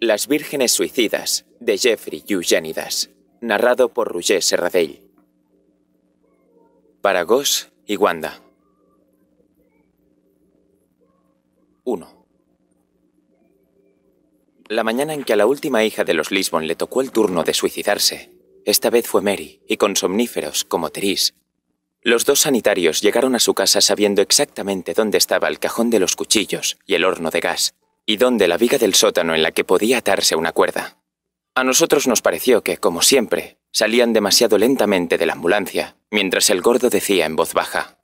Las vírgenes suicidas de Jeffrey Eugenidas, narrado por Roger Serradell. Para y Wanda. 1. La mañana en que a la última hija de los Lisbon le tocó el turno de suicidarse, esta vez fue Mary, y con somníferos como Teris. Los dos sanitarios llegaron a su casa sabiendo exactamente dónde estaba el cajón de los cuchillos y el horno de gas, y donde la viga del sótano en la que podía atarse una cuerda. A nosotros nos pareció que, como siempre, salían demasiado lentamente de la ambulancia, mientras el gordo decía en voz baja,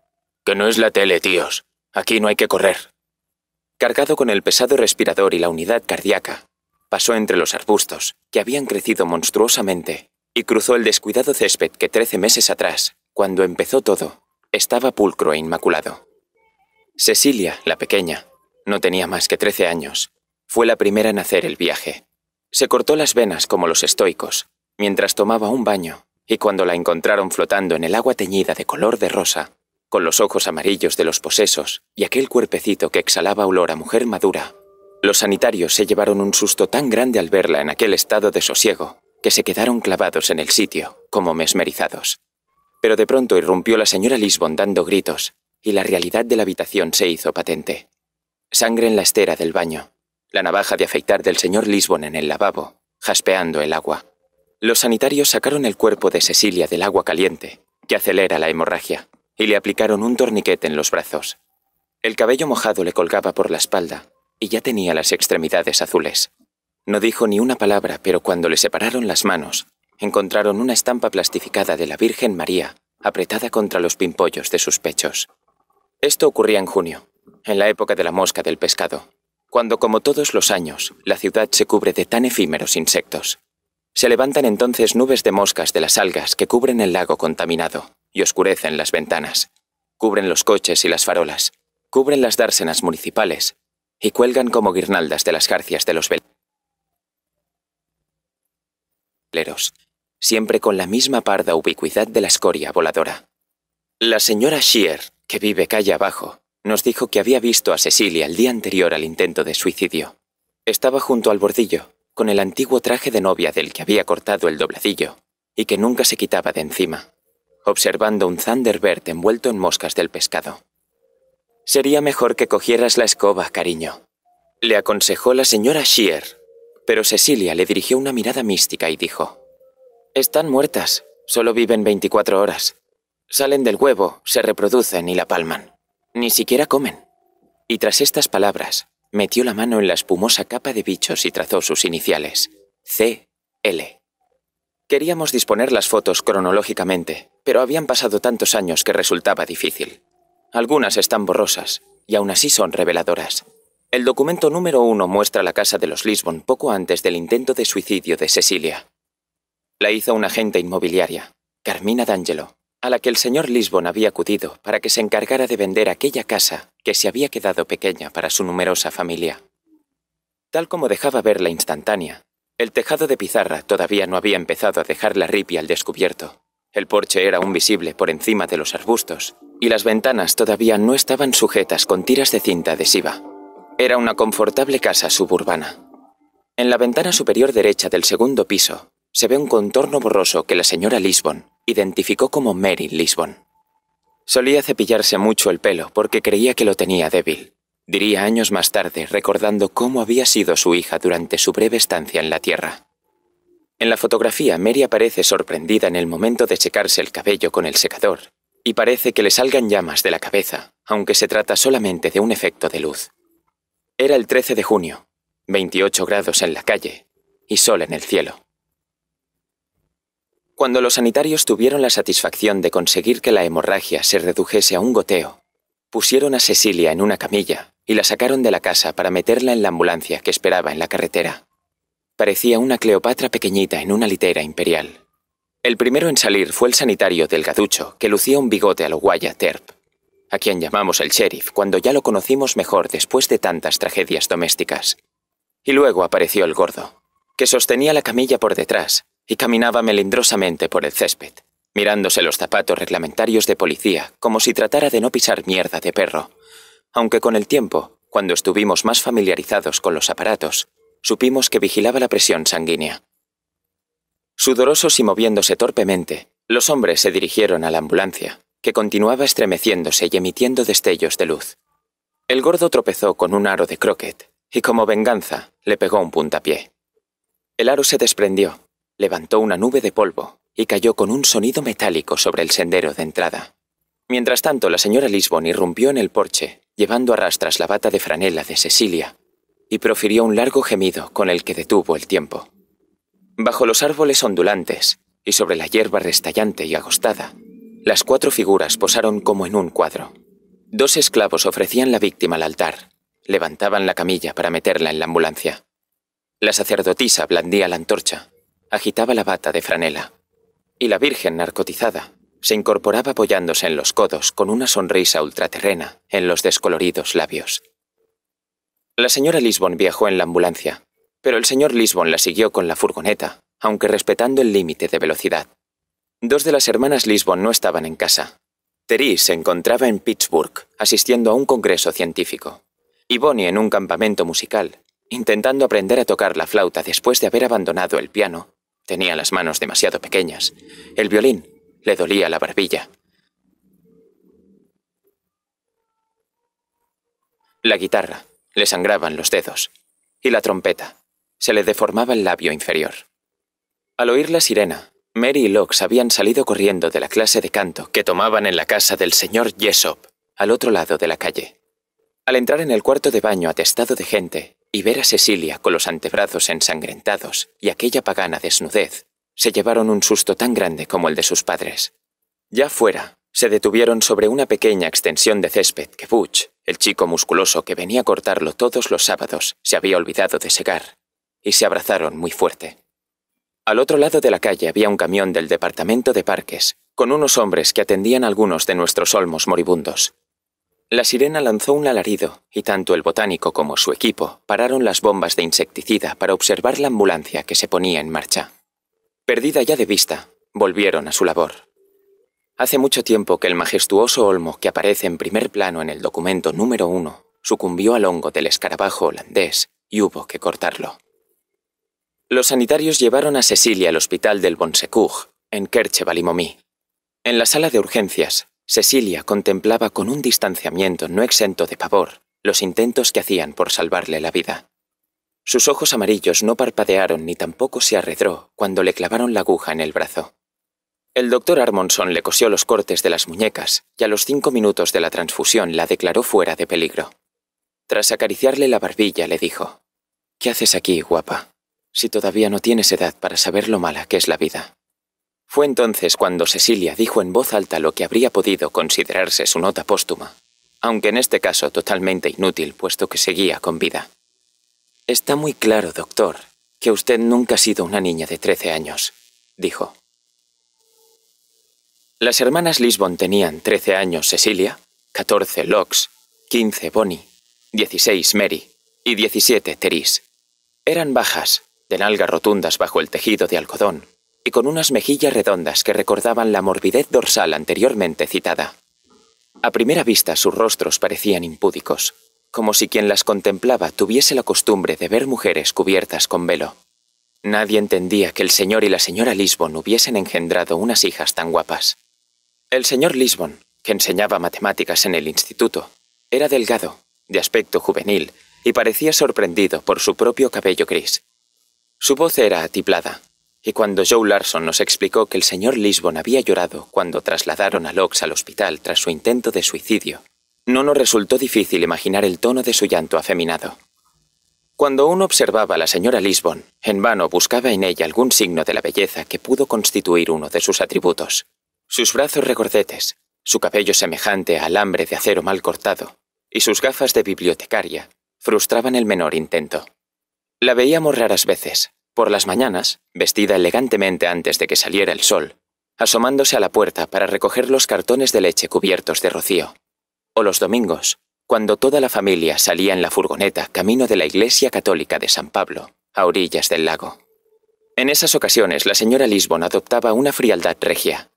Que no es la tele, tíos. Aquí no hay que correr. Cargado con el pesado respirador y la unidad cardíaca, pasó entre los arbustos, que habían crecido monstruosamente, y cruzó el descuidado césped que trece meses atrás, cuando empezó todo, estaba pulcro e inmaculado. Cecilia, la pequeña, no tenía más que trece años. Fue la primera en hacer el viaje. Se cortó las venas como los estoicos, mientras tomaba un baño, y cuando la encontraron flotando en el agua teñida de color de rosa, con los ojos amarillos de los posesos y aquel cuerpecito que exhalaba olor a mujer madura, los sanitarios se llevaron un susto tan grande al verla en aquel estado de sosiego que se quedaron clavados en el sitio, como mesmerizados. Pero de pronto irrumpió la señora Lisbon dando gritos, y la realidad de la habitación se hizo patente. Sangre en la estera del baño. La navaja de afeitar del señor Lisbon en el lavabo, jaspeando el agua. Los sanitarios sacaron el cuerpo de Cecilia del agua caliente, que acelera la hemorragia, y le aplicaron un torniquete en los brazos. El cabello mojado le colgaba por la espalda, y ya tenía las extremidades azules. No dijo ni una palabra, pero cuando le separaron las manos, encontraron una estampa plastificada de la Virgen María, apretada contra los pimpollos de sus pechos. Esto ocurría en junio, en la época de la mosca del pescado, cuando como todos los años, la ciudad se cubre de tan efímeros insectos. Se levantan entonces nubes de moscas de las algas que cubren el lago contaminado y oscurecen las ventanas, cubren los coches y las farolas, cubren las dársenas municipales y cuelgan como guirnaldas de las jarcias de los veleros, siempre con la misma parda ubicuidad de la escoria voladora. La señora Shear, que vive calle abajo, nos dijo que había visto a Cecilia el día anterior al intento de suicidio. Estaba junto al bordillo, con el antiguo traje de novia del que había cortado el dobladillo, y que nunca se quitaba de encima, observando un Thunderbird envuelto en moscas del pescado. Sería mejor que cogieras la escoba, cariño, le aconsejó la señora Shear, pero Cecilia le dirigió una mirada mística y dijo, Están muertas, solo viven 24 horas. Salen del huevo, se reproducen y la palman. Ni siquiera comen. Y tras estas palabras, metió la mano en la espumosa capa de bichos y trazó sus iniciales. C. L. Queríamos disponer las fotos cronológicamente, pero habían pasado tantos años que resultaba difícil. Algunas están borrosas, y aún así son reveladoras. El documento número uno muestra la casa de los Lisbon poco antes del intento de suicidio de Cecilia. La hizo una agente inmobiliaria, Carmina D'Angelo, a la que el señor Lisbon había acudido para que se encargara de vender aquella casa que se había quedado pequeña para su numerosa familia. Tal como dejaba ver la instantánea, el tejado de pizarra todavía no había empezado a dejar la ripia al descubierto. El porche era aún visible por encima de los arbustos, y las ventanas todavía no estaban sujetas con tiras de cinta adhesiva. Era una confortable casa suburbana. En la ventana superior derecha del segundo piso se ve un contorno borroso que la señora Lisbon identificó como Mary Lisbon. Solía cepillarse mucho el pelo porque creía que lo tenía débil, diría años más tarde recordando cómo había sido su hija durante su breve estancia en la Tierra. En la fotografía, Mary aparece sorprendida en el momento de secarse el cabello con el secador, y parece que le salgan llamas de la cabeza, aunque se trata solamente de un efecto de luz. Era el 13 de junio, 28 grados en la calle y sol en el cielo. Cuando los sanitarios tuvieron la satisfacción de conseguir que la hemorragia se redujese a un goteo, pusieron a Cecilia en una camilla y la sacaron de la casa para meterla en la ambulancia que esperaba en la carretera. Parecía una Cleopatra pequeñita en una litera imperial. El primero en salir fue el sanitario delgaducho, que lucía un bigote a lo guaya terp, a quien llamamos el sheriff cuando ya lo conocimos mejor después de tantas tragedias domésticas. Y luego apareció el gordo, que sostenía la camilla por detrás y caminaba melindrosamente por el césped, mirándose los zapatos reglamentarios de policía como si tratara de no pisar mierda de perro, aunque con el tiempo, cuando estuvimos más familiarizados con los aparatos, supimos que vigilaba la presión sanguínea. Sudorosos y moviéndose torpemente, los hombres se dirigieron a la ambulancia, que continuaba estremeciéndose y emitiendo destellos de luz. El gordo tropezó con un aro de croquet, y como venganza, le pegó un puntapié. El aro se desprendió, levantó una nube de polvo y cayó con un sonido metálico sobre el sendero de entrada. Mientras tanto, la señora Lisbon irrumpió en el porche, llevando a rastras la bata de franela de Cecilia, y profirió un largo gemido con el que detuvo el tiempo. Bajo los árboles ondulantes y sobre la hierba restallante y agostada, las cuatro figuras posaron como en un cuadro. Dos esclavos ofrecían la víctima al altar, levantaban la camilla para meterla en la ambulancia. La sacerdotisa blandía la antorcha agitaba la bata de franela, y la Virgen narcotizada se incorporaba apoyándose en los codos con una sonrisa ultraterrena en los descoloridos labios. La señora Lisbon viajó en la ambulancia, pero el señor Lisbon la siguió con la furgoneta, aunque respetando el límite de velocidad. Dos de las hermanas Lisbon no estaban en casa. Therese se encontraba en Pittsburgh, asistiendo a un congreso científico, y Bonnie en un campamento musical, intentando aprender a tocar la flauta después de haber abandonado el piano Tenía las manos demasiado pequeñas. El violín le dolía la barbilla. La guitarra le sangraban los dedos. Y la trompeta se le deformaba el labio inferior. Al oír la sirena, Mary y lux habían salido corriendo de la clase de canto que tomaban en la casa del señor Jessop, al otro lado de la calle. Al entrar en el cuarto de baño atestado de gente, y ver a Cecilia con los antebrazos ensangrentados y aquella pagana desnudez, se llevaron un susto tan grande como el de sus padres. Ya fuera, se detuvieron sobre una pequeña extensión de césped que Butch, el chico musculoso que venía a cortarlo todos los sábados, se había olvidado de segar, y se abrazaron muy fuerte. Al otro lado de la calle había un camión del departamento de parques, con unos hombres que atendían algunos de nuestros olmos moribundos. La sirena lanzó un alarido, y tanto el botánico como su equipo pararon las bombas de insecticida para observar la ambulancia que se ponía en marcha. Perdida ya de vista, volvieron a su labor. Hace mucho tiempo que el majestuoso olmo que aparece en primer plano en el documento número uno sucumbió al hongo del escarabajo holandés y hubo que cortarlo. Los sanitarios llevaron a Cecilia al hospital del Bonsecours, en Kercheval y En la sala de urgencias, Cecilia contemplaba con un distanciamiento no exento de pavor los intentos que hacían por salvarle la vida. Sus ojos amarillos no parpadearon ni tampoco se arredró cuando le clavaron la aguja en el brazo. El doctor Armonson le cosió los cortes de las muñecas y a los cinco minutos de la transfusión la declaró fuera de peligro. Tras acariciarle la barbilla le dijo, ¿Qué haces aquí, guapa? Si todavía no tienes edad para saber lo mala que es la vida. Fue entonces cuando Cecilia dijo en voz alta lo que habría podido considerarse su nota póstuma, aunque en este caso totalmente inútil, puesto que seguía con vida. Está muy claro, doctor, que usted nunca ha sido una niña de trece años, dijo. Las hermanas Lisbon tenían trece años Cecilia, 14 Lox, 15 Bonnie, 16 Mary y 17 Teris. Eran bajas, de nalgas rotundas bajo el tejido de algodón, y con unas mejillas redondas que recordaban la morbidez dorsal anteriormente citada. A primera vista sus rostros parecían impúdicos, como si quien las contemplaba tuviese la costumbre de ver mujeres cubiertas con velo. Nadie entendía que el señor y la señora Lisbon hubiesen engendrado unas hijas tan guapas. El señor Lisbon, que enseñaba matemáticas en el instituto, era delgado, de aspecto juvenil, y parecía sorprendido por su propio cabello gris. Su voz era atiplada, y cuando Joe Larson nos explicó que el señor Lisbon había llorado cuando trasladaron a Locks al hospital tras su intento de suicidio, no nos resultó difícil imaginar el tono de su llanto afeminado. Cuando uno observaba a la señora Lisbon, en vano buscaba en ella algún signo de la belleza que pudo constituir uno de sus atributos. Sus brazos regordetes, su cabello semejante a alambre de acero mal cortado, y sus gafas de bibliotecaria, frustraban el menor intento. La veíamos raras veces, por las mañanas, vestida elegantemente antes de que saliera el sol, asomándose a la puerta para recoger los cartones de leche cubiertos de rocío. O los domingos, cuando toda la familia salía en la furgoneta camino de la iglesia católica de San Pablo, a orillas del lago. En esas ocasiones la señora Lisbon adoptaba una frialdad regia.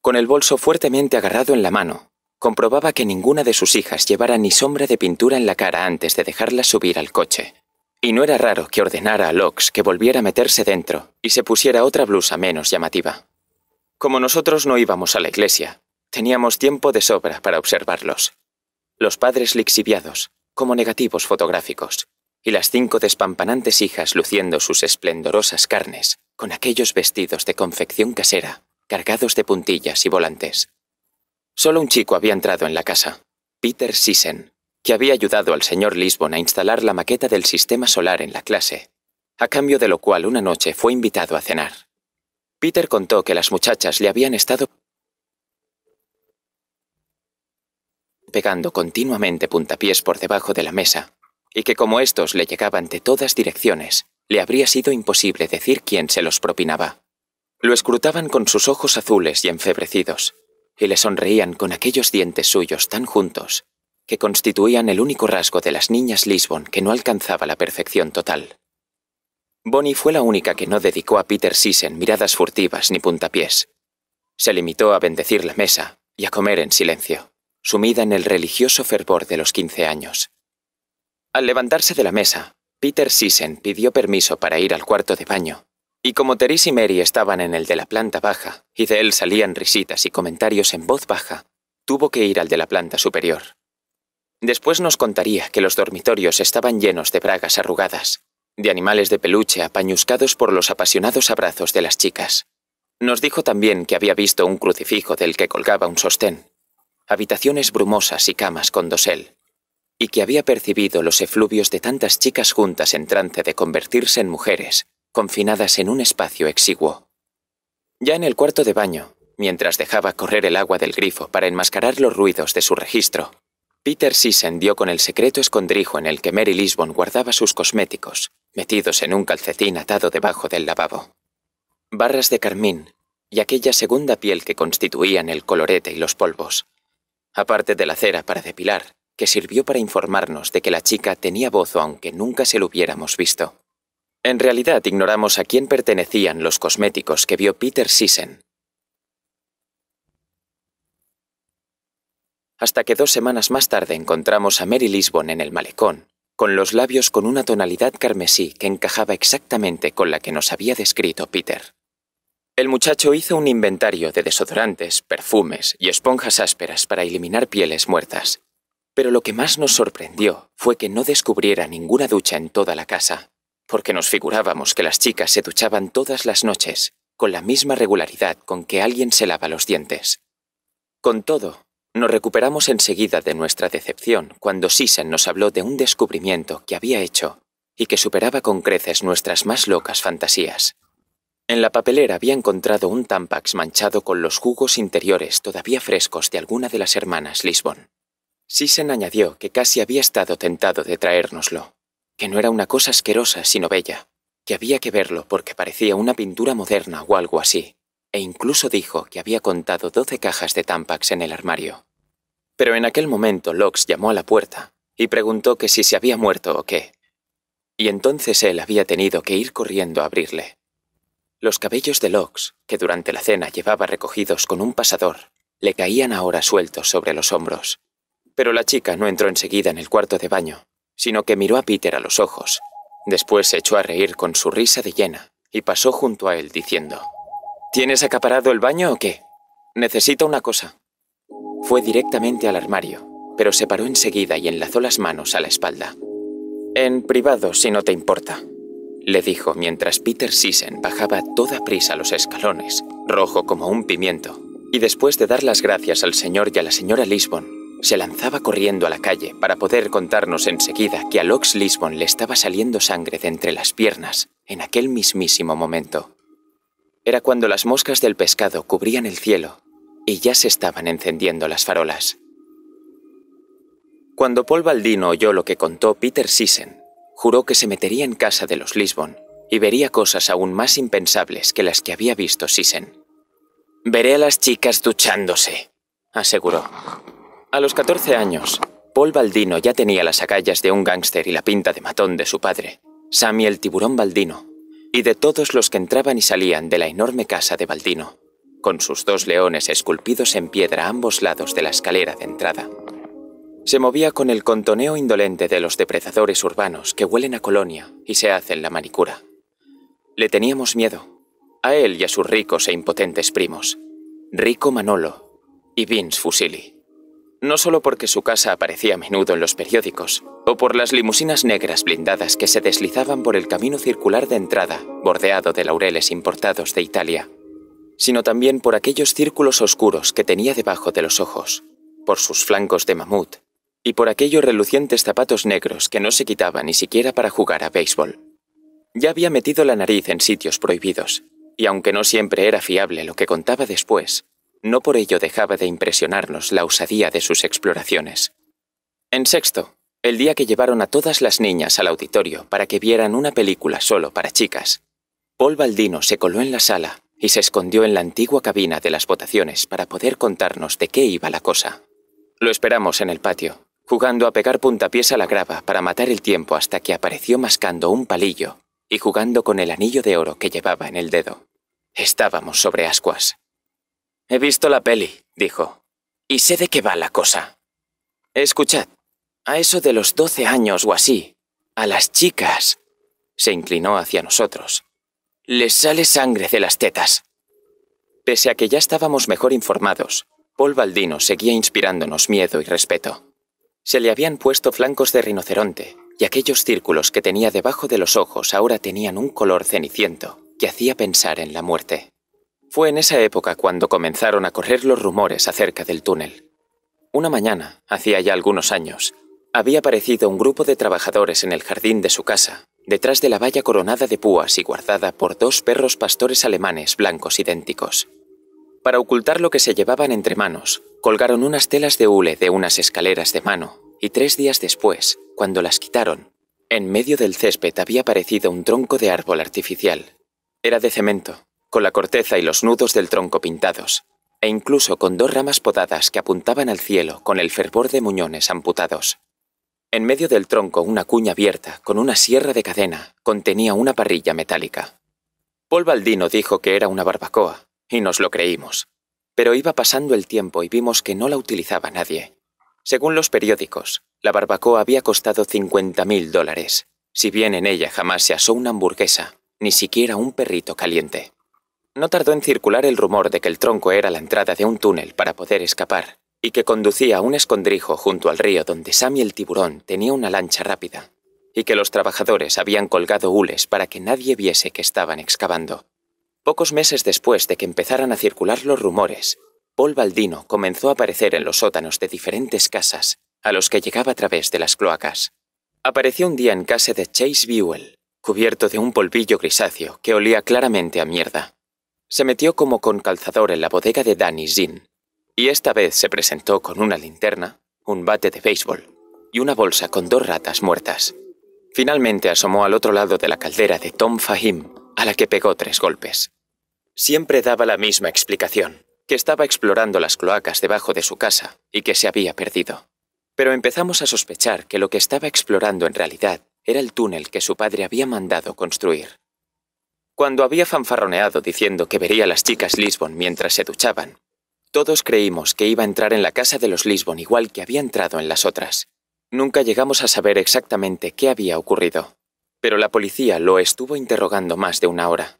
Con el bolso fuertemente agarrado en la mano, comprobaba que ninguna de sus hijas llevara ni sombra de pintura en la cara antes de dejarla subir al coche. Y no era raro que ordenara a Locks que volviera a meterse dentro y se pusiera otra blusa menos llamativa. Como nosotros no íbamos a la iglesia, teníamos tiempo de sobra para observarlos. Los padres lixiviados, como negativos fotográficos, y las cinco despampanantes hijas luciendo sus esplendorosas carnes, con aquellos vestidos de confección casera, cargados de puntillas y volantes. Solo un chico había entrado en la casa, Peter Sisson que había ayudado al señor Lisbon a instalar la maqueta del sistema solar en la clase, a cambio de lo cual una noche fue invitado a cenar. Peter contó que las muchachas le habían estado pegando continuamente puntapiés por debajo de la mesa, y que como estos le llegaban de todas direcciones, le habría sido imposible decir quién se los propinaba. Lo escrutaban con sus ojos azules y enfebrecidos, y le sonreían con aquellos dientes suyos tan juntos que constituían el único rasgo de las niñas Lisbon que no alcanzaba la perfección total. Bonnie fue la única que no dedicó a Peter Sisson miradas furtivas ni puntapiés. Se limitó a bendecir la mesa y a comer en silencio, sumida en el religioso fervor de los 15 años. Al levantarse de la mesa, Peter Season pidió permiso para ir al cuarto de baño, y como Teresa y Mary estaban en el de la planta baja, y de él salían risitas y comentarios en voz baja, tuvo que ir al de la planta superior. Después nos contaría que los dormitorios estaban llenos de bragas arrugadas, de animales de peluche apañuscados por los apasionados abrazos de las chicas. Nos dijo también que había visto un crucifijo del que colgaba un sostén, habitaciones brumosas y camas con dosel, y que había percibido los efluvios de tantas chicas juntas en trance de convertirse en mujeres, confinadas en un espacio exiguo. Ya en el cuarto de baño, mientras dejaba correr el agua del grifo para enmascarar los ruidos de su registro, Peter Season dio con el secreto escondrijo en el que Mary Lisbon guardaba sus cosméticos, metidos en un calcetín atado debajo del lavabo. Barras de carmín y aquella segunda piel que constituían el colorete y los polvos, aparte de la cera para depilar, que sirvió para informarnos de que la chica tenía bozo aunque nunca se lo hubiéramos visto. En realidad ignoramos a quién pertenecían los cosméticos que vio Peter Season, hasta que dos semanas más tarde encontramos a Mary Lisbon en el malecón, con los labios con una tonalidad carmesí que encajaba exactamente con la que nos había descrito Peter. El muchacho hizo un inventario de desodorantes, perfumes y esponjas ásperas para eliminar pieles muertas, pero lo que más nos sorprendió fue que no descubriera ninguna ducha en toda la casa, porque nos figurábamos que las chicas se duchaban todas las noches, con la misma regularidad con que alguien se lava los dientes. Con todo, nos recuperamos enseguida de nuestra decepción cuando Sisen nos habló de un descubrimiento que había hecho y que superaba con creces nuestras más locas fantasías. En la papelera había encontrado un tampax manchado con los jugos interiores todavía frescos de alguna de las hermanas Lisbon. Sisen añadió que casi había estado tentado de traérnoslo, que no era una cosa asquerosa sino bella, que había que verlo porque parecía una pintura moderna o algo así, e incluso dijo que había contado doce cajas de tampax en el armario. Pero en aquel momento Lox llamó a la puerta y preguntó que si se había muerto o qué. Y entonces él había tenido que ir corriendo a abrirle. Los cabellos de Lox, que durante la cena llevaba recogidos con un pasador, le caían ahora sueltos sobre los hombros. Pero la chica no entró enseguida en el cuarto de baño, sino que miró a Peter a los ojos. Después se echó a reír con su risa de llena y pasó junto a él diciendo, ¿Tienes acaparado el baño o qué? Necesito una cosa. Fue directamente al armario, pero se paró enseguida y enlazó las manos a la espalda. En privado, si no te importa, le dijo mientras Peter Sisson bajaba a toda prisa los escalones, rojo como un pimiento, y después de dar las gracias al señor y a la señora Lisbon, se lanzaba corriendo a la calle para poder contarnos enseguida que a Lox Lisbon le estaba saliendo sangre de entre las piernas en aquel mismísimo momento. Era cuando las moscas del pescado cubrían el cielo y ya se estaban encendiendo las farolas. Cuando Paul Baldino oyó lo que contó Peter Sisen, juró que se metería en casa de los Lisbon y vería cosas aún más impensables que las que había visto Sisen. Veré a las chicas duchándose, aseguró. A los 14 años, Paul Baldino ya tenía las agallas de un gángster y la pinta de matón de su padre, Sammy el tiburón Baldino, y de todos los que entraban y salían de la enorme casa de Baldino con sus dos leones esculpidos en piedra a ambos lados de la escalera de entrada. Se movía con el contoneo indolente de los depredadores urbanos que huelen a colonia y se hacen la manicura. Le teníamos miedo, a él y a sus ricos e impotentes primos, Rico Manolo y Vince Fusili. No solo porque su casa aparecía a menudo en los periódicos, o por las limusinas negras blindadas que se deslizaban por el camino circular de entrada, bordeado de laureles importados de Italia, sino también por aquellos círculos oscuros que tenía debajo de los ojos, por sus flancos de mamut, y por aquellos relucientes zapatos negros que no se quitaba ni siquiera para jugar a béisbol. Ya había metido la nariz en sitios prohibidos, y aunque no siempre era fiable lo que contaba después, no por ello dejaba de impresionarnos la osadía de sus exploraciones. En sexto, el día que llevaron a todas las niñas al auditorio para que vieran una película solo para chicas, Paul Baldino se coló en la sala y se escondió en la antigua cabina de las votaciones para poder contarnos de qué iba la cosa. Lo esperamos en el patio, jugando a pegar puntapiés a la grava para matar el tiempo hasta que apareció mascando un palillo y jugando con el anillo de oro que llevaba en el dedo. Estábamos sobre ascuas. He visto la peli, dijo, y sé de qué va la cosa. Escuchad, a eso de los doce años o así, a las chicas, se inclinó hacia nosotros. Les sale sangre de las tetas. Pese a que ya estábamos mejor informados, Paul Baldino seguía inspirándonos miedo y respeto. Se le habían puesto flancos de rinoceronte, y aquellos círculos que tenía debajo de los ojos ahora tenían un color ceniciento que hacía pensar en la muerte. Fue en esa época cuando comenzaron a correr los rumores acerca del túnel. Una mañana, hacía ya algunos años, había aparecido un grupo de trabajadores en el jardín de su casa, detrás de la valla coronada de púas y guardada por dos perros pastores alemanes blancos idénticos. Para ocultar lo que se llevaban entre manos, colgaron unas telas de hule de unas escaleras de mano, y tres días después, cuando las quitaron, en medio del césped había aparecido un tronco de árbol artificial. Era de cemento, con la corteza y los nudos del tronco pintados, e incluso con dos ramas podadas que apuntaban al cielo con el fervor de muñones amputados. En medio del tronco una cuña abierta, con una sierra de cadena, contenía una parrilla metálica. Paul Baldino dijo que era una barbacoa, y nos lo creímos. Pero iba pasando el tiempo y vimos que no la utilizaba nadie. Según los periódicos, la barbacoa había costado 50.000 dólares, si bien en ella jamás se asó una hamburguesa, ni siquiera un perrito caliente. No tardó en circular el rumor de que el tronco era la entrada de un túnel para poder escapar, y que conducía a un escondrijo junto al río donde Sammy el tiburón tenía una lancha rápida, y que los trabajadores habían colgado hules para que nadie viese que estaban excavando. Pocos meses después de que empezaran a circular los rumores, Paul Baldino comenzó a aparecer en los sótanos de diferentes casas a los que llegaba a través de las cloacas. Apareció un día en casa de Chase Buell, cubierto de un polvillo grisáceo que olía claramente a mierda. Se metió como con calzador en la bodega de Danny Zinn y esta vez se presentó con una linterna, un bate de béisbol y una bolsa con dos ratas muertas. Finalmente asomó al otro lado de la caldera de Tom Fahim, a la que pegó tres golpes. Siempre daba la misma explicación, que estaba explorando las cloacas debajo de su casa y que se había perdido. Pero empezamos a sospechar que lo que estaba explorando en realidad era el túnel que su padre había mandado construir. Cuando había fanfarroneado diciendo que vería a las chicas Lisbon mientras se duchaban, todos creímos que iba a entrar en la casa de los Lisbon igual que había entrado en las otras. Nunca llegamos a saber exactamente qué había ocurrido, pero la policía lo estuvo interrogando más de una hora.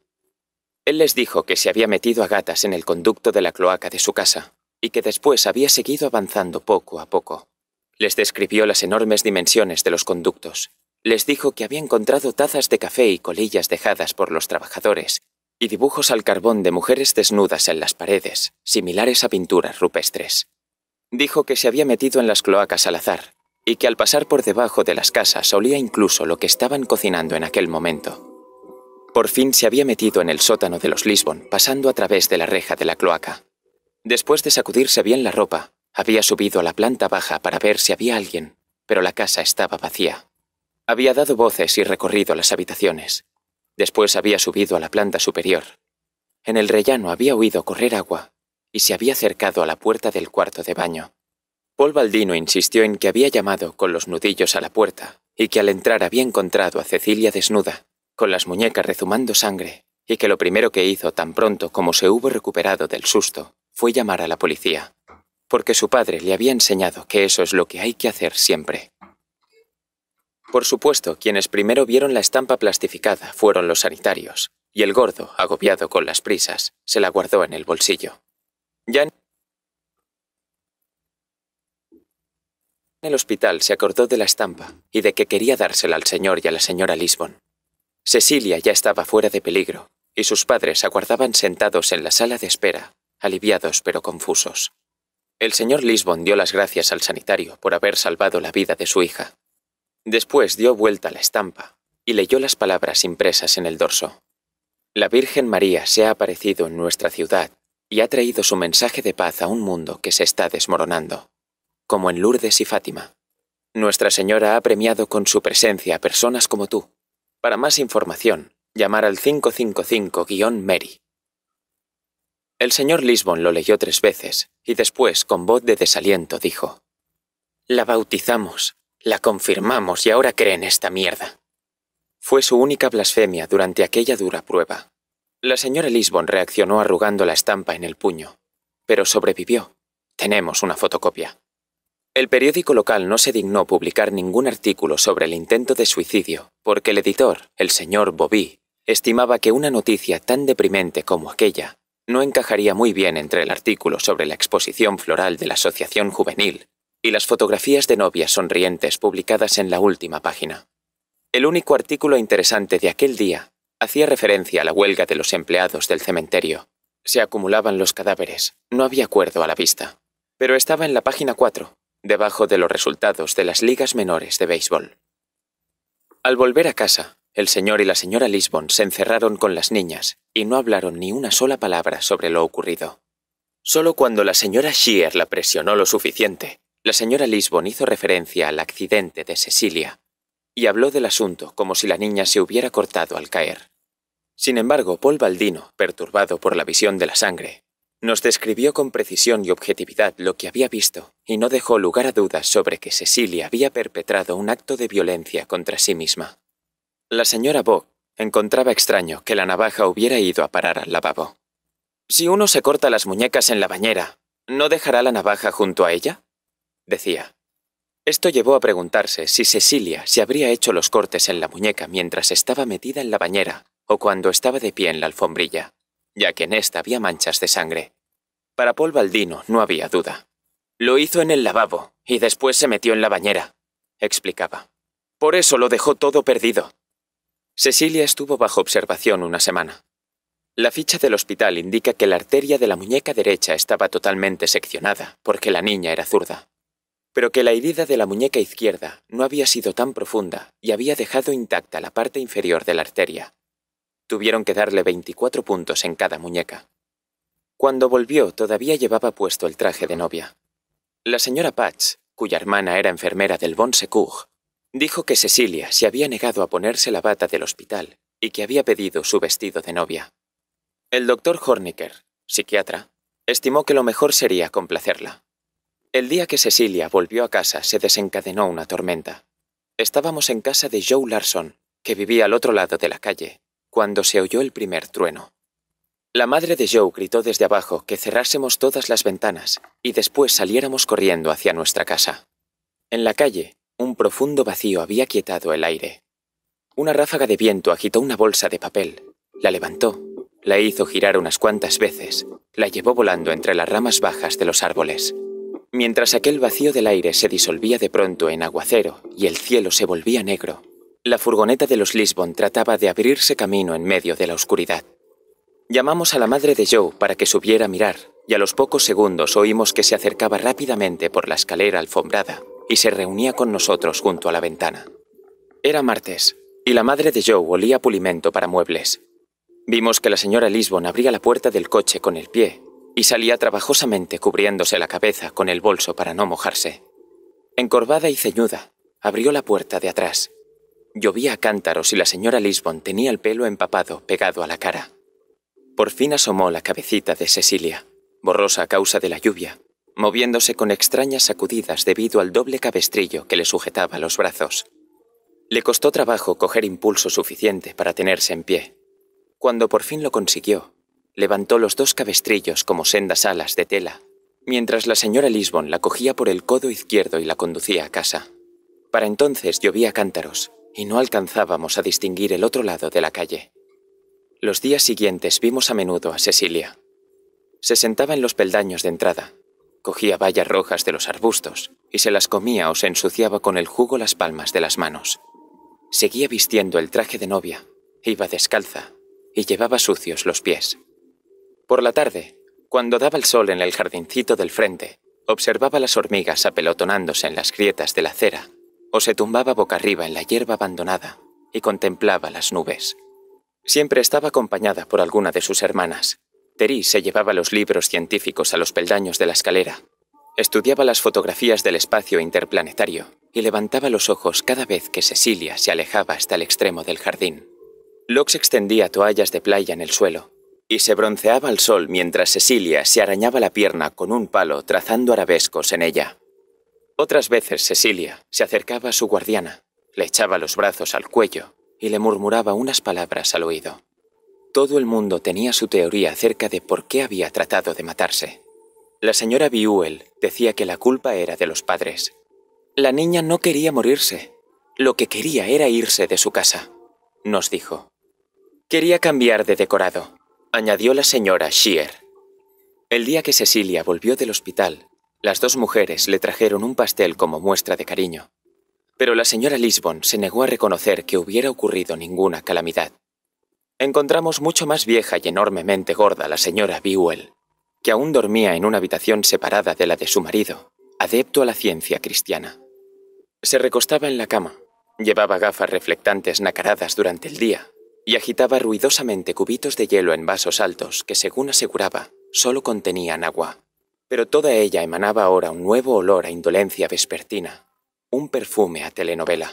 Él les dijo que se había metido a gatas en el conducto de la cloaca de su casa y que después había seguido avanzando poco a poco. Les describió las enormes dimensiones de los conductos. Les dijo que había encontrado tazas de café y colillas dejadas por los trabajadores y dibujos al carbón de mujeres desnudas en las paredes, similares a pinturas rupestres. Dijo que se había metido en las cloacas al azar y que al pasar por debajo de las casas olía incluso lo que estaban cocinando en aquel momento. Por fin se había metido en el sótano de los Lisbon, pasando a través de la reja de la cloaca. Después de sacudirse bien la ropa, había subido a la planta baja para ver si había alguien, pero la casa estaba vacía. Había dado voces y recorrido las habitaciones, Después había subido a la planta superior. En el rellano había oído correr agua y se había acercado a la puerta del cuarto de baño. Paul Baldino insistió en que había llamado con los nudillos a la puerta y que al entrar había encontrado a Cecilia desnuda, con las muñecas rezumando sangre, y que lo primero que hizo tan pronto como se hubo recuperado del susto fue llamar a la policía, porque su padre le había enseñado que eso es lo que hay que hacer siempre. Por supuesto, quienes primero vieron la estampa plastificada fueron los sanitarios, y el gordo, agobiado con las prisas, se la guardó en el bolsillo. Ya en el hospital se acordó de la estampa y de que quería dársela al señor y a la señora Lisbon. Cecilia ya estaba fuera de peligro, y sus padres aguardaban sentados en la sala de espera, aliviados pero confusos. El señor Lisbon dio las gracias al sanitario por haber salvado la vida de su hija, Después dio vuelta la estampa y leyó las palabras impresas en el dorso. La Virgen María se ha aparecido en nuestra ciudad y ha traído su mensaje de paz a un mundo que se está desmoronando, como en Lourdes y Fátima. Nuestra Señora ha premiado con su presencia a personas como tú. Para más información, llamar al 555-Mary. El señor Lisbon lo leyó tres veces y después, con voz de desaliento, dijo, La bautizamos, la confirmamos y ahora creen esta mierda. Fue su única blasfemia durante aquella dura prueba. La señora Lisbon reaccionó arrugando la estampa en el puño, pero sobrevivió. Tenemos una fotocopia. El periódico local no se dignó publicar ningún artículo sobre el intento de suicidio, porque el editor, el señor Bobby, estimaba que una noticia tan deprimente como aquella no encajaría muy bien entre el artículo sobre la exposición floral de la Asociación Juvenil y las fotografías de novias sonrientes publicadas en la última página. El único artículo interesante de aquel día hacía referencia a la huelga de los empleados del cementerio. Se acumulaban los cadáveres, no había acuerdo a la vista. Pero estaba en la página 4, debajo de los resultados de las ligas menores de béisbol. Al volver a casa, el señor y la señora Lisbon se encerraron con las niñas y no hablaron ni una sola palabra sobre lo ocurrido. Solo cuando la señora Shear la presionó lo suficiente, la señora Lisbon hizo referencia al accidente de Cecilia y habló del asunto como si la niña se hubiera cortado al caer. Sin embargo, Paul Baldino, perturbado por la visión de la sangre, nos describió con precisión y objetividad lo que había visto y no dejó lugar a dudas sobre que Cecilia había perpetrado un acto de violencia contra sí misma. La señora Bock encontraba extraño que la navaja hubiera ido a parar al lavabo. Si uno se corta las muñecas en la bañera, ¿no dejará la navaja junto a ella? decía. Esto llevó a preguntarse si Cecilia se habría hecho los cortes en la muñeca mientras estaba metida en la bañera o cuando estaba de pie en la alfombrilla, ya que en esta había manchas de sangre. Para Paul Baldino no había duda. Lo hizo en el lavabo y después se metió en la bañera, explicaba. Por eso lo dejó todo perdido. Cecilia estuvo bajo observación una semana. La ficha del hospital indica que la arteria de la muñeca derecha estaba totalmente seccionada porque la niña era zurda pero que la herida de la muñeca izquierda no había sido tan profunda y había dejado intacta la parte inferior de la arteria. Tuvieron que darle 24 puntos en cada muñeca. Cuando volvió todavía llevaba puesto el traje de novia. La señora Patch, cuya hermana era enfermera del Bon Secours, dijo que Cecilia se había negado a ponerse la bata del hospital y que había pedido su vestido de novia. El doctor Hornicker, psiquiatra, estimó que lo mejor sería complacerla. El día que Cecilia volvió a casa se desencadenó una tormenta. Estábamos en casa de Joe Larson, que vivía al otro lado de la calle, cuando se oyó el primer trueno. La madre de Joe gritó desde abajo que cerrásemos todas las ventanas y después saliéramos corriendo hacia nuestra casa. En la calle, un profundo vacío había quietado el aire. Una ráfaga de viento agitó una bolsa de papel, la levantó, la hizo girar unas cuantas veces, la llevó volando entre las ramas bajas de los árboles. Mientras aquel vacío del aire se disolvía de pronto en aguacero y el cielo se volvía negro, la furgoneta de los Lisbon trataba de abrirse camino en medio de la oscuridad. Llamamos a la madre de Joe para que subiera a mirar, y a los pocos segundos oímos que se acercaba rápidamente por la escalera alfombrada y se reunía con nosotros junto a la ventana. Era martes, y la madre de Joe olía pulimento para muebles. Vimos que la señora Lisbon abría la puerta del coche con el pie y salía trabajosamente cubriéndose la cabeza con el bolso para no mojarse. Encorvada y ceñuda, abrió la puerta de atrás. Llovía a cántaros y la señora Lisbon tenía el pelo empapado pegado a la cara. Por fin asomó la cabecita de Cecilia, borrosa a causa de la lluvia, moviéndose con extrañas sacudidas debido al doble cabestrillo que le sujetaba los brazos. Le costó trabajo coger impulso suficiente para tenerse en pie. Cuando por fin lo consiguió, Levantó los dos cabestrillos como sendas alas de tela, mientras la señora Lisbon la cogía por el codo izquierdo y la conducía a casa. Para entonces llovía cántaros y no alcanzábamos a distinguir el otro lado de la calle. Los días siguientes vimos a menudo a Cecilia. Se sentaba en los peldaños de entrada, cogía bayas rojas de los arbustos y se las comía o se ensuciaba con el jugo las palmas de las manos. Seguía vistiendo el traje de novia, iba descalza y llevaba sucios los pies. Por la tarde, cuando daba el sol en el jardincito del frente, observaba las hormigas apelotonándose en las grietas de la acera, o se tumbaba boca arriba en la hierba abandonada y contemplaba las nubes. Siempre estaba acompañada por alguna de sus hermanas. Terry se llevaba los libros científicos a los peldaños de la escalera, estudiaba las fotografías del espacio interplanetario y levantaba los ojos cada vez que Cecilia se alejaba hasta el extremo del jardín. Lox extendía toallas de playa en el suelo y se bronceaba al sol mientras Cecilia se arañaba la pierna con un palo trazando arabescos en ella. Otras veces Cecilia se acercaba a su guardiana, le echaba los brazos al cuello y le murmuraba unas palabras al oído. Todo el mundo tenía su teoría acerca de por qué había tratado de matarse. La señora Biuel decía que la culpa era de los padres. La niña no quería morirse. Lo que quería era irse de su casa, nos dijo. Quería cambiar de decorado, añadió la señora Shear. El día que Cecilia volvió del hospital, las dos mujeres le trajeron un pastel como muestra de cariño. Pero la señora Lisbon se negó a reconocer que hubiera ocurrido ninguna calamidad. Encontramos mucho más vieja y enormemente gorda la señora Bewell, que aún dormía en una habitación separada de la de su marido, adepto a la ciencia cristiana. Se recostaba en la cama, llevaba gafas reflectantes nacaradas durante el día y agitaba ruidosamente cubitos de hielo en vasos altos que, según aseguraba, solo contenían agua. Pero toda ella emanaba ahora un nuevo olor a indolencia vespertina, un perfume a telenovela.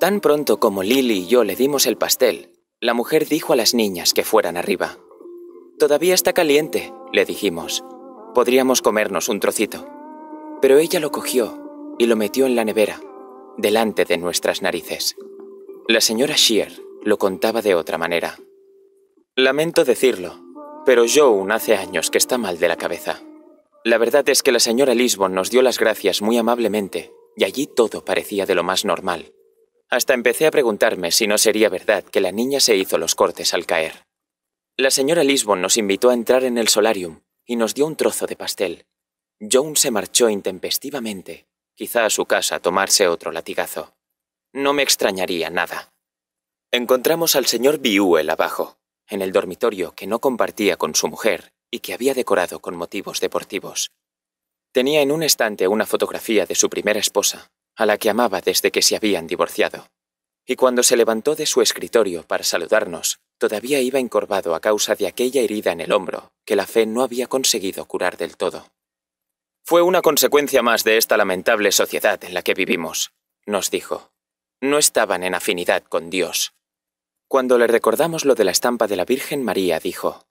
Tan pronto como Lily y yo le dimos el pastel, la mujer dijo a las niñas que fueran arriba. Todavía está caliente, le dijimos. Podríamos comernos un trocito. Pero ella lo cogió y lo metió en la nevera, delante de nuestras narices. La señora Shear lo contaba de otra manera. Lamento decirlo, pero Joan hace años que está mal de la cabeza. La verdad es que la señora Lisbon nos dio las gracias muy amablemente, y allí todo parecía de lo más normal. Hasta empecé a preguntarme si no sería verdad que la niña se hizo los cortes al caer. La señora Lisbon nos invitó a entrar en el solarium y nos dio un trozo de pastel. Joan se marchó intempestivamente, quizá a su casa a tomarse otro latigazo. No me extrañaría nada. Encontramos al señor el abajo, en el dormitorio que no compartía con su mujer y que había decorado con motivos deportivos. Tenía en un estante una fotografía de su primera esposa, a la que amaba desde que se habían divorciado. Y cuando se levantó de su escritorio para saludarnos, todavía iba encorvado a causa de aquella herida en el hombro que la fe no había conseguido curar del todo. Fue una consecuencia más de esta lamentable sociedad en la que vivimos, nos dijo. No estaban en afinidad con Dios. Cuando le recordamos lo de la estampa de la Virgen María, dijo,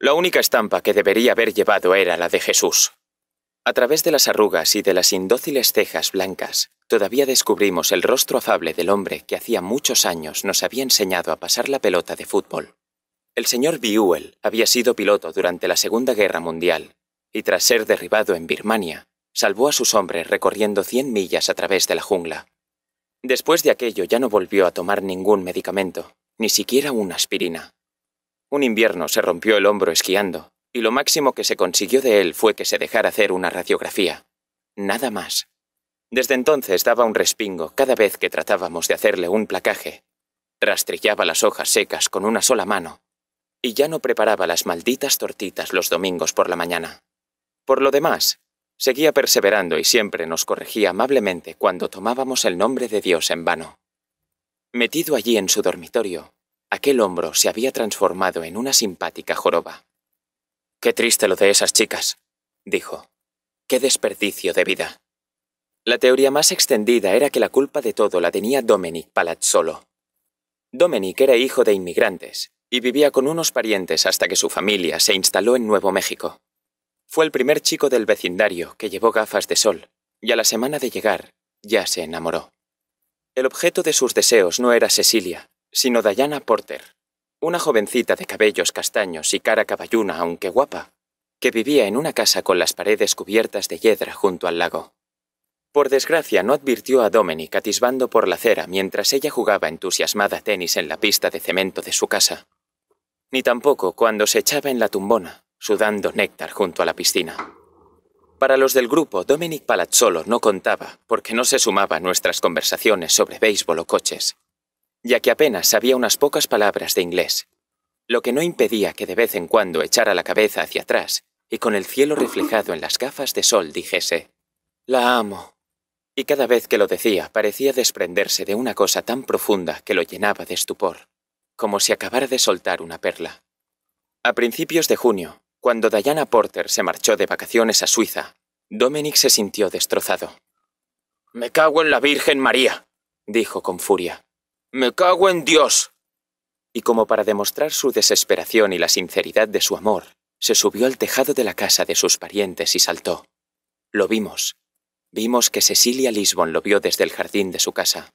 La única estampa que debería haber llevado era la de Jesús. A través de las arrugas y de las indóciles cejas blancas, todavía descubrimos el rostro afable del hombre que hacía muchos años nos había enseñado a pasar la pelota de fútbol. El señor Biuel había sido piloto durante la Segunda Guerra Mundial, y tras ser derribado en Birmania, salvó a sus hombres recorriendo 100 millas a través de la jungla. Después de aquello ya no volvió a tomar ningún medicamento, ni siquiera una aspirina. Un invierno se rompió el hombro esquiando, y lo máximo que se consiguió de él fue que se dejara hacer una radiografía. Nada más. Desde entonces daba un respingo cada vez que tratábamos de hacerle un placaje. Rastrillaba las hojas secas con una sola mano, y ya no preparaba las malditas tortitas los domingos por la mañana. Por lo demás, seguía perseverando y siempre nos corregía amablemente cuando tomábamos el nombre de Dios en vano. Metido allí en su dormitorio, aquel hombro se había transformado en una simpática joroba. Qué triste lo de esas chicas, dijo. Qué desperdicio de vida. La teoría más extendida era que la culpa de todo la tenía Dominic Palazzolo. Dominic era hijo de inmigrantes y vivía con unos parientes hasta que su familia se instaló en Nuevo México. Fue el primer chico del vecindario que llevó gafas de sol, y a la semana de llegar ya se enamoró. El objeto de sus deseos no era Cecilia, sino Diana Porter, una jovencita de cabellos castaños y cara caballuna, aunque guapa, que vivía en una casa con las paredes cubiertas de hiedra junto al lago. Por desgracia, no advirtió a Dominic atisbando por la acera mientras ella jugaba entusiasmada tenis en la pista de cemento de su casa, ni tampoco cuando se echaba en la tumbona, sudando néctar junto a la piscina. Para los del grupo, Dominic Palazzolo no contaba, porque no se sumaba a nuestras conversaciones sobre béisbol o coches, ya que apenas sabía unas pocas palabras de inglés, lo que no impedía que de vez en cuando echara la cabeza hacia atrás y con el cielo reflejado en las gafas de sol dijese, La amo. Y cada vez que lo decía parecía desprenderse de una cosa tan profunda que lo llenaba de estupor, como si acabara de soltar una perla. A principios de junio, cuando Diana Porter se marchó de vacaciones a Suiza, Dominic se sintió destrozado. Me cago en la Virgen María, dijo con furia. Me cago en Dios. Y como para demostrar su desesperación y la sinceridad de su amor, se subió al tejado de la casa de sus parientes y saltó. Lo vimos. Vimos que Cecilia Lisbon lo vio desde el jardín de su casa.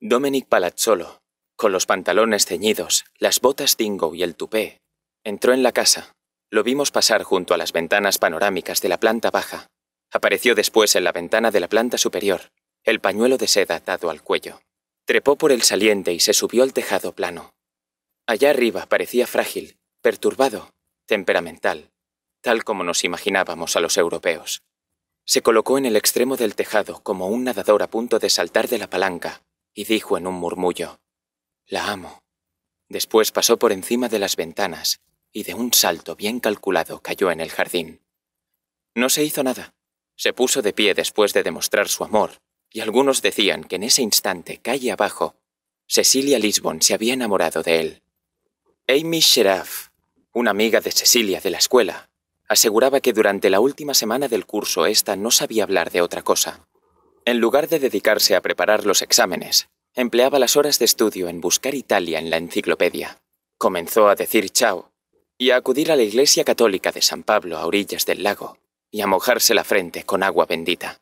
Dominic Palazzolo, con los pantalones ceñidos, las botas dingo y el tupé, entró en la casa, lo vimos pasar junto a las ventanas panorámicas de la planta baja. Apareció después en la ventana de la planta superior, el pañuelo de seda atado al cuello. Trepó por el saliente y se subió al tejado plano. Allá arriba parecía frágil, perturbado, temperamental, tal como nos imaginábamos a los europeos. Se colocó en el extremo del tejado como un nadador a punto de saltar de la palanca y dijo en un murmullo, La amo. Después pasó por encima de las ventanas y de un salto bien calculado cayó en el jardín. No se hizo nada. Se puso de pie después de demostrar su amor, y algunos decían que en ese instante, calle abajo, Cecilia Lisbon se había enamorado de él. Amy Sheraf, una amiga de Cecilia de la escuela, aseguraba que durante la última semana del curso ésta no sabía hablar de otra cosa. En lugar de dedicarse a preparar los exámenes, empleaba las horas de estudio en buscar Italia en la enciclopedia. Comenzó a decir chao y a acudir a la iglesia católica de San Pablo a orillas del lago, y a mojarse la frente con agua bendita.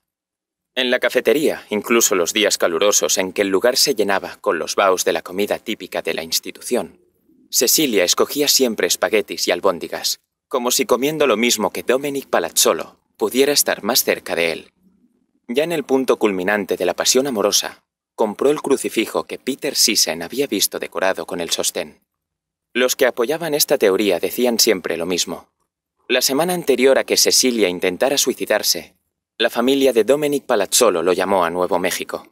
En la cafetería, incluso los días calurosos en que el lugar se llenaba con los baos de la comida típica de la institución, Cecilia escogía siempre espaguetis y albóndigas, como si comiendo lo mismo que Dominic Palazzolo pudiera estar más cerca de él. Ya en el punto culminante de la pasión amorosa, compró el crucifijo que Peter Sisen había visto decorado con el sostén. Los que apoyaban esta teoría decían siempre lo mismo. La semana anterior a que Cecilia intentara suicidarse, la familia de Dominic Palazzolo lo llamó a Nuevo México.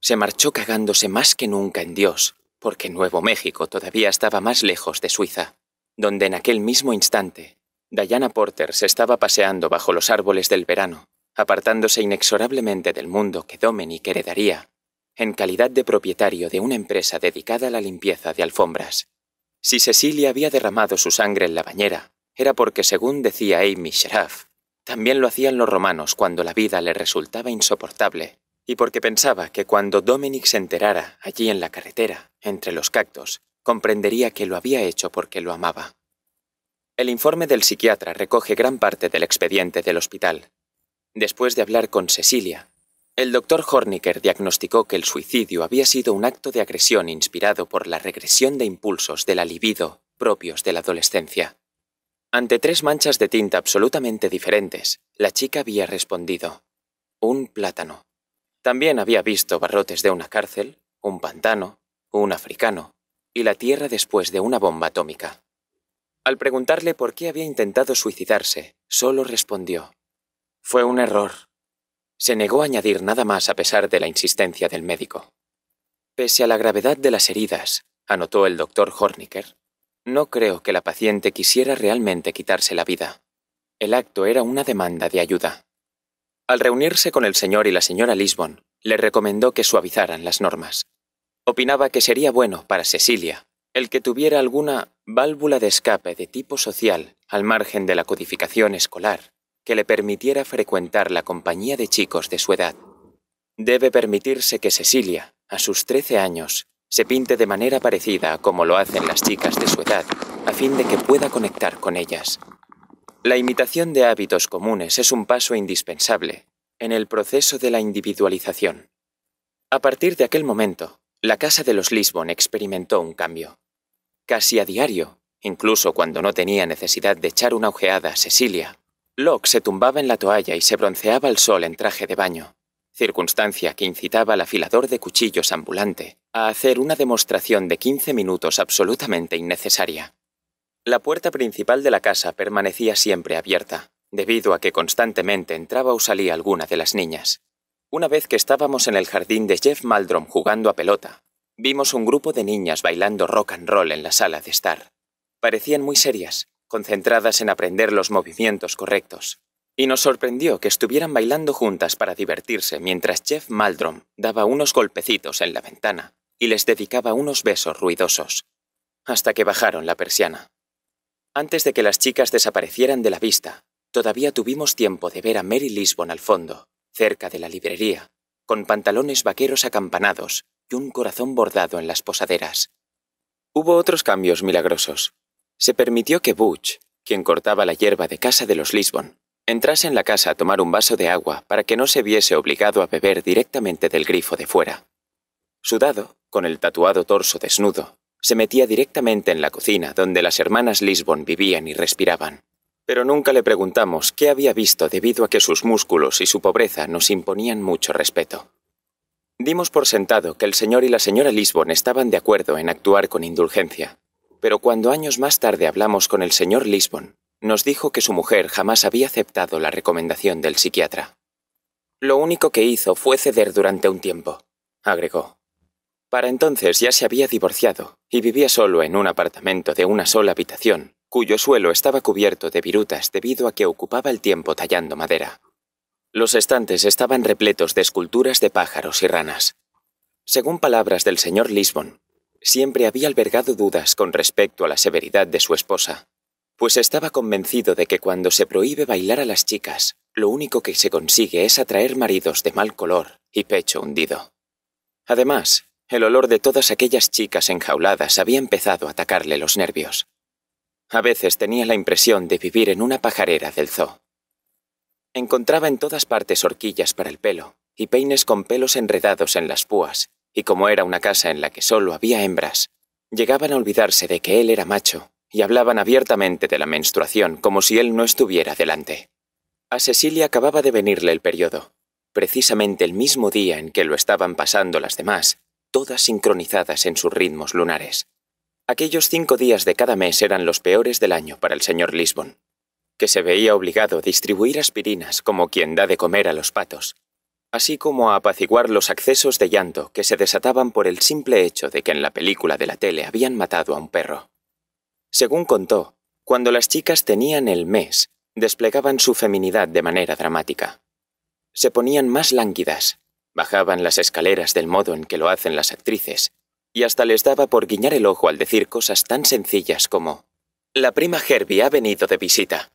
Se marchó cagándose más que nunca en Dios, porque Nuevo México todavía estaba más lejos de Suiza, donde en aquel mismo instante, Diana Porter se estaba paseando bajo los árboles del verano, apartándose inexorablemente del mundo que Dominic heredaría, en calidad de propietario de una empresa dedicada a la limpieza de alfombras. Si Cecilia había derramado su sangre en la bañera, era porque, según decía Amy Sharaf, también lo hacían los romanos cuando la vida le resultaba insoportable, y porque pensaba que cuando Dominic se enterara allí en la carretera, entre los cactos, comprendería que lo había hecho porque lo amaba. El informe del psiquiatra recoge gran parte del expediente del hospital. Después de hablar con Cecilia, el doctor Horniker diagnosticó que el suicidio había sido un acto de agresión inspirado por la regresión de impulsos de la libido propios de la adolescencia. Ante tres manchas de tinta absolutamente diferentes, la chica había respondido, un plátano. También había visto barrotes de una cárcel, un pantano, un africano, y la tierra después de una bomba atómica. Al preguntarle por qué había intentado suicidarse, solo respondió, Fue un error, se negó a añadir nada más a pesar de la insistencia del médico. Pese a la gravedad de las heridas, anotó el doctor Horniker, no creo que la paciente quisiera realmente quitarse la vida. El acto era una demanda de ayuda. Al reunirse con el señor y la señora Lisbon, le recomendó que suavizaran las normas. Opinaba que sería bueno para Cecilia el que tuviera alguna válvula de escape de tipo social al margen de la codificación escolar que le permitiera frecuentar la compañía de chicos de su edad. Debe permitirse que Cecilia, a sus 13 años, se pinte de manera parecida a como lo hacen las chicas de su edad, a fin de que pueda conectar con ellas. La imitación de hábitos comunes es un paso indispensable en el proceso de la individualización. A partir de aquel momento, la casa de los Lisbon experimentó un cambio. Casi a diario, incluso cuando no tenía necesidad de echar una ojeada a Cecilia, Locke se tumbaba en la toalla y se bronceaba al sol en traje de baño, circunstancia que incitaba al afilador de cuchillos ambulante a hacer una demostración de 15 minutos absolutamente innecesaria. La puerta principal de la casa permanecía siempre abierta, debido a que constantemente entraba o salía alguna de las niñas. Una vez que estábamos en el jardín de Jeff Maldrom jugando a pelota, vimos un grupo de niñas bailando rock and roll en la sala de estar. Parecían muy serias, concentradas en aprender los movimientos correctos. Y nos sorprendió que estuvieran bailando juntas para divertirse mientras Jeff Maldrom daba unos golpecitos en la ventana y les dedicaba unos besos ruidosos, hasta que bajaron la persiana. Antes de que las chicas desaparecieran de la vista, todavía tuvimos tiempo de ver a Mary Lisbon al fondo, cerca de la librería, con pantalones vaqueros acampanados y un corazón bordado en las posaderas. Hubo otros cambios milagrosos. Se permitió que Butch, quien cortaba la hierba de casa de los Lisbon, entrase en la casa a tomar un vaso de agua para que no se viese obligado a beber directamente del grifo de fuera. Sudado, con el tatuado torso desnudo, se metía directamente en la cocina donde las hermanas Lisbon vivían y respiraban. Pero nunca le preguntamos qué había visto debido a que sus músculos y su pobreza nos imponían mucho respeto. Dimos por sentado que el señor y la señora Lisbon estaban de acuerdo en actuar con indulgencia, pero cuando años más tarde hablamos con el señor Lisbon, nos dijo que su mujer jamás había aceptado la recomendación del psiquiatra. Lo único que hizo fue ceder durante un tiempo, agregó. Para entonces ya se había divorciado y vivía solo en un apartamento de una sola habitación, cuyo suelo estaba cubierto de virutas debido a que ocupaba el tiempo tallando madera. Los estantes estaban repletos de esculturas de pájaros y ranas. Según palabras del señor Lisbon, siempre había albergado dudas con respecto a la severidad de su esposa, pues estaba convencido de que cuando se prohíbe bailar a las chicas, lo único que se consigue es atraer maridos de mal color y pecho hundido. Además, el olor de todas aquellas chicas enjauladas había empezado a atacarle los nervios. A veces tenía la impresión de vivir en una pajarera del zoo. Encontraba en todas partes horquillas para el pelo y peines con pelos enredados en las púas y como era una casa en la que solo había hembras, llegaban a olvidarse de que él era macho y hablaban abiertamente de la menstruación como si él no estuviera delante. A Cecilia acababa de venirle el periodo, precisamente el mismo día en que lo estaban pasando las demás, todas sincronizadas en sus ritmos lunares. Aquellos cinco días de cada mes eran los peores del año para el señor Lisbon, que se veía obligado a distribuir aspirinas como quien da de comer a los patos, así como a apaciguar los accesos de llanto que se desataban por el simple hecho de que en la película de la tele habían matado a un perro. Según contó, cuando las chicas tenían el mes, desplegaban su feminidad de manera dramática. Se ponían más lánguidas, bajaban las escaleras del modo en que lo hacen las actrices, y hasta les daba por guiñar el ojo al decir cosas tan sencillas como La prima Herbie ha venido de visita.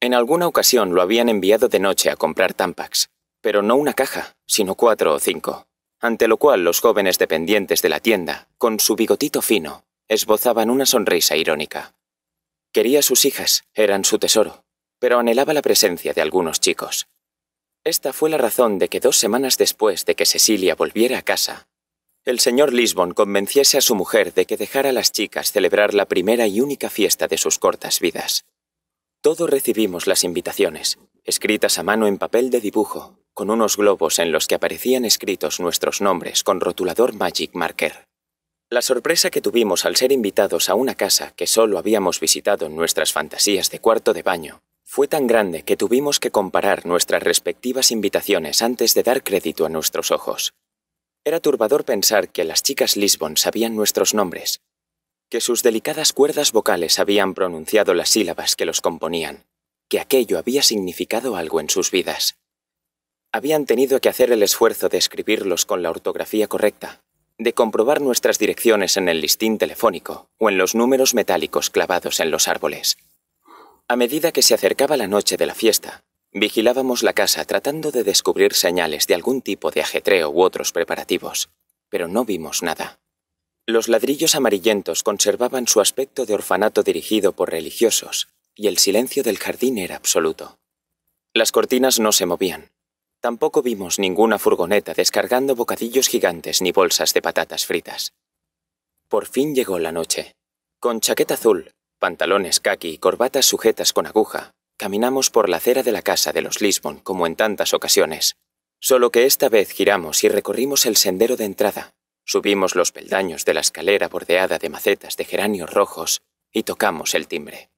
En alguna ocasión lo habían enviado de noche a comprar tampax, pero no una caja, sino cuatro o cinco, ante lo cual los jóvenes dependientes de la tienda, con su bigotito fino, esbozaban una sonrisa irónica. Quería sus hijas, eran su tesoro, pero anhelaba la presencia de algunos chicos. Esta fue la razón de que dos semanas después de que Cecilia volviera a casa, el señor Lisbon convenciese a su mujer de que dejara a las chicas celebrar la primera y única fiesta de sus cortas vidas. Todos recibimos las invitaciones, escritas a mano en papel de dibujo, con unos globos en los que aparecían escritos nuestros nombres con rotulador Magic Marker. La sorpresa que tuvimos al ser invitados a una casa que solo habíamos visitado en nuestras fantasías de cuarto de baño fue tan grande que tuvimos que comparar nuestras respectivas invitaciones antes de dar crédito a nuestros ojos. Era turbador pensar que las chicas Lisbon sabían nuestros nombres, que sus delicadas cuerdas vocales habían pronunciado las sílabas que los componían, que aquello había significado algo en sus vidas habían tenido que hacer el esfuerzo de escribirlos con la ortografía correcta, de comprobar nuestras direcciones en el listín telefónico o en los números metálicos clavados en los árboles. A medida que se acercaba la noche de la fiesta, vigilábamos la casa tratando de descubrir señales de algún tipo de ajetreo u otros preparativos, pero no vimos nada. Los ladrillos amarillentos conservaban su aspecto de orfanato dirigido por religiosos, y el silencio del jardín era absoluto. Las cortinas no se movían, Tampoco vimos ninguna furgoneta descargando bocadillos gigantes ni bolsas de patatas fritas. Por fin llegó la noche. Con chaqueta azul, pantalones khaki y corbatas sujetas con aguja, caminamos por la acera de la casa de los Lisbon como en tantas ocasiones. Solo que esta vez giramos y recorrimos el sendero de entrada, subimos los peldaños de la escalera bordeada de macetas de geranios rojos y tocamos el timbre.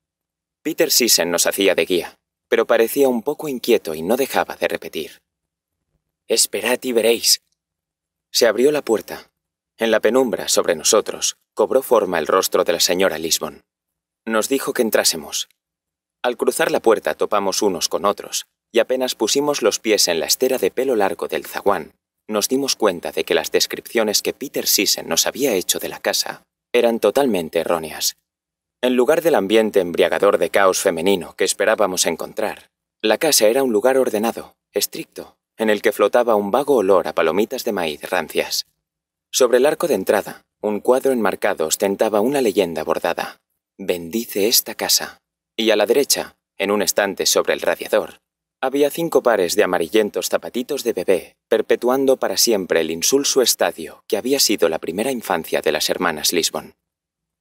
Peter Sisson nos hacía de guía, pero parecía un poco inquieto y no dejaba de repetir. Esperad y veréis. Se abrió la puerta. En la penumbra, sobre nosotros, cobró forma el rostro de la señora Lisbon. Nos dijo que entrásemos. Al cruzar la puerta topamos unos con otros, y apenas pusimos los pies en la estera de pelo largo del zaguán, nos dimos cuenta de que las descripciones que Peter Sisen nos había hecho de la casa eran totalmente erróneas. En lugar del ambiente embriagador de caos femenino que esperábamos encontrar, la casa era un lugar ordenado, estricto, en el que flotaba un vago olor a palomitas de maíz rancias. Sobre el arco de entrada, un cuadro enmarcado ostentaba una leyenda bordada. Bendice esta casa. Y a la derecha, en un estante sobre el radiador, había cinco pares de amarillentos zapatitos de bebé, perpetuando para siempre el insulso estadio que había sido la primera infancia de las hermanas Lisbon.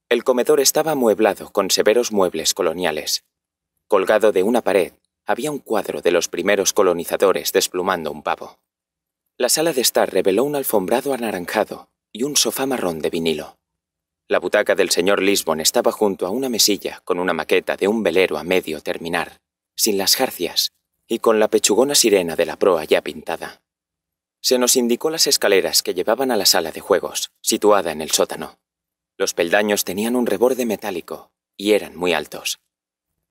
El comedor estaba amueblado con severos muebles coloniales. Colgado de una pared había un cuadro de los primeros colonizadores desplumando un pavo. La sala de estar reveló un alfombrado anaranjado y un sofá marrón de vinilo. La butaca del señor Lisbon estaba junto a una mesilla con una maqueta de un velero a medio terminar, sin las jarcias y con la pechugona sirena de la proa ya pintada. Se nos indicó las escaleras que llevaban a la sala de juegos, situada en el sótano. Los peldaños tenían un reborde metálico y eran muy altos.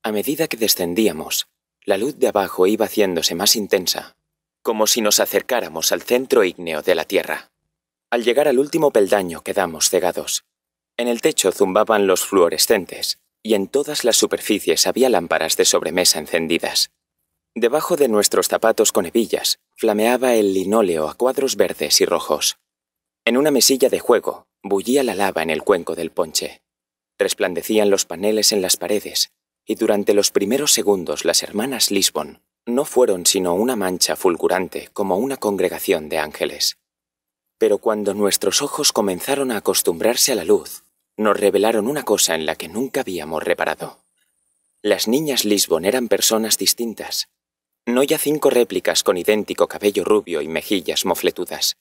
A medida que descendíamos, la luz de abajo iba haciéndose más intensa, como si nos acercáramos al centro ígneo de la Tierra. Al llegar al último peldaño quedamos cegados. En el techo zumbaban los fluorescentes, y en todas las superficies había lámparas de sobremesa encendidas. Debajo de nuestros zapatos con hebillas flameaba el linóleo a cuadros verdes y rojos. En una mesilla de juego bullía la lava en el cuenco del ponche. Resplandecían los paneles en las paredes, y durante los primeros segundos las hermanas Lisbon no fueron sino una mancha fulgurante como una congregación de ángeles. Pero cuando nuestros ojos comenzaron a acostumbrarse a la luz, nos revelaron una cosa en la que nunca habíamos reparado. Las niñas Lisbon eran personas distintas. No ya cinco réplicas con idéntico cabello rubio y mejillas mofletudas,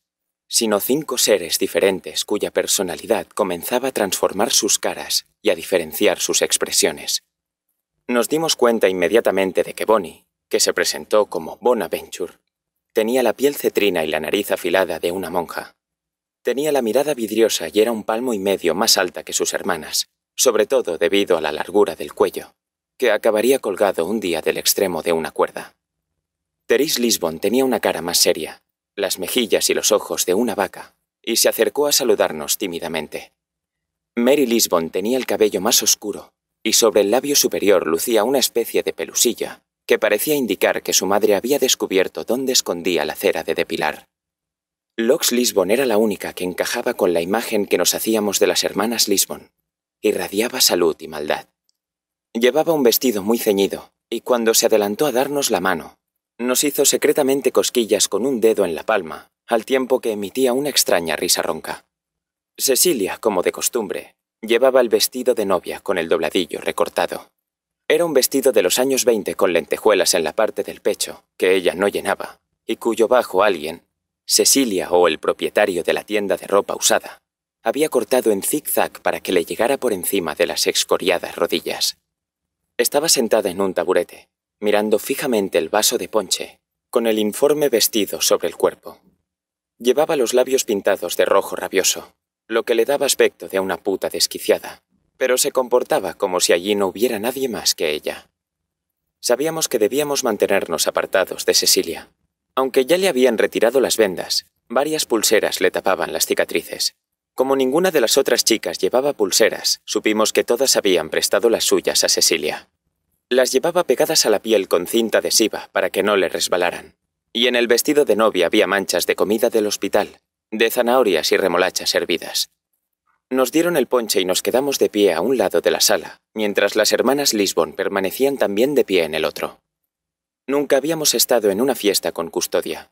sino cinco seres diferentes cuya personalidad comenzaba a transformar sus caras y a diferenciar sus expresiones. Nos dimos cuenta inmediatamente de que Bonnie, que se presentó como Bonaventure, tenía la piel cetrina y la nariz afilada de una monja. Tenía la mirada vidriosa y era un palmo y medio más alta que sus hermanas, sobre todo debido a la largura del cuello, que acabaría colgado un día del extremo de una cuerda. Therese Lisbon tenía una cara más seria, las mejillas y los ojos de una vaca, y se acercó a saludarnos tímidamente. Mary Lisbon tenía el cabello más oscuro y sobre el labio superior lucía una especie de pelusilla, que parecía indicar que su madre había descubierto dónde escondía la cera de depilar. Lox Lisbon era la única que encajaba con la imagen que nos hacíamos de las hermanas Lisbon. Irradiaba salud y maldad. Llevaba un vestido muy ceñido, y cuando se adelantó a darnos la mano, nos hizo secretamente cosquillas con un dedo en la palma, al tiempo que emitía una extraña risa ronca. Cecilia, como de costumbre, Llevaba el vestido de novia con el dobladillo recortado. Era un vestido de los años 20 con lentejuelas en la parte del pecho, que ella no llenaba, y cuyo bajo alguien, Cecilia o el propietario de la tienda de ropa usada, había cortado en zig-zag para que le llegara por encima de las excoriadas rodillas. Estaba sentada en un taburete, mirando fijamente el vaso de ponche, con el informe vestido sobre el cuerpo. Llevaba los labios pintados de rojo rabioso, lo que le daba aspecto de una puta desquiciada, pero se comportaba como si allí no hubiera nadie más que ella. Sabíamos que debíamos mantenernos apartados de Cecilia. Aunque ya le habían retirado las vendas, varias pulseras le tapaban las cicatrices. Como ninguna de las otras chicas llevaba pulseras, supimos que todas habían prestado las suyas a Cecilia. Las llevaba pegadas a la piel con cinta adhesiva para que no le resbalaran. Y en el vestido de novia había manchas de comida del hospital, de zanahorias y remolachas hervidas. Nos dieron el ponche y nos quedamos de pie a un lado de la sala, mientras las hermanas Lisbon permanecían también de pie en el otro. Nunca habíamos estado en una fiesta con custodia.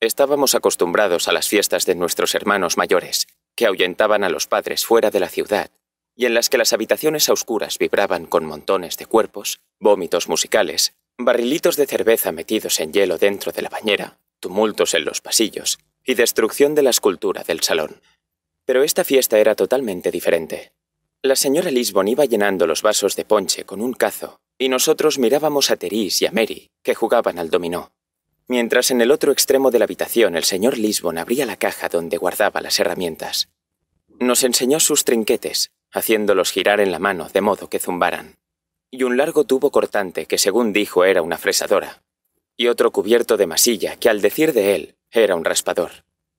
Estábamos acostumbrados a las fiestas de nuestros hermanos mayores, que ahuyentaban a los padres fuera de la ciudad, y en las que las habitaciones oscuras vibraban con montones de cuerpos, vómitos musicales, barrilitos de cerveza metidos en hielo dentro de la bañera, tumultos en los pasillos, y destrucción de la escultura del salón. Pero esta fiesta era totalmente diferente. La señora Lisbon iba llenando los vasos de ponche con un cazo, y nosotros mirábamos a Therese y a Mary, que jugaban al dominó. Mientras en el otro extremo de la habitación el señor Lisbon abría la caja donde guardaba las herramientas. Nos enseñó sus trinquetes, haciéndolos girar en la mano de modo que zumbaran. Y un largo tubo cortante que según dijo era una fresadora. Y otro cubierto de masilla que al decir de él era un raspador.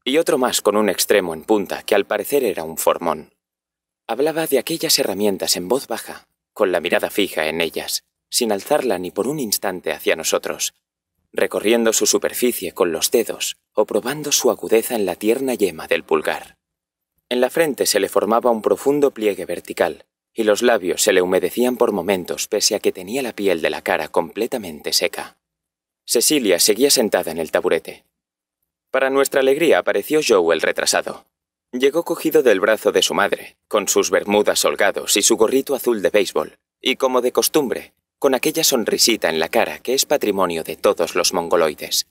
Y otro más con un extremo en punta, que al parecer era un formón. Hablaba de aquellas herramientas en voz baja, con la mirada fija en ellas, sin alzarla ni por un instante hacia nosotros, recorriendo su superficie con los dedos o probando su agudeza en la tierna yema del pulgar. En la frente se le formaba un profundo pliegue vertical, y los labios se le humedecían por momentos pese a que tenía la piel de la cara completamente seca. Cecilia seguía sentada en el taburete, para nuestra alegría apareció Joe el retrasado. Llegó cogido del brazo de su madre, con sus bermudas holgados y su gorrito azul de béisbol, y como de costumbre, con aquella sonrisita en la cara que es patrimonio de todos los mongoloides.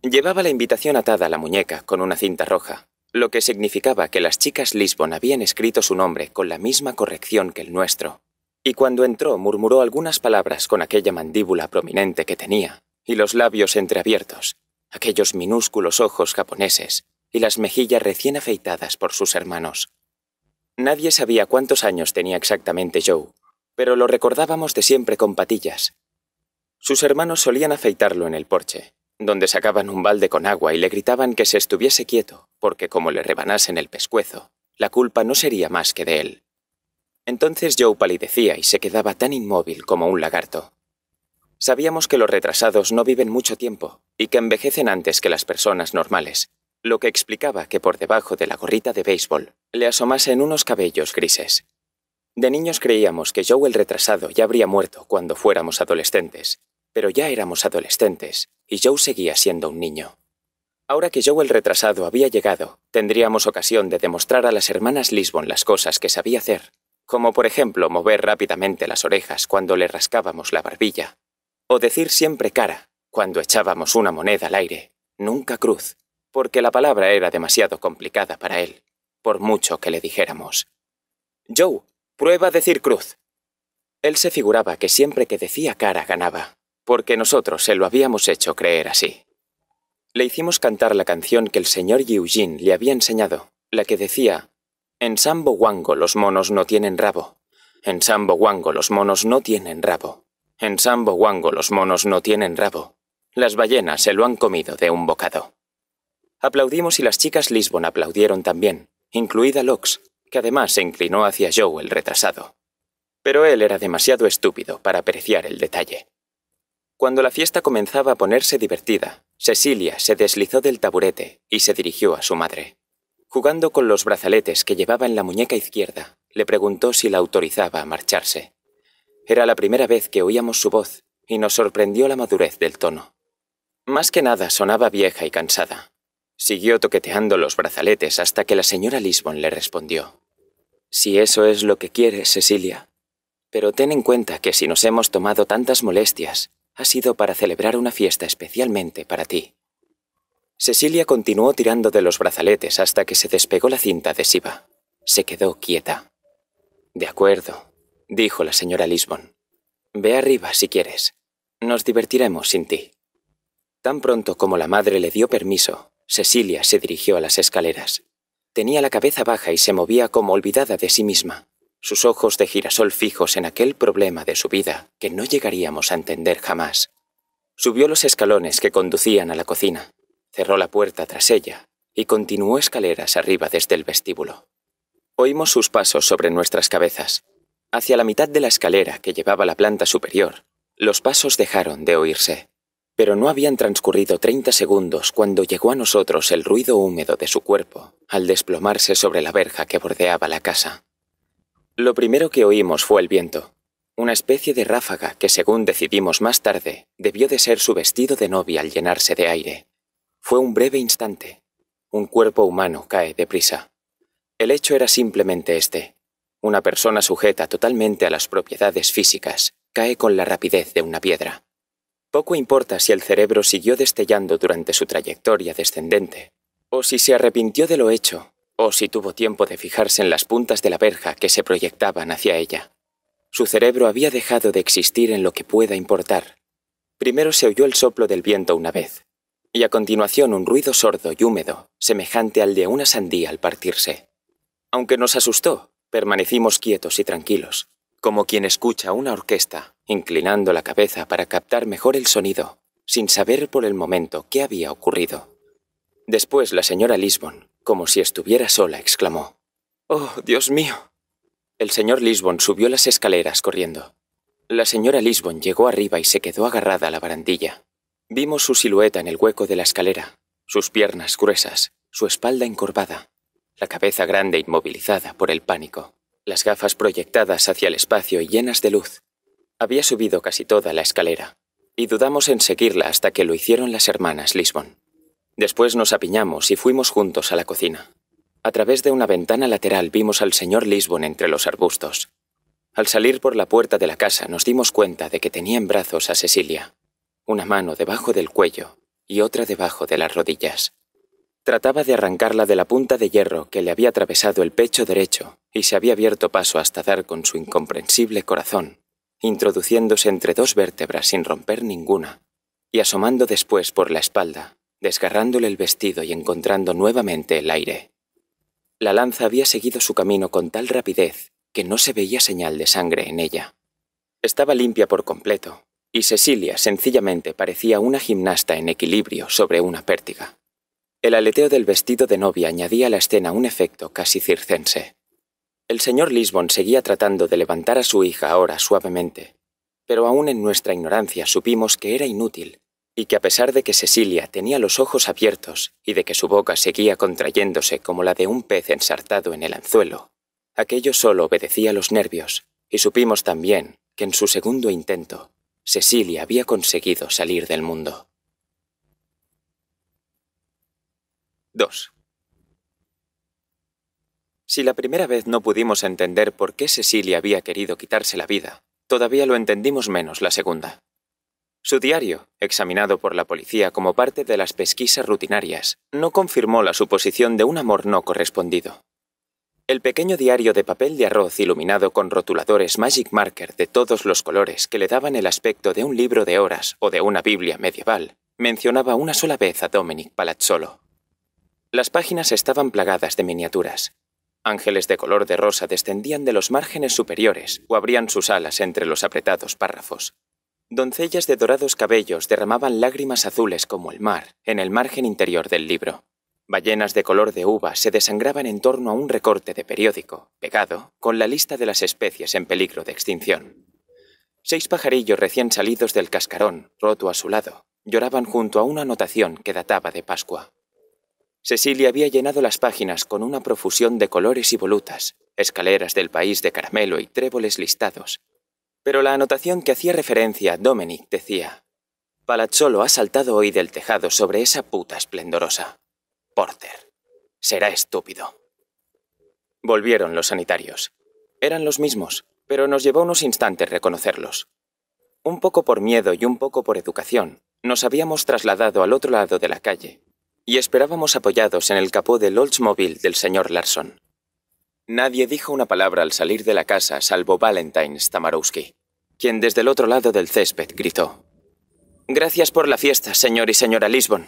Llevaba la invitación atada a la muñeca con una cinta roja, lo que significaba que las chicas Lisbon habían escrito su nombre con la misma corrección que el nuestro, y cuando entró murmuró algunas palabras con aquella mandíbula prominente que tenía, y los labios entreabiertos, aquellos minúsculos ojos japoneses y las mejillas recién afeitadas por sus hermanos. Nadie sabía cuántos años tenía exactamente Joe, pero lo recordábamos de siempre con patillas. Sus hermanos solían afeitarlo en el porche, donde sacaban un balde con agua y le gritaban que se estuviese quieto, porque como le rebanasen el pescuezo, la culpa no sería más que de él. Entonces Joe palidecía y se quedaba tan inmóvil como un lagarto. Sabíamos que los retrasados no viven mucho tiempo y que envejecen antes que las personas normales, lo que explicaba que por debajo de la gorrita de béisbol le asomasen unos cabellos grises. De niños creíamos que Joe el retrasado ya habría muerto cuando fuéramos adolescentes, pero ya éramos adolescentes y Joe seguía siendo un niño. Ahora que Joe el retrasado había llegado, tendríamos ocasión de demostrar a las hermanas Lisbon las cosas que sabía hacer, como por ejemplo mover rápidamente las orejas cuando le rascábamos la barbilla o decir siempre cara, cuando echábamos una moneda al aire, nunca cruz, porque la palabra era demasiado complicada para él, por mucho que le dijéramos. Joe, prueba a decir cruz. Él se figuraba que siempre que decía cara ganaba, porque nosotros se lo habíamos hecho creer así. Le hicimos cantar la canción que el señor Eugene le había enseñado, la que decía, En Sambo Wango los monos no tienen rabo, en Sambo Wango los monos no tienen rabo. En Sambo Wango los monos no tienen rabo. Las ballenas se lo han comido de un bocado. Aplaudimos y las chicas Lisbon aplaudieron también, incluida Lox, que además se inclinó hacia Joe el retrasado. Pero él era demasiado estúpido para apreciar el detalle. Cuando la fiesta comenzaba a ponerse divertida, Cecilia se deslizó del taburete y se dirigió a su madre. Jugando con los brazaletes que llevaba en la muñeca izquierda, le preguntó si la autorizaba a marcharse. Era la primera vez que oíamos su voz y nos sorprendió la madurez del tono. Más que nada sonaba vieja y cansada. Siguió toqueteando los brazaletes hasta que la señora Lisbon le respondió. Si eso es lo que quieres, Cecilia. Pero ten en cuenta que si nos hemos tomado tantas molestias, ha sido para celebrar una fiesta especialmente para ti. Cecilia continuó tirando de los brazaletes hasta que se despegó la cinta adhesiva. Se quedó quieta. De acuerdo, dijo la señora Lisbon. Ve arriba si quieres. Nos divertiremos sin ti. Tan pronto como la madre le dio permiso, Cecilia se dirigió a las escaleras. Tenía la cabeza baja y se movía como olvidada de sí misma, sus ojos de girasol fijos en aquel problema de su vida que no llegaríamos a entender jamás. Subió los escalones que conducían a la cocina, cerró la puerta tras ella y continuó escaleras arriba desde el vestíbulo. Oímos sus pasos sobre nuestras cabezas. Hacia la mitad de la escalera que llevaba la planta superior, los pasos dejaron de oírse. Pero no habían transcurrido 30 segundos cuando llegó a nosotros el ruido húmedo de su cuerpo al desplomarse sobre la verja que bordeaba la casa. Lo primero que oímos fue el viento, una especie de ráfaga que según decidimos más tarde debió de ser su vestido de novia al llenarse de aire. Fue un breve instante. Un cuerpo humano cae deprisa. El hecho era simplemente este. Una persona sujeta totalmente a las propiedades físicas cae con la rapidez de una piedra. Poco importa si el cerebro siguió destellando durante su trayectoria descendente, o si se arrepintió de lo hecho, o si tuvo tiempo de fijarse en las puntas de la verja que se proyectaban hacia ella. Su cerebro había dejado de existir en lo que pueda importar. Primero se oyó el soplo del viento una vez, y a continuación un ruido sordo y húmedo, semejante al de una sandía al partirse. Aunque nos asustó, Permanecimos quietos y tranquilos, como quien escucha una orquesta, inclinando la cabeza para captar mejor el sonido, sin saber por el momento qué había ocurrido. Después la señora Lisbon, como si estuviera sola, exclamó, Oh, Dios mío. El señor Lisbon subió las escaleras corriendo. La señora Lisbon llegó arriba y se quedó agarrada a la barandilla. Vimos su silueta en el hueco de la escalera, sus piernas gruesas, su espalda encorvada, la cabeza grande inmovilizada por el pánico, las gafas proyectadas hacia el espacio y llenas de luz. Había subido casi toda la escalera, y dudamos en seguirla hasta que lo hicieron las hermanas Lisbon. Después nos apiñamos y fuimos juntos a la cocina. A través de una ventana lateral vimos al señor Lisbon entre los arbustos. Al salir por la puerta de la casa nos dimos cuenta de que tenía en brazos a Cecilia, una mano debajo del cuello y otra debajo de las rodillas. Trataba de arrancarla de la punta de hierro que le había atravesado el pecho derecho y se había abierto paso hasta dar con su incomprensible corazón, introduciéndose entre dos vértebras sin romper ninguna, y asomando después por la espalda, desgarrándole el vestido y encontrando nuevamente el aire. La lanza había seguido su camino con tal rapidez que no se veía señal de sangre en ella. Estaba limpia por completo, y Cecilia sencillamente parecía una gimnasta en equilibrio sobre una pértiga. El aleteo del vestido de novia añadía a la escena un efecto casi circense. El señor Lisbon seguía tratando de levantar a su hija ahora suavemente, pero aún en nuestra ignorancia supimos que era inútil y que a pesar de que Cecilia tenía los ojos abiertos y de que su boca seguía contrayéndose como la de un pez ensartado en el anzuelo, aquello solo obedecía los nervios, y supimos también que en su segundo intento, Cecilia había conseguido salir del mundo. 2. Si la primera vez no pudimos entender por qué Cecilia había querido quitarse la vida, todavía lo entendimos menos la segunda. Su diario, examinado por la policía como parte de las pesquisas rutinarias, no confirmó la suposición de un amor no correspondido. El pequeño diario de papel de arroz iluminado con rotuladores Magic Marker de todos los colores que le daban el aspecto de un libro de horas o de una Biblia medieval mencionaba una sola vez a Dominic Palazzolo. Las páginas estaban plagadas de miniaturas. Ángeles de color de rosa descendían de los márgenes superiores o abrían sus alas entre los apretados párrafos. Doncellas de dorados cabellos derramaban lágrimas azules como el mar en el margen interior del libro. Ballenas de color de uva se desangraban en torno a un recorte de periódico, pegado, con la lista de las especies en peligro de extinción. Seis pajarillos recién salidos del cascarón, roto a su lado, lloraban junto a una anotación que databa de Pascua. Cecilia había llenado las páginas con una profusión de colores y volutas, escaleras del país de caramelo y tréboles listados. Pero la anotación que hacía referencia a Dominic decía, Palazzolo ha saltado hoy del tejado sobre esa puta esplendorosa. Porter. Será estúpido. Volvieron los sanitarios. Eran los mismos, pero nos llevó unos instantes reconocerlos. Un poco por miedo y un poco por educación, nos habíamos trasladado al otro lado de la calle, y esperábamos apoyados en el capó del Oldsmobile del señor Larson. Nadie dijo una palabra al salir de la casa salvo Valentine Stamarowski, quien desde el otro lado del césped gritó. Gracias por la fiesta, señor y señora Lisbon.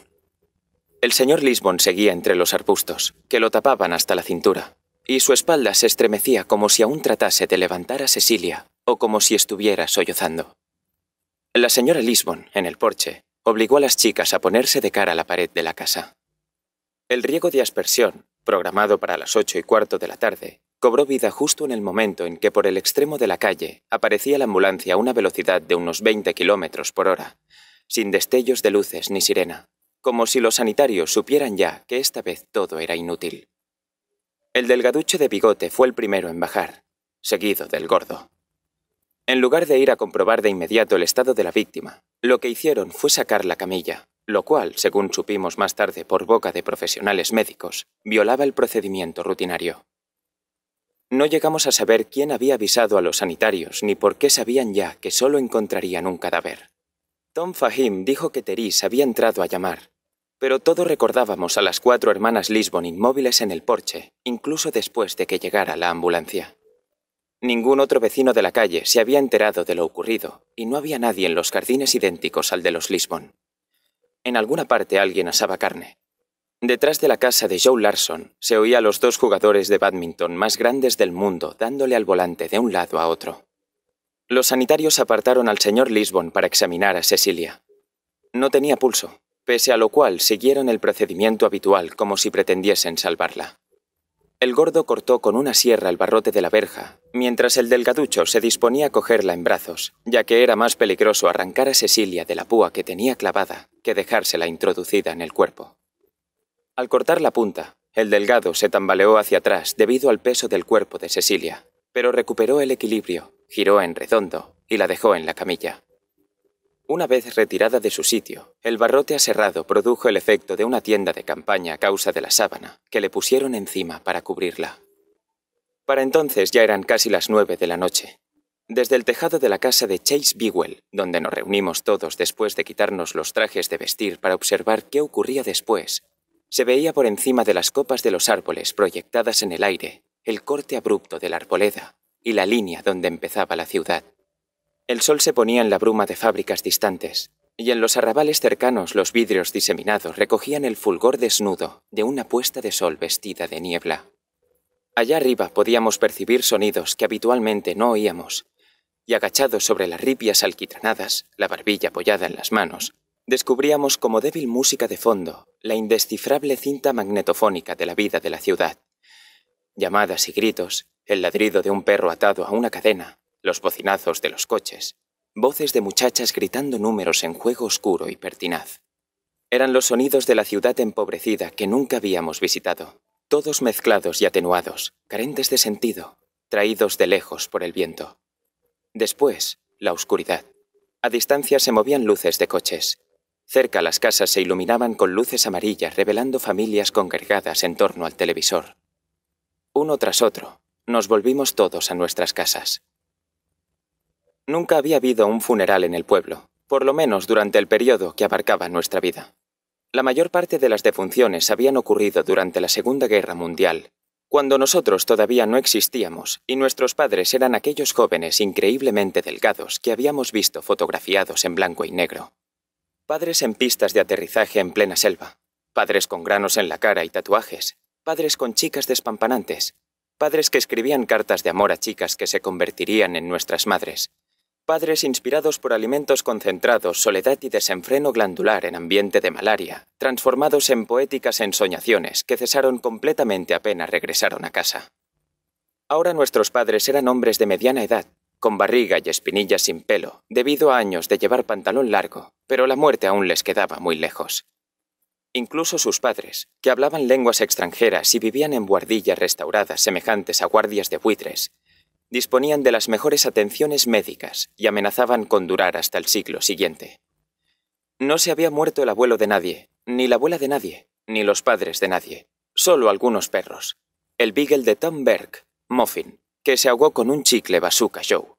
El señor Lisbon seguía entre los arbustos, que lo tapaban hasta la cintura, y su espalda se estremecía como si aún tratase de levantar a Cecilia o como si estuviera sollozando. La señora Lisbon, en el porche, obligó a las chicas a ponerse de cara a la pared de la casa. El riego de aspersión, programado para las ocho y cuarto de la tarde, cobró vida justo en el momento en que por el extremo de la calle aparecía la ambulancia a una velocidad de unos 20 kilómetros por hora, sin destellos de luces ni sirena, como si los sanitarios supieran ya que esta vez todo era inútil. El delgaducho de bigote fue el primero en bajar, seguido del gordo. En lugar de ir a comprobar de inmediato el estado de la víctima, lo que hicieron fue sacar la camilla, lo cual, según supimos más tarde por boca de profesionales médicos, violaba el procedimiento rutinario. No llegamos a saber quién había avisado a los sanitarios ni por qué sabían ya que solo encontrarían un cadáver. Tom Fahim dijo que Teris había entrado a llamar, pero todos recordábamos a las cuatro hermanas Lisbon inmóviles en el porche, incluso después de que llegara la ambulancia. Ningún otro vecino de la calle se había enterado de lo ocurrido, y no había nadie en los jardines idénticos al de los Lisbon. En alguna parte alguien asaba carne. Detrás de la casa de Joe Larson se oía a los dos jugadores de badminton más grandes del mundo dándole al volante de un lado a otro. Los sanitarios apartaron al señor Lisbon para examinar a Cecilia. No tenía pulso, pese a lo cual siguieron el procedimiento habitual como si pretendiesen salvarla. El gordo cortó con una sierra el barrote de la verja, mientras el delgaducho se disponía a cogerla en brazos, ya que era más peligroso arrancar a Cecilia de la púa que tenía clavada que dejársela introducida en el cuerpo. Al cortar la punta, el delgado se tambaleó hacia atrás debido al peso del cuerpo de Cecilia, pero recuperó el equilibrio, giró en redondo y la dejó en la camilla. Una vez retirada de su sitio, el barrote aserrado produjo el efecto de una tienda de campaña a causa de la sábana que le pusieron encima para cubrirla. Para entonces ya eran casi las nueve de la noche. Desde el tejado de la casa de Chase Bewell, donde nos reunimos todos después de quitarnos los trajes de vestir para observar qué ocurría después, se veía por encima de las copas de los árboles proyectadas en el aire el corte abrupto de la arboleda y la línea donde empezaba la ciudad. El sol se ponía en la bruma de fábricas distantes, y en los arrabales cercanos los vidrios diseminados recogían el fulgor desnudo de una puesta de sol vestida de niebla. Allá arriba podíamos percibir sonidos que habitualmente no oíamos, y agachados sobre las ripias alquitranadas, la barbilla apoyada en las manos, descubríamos como débil música de fondo la indescifrable cinta magnetofónica de la vida de la ciudad. Llamadas y gritos, el ladrido de un perro atado a una cadena, los bocinazos de los coches, voces de muchachas gritando números en juego oscuro y pertinaz. Eran los sonidos de la ciudad empobrecida que nunca habíamos visitado, todos mezclados y atenuados, carentes de sentido, traídos de lejos por el viento. Después, la oscuridad. A distancia se movían luces de coches. Cerca las casas se iluminaban con luces amarillas revelando familias congregadas en torno al televisor. Uno tras otro, nos volvimos todos a nuestras casas. Nunca había habido un funeral en el pueblo, por lo menos durante el periodo que abarcaba nuestra vida. La mayor parte de las defunciones habían ocurrido durante la Segunda Guerra Mundial, cuando nosotros todavía no existíamos y nuestros padres eran aquellos jóvenes increíblemente delgados que habíamos visto fotografiados en blanco y negro. Padres en pistas de aterrizaje en plena selva, padres con granos en la cara y tatuajes, padres con chicas despampanantes, padres que escribían cartas de amor a chicas que se convertirían en nuestras madres, padres inspirados por alimentos concentrados, soledad y desenfreno glandular en ambiente de malaria, transformados en poéticas ensoñaciones que cesaron completamente apenas regresaron a casa. Ahora nuestros padres eran hombres de mediana edad, con barriga y espinillas sin pelo, debido a años de llevar pantalón largo, pero la muerte aún les quedaba muy lejos. Incluso sus padres, que hablaban lenguas extranjeras y vivían en guardillas restauradas semejantes a guardias de buitres, disponían de las mejores atenciones médicas y amenazaban con durar hasta el siglo siguiente. No se había muerto el abuelo de nadie, ni la abuela de nadie, ni los padres de nadie, solo algunos perros. El Beagle de Tom Berg, Muffin, que se ahogó con un chicle bazooka show.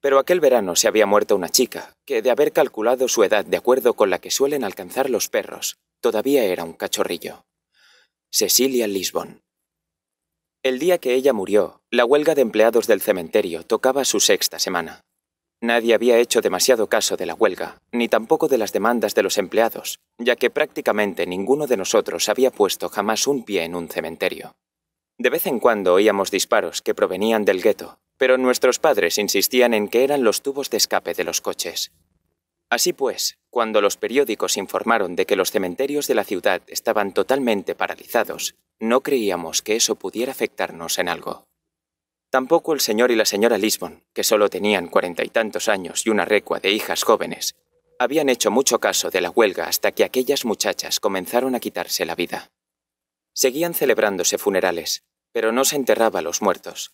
Pero aquel verano se había muerto una chica, que de haber calculado su edad de acuerdo con la que suelen alcanzar los perros, todavía era un cachorrillo. Cecilia Lisbon. El día que ella murió, la huelga de empleados del cementerio tocaba su sexta semana. Nadie había hecho demasiado caso de la huelga, ni tampoco de las demandas de los empleados, ya que prácticamente ninguno de nosotros había puesto jamás un pie en un cementerio. De vez en cuando oíamos disparos que provenían del gueto, pero nuestros padres insistían en que eran los tubos de escape de los coches. Así pues, cuando los periódicos informaron de que los cementerios de la ciudad estaban totalmente paralizados, no creíamos que eso pudiera afectarnos en algo. Tampoco el señor y la señora Lisbon, que solo tenían cuarenta y tantos años y una recua de hijas jóvenes, habían hecho mucho caso de la huelga hasta que aquellas muchachas comenzaron a quitarse la vida. Seguían celebrándose funerales, pero no se enterraba a los muertos.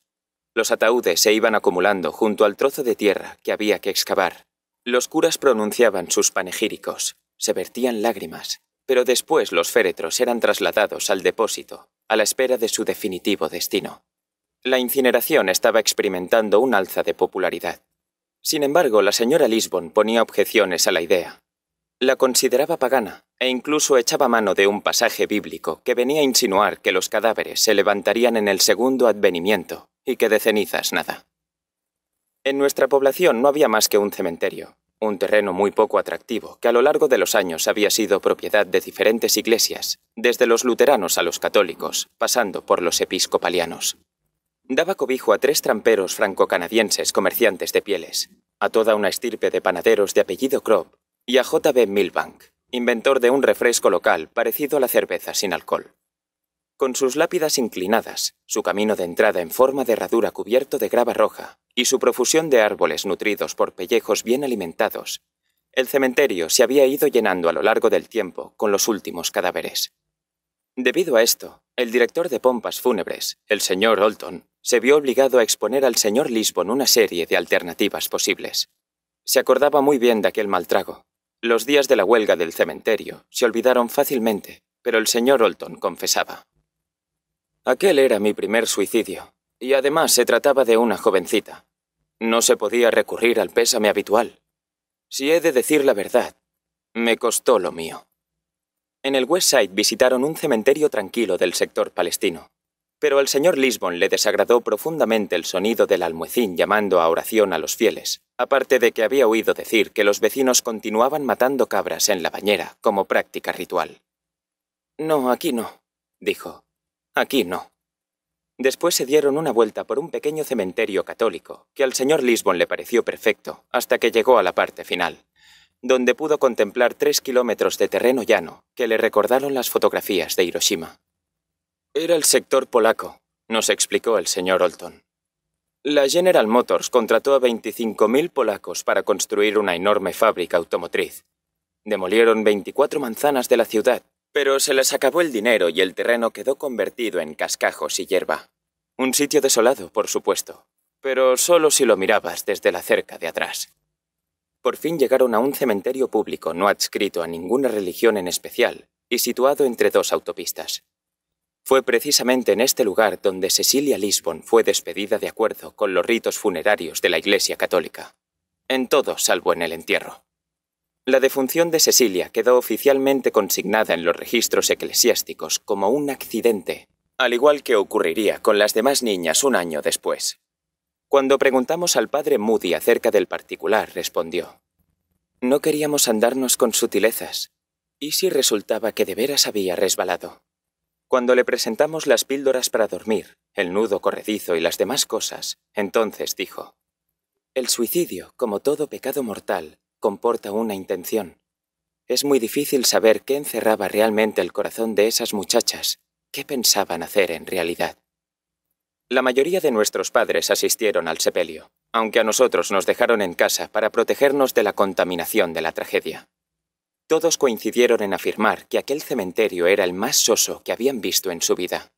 Los ataúdes se iban acumulando junto al trozo de tierra que había que excavar, los curas pronunciaban sus panegíricos, se vertían lágrimas, pero después los féretros eran trasladados al depósito, a la espera de su definitivo destino. La incineración estaba experimentando un alza de popularidad. Sin embargo, la señora Lisbon ponía objeciones a la idea. La consideraba pagana e incluso echaba mano de un pasaje bíblico que venía a insinuar que los cadáveres se levantarían en el segundo advenimiento y que de cenizas nada. En nuestra población no había más que un cementerio, un terreno muy poco atractivo que a lo largo de los años había sido propiedad de diferentes iglesias, desde los luteranos a los católicos, pasando por los episcopalianos. Daba cobijo a tres tramperos franco-canadienses comerciantes de pieles, a toda una estirpe de panaderos de apellido Crop y a J.B. Milbank, inventor de un refresco local parecido a la cerveza sin alcohol con sus lápidas inclinadas, su camino de entrada en forma de herradura cubierto de grava roja, y su profusión de árboles nutridos por pellejos bien alimentados, el cementerio se había ido llenando a lo largo del tiempo con los últimos cadáveres. Debido a esto, el director de pompas fúnebres, el señor Olton, se vio obligado a exponer al señor Lisbon una serie de alternativas posibles. Se acordaba muy bien de aquel mal trago. Los días de la huelga del cementerio se olvidaron fácilmente, pero el señor Olton confesaba. Aquel era mi primer suicidio, y además se trataba de una jovencita. No se podía recurrir al pésame habitual. Si he de decir la verdad, me costó lo mío. En el West Side visitaron un cementerio tranquilo del sector palestino, pero al señor Lisbon le desagradó profundamente el sonido del almuecín llamando a oración a los fieles, aparte de que había oído decir que los vecinos continuaban matando cabras en la bañera como práctica ritual. No, aquí no, dijo. Aquí no. Después se dieron una vuelta por un pequeño cementerio católico, que al señor Lisbon le pareció perfecto, hasta que llegó a la parte final, donde pudo contemplar tres kilómetros de terreno llano, que le recordaron las fotografías de Hiroshima. Era el sector polaco, nos explicó el señor Olton. La General Motors contrató a 25.000 polacos para construir una enorme fábrica automotriz. Demolieron 24 manzanas de la ciudad pero se les acabó el dinero y el terreno quedó convertido en cascajos y hierba. Un sitio desolado, por supuesto, pero solo si lo mirabas desde la cerca de atrás. Por fin llegaron a un cementerio público no adscrito a ninguna religión en especial y situado entre dos autopistas. Fue precisamente en este lugar donde Cecilia Lisbon fue despedida de acuerdo con los ritos funerarios de la Iglesia Católica. En todo salvo en el entierro. La defunción de Cecilia quedó oficialmente consignada en los registros eclesiásticos como un accidente, al igual que ocurriría con las demás niñas un año después. Cuando preguntamos al padre Moody acerca del particular, respondió, No queríamos andarnos con sutilezas, y si resultaba que de veras había resbalado. Cuando le presentamos las píldoras para dormir, el nudo corredizo y las demás cosas, entonces dijo, El suicidio, como todo pecado mortal, comporta una intención. Es muy difícil saber qué encerraba realmente el corazón de esas muchachas, qué pensaban hacer en realidad. La mayoría de nuestros padres asistieron al sepelio, aunque a nosotros nos dejaron en casa para protegernos de la contaminación de la tragedia. Todos coincidieron en afirmar que aquel cementerio era el más soso que habían visto en su vida.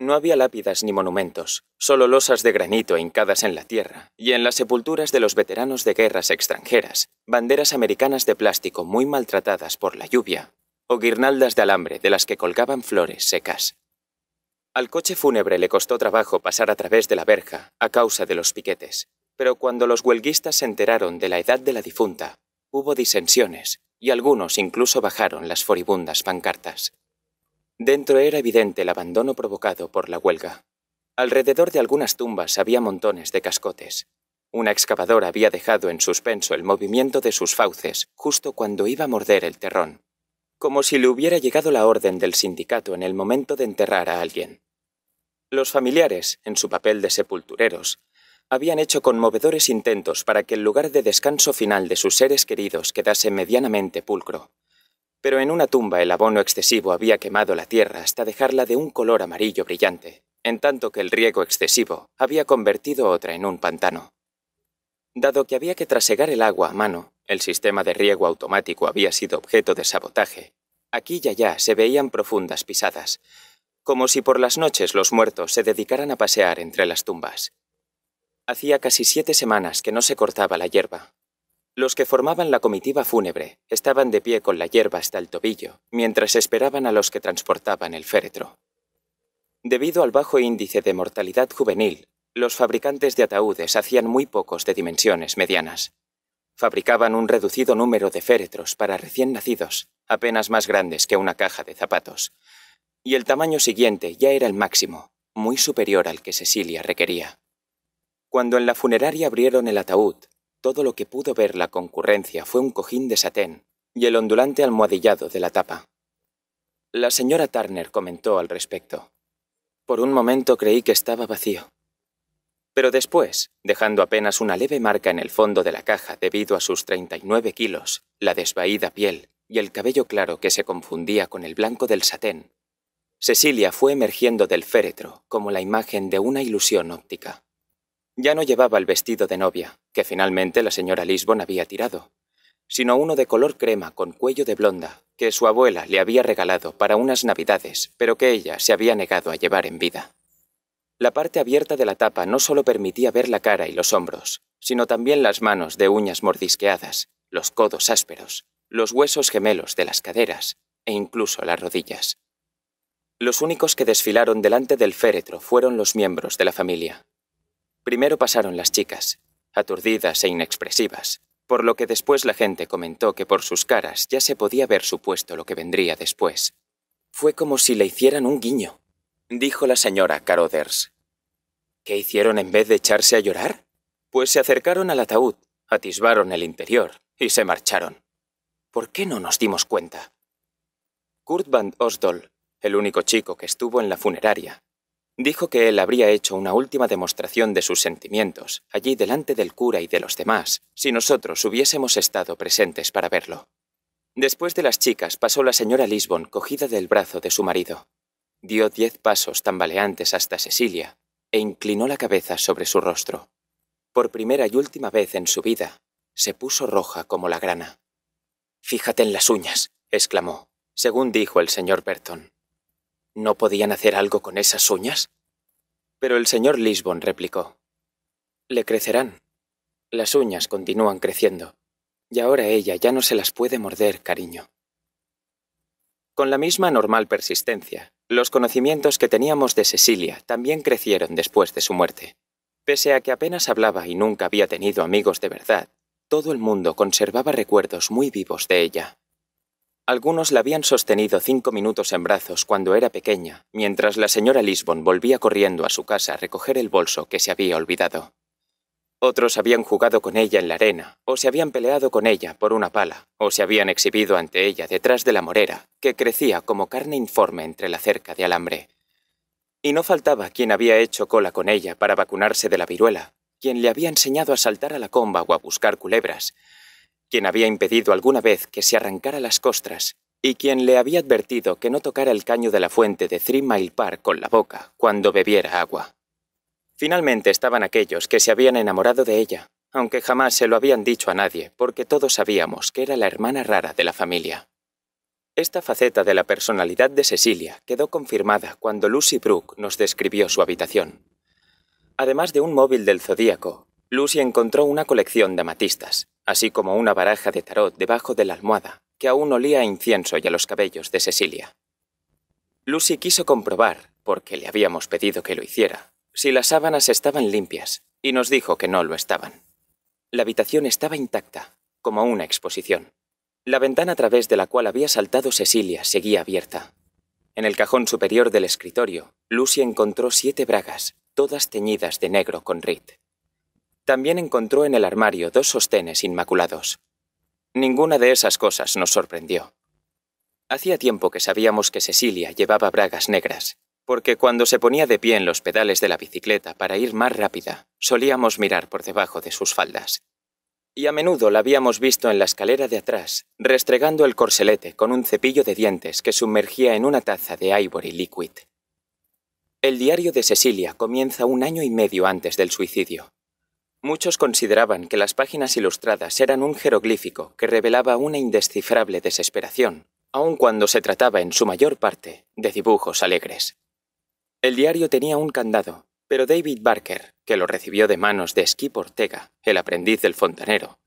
No había lápidas ni monumentos, solo losas de granito hincadas en la tierra, y en las sepulturas de los veteranos de guerras extranjeras, banderas americanas de plástico muy maltratadas por la lluvia, o guirnaldas de alambre de las que colgaban flores secas. Al coche fúnebre le costó trabajo pasar a través de la verja, a causa de los piquetes, pero cuando los huelguistas se enteraron de la edad de la difunta, hubo disensiones, y algunos incluso bajaron las foribundas pancartas. Dentro era evidente el abandono provocado por la huelga. Alrededor de algunas tumbas había montones de cascotes. Una excavadora había dejado en suspenso el movimiento de sus fauces justo cuando iba a morder el terrón, como si le hubiera llegado la orden del sindicato en el momento de enterrar a alguien. Los familiares, en su papel de sepultureros, habían hecho conmovedores intentos para que el lugar de descanso final de sus seres queridos quedase medianamente pulcro, pero en una tumba el abono excesivo había quemado la tierra hasta dejarla de un color amarillo brillante, en tanto que el riego excesivo había convertido otra en un pantano. Dado que había que trasegar el agua a mano, el sistema de riego automático había sido objeto de sabotaje. Aquí y allá se veían profundas pisadas, como si por las noches los muertos se dedicaran a pasear entre las tumbas. Hacía casi siete semanas que no se cortaba la hierba, los que formaban la comitiva fúnebre estaban de pie con la hierba hasta el tobillo, mientras esperaban a los que transportaban el féretro. Debido al bajo índice de mortalidad juvenil, los fabricantes de ataúdes hacían muy pocos de dimensiones medianas. Fabricaban un reducido número de féretros para recién nacidos, apenas más grandes que una caja de zapatos, y el tamaño siguiente ya era el máximo, muy superior al que Cecilia requería. Cuando en la funeraria abrieron el ataúd, todo lo que pudo ver la concurrencia fue un cojín de satén y el ondulante almohadillado de la tapa. La señora Turner comentó al respecto. Por un momento creí que estaba vacío. Pero después, dejando apenas una leve marca en el fondo de la caja debido a sus 39 kilos, la desvaída piel y el cabello claro que se confundía con el blanco del satén, Cecilia fue emergiendo del féretro como la imagen de una ilusión óptica. Ya no llevaba el vestido de novia, que finalmente la señora Lisbon había tirado, sino uno de color crema con cuello de blonda, que su abuela le había regalado para unas navidades, pero que ella se había negado a llevar en vida. La parte abierta de la tapa no solo permitía ver la cara y los hombros, sino también las manos de uñas mordisqueadas, los codos ásperos, los huesos gemelos de las caderas e incluso las rodillas. Los únicos que desfilaron delante del féretro fueron los miembros de la familia, Primero pasaron las chicas, aturdidas e inexpresivas, por lo que después la gente comentó que por sus caras ya se podía ver supuesto lo que vendría después. Fue como si le hicieran un guiño, dijo la señora Caroders. ¿Qué hicieron en vez de echarse a llorar? Pues se acercaron al ataúd, atisbaron el interior y se marcharon. ¿Por qué no nos dimos cuenta? Kurt van Osdol, el único chico que estuvo en la funeraria, Dijo que él habría hecho una última demostración de sus sentimientos, allí delante del cura y de los demás, si nosotros hubiésemos estado presentes para verlo. Después de las chicas pasó la señora Lisbon cogida del brazo de su marido. Dio diez pasos tambaleantes hasta Cecilia e inclinó la cabeza sobre su rostro. Por primera y última vez en su vida, se puso roja como la grana. Fíjate en las uñas, exclamó, según dijo el señor Burton. ¿No podían hacer algo con esas uñas? Pero el señor Lisbon replicó. Le crecerán. Las uñas continúan creciendo. Y ahora ella ya no se las puede morder, cariño. Con la misma normal persistencia, los conocimientos que teníamos de Cecilia también crecieron después de su muerte. Pese a que apenas hablaba y nunca había tenido amigos de verdad, todo el mundo conservaba recuerdos muy vivos de ella. Algunos la habían sostenido cinco minutos en brazos cuando era pequeña, mientras la señora Lisbon volvía corriendo a su casa a recoger el bolso que se había olvidado. Otros habían jugado con ella en la arena, o se habían peleado con ella por una pala, o se habían exhibido ante ella detrás de la morera, que crecía como carne informe entre la cerca de alambre. Y no faltaba quien había hecho cola con ella para vacunarse de la viruela, quien le había enseñado a saltar a la comba o a buscar culebras, quien había impedido alguna vez que se arrancara las costras y quien le había advertido que no tocara el caño de la fuente de Three Mile Park con la boca cuando bebiera agua. Finalmente estaban aquellos que se habían enamorado de ella, aunque jamás se lo habían dicho a nadie, porque todos sabíamos que era la hermana rara de la familia. Esta faceta de la personalidad de Cecilia quedó confirmada cuando Lucy Brooke nos describió su habitación. Además de un móvil del zodíaco, Lucy encontró una colección de amatistas, así como una baraja de tarot debajo de la almohada, que aún olía a incienso y a los cabellos de Cecilia. Lucy quiso comprobar, porque le habíamos pedido que lo hiciera, si las sábanas estaban limpias, y nos dijo que no lo estaban. La habitación estaba intacta, como una exposición. La ventana a través de la cual había saltado Cecilia seguía abierta. En el cajón superior del escritorio, Lucy encontró siete bragas, todas teñidas de negro con rit. También encontró en el armario dos sostenes inmaculados. Ninguna de esas cosas nos sorprendió. Hacía tiempo que sabíamos que Cecilia llevaba bragas negras, porque cuando se ponía de pie en los pedales de la bicicleta para ir más rápida, solíamos mirar por debajo de sus faldas. Y a menudo la habíamos visto en la escalera de atrás, restregando el corselete con un cepillo de dientes que sumergía en una taza de Ivory Liquid. El diario de Cecilia comienza un año y medio antes del suicidio, Muchos consideraban que las páginas ilustradas eran un jeroglífico que revelaba una indescifrable desesperación, aun cuando se trataba en su mayor parte de dibujos alegres. El diario tenía un candado, pero David Barker, que lo recibió de manos de Skip Ortega, el aprendiz del fontanero,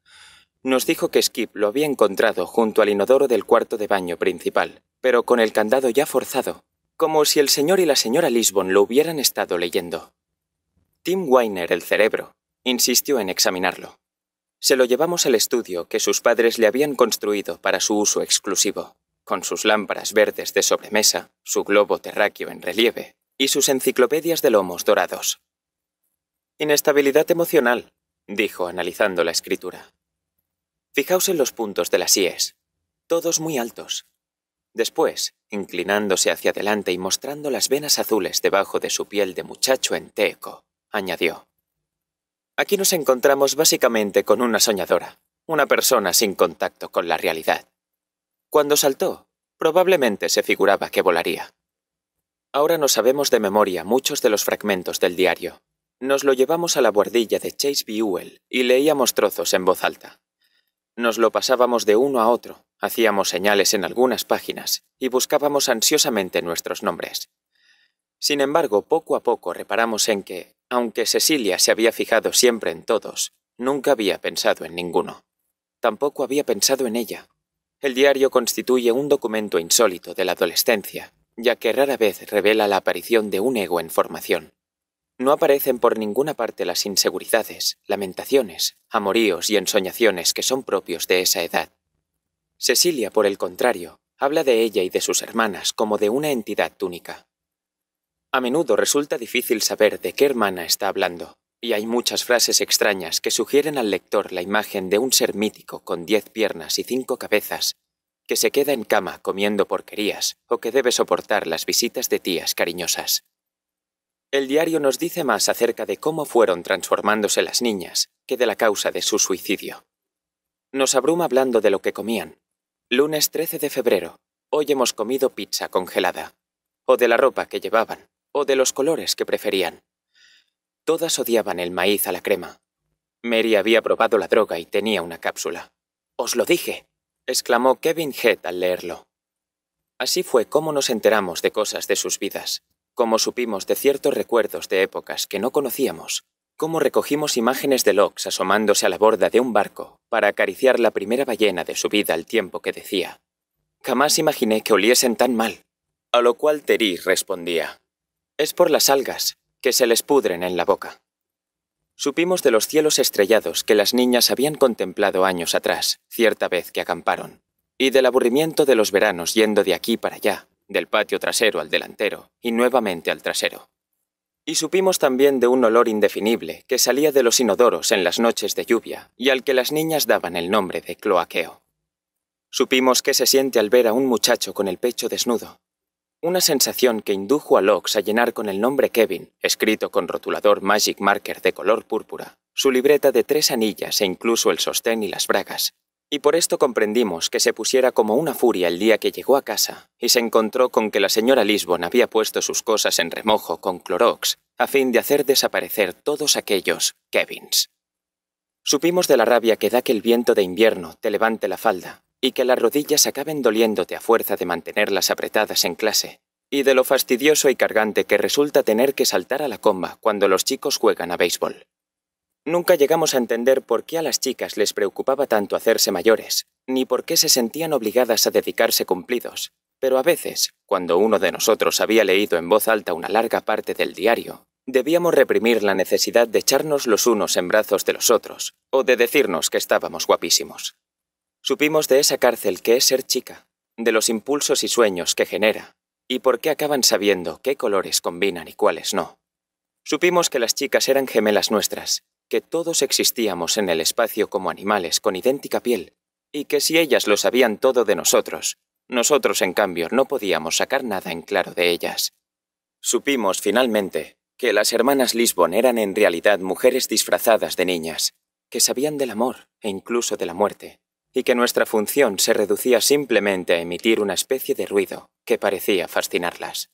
nos dijo que Skip lo había encontrado junto al inodoro del cuarto de baño principal, pero con el candado ya forzado, como si el señor y la señora Lisbon lo hubieran estado leyendo. Tim Weiner, el cerebro, Insistió en examinarlo. Se lo llevamos al estudio que sus padres le habían construido para su uso exclusivo, con sus lámparas verdes de sobremesa, su globo terráqueo en relieve y sus enciclopedias de lomos dorados. Inestabilidad emocional, dijo analizando la escritura. Fijaos en los puntos de las IES, todos muy altos. Después, inclinándose hacia adelante y mostrando las venas azules debajo de su piel de muchacho enteco, añadió. Aquí nos encontramos básicamente con una soñadora, una persona sin contacto con la realidad. Cuando saltó, probablemente se figuraba que volaría. Ahora no sabemos de memoria muchos de los fragmentos del diario. Nos lo llevamos a la guardilla de Chase Buell y leíamos trozos en voz alta. Nos lo pasábamos de uno a otro, hacíamos señales en algunas páginas y buscábamos ansiosamente nuestros nombres. Sin embargo, poco a poco reparamos en que, aunque Cecilia se había fijado siempre en todos, nunca había pensado en ninguno. Tampoco había pensado en ella. El diario constituye un documento insólito de la adolescencia, ya que rara vez revela la aparición de un ego en formación. No aparecen por ninguna parte las inseguridades, lamentaciones, amoríos y ensoñaciones que son propios de esa edad. Cecilia, por el contrario, habla de ella y de sus hermanas como de una entidad túnica. A menudo resulta difícil saber de qué hermana está hablando, y hay muchas frases extrañas que sugieren al lector la imagen de un ser mítico con diez piernas y cinco cabezas, que se queda en cama comiendo porquerías o que debe soportar las visitas de tías cariñosas. El diario nos dice más acerca de cómo fueron transformándose las niñas que de la causa de su suicidio. Nos abruma hablando de lo que comían. Lunes 13 de febrero. Hoy hemos comido pizza congelada. O de la ropa que llevaban de los colores que preferían. Todas odiaban el maíz a la crema. Mary había probado la droga y tenía una cápsula. Os lo dije, exclamó Kevin Head al leerlo. Así fue como nos enteramos de cosas de sus vidas, como supimos de ciertos recuerdos de épocas que no conocíamos, cómo recogimos imágenes de Locks asomándose a la borda de un barco para acariciar la primera ballena de su vida al tiempo que decía. Jamás imaginé que oliesen tan mal. A lo cual Terry respondía, es por las algas, que se les pudren en la boca. Supimos de los cielos estrellados que las niñas habían contemplado años atrás, cierta vez que acamparon, y del aburrimiento de los veranos yendo de aquí para allá, del patio trasero al delantero y nuevamente al trasero. Y supimos también de un olor indefinible que salía de los inodoros en las noches de lluvia y al que las niñas daban el nombre de cloaqueo. Supimos que se siente al ver a un muchacho con el pecho desnudo, una sensación que indujo a Locks a llenar con el nombre Kevin, escrito con rotulador Magic Marker de color púrpura, su libreta de tres anillas e incluso el sostén y las bragas. Y por esto comprendimos que se pusiera como una furia el día que llegó a casa y se encontró con que la señora Lisbon había puesto sus cosas en remojo con Clorox a fin de hacer desaparecer todos aquellos Kevins. Supimos de la rabia que da que el viento de invierno te levante la falda, y que las rodillas acaben doliéndote a fuerza de mantenerlas apretadas en clase, y de lo fastidioso y cargante que resulta tener que saltar a la comba cuando los chicos juegan a béisbol. Nunca llegamos a entender por qué a las chicas les preocupaba tanto hacerse mayores, ni por qué se sentían obligadas a dedicarse cumplidos, pero a veces, cuando uno de nosotros había leído en voz alta una larga parte del diario, debíamos reprimir la necesidad de echarnos los unos en brazos de los otros, o de decirnos que estábamos guapísimos. Supimos de esa cárcel que es ser chica, de los impulsos y sueños que genera, y por qué acaban sabiendo qué colores combinan y cuáles no. Supimos que las chicas eran gemelas nuestras, que todos existíamos en el espacio como animales con idéntica piel, y que si ellas lo sabían todo de nosotros, nosotros en cambio no podíamos sacar nada en claro de ellas. Supimos finalmente que las hermanas Lisbon eran en realidad mujeres disfrazadas de niñas, que sabían del amor e incluso de la muerte, y que nuestra función se reducía simplemente a emitir una especie de ruido que parecía fascinarlas.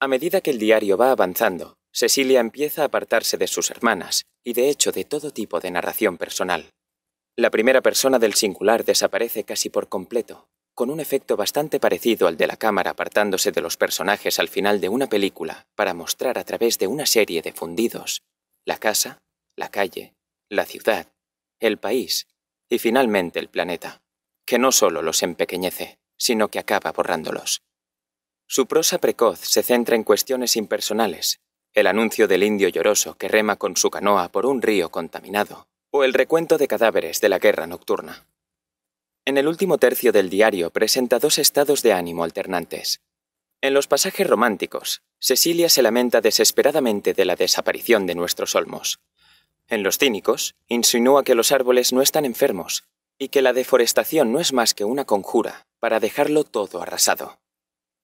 A medida que el diario va avanzando, Cecilia empieza a apartarse de sus hermanas y de hecho de todo tipo de narración personal. La primera persona del singular desaparece casi por completo, con un efecto bastante parecido al de la cámara apartándose de los personajes al final de una película para mostrar a través de una serie de fundidos la casa, la calle, la ciudad, el país y finalmente el planeta, que no solo los empequeñece, sino que acaba borrándolos. Su prosa precoz se centra en cuestiones impersonales, el anuncio del indio lloroso que rema con su canoa por un río contaminado, o el recuento de cadáveres de la guerra nocturna. En el último tercio del diario presenta dos estados de ánimo alternantes. En los pasajes románticos, Cecilia se lamenta desesperadamente de la desaparición de nuestros olmos, en los cínicos, insinúa que los árboles no están enfermos y que la deforestación no es más que una conjura para dejarlo todo arrasado.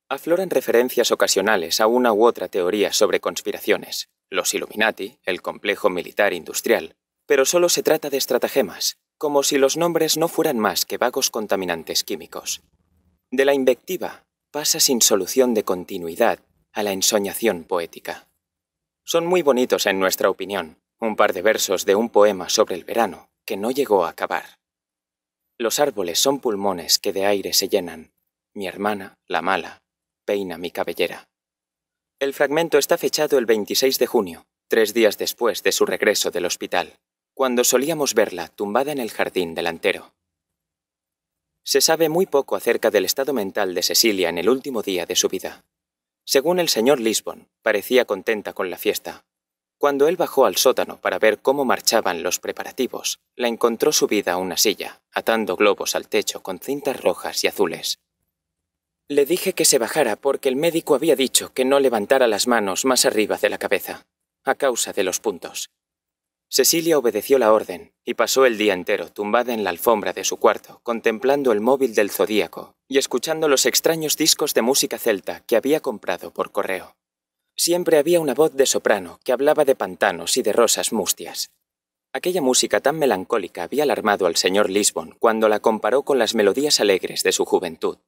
Afloran referencias ocasionales a una u otra teoría sobre conspiraciones, los Illuminati, el complejo militar industrial, pero solo se trata de estratagemas, como si los nombres no fueran más que vagos contaminantes químicos. De la invectiva pasa sin solución de continuidad a la ensoñación poética. Son muy bonitos en nuestra opinión, un par de versos de un poema sobre el verano que no llegó a acabar. Los árboles son pulmones que de aire se llenan. Mi hermana, la mala, peina mi cabellera. El fragmento está fechado el 26 de junio, tres días después de su regreso del hospital, cuando solíamos verla tumbada en el jardín delantero. Se sabe muy poco acerca del estado mental de Cecilia en el último día de su vida. Según el señor Lisbon, parecía contenta con la fiesta, cuando él bajó al sótano para ver cómo marchaban los preparativos, la encontró subida a una silla, atando globos al techo con cintas rojas y azules. Le dije que se bajara porque el médico había dicho que no levantara las manos más arriba de la cabeza, a causa de los puntos. Cecilia obedeció la orden y pasó el día entero tumbada en la alfombra de su cuarto, contemplando el móvil del zodíaco y escuchando los extraños discos de música celta que había comprado por correo. Siempre había una voz de soprano que hablaba de pantanos y de rosas mustias. Aquella música tan melancólica había alarmado al señor Lisbon cuando la comparó con las melodías alegres de su juventud.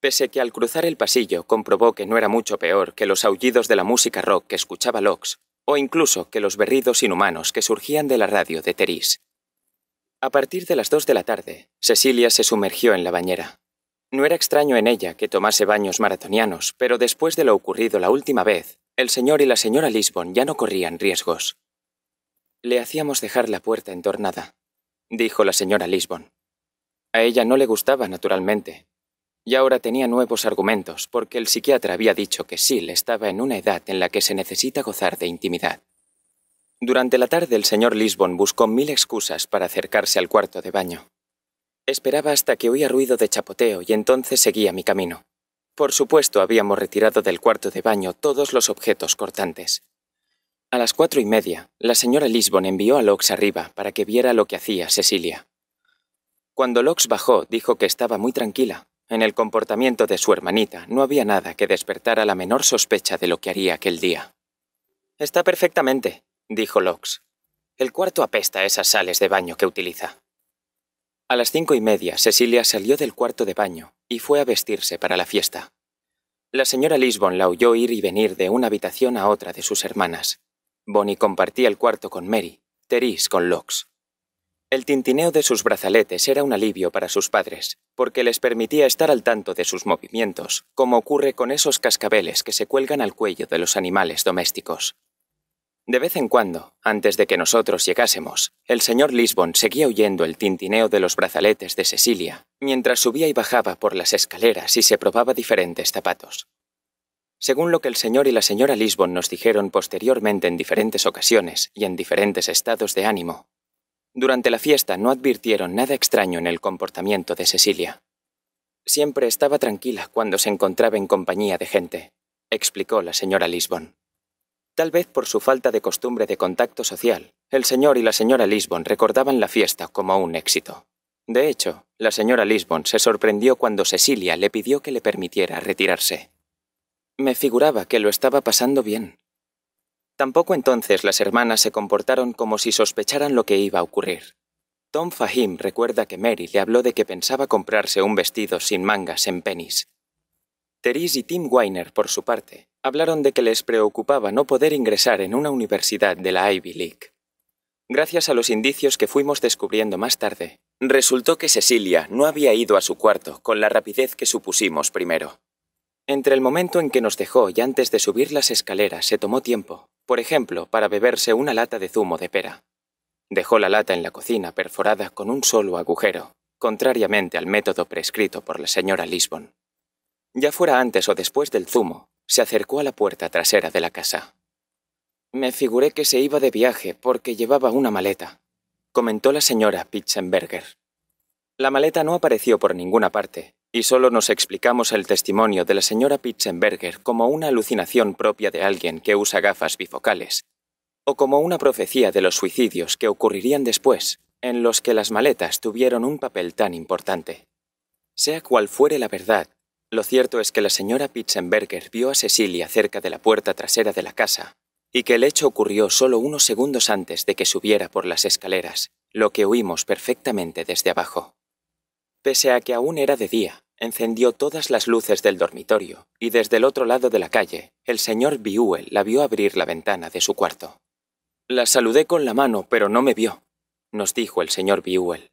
Pese que al cruzar el pasillo comprobó que no era mucho peor que los aullidos de la música rock que escuchaba Locks, o incluso que los berridos inhumanos que surgían de la radio de Terís. A partir de las dos de la tarde, Cecilia se sumergió en la bañera. No era extraño en ella que tomase baños maratonianos, pero después de lo ocurrido la última vez, el señor y la señora Lisbon ya no corrían riesgos. Le hacíamos dejar la puerta entornada, dijo la señora Lisbon. A ella no le gustaba, naturalmente. Y ahora tenía nuevos argumentos, porque el psiquiatra había dicho que Sil estaba en una edad en la que se necesita gozar de intimidad. Durante la tarde el señor Lisbon buscó mil excusas para acercarse al cuarto de baño. Esperaba hasta que oía ruido de chapoteo y entonces seguía mi camino. Por supuesto, habíamos retirado del cuarto de baño todos los objetos cortantes. A las cuatro y media, la señora Lisbon envió a Locks arriba para que viera lo que hacía Cecilia. Cuando Locks bajó, dijo que estaba muy tranquila. En el comportamiento de su hermanita no había nada que despertara la menor sospecha de lo que haría aquel día. Está perfectamente, dijo Locks. El cuarto apesta a esas sales de baño que utiliza. A las cinco y media, Cecilia salió del cuarto de baño y fue a vestirse para la fiesta. La señora Lisbon la oyó ir y venir de una habitación a otra de sus hermanas. Bonnie compartía el cuarto con Mary, Therese con Locks. El tintineo de sus brazaletes era un alivio para sus padres, porque les permitía estar al tanto de sus movimientos, como ocurre con esos cascabeles que se cuelgan al cuello de los animales domésticos. De vez en cuando, antes de que nosotros llegásemos, el señor Lisbon seguía oyendo el tintineo de los brazaletes de Cecilia, mientras subía y bajaba por las escaleras y se probaba diferentes zapatos. Según lo que el señor y la señora Lisbon nos dijeron posteriormente en diferentes ocasiones y en diferentes estados de ánimo, durante la fiesta no advirtieron nada extraño en el comportamiento de Cecilia. Siempre estaba tranquila cuando se encontraba en compañía de gente, explicó la señora Lisbon. Tal vez por su falta de costumbre de contacto social, el señor y la señora Lisbon recordaban la fiesta como un éxito. De hecho, la señora Lisbon se sorprendió cuando Cecilia le pidió que le permitiera retirarse. Me figuraba que lo estaba pasando bien. Tampoco entonces las hermanas se comportaron como si sospecharan lo que iba a ocurrir. Tom Fahim recuerda que Mary le habló de que pensaba comprarse un vestido sin mangas en Pennies. Therese y Tim Weiner, por su parte, hablaron de que les preocupaba no poder ingresar en una universidad de la Ivy League. Gracias a los indicios que fuimos descubriendo más tarde, resultó que Cecilia no había ido a su cuarto con la rapidez que supusimos primero. Entre el momento en que nos dejó y antes de subir las escaleras se tomó tiempo, por ejemplo, para beberse una lata de zumo de pera. Dejó la lata en la cocina perforada con un solo agujero, contrariamente al método prescrito por la señora Lisbon. Ya fuera antes o después del zumo, se acercó a la puerta trasera de la casa. Me figuré que se iba de viaje porque llevaba una maleta, comentó la señora Pitzenberger. La maleta no apareció por ninguna parte, y solo nos explicamos el testimonio de la señora Pitzenberger como una alucinación propia de alguien que usa gafas bifocales, o como una profecía de los suicidios que ocurrirían después, en los que las maletas tuvieron un papel tan importante. Sea cual fuere la verdad, lo cierto es que la señora Pitzenberger vio a Cecilia cerca de la puerta trasera de la casa y que el hecho ocurrió solo unos segundos antes de que subiera por las escaleras, lo que oímos perfectamente desde abajo. Pese a que aún era de día, encendió todas las luces del dormitorio y desde el otro lado de la calle, el señor Biuel la vio abrir la ventana de su cuarto. La saludé con la mano, pero no me vio, nos dijo el señor Biuel.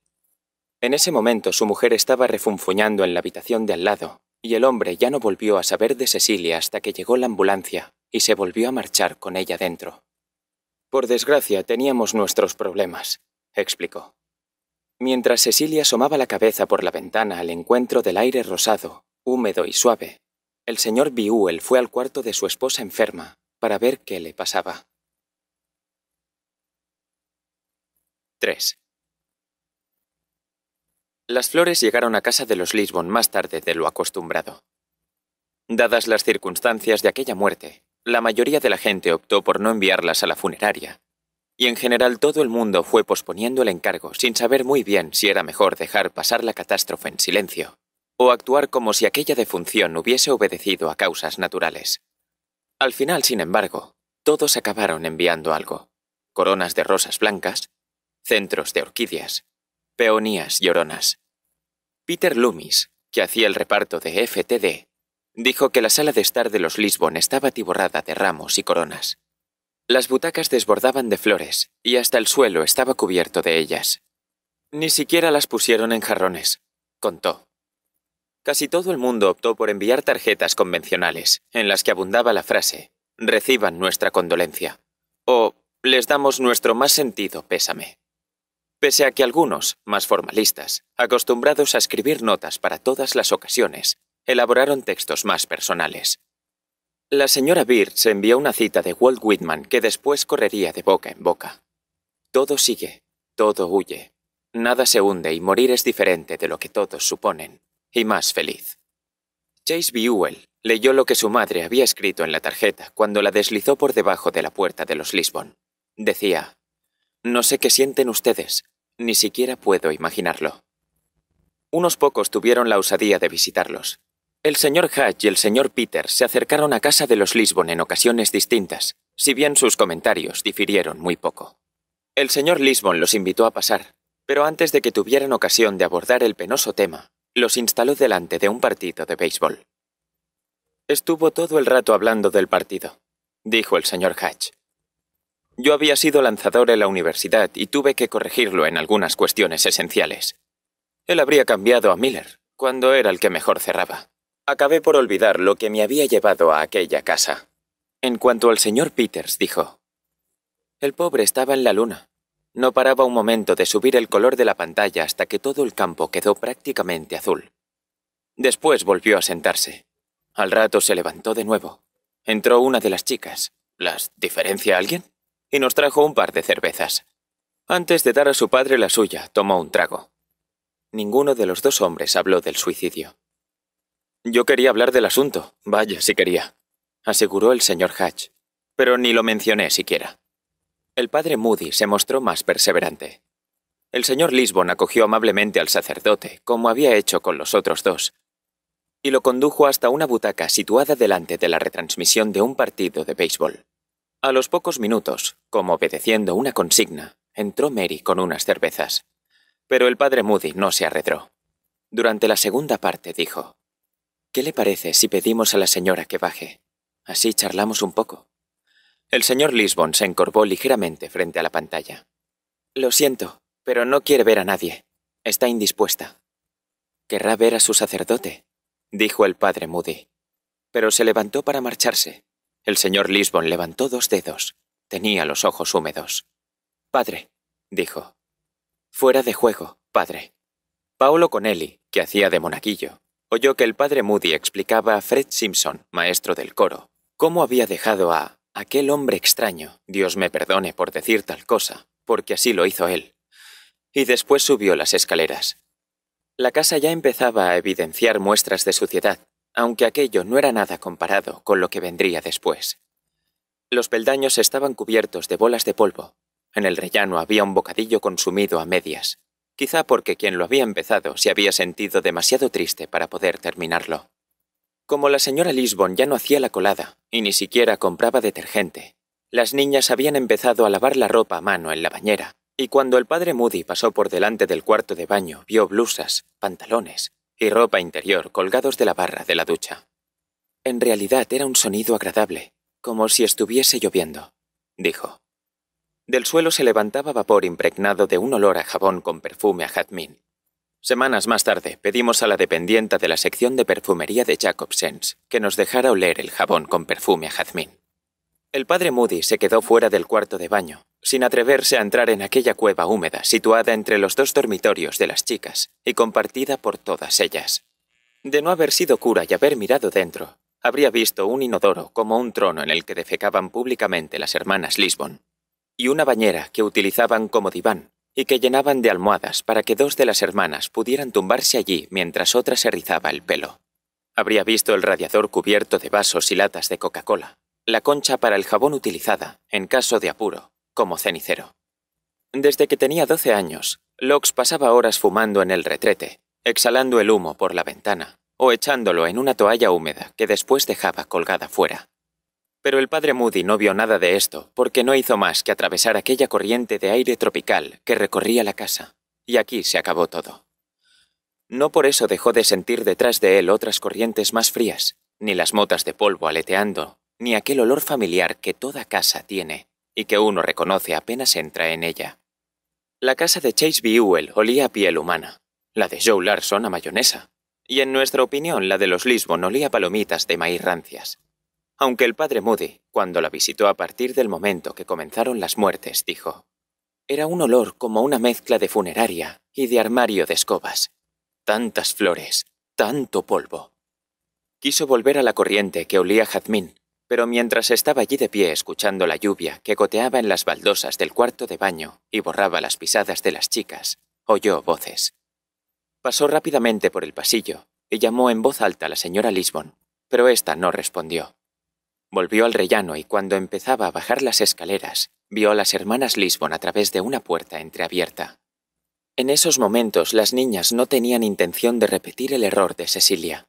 En ese momento su mujer estaba refunfuñando en la habitación de al lado y el hombre ya no volvió a saber de Cecilia hasta que llegó la ambulancia y se volvió a marchar con ella dentro. Por desgracia, teníamos nuestros problemas, explicó. Mientras Cecilia asomaba la cabeza por la ventana al encuentro del aire rosado, húmedo y suave, el señor Biuel fue al cuarto de su esposa enferma para ver qué le pasaba. 3. Las flores llegaron a casa de los Lisbon más tarde de lo acostumbrado. Dadas las circunstancias de aquella muerte, la mayoría de la gente optó por no enviarlas a la funeraria, y en general todo el mundo fue posponiendo el encargo sin saber muy bien si era mejor dejar pasar la catástrofe en silencio o actuar como si aquella defunción hubiese obedecido a causas naturales. Al final, sin embargo, todos acabaron enviando algo. Coronas de rosas blancas, centros de orquídeas, peonías lloronas. Peter Loomis, que hacía el reparto de FTD, dijo que la sala de estar de los Lisbon estaba tiborrada de ramos y coronas. Las butacas desbordaban de flores y hasta el suelo estaba cubierto de ellas. Ni siquiera las pusieron en jarrones, contó. Casi todo el mundo optó por enviar tarjetas convencionales, en las que abundaba la frase, reciban nuestra condolencia, o les damos nuestro más sentido pésame. Pese a que algunos, más formalistas, acostumbrados a escribir notas para todas las ocasiones, elaboraron textos más personales. La señora se envió una cita de Walt Whitman que después correría de boca en boca. Todo sigue, todo huye, nada se hunde y morir es diferente de lo que todos suponen, y más feliz. Chase Ewell leyó lo que su madre había escrito en la tarjeta cuando la deslizó por debajo de la puerta de los Lisbon. Decía, no sé qué sienten ustedes, ni siquiera puedo imaginarlo. Unos pocos tuvieron la osadía de visitarlos. El señor Hatch y el señor Peter se acercaron a casa de los Lisbon en ocasiones distintas, si bien sus comentarios difirieron muy poco. El señor Lisbon los invitó a pasar, pero antes de que tuvieran ocasión de abordar el penoso tema, los instaló delante de un partido de béisbol. Estuvo todo el rato hablando del partido, dijo el señor Hatch. Yo había sido lanzador en la universidad y tuve que corregirlo en algunas cuestiones esenciales. Él habría cambiado a Miller, cuando era el que mejor cerraba. Acabé por olvidar lo que me había llevado a aquella casa. En cuanto al señor Peters dijo, el pobre estaba en la luna. No paraba un momento de subir el color de la pantalla hasta que todo el campo quedó prácticamente azul. Después volvió a sentarse. Al rato se levantó de nuevo. Entró una de las chicas. ¿Las diferencia alguien? y nos trajo un par de cervezas. Antes de dar a su padre la suya, tomó un trago. Ninguno de los dos hombres habló del suicidio. Yo quería hablar del asunto, vaya si quería, aseguró el señor Hatch, pero ni lo mencioné siquiera. El padre Moody se mostró más perseverante. El señor Lisbon acogió amablemente al sacerdote, como había hecho con los otros dos, y lo condujo hasta una butaca situada delante de la retransmisión de un partido de béisbol. A los pocos minutos, como obedeciendo una consigna, entró Mary con unas cervezas. Pero el padre Moody no se arredró. Durante la segunda parte dijo, ¿Qué le parece si pedimos a la señora que baje? Así charlamos un poco. El señor Lisbon se encorvó ligeramente frente a la pantalla. Lo siento, pero no quiere ver a nadie. Está indispuesta. Querrá ver a su sacerdote, dijo el padre Moody. Pero se levantó para marcharse, el señor Lisbon levantó dos dedos. Tenía los ojos húmedos. Padre, dijo. Fuera de juego, padre. Paolo Conelli, que hacía de monaguillo, oyó que el padre Moody explicaba a Fred Simpson, maestro del coro, cómo había dejado a aquel hombre extraño, Dios me perdone por decir tal cosa, porque así lo hizo él, y después subió las escaleras. La casa ya empezaba a evidenciar muestras de suciedad, aunque aquello no era nada comparado con lo que vendría después. Los peldaños estaban cubiertos de bolas de polvo. En el rellano había un bocadillo consumido a medias, quizá porque quien lo había empezado se había sentido demasiado triste para poder terminarlo. Como la señora Lisbon ya no hacía la colada y ni siquiera compraba detergente, las niñas habían empezado a lavar la ropa a mano en la bañera, y cuando el padre Moody pasó por delante del cuarto de baño vio blusas, pantalones, y ropa interior colgados de la barra de la ducha. En realidad era un sonido agradable, como si estuviese lloviendo, dijo. Del suelo se levantaba vapor impregnado de un olor a jabón con perfume a jazmín. Semanas más tarde pedimos a la dependienta de la sección de perfumería de Jacobsens que nos dejara oler el jabón con perfume a jazmín. El padre Moody se quedó fuera del cuarto de baño, sin atreverse a entrar en aquella cueva húmeda situada entre los dos dormitorios de las chicas y compartida por todas ellas. De no haber sido cura y haber mirado dentro, habría visto un inodoro como un trono en el que defecaban públicamente las hermanas Lisbon, y una bañera que utilizaban como diván y que llenaban de almohadas para que dos de las hermanas pudieran tumbarse allí mientras otra se rizaba el pelo. Habría visto el radiador cubierto de vasos y latas de Coca-Cola, la concha para el jabón utilizada, en caso de apuro, como cenicero. Desde que tenía 12 años, Lox pasaba horas fumando en el retrete, exhalando el humo por la ventana, o echándolo en una toalla húmeda que después dejaba colgada fuera. Pero el padre Moody no vio nada de esto porque no hizo más que atravesar aquella corriente de aire tropical que recorría la casa, y aquí se acabó todo. No por eso dejó de sentir detrás de él otras corrientes más frías, ni las motas de polvo aleteando, ni aquel olor familiar que toda casa tiene y que uno reconoce apenas entra en ella. La casa de Chase Ewell olía a piel humana, la de Joe Larson a mayonesa, y en nuestra opinión la de los Lisbon olía a palomitas de maíz rancias. Aunque el padre Moody, cuando la visitó a partir del momento que comenzaron las muertes, dijo, era un olor como una mezcla de funeraria y de armario de escobas. Tantas flores, tanto polvo. Quiso volver a la corriente que olía a jazmín, pero mientras estaba allí de pie escuchando la lluvia que goteaba en las baldosas del cuarto de baño y borraba las pisadas de las chicas, oyó voces. Pasó rápidamente por el pasillo y llamó en voz alta a la señora Lisbon, pero ésta no respondió. Volvió al rellano y cuando empezaba a bajar las escaleras, vio a las hermanas Lisbon a través de una puerta entreabierta. En esos momentos las niñas no tenían intención de repetir el error de Cecilia,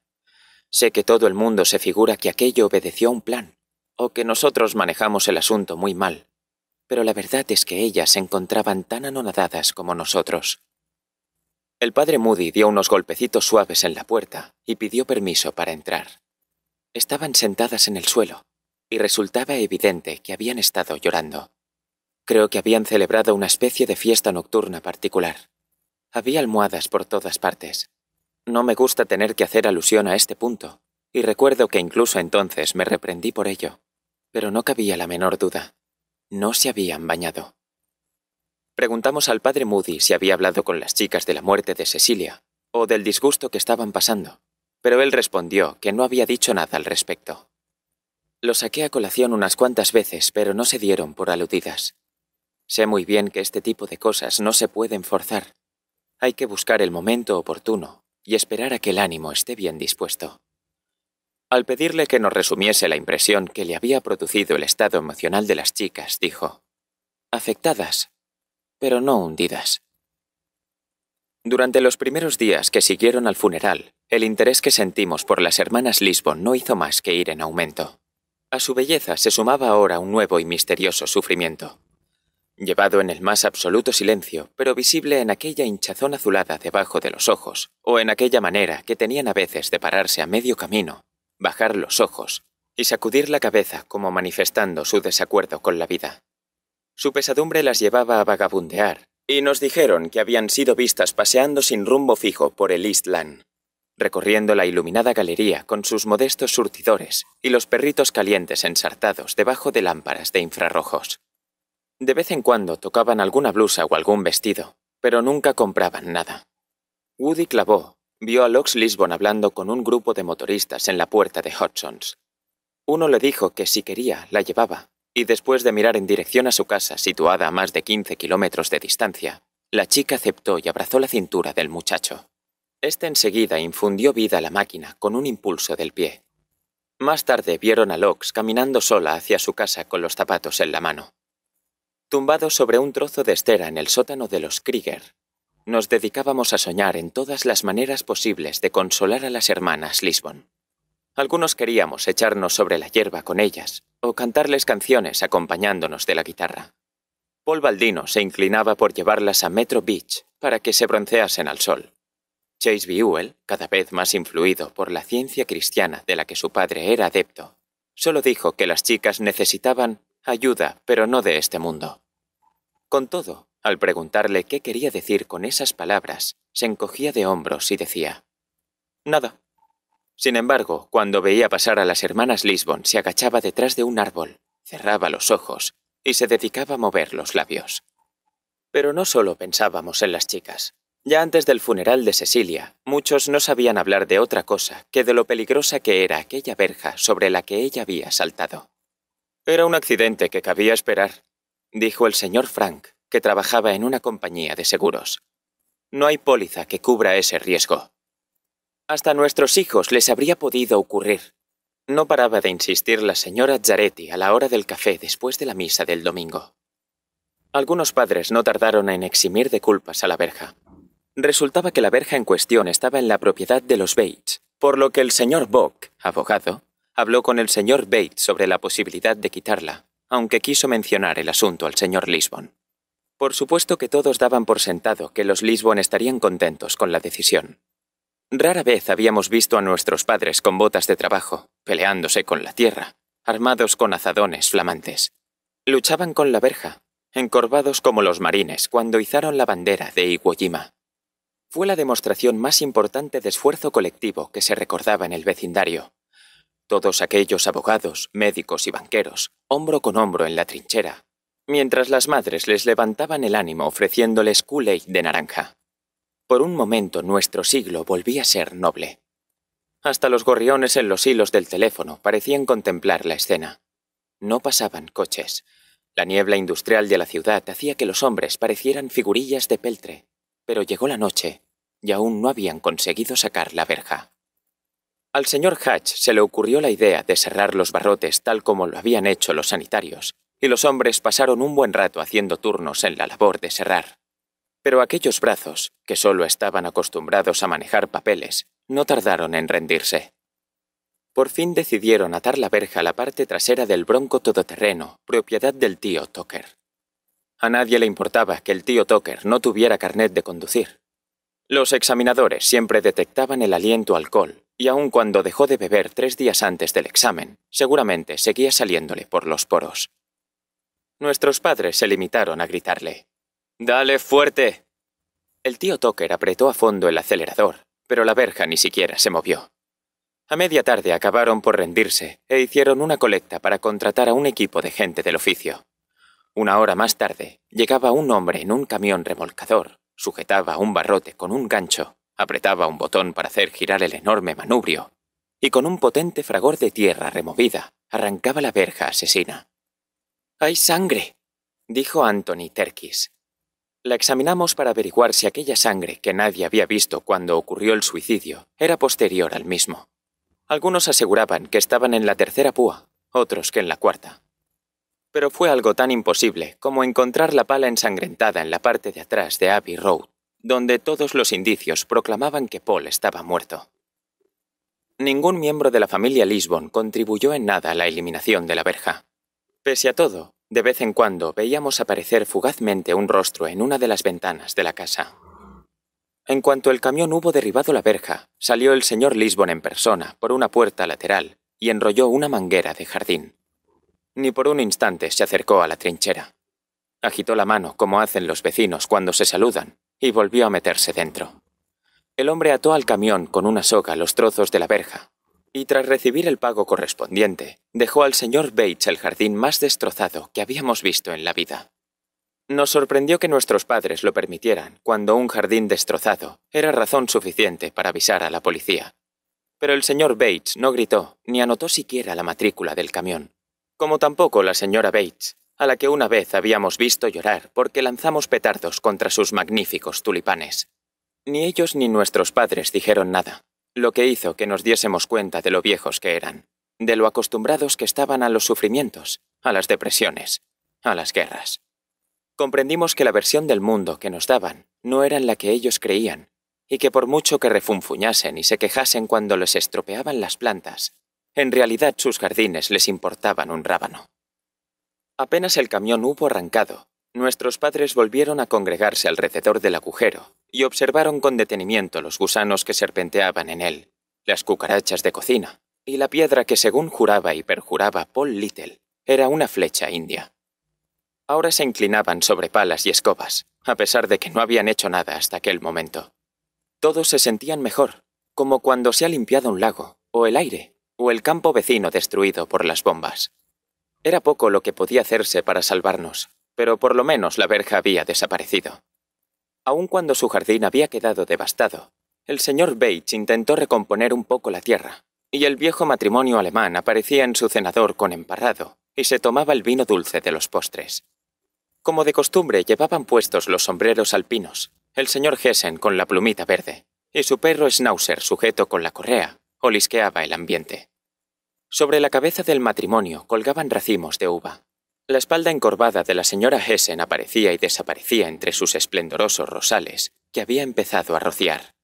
Sé que todo el mundo se figura que aquello obedeció a un plan, o que nosotros manejamos el asunto muy mal, pero la verdad es que ellas se encontraban tan anonadadas como nosotros. El padre Moody dio unos golpecitos suaves en la puerta y pidió permiso para entrar. Estaban sentadas en el suelo, y resultaba evidente que habían estado llorando. Creo que habían celebrado una especie de fiesta nocturna particular. Había almohadas por todas partes, no me gusta tener que hacer alusión a este punto, y recuerdo que incluso entonces me reprendí por ello, pero no cabía la menor duda. No se habían bañado. Preguntamos al padre Moody si había hablado con las chicas de la muerte de Cecilia o del disgusto que estaban pasando, pero él respondió que no había dicho nada al respecto. Lo saqué a colación unas cuantas veces, pero no se dieron por aludidas. Sé muy bien que este tipo de cosas no se pueden forzar. Hay que buscar el momento oportuno y esperar a que el ánimo esté bien dispuesto. Al pedirle que nos resumiese la impresión que le había producido el estado emocional de las chicas, dijo, afectadas, pero no hundidas. Durante los primeros días que siguieron al funeral, el interés que sentimos por las hermanas Lisbon no hizo más que ir en aumento. A su belleza se sumaba ahora un nuevo y misterioso sufrimiento, llevado en el más absoluto silencio, pero visible en aquella hinchazón azulada debajo de los ojos, o en aquella manera que tenían a veces de pararse a medio camino, bajar los ojos y sacudir la cabeza como manifestando su desacuerdo con la vida. Su pesadumbre las llevaba a vagabundear, y nos dijeron que habían sido vistas paseando sin rumbo fijo por el Eastland, recorriendo la iluminada galería con sus modestos surtidores y los perritos calientes ensartados debajo de lámparas de infrarrojos. De vez en cuando tocaban alguna blusa o algún vestido, pero nunca compraban nada. Woody clavó, vio a Lox Lisbon hablando con un grupo de motoristas en la puerta de Hudson's. Uno le dijo que si quería, la llevaba, y después de mirar en dirección a su casa, situada a más de 15 kilómetros de distancia, la chica aceptó y abrazó la cintura del muchacho. Este enseguida infundió vida a la máquina con un impulso del pie. Más tarde vieron a Locks caminando sola hacia su casa con los zapatos en la mano. Tumbados sobre un trozo de estera en el sótano de los Krieger, nos dedicábamos a soñar en todas las maneras posibles de consolar a las hermanas Lisbon. Algunos queríamos echarnos sobre la hierba con ellas o cantarles canciones acompañándonos de la guitarra. Paul Baldino se inclinaba por llevarlas a Metro Beach para que se bronceasen al sol. Chase Buell, cada vez más influido por la ciencia cristiana de la que su padre era adepto, solo dijo que las chicas necesitaban ayuda, pero no de este mundo. Con todo, al preguntarle qué quería decir con esas palabras, se encogía de hombros y decía, Nada. Sin embargo, cuando veía pasar a las hermanas Lisbon, se agachaba detrás de un árbol, cerraba los ojos y se dedicaba a mover los labios. Pero no solo pensábamos en las chicas. Ya antes del funeral de Cecilia, muchos no sabían hablar de otra cosa que de lo peligrosa que era aquella verja sobre la que ella había saltado. Era un accidente que cabía esperar, dijo el señor Frank, que trabajaba en una compañía de seguros. No hay póliza que cubra ese riesgo. Hasta nuestros hijos les habría podido ocurrir. No paraba de insistir la señora Zaretti a la hora del café después de la misa del domingo. Algunos padres no tardaron en eximir de culpas a la verja. Resultaba que la verja en cuestión estaba en la propiedad de los Bates, por lo que el señor Bock, abogado, habló con el señor Bates sobre la posibilidad de quitarla, aunque quiso mencionar el asunto al señor Lisbon. Por supuesto que todos daban por sentado que los Lisbon estarían contentos con la decisión. Rara vez habíamos visto a nuestros padres con botas de trabajo, peleándose con la tierra, armados con azadones flamantes. Luchaban con la verja, encorvados como los marines cuando izaron la bandera de Iwo Jima. Fue la demostración más importante de esfuerzo colectivo que se recordaba en el vecindario, todos aquellos abogados, médicos y banqueros, hombro con hombro en la trinchera, mientras las madres les levantaban el ánimo ofreciéndoles kool de naranja. Por un momento nuestro siglo volvía a ser noble. Hasta los gorriones en los hilos del teléfono parecían contemplar la escena. No pasaban coches. La niebla industrial de la ciudad hacía que los hombres parecieran figurillas de peltre, pero llegó la noche y aún no habían conseguido sacar la verja. Al señor Hatch se le ocurrió la idea de cerrar los barrotes tal como lo habían hecho los sanitarios, y los hombres pasaron un buen rato haciendo turnos en la labor de cerrar. Pero aquellos brazos, que solo estaban acostumbrados a manejar papeles, no tardaron en rendirse. Por fin decidieron atar la verja a la parte trasera del bronco todoterreno, propiedad del tío Tucker. A nadie le importaba que el tío Tucker no tuviera carnet de conducir. Los examinadores siempre detectaban el aliento alcohol, y aun cuando dejó de beber tres días antes del examen, seguramente seguía saliéndole por los poros. Nuestros padres se limitaron a gritarle. ¡Dale fuerte! El tío Tucker apretó a fondo el acelerador, pero la verja ni siquiera se movió. A media tarde acabaron por rendirse e hicieron una colecta para contratar a un equipo de gente del oficio. Una hora más tarde, llegaba un hombre en un camión remolcador, sujetaba un barrote con un gancho apretaba un botón para hacer girar el enorme manubrio, y con un potente fragor de tierra removida arrancaba la verja asesina. ¡Hay sangre! dijo Anthony Terkis. La examinamos para averiguar si aquella sangre que nadie había visto cuando ocurrió el suicidio era posterior al mismo. Algunos aseguraban que estaban en la tercera púa, otros que en la cuarta. Pero fue algo tan imposible como encontrar la pala ensangrentada en la parte de atrás de Abbey Road donde todos los indicios proclamaban que Paul estaba muerto. Ningún miembro de la familia Lisbon contribuyó en nada a la eliminación de la verja. Pese a todo, de vez en cuando veíamos aparecer fugazmente un rostro en una de las ventanas de la casa. En cuanto el camión hubo derribado la verja, salió el señor Lisbon en persona por una puerta lateral y enrolló una manguera de jardín. Ni por un instante se acercó a la trinchera. Agitó la mano como hacen los vecinos cuando se saludan y volvió a meterse dentro. El hombre ató al camión con una soga los trozos de la verja, y tras recibir el pago correspondiente, dejó al señor Bates el jardín más destrozado que habíamos visto en la vida. Nos sorprendió que nuestros padres lo permitieran cuando un jardín destrozado era razón suficiente para avisar a la policía. Pero el señor Bates no gritó ni anotó siquiera la matrícula del camión, como tampoco la señora Bates, a la que una vez habíamos visto llorar porque lanzamos petardos contra sus magníficos tulipanes. Ni ellos ni nuestros padres dijeron nada, lo que hizo que nos diésemos cuenta de lo viejos que eran, de lo acostumbrados que estaban a los sufrimientos, a las depresiones, a las guerras. Comprendimos que la versión del mundo que nos daban no era la que ellos creían, y que por mucho que refunfuñasen y se quejasen cuando les estropeaban las plantas, en realidad sus jardines les importaban un rábano. Apenas el camión hubo arrancado, nuestros padres volvieron a congregarse alrededor del agujero y observaron con detenimiento los gusanos que serpenteaban en él, las cucarachas de cocina y la piedra que según juraba y perjuraba Paul Little era una flecha india. Ahora se inclinaban sobre palas y escobas, a pesar de que no habían hecho nada hasta aquel momento. Todos se sentían mejor, como cuando se ha limpiado un lago, o el aire, o el campo vecino destruido por las bombas. Era poco lo que podía hacerse para salvarnos, pero por lo menos la verja había desaparecido. Aun cuando su jardín había quedado devastado, el señor Bates intentó recomponer un poco la tierra, y el viejo matrimonio alemán aparecía en su cenador con emparrado y se tomaba el vino dulce de los postres. Como de costumbre, llevaban puestos los sombreros alpinos, el señor Hessen con la plumita verde, y su perro Schnauzer sujeto con la correa, olisqueaba el ambiente. Sobre la cabeza del matrimonio colgaban racimos de uva. La espalda encorvada de la señora Hessen aparecía y desaparecía entre sus esplendorosos rosales, que había empezado a rociar.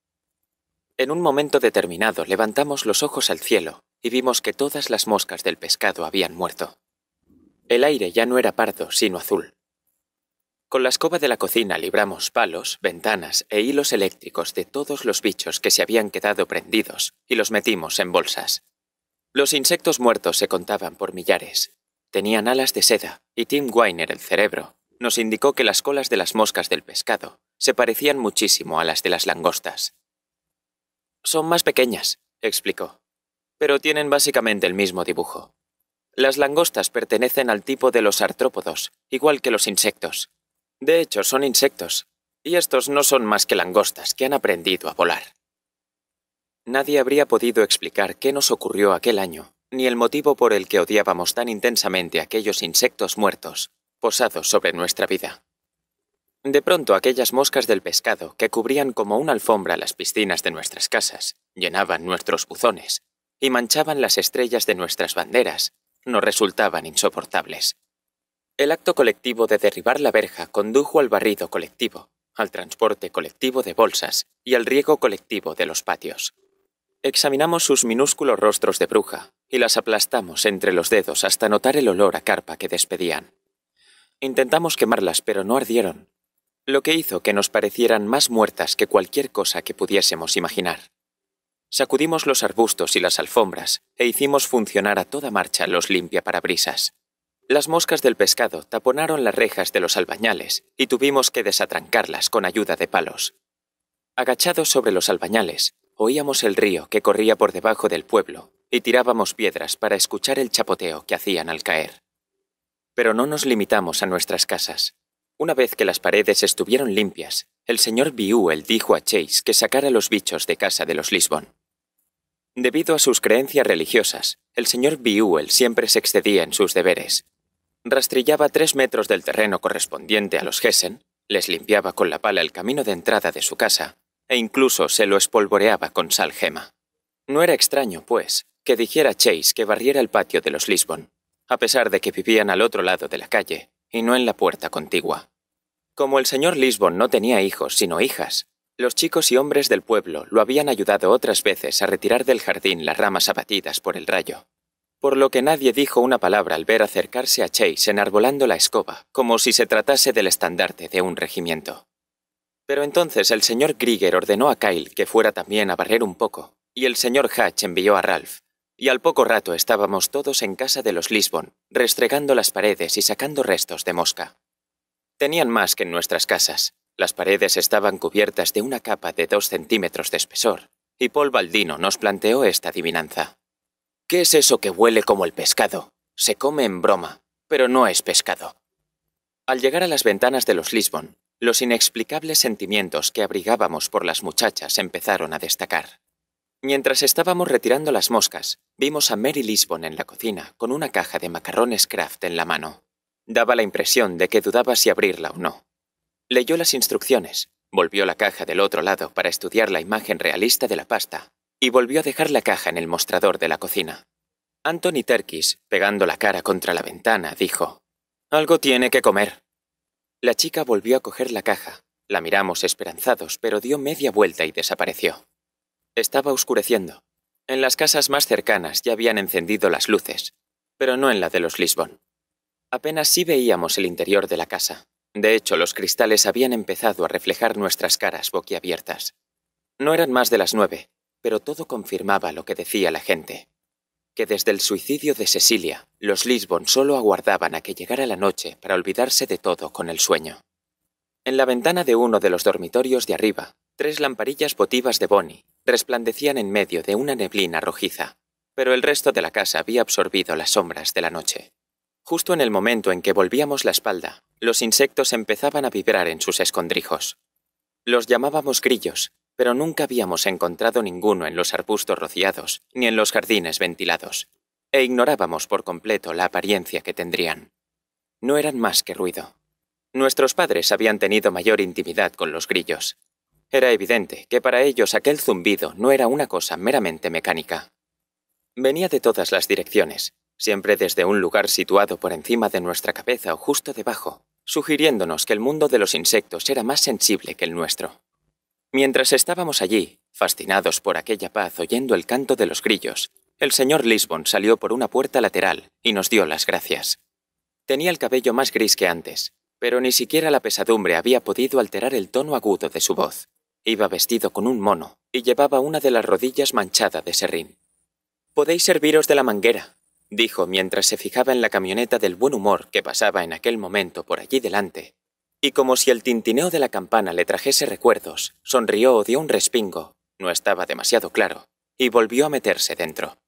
En un momento determinado levantamos los ojos al cielo y vimos que todas las moscas del pescado habían muerto. El aire ya no era pardo, sino azul. Con la escoba de la cocina libramos palos, ventanas e hilos eléctricos de todos los bichos que se habían quedado prendidos y los metimos en bolsas. Los insectos muertos se contaban por millares. Tenían alas de seda, y Tim Weiner, el cerebro, nos indicó que las colas de las moscas del pescado se parecían muchísimo a las de las langostas. Son más pequeñas, explicó, pero tienen básicamente el mismo dibujo. Las langostas pertenecen al tipo de los artrópodos, igual que los insectos. De hecho, son insectos, y estos no son más que langostas que han aprendido a volar. Nadie habría podido explicar qué nos ocurrió aquel año, ni el motivo por el que odiábamos tan intensamente aquellos insectos muertos, posados sobre nuestra vida. De pronto aquellas moscas del pescado, que cubrían como una alfombra las piscinas de nuestras casas, llenaban nuestros buzones y manchaban las estrellas de nuestras banderas, nos resultaban insoportables. El acto colectivo de derribar la verja condujo al barrido colectivo, al transporte colectivo de bolsas y al riego colectivo de los patios. Examinamos sus minúsculos rostros de bruja y las aplastamos entre los dedos hasta notar el olor a carpa que despedían. Intentamos quemarlas, pero no ardieron, lo que hizo que nos parecieran más muertas que cualquier cosa que pudiésemos imaginar. Sacudimos los arbustos y las alfombras e hicimos funcionar a toda marcha los limpiaparabrisas. Las moscas del pescado taponaron las rejas de los albañales y tuvimos que desatrancarlas con ayuda de palos. Agachados sobre los albañales, Oíamos el río que corría por debajo del pueblo y tirábamos piedras para escuchar el chapoteo que hacían al caer. Pero no nos limitamos a nuestras casas. Una vez que las paredes estuvieron limpias, el señor Biuel dijo a Chase que sacara los bichos de casa de los Lisbon. Debido a sus creencias religiosas, el señor Biuel siempre se excedía en sus deberes. Rastrillaba tres metros del terreno correspondiente a los Gessen, les limpiaba con la pala el camino de entrada de su casa e incluso se lo espolvoreaba con sal gema. No era extraño, pues, que dijera Chase que barriera el patio de los Lisbon, a pesar de que vivían al otro lado de la calle y no en la puerta contigua. Como el señor Lisbon no tenía hijos sino hijas, los chicos y hombres del pueblo lo habían ayudado otras veces a retirar del jardín las ramas abatidas por el rayo, por lo que nadie dijo una palabra al ver acercarse a Chase enarbolando la escoba, como si se tratase del estandarte de un regimiento. Pero entonces el señor Krieger ordenó a Kyle que fuera también a barrer un poco, y el señor Hatch envió a Ralph. Y al poco rato estábamos todos en casa de los Lisbon, restregando las paredes y sacando restos de mosca. Tenían más que en nuestras casas. Las paredes estaban cubiertas de una capa de dos centímetros de espesor, y Paul Baldino nos planteó esta adivinanza. ¿Qué es eso que huele como el pescado? Se come en broma, pero no es pescado. Al llegar a las ventanas de los Lisbon, los inexplicables sentimientos que abrigábamos por las muchachas empezaron a destacar. Mientras estábamos retirando las moscas, vimos a Mary Lisbon en la cocina con una caja de macarrones Kraft en la mano. Daba la impresión de que dudaba si abrirla o no. Leyó las instrucciones, volvió la caja del otro lado para estudiar la imagen realista de la pasta y volvió a dejar la caja en el mostrador de la cocina. Anthony Terkis, pegando la cara contra la ventana, dijo: Algo tiene que comer. La chica volvió a coger la caja. La miramos esperanzados, pero dio media vuelta y desapareció. Estaba oscureciendo. En las casas más cercanas ya habían encendido las luces, pero no en la de los Lisbon. Apenas sí veíamos el interior de la casa. De hecho, los cristales habían empezado a reflejar nuestras caras boquiabiertas. No eran más de las nueve, pero todo confirmaba lo que decía la gente que desde el suicidio de Cecilia, los Lisbon solo aguardaban a que llegara la noche para olvidarse de todo con el sueño. En la ventana de uno de los dormitorios de arriba, tres lamparillas votivas de Bonnie resplandecían en medio de una neblina rojiza, pero el resto de la casa había absorbido las sombras de la noche. Justo en el momento en que volvíamos la espalda, los insectos empezaban a vibrar en sus escondrijos. Los llamábamos grillos, pero nunca habíamos encontrado ninguno en los arbustos rociados ni en los jardines ventilados, e ignorábamos por completo la apariencia que tendrían. No eran más que ruido. Nuestros padres habían tenido mayor intimidad con los grillos. Era evidente que para ellos aquel zumbido no era una cosa meramente mecánica. Venía de todas las direcciones, siempre desde un lugar situado por encima de nuestra cabeza o justo debajo, sugiriéndonos que el mundo de los insectos era más sensible que el nuestro. Mientras estábamos allí, fascinados por aquella paz oyendo el canto de los grillos, el señor Lisbon salió por una puerta lateral y nos dio las gracias. Tenía el cabello más gris que antes, pero ni siquiera la pesadumbre había podido alterar el tono agudo de su voz. Iba vestido con un mono y llevaba una de las rodillas manchada de serrín. Podéis serviros de la manguera, dijo mientras se fijaba en la camioneta del buen humor que pasaba en aquel momento por allí delante y como si el tintineo de la campana le trajese recuerdos, sonrió o dio un respingo, no estaba demasiado claro, y volvió a meterse dentro.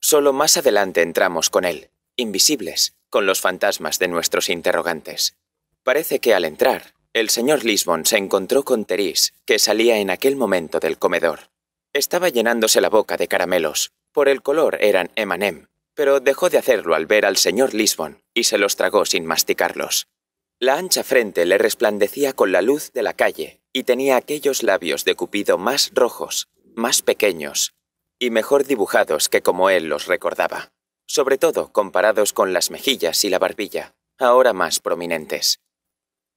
Solo más adelante entramos con él, invisibles, con los fantasmas de nuestros interrogantes. Parece que al entrar, el señor Lisbon se encontró con Teris, que salía en aquel momento del comedor. Estaba llenándose la boca de caramelos. Por el color eran M&M, pero dejó de hacerlo al ver al señor Lisbon y se los tragó sin masticarlos. La ancha frente le resplandecía con la luz de la calle, y tenía aquellos labios de Cupido más rojos, más pequeños, y mejor dibujados que como él los recordaba, sobre todo comparados con las mejillas y la barbilla, ahora más prominentes.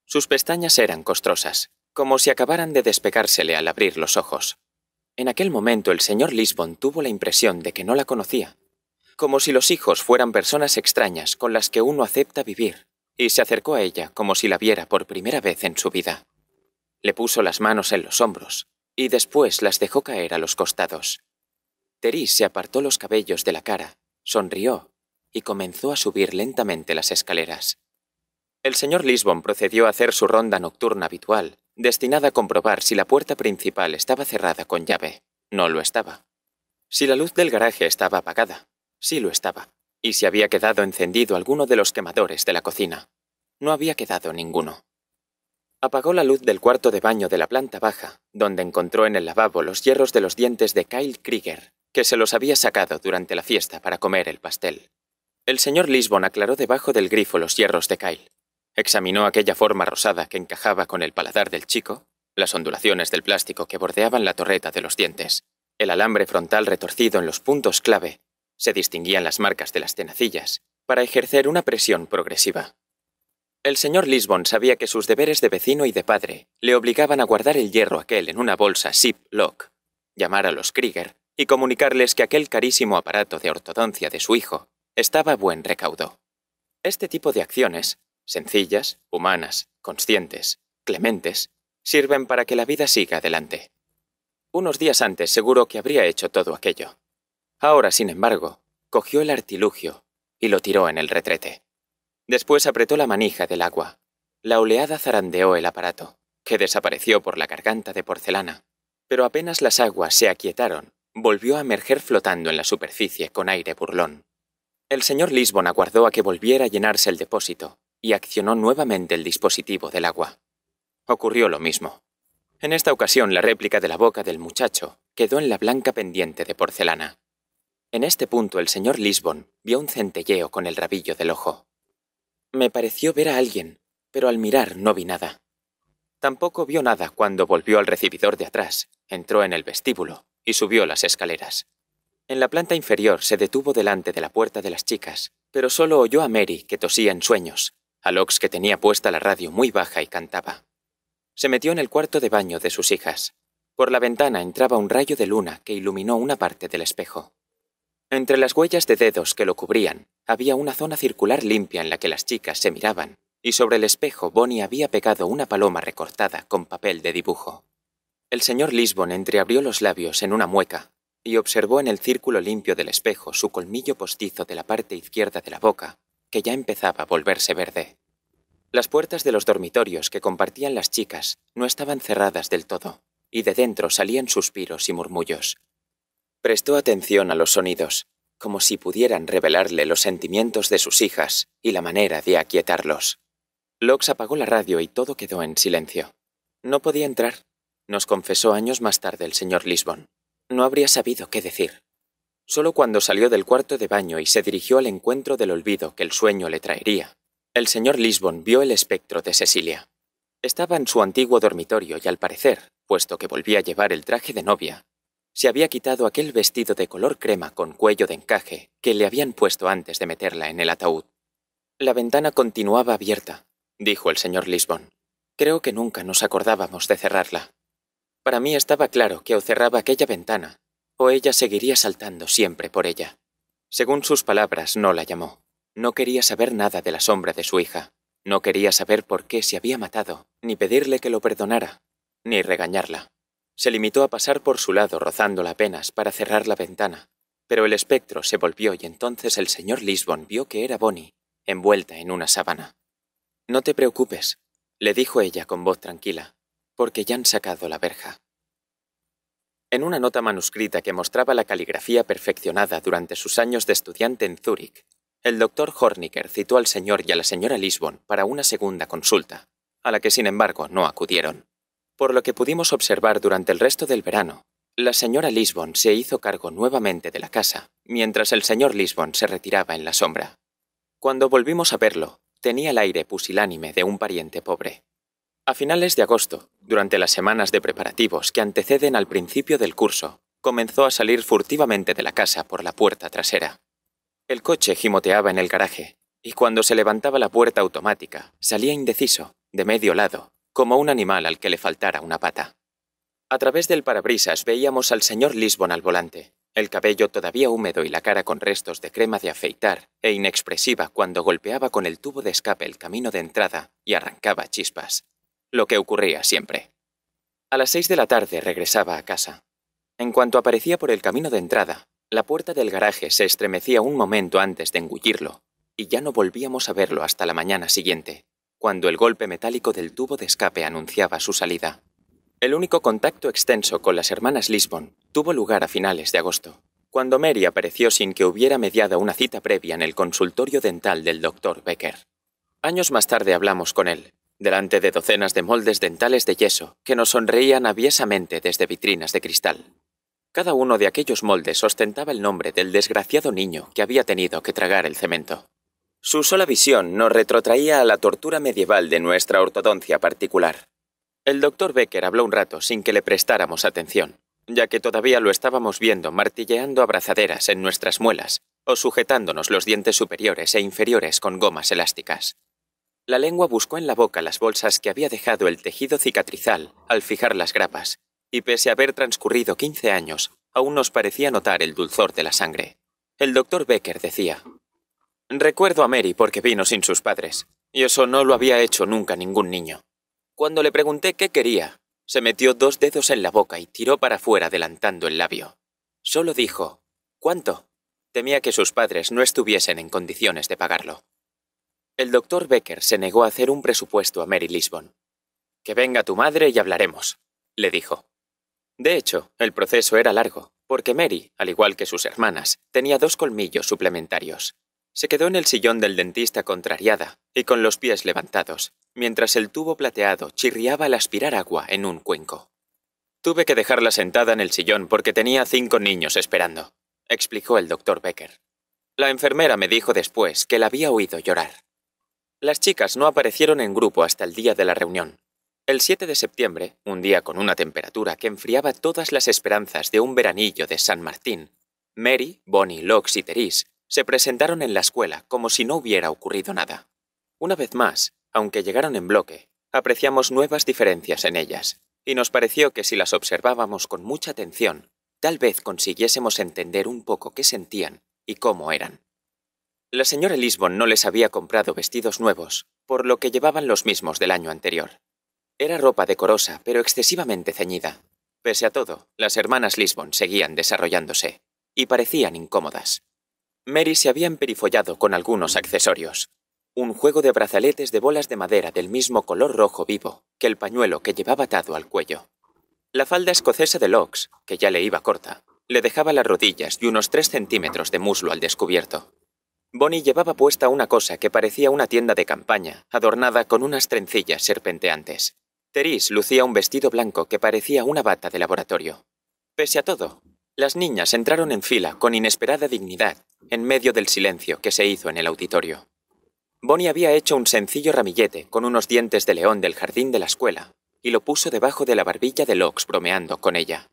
Sus pestañas eran costrosas, como si acabaran de despegársele al abrir los ojos. En aquel momento el señor Lisbon tuvo la impresión de que no la conocía, como si los hijos fueran personas extrañas con las que uno acepta vivir y se acercó a ella como si la viera por primera vez en su vida. Le puso las manos en los hombros y después las dejó caer a los costados. Teres se apartó los cabellos de la cara, sonrió y comenzó a subir lentamente las escaleras. El señor Lisbon procedió a hacer su ronda nocturna habitual, destinada a comprobar si la puerta principal estaba cerrada con llave. No lo estaba. Si la luz del garaje estaba apagada. Sí lo estaba. Y si había quedado encendido alguno de los quemadores de la cocina no había quedado ninguno. Apagó la luz del cuarto de baño de la planta baja, donde encontró en el lavabo los hierros de los dientes de Kyle Krieger, que se los había sacado durante la fiesta para comer el pastel. El señor Lisbon aclaró debajo del grifo los hierros de Kyle. Examinó aquella forma rosada que encajaba con el paladar del chico, las ondulaciones del plástico que bordeaban la torreta de los dientes, el alambre frontal retorcido en los puntos clave, se distinguían las marcas de las tenacillas, para ejercer una presión progresiva. El señor Lisbon sabía que sus deberes de vecino y de padre le obligaban a guardar el hierro aquel en una bolsa zip-lock, llamar a los Krieger y comunicarles que aquel carísimo aparato de ortodoncia de su hijo estaba a buen recaudo. Este tipo de acciones, sencillas, humanas, conscientes, clementes, sirven para que la vida siga adelante. Unos días antes seguro que habría hecho todo aquello. Ahora, sin embargo, cogió el artilugio y lo tiró en el retrete. Después apretó la manija del agua. La oleada zarandeó el aparato, que desapareció por la garganta de porcelana. Pero apenas las aguas se aquietaron, volvió a emerger flotando en la superficie con aire burlón. El señor Lisbon aguardó a que volviera a llenarse el depósito y accionó nuevamente el dispositivo del agua. Ocurrió lo mismo. En esta ocasión la réplica de la boca del muchacho quedó en la blanca pendiente de porcelana. En este punto el señor Lisbon vio un centelleo con el rabillo del ojo. Me pareció ver a alguien, pero al mirar no vi nada. Tampoco vio nada cuando volvió al recibidor de atrás, entró en el vestíbulo y subió las escaleras. En la planta inferior se detuvo delante de la puerta de las chicas, pero solo oyó a Mary que tosía en sueños, a Lox que tenía puesta la radio muy baja y cantaba. Se metió en el cuarto de baño de sus hijas. Por la ventana entraba un rayo de luna que iluminó una parte del espejo. Entre las huellas de dedos que lo cubrían, había una zona circular limpia en la que las chicas se miraban, y sobre el espejo Bonnie había pegado una paloma recortada con papel de dibujo. El señor Lisbon entreabrió los labios en una mueca y observó en el círculo limpio del espejo su colmillo postizo de la parte izquierda de la boca, que ya empezaba a volverse verde. Las puertas de los dormitorios que compartían las chicas no estaban cerradas del todo, y de dentro salían suspiros y murmullos, Prestó atención a los sonidos, como si pudieran revelarle los sentimientos de sus hijas y la manera de aquietarlos. Lox apagó la radio y todo quedó en silencio. No podía entrar, nos confesó años más tarde el señor Lisbon. No habría sabido qué decir. Solo cuando salió del cuarto de baño y se dirigió al encuentro del olvido que el sueño le traería, el señor Lisbon vio el espectro de Cecilia. Estaba en su antiguo dormitorio y al parecer, puesto que volvía a llevar el traje de novia, se había quitado aquel vestido de color crema con cuello de encaje que le habían puesto antes de meterla en el ataúd. La ventana continuaba abierta, dijo el señor Lisbon. Creo que nunca nos acordábamos de cerrarla. Para mí estaba claro que o cerraba aquella ventana, o ella seguiría saltando siempre por ella. Según sus palabras, no la llamó. No quería saber nada de la sombra de su hija. No quería saber por qué se había matado, ni pedirle que lo perdonara, ni regañarla. Se limitó a pasar por su lado rozándola apenas para cerrar la ventana, pero el espectro se volvió y entonces el señor Lisbon vio que era Bonnie, envuelta en una sábana. No te preocupes, le dijo ella con voz tranquila, porque ya han sacado la verja. En una nota manuscrita que mostraba la caligrafía perfeccionada durante sus años de estudiante en Zúrich, el doctor Horniker citó al señor y a la señora Lisbon para una segunda consulta, a la que sin embargo no acudieron. Por lo que pudimos observar durante el resto del verano, la señora Lisbon se hizo cargo nuevamente de la casa, mientras el señor Lisbon se retiraba en la sombra. Cuando volvimos a verlo, tenía el aire pusilánime de un pariente pobre. A finales de agosto, durante las semanas de preparativos que anteceden al principio del curso, comenzó a salir furtivamente de la casa por la puerta trasera. El coche gimoteaba en el garaje, y cuando se levantaba la puerta automática, salía indeciso, de medio lado, como un animal al que le faltara una pata. A través del parabrisas veíamos al señor Lisbon al volante, el cabello todavía húmedo y la cara con restos de crema de afeitar e inexpresiva cuando golpeaba con el tubo de escape el camino de entrada y arrancaba chispas, lo que ocurría siempre. A las seis de la tarde regresaba a casa. En cuanto aparecía por el camino de entrada, la puerta del garaje se estremecía un momento antes de engullirlo, y ya no volvíamos a verlo hasta la mañana siguiente, cuando el golpe metálico del tubo de escape anunciaba su salida. El único contacto extenso con las hermanas Lisbon tuvo lugar a finales de agosto, cuando Mary apareció sin que hubiera mediado una cita previa en el consultorio dental del doctor Becker. Años más tarde hablamos con él, delante de docenas de moldes dentales de yeso que nos sonreían aviesamente desde vitrinas de cristal. Cada uno de aquellos moldes ostentaba el nombre del desgraciado niño que había tenido que tragar el cemento. Su sola visión nos retrotraía a la tortura medieval de nuestra ortodoncia particular. El doctor Becker habló un rato sin que le prestáramos atención, ya que todavía lo estábamos viendo martilleando abrazaderas en nuestras muelas o sujetándonos los dientes superiores e inferiores con gomas elásticas. La lengua buscó en la boca las bolsas que había dejado el tejido cicatrizal al fijar las grapas, y pese a haber transcurrido 15 años, aún nos parecía notar el dulzor de la sangre. El doctor Becker decía, Recuerdo a Mary porque vino sin sus padres, y eso no lo había hecho nunca ningún niño. Cuando le pregunté qué quería, se metió dos dedos en la boca y tiró para afuera adelantando el labio. Solo dijo, ¿cuánto? Temía que sus padres no estuviesen en condiciones de pagarlo. El doctor Becker se negó a hacer un presupuesto a Mary Lisbon. Que venga tu madre y hablaremos, le dijo. De hecho, el proceso era largo, porque Mary, al igual que sus hermanas, tenía dos colmillos suplementarios. Se quedó en el sillón del dentista contrariada y con los pies levantados, mientras el tubo plateado chirriaba al aspirar agua en un cuenco. Tuve que dejarla sentada en el sillón porque tenía cinco niños esperando, explicó el doctor Becker. La enfermera me dijo después que la había oído llorar. Las chicas no aparecieron en grupo hasta el día de la reunión. El 7 de septiembre, un día con una temperatura que enfriaba todas las esperanzas de un veranillo de San Martín, Mary, Bonnie, Lox y Therese se presentaron en la escuela como si no hubiera ocurrido nada. Una vez más, aunque llegaron en bloque, apreciamos nuevas diferencias en ellas, y nos pareció que si las observábamos con mucha atención, tal vez consiguiésemos entender un poco qué sentían y cómo eran. La señora Lisbon no les había comprado vestidos nuevos, por lo que llevaban los mismos del año anterior. Era ropa decorosa, pero excesivamente ceñida. Pese a todo, las hermanas Lisbon seguían desarrollándose, y parecían incómodas. Mary se había emperifollado con algunos accesorios. Un juego de brazaletes de bolas de madera del mismo color rojo vivo que el pañuelo que llevaba atado al cuello. La falda escocesa de Locks, que ya le iba corta, le dejaba las rodillas y unos tres centímetros de muslo al descubierto. Bonnie llevaba puesta una cosa que parecía una tienda de campaña, adornada con unas trencillas serpenteantes. Therese lucía un vestido blanco que parecía una bata de laboratorio. Pese a todo, las niñas entraron en fila con inesperada dignidad, en medio del silencio que se hizo en el auditorio. Bonnie había hecho un sencillo ramillete con unos dientes de león del jardín de la escuela y lo puso debajo de la barbilla de Locks bromeando con ella.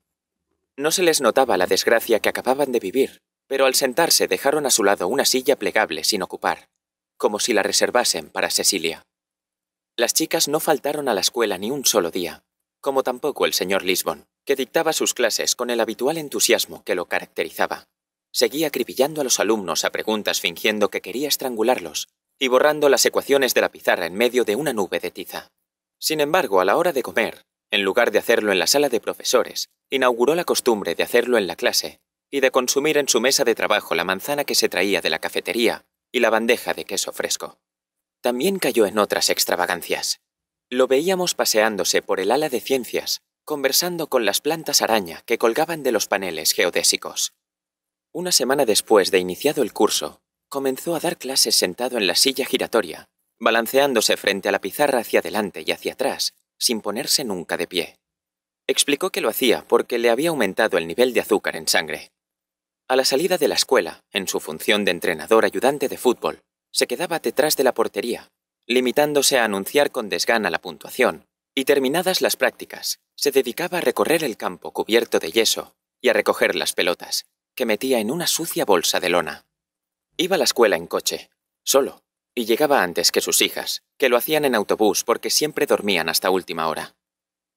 No se les notaba la desgracia que acababan de vivir, pero al sentarse dejaron a su lado una silla plegable sin ocupar, como si la reservasen para Cecilia. Las chicas no faltaron a la escuela ni un solo día, como tampoco el señor Lisbon, que dictaba sus clases con el habitual entusiasmo que lo caracterizaba. Seguía acribillando a los alumnos a preguntas fingiendo que quería estrangularlos y borrando las ecuaciones de la pizarra en medio de una nube de tiza. Sin embargo, a la hora de comer, en lugar de hacerlo en la sala de profesores, inauguró la costumbre de hacerlo en la clase y de consumir en su mesa de trabajo la manzana que se traía de la cafetería y la bandeja de queso fresco. También cayó en otras extravagancias. Lo veíamos paseándose por el ala de ciencias, conversando con las plantas araña que colgaban de los paneles geodésicos. Una semana después de iniciado el curso, comenzó a dar clases sentado en la silla giratoria, balanceándose frente a la pizarra hacia adelante y hacia atrás, sin ponerse nunca de pie. Explicó que lo hacía porque le había aumentado el nivel de azúcar en sangre. A la salida de la escuela, en su función de entrenador ayudante de fútbol, se quedaba detrás de la portería, limitándose a anunciar con desgana la puntuación, y terminadas las prácticas, se dedicaba a recorrer el campo cubierto de yeso y a recoger las pelotas, que metía en una sucia bolsa de lona. Iba a la escuela en coche, solo, y llegaba antes que sus hijas, que lo hacían en autobús porque siempre dormían hasta última hora.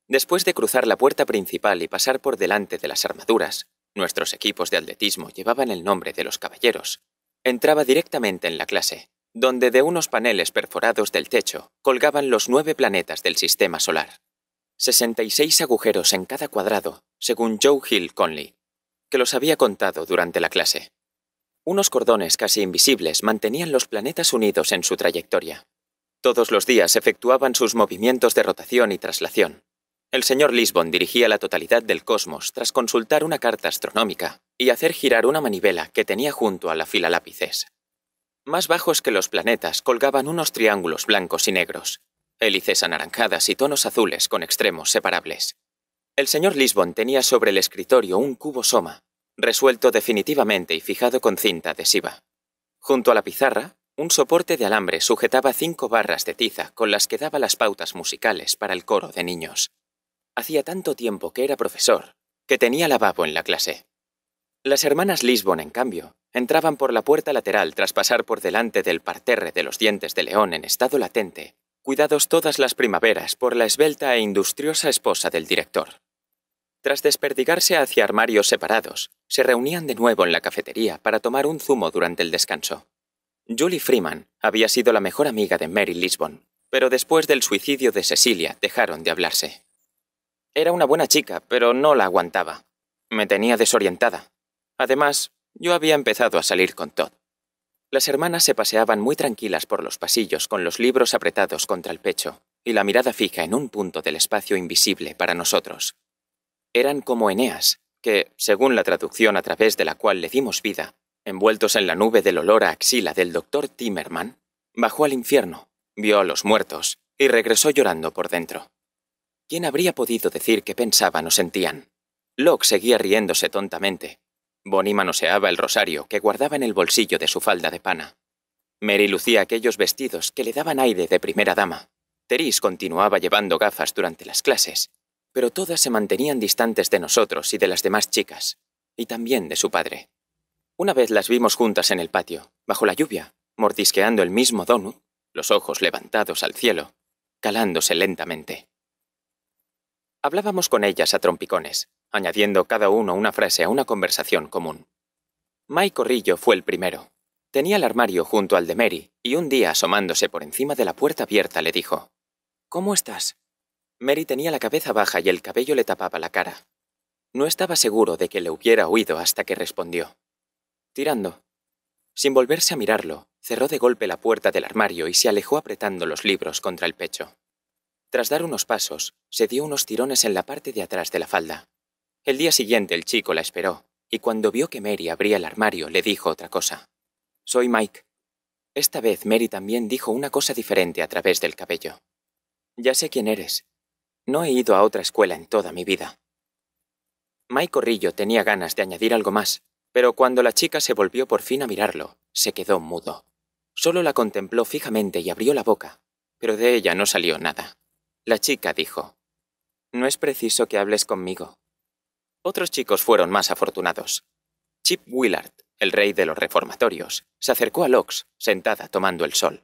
Después de cruzar la puerta principal y pasar por delante de las armaduras, nuestros equipos de atletismo llevaban el nombre de los caballeros, entraba directamente en la clase, donde de unos paneles perforados del techo colgaban los nueve planetas del sistema solar. 66 agujeros en cada cuadrado, según Joe Hill Conley, que los había contado durante la clase. Unos cordones casi invisibles mantenían los planetas unidos en su trayectoria. Todos los días efectuaban sus movimientos de rotación y traslación. El señor Lisbon dirigía la totalidad del cosmos tras consultar una carta astronómica y hacer girar una manivela que tenía junto a la fila lápices. Más bajos que los planetas colgaban unos triángulos blancos y negros, hélices anaranjadas y tonos azules con extremos separables. El señor Lisbon tenía sobre el escritorio un cubo soma, resuelto definitivamente y fijado con cinta adhesiva. Junto a la pizarra, un soporte de alambre sujetaba cinco barras de tiza con las que daba las pautas musicales para el coro de niños. Hacía tanto tiempo que era profesor, que tenía lavabo en la clase. Las hermanas Lisbon, en cambio, entraban por la puerta lateral tras pasar por delante del parterre de los dientes de león en estado latente cuidados todas las primaveras por la esbelta e industriosa esposa del director. Tras desperdigarse hacia armarios separados, se reunían de nuevo en la cafetería para tomar un zumo durante el descanso. Julie Freeman había sido la mejor amiga de Mary Lisbon, pero después del suicidio de Cecilia dejaron de hablarse. Era una buena chica, pero no la aguantaba. Me tenía desorientada. Además, yo había empezado a salir con Todd. Las hermanas se paseaban muy tranquilas por los pasillos con los libros apretados contra el pecho y la mirada fija en un punto del espacio invisible para nosotros. Eran como Eneas, que, según la traducción a través de la cual le dimos vida, envueltos en la nube del olor a axila del doctor Timmerman, bajó al infierno, vio a los muertos y regresó llorando por dentro. ¿Quién habría podido decir qué pensaban o sentían? Locke seguía riéndose tontamente, Bonnie manoseaba el rosario que guardaba en el bolsillo de su falda de pana. Mary lucía aquellos vestidos que le daban aire de primera dama. Teris continuaba llevando gafas durante las clases, pero todas se mantenían distantes de nosotros y de las demás chicas, y también de su padre. Una vez las vimos juntas en el patio, bajo la lluvia, mordisqueando el mismo donut, los ojos levantados al cielo, calándose lentamente. Hablábamos con ellas a trompicones, añadiendo cada uno una frase a una conversación común. Mike Corrillo fue el primero. Tenía el armario junto al de Mary, y un día asomándose por encima de la puerta abierta le dijo, ¿Cómo estás? Mary tenía la cabeza baja y el cabello le tapaba la cara. No estaba seguro de que le hubiera oído hasta que respondió. Tirando. Sin volverse a mirarlo, cerró de golpe la puerta del armario y se alejó apretando los libros contra el pecho. Tras dar unos pasos, se dio unos tirones en la parte de atrás de la falda. El día siguiente el chico la esperó, y cuando vio que Mary abría el armario le dijo otra cosa. Soy Mike. Esta vez Mary también dijo una cosa diferente a través del cabello. Ya sé quién eres. No he ido a otra escuela en toda mi vida. Mike Corrillo tenía ganas de añadir algo más, pero cuando la chica se volvió por fin a mirarlo, se quedó mudo. Solo la contempló fijamente y abrió la boca, pero de ella no salió nada. La chica dijo, No es preciso que hables conmigo. Otros chicos fueron más afortunados. Chip Willard, el rey de los reformatorios, se acercó a Lox, sentada tomando el sol.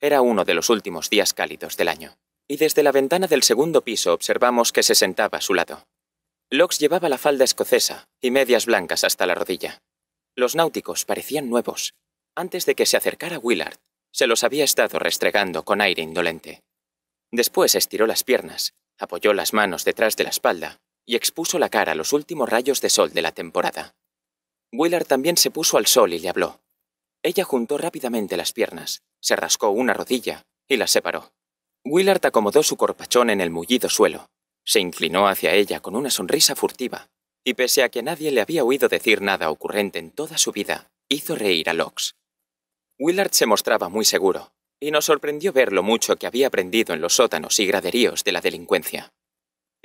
Era uno de los últimos días cálidos del año, y desde la ventana del segundo piso observamos que se sentaba a su lado. Lox llevaba la falda escocesa y medias blancas hasta la rodilla. Los náuticos parecían nuevos. Antes de que se acercara Willard, se los había estado restregando con aire indolente. Después estiró las piernas, apoyó las manos detrás de la espalda y expuso la cara a los últimos rayos de sol de la temporada. Willard también se puso al sol y le habló. Ella juntó rápidamente las piernas, se rascó una rodilla y la separó. Willard acomodó su corpachón en el mullido suelo, se inclinó hacia ella con una sonrisa furtiva, y pese a que nadie le había oído decir nada ocurrente en toda su vida, hizo reír a Locks. Willard se mostraba muy seguro, y nos sorprendió ver lo mucho que había aprendido en los sótanos y graderíos de la delincuencia.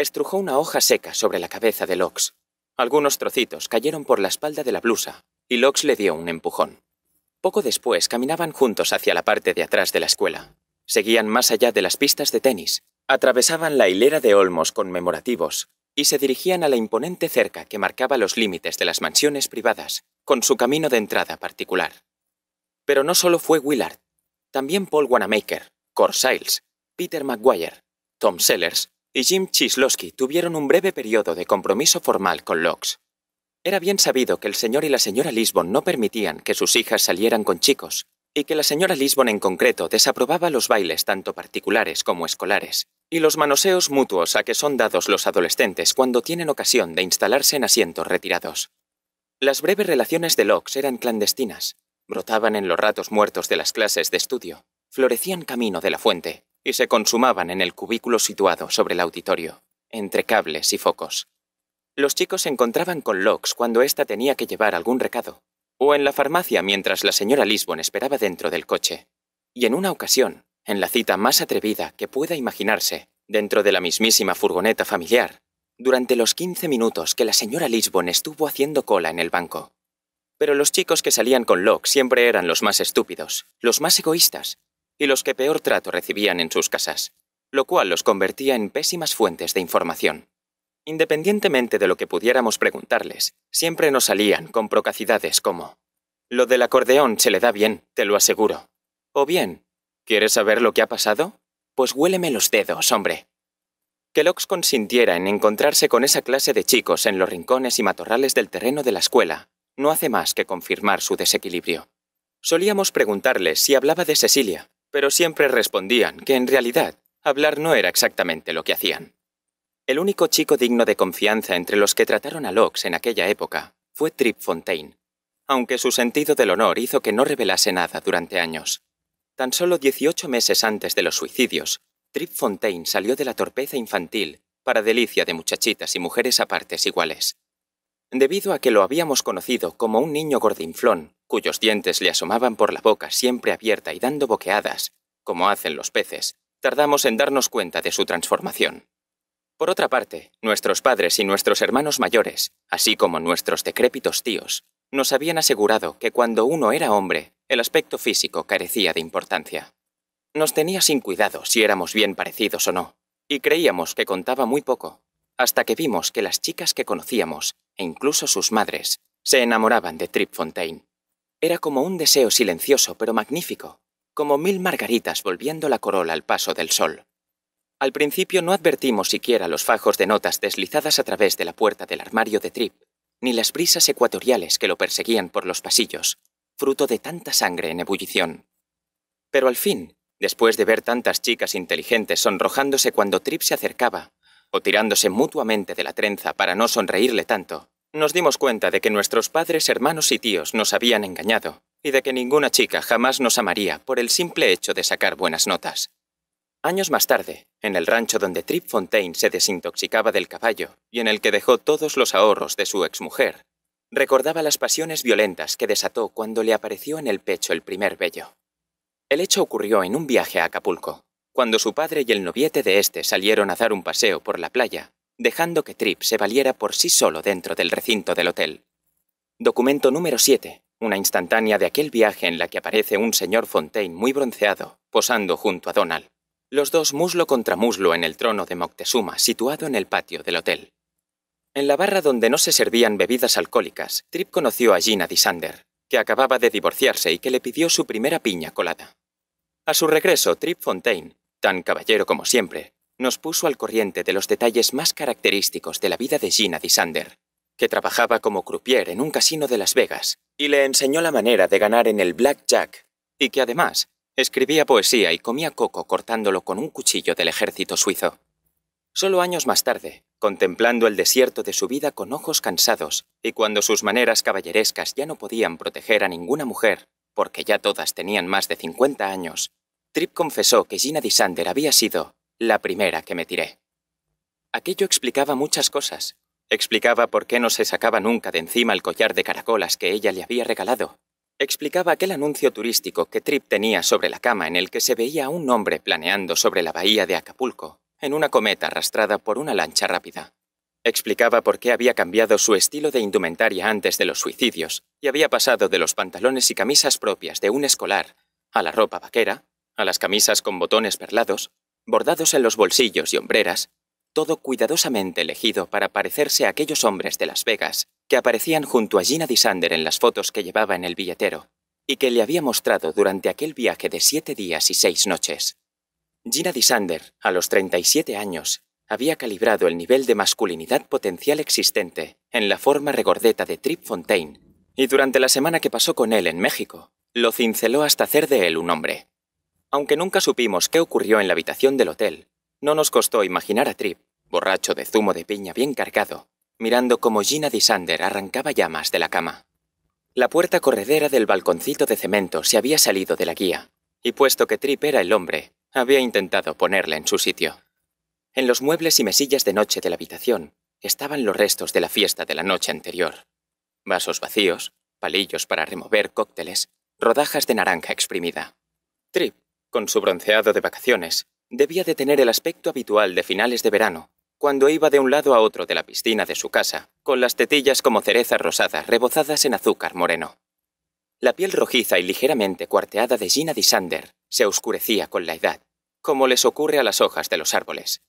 Estrujó una hoja seca sobre la cabeza de Lox. Algunos trocitos cayeron por la espalda de la blusa, y Lox le dio un empujón. Poco después caminaban juntos hacia la parte de atrás de la escuela. Seguían más allá de las pistas de tenis, atravesaban la hilera de olmos conmemorativos y se dirigían a la imponente cerca que marcaba los límites de las mansiones privadas, con su camino de entrada particular. Pero no solo fue Willard, también Paul Wanamaker, Cor Peter McGuire, Tom Sellers y Jim Chislowski tuvieron un breve periodo de compromiso formal con Locks. Era bien sabido que el señor y la señora Lisbon no permitían que sus hijas salieran con chicos, y que la señora Lisbon en concreto desaprobaba los bailes tanto particulares como escolares, y los manoseos mutuos a que son dados los adolescentes cuando tienen ocasión de instalarse en asientos retirados. Las breves relaciones de Locks eran clandestinas, brotaban en los ratos muertos de las clases de estudio, florecían camino de la fuente, y se consumaban en el cubículo situado sobre el auditorio, entre cables y focos. Los chicos se encontraban con Locks cuando ésta tenía que llevar algún recado, o en la farmacia mientras la señora Lisbon esperaba dentro del coche, y en una ocasión, en la cita más atrevida que pueda imaginarse, dentro de la mismísima furgoneta familiar, durante los 15 minutos que la señora Lisbon estuvo haciendo cola en el banco. Pero los chicos que salían con Locke siempre eran los más estúpidos, los más egoístas, y los que peor trato recibían en sus casas, lo cual los convertía en pésimas fuentes de información. Independientemente de lo que pudiéramos preguntarles, siempre nos salían con procacidades como Lo del acordeón se le da bien, te lo aseguro. O bien, ¿quieres saber lo que ha pasado? Pues huéleme los dedos, hombre. Que Lox consintiera en encontrarse con esa clase de chicos en los rincones y matorrales del terreno de la escuela no hace más que confirmar su desequilibrio. Solíamos preguntarles si hablaba de Cecilia, pero siempre respondían que en realidad hablar no era exactamente lo que hacían. El único chico digno de confianza entre los que trataron a Lox en aquella época fue Trip Fontaine, aunque su sentido del honor hizo que no revelase nada durante años. Tan solo 18 meses antes de los suicidios, Trip Fontaine salió de la torpeza infantil para delicia de muchachitas y mujeres a partes iguales. Debido a que lo habíamos conocido como un niño gordinflón, cuyos dientes le asomaban por la boca siempre abierta y dando boqueadas, como hacen los peces, tardamos en darnos cuenta de su transformación. Por otra parte, nuestros padres y nuestros hermanos mayores, así como nuestros decrépitos tíos, nos habían asegurado que cuando uno era hombre, el aspecto físico carecía de importancia. Nos tenía sin cuidado si éramos bien parecidos o no, y creíamos que contaba muy poco, hasta que vimos que las chicas que conocíamos, e incluso sus madres, se enamoraban de Trip era como un deseo silencioso pero magnífico, como mil margaritas volviendo la corola al paso del sol. Al principio no advertimos siquiera los fajos de notas deslizadas a través de la puerta del armario de Trip, ni las brisas ecuatoriales que lo perseguían por los pasillos, fruto de tanta sangre en ebullición. Pero al fin, después de ver tantas chicas inteligentes sonrojándose cuando Trip se acercaba, o tirándose mutuamente de la trenza para no sonreírle tanto, nos dimos cuenta de que nuestros padres, hermanos y tíos nos habían engañado, y de que ninguna chica jamás nos amaría por el simple hecho de sacar buenas notas. Años más tarde, en el rancho donde Trip Fontaine se desintoxicaba del caballo y en el que dejó todos los ahorros de su exmujer, recordaba las pasiones violentas que desató cuando le apareció en el pecho el primer vello. El hecho ocurrió en un viaje a Acapulco, cuando su padre y el noviete de este salieron a dar un paseo por la playa dejando que Trip se valiera por sí solo dentro del recinto del hotel. Documento número 7, una instantánea de aquel viaje en la que aparece un señor Fontaine muy bronceado, posando junto a Donald. Los dos muslo contra muslo en el trono de Moctezuma, situado en el patio del hotel. En la barra donde no se servían bebidas alcohólicas, Trip conoció a Gina Sander, que acababa de divorciarse y que le pidió su primera piña colada. A su regreso, Trip Fontaine, tan caballero como siempre, nos puso al corriente de los detalles más característicos de la vida de Gina Sander, que trabajaba como croupier en un casino de Las Vegas, y le enseñó la manera de ganar en el blackjack, y que además escribía poesía y comía coco cortándolo con un cuchillo del ejército suizo. Solo años más tarde, contemplando el desierto de su vida con ojos cansados, y cuando sus maneras caballerescas ya no podían proteger a ninguna mujer, porque ya todas tenían más de 50 años, Tripp confesó que Gina Sander había sido la primera que me tiré. Aquello explicaba muchas cosas. Explicaba por qué no se sacaba nunca de encima el collar de caracolas que ella le había regalado. Explicaba aquel anuncio turístico que Trip tenía sobre la cama en el que se veía a un hombre planeando sobre la bahía de Acapulco, en una cometa arrastrada por una lancha rápida. Explicaba por qué había cambiado su estilo de indumentaria antes de los suicidios y había pasado de los pantalones y camisas propias de un escolar a la ropa vaquera, a las camisas con botones perlados, bordados en los bolsillos y hombreras, todo cuidadosamente elegido para parecerse a aquellos hombres de Las Vegas que aparecían junto a Gina Sander en las fotos que llevaba en el billetero y que le había mostrado durante aquel viaje de siete días y seis noches. Gina Sander, a los 37 años, había calibrado el nivel de masculinidad potencial existente en la forma regordeta de Trip Fontaine, y durante la semana que pasó con él en México, lo cinceló hasta hacer de él un hombre. Aunque nunca supimos qué ocurrió en la habitación del hotel, no nos costó imaginar a Trip, borracho de zumo de piña bien cargado, mirando cómo Gina Sander arrancaba llamas de la cama. La puerta corredera del balconcito de cemento se había salido de la guía, y puesto que Trip era el hombre, había intentado ponerla en su sitio. En los muebles y mesillas de noche de la habitación estaban los restos de la fiesta de la noche anterior. Vasos vacíos, palillos para remover cócteles, rodajas de naranja exprimida. Trip con su bronceado de vacaciones, debía de tener el aspecto habitual de finales de verano, cuando iba de un lado a otro de la piscina de su casa, con las tetillas como cerezas rosadas rebozadas en azúcar moreno. La piel rojiza y ligeramente cuarteada de Gina Disander se oscurecía con la edad, como les ocurre a las hojas de los árboles.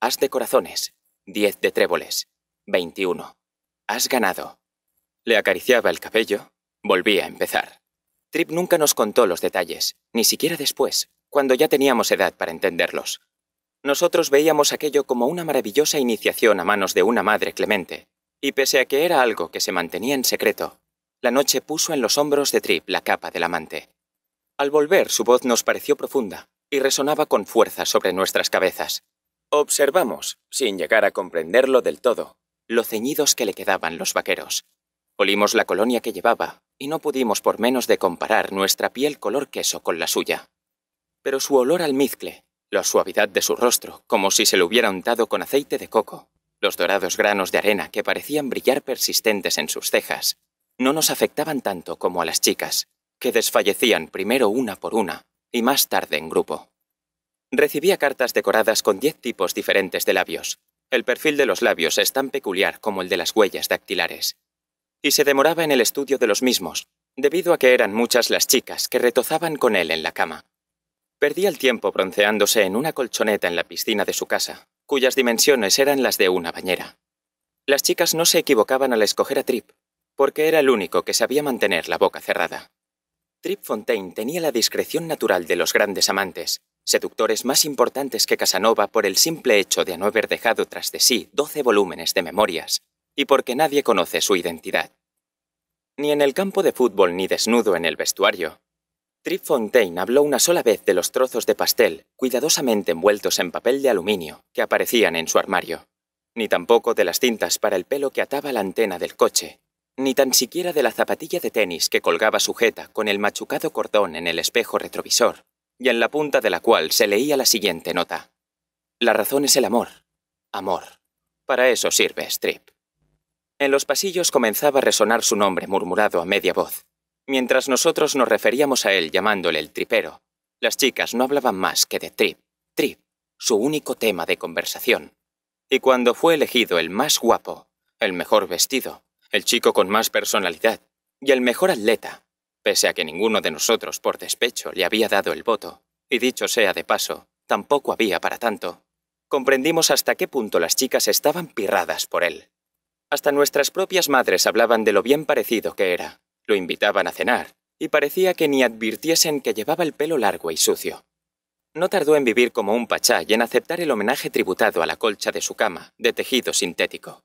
«Haz de corazones, diez de tréboles, veintiuno. Has ganado. Le acariciaba el cabello, volvía a empezar. Trip nunca nos contó los detalles, ni siquiera después, cuando ya teníamos edad para entenderlos. Nosotros veíamos aquello como una maravillosa iniciación a manos de una madre clemente, y pese a que era algo que se mantenía en secreto, la noche puso en los hombros de Trip la capa del amante. Al volver su voz nos pareció profunda y resonaba con fuerza sobre nuestras cabezas. Observamos, sin llegar a comprenderlo del todo, los ceñidos que le quedaban los vaqueros. Olimos la colonia que llevaba y no pudimos por menos de comparar nuestra piel color queso con la suya. Pero su olor al mizcle, la suavidad de su rostro, como si se lo hubiera untado con aceite de coco, los dorados granos de arena que parecían brillar persistentes en sus cejas, no nos afectaban tanto como a las chicas, que desfallecían primero una por una y más tarde en grupo. Recibía cartas decoradas con diez tipos diferentes de labios. El perfil de los labios es tan peculiar como el de las huellas dactilares, y se demoraba en el estudio de los mismos, debido a que eran muchas las chicas que retozaban con él en la cama. Perdía el tiempo bronceándose en una colchoneta en la piscina de su casa, cuyas dimensiones eran las de una bañera. Las chicas no se equivocaban al escoger a Trip, porque era el único que sabía mantener la boca cerrada. Trip Fontaine tenía la discreción natural de los grandes amantes, seductores más importantes que Casanova por el simple hecho de no haber dejado tras de sí doce volúmenes de memorias, y porque nadie conoce su identidad. Ni en el campo de fútbol ni desnudo en el vestuario, Trip Fontaine habló una sola vez de los trozos de pastel, cuidadosamente envueltos en papel de aluminio, que aparecían en su armario, ni tampoco de las cintas para el pelo que ataba la antena del coche, ni tan siquiera de la zapatilla de tenis que colgaba sujeta con el machucado cordón en el espejo retrovisor, y en la punta de la cual se leía la siguiente nota. La razón es el amor. Amor. Para eso sirve Strip. En los pasillos comenzaba a resonar su nombre murmurado a media voz. Mientras nosotros nos referíamos a él llamándole el tripero, las chicas no hablaban más que de trip, trip, su único tema de conversación. Y cuando fue elegido el más guapo, el mejor vestido, el chico con más personalidad y el mejor atleta, pese a que ninguno de nosotros por despecho le había dado el voto, y dicho sea de paso, tampoco había para tanto, comprendimos hasta qué punto las chicas estaban pirradas por él. Hasta nuestras propias madres hablaban de lo bien parecido que era. Lo invitaban a cenar, y parecía que ni advirtiesen que llevaba el pelo largo y sucio. No tardó en vivir como un pachá y en aceptar el homenaje tributado a la colcha de su cama, de tejido sintético.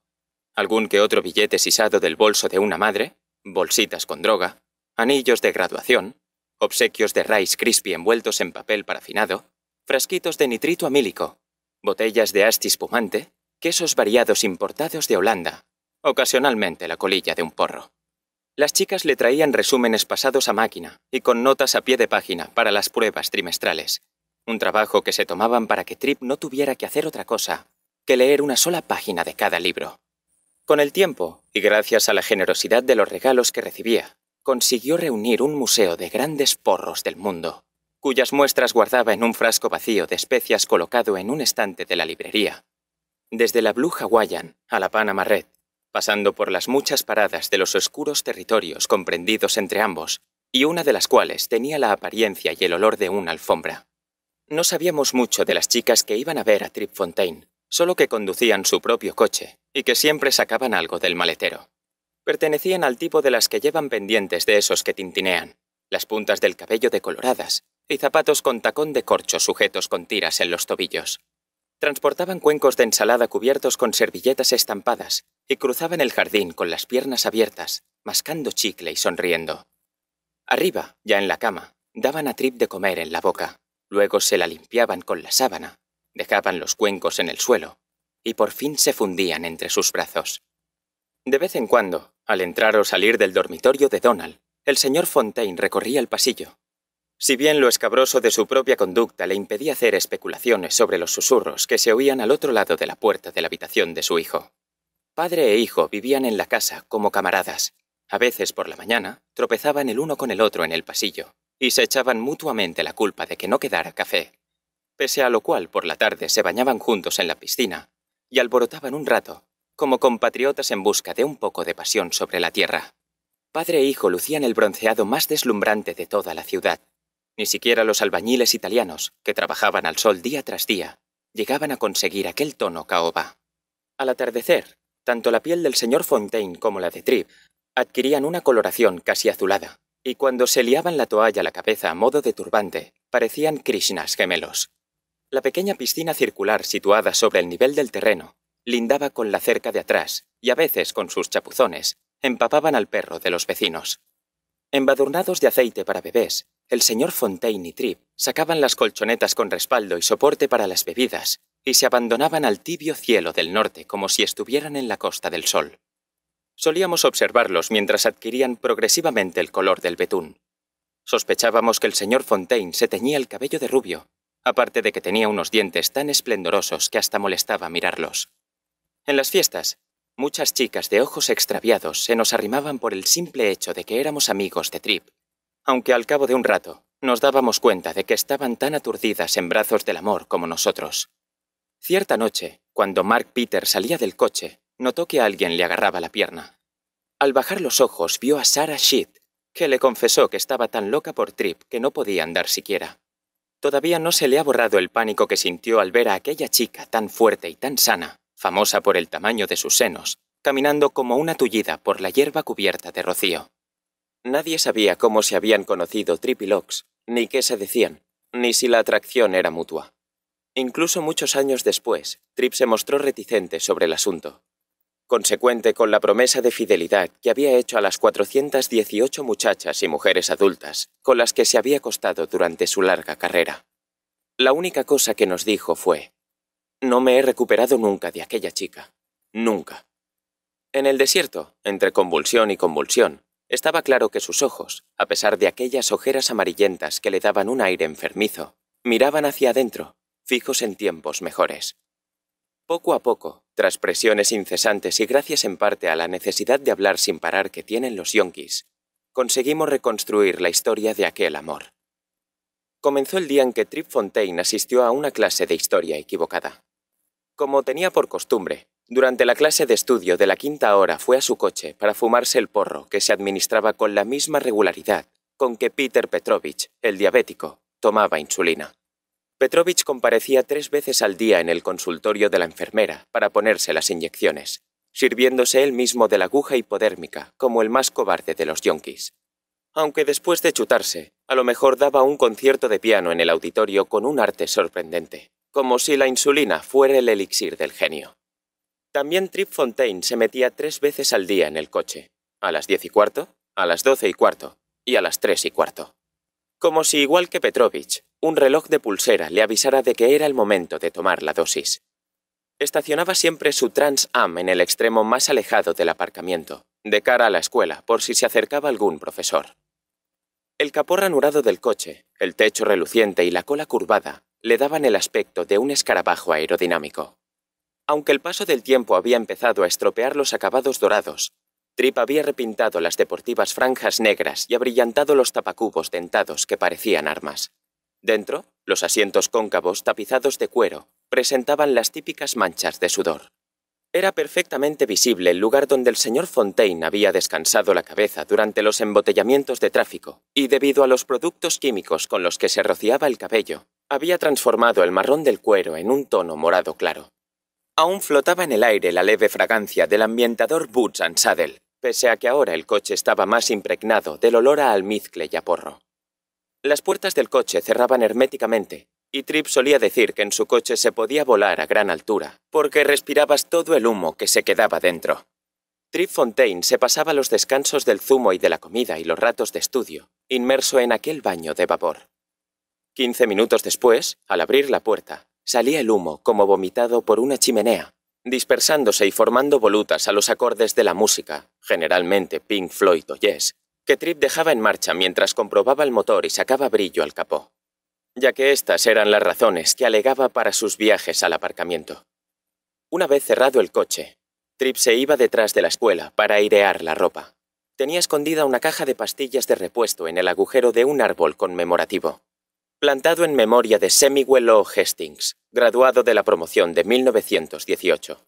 Algún que otro billete sisado del bolso de una madre, bolsitas con droga, anillos de graduación, obsequios de Rice crispy envueltos en papel parafinado, frasquitos de nitrito amílico, botellas de asti espumante, quesos variados importados de Holanda, ocasionalmente la colilla de un porro. Las chicas le traían resúmenes pasados a máquina y con notas a pie de página para las pruebas trimestrales, un trabajo que se tomaban para que Trip no tuviera que hacer otra cosa que leer una sola página de cada libro. Con el tiempo, y gracias a la generosidad de los regalos que recibía, consiguió reunir un museo de grandes porros del mundo, cuyas muestras guardaba en un frasco vacío de especias colocado en un estante de la librería. Desde la Blue Hawaiian a la Panama Red, pasando por las muchas paradas de los oscuros territorios comprendidos entre ambos, y una de las cuales tenía la apariencia y el olor de una alfombra. No sabíamos mucho de las chicas que iban a ver a Fontaine, solo que conducían su propio coche y que siempre sacaban algo del maletero. Pertenecían al tipo de las que llevan pendientes de esos que tintinean, las puntas del cabello decoloradas y zapatos con tacón de corcho sujetos con tiras en los tobillos. Transportaban cuencos de ensalada cubiertos con servilletas estampadas y cruzaban el jardín con las piernas abiertas, mascando chicle y sonriendo. Arriba, ya en la cama, daban a Trip de comer en la boca, luego se la limpiaban con la sábana, dejaban los cuencos en el suelo, y por fin se fundían entre sus brazos. De vez en cuando, al entrar o salir del dormitorio de Donald, el señor Fontaine recorría el pasillo. Si bien lo escabroso de su propia conducta le impedía hacer especulaciones sobre los susurros que se oían al otro lado de la puerta de la habitación de su hijo, Padre e hijo vivían en la casa como camaradas. A veces por la mañana tropezaban el uno con el otro en el pasillo y se echaban mutuamente la culpa de que no quedara café. Pese a lo cual por la tarde se bañaban juntos en la piscina y alborotaban un rato, como compatriotas en busca de un poco de pasión sobre la tierra. Padre e hijo lucían el bronceado más deslumbrante de toda la ciudad. Ni siquiera los albañiles italianos, que trabajaban al sol día tras día, llegaban a conseguir aquel tono caoba. Al atardecer, tanto la piel del señor Fontaine como la de Trip adquirían una coloración casi azulada, y cuando se liaban la toalla la cabeza a modo de turbante, parecían Krishnas gemelos. La pequeña piscina circular situada sobre el nivel del terreno lindaba con la cerca de atrás y a veces con sus chapuzones empapaban al perro de los vecinos. Embadurnados de aceite para bebés, el señor Fontaine y Trip sacaban las colchonetas con respaldo y soporte para las bebidas y se abandonaban al tibio cielo del norte como si estuvieran en la costa del sol. Solíamos observarlos mientras adquirían progresivamente el color del betún. Sospechábamos que el señor Fontaine se teñía el cabello de rubio, aparte de que tenía unos dientes tan esplendorosos que hasta molestaba mirarlos. En las fiestas, muchas chicas de ojos extraviados se nos arrimaban por el simple hecho de que éramos amigos de Trip, aunque al cabo de un rato nos dábamos cuenta de que estaban tan aturdidas en brazos del amor como nosotros. Cierta noche, cuando Mark Peter salía del coche, notó que alguien le agarraba la pierna. Al bajar los ojos vio a Sarah Sheet, que le confesó que estaba tan loca por Trip que no podía andar siquiera. Todavía no se le ha borrado el pánico que sintió al ver a aquella chica tan fuerte y tan sana, famosa por el tamaño de sus senos, caminando como una tullida por la hierba cubierta de rocío. Nadie sabía cómo se habían conocido Trip y Locks, ni qué se decían, ni si la atracción era mutua. Incluso muchos años después, Tripp se mostró reticente sobre el asunto, consecuente con la promesa de fidelidad que había hecho a las 418 muchachas y mujeres adultas con las que se había acostado durante su larga carrera. La única cosa que nos dijo fue, no me he recuperado nunca de aquella chica, nunca. En el desierto, entre convulsión y convulsión, estaba claro que sus ojos, a pesar de aquellas ojeras amarillentas que le daban un aire enfermizo, miraban hacia adentro fijos en tiempos mejores. Poco a poco, tras presiones incesantes y gracias en parte a la necesidad de hablar sin parar que tienen los yonkis, conseguimos reconstruir la historia de aquel amor. Comenzó el día en que Trip Fontaine asistió a una clase de historia equivocada. Como tenía por costumbre, durante la clase de estudio de la quinta hora fue a su coche para fumarse el porro que se administraba con la misma regularidad con que Peter Petrovich, el diabético, tomaba insulina. Petrovich comparecía tres veces al día en el consultorio de la enfermera para ponerse las inyecciones, sirviéndose él mismo de la aguja hipodérmica, como el más cobarde de los yonkis. Aunque después de chutarse, a lo mejor daba un concierto de piano en el auditorio con un arte sorprendente, como si la insulina fuera el elixir del genio. También Trip Fontaine se metía tres veces al día en el coche, a las diez y cuarto, a las doce y cuarto y a las tres y cuarto. Como si, igual que Petrovich, un reloj de pulsera le avisara de que era el momento de tomar la dosis. Estacionaba siempre su Trans Am en el extremo más alejado del aparcamiento, de cara a la escuela, por si se acercaba algún profesor. El capó ranurado del coche, el techo reluciente y la cola curvada le daban el aspecto de un escarabajo aerodinámico. Aunque el paso del tiempo había empezado a estropear los acabados dorados, Trip había repintado las deportivas franjas negras y abrillantado los tapacubos dentados que parecían armas. Dentro, los asientos cóncavos tapizados de cuero presentaban las típicas manchas de sudor. Era perfectamente visible el lugar donde el señor Fontaine había descansado la cabeza durante los embotellamientos de tráfico, y debido a los productos químicos con los que se rociaba el cabello, había transformado el marrón del cuero en un tono morado claro. Aún flotaba en el aire la leve fragancia del ambientador Boots and Saddle, pese a que ahora el coche estaba más impregnado del olor a almizcle y a porro. Las puertas del coche cerraban herméticamente, y Trip solía decir que en su coche se podía volar a gran altura, porque respirabas todo el humo que se quedaba dentro. Trip Fontaine se pasaba los descansos del zumo y de la comida y los ratos de estudio, inmerso en aquel baño de vapor. Quince minutos después, al abrir la puerta, salía el humo como vomitado por una chimenea, dispersándose y formando volutas a los acordes de la música, generalmente Pink Floyd o Yes, que Trip dejaba en marcha mientras comprobaba el motor y sacaba brillo al capó, ya que estas eran las razones que alegaba para sus viajes al aparcamiento. Una vez cerrado el coche, Trip se iba detrás de la escuela para airear la ropa. Tenía escondida una caja de pastillas de repuesto en el agujero de un árbol conmemorativo, plantado en memoria de Semiwell Hastings, graduado de la promoción de 1918.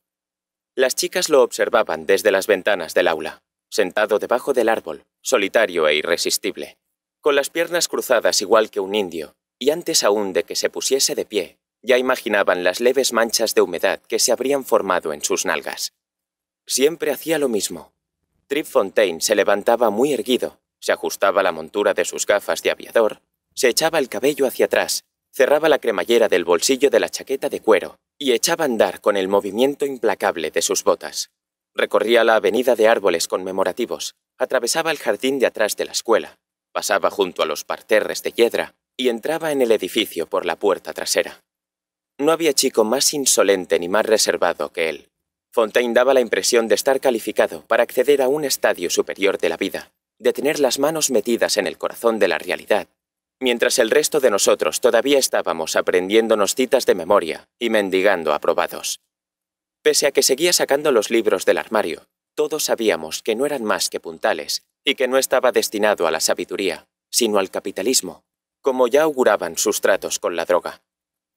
Las chicas lo observaban desde las ventanas del aula sentado debajo del árbol, solitario e irresistible, con las piernas cruzadas igual que un indio, y antes aún de que se pusiese de pie, ya imaginaban las leves manchas de humedad que se habrían formado en sus nalgas. Siempre hacía lo mismo. Trip Fontaine se levantaba muy erguido, se ajustaba la montura de sus gafas de aviador, se echaba el cabello hacia atrás, cerraba la cremallera del bolsillo de la chaqueta de cuero y echaba a andar con el movimiento implacable de sus botas. Recorría la avenida de árboles conmemorativos, atravesaba el jardín de atrás de la escuela, pasaba junto a los parterres de hiedra y entraba en el edificio por la puerta trasera. No había chico más insolente ni más reservado que él. Fontaine daba la impresión de estar calificado para acceder a un estadio superior de la vida, de tener las manos metidas en el corazón de la realidad, mientras el resto de nosotros todavía estábamos aprendiéndonos citas de memoria y mendigando aprobados. Pese a que seguía sacando los libros del armario, todos sabíamos que no eran más que puntales y que no estaba destinado a la sabiduría, sino al capitalismo, como ya auguraban sus tratos con la droga.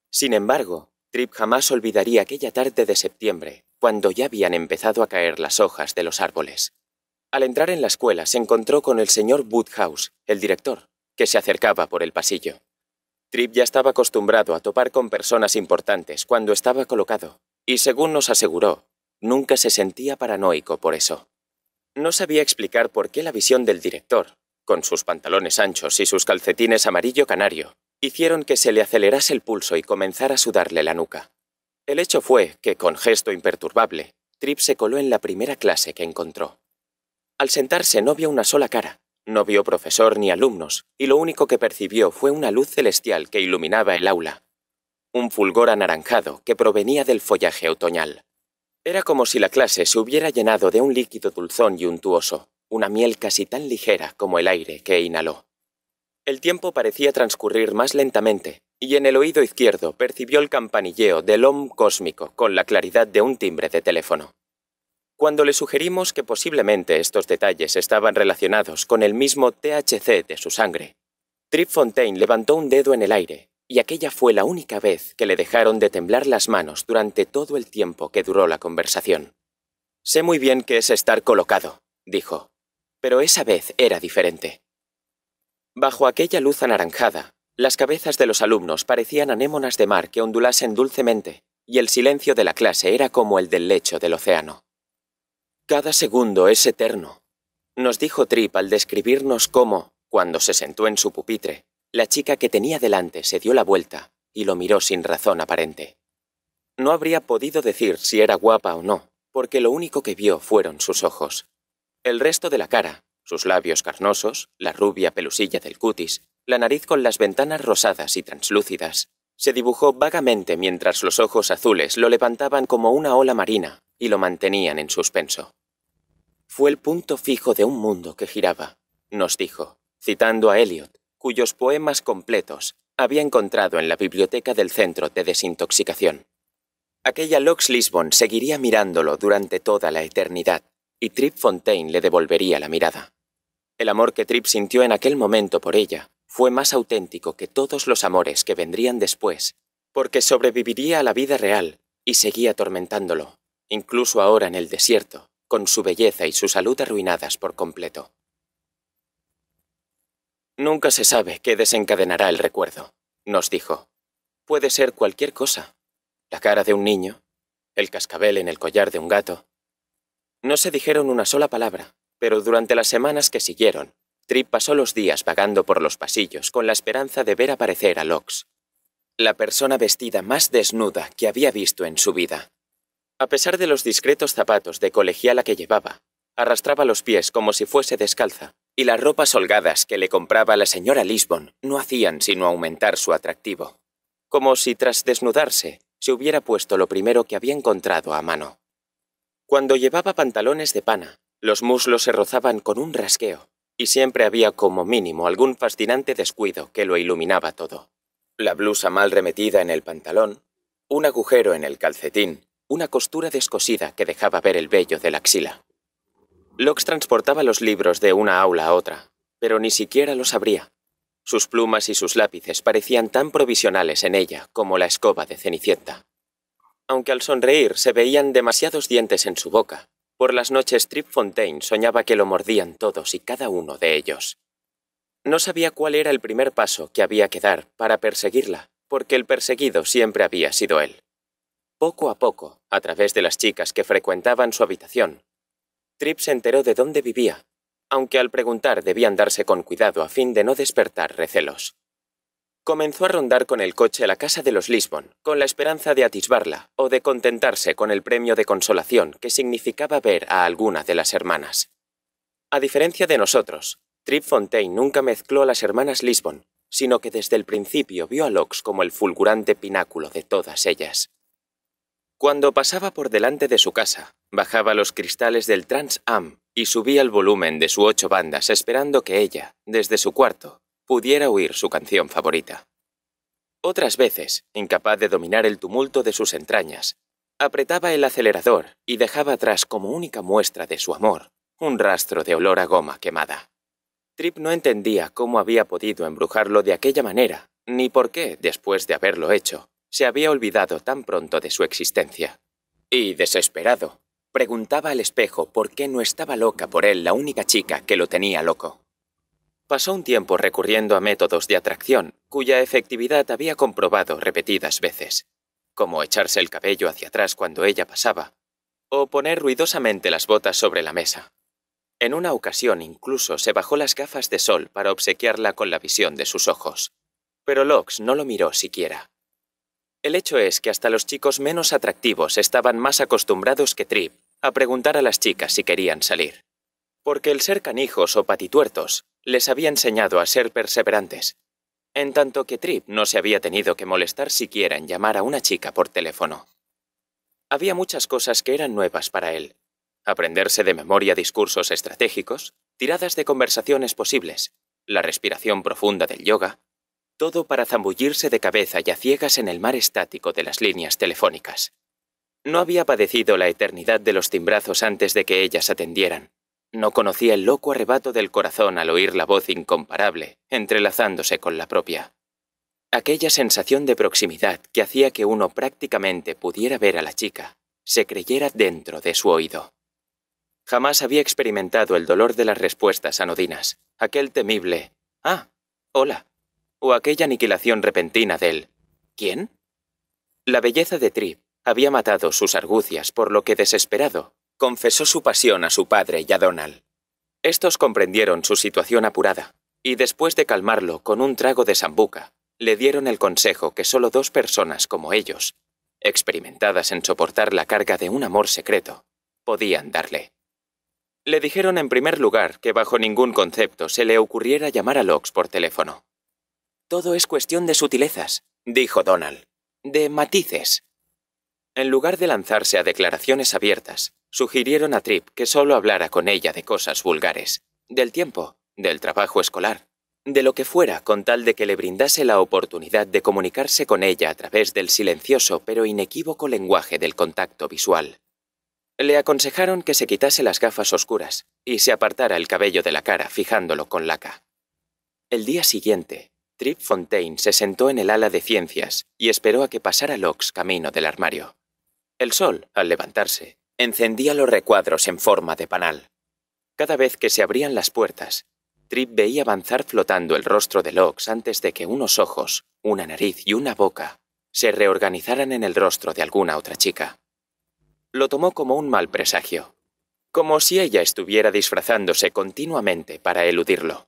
Sin embargo, Trip jamás olvidaría aquella tarde de septiembre, cuando ya habían empezado a caer las hojas de los árboles. Al entrar en la escuela se encontró con el señor Woodhouse, el director, que se acercaba por el pasillo. Trip ya estaba acostumbrado a topar con personas importantes cuando estaba colocado, y según nos aseguró, nunca se sentía paranoico por eso. No sabía explicar por qué la visión del director, con sus pantalones anchos y sus calcetines amarillo canario, hicieron que se le acelerase el pulso y comenzara a sudarle la nuca. El hecho fue que, con gesto imperturbable, Trip se coló en la primera clase que encontró. Al sentarse no vio una sola cara, no vio profesor ni alumnos, y lo único que percibió fue una luz celestial que iluminaba el aula, un fulgor anaranjado que provenía del follaje otoñal. Era como si la clase se hubiera llenado de un líquido dulzón y untuoso, una miel casi tan ligera como el aire que inhaló. El tiempo parecía transcurrir más lentamente, y en el oído izquierdo percibió el campanilleo del OM cósmico con la claridad de un timbre de teléfono. Cuando le sugerimos que posiblemente estos detalles estaban relacionados con el mismo THC de su sangre, Trip Fontaine levantó un dedo en el aire y aquella fue la única vez que le dejaron de temblar las manos durante todo el tiempo que duró la conversación. Sé muy bien que es estar colocado, dijo, pero esa vez era diferente. Bajo aquella luz anaranjada, las cabezas de los alumnos parecían anémonas de mar que ondulasen dulcemente, y el silencio de la clase era como el del lecho del océano. Cada segundo es eterno, nos dijo Trip al describirnos cómo, cuando se sentó en su pupitre, la chica que tenía delante se dio la vuelta y lo miró sin razón aparente. No habría podido decir si era guapa o no, porque lo único que vio fueron sus ojos. El resto de la cara, sus labios carnosos, la rubia pelusilla del cutis, la nariz con las ventanas rosadas y translúcidas, se dibujó vagamente mientras los ojos azules lo levantaban como una ola marina y lo mantenían en suspenso. Fue el punto fijo de un mundo que giraba, nos dijo, citando a Elliot, cuyos poemas completos había encontrado en la biblioteca del Centro de Desintoxicación. Aquella Lox Lisbon seguiría mirándolo durante toda la eternidad, y Trip Fontaine le devolvería la mirada. El amor que Trip sintió en aquel momento por ella fue más auténtico que todos los amores que vendrían después, porque sobreviviría a la vida real y seguía atormentándolo, incluso ahora en el desierto, con su belleza y su salud arruinadas por completo. Nunca se sabe qué desencadenará el recuerdo, nos dijo. Puede ser cualquier cosa. La cara de un niño, el cascabel en el collar de un gato. No se dijeron una sola palabra, pero durante las semanas que siguieron, Trip pasó los días vagando por los pasillos con la esperanza de ver aparecer a Lox, la persona vestida más desnuda que había visto en su vida. A pesar de los discretos zapatos de colegiala que llevaba, arrastraba los pies como si fuese descalza, y las ropas holgadas que le compraba la señora Lisbon no hacían sino aumentar su atractivo, como si tras desnudarse se hubiera puesto lo primero que había encontrado a mano. Cuando llevaba pantalones de pana, los muslos se rozaban con un rasqueo, y siempre había como mínimo algún fascinante descuido que lo iluminaba todo. La blusa mal remetida en el pantalón, un agujero en el calcetín, una costura descosida que dejaba ver el vello de la axila. Locks transportaba los libros de una aula a otra, pero ni siquiera los abría. Sus plumas y sus lápices parecían tan provisionales en ella como la escoba de Cenicienta. Aunque al sonreír se veían demasiados dientes en su boca, por las noches Trip Fontaine soñaba que lo mordían todos y cada uno de ellos. No sabía cuál era el primer paso que había que dar para perseguirla, porque el perseguido siempre había sido él. Poco a poco, a través de las chicas que frecuentaban su habitación, Trip se enteró de dónde vivía, aunque al preguntar debían darse con cuidado a fin de no despertar recelos. Comenzó a rondar con el coche la casa de los Lisbon, con la esperanza de atisbarla o de contentarse con el premio de consolación que significaba ver a alguna de las hermanas. A diferencia de nosotros, Trip Fontaine nunca mezcló a las hermanas Lisbon, sino que desde el principio vio a Lox como el fulgurante pináculo de todas ellas. Cuando pasaba por delante de su casa, bajaba los cristales del Trans Am y subía el volumen de su ocho bandas esperando que ella, desde su cuarto, pudiera oír su canción favorita. Otras veces, incapaz de dominar el tumulto de sus entrañas, apretaba el acelerador y dejaba atrás como única muestra de su amor un rastro de olor a goma quemada. Trip no entendía cómo había podido embrujarlo de aquella manera, ni por qué, después de haberlo hecho, se había olvidado tan pronto de su existencia. Y, desesperado, preguntaba al espejo por qué no estaba loca por él la única chica que lo tenía loco. Pasó un tiempo recurriendo a métodos de atracción, cuya efectividad había comprobado repetidas veces, como echarse el cabello hacia atrás cuando ella pasaba, o poner ruidosamente las botas sobre la mesa. En una ocasión incluso se bajó las gafas de sol para obsequiarla con la visión de sus ojos. Pero Locks no lo miró siquiera. El hecho es que hasta los chicos menos atractivos estaban más acostumbrados que Trip a preguntar a las chicas si querían salir. Porque el ser canijos o patituertos les había enseñado a ser perseverantes, en tanto que Trip no se había tenido que molestar siquiera en llamar a una chica por teléfono. Había muchas cosas que eran nuevas para él. Aprenderse de memoria discursos estratégicos, tiradas de conversaciones posibles, la respiración profunda del yoga, todo para zambullirse de cabeza y a ciegas en el mar estático de las líneas telefónicas. No había padecido la eternidad de los timbrazos antes de que ellas atendieran. No conocía el loco arrebato del corazón al oír la voz incomparable, entrelazándose con la propia. Aquella sensación de proximidad que hacía que uno prácticamente pudiera ver a la chica, se creyera dentro de su oído. Jamás había experimentado el dolor de las respuestas anodinas, aquel temible Ah, hola, o aquella aniquilación repentina del ¿quién? La belleza de Trip había matado sus argucias, por lo que desesperado, confesó su pasión a su padre y a Donald. Estos comprendieron su situación apurada, y después de calmarlo con un trago de sambuca, le dieron el consejo que solo dos personas como ellos, experimentadas en soportar la carga de un amor secreto, podían darle. Le dijeron en primer lugar que bajo ningún concepto se le ocurriera llamar a Locks por teléfono, todo es cuestión de sutilezas, dijo Donald, de matices. En lugar de lanzarse a declaraciones abiertas, sugirieron a Trip que solo hablara con ella de cosas vulgares, del tiempo, del trabajo escolar, de lo que fuera con tal de que le brindase la oportunidad de comunicarse con ella a través del silencioso pero inequívoco lenguaje del contacto visual. Le aconsejaron que se quitase las gafas oscuras y se apartara el cabello de la cara fijándolo con laca. El día siguiente, Trip Fontaine se sentó en el ala de ciencias y esperó a que pasara Locks camino del armario. El sol, al levantarse, encendía los recuadros en forma de panal. Cada vez que se abrían las puertas, Trip veía avanzar flotando el rostro de Locks antes de que unos ojos, una nariz y una boca se reorganizaran en el rostro de alguna otra chica. Lo tomó como un mal presagio, como si ella estuviera disfrazándose continuamente para eludirlo.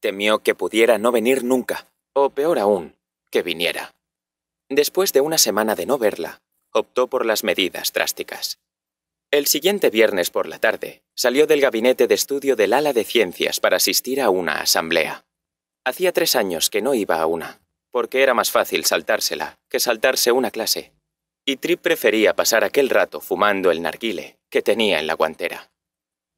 Temió que pudiera no venir nunca o peor aún, que viniera. Después de una semana de no verla, optó por las medidas drásticas. El siguiente viernes por la tarde, salió del gabinete de estudio del ala de ciencias para asistir a una asamblea. Hacía tres años que no iba a una, porque era más fácil saltársela que saltarse una clase. Y Trip prefería pasar aquel rato fumando el narguile que tenía en la guantera.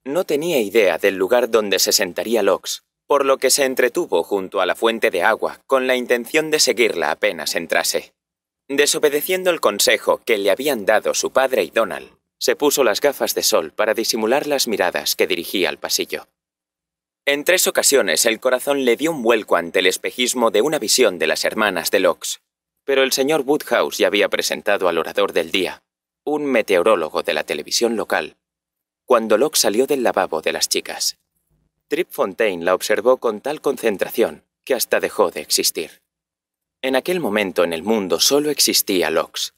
No tenía idea del lugar donde se sentaría Locks, por lo que se entretuvo junto a la fuente de agua con la intención de seguirla apenas entrase. Desobedeciendo el consejo que le habían dado su padre y Donald, se puso las gafas de sol para disimular las miradas que dirigía al pasillo. En tres ocasiones el corazón le dio un vuelco ante el espejismo de una visión de las hermanas de Locks, pero el señor Woodhouse ya había presentado al orador del día, un meteorólogo de la televisión local, cuando Locke salió del lavabo de las chicas. Trip Fontaine la observó con tal concentración que hasta dejó de existir. En aquel momento en el mundo solo existía Lox.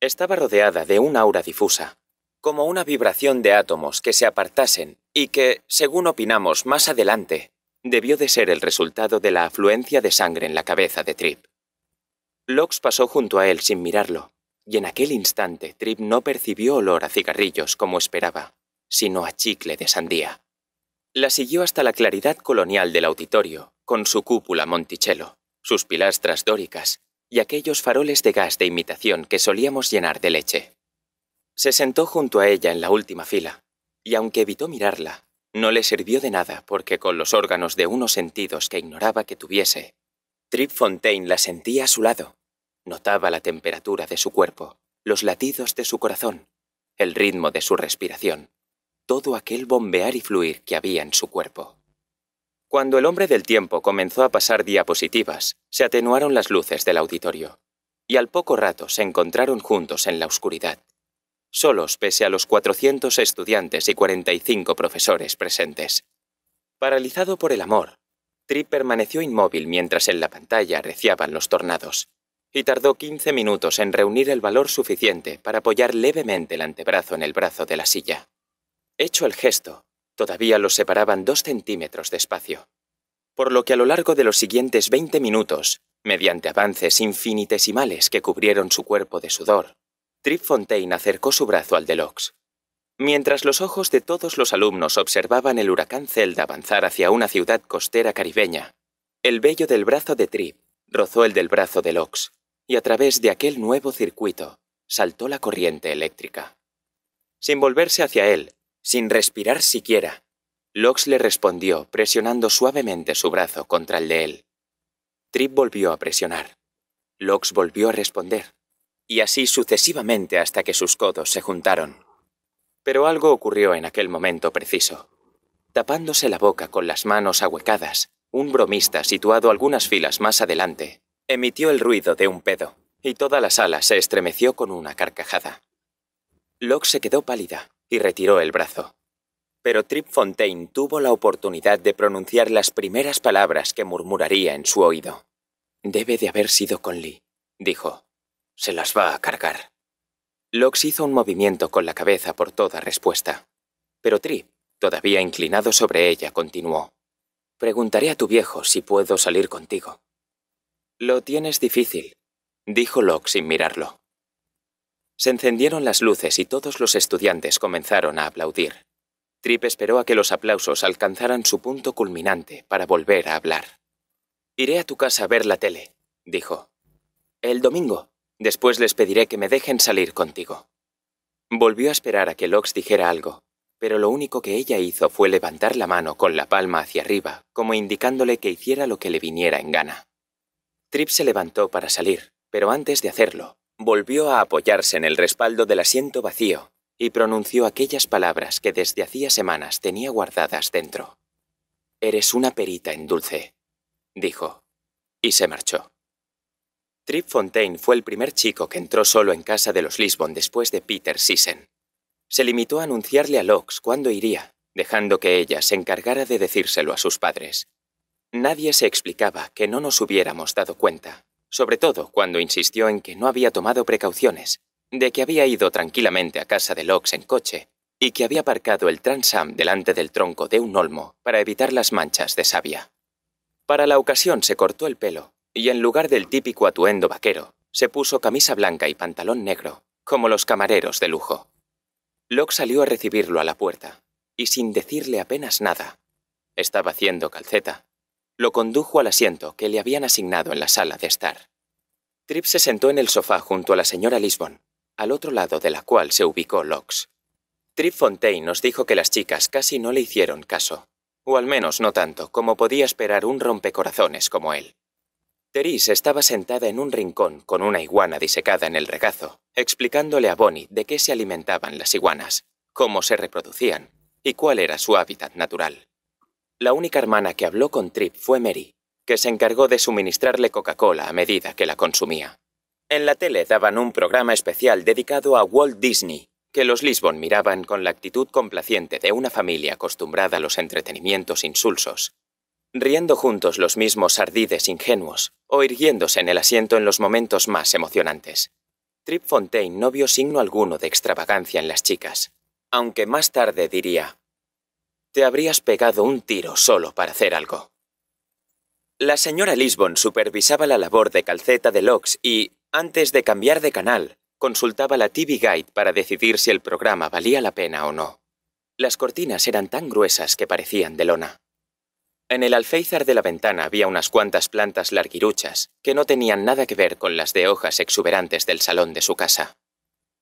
Estaba rodeada de una aura difusa, como una vibración de átomos que se apartasen y que, según opinamos más adelante, debió de ser el resultado de la afluencia de sangre en la cabeza de Trip. Lox pasó junto a él sin mirarlo, y en aquel instante Trip no percibió olor a cigarrillos como esperaba, sino a chicle de sandía. La siguió hasta la claridad colonial del auditorio, con su cúpula Monticello, sus pilastras dóricas y aquellos faroles de gas de imitación que solíamos llenar de leche. Se sentó junto a ella en la última fila, y aunque evitó mirarla, no le sirvió de nada porque con los órganos de unos sentidos que ignoraba que tuviese, Trip Fontaine la sentía a su lado. Notaba la temperatura de su cuerpo, los latidos de su corazón, el ritmo de su respiración todo aquel bombear y fluir que había en su cuerpo. Cuando el hombre del tiempo comenzó a pasar diapositivas, se atenuaron las luces del auditorio, y al poco rato se encontraron juntos en la oscuridad, solos pese a los 400 estudiantes y 45 profesores presentes. Paralizado por el amor, Trip permaneció inmóvil mientras en la pantalla reciaban los tornados, y tardó 15 minutos en reunir el valor suficiente para apoyar levemente el antebrazo en el brazo de la silla. Hecho el gesto, todavía los separaban dos centímetros de espacio. Por lo que a lo largo de los siguientes veinte minutos, mediante avances infinitesimales que cubrieron su cuerpo de sudor, Trip Fontaine acercó su brazo al de Locks. Mientras los ojos de todos los alumnos observaban el huracán Zelda avanzar hacia una ciudad costera caribeña, el vello del brazo de Trip rozó el del brazo de Locks, y a través de aquel nuevo circuito saltó la corriente eléctrica. Sin volverse hacia él, sin respirar siquiera, Lox le respondió presionando suavemente su brazo contra el de él. Trip volvió a presionar. Lox volvió a responder. Y así sucesivamente hasta que sus codos se juntaron. Pero algo ocurrió en aquel momento preciso. Tapándose la boca con las manos ahuecadas, un bromista situado algunas filas más adelante emitió el ruido de un pedo, y toda la sala se estremeció con una carcajada. Locke se quedó pálida, y retiró el brazo. Pero Trip Fontaine tuvo la oportunidad de pronunciar las primeras palabras que murmuraría en su oído. Debe de haber sido con Lee», dijo. Se las va a cargar. Lox hizo un movimiento con la cabeza por toda respuesta. Pero Trip, todavía inclinado sobre ella, continuó. Preguntaré a tu viejo si puedo salir contigo. Lo tienes difícil, dijo Locke sin mirarlo. Se encendieron las luces y todos los estudiantes comenzaron a aplaudir. Trip esperó a que los aplausos alcanzaran su punto culminante para volver a hablar. Iré a tu casa a ver la tele, dijo. El domingo. Después les pediré que me dejen salir contigo. Volvió a esperar a que Lox dijera algo, pero lo único que ella hizo fue levantar la mano con la palma hacia arriba, como indicándole que hiciera lo que le viniera en gana. Trip se levantó para salir, pero antes de hacerlo, volvió a apoyarse en el respaldo del asiento vacío y pronunció aquellas palabras que desde hacía semanas tenía guardadas dentro. Eres una perita en dulce, dijo, y se marchó. Trip Fontaine fue el primer chico que entró solo en casa de los Lisbon después de Peter Sisson. Se limitó a anunciarle a Locks cuándo iría, dejando que ella se encargara de decírselo a sus padres. Nadie se explicaba que no nos hubiéramos dado cuenta, sobre todo cuando insistió en que no había tomado precauciones, de que había ido tranquilamente a casa de Locks en coche y que había aparcado el Transam delante del tronco de un olmo para evitar las manchas de savia. Para la ocasión se cortó el pelo y en lugar del típico atuendo vaquero, se puso camisa blanca y pantalón negro, como los camareros de lujo. Locke salió a recibirlo a la puerta, y sin decirle apenas nada. Estaba haciendo calceta, lo condujo al asiento que le habían asignado en la sala de estar. Trip se sentó en el sofá junto a la señora Lisbon, al otro lado de la cual se ubicó Locks. Trip Fontaine nos dijo que las chicas casi no le hicieron caso, o al menos no tanto como podía esperar un rompecorazones como él. Therese estaba sentada en un rincón con una iguana disecada en el regazo, explicándole a Bonnie de qué se alimentaban las iguanas, cómo se reproducían y cuál era su hábitat natural. La única hermana que habló con Tripp fue Mary, que se encargó de suministrarle Coca-Cola a medida que la consumía. En la tele daban un programa especial dedicado a Walt Disney, que los Lisbon miraban con la actitud complaciente de una familia acostumbrada a los entretenimientos insulsos, riendo juntos los mismos ardides ingenuos o irguiéndose en el asiento en los momentos más emocionantes. Trip Fontaine no vio signo alguno de extravagancia en las chicas, aunque más tarde diría, te habrías pegado un tiro solo para hacer algo. La señora Lisbon supervisaba la labor de calceta de Locks y, antes de cambiar de canal, consultaba la TV Guide para decidir si el programa valía la pena o no. Las cortinas eran tan gruesas que parecían de lona. En el alféizar de la ventana había unas cuantas plantas larguiruchas que no tenían nada que ver con las de hojas exuberantes del salón de su casa.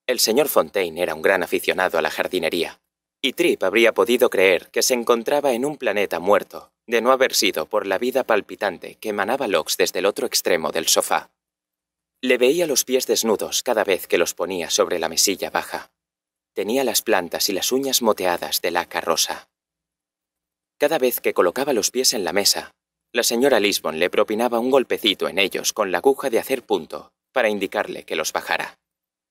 El señor Fontaine era un gran aficionado a la jardinería. Y Trip habría podido creer que se encontraba en un planeta muerto, de no haber sido por la vida palpitante que emanaba Locks desde el otro extremo del sofá. Le veía los pies desnudos cada vez que los ponía sobre la mesilla baja. Tenía las plantas y las uñas moteadas de laca rosa. Cada vez que colocaba los pies en la mesa, la señora Lisbon le propinaba un golpecito en ellos con la aguja de hacer punto para indicarle que los bajara.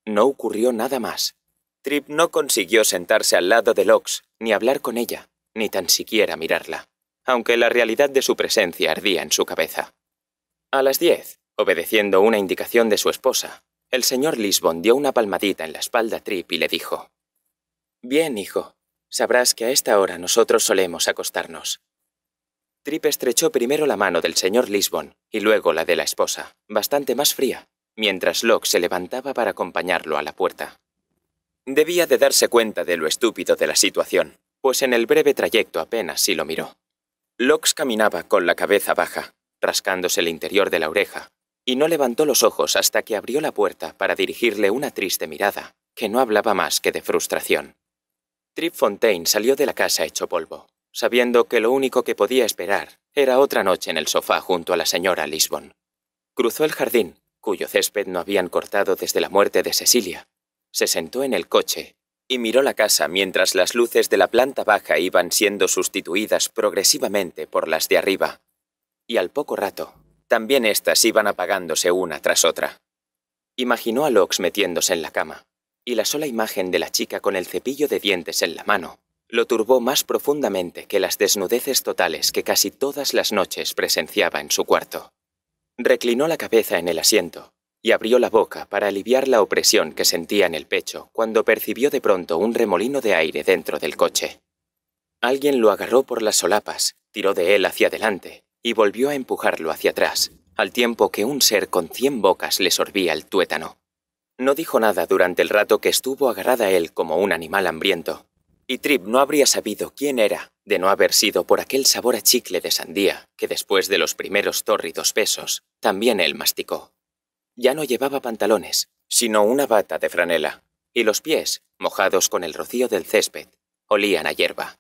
No ocurrió nada más, Trip no consiguió sentarse al lado de Lox, ni hablar con ella, ni tan siquiera mirarla, aunque la realidad de su presencia ardía en su cabeza. A las diez, obedeciendo una indicación de su esposa, el señor Lisbon dio una palmadita en la espalda a Trip y le dijo: Bien, hijo, sabrás que a esta hora nosotros solemos acostarnos. Trip estrechó primero la mano del señor Lisbon y luego la de la esposa, bastante más fría, mientras Locke se levantaba para acompañarlo a la puerta. Debía de darse cuenta de lo estúpido de la situación, pues en el breve trayecto apenas sí lo miró. Lox caminaba con la cabeza baja, rascándose el interior de la oreja, y no levantó los ojos hasta que abrió la puerta para dirigirle una triste mirada, que no hablaba más que de frustración. Trip Fontaine salió de la casa hecho polvo, sabiendo que lo único que podía esperar era otra noche en el sofá junto a la señora Lisbon. Cruzó el jardín, cuyo césped no habían cortado desde la muerte de Cecilia, se sentó en el coche y miró la casa mientras las luces de la planta baja iban siendo sustituidas progresivamente por las de arriba. Y al poco rato, también éstas iban apagándose una tras otra. Imaginó a Lox metiéndose en la cama, y la sola imagen de la chica con el cepillo de dientes en la mano lo turbó más profundamente que las desnudeces totales que casi todas las noches presenciaba en su cuarto. Reclinó la cabeza en el asiento y abrió la boca para aliviar la opresión que sentía en el pecho cuando percibió de pronto un remolino de aire dentro del coche. Alguien lo agarró por las solapas, tiró de él hacia adelante y volvió a empujarlo hacia atrás, al tiempo que un ser con cien bocas le sorbía el tuétano. No dijo nada durante el rato que estuvo agarrada a él como un animal hambriento, y Trip no habría sabido quién era de no haber sido por aquel sabor a chicle de sandía que después de los primeros tórridos besos también él masticó ya no llevaba pantalones, sino una bata de franela, y los pies, mojados con el rocío del césped, olían a hierba.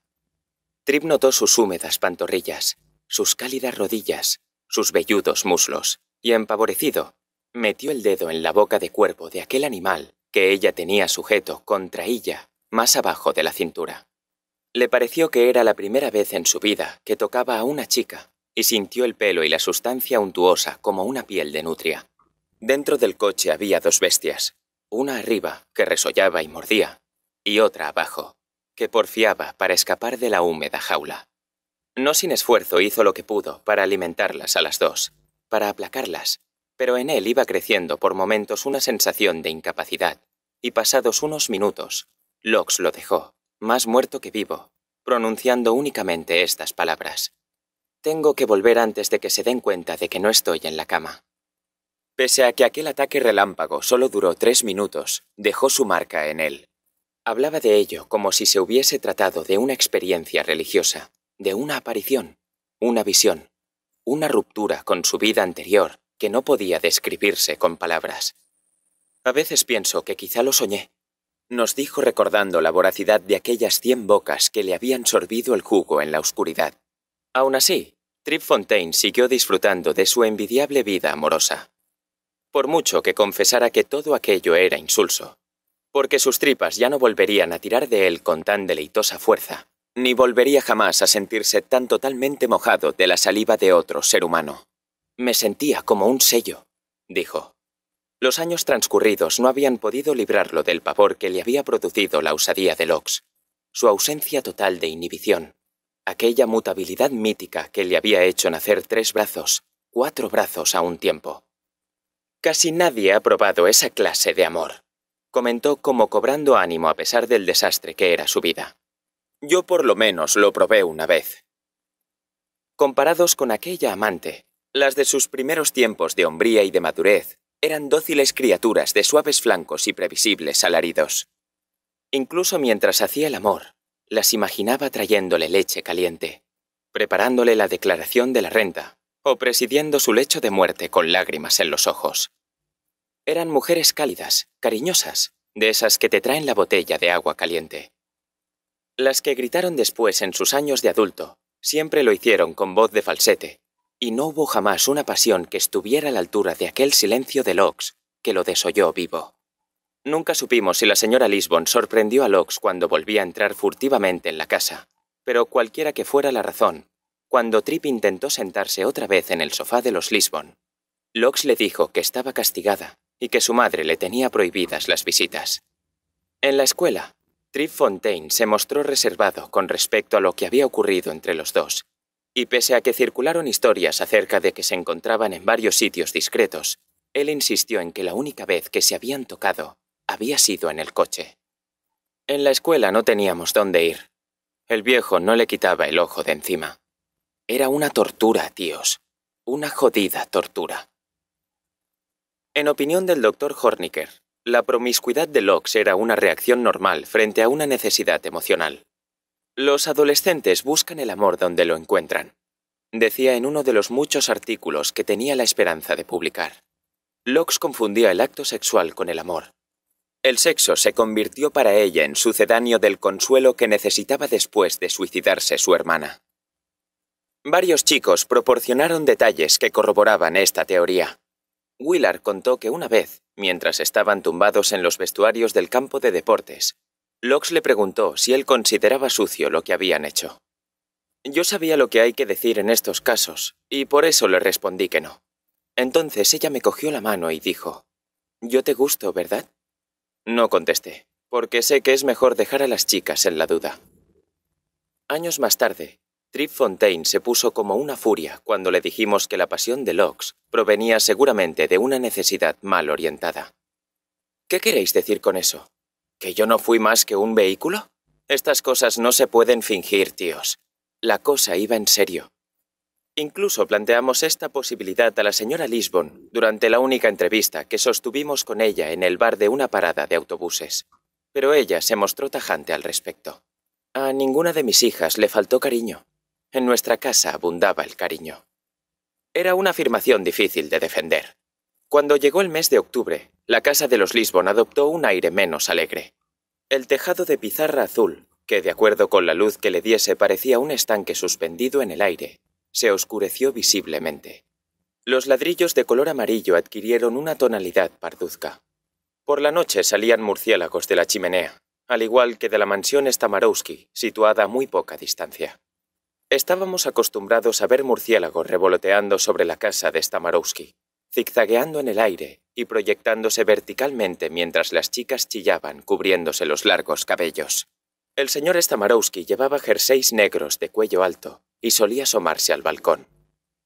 Trip notó sus húmedas pantorrillas, sus cálidas rodillas, sus velludos muslos, y empavorecido, metió el dedo en la boca de cuerpo de aquel animal que ella tenía sujeto contra ella, más abajo de la cintura. Le pareció que era la primera vez en su vida que tocaba a una chica, y sintió el pelo y la sustancia untuosa como una piel de nutria. Dentro del coche había dos bestias, una arriba, que resollaba y mordía, y otra abajo, que porfiaba para escapar de la húmeda jaula. No sin esfuerzo hizo lo que pudo para alimentarlas a las dos, para aplacarlas, pero en él iba creciendo por momentos una sensación de incapacidad, y pasados unos minutos, Lox lo dejó, más muerto que vivo, pronunciando únicamente estas palabras. Tengo que volver antes de que se den cuenta de que no estoy en la cama. Pese a que aquel ataque relámpago solo duró tres minutos, dejó su marca en él. Hablaba de ello como si se hubiese tratado de una experiencia religiosa, de una aparición, una visión, una ruptura con su vida anterior que no podía describirse con palabras. A veces pienso que quizá lo soñé, nos dijo recordando la voracidad de aquellas cien bocas que le habían sorbido el jugo en la oscuridad. Aún así, Trip Fontaine siguió disfrutando de su envidiable vida amorosa por mucho que confesara que todo aquello era insulso, porque sus tripas ya no volverían a tirar de él con tan deleitosa fuerza, ni volvería jamás a sentirse tan totalmente mojado de la saliva de otro ser humano. Me sentía como un sello, dijo. Los años transcurridos no habían podido librarlo del pavor que le había producido la usadía de Locks, su ausencia total de inhibición, aquella mutabilidad mítica que le había hecho nacer tres brazos, cuatro brazos a un tiempo Casi nadie ha probado esa clase de amor, comentó como cobrando ánimo a pesar del desastre que era su vida. Yo por lo menos lo probé una vez. Comparados con aquella amante, las de sus primeros tiempos de hombría y de madurez eran dóciles criaturas de suaves flancos y previsibles alaridos. Incluso mientras hacía el amor, las imaginaba trayéndole leche caliente, preparándole la declaración de la renta o presidiendo su lecho de muerte con lágrimas en los ojos. Eran mujeres cálidas, cariñosas, de esas que te traen la botella de agua caliente. Las que gritaron después en sus años de adulto, siempre lo hicieron con voz de falsete, y no hubo jamás una pasión que estuviera a la altura de aquel silencio de Locks que lo desoyó vivo. Nunca supimos si la señora Lisbon sorprendió a Locks cuando volvía a entrar furtivamente en la casa, pero cualquiera que fuera la razón, cuando Trip intentó sentarse otra vez en el sofá de los Lisbon, Lox le dijo que estaba castigada y que su madre le tenía prohibidas las visitas. En la escuela, Trip Fontaine se mostró reservado con respecto a lo que había ocurrido entre los dos, y pese a que circularon historias acerca de que se encontraban en varios sitios discretos, él insistió en que la única vez que se habían tocado había sido en el coche. En la escuela no teníamos dónde ir. El viejo no le quitaba el ojo de encima. Era una tortura, tíos. Una jodida tortura. En opinión del doctor Horniker, la promiscuidad de Locks era una reacción normal frente a una necesidad emocional. Los adolescentes buscan el amor donde lo encuentran, decía en uno de los muchos artículos que tenía la esperanza de publicar. Locks confundía el acto sexual con el amor. El sexo se convirtió para ella en sucedáneo del consuelo que necesitaba después de suicidarse su hermana. Varios chicos proporcionaron detalles que corroboraban esta teoría. Willard contó que una vez, mientras estaban tumbados en los vestuarios del campo de deportes, Lox le preguntó si él consideraba sucio lo que habían hecho. Yo sabía lo que hay que decir en estos casos, y por eso le respondí que no. Entonces ella me cogió la mano y dijo, Yo te gusto, ¿verdad? No contesté, porque sé que es mejor dejar a las chicas en la duda. Años más tarde, Trip Fontaine se puso como una furia cuando le dijimos que la pasión de Locks provenía seguramente de una necesidad mal orientada. ¿Qué queréis decir con eso? ¿Que yo no fui más que un vehículo? Estas cosas no se pueden fingir, tíos. La cosa iba en serio. Incluso planteamos esta posibilidad a la señora Lisbon durante la única entrevista que sostuvimos con ella en el bar de una parada de autobuses. Pero ella se mostró tajante al respecto. A ninguna de mis hijas le faltó cariño. En nuestra casa abundaba el cariño. Era una afirmación difícil de defender. Cuando llegó el mes de octubre, la casa de los Lisbon adoptó un aire menos alegre. El tejado de pizarra azul, que de acuerdo con la luz que le diese parecía un estanque suspendido en el aire, se oscureció visiblemente. Los ladrillos de color amarillo adquirieron una tonalidad parduzca. Por la noche salían murciélagos de la chimenea, al igual que de la mansión Stamarowski, situada a muy poca distancia. Estábamos acostumbrados a ver murciélagos revoloteando sobre la casa de Stamarowski, zigzagueando en el aire y proyectándose verticalmente mientras las chicas chillaban cubriéndose los largos cabellos. El señor Stamarowski llevaba jerseys negros de cuello alto y solía asomarse al balcón.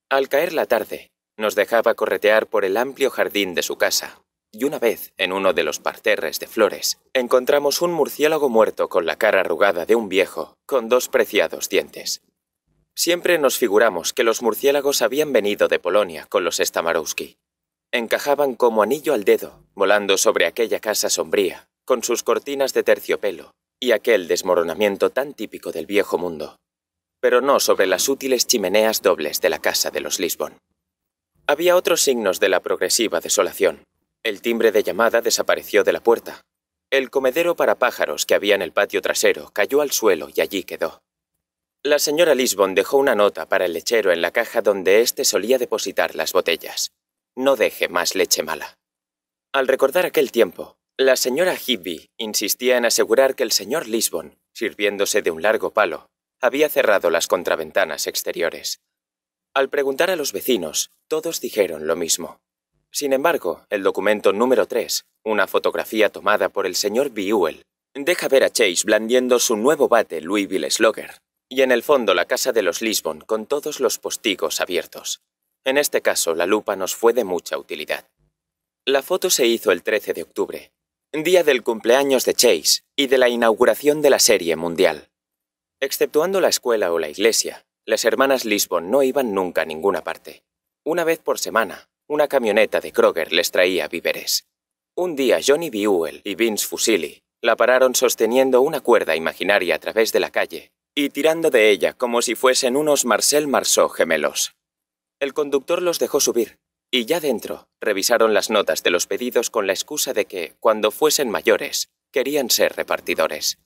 Al caer la tarde, nos dejaba corretear por el amplio jardín de su casa, y una vez, en uno de los parterres de flores, encontramos un murciélago muerto con la cara arrugada de un viejo, con dos preciados dientes. Siempre nos figuramos que los murciélagos habían venido de Polonia con los Stamarowski. Encajaban como anillo al dedo, volando sobre aquella casa sombría, con sus cortinas de terciopelo y aquel desmoronamiento tan típico del viejo mundo, pero no sobre las útiles chimeneas dobles de la casa de los Lisbon. Había otros signos de la progresiva desolación. El timbre de llamada desapareció de la puerta. El comedero para pájaros que había en el patio trasero cayó al suelo y allí quedó. La señora Lisbon dejó una nota para el lechero en la caja donde éste solía depositar las botellas. No deje más leche mala. Al recordar aquel tiempo, la señora Hibby insistía en asegurar que el señor Lisbon, sirviéndose de un largo palo, había cerrado las contraventanas exteriores. Al preguntar a los vecinos, todos dijeron lo mismo. Sin embargo, el documento número 3, una fotografía tomada por el señor Biuel, deja ver a Chase blandiendo su nuevo bate Louisville Slogger, y en el fondo la casa de los Lisbon con todos los postigos abiertos. En este caso, la lupa nos fue de mucha utilidad. La foto se hizo el 13 de octubre, día del cumpleaños de Chase y de la inauguración de la serie mundial. Exceptuando la escuela o la iglesia, las hermanas Lisbon no iban nunca a ninguna parte. Una vez por semana, una camioneta de Kroger les traía víveres. Un día Johnny Buell y Vince Fusili la pararon sosteniendo una cuerda imaginaria a través de la calle y tirando de ella como si fuesen unos Marcel Marceau gemelos. El conductor los dejó subir, y ya dentro revisaron las notas de los pedidos con la excusa de que, cuando fuesen mayores, querían ser repartidores.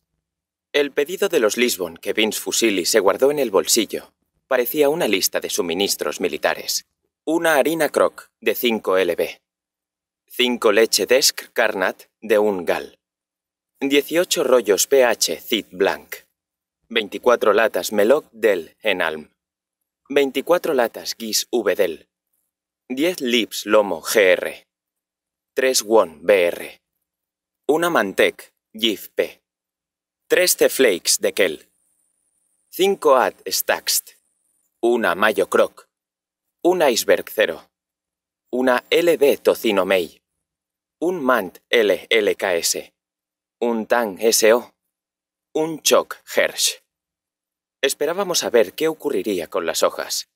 El pedido de los Lisbon que Vince Fusili se guardó en el bolsillo parecía una lista de suministros militares. Una harina croc de 5 LB. 5 leche desk carnat de un gal. 18 rollos PH Cid Blanc. 24 latas Meloc del Enalm. 24 latas Guis V del. 10 Lips Lomo GR. 3 Won BR. Una Mantec GIF P. 3 C-Flakes de Kel. 5 Ad Staxt. Una Mayo Croc. Un Iceberg cero. Una LB Tocino May. Un Mant LLKS. Un Tang SO. Un choc, Hersch. Esperábamos a ver qué ocurriría con las hojas.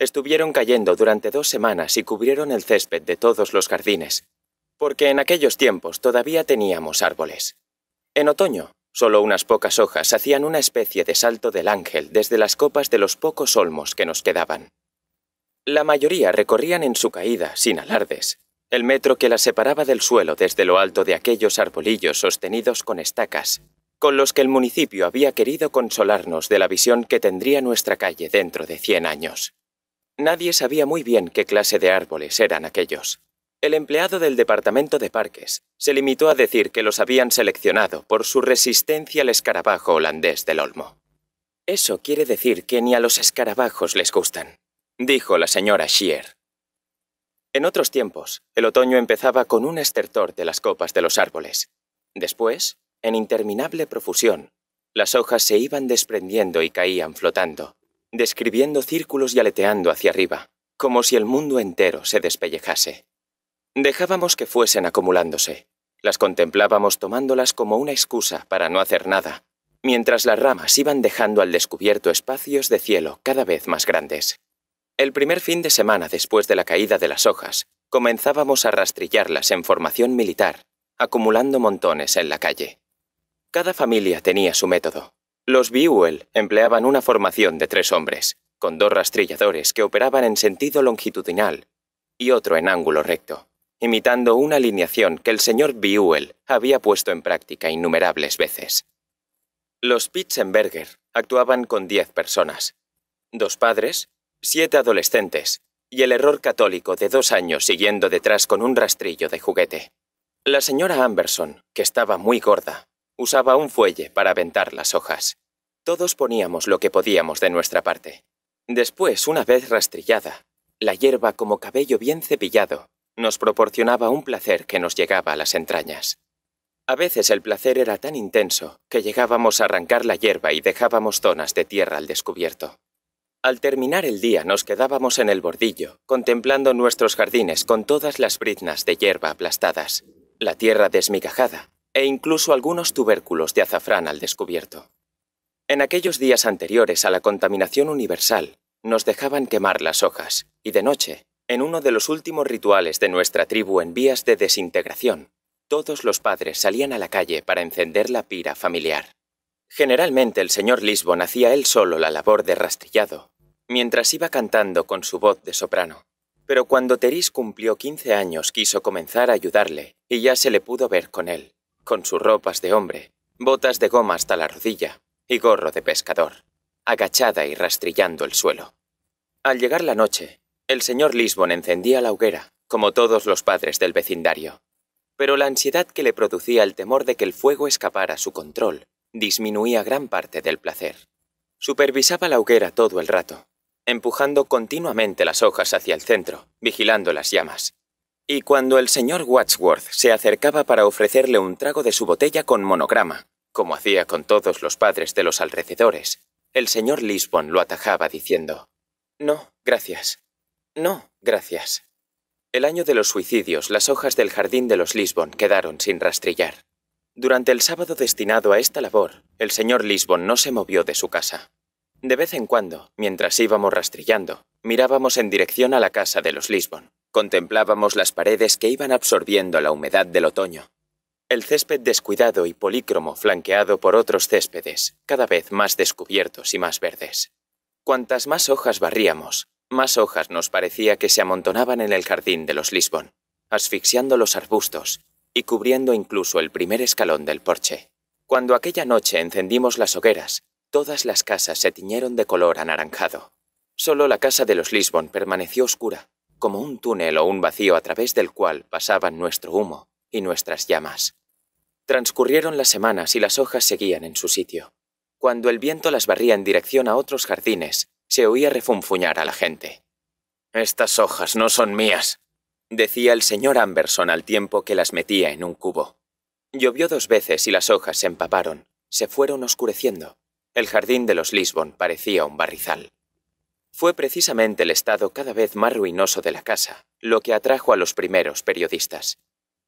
Estuvieron cayendo durante dos semanas y cubrieron el césped de todos los jardines, porque en aquellos tiempos todavía teníamos árboles. En otoño, solo unas pocas hojas hacían una especie de salto del ángel desde las copas de los pocos olmos que nos quedaban. La mayoría recorrían en su caída, sin alardes, el metro que las separaba del suelo desde lo alto de aquellos arbolillos sostenidos con estacas, con los que el municipio había querido consolarnos de la visión que tendría nuestra calle dentro de 100 años. Nadie sabía muy bien qué clase de árboles eran aquellos. El empleado del departamento de parques se limitó a decir que los habían seleccionado por su resistencia al escarabajo holandés del olmo. Eso quiere decir que ni a los escarabajos les gustan, dijo la señora Shear. En otros tiempos, el otoño empezaba con un estertor de las copas de los árboles. Después, en interminable profusión. Las hojas se iban desprendiendo y caían flotando, describiendo círculos y aleteando hacia arriba, como si el mundo entero se despellejase. Dejábamos que fuesen acumulándose. Las contemplábamos tomándolas como una excusa para no hacer nada, mientras las ramas iban dejando al descubierto espacios de cielo cada vez más grandes. El primer fin de semana después de la caída de las hojas, comenzábamos a rastrillarlas en formación militar, acumulando montones en la calle. Cada familia tenía su método. Los Biuel empleaban una formación de tres hombres, con dos rastrilladores que operaban en sentido longitudinal y otro en ángulo recto, imitando una alineación que el señor Biuel había puesto en práctica innumerables veces. Los Pitzenberger actuaban con diez personas, dos padres, siete adolescentes y el error católico de dos años siguiendo detrás con un rastrillo de juguete. La señora Amberson, que estaba muy gorda, Usaba un fuelle para aventar las hojas. Todos poníamos lo que podíamos de nuestra parte. Después, una vez rastrillada, la hierba como cabello bien cepillado nos proporcionaba un placer que nos llegaba a las entrañas. A veces el placer era tan intenso que llegábamos a arrancar la hierba y dejábamos zonas de tierra al descubierto. Al terminar el día nos quedábamos en el bordillo, contemplando nuestros jardines con todas las briznas de hierba aplastadas, la tierra desmigajada e incluso algunos tubérculos de azafrán al descubierto. En aquellos días anteriores a la contaminación universal, nos dejaban quemar las hojas, y de noche, en uno de los últimos rituales de nuestra tribu en vías de desintegración, todos los padres salían a la calle para encender la pira familiar. Generalmente el señor Lisbon hacía él solo la labor de rastrillado, mientras iba cantando con su voz de soprano. Pero cuando Teris cumplió 15 años quiso comenzar a ayudarle, y ya se le pudo ver con él, con sus ropas de hombre, botas de goma hasta la rodilla y gorro de pescador, agachada y rastrillando el suelo. Al llegar la noche, el señor Lisbon encendía la hoguera, como todos los padres del vecindario. Pero la ansiedad que le producía el temor de que el fuego escapara a su control disminuía gran parte del placer. Supervisaba la hoguera todo el rato, empujando continuamente las hojas hacia el centro, vigilando las llamas, y cuando el señor Wadsworth se acercaba para ofrecerle un trago de su botella con monograma, como hacía con todos los padres de los alrededores, el señor Lisbon lo atajaba diciendo, No, gracias. No, gracias. El año de los suicidios, las hojas del jardín de los Lisbon quedaron sin rastrillar. Durante el sábado destinado a esta labor, el señor Lisbon no se movió de su casa. De vez en cuando, mientras íbamos rastrillando, mirábamos en dirección a la casa de los Lisbon. Contemplábamos las paredes que iban absorbiendo la humedad del otoño. El césped descuidado y polícromo flanqueado por otros céspedes, cada vez más descubiertos y más verdes. Cuantas más hojas barríamos, más hojas nos parecía que se amontonaban en el jardín de los Lisbon, asfixiando los arbustos y cubriendo incluso el primer escalón del porche. Cuando aquella noche encendimos las hogueras, todas las casas se tiñeron de color anaranjado. Solo la casa de los Lisbon permaneció oscura, como un túnel o un vacío a través del cual pasaban nuestro humo y nuestras llamas. Transcurrieron las semanas y las hojas seguían en su sitio. Cuando el viento las barría en dirección a otros jardines, se oía refunfuñar a la gente. Estas hojas no son mías, decía el señor Amberson al tiempo que las metía en un cubo. Llovió dos veces y las hojas se empaparon, se fueron oscureciendo. El jardín de los Lisbon parecía un barrizal. Fue precisamente el estado cada vez más ruinoso de la casa lo que atrajo a los primeros periodistas.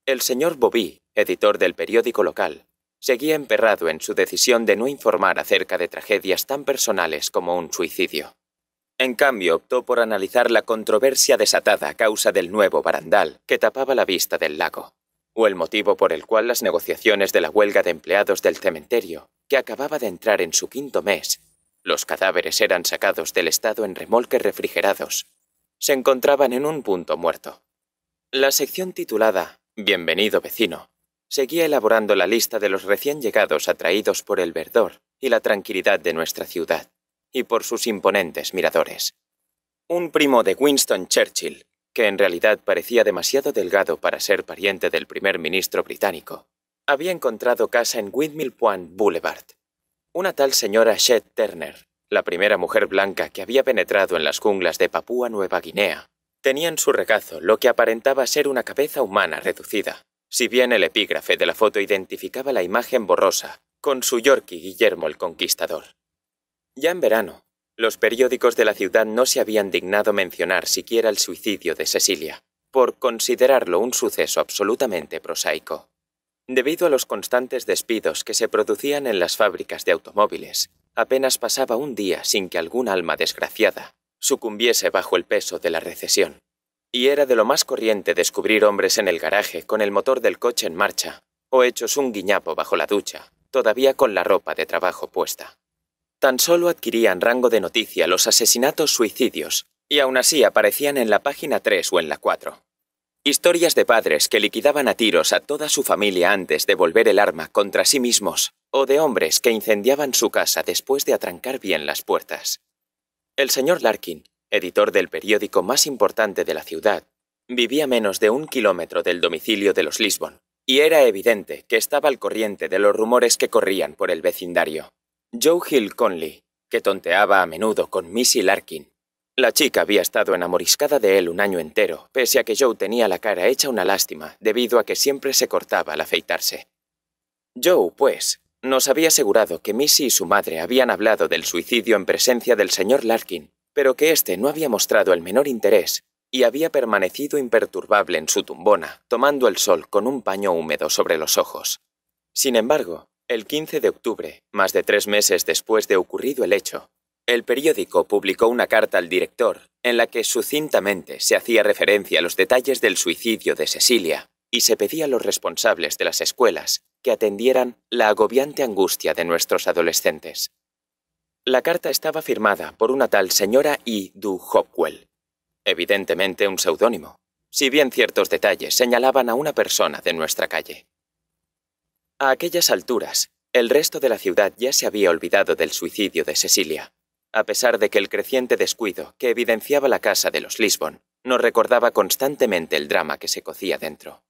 El señor Bobby, editor del periódico local, seguía emperrado en su decisión de no informar acerca de tragedias tan personales como un suicidio. En cambio, optó por analizar la controversia desatada a causa del nuevo barandal que tapaba la vista del lago, o el motivo por el cual las negociaciones de la huelga de empleados del cementerio, que acababa de entrar en su quinto mes, los cadáveres eran sacados del estado en remolques refrigerados. Se encontraban en un punto muerto. La sección titulada Bienvenido vecino seguía elaborando la lista de los recién llegados atraídos por el verdor y la tranquilidad de nuestra ciudad, y por sus imponentes miradores. Un primo de Winston Churchill, que en realidad parecía demasiado delgado para ser pariente del primer ministro británico, había encontrado casa en Windmill Point Boulevard, una tal señora Shed Turner, la primera mujer blanca que había penetrado en las junglas de Papúa Nueva Guinea, tenía en su regazo lo que aparentaba ser una cabeza humana reducida. Si bien el epígrafe de la foto identificaba la imagen borrosa con su Yorkie Guillermo el Conquistador. Ya en verano, los periódicos de la ciudad no se habían dignado mencionar siquiera el suicidio de Cecilia, por considerarlo un suceso absolutamente prosaico. Debido a los constantes despidos que se producían en las fábricas de automóviles, apenas pasaba un día sin que algún alma desgraciada sucumbiese bajo el peso de la recesión. Y era de lo más corriente descubrir hombres en el garaje con el motor del coche en marcha, o hechos un guiñapo bajo la ducha, todavía con la ropa de trabajo puesta. Tan solo adquirían rango de noticia los asesinatos suicidios, y aún así aparecían en la página 3 o en la 4. Historias de padres que liquidaban a tiros a toda su familia antes de volver el arma contra sí mismos, o de hombres que incendiaban su casa después de atrancar bien las puertas. El señor Larkin, editor del periódico más importante de la ciudad, vivía menos de un kilómetro del domicilio de los Lisbon, y era evidente que estaba al corriente de los rumores que corrían por el vecindario. Joe Hill Conley, que tonteaba a menudo con Missy Larkin, la chica había estado enamoriscada de él un año entero, pese a que Joe tenía la cara hecha una lástima, debido a que siempre se cortaba al afeitarse. Joe, pues, nos había asegurado que Missy y su madre habían hablado del suicidio en presencia del señor Larkin, pero que éste no había mostrado el menor interés y había permanecido imperturbable en su tumbona, tomando el sol con un paño húmedo sobre los ojos. Sin embargo, el 15 de octubre, más de tres meses después de ocurrido el hecho, el periódico publicó una carta al director en la que sucintamente se hacía referencia a los detalles del suicidio de Cecilia y se pedía a los responsables de las escuelas que atendieran la agobiante angustia de nuestros adolescentes. La carta estaba firmada por una tal señora E. Du Hopwell, evidentemente un seudónimo, si bien ciertos detalles señalaban a una persona de nuestra calle. A aquellas alturas, el resto de la ciudad ya se había olvidado del suicidio de Cecilia a pesar de que el creciente descuido que evidenciaba la casa de los Lisbon nos recordaba constantemente el drama que se cocía dentro.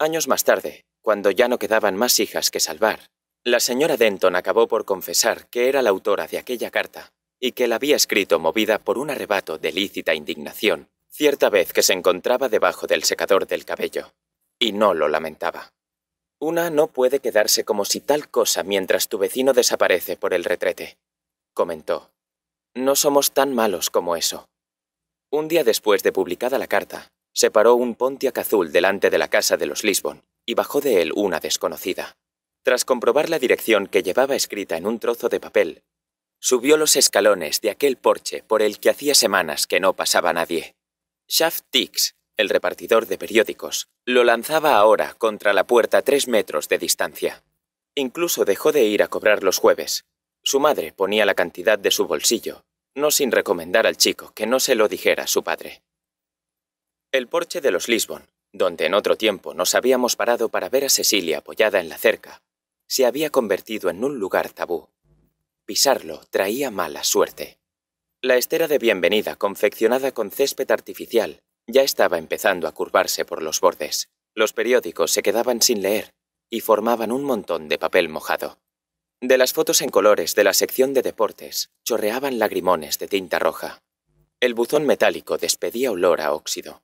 Años más tarde, cuando ya no quedaban más hijas que salvar, la señora Denton acabó por confesar que era la autora de aquella carta y que la había escrito movida por un arrebato de lícita indignación cierta vez que se encontraba debajo del secador del cabello, y no lo lamentaba. Una no puede quedarse como si tal cosa mientras tu vecino desaparece por el retrete, comentó, no somos tan malos como eso. Un día después de publicada la carta, se paró un Pontiac azul delante de la casa de los Lisbon y bajó de él una desconocida. Tras comprobar la dirección que llevaba escrita en un trozo de papel, subió los escalones de aquel porche por el que hacía semanas que no pasaba nadie. Shaft Tix, el repartidor de periódicos, lo lanzaba ahora contra la puerta a tres metros de distancia. Incluso dejó de ir a cobrar los jueves, su madre ponía la cantidad de su bolsillo, no sin recomendar al chico que no se lo dijera a su padre. El porche de los Lisbon, donde en otro tiempo nos habíamos parado para ver a Cecilia apoyada en la cerca, se había convertido en un lugar tabú. Pisarlo traía mala suerte. La estera de bienvenida, confeccionada con césped artificial, ya estaba empezando a curvarse por los bordes. Los periódicos se quedaban sin leer y formaban un montón de papel mojado. De las fotos en colores de la sección de deportes chorreaban lagrimones de tinta roja. El buzón metálico despedía olor a óxido.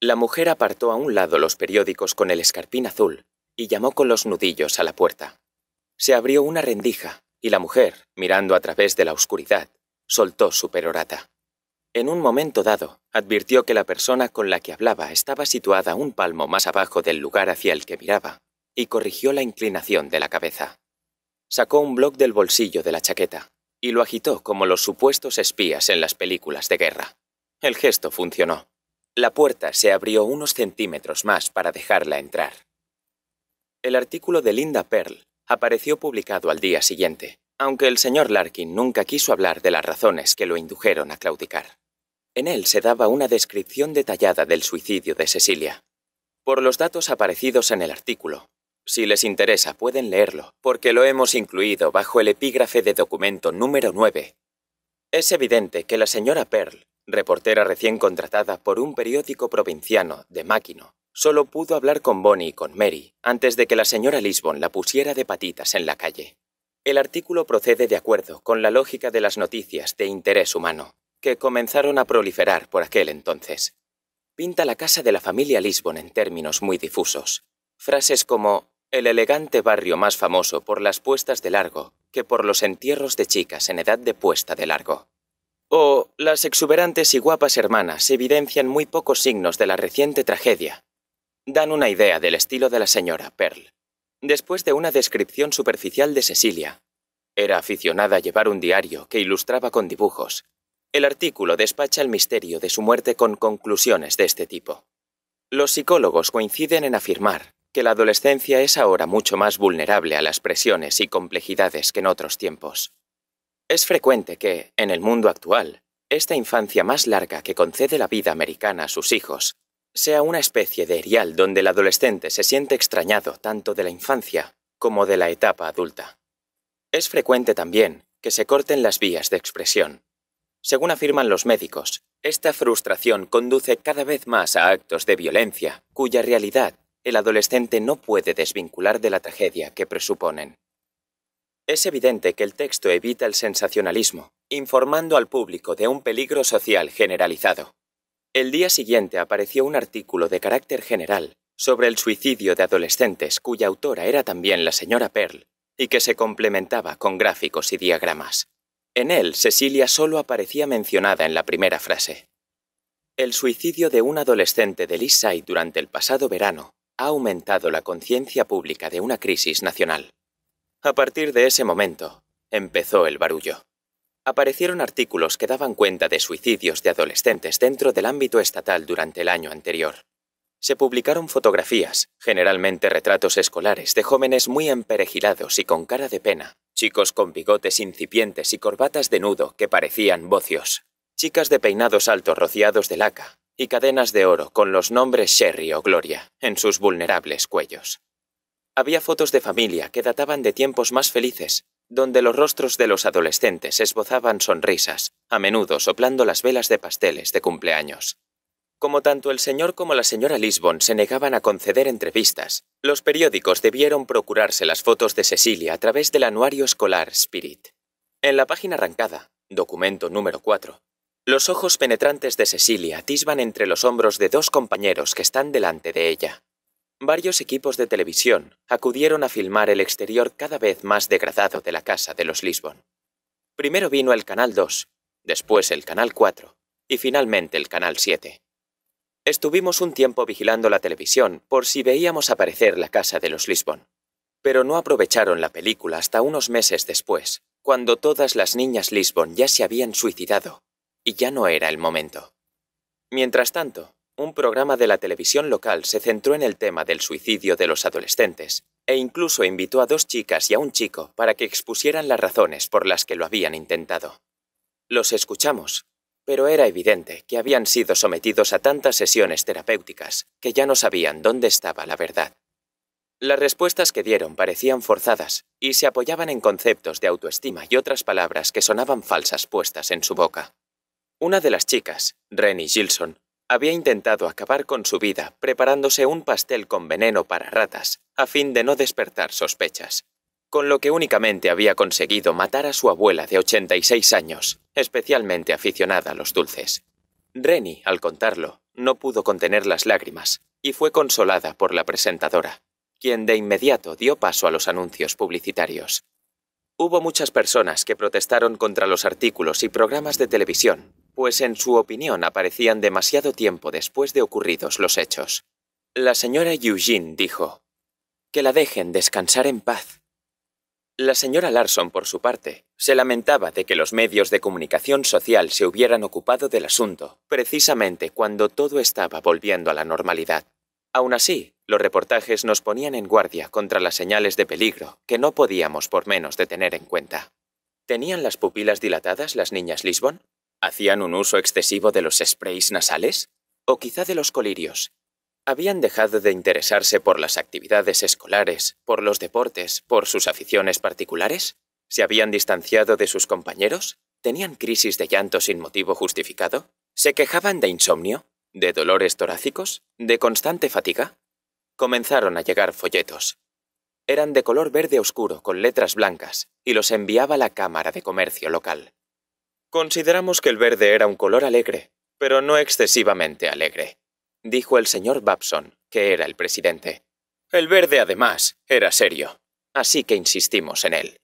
La mujer apartó a un lado los periódicos con el escarpín azul y llamó con los nudillos a la puerta. Se abrió una rendija y la mujer, mirando a través de la oscuridad, soltó su perorata. En un momento dado, advirtió que la persona con la que hablaba estaba situada un palmo más abajo del lugar hacia el que miraba y corrigió la inclinación de la cabeza. Sacó un bloc del bolsillo de la chaqueta y lo agitó como los supuestos espías en las películas de guerra. El gesto funcionó. La puerta se abrió unos centímetros más para dejarla entrar. El artículo de Linda Pearl apareció publicado al día siguiente, aunque el señor Larkin nunca quiso hablar de las razones que lo indujeron a claudicar. En él se daba una descripción detallada del suicidio de Cecilia. Por los datos aparecidos en el artículo, si les interesa, pueden leerlo, porque lo hemos incluido bajo el epígrafe de documento número 9. Es evidente que la señora Pearl, reportera recién contratada por un periódico provinciano de Máquino, solo pudo hablar con Bonnie y con Mary antes de que la señora Lisbon la pusiera de patitas en la calle. El artículo procede de acuerdo con la lógica de las noticias de interés humano, que comenzaron a proliferar por aquel entonces. Pinta la casa de la familia Lisbon en términos muy difusos. Frases como el elegante barrio más famoso por las puestas de largo que por los entierros de chicas en edad de puesta de largo. O las exuberantes y guapas hermanas evidencian muy pocos signos de la reciente tragedia. Dan una idea del estilo de la señora Pearl. Después de una descripción superficial de Cecilia, era aficionada a llevar un diario que ilustraba con dibujos. El artículo despacha el misterio de su muerte con conclusiones de este tipo. Los psicólogos coinciden en afirmar que la adolescencia es ahora mucho más vulnerable a las presiones y complejidades que en otros tiempos. Es frecuente que, en el mundo actual, esta infancia más larga que concede la vida americana a sus hijos sea una especie de erial donde el adolescente se siente extrañado tanto de la infancia como de la etapa adulta. Es frecuente también que se corten las vías de expresión. Según afirman los médicos, esta frustración conduce cada vez más a actos de violencia, cuya realidad el adolescente no puede desvincular de la tragedia que presuponen. Es evidente que el texto evita el sensacionalismo, informando al público de un peligro social generalizado. El día siguiente apareció un artículo de carácter general sobre el suicidio de adolescentes cuya autora era también la señora Pearl y que se complementaba con gráficos y diagramas. En él, Cecilia solo aparecía mencionada en la primera frase. El suicidio de un adolescente de Lisa durante el pasado verano ha aumentado la conciencia pública de una crisis nacional. A partir de ese momento, empezó el barullo. Aparecieron artículos que daban cuenta de suicidios de adolescentes dentro del ámbito estatal durante el año anterior. Se publicaron fotografías, generalmente retratos escolares, de jóvenes muy emperejilados y con cara de pena, chicos con bigotes incipientes y corbatas de nudo que parecían bocios, chicas de peinados altos rociados de laca, y cadenas de oro con los nombres Sherry o Gloria en sus vulnerables cuellos. Había fotos de familia que databan de tiempos más felices, donde los rostros de los adolescentes esbozaban sonrisas, a menudo soplando las velas de pasteles de cumpleaños. Como tanto el señor como la señora Lisbon se negaban a conceder entrevistas, los periódicos debieron procurarse las fotos de Cecilia a través del anuario escolar Spirit. En la página arrancada, documento número 4, los ojos penetrantes de Cecilia atisban entre los hombros de dos compañeros que están delante de ella. Varios equipos de televisión acudieron a filmar el exterior cada vez más degradado de la casa de los Lisbon. Primero vino el Canal 2, después el Canal 4 y finalmente el Canal 7. Estuvimos un tiempo vigilando la televisión por si veíamos aparecer la casa de los Lisbon, pero no aprovecharon la película hasta unos meses después, cuando todas las niñas Lisbon ya se habían suicidado ya no era el momento. Mientras tanto, un programa de la televisión local se centró en el tema del suicidio de los adolescentes e incluso invitó a dos chicas y a un chico para que expusieran las razones por las que lo habían intentado. Los escuchamos, pero era evidente que habían sido sometidos a tantas sesiones terapéuticas que ya no sabían dónde estaba la verdad. Las respuestas que dieron parecían forzadas y se apoyaban en conceptos de autoestima y otras palabras que sonaban falsas puestas en su boca. Una de las chicas, Rennie Gilson, había intentado acabar con su vida preparándose un pastel con veneno para ratas, a fin de no despertar sospechas, con lo que únicamente había conseguido matar a su abuela de 86 años, especialmente aficionada a los dulces. Rennie, al contarlo, no pudo contener las lágrimas y fue consolada por la presentadora, quien de inmediato dio paso a los anuncios publicitarios. Hubo muchas personas que protestaron contra los artículos y programas de televisión pues en su opinión aparecían demasiado tiempo después de ocurridos los hechos. La señora Eugene dijo, que la dejen descansar en paz. La señora Larson, por su parte, se lamentaba de que los medios de comunicación social se hubieran ocupado del asunto, precisamente cuando todo estaba volviendo a la normalidad. Aún así, los reportajes nos ponían en guardia contra las señales de peligro que no podíamos por menos de tener en cuenta. ¿Tenían las pupilas dilatadas las niñas Lisbon? ¿Hacían un uso excesivo de los sprays nasales? ¿O quizá de los colirios? Habían dejado de interesarse por las actividades escolares, por los deportes, por sus aficiones particulares? ¿Se habían distanciado de sus compañeros? ¿Tenían crisis de llanto sin motivo justificado? ¿Se quejaban de insomnio? ¿De dolores torácicos? ¿De constante fatiga? Comenzaron a llegar folletos. Eran de color verde oscuro con letras blancas y los enviaba la Cámara de Comercio local. Consideramos que el verde era un color alegre, pero no excesivamente alegre, dijo el señor Babson, que era el presidente. El verde, además, era serio, así que insistimos en él.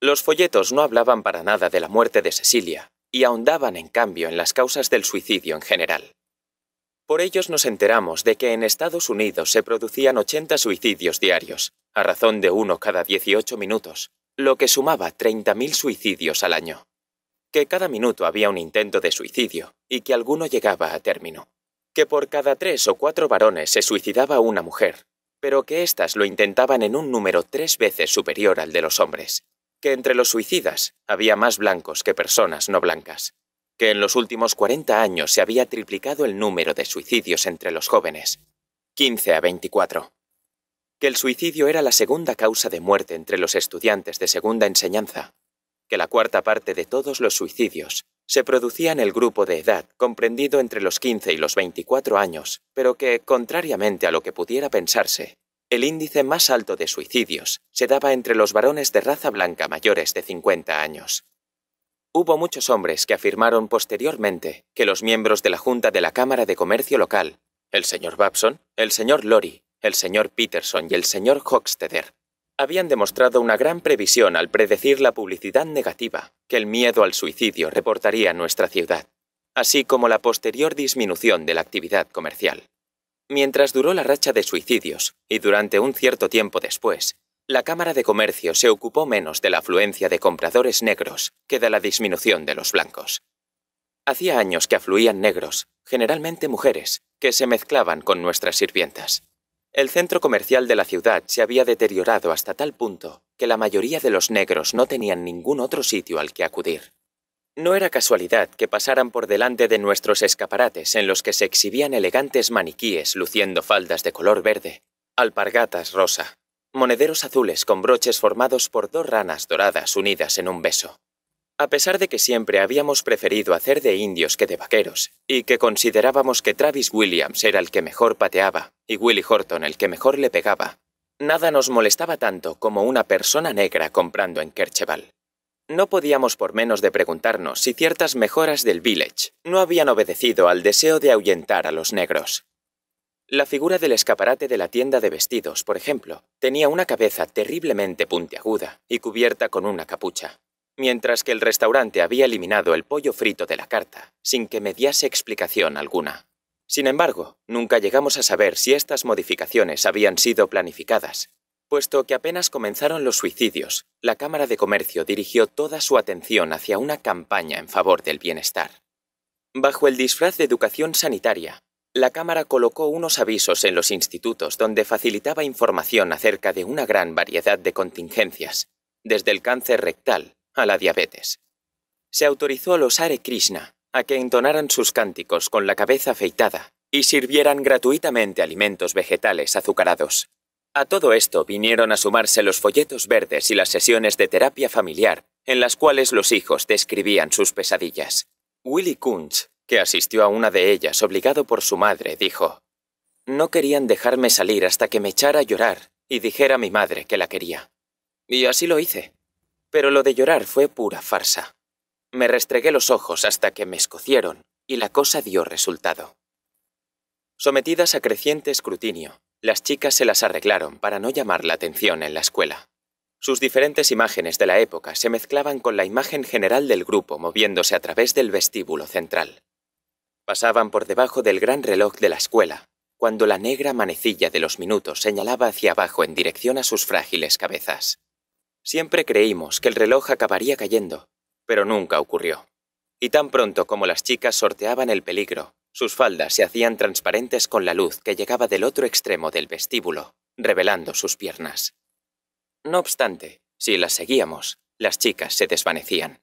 Los folletos no hablaban para nada de la muerte de Cecilia, y ahondaban en cambio en las causas del suicidio en general. Por ellos nos enteramos de que en Estados Unidos se producían 80 suicidios diarios, a razón de uno cada 18 minutos, lo que sumaba 30.000 suicidios al año que cada minuto había un intento de suicidio y que alguno llegaba a término, que por cada tres o cuatro varones se suicidaba una mujer, pero que éstas lo intentaban en un número tres veces superior al de los hombres, que entre los suicidas había más blancos que personas no blancas, que en los últimos 40 años se había triplicado el número de suicidios entre los jóvenes, 15 a 24, que el suicidio era la segunda causa de muerte entre los estudiantes de segunda enseñanza que la cuarta parte de todos los suicidios se producía en el grupo de edad comprendido entre los 15 y los 24 años, pero que, contrariamente a lo que pudiera pensarse, el índice más alto de suicidios se daba entre los varones de raza blanca mayores de 50 años. Hubo muchos hombres que afirmaron posteriormente que los miembros de la Junta de la Cámara de Comercio Local, el señor Babson, el señor Lori el señor Peterson y el señor Hoxteder, habían demostrado una gran previsión al predecir la publicidad negativa que el miedo al suicidio reportaría a nuestra ciudad, así como la posterior disminución de la actividad comercial. Mientras duró la racha de suicidios, y durante un cierto tiempo después, la Cámara de Comercio se ocupó menos de la afluencia de compradores negros que de la disminución de los blancos. Hacía años que afluían negros, generalmente mujeres, que se mezclaban con nuestras sirvientas. El centro comercial de la ciudad se había deteriorado hasta tal punto que la mayoría de los negros no tenían ningún otro sitio al que acudir. No era casualidad que pasaran por delante de nuestros escaparates en los que se exhibían elegantes maniquíes luciendo faldas de color verde, alpargatas rosa, monederos azules con broches formados por dos ranas doradas unidas en un beso. A pesar de que siempre habíamos preferido hacer de indios que de vaqueros, y que considerábamos que Travis Williams era el que mejor pateaba y Willie Horton el que mejor le pegaba, nada nos molestaba tanto como una persona negra comprando en Kercheval. No podíamos por menos de preguntarnos si ciertas mejoras del village no habían obedecido al deseo de ahuyentar a los negros. La figura del escaparate de la tienda de vestidos, por ejemplo, tenía una cabeza terriblemente puntiaguda y cubierta con una capucha mientras que el restaurante había eliminado el pollo frito de la carta, sin que mediase explicación alguna. Sin embargo, nunca llegamos a saber si estas modificaciones habían sido planificadas, puesto que apenas comenzaron los suicidios, la Cámara de Comercio dirigió toda su atención hacia una campaña en favor del bienestar. Bajo el disfraz de educación sanitaria, la Cámara colocó unos avisos en los institutos donde facilitaba información acerca de una gran variedad de contingencias, desde el cáncer rectal a la diabetes. Se autorizó a los Hare Krishna a que entonaran sus cánticos con la cabeza afeitada y sirvieran gratuitamente alimentos vegetales azucarados. A todo esto vinieron a sumarse los folletos verdes y las sesiones de terapia familiar, en las cuales los hijos describían sus pesadillas. Willy Kunz, que asistió a una de ellas obligado por su madre, dijo, No querían dejarme salir hasta que me echara a llorar y dijera a mi madre que la quería. Y así lo hice. Pero lo de llorar fue pura farsa. Me restregué los ojos hasta que me escocieron y la cosa dio resultado. Sometidas a creciente escrutinio, las chicas se las arreglaron para no llamar la atención en la escuela. Sus diferentes imágenes de la época se mezclaban con la imagen general del grupo moviéndose a través del vestíbulo central. Pasaban por debajo del gran reloj de la escuela, cuando la negra manecilla de los minutos señalaba hacia abajo en dirección a sus frágiles cabezas. Siempre creímos que el reloj acabaría cayendo, pero nunca ocurrió. Y tan pronto como las chicas sorteaban el peligro, sus faldas se hacían transparentes con la luz que llegaba del otro extremo del vestíbulo, revelando sus piernas. No obstante, si las seguíamos, las chicas se desvanecían.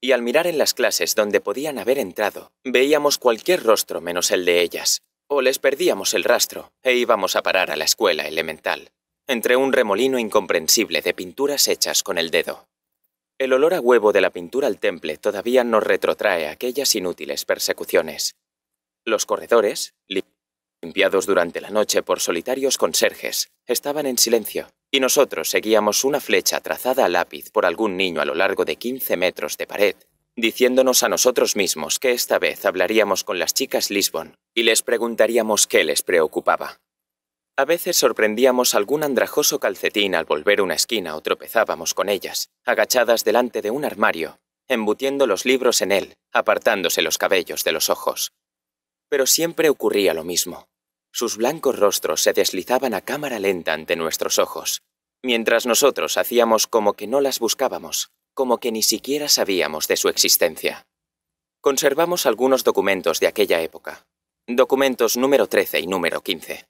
Y al mirar en las clases donde podían haber entrado, veíamos cualquier rostro menos el de ellas, o les perdíamos el rastro e íbamos a parar a la escuela elemental, entre un remolino incomprensible de pinturas hechas con el dedo. El olor a huevo de la pintura al temple todavía nos retrotrae aquellas inútiles persecuciones. Los corredores, limpiados durante la noche por solitarios conserjes, estaban en silencio, y nosotros seguíamos una flecha trazada a lápiz por algún niño a lo largo de 15 metros de pared, diciéndonos a nosotros mismos que esta vez hablaríamos con las chicas Lisbon y les preguntaríamos qué les preocupaba. A veces sorprendíamos algún andrajoso calcetín al volver una esquina o tropezábamos con ellas, agachadas delante de un armario, embutiendo los libros en él, apartándose los cabellos de los ojos. Pero siempre ocurría lo mismo. Sus blancos rostros se deslizaban a cámara lenta ante nuestros ojos, mientras nosotros hacíamos como que no las buscábamos, como que ni siquiera sabíamos de su existencia. Conservamos algunos documentos de aquella época, documentos número 13 y número 15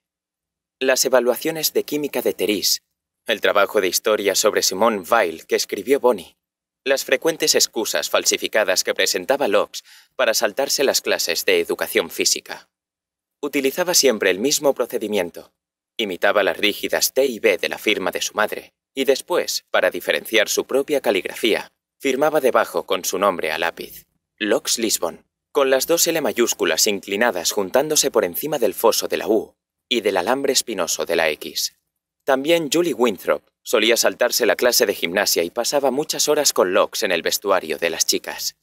las evaluaciones de química de Therese, el trabajo de historia sobre Simón Weil que escribió Bonnie, las frecuentes excusas falsificadas que presentaba Locks para saltarse las clases de educación física. Utilizaba siempre el mismo procedimiento. Imitaba las rígidas T y B de la firma de su madre, y después, para diferenciar su propia caligrafía, firmaba debajo con su nombre a lápiz, Locks Lisbon, con las dos L mayúsculas inclinadas juntándose por encima del foso de la U y del alambre espinoso de la X. También Julie Winthrop solía saltarse la clase de gimnasia y pasaba muchas horas con Locks en el vestuario de las chicas.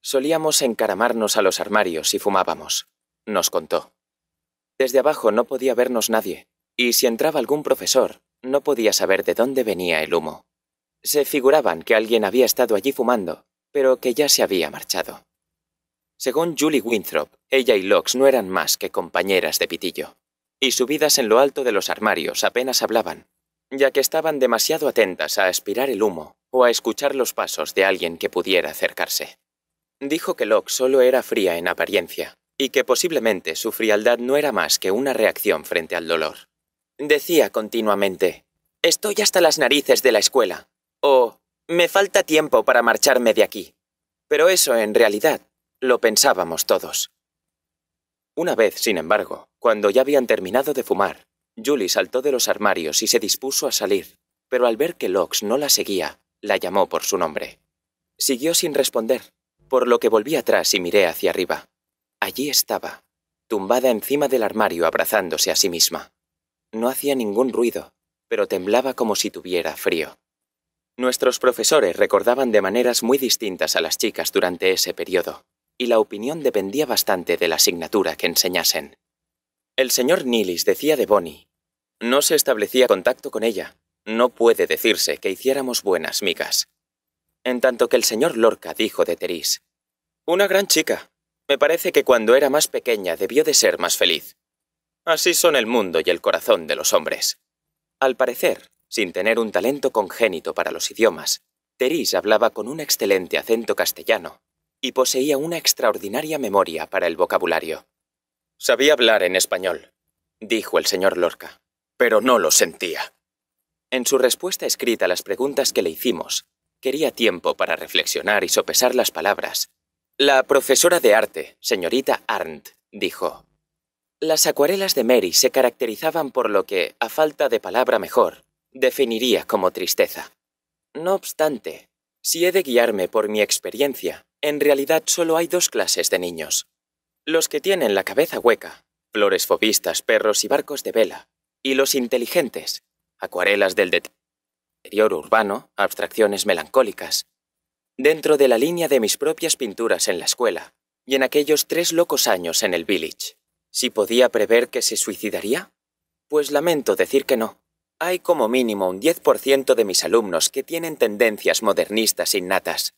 Solíamos encaramarnos a los armarios y fumábamos, nos contó. Desde abajo no podía vernos nadie, y si entraba algún profesor, no podía saber de dónde venía el humo. Se figuraban que alguien había estado allí fumando, pero que ya se había marchado. Según Julie Winthrop, ella y Locks no eran más que compañeras de pitillo. Y subidas en lo alto de los armarios apenas hablaban, ya que estaban demasiado atentas a aspirar el humo o a escuchar los pasos de alguien que pudiera acercarse. Dijo que Locke solo era fría en apariencia, y que posiblemente su frialdad no era más que una reacción frente al dolor. Decía continuamente, Estoy hasta las narices de la escuela, o Me falta tiempo para marcharme de aquí. Pero eso en realidad lo pensábamos todos. Una vez, sin embargo, cuando ya habían terminado de fumar, Julie saltó de los armarios y se dispuso a salir, pero al ver que Lox no la seguía, la llamó por su nombre. Siguió sin responder, por lo que volví atrás y miré hacia arriba. Allí estaba, tumbada encima del armario abrazándose a sí misma. No hacía ningún ruido, pero temblaba como si tuviera frío. Nuestros profesores recordaban de maneras muy distintas a las chicas durante ese periodo y la opinión dependía bastante de la asignatura que enseñasen. El señor Nilis decía de Bonnie, no se establecía contacto con ella, no puede decirse que hiciéramos buenas migas. En tanto que el señor Lorca dijo de Terís, una gran chica, me parece que cuando era más pequeña debió de ser más feliz. Así son el mundo y el corazón de los hombres. Al parecer, sin tener un talento congénito para los idiomas, Terís hablaba con un excelente acento castellano y poseía una extraordinaria memoria para el vocabulario. Sabía hablar en español, dijo el señor Lorca, pero no lo sentía. En su respuesta escrita a las preguntas que le hicimos, quería tiempo para reflexionar y sopesar las palabras. La profesora de arte, señorita Arndt, dijo, Las acuarelas de Mary se caracterizaban por lo que, a falta de palabra mejor, definiría como tristeza. No obstante, si he de guiarme por mi experiencia, en realidad solo hay dos clases de niños. Los que tienen la cabeza hueca, flores fobistas, perros y barcos de vela, y los inteligentes, acuarelas del deterioro urbano, abstracciones melancólicas. Dentro de la línea de mis propias pinturas en la escuela, y en aquellos tres locos años en el village, si podía prever que se suicidaría? Pues lamento decir que no. Hay como mínimo un 10% de mis alumnos que tienen tendencias modernistas innatas,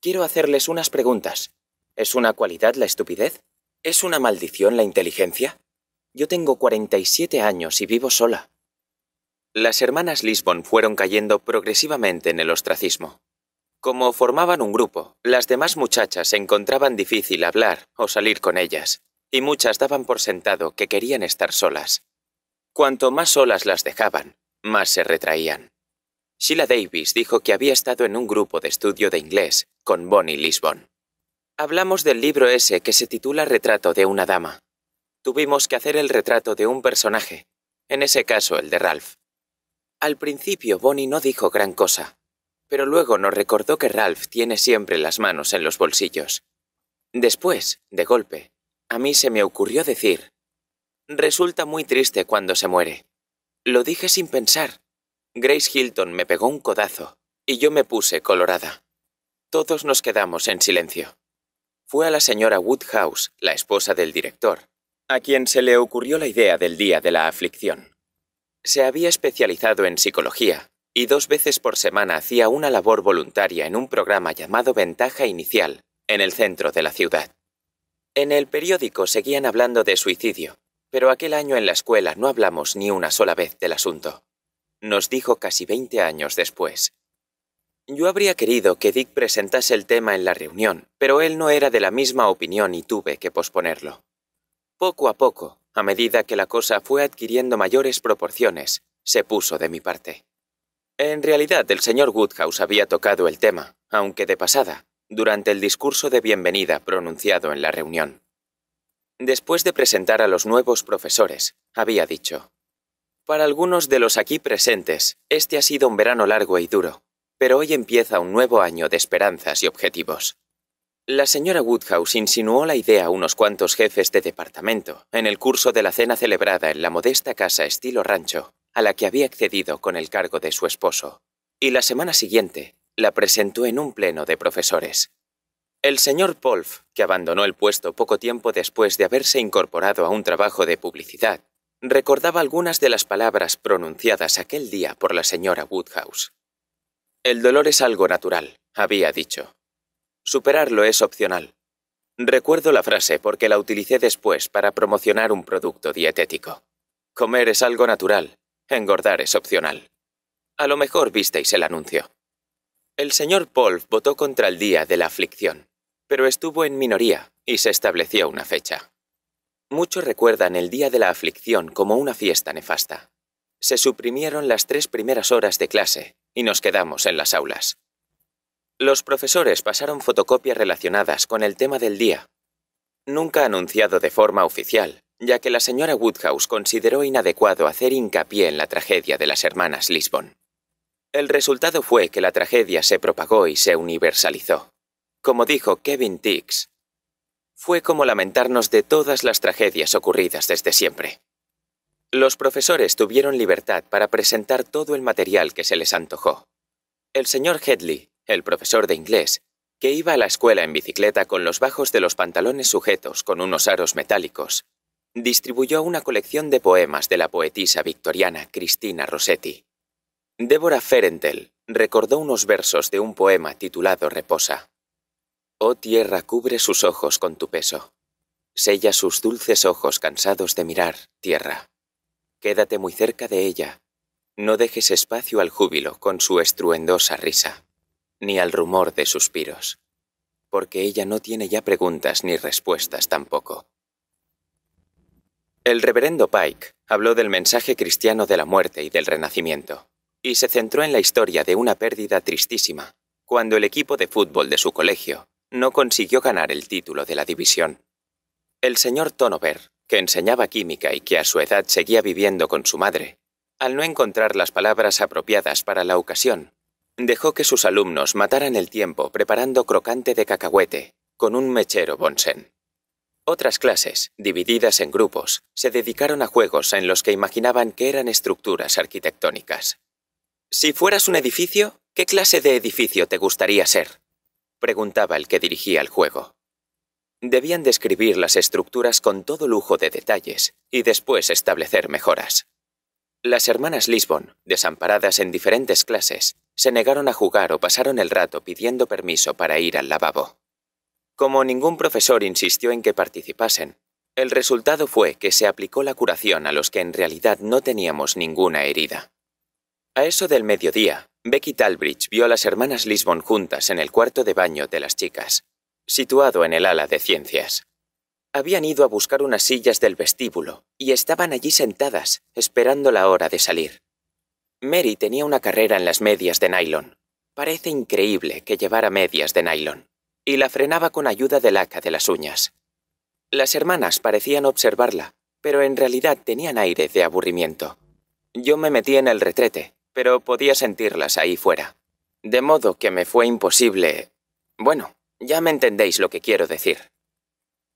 Quiero hacerles unas preguntas. ¿Es una cualidad la estupidez? ¿Es una maldición la inteligencia? Yo tengo 47 años y vivo sola. Las hermanas Lisbon fueron cayendo progresivamente en el ostracismo. Como formaban un grupo, las demás muchachas se encontraban difícil hablar o salir con ellas, y muchas daban por sentado que querían estar solas. Cuanto más solas las dejaban, más se retraían. Sheila Davis dijo que había estado en un grupo de estudio de inglés con Bonnie Lisbon. Hablamos del libro ese que se titula Retrato de una dama. Tuvimos que hacer el retrato de un personaje, en ese caso el de Ralph. Al principio Bonnie no dijo gran cosa, pero luego nos recordó que Ralph tiene siempre las manos en los bolsillos. Después, de golpe, a mí se me ocurrió decir, Resulta muy triste cuando se muere. Lo dije sin pensar, Grace Hilton me pegó un codazo y yo me puse colorada. Todos nos quedamos en silencio. Fue a la señora Woodhouse, la esposa del director, a quien se le ocurrió la idea del Día de la Aflicción. Se había especializado en psicología y dos veces por semana hacía una labor voluntaria en un programa llamado Ventaja Inicial, en el centro de la ciudad. En el periódico seguían hablando de suicidio, pero aquel año en la escuela no hablamos ni una sola vez del asunto nos dijo casi 20 años después. Yo habría querido que Dick presentase el tema en la reunión, pero él no era de la misma opinión y tuve que posponerlo. Poco a poco, a medida que la cosa fue adquiriendo mayores proporciones, se puso de mi parte. En realidad el señor Woodhouse había tocado el tema, aunque de pasada, durante el discurso de bienvenida pronunciado en la reunión. Después de presentar a los nuevos profesores, había dicho, para algunos de los aquí presentes, este ha sido un verano largo y duro, pero hoy empieza un nuevo año de esperanzas y objetivos. La señora Woodhouse insinuó la idea a unos cuantos jefes de departamento en el curso de la cena celebrada en la modesta casa estilo rancho, a la que había accedido con el cargo de su esposo, y la semana siguiente la presentó en un pleno de profesores. El señor Polf, que abandonó el puesto poco tiempo después de haberse incorporado a un trabajo de publicidad, recordaba algunas de las palabras pronunciadas aquel día por la señora Woodhouse. El dolor es algo natural, había dicho. Superarlo es opcional. Recuerdo la frase porque la utilicé después para promocionar un producto dietético. Comer es algo natural, engordar es opcional. A lo mejor visteis el anuncio. El señor Paul votó contra el día de la aflicción, pero estuvo en minoría y se estableció una fecha. Muchos recuerdan el día de la aflicción como una fiesta nefasta. Se suprimieron las tres primeras horas de clase y nos quedamos en las aulas. Los profesores pasaron fotocopias relacionadas con el tema del día, nunca anunciado de forma oficial, ya que la señora Woodhouse consideró inadecuado hacer hincapié en la tragedia de las hermanas Lisbon. El resultado fue que la tragedia se propagó y se universalizó. Como dijo Kevin Tix, fue como lamentarnos de todas las tragedias ocurridas desde siempre. Los profesores tuvieron libertad para presentar todo el material que se les antojó. El señor Hedley, el profesor de inglés, que iba a la escuela en bicicleta con los bajos de los pantalones sujetos con unos aros metálicos, distribuyó una colección de poemas de la poetisa victoriana Cristina Rossetti. Débora Ferentel recordó unos versos de un poema titulado Reposa. Oh tierra, cubre sus ojos con tu peso. Sella sus dulces ojos cansados de mirar, tierra. Quédate muy cerca de ella. No dejes espacio al júbilo con su estruendosa risa, ni al rumor de suspiros, porque ella no tiene ya preguntas ni respuestas tampoco. El reverendo Pike habló del mensaje cristiano de la muerte y del renacimiento, y se centró en la historia de una pérdida tristísima, cuando el equipo de fútbol de su colegio no consiguió ganar el título de la división. El señor Tonover, que enseñaba química y que a su edad seguía viviendo con su madre, al no encontrar las palabras apropiadas para la ocasión, dejó que sus alumnos mataran el tiempo preparando crocante de cacahuete con un mechero bonsen. Otras clases, divididas en grupos, se dedicaron a juegos en los que imaginaban que eran estructuras arquitectónicas. Si fueras un edificio, ¿qué clase de edificio te gustaría ser? preguntaba el que dirigía el juego. Debían describir las estructuras con todo lujo de detalles y después establecer mejoras. Las hermanas Lisbon, desamparadas en diferentes clases, se negaron a jugar o pasaron el rato pidiendo permiso para ir al lavabo. Como ningún profesor insistió en que participasen, el resultado fue que se aplicó la curación a los que en realidad no teníamos ninguna herida. A eso del mediodía, Becky Talbridge vio a las hermanas Lisbon juntas en el cuarto de baño de las chicas, situado en el ala de ciencias. Habían ido a buscar unas sillas del vestíbulo y estaban allí sentadas, esperando la hora de salir. Mary tenía una carrera en las medias de nylon. Parece increíble que llevara medias de nylon. Y la frenaba con ayuda del laca de las uñas. Las hermanas parecían observarla, pero en realidad tenían aire de aburrimiento. Yo me metí en el retrete, pero podía sentirlas ahí fuera. De modo que me fue imposible... Bueno, ya me entendéis lo que quiero decir.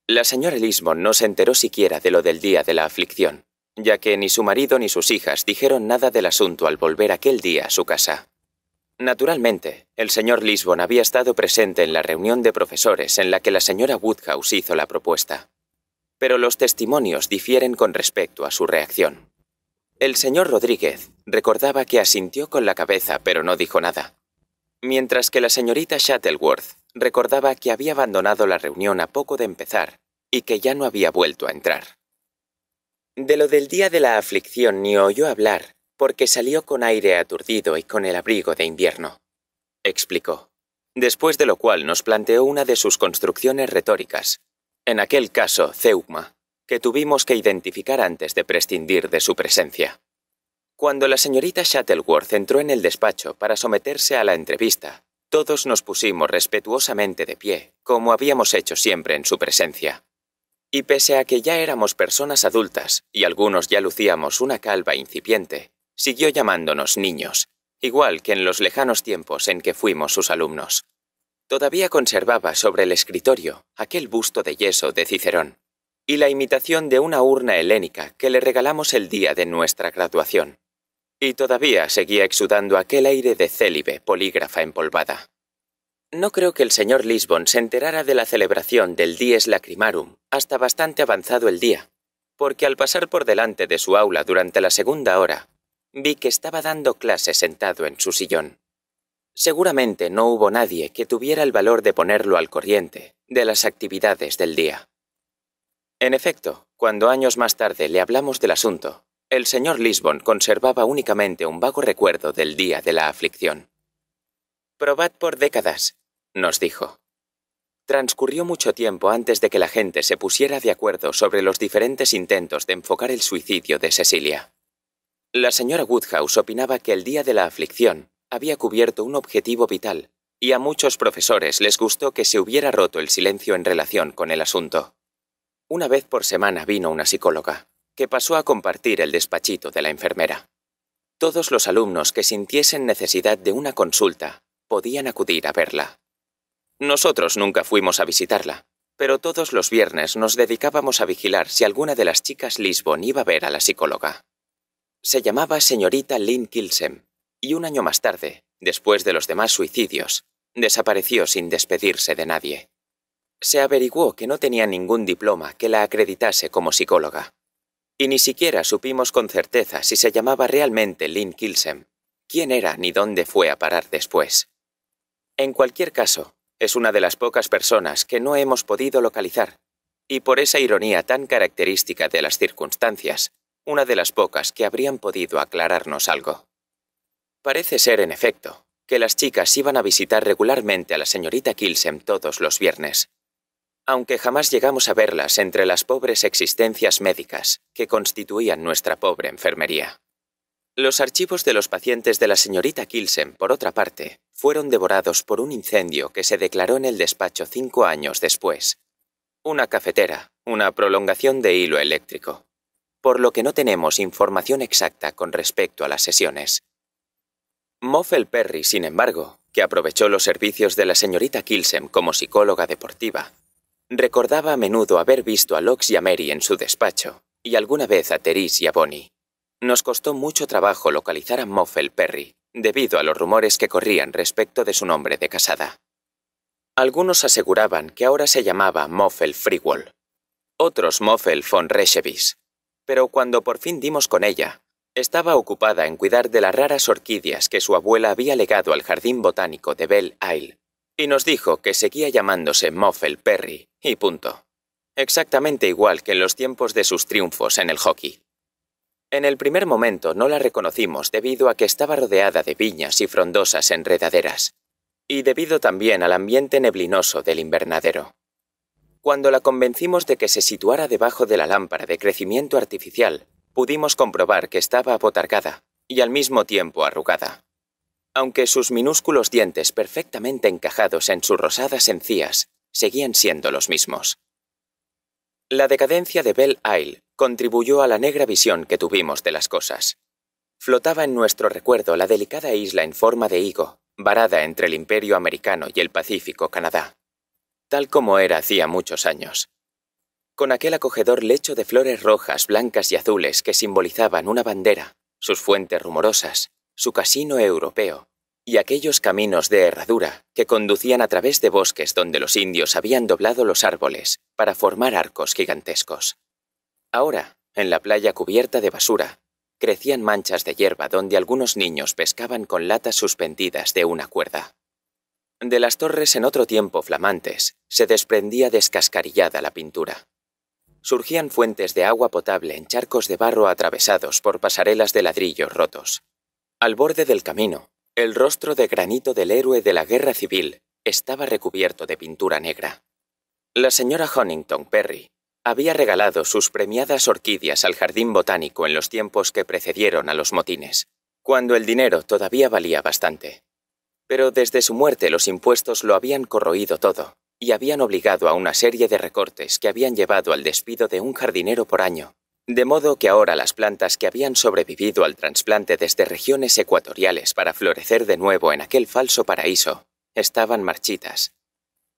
La señora Lisbon no se enteró siquiera de lo del día de la aflicción, ya que ni su marido ni sus hijas dijeron nada del asunto al volver aquel día a su casa. Naturalmente, el señor Lisbon había estado presente en la reunión de profesores en la que la señora Woodhouse hizo la propuesta. Pero los testimonios difieren con respecto a su reacción. El señor Rodríguez recordaba que asintió con la cabeza, pero no dijo nada. Mientras que la señorita Shuttleworth recordaba que había abandonado la reunión a poco de empezar y que ya no había vuelto a entrar. De lo del día de la aflicción ni oyó hablar, porque salió con aire aturdido y con el abrigo de invierno, explicó. Después de lo cual nos planteó una de sus construcciones retóricas, en aquel caso, Zeugma, que tuvimos que identificar antes de prescindir de su presencia. Cuando la señorita Shuttleworth entró en el despacho para someterse a la entrevista, todos nos pusimos respetuosamente de pie, como habíamos hecho siempre en su presencia. Y pese a que ya éramos personas adultas y algunos ya lucíamos una calva incipiente, siguió llamándonos niños, igual que en los lejanos tiempos en que fuimos sus alumnos. Todavía conservaba sobre el escritorio aquel busto de yeso de Cicerón, y la imitación de una urna helénica que le regalamos el día de nuestra graduación. Y todavía seguía exudando aquel aire de célibe polígrafa empolvada. No creo que el señor Lisbon se enterara de la celebración del Dies Lacrimarum hasta bastante avanzado el día, porque al pasar por delante de su aula durante la segunda hora, vi que estaba dando clase sentado en su sillón. Seguramente no hubo nadie que tuviera el valor de ponerlo al corriente de las actividades del día. En efecto, cuando años más tarde le hablamos del asunto, el señor Lisbon conservaba únicamente un vago recuerdo del día de la aflicción. Probad por décadas, nos dijo. Transcurrió mucho tiempo antes de que la gente se pusiera de acuerdo sobre los diferentes intentos de enfocar el suicidio de Cecilia. La señora Woodhouse opinaba que el día de la aflicción había cubierto un objetivo vital, y a muchos profesores les gustó que se hubiera roto el silencio en relación con el asunto. Una vez por semana vino una psicóloga, que pasó a compartir el despachito de la enfermera. Todos los alumnos que sintiesen necesidad de una consulta podían acudir a verla. Nosotros nunca fuimos a visitarla, pero todos los viernes nos dedicábamos a vigilar si alguna de las chicas Lisbon iba a ver a la psicóloga. Se llamaba señorita Lynn Kilsem, y un año más tarde, después de los demás suicidios, desapareció sin despedirse de nadie se averiguó que no tenía ningún diploma que la acreditase como psicóloga. Y ni siquiera supimos con certeza si se llamaba realmente Lynn Kilsen, quién era ni dónde fue a parar después. En cualquier caso, es una de las pocas personas que no hemos podido localizar, y por esa ironía tan característica de las circunstancias, una de las pocas que habrían podido aclararnos algo. Parece ser, en efecto, que las chicas iban a visitar regularmente a la señorita Kilsen todos los viernes, aunque jamás llegamos a verlas entre las pobres existencias médicas que constituían nuestra pobre enfermería. Los archivos de los pacientes de la señorita Kilsen, por otra parte, fueron devorados por un incendio que se declaró en el despacho cinco años después. Una cafetera, una prolongación de hilo eléctrico. Por lo que no tenemos información exacta con respecto a las sesiones. Moffel Perry, sin embargo, que aprovechó los servicios de la señorita Kilsen como psicóloga deportiva, Recordaba a menudo haber visto a Lox y a Mary en su despacho, y alguna vez a Therese y a Bonnie. Nos costó mucho trabajo localizar a Moffel Perry, debido a los rumores que corrían respecto de su nombre de casada. Algunos aseguraban que ahora se llamaba Moffel Freewall, otros Moffel von Rechevis. pero cuando por fin dimos con ella, estaba ocupada en cuidar de las raras orquídeas que su abuela había legado al jardín botánico de Belle Isle, y nos dijo que seguía llamándose Moffel Perry, y punto. Exactamente igual que en los tiempos de sus triunfos en el hockey. En el primer momento no la reconocimos debido a que estaba rodeada de viñas y frondosas enredaderas, y debido también al ambiente neblinoso del invernadero. Cuando la convencimos de que se situara debajo de la lámpara de crecimiento artificial, pudimos comprobar que estaba apotargada y al mismo tiempo arrugada. Aunque sus minúsculos dientes perfectamente encajados en sus rosadas encías seguían siendo los mismos. La decadencia de Belle Isle contribuyó a la negra visión que tuvimos de las cosas. Flotaba en nuestro recuerdo la delicada isla en forma de higo, varada entre el imperio americano y el Pacífico Canadá, tal como era hacía muchos años. Con aquel acogedor lecho de flores rojas, blancas y azules que simbolizaban una bandera, sus fuentes rumorosas, su casino europeo y aquellos caminos de herradura que conducían a través de bosques donde los indios habían doblado los árboles para formar arcos gigantescos. Ahora, en la playa cubierta de basura, crecían manchas de hierba donde algunos niños pescaban con latas suspendidas de una cuerda. De las torres en otro tiempo flamantes se desprendía descascarillada la pintura. Surgían fuentes de agua potable en charcos de barro atravesados por pasarelas de ladrillos rotos. Al borde del camino el rostro de granito del héroe de la guerra civil estaba recubierto de pintura negra. La señora Huntington Perry había regalado sus premiadas orquídeas al jardín botánico en los tiempos que precedieron a los motines, cuando el dinero todavía valía bastante. Pero desde su muerte los impuestos lo habían corroído todo y habían obligado a una serie de recortes que habían llevado al despido de un jardinero por año de modo que ahora las plantas que habían sobrevivido al trasplante desde regiones ecuatoriales para florecer de nuevo en aquel falso paraíso, estaban marchitas.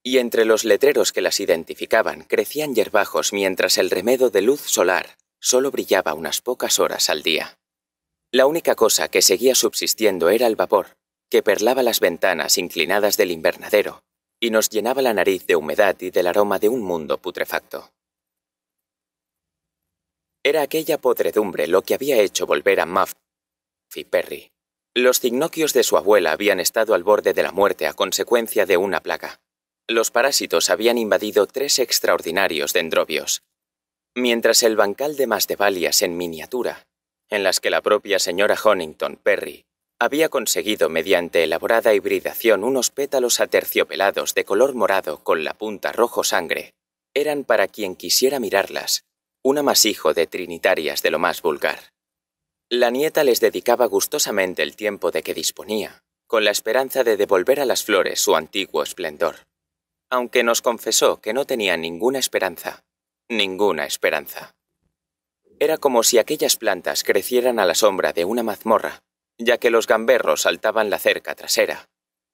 Y entre los letreros que las identificaban crecían yerbajos mientras el remedo de luz solar solo brillaba unas pocas horas al día. La única cosa que seguía subsistiendo era el vapor, que perlaba las ventanas inclinadas del invernadero y nos llenaba la nariz de humedad y del aroma de un mundo putrefacto. Era aquella podredumbre lo que había hecho volver a Muff y Perry. Los cignoquios de su abuela habían estado al borde de la muerte a consecuencia de una plaga. Los parásitos habían invadido tres extraordinarios dendrobios. Mientras el bancal de Masdevalias en miniatura, en las que la propia señora Honington Perry había conseguido mediante elaborada hibridación unos pétalos aterciopelados de color morado con la punta rojo sangre, eran para quien quisiera mirarlas un amasijo de trinitarias de lo más vulgar. La nieta les dedicaba gustosamente el tiempo de que disponía, con la esperanza de devolver a las flores su antiguo esplendor, aunque nos confesó que no tenía ninguna esperanza, ninguna esperanza. Era como si aquellas plantas crecieran a la sombra de una mazmorra, ya que los gamberros saltaban la cerca trasera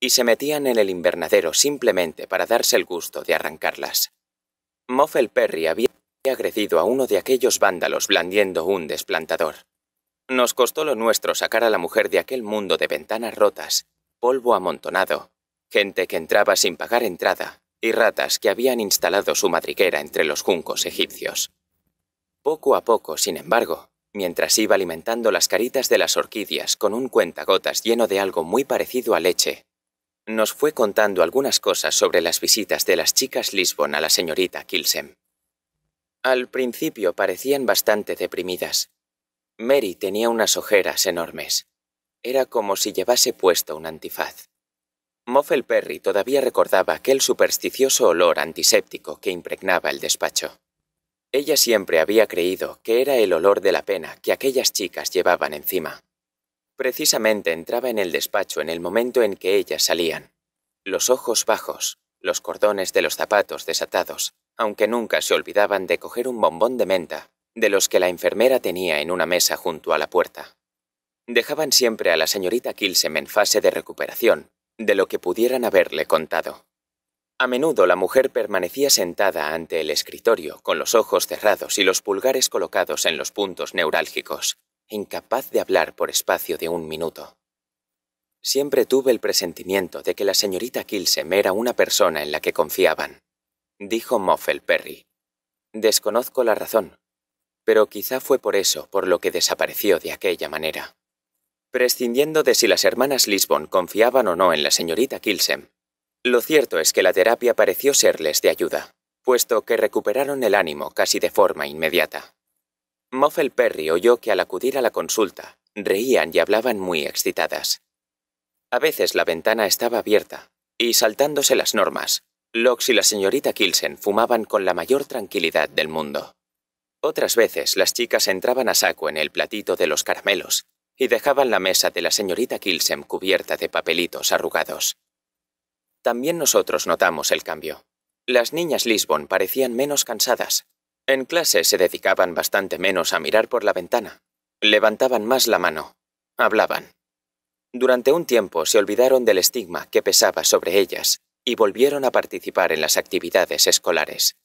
y se metían en el invernadero simplemente para darse el gusto de arrancarlas. Moffel Perry había He agredido a uno de aquellos vándalos blandiendo un desplantador. Nos costó lo nuestro sacar a la mujer de aquel mundo de ventanas rotas, polvo amontonado, gente que entraba sin pagar entrada y ratas que habían instalado su madriguera entre los juncos egipcios. Poco a poco, sin embargo, mientras iba alimentando las caritas de las orquídeas con un cuentagotas lleno de algo muy parecido a leche, nos fue contando algunas cosas sobre las visitas de las chicas Lisbon a la señorita Kilsem. Al principio parecían bastante deprimidas. Mary tenía unas ojeras enormes. Era como si llevase puesto un antifaz. Moffel Perry todavía recordaba aquel supersticioso olor antiséptico que impregnaba el despacho. Ella siempre había creído que era el olor de la pena que aquellas chicas llevaban encima. Precisamente entraba en el despacho en el momento en que ellas salían. Los ojos bajos, los cordones de los zapatos desatados, aunque nunca se olvidaban de coger un bombón de menta, de los que la enfermera tenía en una mesa junto a la puerta. Dejaban siempre a la señorita Kilsem en fase de recuperación, de lo que pudieran haberle contado. A menudo la mujer permanecía sentada ante el escritorio, con los ojos cerrados y los pulgares colocados en los puntos neurálgicos, incapaz de hablar por espacio de un minuto. Siempre tuve el presentimiento de que la señorita Kilsem era una persona en la que confiaban dijo Perry. Desconozco la razón, pero quizá fue por eso por lo que desapareció de aquella manera. Prescindiendo de si las hermanas Lisbon confiaban o no en la señorita Kilsen, lo cierto es que la terapia pareció serles de ayuda, puesto que recuperaron el ánimo casi de forma inmediata. Perry oyó que al acudir a la consulta, reían y hablaban muy excitadas. A veces la ventana estaba abierta, y saltándose las normas, Locks y la señorita Kilsen fumaban con la mayor tranquilidad del mundo. Otras veces las chicas entraban a saco en el platito de los caramelos y dejaban la mesa de la señorita Kilsen cubierta de papelitos arrugados. También nosotros notamos el cambio. Las niñas Lisbon parecían menos cansadas. En clase se dedicaban bastante menos a mirar por la ventana. Levantaban más la mano. Hablaban. Durante un tiempo se olvidaron del estigma que pesaba sobre ellas y volvieron a participar en las actividades escolares.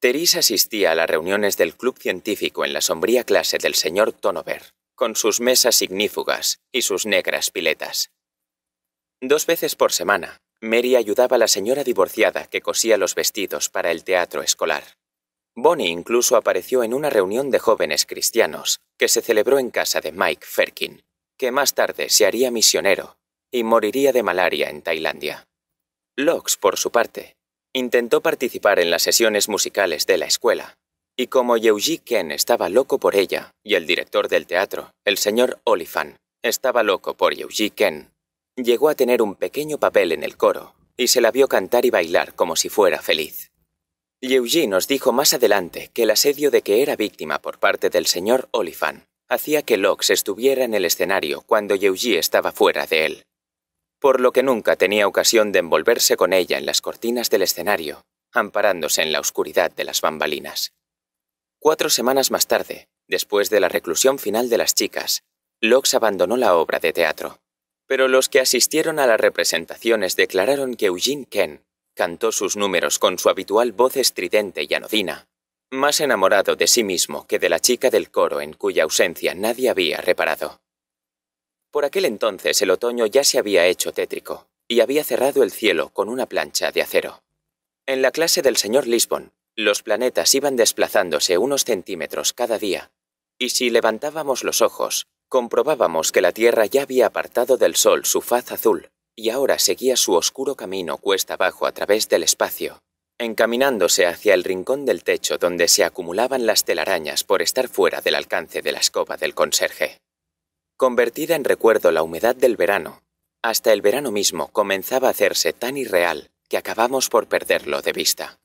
Therese asistía a las reuniones del club científico en la sombría clase del señor Tonover, con sus mesas ignífugas y sus negras piletas. Dos veces por semana, Mary ayudaba a la señora divorciada que cosía los vestidos para el teatro escolar. Bonnie incluso apareció en una reunión de jóvenes cristianos que se celebró en casa de Mike Ferkin, que más tarde se haría misionero y moriría de malaria en Tailandia. Locks, por su parte, intentó participar en las sesiones musicales de la escuela, y como Yeuji Ken estaba loco por ella, y el director del teatro, el señor Olifan, estaba loco por Yeuji Ken, llegó a tener un pequeño papel en el coro, y se la vio cantar y bailar como si fuera feliz. Yeuji nos dijo más adelante que el asedio de que era víctima por parte del señor Olifan hacía que Locks estuviera en el escenario cuando Yeuji estaba fuera de él por lo que nunca tenía ocasión de envolverse con ella en las cortinas del escenario, amparándose en la oscuridad de las bambalinas. Cuatro semanas más tarde, después de la reclusión final de las chicas, Locks abandonó la obra de teatro. Pero los que asistieron a las representaciones declararon que Eugene Ken cantó sus números con su habitual voz estridente y anodina, más enamorado de sí mismo que de la chica del coro en cuya ausencia nadie había reparado. Por aquel entonces el otoño ya se había hecho tétrico, y había cerrado el cielo con una plancha de acero. En la clase del señor Lisbon, los planetas iban desplazándose unos centímetros cada día, y si levantábamos los ojos, comprobábamos que la Tierra ya había apartado del Sol su faz azul, y ahora seguía su oscuro camino cuesta abajo a través del espacio, encaminándose hacia el rincón del techo donde se acumulaban las telarañas por estar fuera del alcance de la escoba del conserje. Convertida en recuerdo la humedad del verano, hasta el verano mismo comenzaba a hacerse tan irreal que acabamos por perderlo de vista.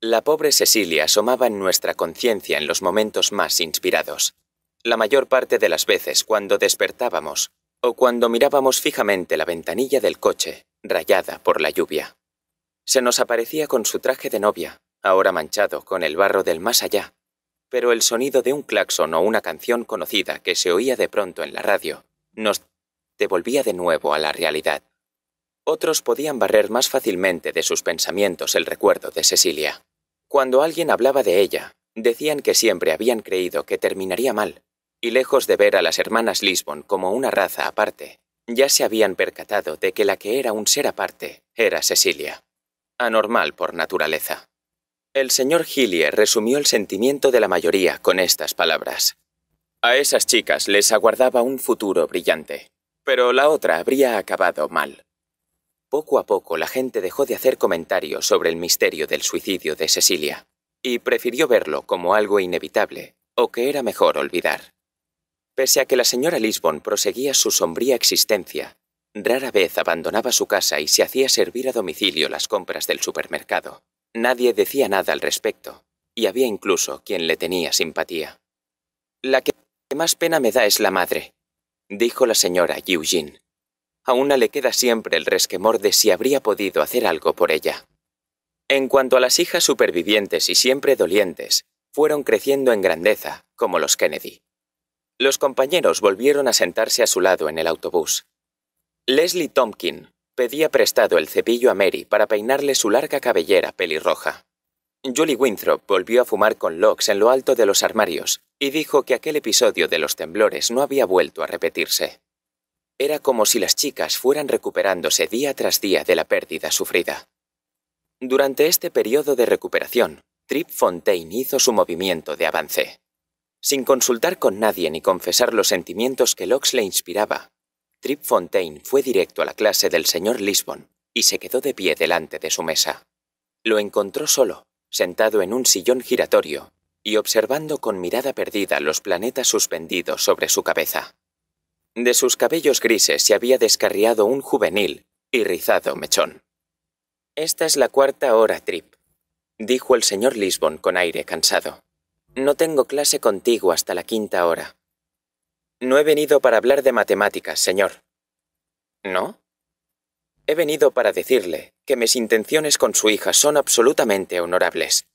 La pobre Cecilia asomaba en nuestra conciencia en los momentos más inspirados. La mayor parte de las veces cuando despertábamos o cuando mirábamos fijamente la ventanilla del coche, rayada por la lluvia. Se nos aparecía con su traje de novia, ahora manchado con el barro del más allá, pero el sonido de un claxon o una canción conocida que se oía de pronto en la radio nos devolvía de nuevo a la realidad. Otros podían barrer más fácilmente de sus pensamientos el recuerdo de Cecilia. Cuando alguien hablaba de ella, decían que siempre habían creído que terminaría mal, y lejos de ver a las hermanas Lisbon como una raza aparte, ya se habían percatado de que la que era un ser aparte era Cecilia, anormal por naturaleza. El señor Hillier resumió el sentimiento de la mayoría con estas palabras. A esas chicas les aguardaba un futuro brillante, pero la otra habría acabado mal. Poco a poco la gente dejó de hacer comentarios sobre el misterio del suicidio de Cecilia, y prefirió verlo como algo inevitable, o que era mejor olvidar. Pese a que la señora Lisbon proseguía su sombría existencia, rara vez abandonaba su casa y se hacía servir a domicilio las compras del supermercado Nadie decía nada al respecto, y había incluso quien le tenía simpatía. La que más pena me da es la madre, dijo la señora Eugene. A una le queda siempre el resquemor de si habría podido hacer algo por ella. En cuanto a las hijas supervivientes y siempre dolientes, fueron creciendo en grandeza, como los Kennedy. Los compañeros volvieron a sentarse a su lado en el autobús. Leslie Tompkin Pedía prestado el cepillo a Mary para peinarle su larga cabellera pelirroja. Julie Winthrop volvió a fumar con Locks en lo alto de los armarios y dijo que aquel episodio de los temblores no había vuelto a repetirse. Era como si las chicas fueran recuperándose día tras día de la pérdida sufrida. Durante este periodo de recuperación, Trip Fontaine hizo su movimiento de avance. Sin consultar con nadie ni confesar los sentimientos que Locks le inspiraba, Trip Fontaine fue directo a la clase del señor Lisbon y se quedó de pie delante de su mesa. Lo encontró solo, sentado en un sillón giratorio y observando con mirada perdida los planetas suspendidos sobre su cabeza. De sus cabellos grises se había descarriado un juvenil y rizado mechón. Esta es la cuarta hora, Trip, dijo el señor Lisbon con aire cansado. No tengo clase contigo hasta la quinta hora. No he venido para hablar de matemáticas, señor. ¿No? He venido para decirle que mis intenciones con su hija son absolutamente honorables.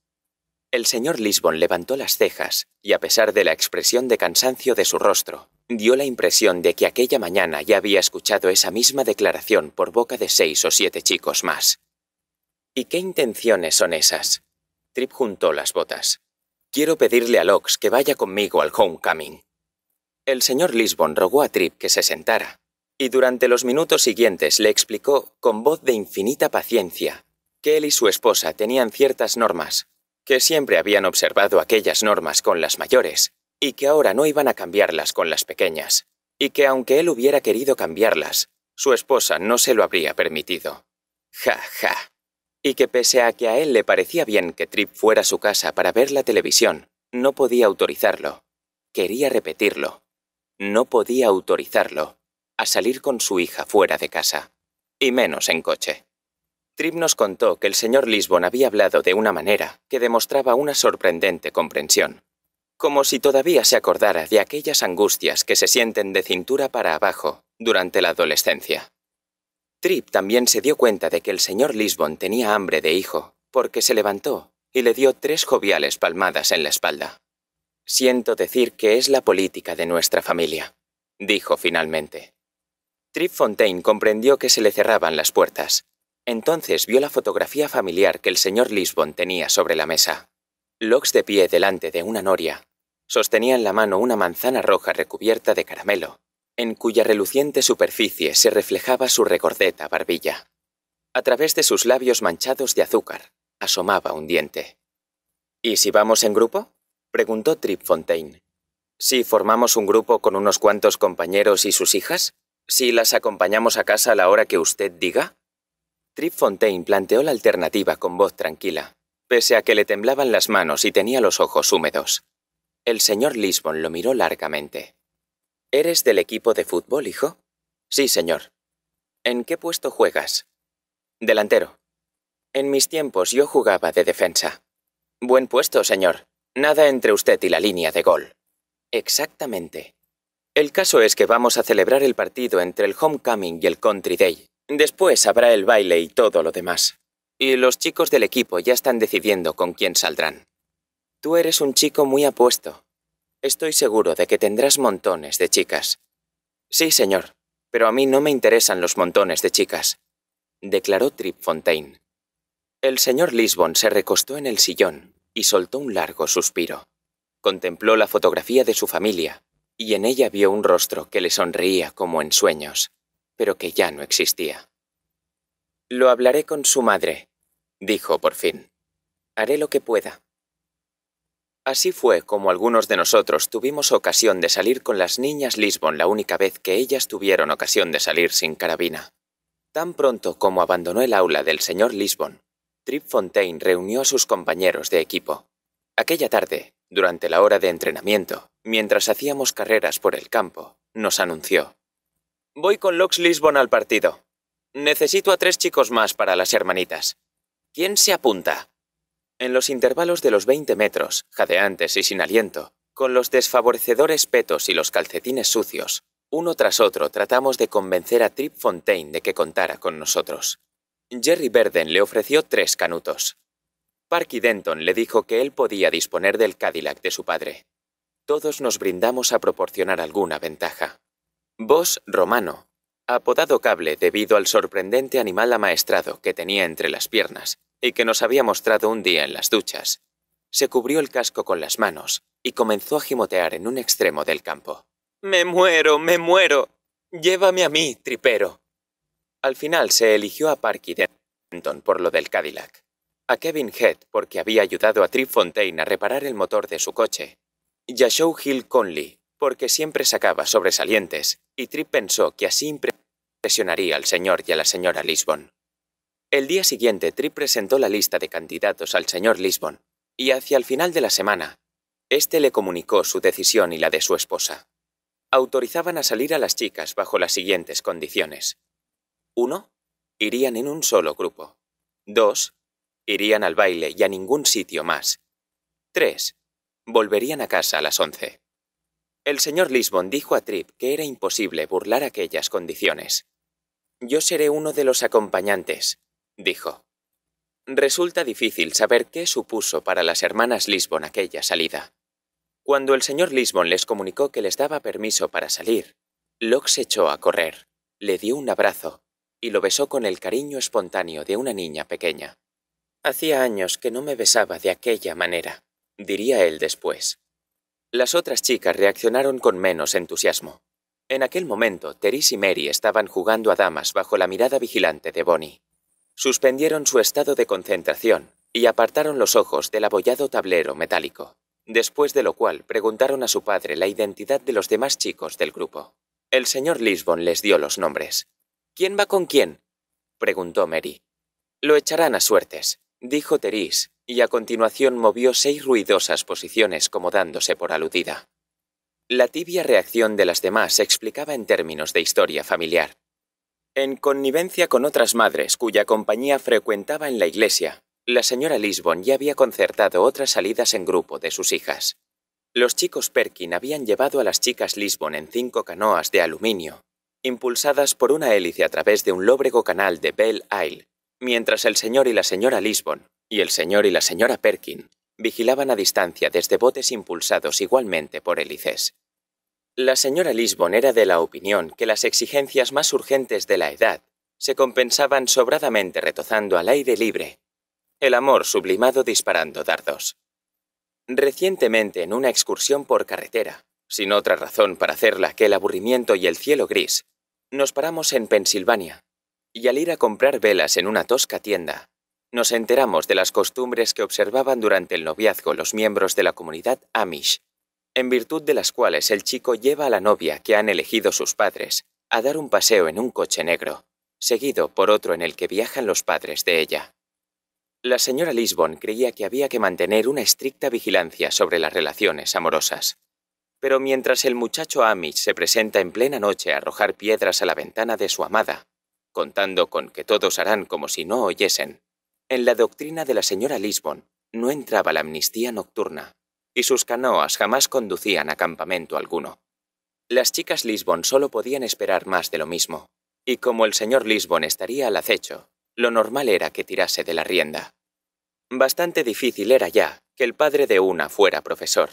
El señor Lisbon levantó las cejas y, a pesar de la expresión de cansancio de su rostro, dio la impresión de que aquella mañana ya había escuchado esa misma declaración por boca de seis o siete chicos más. ¿Y qué intenciones son esas? Trip juntó las botas. Quiero pedirle a Lox que vaya conmigo al homecoming. El señor Lisbon rogó a Trip que se sentara, y durante los minutos siguientes le explicó, con voz de infinita paciencia, que él y su esposa tenían ciertas normas, que siempre habían observado aquellas normas con las mayores, y que ahora no iban a cambiarlas con las pequeñas, y que aunque él hubiera querido cambiarlas, su esposa no se lo habría permitido. Ja, ja. Y que pese a que a él le parecía bien que Trip fuera a su casa para ver la televisión, no podía autorizarlo. Quería repetirlo, no podía autorizarlo a salir con su hija fuera de casa, y menos en coche. Trip nos contó que el señor Lisbon había hablado de una manera que demostraba una sorprendente comprensión, como si todavía se acordara de aquellas angustias que se sienten de cintura para abajo durante la adolescencia. Trip también se dio cuenta de que el señor Lisbon tenía hambre de hijo, porque se levantó y le dio tres joviales palmadas en la espalda. Siento decir que es la política de nuestra familia, dijo finalmente. Trip Fontaine comprendió que se le cerraban las puertas. Entonces vio la fotografía familiar que el señor Lisbon tenía sobre la mesa. Locks de pie delante de una noria. Sostenía en la mano una manzana roja recubierta de caramelo, en cuya reluciente superficie se reflejaba su recordeta barbilla. A través de sus labios manchados de azúcar, asomaba un diente. ¿Y si vamos en grupo? Preguntó Fontaine. Si formamos un grupo con unos cuantos compañeros y sus hijas, si las acompañamos a casa a la hora que usted diga. Fontaine planteó la alternativa con voz tranquila, pese a que le temblaban las manos y tenía los ojos húmedos. El señor Lisbon lo miró largamente. ¿Eres del equipo de fútbol, hijo? Sí, señor. ¿En qué puesto juegas? Delantero. En mis tiempos yo jugaba de defensa. Buen puesto, señor. Nada entre usted y la línea de gol. Exactamente. El caso es que vamos a celebrar el partido entre el Homecoming y el Country Day. Después habrá el baile y todo lo demás. Y los chicos del equipo ya están decidiendo con quién saldrán. Tú eres un chico muy apuesto. Estoy seguro de que tendrás montones de chicas. Sí, señor, pero a mí no me interesan los montones de chicas, declaró Trip Fontaine. El señor Lisbon se recostó en el sillón, y soltó un largo suspiro. Contempló la fotografía de su familia, y en ella vio un rostro que le sonreía como en sueños, pero que ya no existía. Lo hablaré con su madre, dijo por fin. Haré lo que pueda. Así fue como algunos de nosotros tuvimos ocasión de salir con las niñas Lisbon la única vez que ellas tuvieron ocasión de salir sin carabina. Tan pronto como abandonó el aula del señor Lisbon, Trip Fontaine reunió a sus compañeros de equipo. Aquella tarde, durante la hora de entrenamiento, mientras hacíamos carreras por el campo, nos anunció. Voy con Lux Lisbon al partido. Necesito a tres chicos más para las hermanitas. ¿Quién se apunta? En los intervalos de los 20 metros, jadeantes y sin aliento, con los desfavorecedores petos y los calcetines sucios, uno tras otro tratamos de convencer a Trip Fontaine de que contara con nosotros. Jerry Verden le ofreció tres canutos. Parky Denton le dijo que él podía disponer del Cadillac de su padre. Todos nos brindamos a proporcionar alguna ventaja. Boss Romano, apodado Cable debido al sorprendente animal amaestrado que tenía entre las piernas y que nos había mostrado un día en las duchas, se cubrió el casco con las manos y comenzó a gimotear en un extremo del campo. Me muero, me muero. Llévame a mí, tripero. Al final se eligió a Parky Denton por lo del Cadillac, a Kevin Head porque había ayudado a Trip Fontaine a reparar el motor de su coche, y a Show Hill Conley porque siempre sacaba sobresalientes, y Trip pensó que así impresionaría al señor y a la señora Lisbon. El día siguiente Trip presentó la lista de candidatos al señor Lisbon, y hacia el final de la semana, este le comunicó su decisión y la de su esposa. Autorizaban a salir a las chicas bajo las siguientes condiciones. Uno, Irían en un solo grupo. Dos, Irían al baile y a ningún sitio más. 3. Volverían a casa a las 11. El señor Lisbon dijo a Trip que era imposible burlar aquellas condiciones. Yo seré uno de los acompañantes, dijo. Resulta difícil saber qué supuso para las hermanas Lisbon aquella salida. Cuando el señor Lisbon les comunicó que les daba permiso para salir, Locke se echó a correr, le dio un abrazo y lo besó con el cariño espontáneo de una niña pequeña. Hacía años que no me besaba de aquella manera, diría él después. Las otras chicas reaccionaron con menos entusiasmo. En aquel momento, Therese y Mary estaban jugando a damas bajo la mirada vigilante de Bonnie. Suspendieron su estado de concentración y apartaron los ojos del abollado tablero metálico, después de lo cual preguntaron a su padre la identidad de los demás chicos del grupo. El señor Lisbon les dio los nombres. ¿Quién va con quién? preguntó Mary. Lo echarán a suertes, dijo Therese y a continuación movió seis ruidosas posiciones como dándose por aludida. La tibia reacción de las demás se explicaba en términos de historia familiar. En connivencia con otras madres cuya compañía frecuentaba en la iglesia, la señora Lisbon ya había concertado otras salidas en grupo de sus hijas. Los chicos Perkin habían llevado a las chicas Lisbon en cinco canoas de aluminio, impulsadas por una hélice a través de un lóbrego canal de Belle Isle, mientras el señor y la señora Lisbon y el señor y la señora Perkin vigilaban a distancia desde botes impulsados igualmente por hélices. La señora Lisbon era de la opinión que las exigencias más urgentes de la edad se compensaban sobradamente retozando al aire libre, el amor sublimado disparando dardos. Recientemente en una excursión por carretera, sin otra razón para hacerla que el aburrimiento y el cielo gris, nos paramos en Pensilvania, y al ir a comprar velas en una tosca tienda, nos enteramos de las costumbres que observaban durante el noviazgo los miembros de la comunidad Amish, en virtud de las cuales el chico lleva a la novia que han elegido sus padres a dar un paseo en un coche negro, seguido por otro en el que viajan los padres de ella. La señora Lisbon creía que había que mantener una estricta vigilancia sobre las relaciones amorosas. Pero mientras el muchacho Amish se presenta en plena noche a arrojar piedras a la ventana de su amada, contando con que todos harán como si no oyesen, en la doctrina de la señora Lisbon no entraba la amnistía nocturna, y sus canoas jamás conducían a campamento alguno. Las chicas Lisbon solo podían esperar más de lo mismo, y como el señor Lisbon estaría al acecho, lo normal era que tirase de la rienda. Bastante difícil era ya que el padre de una fuera profesor,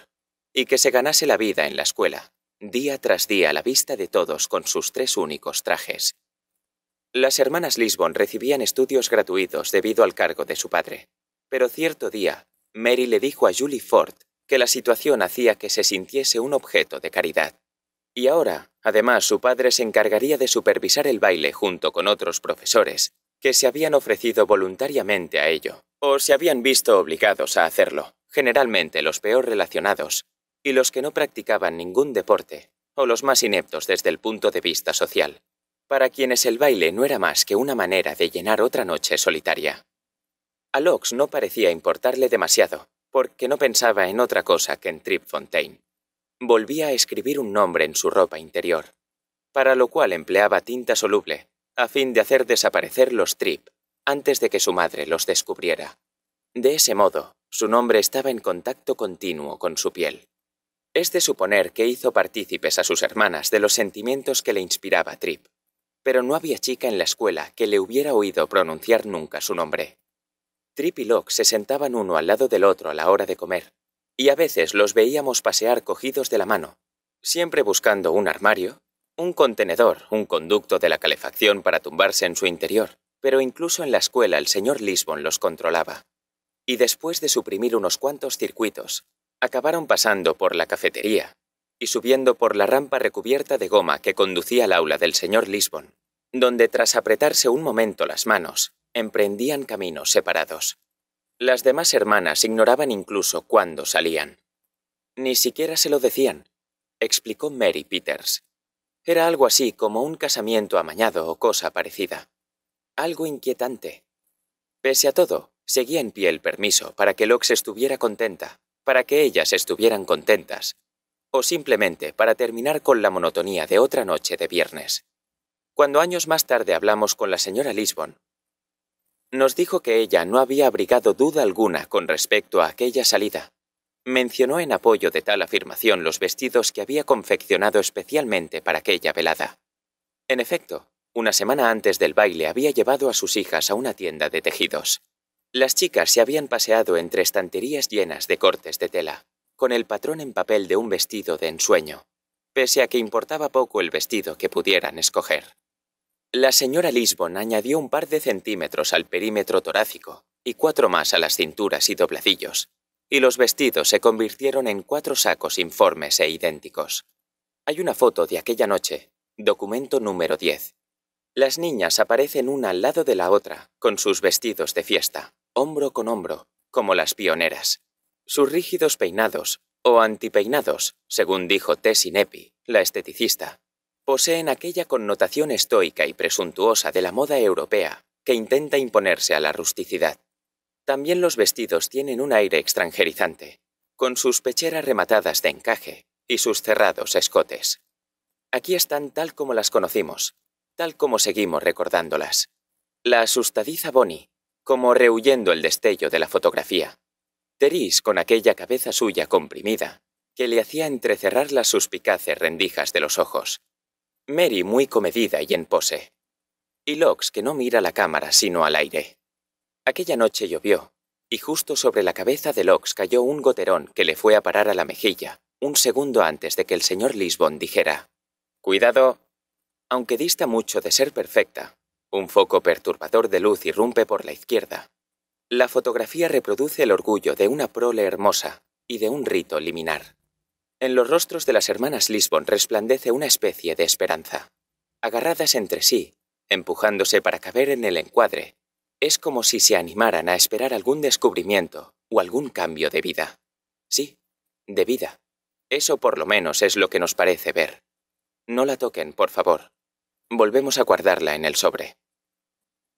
y que se ganase la vida en la escuela, día tras día a la vista de todos con sus tres únicos trajes. Las hermanas Lisbon recibían estudios gratuitos debido al cargo de su padre, pero cierto día, Mary le dijo a Julie Ford que la situación hacía que se sintiese un objeto de caridad. Y ahora, además, su padre se encargaría de supervisar el baile junto con otros profesores, que se habían ofrecido voluntariamente a ello, o se habían visto obligados a hacerlo, generalmente los peor relacionados, y los que no practicaban ningún deporte, o los más ineptos desde el punto de vista social, para quienes el baile no era más que una manera de llenar otra noche solitaria. A Lox no parecía importarle demasiado, porque no pensaba en otra cosa que en Trip Fontaine. Volvía a escribir un nombre en su ropa interior, para lo cual empleaba tinta soluble, a fin de hacer desaparecer los trip antes de que su madre los descubriera. De ese modo, su nombre estaba en contacto continuo con su piel. Es de suponer que hizo partícipes a sus hermanas de los sentimientos que le inspiraba Trip. pero no había chica en la escuela que le hubiera oído pronunciar nunca su nombre. Trip y Locke se sentaban uno al lado del otro a la hora de comer, y a veces los veíamos pasear cogidos de la mano, siempre buscando un armario, un contenedor, un conducto de la calefacción para tumbarse en su interior, pero incluso en la escuela el señor Lisbon los controlaba. Y después de suprimir unos cuantos circuitos, acabaron pasando por la cafetería y subiendo por la rampa recubierta de goma que conducía al aula del señor Lisbon, donde tras apretarse un momento las manos, emprendían caminos separados. Las demás hermanas ignoraban incluso cuándo salían. Ni siquiera se lo decían, explicó Mary Peters. Era algo así como un casamiento amañado o cosa parecida. Algo inquietante. Pese a todo, seguía en pie el permiso para que Lox estuviera contenta, para que ellas estuvieran contentas, o simplemente para terminar con la monotonía de otra noche de viernes. Cuando años más tarde hablamos con la señora Lisbon, nos dijo que ella no había abrigado duda alguna con respecto a aquella salida. Mencionó en apoyo de tal afirmación los vestidos que había confeccionado especialmente para aquella velada. En efecto, una semana antes del baile había llevado a sus hijas a una tienda de tejidos. Las chicas se habían paseado entre estanterías llenas de cortes de tela, con el patrón en papel de un vestido de ensueño, pese a que importaba poco el vestido que pudieran escoger. La señora Lisbon añadió un par de centímetros al perímetro torácico y cuatro más a las cinturas y dobladillos, y los vestidos se convirtieron en cuatro sacos informes e idénticos. Hay una foto de aquella noche, documento número 10. Las niñas aparecen una al lado de la otra, con sus vestidos de fiesta hombro con hombro, como las pioneras. Sus rígidos peinados, o antipeinados, según dijo Tessinepi, la esteticista, poseen aquella connotación estoica y presuntuosa de la moda europea que intenta imponerse a la rusticidad. También los vestidos tienen un aire extranjerizante, con sus pecheras rematadas de encaje y sus cerrados escotes. Aquí están tal como las conocimos, tal como seguimos recordándolas. La asustadiza Bonnie como rehuyendo el destello de la fotografía. Teris, con aquella cabeza suya comprimida, que le hacía entrecerrar las suspicaces rendijas de los ojos. Mary muy comedida y en pose. Y Lox que no mira la cámara sino al aire. Aquella noche llovió, y justo sobre la cabeza de Lox cayó un goterón que le fue a parar a la mejilla, un segundo antes de que el señor Lisbon dijera, Cuidado. Aunque dista mucho de ser perfecta, un foco perturbador de luz irrumpe por la izquierda. La fotografía reproduce el orgullo de una prole hermosa y de un rito liminar. En los rostros de las hermanas Lisbon resplandece una especie de esperanza. Agarradas entre sí, empujándose para caber en el encuadre, es como si se animaran a esperar algún descubrimiento o algún cambio de vida. Sí, de vida. Eso por lo menos es lo que nos parece ver. No la toquen, por favor. Volvemos a guardarla en el sobre.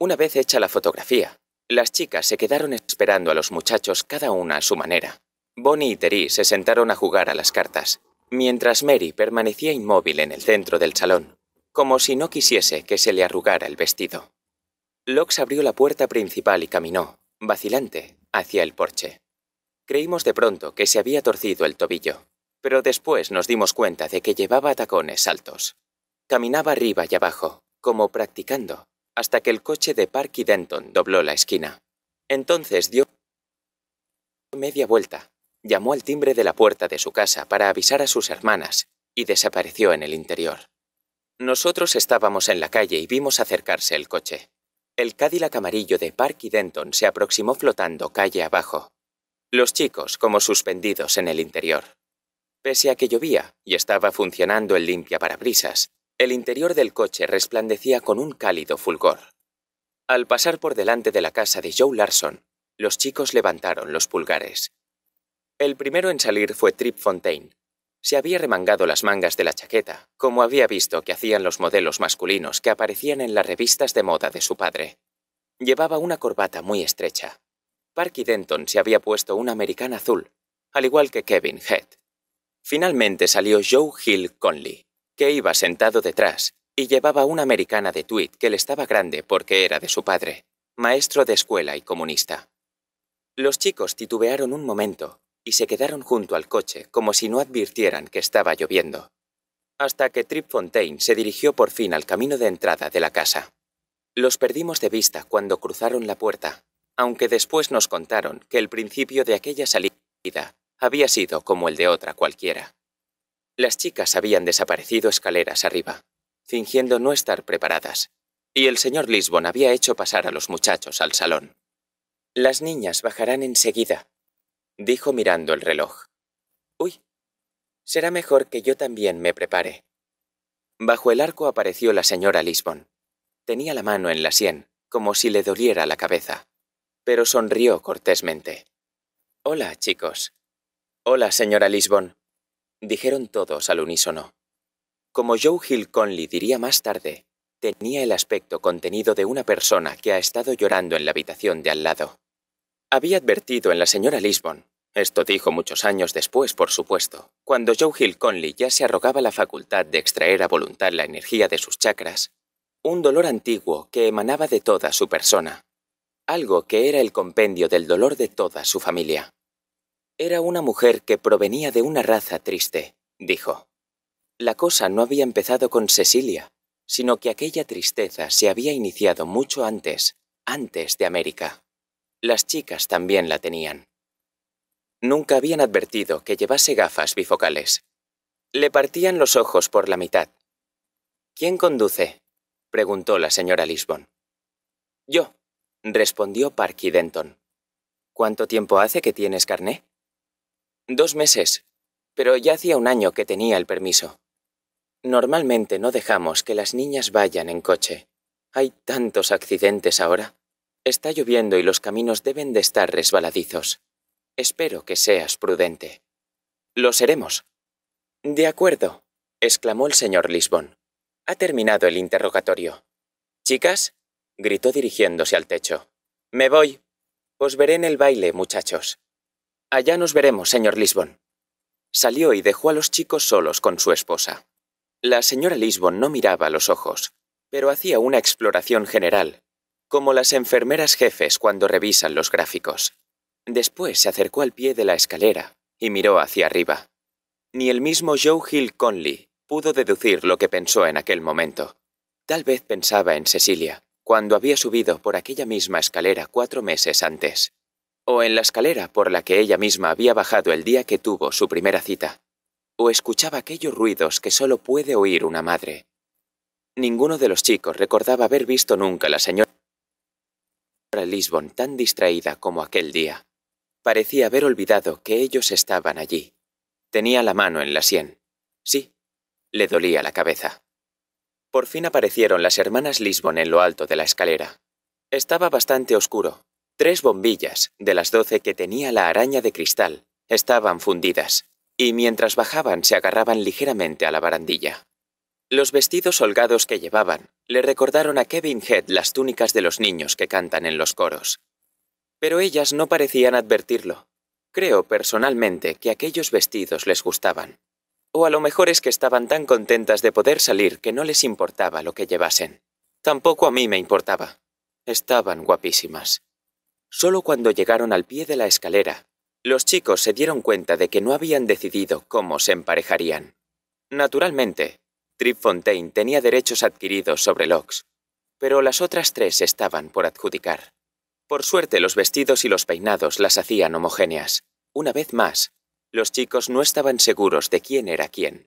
Una vez hecha la fotografía, las chicas se quedaron esperando a los muchachos cada una a su manera. Bonnie y Terry se sentaron a jugar a las cartas, mientras Mary permanecía inmóvil en el centro del salón, como si no quisiese que se le arrugara el vestido. Lox abrió la puerta principal y caminó, vacilante, hacia el porche. Creímos de pronto que se había torcido el tobillo, pero después nos dimos cuenta de que llevaba tacones altos. Caminaba arriba y abajo, como practicando, hasta que el coche de Parky Denton dobló la esquina. Entonces dio media vuelta, llamó al timbre de la puerta de su casa para avisar a sus hermanas y desapareció en el interior. Nosotros estábamos en la calle y vimos acercarse el coche. El Cadillac amarillo de Parky Denton se aproximó flotando calle abajo. Los chicos como suspendidos en el interior. Pese a que llovía y estaba funcionando el limpia parabrisas, el interior del coche resplandecía con un cálido fulgor. Al pasar por delante de la casa de Joe Larson, los chicos levantaron los pulgares. El primero en salir fue Trip Fontaine. Se había remangado las mangas de la chaqueta, como había visto que hacían los modelos masculinos que aparecían en las revistas de moda de su padre. Llevaba una corbata muy estrecha. Parky Denton se había puesto una americana azul, al igual que Kevin Head. Finalmente salió Joe Hill Conley que iba sentado detrás y llevaba una americana de tweed que le estaba grande porque era de su padre, maestro de escuela y comunista. Los chicos titubearon un momento y se quedaron junto al coche como si no advirtieran que estaba lloviendo, hasta que Trip Fontaine se dirigió por fin al camino de entrada de la casa. Los perdimos de vista cuando cruzaron la puerta, aunque después nos contaron que el principio de aquella salida había sido como el de otra cualquiera. Las chicas habían desaparecido escaleras arriba, fingiendo no estar preparadas, y el señor Lisbon había hecho pasar a los muchachos al salón. Las niñas bajarán enseguida, dijo mirando el reloj. Uy, será mejor que yo también me prepare. Bajo el arco apareció la señora Lisbon. Tenía la mano en la sien, como si le doliera la cabeza, pero sonrió cortésmente. Hola, chicos. Hola, señora Lisbon dijeron todos al unísono. Como Joe Hill Conley diría más tarde, tenía el aspecto contenido de una persona que ha estado llorando en la habitación de al lado. Había advertido en la señora Lisbon, esto dijo muchos años después, por supuesto, cuando Joe Hill Conley ya se arrogaba la facultad de extraer a voluntad la energía de sus chakras, un dolor antiguo que emanaba de toda su persona, algo que era el compendio del dolor de toda su familia. Era una mujer que provenía de una raza triste, dijo. La cosa no había empezado con Cecilia, sino que aquella tristeza se había iniciado mucho antes, antes de América. Las chicas también la tenían. Nunca habían advertido que llevase gafas bifocales. Le partían los ojos por la mitad. ¿Quién conduce? preguntó la señora Lisbon. Yo, respondió Parky Denton. ¿Cuánto tiempo hace que tienes carné? Dos meses, pero ya hacía un año que tenía el permiso. Normalmente no dejamos que las niñas vayan en coche. Hay tantos accidentes ahora. Está lloviendo y los caminos deben de estar resbaladizos. Espero que seas prudente. Lo seremos. De acuerdo, exclamó el señor Lisbon. Ha terminado el interrogatorio. Chicas, gritó dirigiéndose al techo. Me voy. Os veré en el baile, muchachos. Allá nos veremos, señor Lisbon. Salió y dejó a los chicos solos con su esposa. La señora Lisbon no miraba a los ojos, pero hacía una exploración general, como las enfermeras jefes cuando revisan los gráficos. Después se acercó al pie de la escalera y miró hacia arriba. Ni el mismo Joe Hill Conley pudo deducir lo que pensó en aquel momento. Tal vez pensaba en Cecilia, cuando había subido por aquella misma escalera cuatro meses antes o en la escalera por la que ella misma había bajado el día que tuvo su primera cita, o escuchaba aquellos ruidos que solo puede oír una madre. Ninguno de los chicos recordaba haber visto nunca a la señora Lisbon tan distraída como aquel día. Parecía haber olvidado que ellos estaban allí. Tenía la mano en la sien. Sí, le dolía la cabeza. Por fin aparecieron las hermanas Lisbon en lo alto de la escalera. Estaba bastante oscuro, Tres bombillas, de las doce que tenía la araña de cristal, estaban fundidas, y mientras bajaban se agarraban ligeramente a la barandilla. Los vestidos holgados que llevaban le recordaron a Kevin Head las túnicas de los niños que cantan en los coros. Pero ellas no parecían advertirlo. Creo personalmente que aquellos vestidos les gustaban. O a lo mejor es que estaban tan contentas de poder salir que no les importaba lo que llevasen. Tampoco a mí me importaba. Estaban guapísimas. Solo cuando llegaron al pie de la escalera, los chicos se dieron cuenta de que no habían decidido cómo se emparejarían. Naturalmente, Trip Fontaine tenía derechos adquiridos sobre Lox, pero las otras tres estaban por adjudicar. Por suerte, los vestidos y los peinados las hacían homogéneas. Una vez más, los chicos no estaban seguros de quién era quién.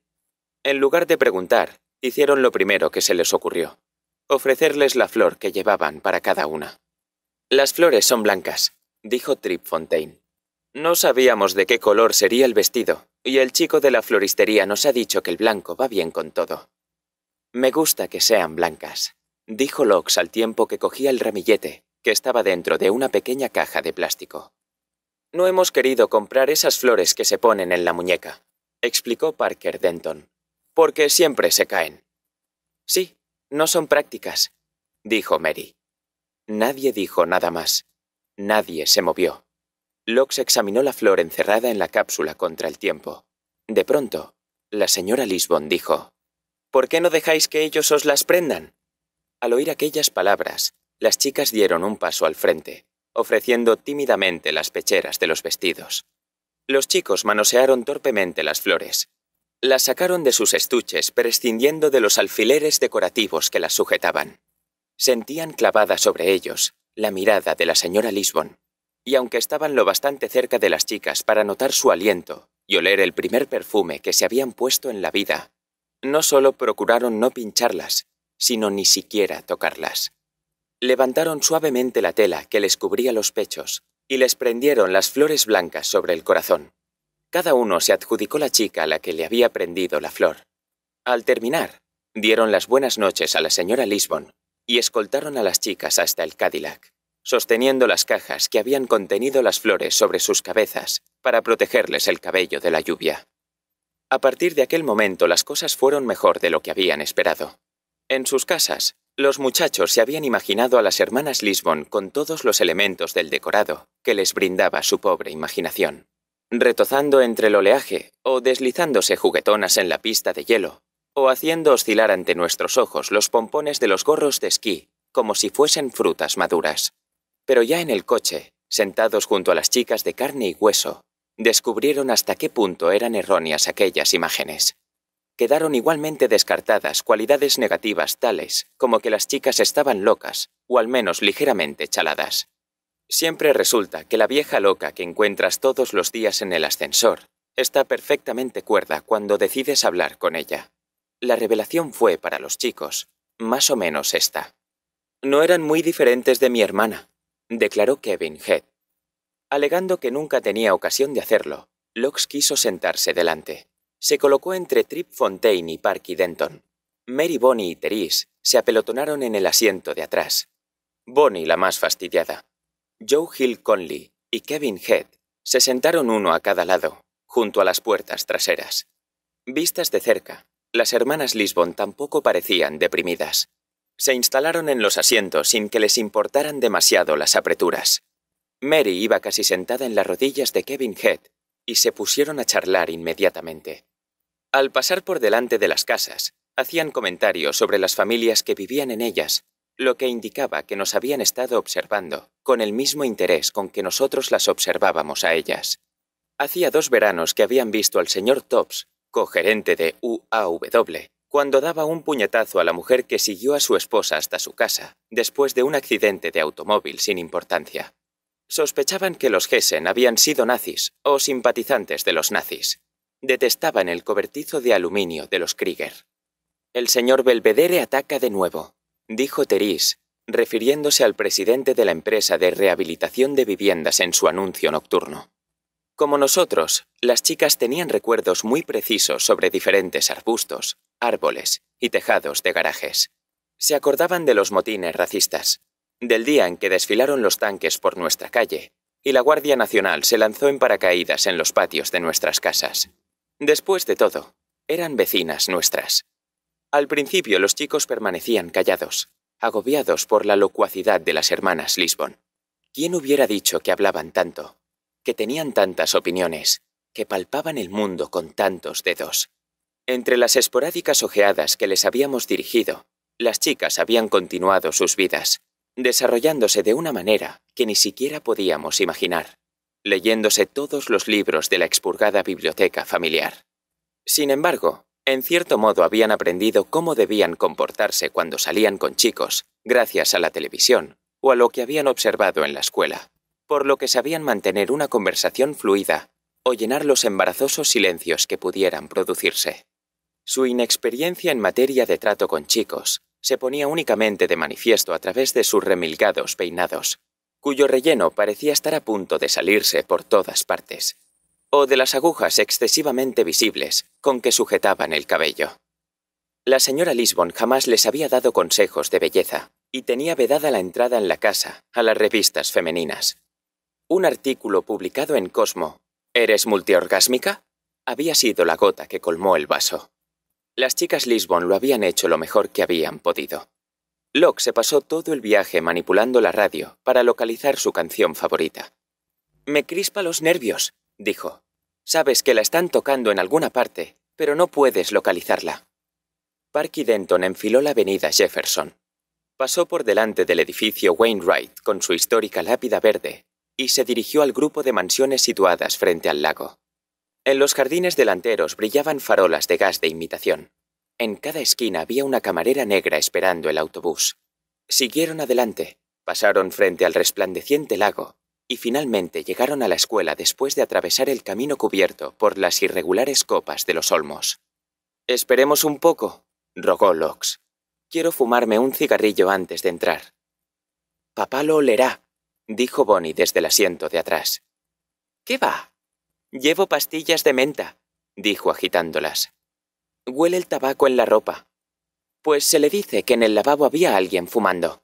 En lugar de preguntar, hicieron lo primero que se les ocurrió, ofrecerles la flor que llevaban para cada una. Las flores son blancas, dijo Trip Fontaine. No sabíamos de qué color sería el vestido, y el chico de la floristería nos ha dicho que el blanco va bien con todo. Me gusta que sean blancas, dijo Locks al tiempo que cogía el ramillete, que estaba dentro de una pequeña caja de plástico. No hemos querido comprar esas flores que se ponen en la muñeca, explicó Parker Denton, porque siempre se caen. Sí, no son prácticas, dijo Mary. Nadie dijo nada más. Nadie se movió. Lox examinó la flor encerrada en la cápsula contra el tiempo. De pronto, la señora Lisbon dijo, ¿Por qué no dejáis que ellos os las prendan? Al oír aquellas palabras, las chicas dieron un paso al frente, ofreciendo tímidamente las pecheras de los vestidos. Los chicos manosearon torpemente las flores. Las sacaron de sus estuches, prescindiendo de los alfileres decorativos que las sujetaban. Sentían clavada sobre ellos la mirada de la señora Lisbon, y aunque estaban lo bastante cerca de las chicas para notar su aliento y oler el primer perfume que se habían puesto en la vida, no solo procuraron no pincharlas, sino ni siquiera tocarlas. Levantaron suavemente la tela que les cubría los pechos y les prendieron las flores blancas sobre el corazón. Cada uno se adjudicó la chica a la que le había prendido la flor. Al terminar, dieron las buenas noches a la señora Lisbon y escoltaron a las chicas hasta el Cadillac, sosteniendo las cajas que habían contenido las flores sobre sus cabezas para protegerles el cabello de la lluvia. A partir de aquel momento las cosas fueron mejor de lo que habían esperado. En sus casas, los muchachos se habían imaginado a las hermanas Lisbon con todos los elementos del decorado que les brindaba su pobre imaginación. Retozando entre el oleaje o deslizándose juguetonas en la pista de hielo, o haciendo oscilar ante nuestros ojos los pompones de los gorros de esquí, como si fuesen frutas maduras. Pero ya en el coche, sentados junto a las chicas de carne y hueso, descubrieron hasta qué punto eran erróneas aquellas imágenes. Quedaron igualmente descartadas cualidades negativas tales como que las chicas estaban locas, o al menos ligeramente chaladas. Siempre resulta que la vieja loca que encuentras todos los días en el ascensor está perfectamente cuerda cuando decides hablar con ella. La revelación fue para los chicos más o menos esta. No eran muy diferentes de mi hermana, declaró Kevin Head. Alegando que nunca tenía ocasión de hacerlo, Lox quiso sentarse delante. Se colocó entre Trip Fontaine y Parky Denton. Mary Bonnie y Therese se apelotonaron en el asiento de atrás. Bonnie la más fastidiada. Joe Hill Conley y Kevin Head se sentaron uno a cada lado, junto a las puertas traseras. Vistas de cerca, las hermanas Lisbon tampoco parecían deprimidas. Se instalaron en los asientos sin que les importaran demasiado las apreturas. Mary iba casi sentada en las rodillas de Kevin Head y se pusieron a charlar inmediatamente. Al pasar por delante de las casas, hacían comentarios sobre las familias que vivían en ellas, lo que indicaba que nos habían estado observando con el mismo interés con que nosotros las observábamos a ellas. Hacía dos veranos que habían visto al señor Tops cogerente de UAW, cuando daba un puñetazo a la mujer que siguió a su esposa hasta su casa, después de un accidente de automóvil sin importancia. Sospechaban que los Hessen habían sido nazis o simpatizantes de los nazis. Detestaban el cobertizo de aluminio de los Krieger. El señor Belvedere ataca de nuevo, dijo Teris, refiriéndose al presidente de la empresa de rehabilitación de viviendas en su anuncio nocturno. Como nosotros, las chicas tenían recuerdos muy precisos sobre diferentes arbustos, árboles y tejados de garajes. Se acordaban de los motines racistas, del día en que desfilaron los tanques por nuestra calle, y la Guardia Nacional se lanzó en paracaídas en los patios de nuestras casas. Después de todo, eran vecinas nuestras. Al principio los chicos permanecían callados, agobiados por la locuacidad de las hermanas Lisbon. ¿Quién hubiera dicho que hablaban tanto? que tenían tantas opiniones, que palpaban el mundo con tantos dedos. Entre las esporádicas ojeadas que les habíamos dirigido, las chicas habían continuado sus vidas, desarrollándose de una manera que ni siquiera podíamos imaginar, leyéndose todos los libros de la expurgada biblioteca familiar. Sin embargo, en cierto modo habían aprendido cómo debían comportarse cuando salían con chicos, gracias a la televisión o a lo que habían observado en la escuela por lo que sabían mantener una conversación fluida o llenar los embarazosos silencios que pudieran producirse. Su inexperiencia en materia de trato con chicos se ponía únicamente de manifiesto a través de sus remilgados peinados, cuyo relleno parecía estar a punto de salirse por todas partes, o de las agujas excesivamente visibles con que sujetaban el cabello. La señora Lisbon jamás les había dado consejos de belleza, y tenía vedada la entrada en la casa a las revistas femeninas, un artículo publicado en Cosmo, ¿Eres multiorgásmica? había sido la gota que colmó el vaso. Las chicas Lisbon lo habían hecho lo mejor que habían podido. Locke se pasó todo el viaje manipulando la radio para localizar su canción favorita. Me crispa los nervios, dijo. Sabes que la están tocando en alguna parte, pero no puedes localizarla. Parky Denton enfiló la avenida Jefferson. Pasó por delante del edificio Wainwright con su histórica lápida verde y se dirigió al grupo de mansiones situadas frente al lago. En los jardines delanteros brillaban farolas de gas de imitación. En cada esquina había una camarera negra esperando el autobús. Siguieron adelante, pasaron frente al resplandeciente lago y finalmente llegaron a la escuela después de atravesar el camino cubierto por las irregulares copas de los olmos. Esperemos un poco, rogó Lox. Quiero fumarme un cigarrillo antes de entrar. Papá lo olerá, dijo Bonnie desde el asiento de atrás. ¿Qué va? Llevo pastillas de menta, dijo agitándolas. Huele el tabaco en la ropa. Pues se le dice que en el lavabo había alguien fumando.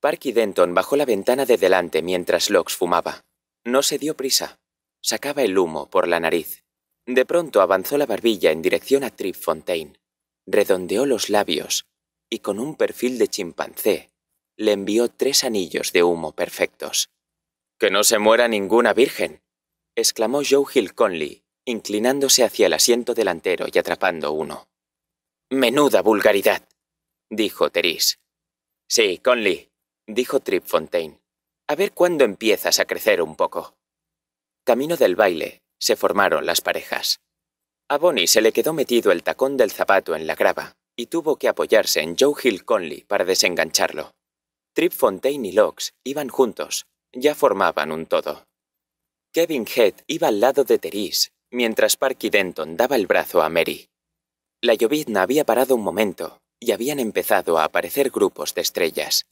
Parky Denton bajó la ventana de delante mientras Lox fumaba. No se dio prisa. Sacaba el humo por la nariz. De pronto avanzó la barbilla en dirección a Trip Fontaine. Redondeó los labios y con un perfil de chimpancé le envió tres anillos de humo perfectos. Que no se muera ninguna virgen, exclamó Joe Hill Conley, inclinándose hacia el asiento delantero y atrapando uno. Menuda vulgaridad, dijo Teris. Sí, Conley, dijo Trip Fontaine. A ver cuándo empiezas a crecer un poco. Camino del baile, se formaron las parejas. A Bonnie se le quedó metido el tacón del zapato en la grava y tuvo que apoyarse en Joe Hill Conley para desengancharlo. Trip Fontaine y Locks iban juntos, ya formaban un todo. Kevin Head iba al lado de Therese, mientras Parky Denton daba el brazo a Mary. La llovizna había parado un momento y habían empezado a aparecer grupos de estrellas.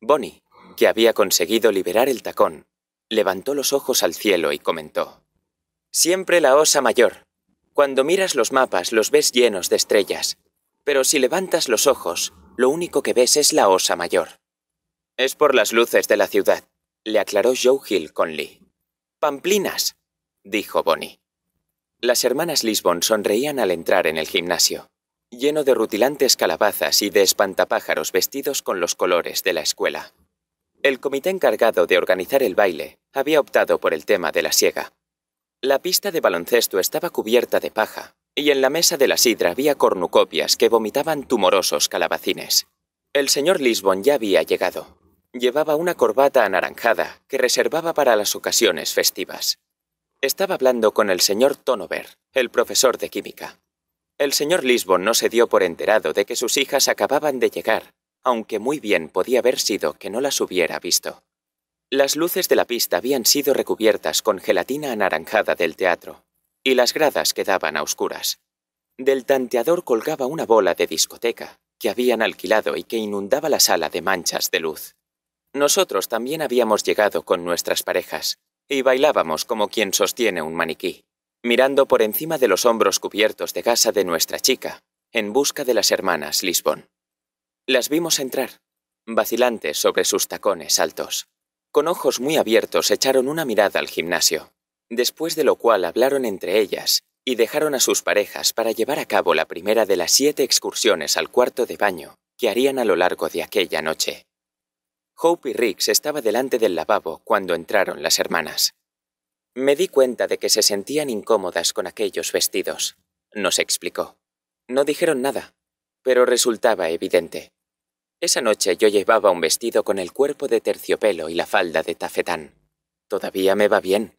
Bonnie, que había conseguido liberar el tacón, levantó los ojos al cielo y comentó. Siempre la osa mayor. Cuando miras los mapas los ves llenos de estrellas, pero si levantas los ojos, lo único que ves es la osa mayor. Es por las luces de la ciudad, le aclaró Joe Hill con Lee. Pamplinas, dijo Bonnie. Las hermanas Lisbon sonreían al entrar en el gimnasio, lleno de rutilantes calabazas y de espantapájaros vestidos con los colores de la escuela. El comité encargado de organizar el baile había optado por el tema de la siega. La pista de baloncesto estaba cubierta de paja, y en la mesa de la sidra había cornucopias que vomitaban tumorosos calabacines. El señor Lisbon ya había llegado, Llevaba una corbata anaranjada que reservaba para las ocasiones festivas. Estaba hablando con el señor Tonover, el profesor de química. El señor Lisbon no se dio por enterado de que sus hijas acababan de llegar, aunque muy bien podía haber sido que no las hubiera visto. Las luces de la pista habían sido recubiertas con gelatina anaranjada del teatro, y las gradas quedaban a oscuras. Del tanteador colgaba una bola de discoteca que habían alquilado y que inundaba la sala de manchas de luz. Nosotros también habíamos llegado con nuestras parejas, y bailábamos como quien sostiene un maniquí, mirando por encima de los hombros cubiertos de gasa de nuestra chica, en busca de las hermanas Lisbon. Las vimos entrar, vacilantes sobre sus tacones altos. Con ojos muy abiertos echaron una mirada al gimnasio, después de lo cual hablaron entre ellas y dejaron a sus parejas para llevar a cabo la primera de las siete excursiones al cuarto de baño que harían a lo largo de aquella noche. Hope y Riggs estaba delante del lavabo cuando entraron las hermanas. Me di cuenta de que se sentían incómodas con aquellos vestidos. Nos explicó. No dijeron nada, pero resultaba evidente. Esa noche yo llevaba un vestido con el cuerpo de terciopelo y la falda de tafetán. Todavía me va bien.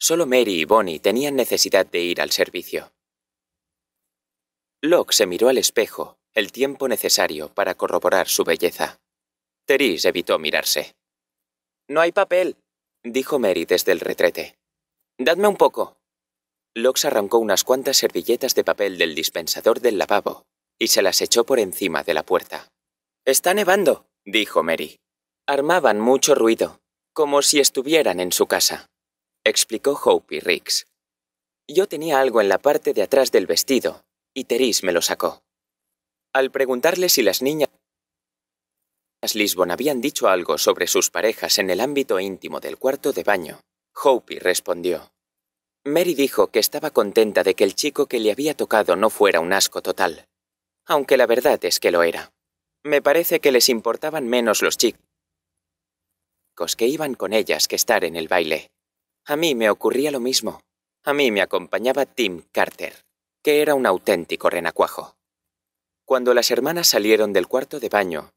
Solo Mary y Bonnie tenían necesidad de ir al servicio. Locke se miró al espejo el tiempo necesario para corroborar su belleza. Teris evitó mirarse. No hay papel, dijo Mary desde el retrete. Dadme un poco. Lox arrancó unas cuantas servilletas de papel del dispensador del lavabo y se las echó por encima de la puerta. Está nevando, dijo Mary. Armaban mucho ruido, como si estuvieran en su casa, explicó Hope y Riggs. Yo tenía algo en la parte de atrás del vestido, y Teris me lo sacó. Al preguntarle si las niñas las Lisbon habían dicho algo sobre sus parejas en el ámbito íntimo del cuarto de baño. Hopi respondió. Mary dijo que estaba contenta de que el chico que le había tocado no fuera un asco total, aunque la verdad es que lo era. Me parece que les importaban menos los chicos que iban con ellas que estar en el baile. A mí me ocurría lo mismo. A mí me acompañaba Tim Carter, que era un auténtico renacuajo. Cuando las hermanas salieron del cuarto de baño,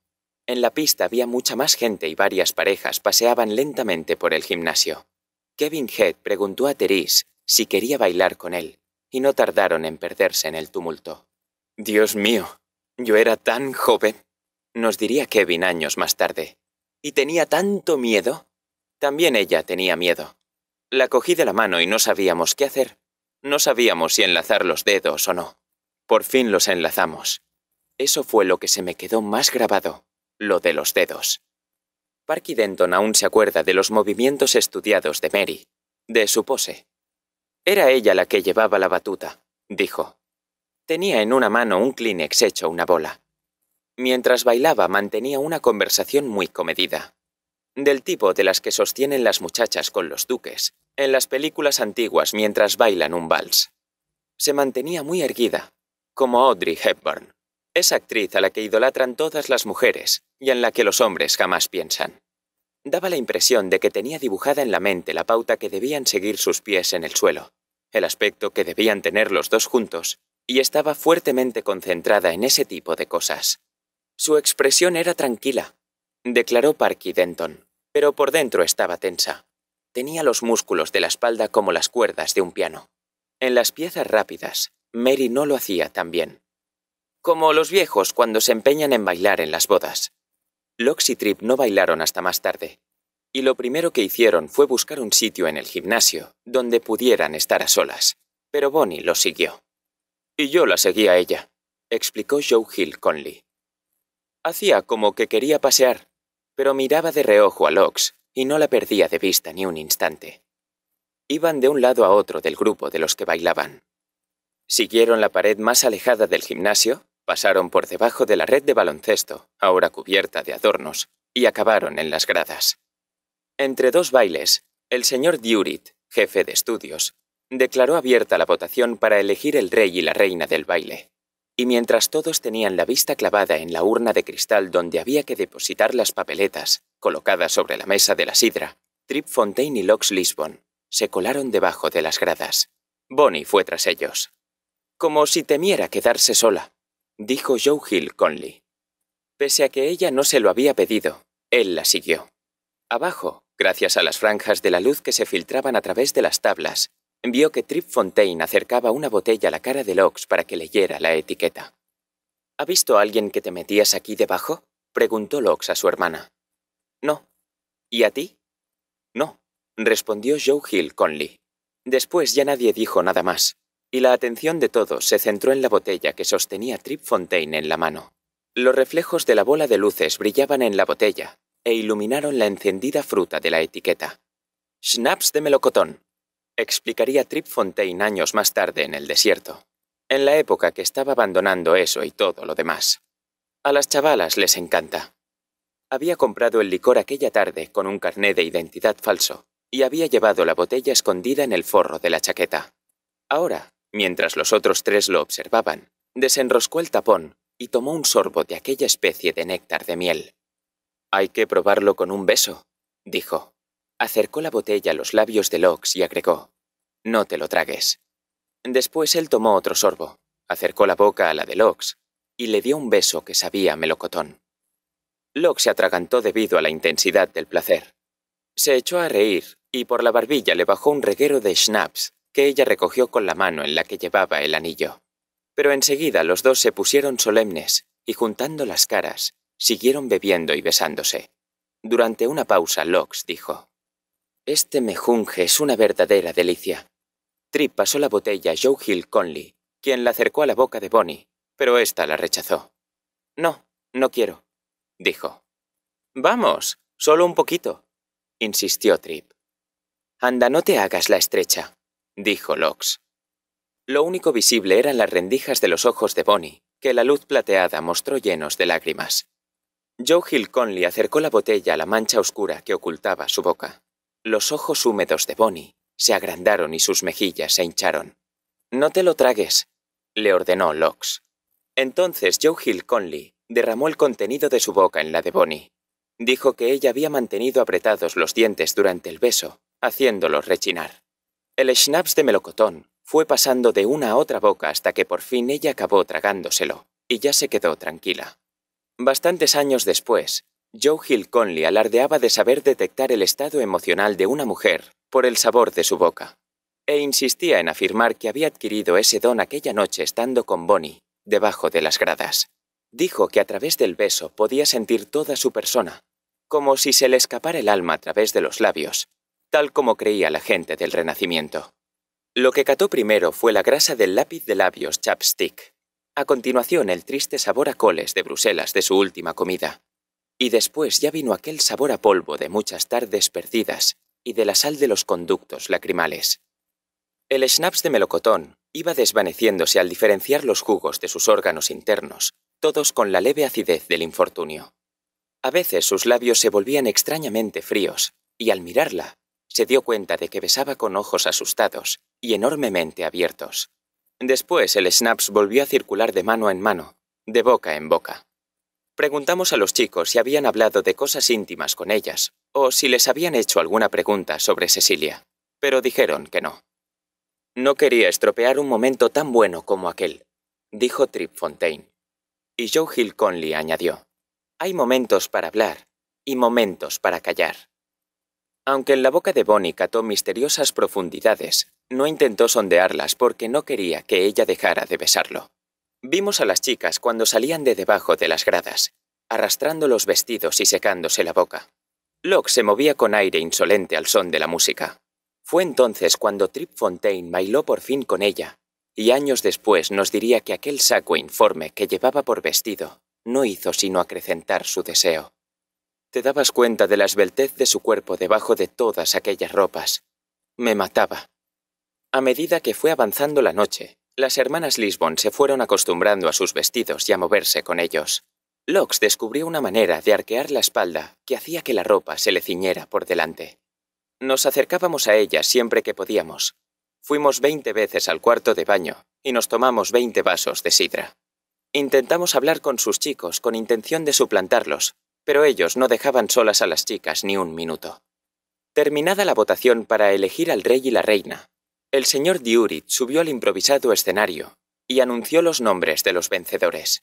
en la pista había mucha más gente y varias parejas paseaban lentamente por el gimnasio. Kevin Head preguntó a Therese si quería bailar con él, y no tardaron en perderse en el tumulto. Dios mío, yo era tan joven, nos diría Kevin años más tarde. Y tenía tanto miedo. También ella tenía miedo. La cogí de la mano y no sabíamos qué hacer. No sabíamos si enlazar los dedos o no. Por fin los enlazamos. Eso fue lo que se me quedó más grabado lo de los dedos. Parky Denton aún se acuerda de los movimientos estudiados de Mary, de su pose. Era ella la que llevaba la batuta, dijo. Tenía en una mano un Kleenex hecho una bola. Mientras bailaba mantenía una conversación muy comedida. Del tipo de las que sostienen las muchachas con los duques, en las películas antiguas mientras bailan un vals. Se mantenía muy erguida, como Audrey Hepburn, esa actriz a la que idolatran todas las mujeres, y en la que los hombres jamás piensan. Daba la impresión de que tenía dibujada en la mente la pauta que debían seguir sus pies en el suelo, el aspecto que debían tener los dos juntos, y estaba fuertemente concentrada en ese tipo de cosas. Su expresión era tranquila, declaró Parky Denton, pero por dentro estaba tensa. Tenía los músculos de la espalda como las cuerdas de un piano. En las piezas rápidas, Mary no lo hacía tan bien. Como los viejos cuando se empeñan en bailar en las bodas. Lox y Trip no bailaron hasta más tarde, y lo primero que hicieron fue buscar un sitio en el gimnasio donde pudieran estar a solas, pero Bonnie lo siguió. Y yo la seguí a ella, explicó Joe Hill Conley. Hacía como que quería pasear, pero miraba de reojo a Lox y no la perdía de vista ni un instante. Iban de un lado a otro del grupo de los que bailaban. Siguieron la pared más alejada del gimnasio pasaron por debajo de la red de baloncesto, ahora cubierta de adornos, y acabaron en las gradas. Entre dos bailes, el señor Durit, jefe de estudios, declaró abierta la votación para elegir el rey y la reina del baile. Y mientras todos tenían la vista clavada en la urna de cristal donde había que depositar las papeletas, colocadas sobre la mesa de la sidra, Trip Fontaine y Lox Lisbon se colaron debajo de las gradas. Bonnie fue tras ellos. Como si temiera quedarse sola, dijo Joe Hill Conley. Pese a que ella no se lo había pedido, él la siguió. Abajo, gracias a las franjas de la luz que se filtraban a través de las tablas, vio que Trip Fontaine acercaba una botella a la cara de Locks para que leyera la etiqueta. ¿Ha visto a alguien que te metías aquí debajo? preguntó Locks a su hermana. No. ¿Y a ti? No, respondió Joe Hill Conley. Después ya nadie dijo nada más y la atención de todos se centró en la botella que sostenía Trip Fontaine en la mano. Los reflejos de la bola de luces brillaban en la botella e iluminaron la encendida fruta de la etiqueta. Schnaps de melocotón, explicaría Trip Fontaine años más tarde en el desierto, en la época que estaba abandonando eso y todo lo demás. A las chavalas les encanta. Había comprado el licor aquella tarde con un carné de identidad falso y había llevado la botella escondida en el forro de la chaqueta. Ahora, Mientras los otros tres lo observaban, desenroscó el tapón y tomó un sorbo de aquella especie de néctar de miel. Hay que probarlo con un beso, dijo. Acercó la botella a los labios de Lox y agregó, No te lo tragues. Después él tomó otro sorbo, acercó la boca a la de Lox y le dio un beso que sabía melocotón. Lox se atragantó debido a la intensidad del placer. Se echó a reír y por la barbilla le bajó un reguero de schnapps que ella recogió con la mano en la que llevaba el anillo. Pero enseguida los dos se pusieron solemnes y juntando las caras, siguieron bebiendo y besándose. Durante una pausa, Lox dijo, Este mejunje es una verdadera delicia. Trip pasó la botella a Joe Hill Conley, quien la acercó a la boca de Bonnie, pero ésta la rechazó. No, no quiero, dijo. Vamos, solo un poquito, insistió Trip. Anda, no te hagas la estrecha, dijo Locks. Lo único visible eran las rendijas de los ojos de Bonnie, que la luz plateada mostró llenos de lágrimas. Joe Hill Conley acercó la botella a la mancha oscura que ocultaba su boca. Los ojos húmedos de Bonnie se agrandaron y sus mejillas se hincharon. No te lo tragues, le ordenó Locks. Entonces Joe Hill Conley derramó el contenido de su boca en la de Bonnie. Dijo que ella había mantenido apretados los dientes durante el beso, haciéndolos rechinar. El schnapps de melocotón fue pasando de una a otra boca hasta que por fin ella acabó tragándoselo, y ya se quedó tranquila. Bastantes años después, Joe Hill Conley alardeaba de saber detectar el estado emocional de una mujer por el sabor de su boca, e insistía en afirmar que había adquirido ese don aquella noche estando con Bonnie, debajo de las gradas. Dijo que a través del beso podía sentir toda su persona, como si se le escapara el alma a través de los labios, tal como creía la gente del Renacimiento. Lo que cató primero fue la grasa del lápiz de labios chapstick, a continuación el triste sabor a coles de Bruselas de su última comida, y después ya vino aquel sabor a polvo de muchas tardes perdidas y de la sal de los conductos lacrimales. El snaps de melocotón iba desvaneciéndose al diferenciar los jugos de sus órganos internos, todos con la leve acidez del infortunio. A veces sus labios se volvían extrañamente fríos, y al mirarla se dio cuenta de que besaba con ojos asustados y enormemente abiertos. Después el snaps volvió a circular de mano en mano, de boca en boca. Preguntamos a los chicos si habían hablado de cosas íntimas con ellas, o si les habían hecho alguna pregunta sobre Cecilia, pero dijeron que no. No quería estropear un momento tan bueno como aquel, dijo Trip Fontaine. Y Joe Hill Conley añadió, hay momentos para hablar y momentos para callar. Aunque en la boca de Bonnie cató misteriosas profundidades, no intentó sondearlas porque no quería que ella dejara de besarlo. Vimos a las chicas cuando salían de debajo de las gradas, arrastrando los vestidos y secándose la boca. Locke se movía con aire insolente al son de la música. Fue entonces cuando Trip Fontaine bailó por fin con ella, y años después nos diría que aquel saco informe que llevaba por vestido no hizo sino acrecentar su deseo. Te dabas cuenta de la esbeltez de su cuerpo debajo de todas aquellas ropas. Me mataba. A medida que fue avanzando la noche, las hermanas Lisbon se fueron acostumbrando a sus vestidos y a moverse con ellos. Lox descubrió una manera de arquear la espalda que hacía que la ropa se le ciñera por delante. Nos acercábamos a ella siempre que podíamos. Fuimos veinte veces al cuarto de baño y nos tomamos veinte vasos de sidra. Intentamos hablar con sus chicos con intención de suplantarlos, pero ellos no dejaban solas a las chicas ni un minuto. Terminada la votación para elegir al rey y la reina, el señor Diurit subió al improvisado escenario y anunció los nombres de los vencedores.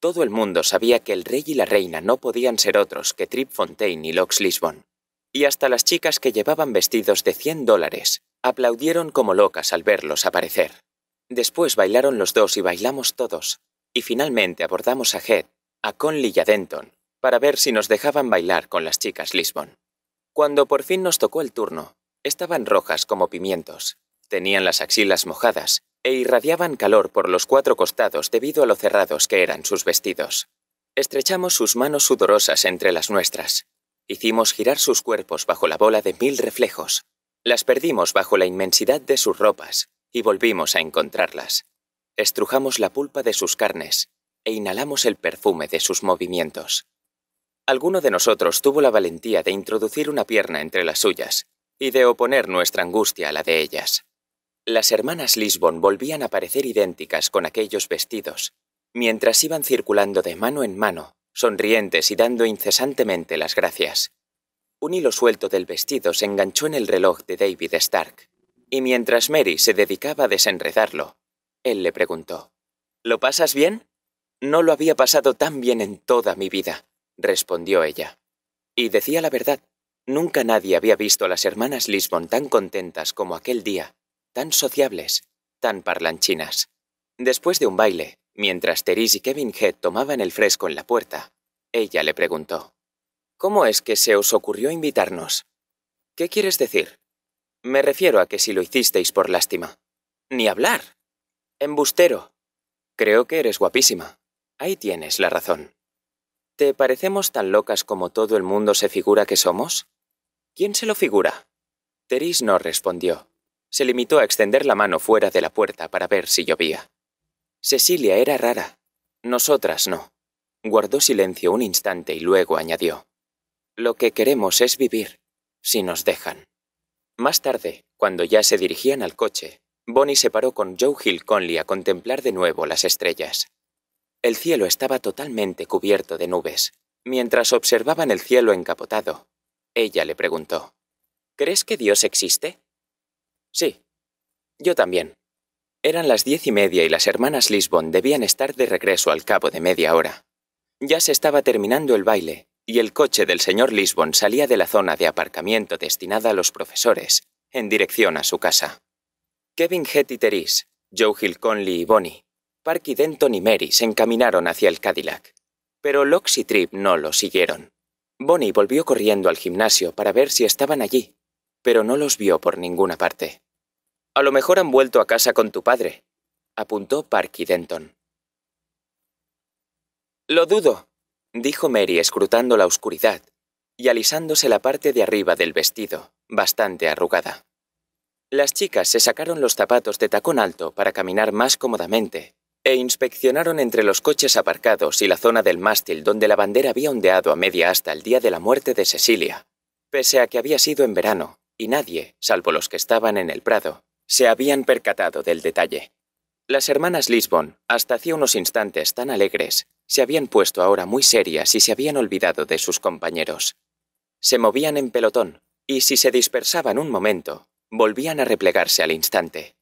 Todo el mundo sabía que el rey y la reina no podían ser otros que Trip Fontaine y Lox Lisbon, y hasta las chicas que llevaban vestidos de 100 dólares aplaudieron como locas al verlos aparecer. Después bailaron los dos y bailamos todos, y finalmente abordamos a Head, a Conley y a Denton, para ver si nos dejaban bailar con las chicas Lisbon. Cuando por fin nos tocó el turno, estaban rojas como pimientos, tenían las axilas mojadas e irradiaban calor por los cuatro costados debido a lo cerrados que eran sus vestidos. Estrechamos sus manos sudorosas entre las nuestras. Hicimos girar sus cuerpos bajo la bola de mil reflejos. Las perdimos bajo la inmensidad de sus ropas y volvimos a encontrarlas. Estrujamos la pulpa de sus carnes e inhalamos el perfume de sus movimientos. Alguno de nosotros tuvo la valentía de introducir una pierna entre las suyas y de oponer nuestra angustia a la de ellas. Las hermanas Lisbon volvían a parecer idénticas con aquellos vestidos, mientras iban circulando de mano en mano, sonrientes y dando incesantemente las gracias. Un hilo suelto del vestido se enganchó en el reloj de David Stark, y mientras Mary se dedicaba a desenredarlo, él le preguntó, ¿Lo pasas bien? No lo había pasado tan bien en toda mi vida respondió ella. Y decía la verdad, nunca nadie había visto a las hermanas Lisbon tan contentas como aquel día, tan sociables, tan parlanchinas. Después de un baile, mientras Therese y Kevin Head tomaban el fresco en la puerta, ella le preguntó, ¿Cómo es que se os ocurrió invitarnos? ¿Qué quieres decir? Me refiero a que si lo hicisteis por lástima. Ni hablar. Embustero. Creo que eres guapísima. Ahí tienes la razón. ¿Te parecemos tan locas como todo el mundo se figura que somos? ¿Quién se lo figura? Teris no respondió. Se limitó a extender la mano fuera de la puerta para ver si llovía. Cecilia era rara. Nosotras no. Guardó silencio un instante y luego añadió. Lo que queremos es vivir, si nos dejan. Más tarde, cuando ya se dirigían al coche, Bonnie se paró con Joe Hill Conley a contemplar de nuevo las estrellas. El cielo estaba totalmente cubierto de nubes. Mientras observaban el cielo encapotado, ella le preguntó, ¿Crees que Dios existe? Sí. Yo también. Eran las diez y media y las hermanas Lisbon debían estar de regreso al cabo de media hora. Ya se estaba terminando el baile, y el coche del señor Lisbon salía de la zona de aparcamiento destinada a los profesores, en dirección a su casa. Kevin Hetty Terese, Joe Hill Conley y Bonnie Parky Denton y Mary se encaminaron hacia el Cadillac, pero Lox y Trip no lo siguieron. Bonnie volvió corriendo al gimnasio para ver si estaban allí, pero no los vio por ninguna parte. A lo mejor han vuelto a casa con tu padre, apuntó Parky Denton. Lo dudo, dijo Mary escrutando la oscuridad y alisándose la parte de arriba del vestido, bastante arrugada. Las chicas se sacaron los zapatos de tacón alto para caminar más cómodamente e inspeccionaron entre los coches aparcados y la zona del mástil donde la bandera había ondeado a media hasta el día de la muerte de Cecilia, pese a que había sido en verano, y nadie, salvo los que estaban en el Prado, se habían percatado del detalle. Las hermanas Lisbon, hasta hacía unos instantes tan alegres, se habían puesto ahora muy serias y se habían olvidado de sus compañeros. Se movían en pelotón, y si se dispersaban un momento, volvían a replegarse al instante.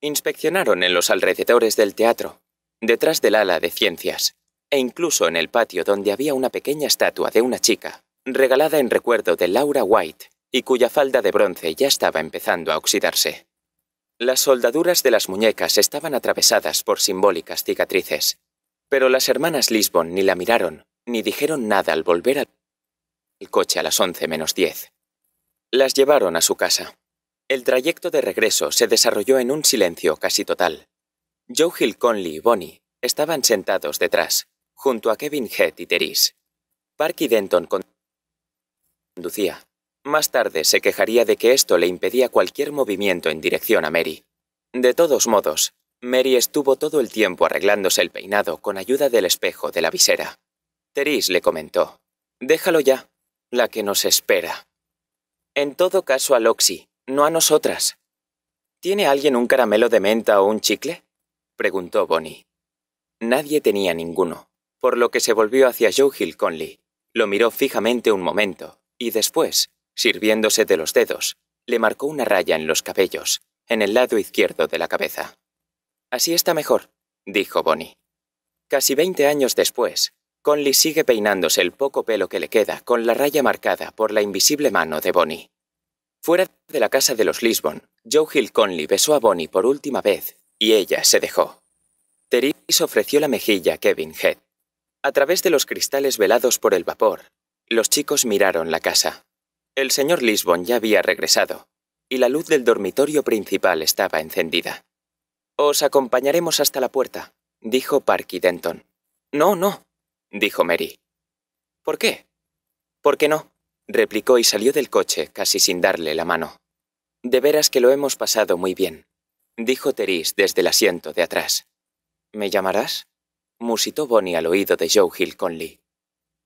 Inspeccionaron en los alrededores del teatro, detrás del ala de ciencias, e incluso en el patio donde había una pequeña estatua de una chica, regalada en recuerdo de Laura White, y cuya falda de bronce ya estaba empezando a oxidarse. Las soldaduras de las muñecas estaban atravesadas por simbólicas cicatrices, pero las hermanas Lisbon ni la miraron, ni dijeron nada al volver al coche a las once menos diez. Las llevaron a su casa. El trayecto de regreso se desarrolló en un silencio casi total. Joe Hill Conley y Bonnie estaban sentados detrás, junto a Kevin Head y Teris. Park y Denton conducía. Más tarde se quejaría de que esto le impedía cualquier movimiento en dirección a Mary. De todos modos, Mary estuvo todo el tiempo arreglándose el peinado con ayuda del espejo de la visera. Teris le comentó: Déjalo ya, la que nos espera. En todo caso, Loxy no a nosotras. ¿Tiene alguien un caramelo de menta o un chicle? preguntó Bonnie. Nadie tenía ninguno, por lo que se volvió hacia Joe Hill Conley. Lo miró fijamente un momento, y después, sirviéndose de los dedos, le marcó una raya en los cabellos, en el lado izquierdo de la cabeza. Así está mejor, dijo Bonnie. Casi veinte años después, Conley sigue peinándose el poco pelo que le queda con la raya marcada por la invisible mano de Bonnie. Fuera de la casa de los Lisbon, Joe Hill Conley besó a Bonnie por última vez y ella se dejó. se ofreció la mejilla a Kevin Head. A través de los cristales velados por el vapor, los chicos miraron la casa. El señor Lisbon ya había regresado, y la luz del dormitorio principal estaba encendida. Os acompañaremos hasta la puerta, dijo Parky Denton. No, no, dijo Mary. ¿Por qué? ¿Por qué no? replicó y salió del coche, casi sin darle la mano. De veras que lo hemos pasado muy bien, dijo Teris desde el asiento de atrás. ¿Me llamarás? musitó Bonnie al oído de Joe Hill Conley.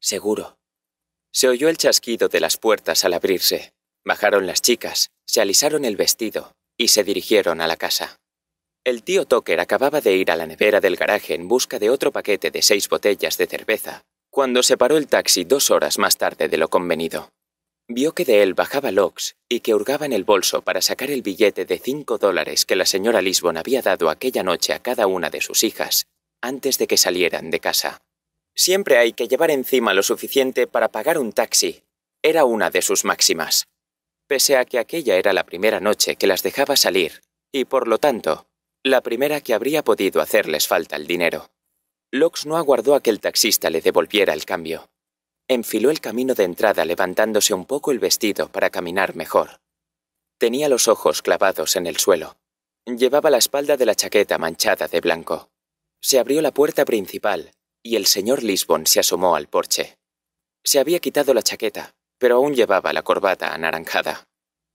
Seguro. Se oyó el chasquido de las puertas al abrirse. Bajaron las chicas, se alisaron el vestido y se dirigieron a la casa. El tío Tucker acababa de ir a la nevera del garaje en busca de otro paquete de seis botellas de cerveza, cuando se paró el taxi dos horas más tarde de lo convenido. Vio que de él bajaba Lox y que hurgaba en el bolso para sacar el billete de cinco dólares que la señora Lisbon había dado aquella noche a cada una de sus hijas, antes de que salieran de casa. Siempre hay que llevar encima lo suficiente para pagar un taxi. Era una de sus máximas. Pese a que aquella era la primera noche que las dejaba salir, y por lo tanto, la primera que habría podido hacerles falta el dinero. Lox no aguardó a que el taxista le devolviera el cambio. Enfiló el camino de entrada levantándose un poco el vestido para caminar mejor. Tenía los ojos clavados en el suelo. Llevaba la espalda de la chaqueta manchada de blanco. Se abrió la puerta principal y el señor Lisbon se asomó al porche. Se había quitado la chaqueta, pero aún llevaba la corbata anaranjada.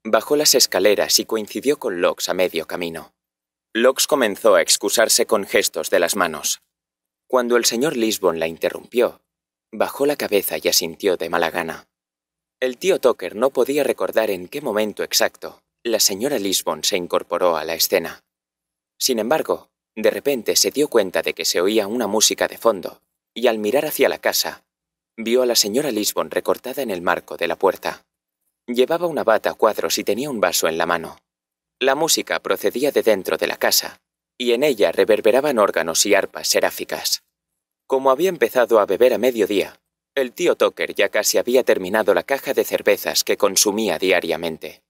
Bajó las escaleras y coincidió con Locks a medio camino. Locks comenzó a excusarse con gestos de las manos. Cuando el señor Lisbon la interrumpió, Bajó la cabeza y asintió de mala gana. El tío Tocker no podía recordar en qué momento exacto la señora Lisbon se incorporó a la escena. Sin embargo, de repente se dio cuenta de que se oía una música de fondo, y al mirar hacia la casa, vio a la señora Lisbon recortada en el marco de la puerta. Llevaba una bata a cuadros y tenía un vaso en la mano. La música procedía de dentro de la casa, y en ella reverberaban órganos y arpas seráficas. Como había empezado a beber a mediodía, el tío Tucker ya casi había terminado la caja de cervezas que consumía diariamente.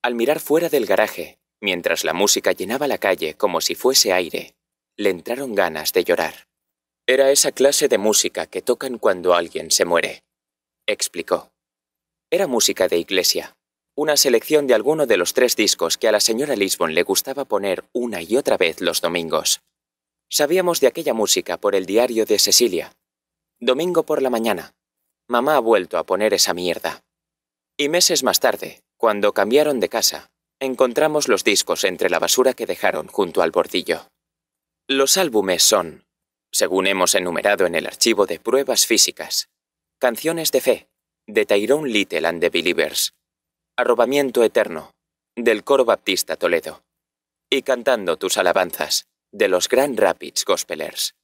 Al mirar fuera del garaje, mientras la música llenaba la calle como si fuese aire, le entraron ganas de llorar. Era esa clase de música que tocan cuando alguien se muere, explicó. Era música de iglesia, una selección de alguno de los tres discos que a la señora Lisbon le gustaba poner una y otra vez los domingos. Sabíamos de aquella música por el diario de Cecilia. Domingo por la mañana. Mamá ha vuelto a poner esa mierda. Y meses más tarde, cuando cambiaron de casa, encontramos los discos entre la basura que dejaron junto al bordillo. Los álbumes son, según hemos enumerado en el archivo de pruebas físicas, Canciones de Fe, de Tyrone Little and the Believers, Arrobamiento Eterno, del Coro Baptista Toledo, y Cantando tus alabanzas, de los Grand Rapids Gospelers.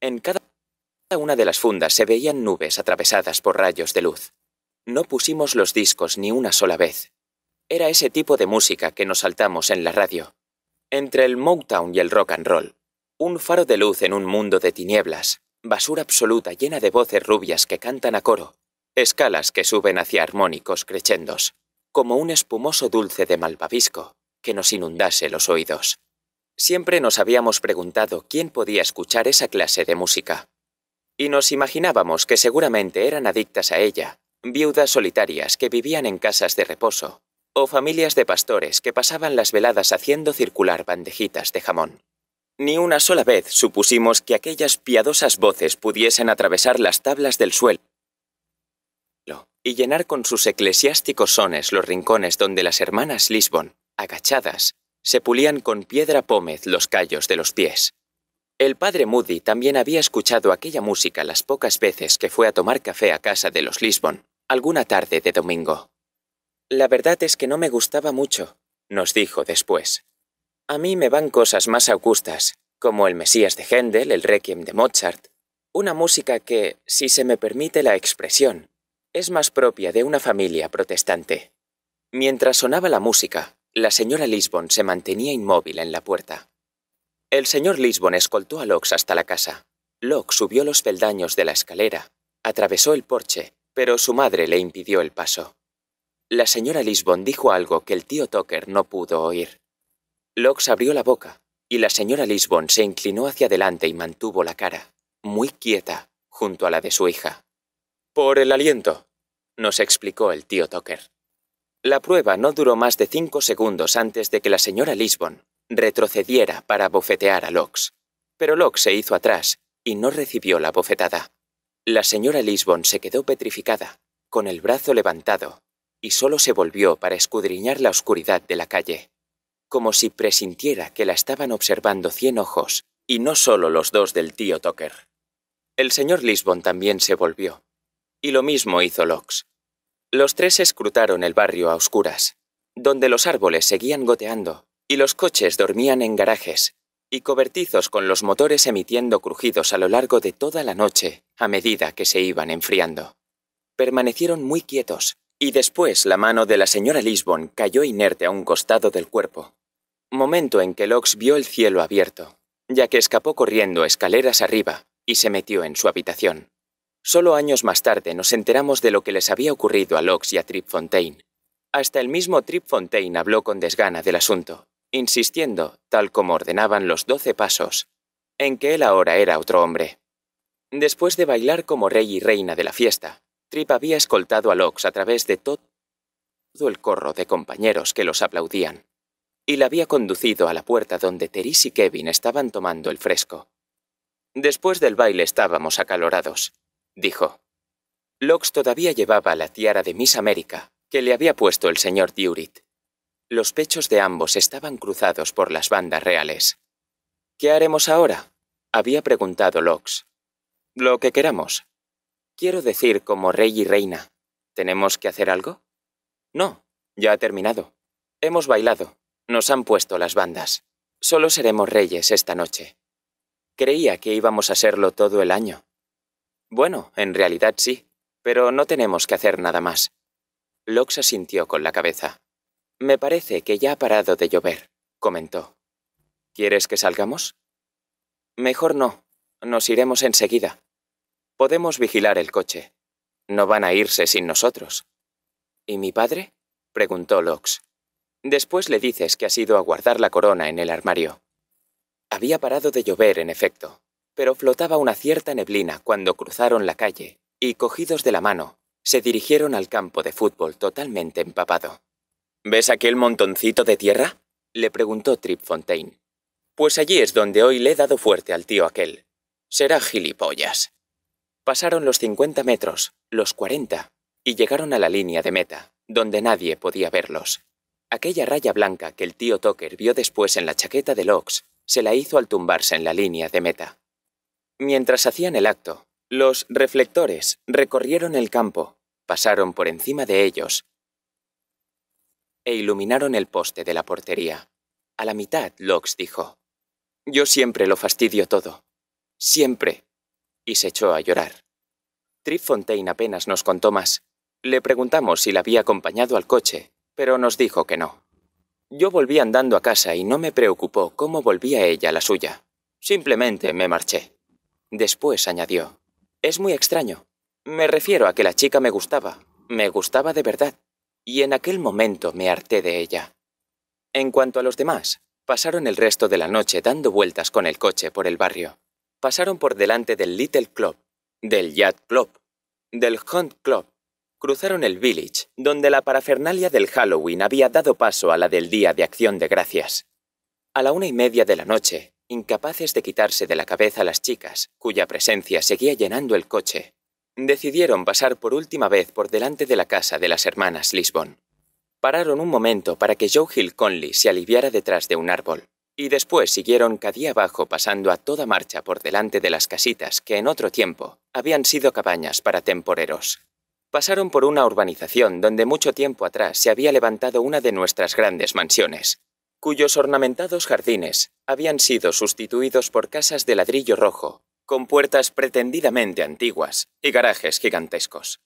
En cada una de las fundas se veían nubes atravesadas por rayos de luz. No pusimos los discos ni una sola vez. Era ese tipo de música que nos saltamos en la radio. Entre el Motown y el rock and roll, un faro de luz en un mundo de tinieblas, basura absoluta llena de voces rubias que cantan a coro, escalas que suben hacia armónicos crechendos, como un espumoso dulce de malvavisco que nos inundase los oídos. Siempre nos habíamos preguntado quién podía escuchar esa clase de música. Y nos imaginábamos que seguramente eran adictas a ella, viudas solitarias que vivían en casas de reposo, o familias de pastores que pasaban las veladas haciendo circular bandejitas de jamón. Ni una sola vez supusimos que aquellas piadosas voces pudiesen atravesar las tablas del suelo y llenar con sus eclesiásticos sones los rincones donde las hermanas Lisbon, agachadas, se pulían con piedra pómez los callos de los pies. El padre Moody también había escuchado aquella música las pocas veces que fue a tomar café a casa de los Lisbon, alguna tarde de domingo. La verdad es que no me gustaba mucho, nos dijo después. A mí me van cosas más augustas, como el Mesías de Händel, el Requiem de Mozart, una música que, si se me permite la expresión, es más propia de una familia protestante. Mientras sonaba la música, la señora Lisbon se mantenía inmóvil en la puerta. El señor Lisbon escoltó a Locke hasta la casa. Locke subió los peldaños de la escalera, atravesó el porche, pero su madre le impidió el paso. La señora Lisbon dijo algo que el tío Tucker no pudo oír. Locke abrió la boca, y la señora Lisbon se inclinó hacia adelante y mantuvo la cara, muy quieta, junto a la de su hija. Por el aliento, nos explicó el tío Tucker. La prueba no duró más de cinco segundos antes de que la señora Lisbon retrocediera para bofetear a Locks, Pero Locks se hizo atrás y no recibió la bofetada. La señora Lisbon se quedó petrificada, con el brazo levantado, y solo se volvió para escudriñar la oscuridad de la calle, como si presintiera que la estaban observando cien ojos, y no solo los dos del tío Tucker. El señor Lisbon también se volvió, y lo mismo hizo Locks. Los tres escrutaron el barrio a oscuras, donde los árboles seguían goteando y los coches dormían en garajes y cobertizos con los motores emitiendo crujidos a lo largo de toda la noche a medida que se iban enfriando. Permanecieron muy quietos y después la mano de la señora Lisbon cayó inerte a un costado del cuerpo, momento en que Locks vio el cielo abierto, ya que escapó corriendo escaleras arriba y se metió en su habitación. Solo años más tarde nos enteramos de lo que les había ocurrido a Lox y a Trip Fontaine. Hasta el mismo Trip Fontaine habló con desgana del asunto, insistiendo, tal como ordenaban los doce pasos, en que él ahora era otro hombre. Después de bailar como rey y reina de la fiesta, Trip había escoltado a Lox a través de todo el corro de compañeros que los aplaudían, y la había conducido a la puerta donde Terese y Kevin estaban tomando el fresco. Después del baile estábamos acalorados, dijo. Lox todavía llevaba la tiara de Miss América que le había puesto el señor Durit. Los pechos de ambos estaban cruzados por las bandas reales. ¿Qué haremos ahora? había preguntado Lox. Lo que queramos. Quiero decir, como rey y reina, ¿tenemos que hacer algo? No, ya ha terminado. Hemos bailado, nos han puesto las bandas. Solo seremos reyes esta noche. Creía que íbamos a serlo todo el año, bueno, en realidad sí, pero no tenemos que hacer nada más. Lox asintió con la cabeza. Me parece que ya ha parado de llover, comentó. ¿Quieres que salgamos? Mejor no, nos iremos enseguida. Podemos vigilar el coche. No van a irse sin nosotros. ¿Y mi padre? preguntó Lox. Después le dices que has ido a guardar la corona en el armario. Había parado de llover, en efecto, pero flotaba una cierta neblina cuando cruzaron la calle y, cogidos de la mano, se dirigieron al campo de fútbol totalmente empapado. ¿Ves aquel montoncito de tierra? le preguntó Trip Fontaine. Pues allí es donde hoy le he dado fuerte al tío aquel. Será gilipollas. Pasaron los 50 metros, los 40, y llegaron a la línea de meta, donde nadie podía verlos. Aquella raya blanca que el tío Tucker vio después en la chaqueta de Locks se la hizo al tumbarse en la línea de meta. Mientras hacían el acto, los reflectores recorrieron el campo, pasaron por encima de ellos e iluminaron el poste de la portería. A la mitad, Locks dijo, Yo siempre lo fastidio todo. Siempre. Y se echó a llorar. Trip apenas nos contó más. Le preguntamos si la había acompañado al coche, pero nos dijo que no. Yo volví andando a casa y no me preocupó cómo volvía ella a la suya. Simplemente me marché. Después añadió, Es muy extraño. Me refiero a que la chica me gustaba, me gustaba de verdad, y en aquel momento me harté de ella. En cuanto a los demás, pasaron el resto de la noche dando vueltas con el coche por el barrio. Pasaron por delante del Little Club, del Yacht Club, del Hunt Club. Cruzaron el Village, donde la parafernalia del Halloween había dado paso a la del Día de Acción de Gracias. A la una y media de la noche, incapaces de quitarse de la cabeza las chicas, cuya presencia seguía llenando el coche, decidieron pasar por última vez por delante de la casa de las hermanas Lisbon. Pararon un momento para que Joe Hill Conley se aliviara detrás de un árbol, y después siguieron cadía abajo pasando a toda marcha por delante de las casitas que en otro tiempo habían sido cabañas para temporeros. Pasaron por una urbanización donde mucho tiempo atrás se había levantado una de nuestras grandes mansiones, cuyos ornamentados jardines habían sido sustituidos por casas de ladrillo rojo, con puertas pretendidamente antiguas y garajes gigantescos.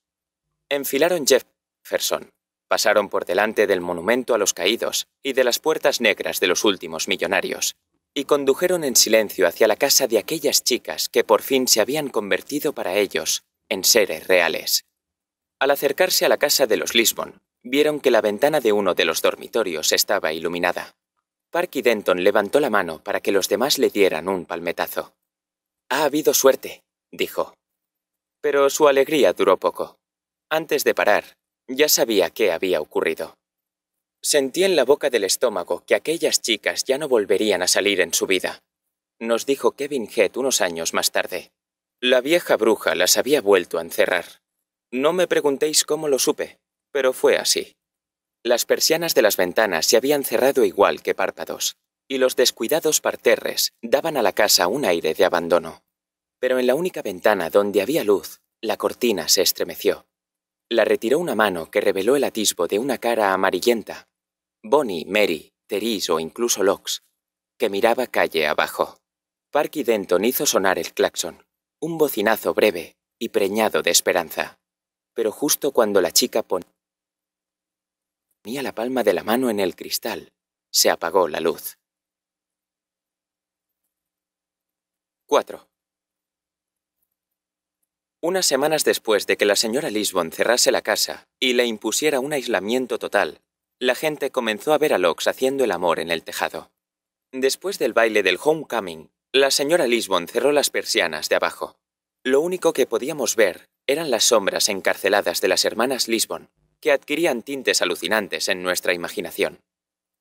Enfilaron Jefferson, pasaron por delante del monumento a los caídos y de las puertas negras de los últimos millonarios, y condujeron en silencio hacia la casa de aquellas chicas que por fin se habían convertido para ellos en seres reales. Al acercarse a la casa de los Lisbon, vieron que la ventana de uno de los dormitorios estaba iluminada. Parky Denton levantó la mano para que los demás le dieran un palmetazo. Ha habido suerte, dijo. Pero su alegría duró poco. Antes de parar, ya sabía qué había ocurrido. Sentí en la boca del estómago que aquellas chicas ya no volverían a salir en su vida, nos dijo Kevin Head unos años más tarde. La vieja bruja las había vuelto a encerrar. No me preguntéis cómo lo supe, pero fue así. Las persianas de las ventanas se habían cerrado igual que párpados, y los descuidados parterres daban a la casa un aire de abandono. Pero en la única ventana donde había luz, la cortina se estremeció. La retiró una mano que reveló el atisbo de una cara amarillenta. Bonnie, Mary, Therese o incluso Lox, que miraba calle abajo. Parky Denton hizo sonar el claxon, un bocinazo breve y preñado de esperanza. Pero justo cuando la chica ponía Tenía la palma de la mano en el cristal. Se apagó la luz. 4. Unas semanas después de que la señora Lisbon cerrase la casa y le impusiera un aislamiento total, la gente comenzó a ver a Locks haciendo el amor en el tejado. Después del baile del homecoming, la señora Lisbon cerró las persianas de abajo. Lo único que podíamos ver eran las sombras encarceladas de las hermanas Lisbon, que adquirían tintes alucinantes en nuestra imaginación.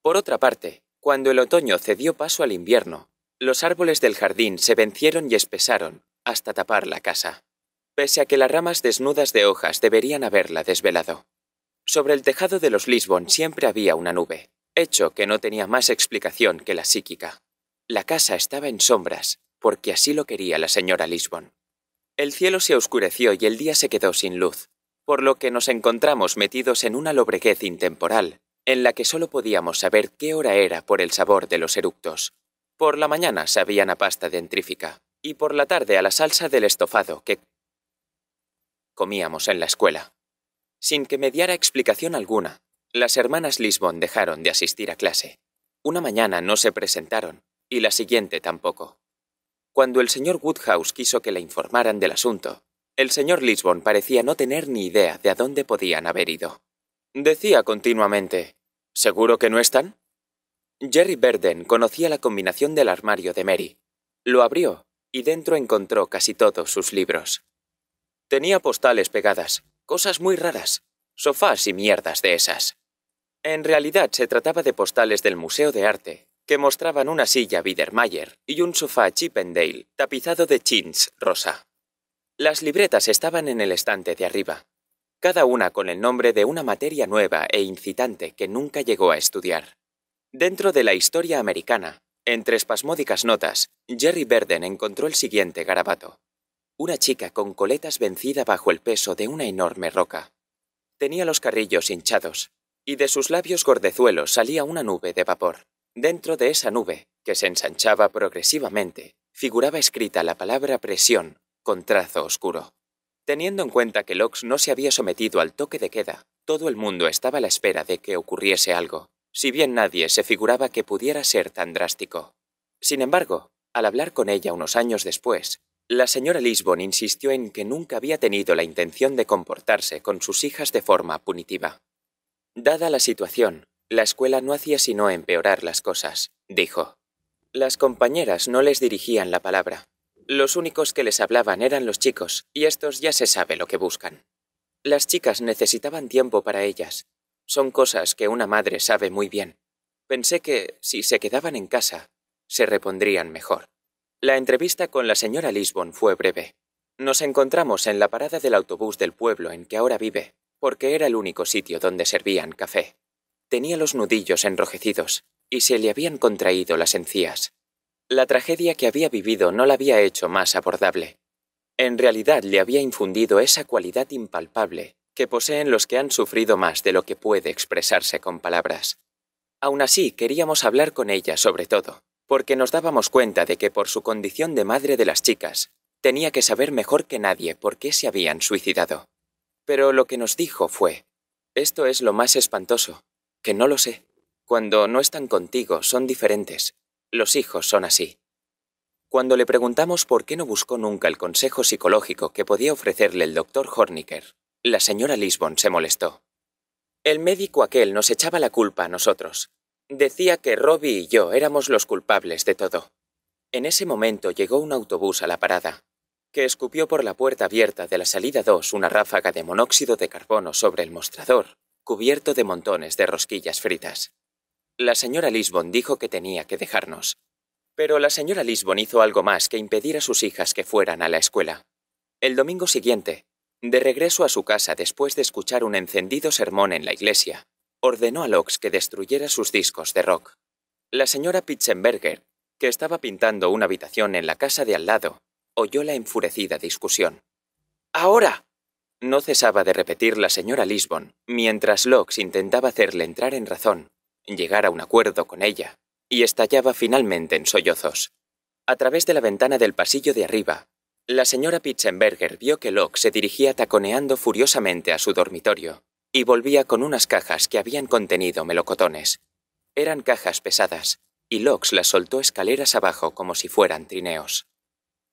Por otra parte, cuando el otoño cedió paso al invierno, los árboles del jardín se vencieron y espesaron hasta tapar la casa, pese a que las ramas desnudas de hojas deberían haberla desvelado. Sobre el tejado de los Lisbon siempre había una nube, hecho que no tenía más explicación que la psíquica. La casa estaba en sombras, porque así lo quería la señora Lisbon. El cielo se oscureció y el día se quedó sin luz, por lo que nos encontramos metidos en una lobreguez intemporal, en la que solo podíamos saber qué hora era por el sabor de los eructos. Por la mañana sabían a pasta dentrífica, y por la tarde a la salsa del estofado que comíamos en la escuela. Sin que mediara explicación alguna, las hermanas Lisbon dejaron de asistir a clase. Una mañana no se presentaron, y la siguiente tampoco. Cuando el señor Woodhouse quiso que le informaran del asunto, el señor Lisbon parecía no tener ni idea de a dónde podían haber ido. Decía continuamente, ¿Seguro que no están? Jerry Verden conocía la combinación del armario de Mary. Lo abrió y dentro encontró casi todos sus libros. Tenía postales pegadas, cosas muy raras, sofás y mierdas de esas. En realidad se trataba de postales del Museo de Arte, que mostraban una silla Biedermeier y un sofá Chippendale tapizado de chintz rosa. Las libretas estaban en el estante de arriba, cada una con el nombre de una materia nueva e incitante que nunca llegó a estudiar. Dentro de la historia americana, entre espasmódicas notas, Jerry Verden encontró el siguiente garabato. Una chica con coletas vencida bajo el peso de una enorme roca. Tenía los carrillos hinchados, y de sus labios gordezuelos salía una nube de vapor. Dentro de esa nube, que se ensanchaba progresivamente, figuraba escrita la palabra presión con trazo oscuro. Teniendo en cuenta que Lox no se había sometido al toque de queda, todo el mundo estaba a la espera de que ocurriese algo, si bien nadie se figuraba que pudiera ser tan drástico. Sin embargo, al hablar con ella unos años después, la señora Lisbon insistió en que nunca había tenido la intención de comportarse con sus hijas de forma punitiva. Dada la situación, la escuela no hacía sino empeorar las cosas, dijo. Las compañeras no les dirigían la palabra, los únicos que les hablaban eran los chicos, y estos ya se sabe lo que buscan. Las chicas necesitaban tiempo para ellas. Son cosas que una madre sabe muy bien. Pensé que, si se quedaban en casa, se repondrían mejor. La entrevista con la señora Lisbon fue breve. Nos encontramos en la parada del autobús del pueblo en que ahora vive, porque era el único sitio donde servían café. Tenía los nudillos enrojecidos y se le habían contraído las encías. La tragedia que había vivido no la había hecho más abordable. En realidad le había infundido esa cualidad impalpable que poseen los que han sufrido más de lo que puede expresarse con palabras. Aún así, queríamos hablar con ella sobre todo, porque nos dábamos cuenta de que por su condición de madre de las chicas, tenía que saber mejor que nadie por qué se habían suicidado. Pero lo que nos dijo fue, esto es lo más espantoso, que no lo sé. Cuando no están contigo, son diferentes. Los hijos son así. Cuando le preguntamos por qué no buscó nunca el consejo psicológico que podía ofrecerle el doctor Horniker, la señora Lisbon se molestó. El médico aquel nos echaba la culpa a nosotros. Decía que Robbie y yo éramos los culpables de todo. En ese momento llegó un autobús a la parada, que escupió por la puerta abierta de la salida 2 una ráfaga de monóxido de carbono sobre el mostrador, cubierto de montones de rosquillas fritas. La señora Lisbon dijo que tenía que dejarnos. Pero la señora Lisbon hizo algo más que impedir a sus hijas que fueran a la escuela. El domingo siguiente, de regreso a su casa después de escuchar un encendido sermón en la iglesia, ordenó a Lox que destruyera sus discos de rock. La señora Pitzenberger, que estaba pintando una habitación en la casa de al lado, oyó la enfurecida discusión. ¡Ahora! No cesaba de repetir la señora Lisbon, mientras Lox intentaba hacerle entrar en razón llegar a un acuerdo con ella, y estallaba finalmente en sollozos. A través de la ventana del pasillo de arriba, la señora Pitzenberger vio que Locke se dirigía taconeando furiosamente a su dormitorio y volvía con unas cajas que habían contenido melocotones. Eran cajas pesadas, y Locke las soltó escaleras abajo como si fueran trineos.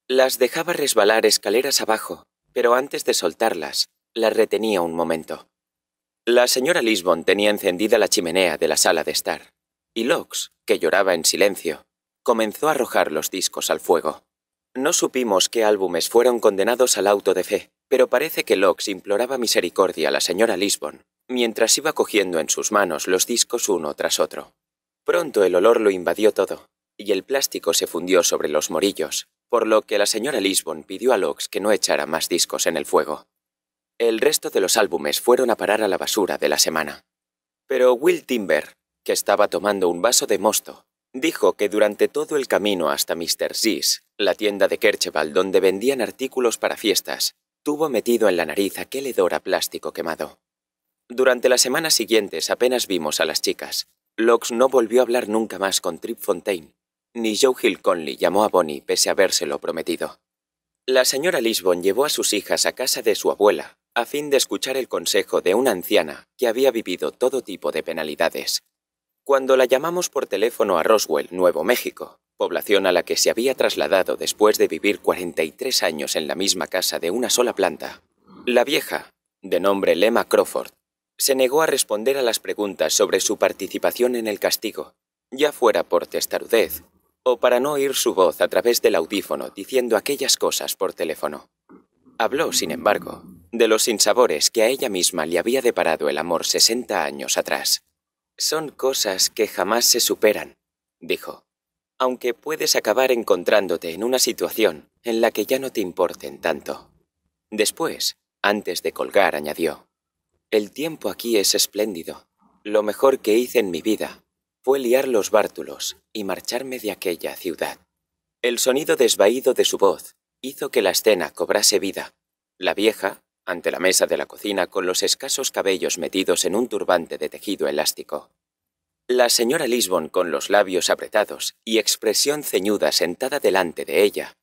Las dejaba resbalar escaleras abajo, pero antes de soltarlas, las retenía un momento. La señora Lisbon tenía encendida la chimenea de la sala de estar, y Lox, que lloraba en silencio, comenzó a arrojar los discos al fuego. No supimos qué álbumes fueron condenados al auto de fe, pero parece que Lox imploraba misericordia a la señora Lisbon mientras iba cogiendo en sus manos los discos uno tras otro. Pronto el olor lo invadió todo, y el plástico se fundió sobre los morillos, por lo que la señora Lisbon pidió a Lox que no echara más discos en el fuego. El resto de los álbumes fueron a parar a la basura de la semana. Pero Will Timber, que estaba tomando un vaso de mosto, dijo que durante todo el camino hasta Mr. Z's, la tienda de Kercheval donde vendían artículos para fiestas, tuvo metido en la nariz aquel hedor a plástico quemado. Durante las semanas siguientes apenas vimos a las chicas. Lox no volvió a hablar nunca más con Trip Fontaine, ni Joe Hill Conley llamó a Bonnie pese a habérselo prometido. La señora Lisbon llevó a sus hijas a casa de su abuela, a fin de escuchar el consejo de una anciana que había vivido todo tipo de penalidades. Cuando la llamamos por teléfono a Roswell, Nuevo México, población a la que se había trasladado después de vivir 43 años en la misma casa de una sola planta, la vieja, de nombre Lema Crawford, se negó a responder a las preguntas sobre su participación en el castigo, ya fuera por testarudez o para no oír su voz a través del audífono diciendo aquellas cosas por teléfono. Habló, sin embargo, de los sinsabores que a ella misma le había deparado el amor 60 años atrás. Son cosas que jamás se superan, dijo, aunque puedes acabar encontrándote en una situación en la que ya no te importen tanto. Después, antes de colgar, añadió, El tiempo aquí es espléndido. Lo mejor que hice en mi vida fue liar los bártulos y marcharme de aquella ciudad. El sonido desvaído de su voz hizo que la escena cobrase vida. La vieja, ante la mesa de la cocina con los escasos cabellos metidos en un turbante de tejido elástico. La señora Lisbon con los labios apretados y expresión ceñuda sentada delante de ella,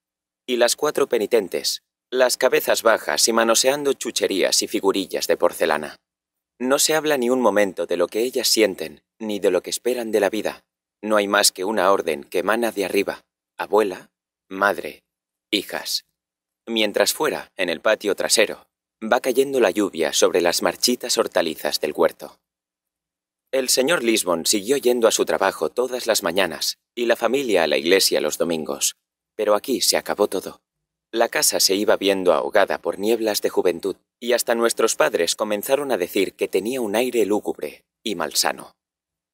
y las cuatro penitentes, las cabezas bajas y manoseando chucherías y figurillas de porcelana. No se habla ni un momento de lo que ellas sienten, ni de lo que esperan de la vida. No hay más que una orden que emana de arriba, abuela, madre, hijas. Mientras fuera, en el patio trasero, Va cayendo la lluvia sobre las marchitas hortalizas del huerto. El señor Lisbon siguió yendo a su trabajo todas las mañanas y la familia a la iglesia los domingos, pero aquí se acabó todo. La casa se iba viendo ahogada por nieblas de juventud y hasta nuestros padres comenzaron a decir que tenía un aire lúgubre y malsano.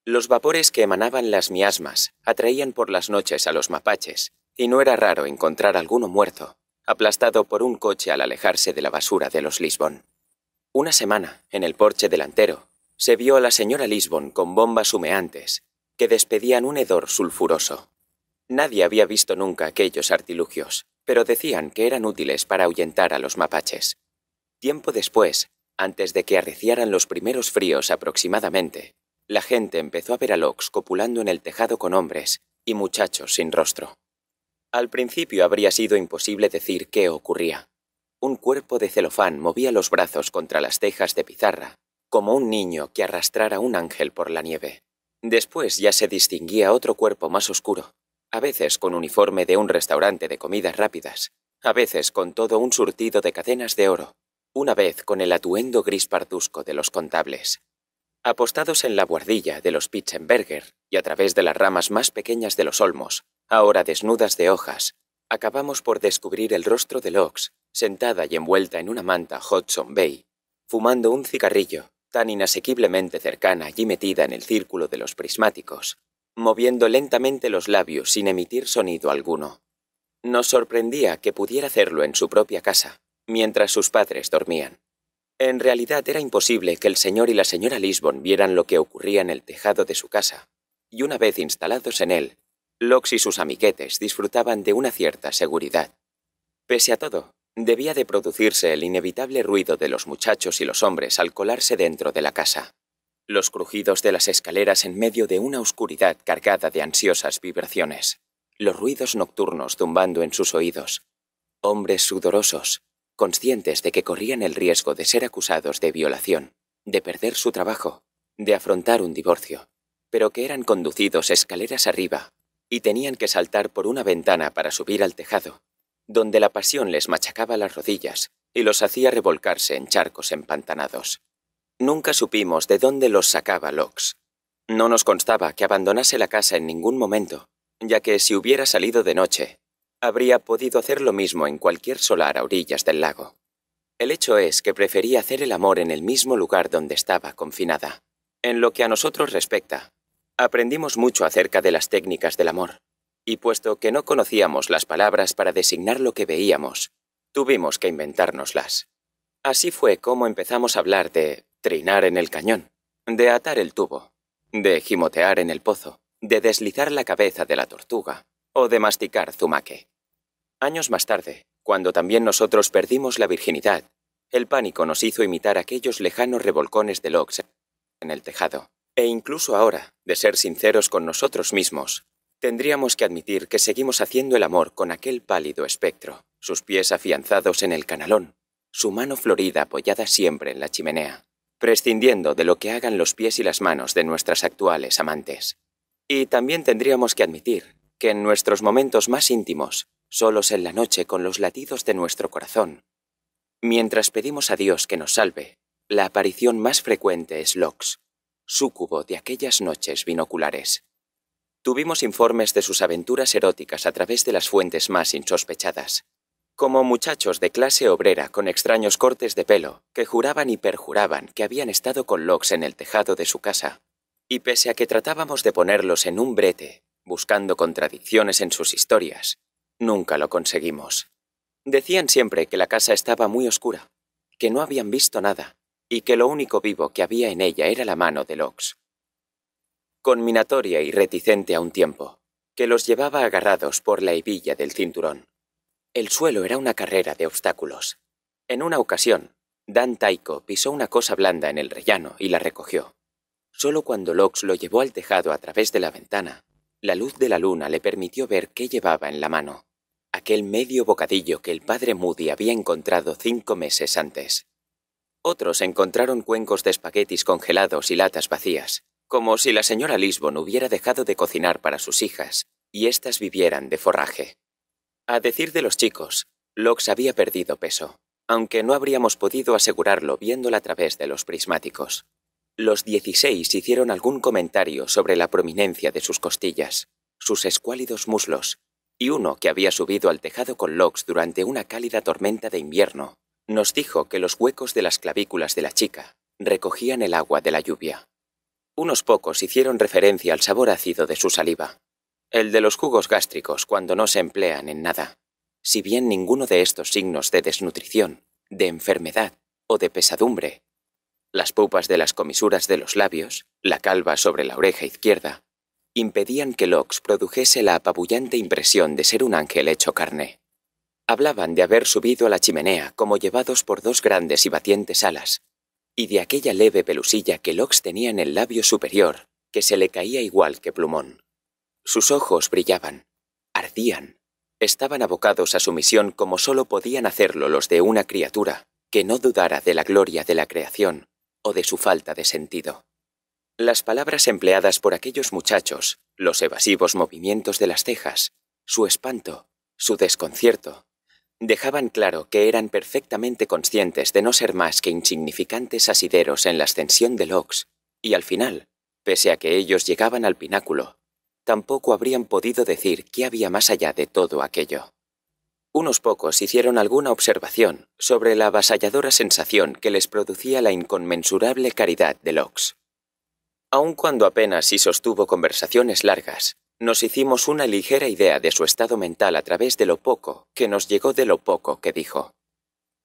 Los vapores que emanaban las miasmas atraían por las noches a los mapaches, y no era raro encontrar alguno muerto aplastado por un coche al alejarse de la basura de los Lisbon. Una semana, en el porche delantero, se vio a la señora Lisbon con bombas humeantes que despedían un hedor sulfuroso. Nadie había visto nunca aquellos artilugios, pero decían que eran útiles para ahuyentar a los mapaches. Tiempo después, antes de que arreciaran los primeros fríos aproximadamente, la gente empezó a ver a Lox copulando en el tejado con hombres y muchachos sin rostro. Al principio habría sido imposible decir qué ocurría. Un cuerpo de celofán movía los brazos contra las tejas de pizarra, como un niño que arrastrara un ángel por la nieve. Después ya se distinguía otro cuerpo más oscuro, a veces con uniforme de un restaurante de comidas rápidas, a veces con todo un surtido de cadenas de oro, una vez con el atuendo gris pardusco de los contables. Apostados en la buhardilla de los Pitchenberger y a través de las ramas más pequeñas de los olmos, ahora desnudas de hojas, acabamos por descubrir el rostro de Lox, sentada y envuelta en una manta Hudson Bay, fumando un cigarrillo, tan inasequiblemente cercana allí metida en el círculo de los prismáticos, moviendo lentamente los labios sin emitir sonido alguno. Nos sorprendía que pudiera hacerlo en su propia casa, mientras sus padres dormían. En realidad era imposible que el señor y la señora Lisbon vieran lo que ocurría en el tejado de su casa, y una vez instalados en él, Lox y sus amiquetes disfrutaban de una cierta seguridad. Pese a todo, debía de producirse el inevitable ruido de los muchachos y los hombres al colarse dentro de la casa. Los crujidos de las escaleras en medio de una oscuridad cargada de ansiosas vibraciones. Los ruidos nocturnos zumbando en sus oídos. Hombres sudorosos, conscientes de que corrían el riesgo de ser acusados de violación, de perder su trabajo, de afrontar un divorcio, pero que eran conducidos escaleras arriba y tenían que saltar por una ventana para subir al tejado, donde la pasión les machacaba las rodillas y los hacía revolcarse en charcos empantanados. Nunca supimos de dónde los sacaba Locks. No nos constaba que abandonase la casa en ningún momento, ya que si hubiera salido de noche, habría podido hacer lo mismo en cualquier solar a orillas del lago. El hecho es que prefería hacer el amor en el mismo lugar donde estaba confinada. En lo que a nosotros respecta, Aprendimos mucho acerca de las técnicas del amor, y puesto que no conocíamos las palabras para designar lo que veíamos, tuvimos que inventárnoslas. Así fue como empezamos a hablar de trinar en el cañón, de atar el tubo, de gimotear en el pozo, de deslizar la cabeza de la tortuga o de masticar zumaque. Años más tarde, cuando también nosotros perdimos la virginidad, el pánico nos hizo imitar aquellos lejanos revolcones de logs en el tejado e incluso ahora, de ser sinceros con nosotros mismos, tendríamos que admitir que seguimos haciendo el amor con aquel pálido espectro, sus pies afianzados en el canalón, su mano florida apoyada siempre en la chimenea, prescindiendo de lo que hagan los pies y las manos de nuestras actuales amantes. Y también tendríamos que admitir que en nuestros momentos más íntimos, solos en la noche con los latidos de nuestro corazón, mientras pedimos a Dios que nos salve, la aparición más frecuente es Locks, súcubo de aquellas noches binoculares. Tuvimos informes de sus aventuras eróticas a través de las fuentes más insospechadas, como muchachos de clase obrera con extraños cortes de pelo que juraban y perjuraban que habían estado con Locks en el tejado de su casa, y pese a que tratábamos de ponerlos en un brete, buscando contradicciones en sus historias, nunca lo conseguimos. Decían siempre que la casa estaba muy oscura, que no habían visto nada, y que lo único vivo que había en ella era la mano de Lox. Conminatoria y reticente a un tiempo, que los llevaba agarrados por la hebilla del cinturón. El suelo era una carrera de obstáculos. En una ocasión, Dan Taiko pisó una cosa blanda en el rellano y la recogió. Solo cuando Lox lo llevó al tejado a través de la ventana, la luz de la luna le permitió ver qué llevaba en la mano, aquel medio bocadillo que el padre Moody había encontrado cinco meses antes. Otros encontraron cuencos de espaguetis congelados y latas vacías, como si la señora Lisbon hubiera dejado de cocinar para sus hijas y éstas vivieran de forraje. A decir de los chicos, Lox había perdido peso, aunque no habríamos podido asegurarlo viéndola a través de los prismáticos. Los 16 hicieron algún comentario sobre la prominencia de sus costillas, sus escuálidos muslos, y uno que había subido al tejado con Lox durante una cálida tormenta de invierno nos dijo que los huecos de las clavículas de la chica recogían el agua de la lluvia. Unos pocos hicieron referencia al sabor ácido de su saliva, el de los jugos gástricos cuando no se emplean en nada. Si bien ninguno de estos signos de desnutrición, de enfermedad o de pesadumbre, las pupas de las comisuras de los labios, la calva sobre la oreja izquierda, impedían que Locks produjese la apabullante impresión de ser un ángel hecho carne. Hablaban de haber subido a la chimenea como llevados por dos grandes y batientes alas, y de aquella leve pelusilla que Lox tenía en el labio superior, que se le caía igual que plumón. Sus ojos brillaban, ardían, estaban abocados a su misión como sólo podían hacerlo los de una criatura que no dudara de la gloria de la creación o de su falta de sentido. Las palabras empleadas por aquellos muchachos, los evasivos movimientos de las cejas, su espanto, su desconcierto, dejaban claro que eran perfectamente conscientes de no ser más que insignificantes asideros en la ascensión de Ox, y al final, pese a que ellos llegaban al pináculo, tampoco habrían podido decir qué había más allá de todo aquello. Unos pocos hicieron alguna observación sobre la avasalladora sensación que les producía la inconmensurable caridad de Ox. Aun cuando apenas y sostuvo conversaciones largas, nos hicimos una ligera idea de su estado mental a través de lo poco que nos llegó de lo poco que dijo.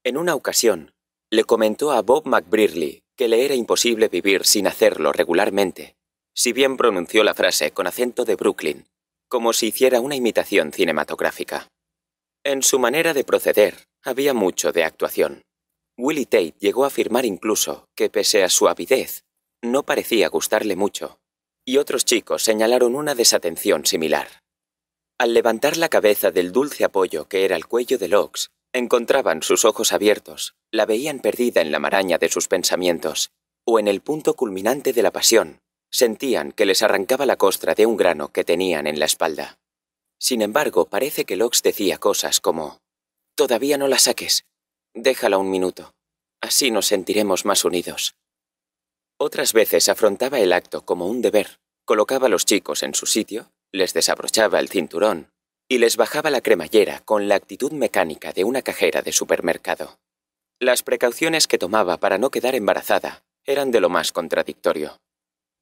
En una ocasión, le comentó a Bob McBrearley que le era imposible vivir sin hacerlo regularmente, si bien pronunció la frase con acento de Brooklyn, como si hiciera una imitación cinematográfica. En su manera de proceder había mucho de actuación. Willie Tate llegó a afirmar incluso que pese a su avidez, no parecía gustarle mucho y otros chicos señalaron una desatención similar. Al levantar la cabeza del dulce apoyo que era el cuello de Locks, encontraban sus ojos abiertos, la veían perdida en la maraña de sus pensamientos, o en el punto culminante de la pasión, sentían que les arrancaba la costra de un grano que tenían en la espalda. Sin embargo, parece que Locks decía cosas como Todavía no la saques. Déjala un minuto. Así nos sentiremos más unidos. Otras veces afrontaba el acto como un deber, colocaba a los chicos en su sitio, les desabrochaba el cinturón y les bajaba la cremallera con la actitud mecánica de una cajera de supermercado. Las precauciones que tomaba para no quedar embarazada eran de lo más contradictorio.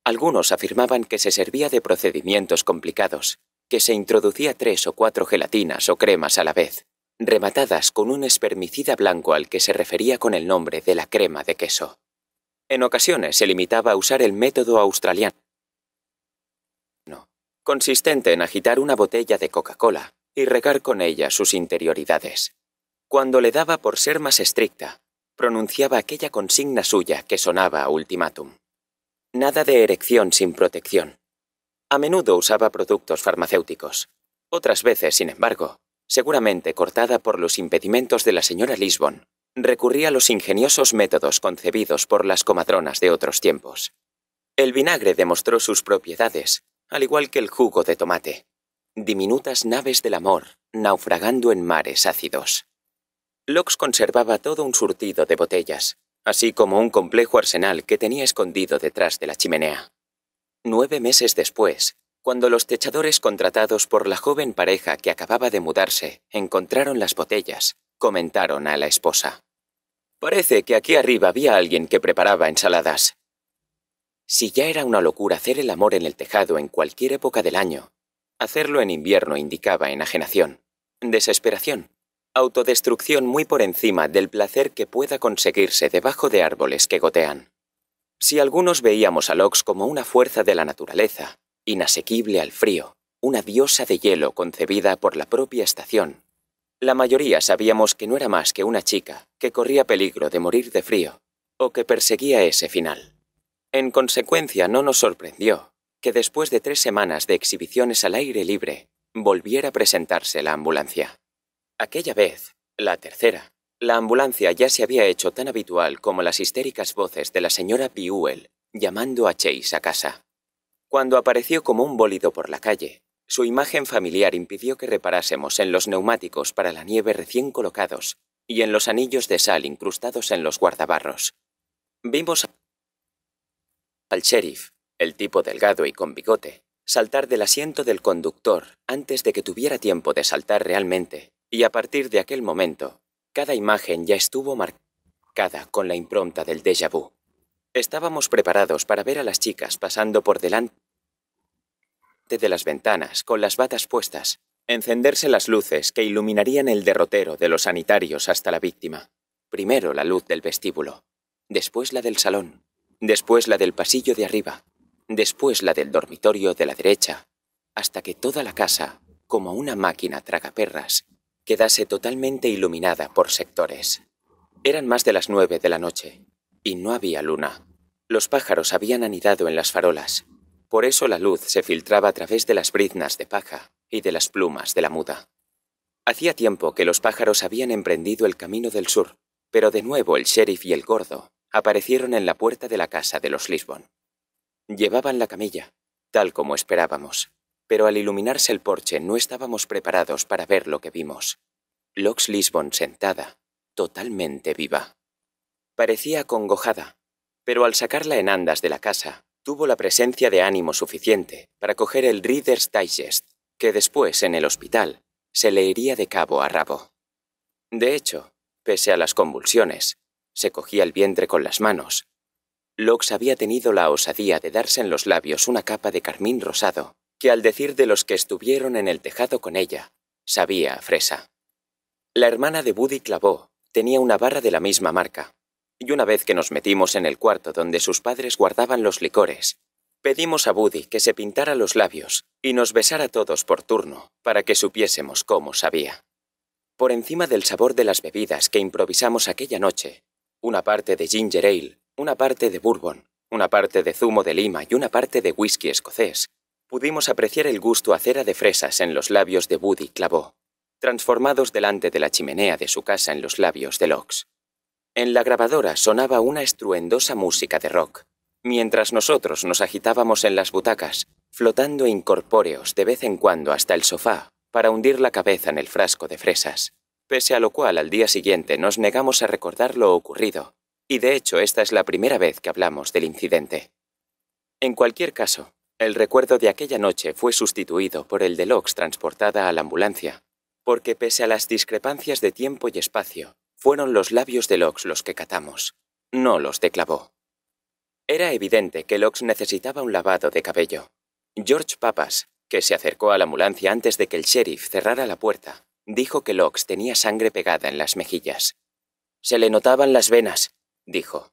Algunos afirmaban que se servía de procedimientos complicados, que se introducía tres o cuatro gelatinas o cremas a la vez, rematadas con un espermicida blanco al que se refería con el nombre de la crema de queso. En ocasiones se limitaba a usar el método australiano, consistente en agitar una botella de Coca-Cola y regar con ella sus interioridades. Cuando le daba por ser más estricta, pronunciaba aquella consigna suya que sonaba a ultimátum. Nada de erección sin protección. A menudo usaba productos farmacéuticos. Otras veces, sin embargo, seguramente cortada por los impedimentos de la señora Lisbon, recurría a los ingeniosos métodos concebidos por las comadronas de otros tiempos. El vinagre demostró sus propiedades, al igual que el jugo de tomate. Diminutas naves del amor, naufragando en mares ácidos. Lox conservaba todo un surtido de botellas, así como un complejo arsenal que tenía escondido detrás de la chimenea. Nueve meses después, cuando los techadores contratados por la joven pareja que acababa de mudarse encontraron las botellas, comentaron a la esposa. Parece que aquí arriba había alguien que preparaba ensaladas. Si ya era una locura hacer el amor en el tejado en cualquier época del año, hacerlo en invierno indicaba enajenación, desesperación, autodestrucción muy por encima del placer que pueda conseguirse debajo de árboles que gotean. Si algunos veíamos a Lox como una fuerza de la naturaleza, inasequible al frío, una diosa de hielo concebida por la propia estación, la mayoría sabíamos que no era más que una chica que corría peligro de morir de frío o que perseguía ese final. En consecuencia, no nos sorprendió que después de tres semanas de exhibiciones al aire libre, volviera a presentarse la ambulancia. Aquella vez, la tercera, la ambulancia ya se había hecho tan habitual como las histéricas voces de la señora Piuel llamando a Chase a casa. Cuando apareció como un bólido por la calle, su imagen familiar impidió que reparásemos en los neumáticos para la nieve recién colocados y en los anillos de sal incrustados en los guardabarros. Vimos al sheriff, el tipo delgado y con bigote, saltar del asiento del conductor antes de que tuviera tiempo de saltar realmente, y a partir de aquel momento, cada imagen ya estuvo marcada con la impronta del déjà vu. Estábamos preparados para ver a las chicas pasando por delante de las ventanas con las batas puestas, encenderse las luces que iluminarían el derrotero de los sanitarios hasta la víctima. Primero la luz del vestíbulo, después la del salón, después la del pasillo de arriba, después la del dormitorio de la derecha, hasta que toda la casa, como una máquina tragaperras, quedase totalmente iluminada por sectores. Eran más de las nueve de la noche, y no había luna. Los pájaros habían anidado en las farolas, por eso la luz se filtraba a través de las briznas de paja y de las plumas de la muda. Hacía tiempo que los pájaros habían emprendido el camino del sur, pero de nuevo el sheriff y el gordo aparecieron en la puerta de la casa de los Lisbon. Llevaban la camilla, tal como esperábamos, pero al iluminarse el porche no estábamos preparados para ver lo que vimos. Lox Lisbon sentada, totalmente viva. Parecía acongojada, pero al sacarla en andas de la casa, tuvo la presencia de ánimo suficiente para coger el Reader's Digest, que después en el hospital se le iría de cabo a rabo. De hecho, pese a las convulsiones, se cogía el vientre con las manos. Lox había tenido la osadía de darse en los labios una capa de carmín rosado, que al decir de los que estuvieron en el tejado con ella, sabía fresa. La hermana de Buddy Clavó tenía una barra de la misma marca, y una vez que nos metimos en el cuarto donde sus padres guardaban los licores, pedimos a Buddy que se pintara los labios y nos besara todos por turno para que supiésemos cómo sabía. Por encima del sabor de las bebidas que improvisamos aquella noche, una parte de ginger ale, una parte de bourbon, una parte de zumo de lima y una parte de whisky escocés, pudimos apreciar el gusto a cera de fresas en los labios de Buddy Clavó, transformados delante de la chimenea de su casa en los labios de Locks. En la grabadora sonaba una estruendosa música de rock, mientras nosotros nos agitábamos en las butacas, flotando incorpóreos de vez en cuando hasta el sofá para hundir la cabeza en el frasco de fresas. Pese a lo cual al día siguiente nos negamos a recordar lo ocurrido, y de hecho esta es la primera vez que hablamos del incidente. En cualquier caso, el recuerdo de aquella noche fue sustituido por el de Lox transportada a la ambulancia, porque pese a las discrepancias de tiempo y espacio, fueron los labios de Lox los que catamos, no los de Clavó. Era evidente que Lox necesitaba un lavado de cabello. George Papas, que se acercó a la ambulancia antes de que el sheriff cerrara la puerta, dijo que Lox tenía sangre pegada en las mejillas. Se le notaban las venas, dijo.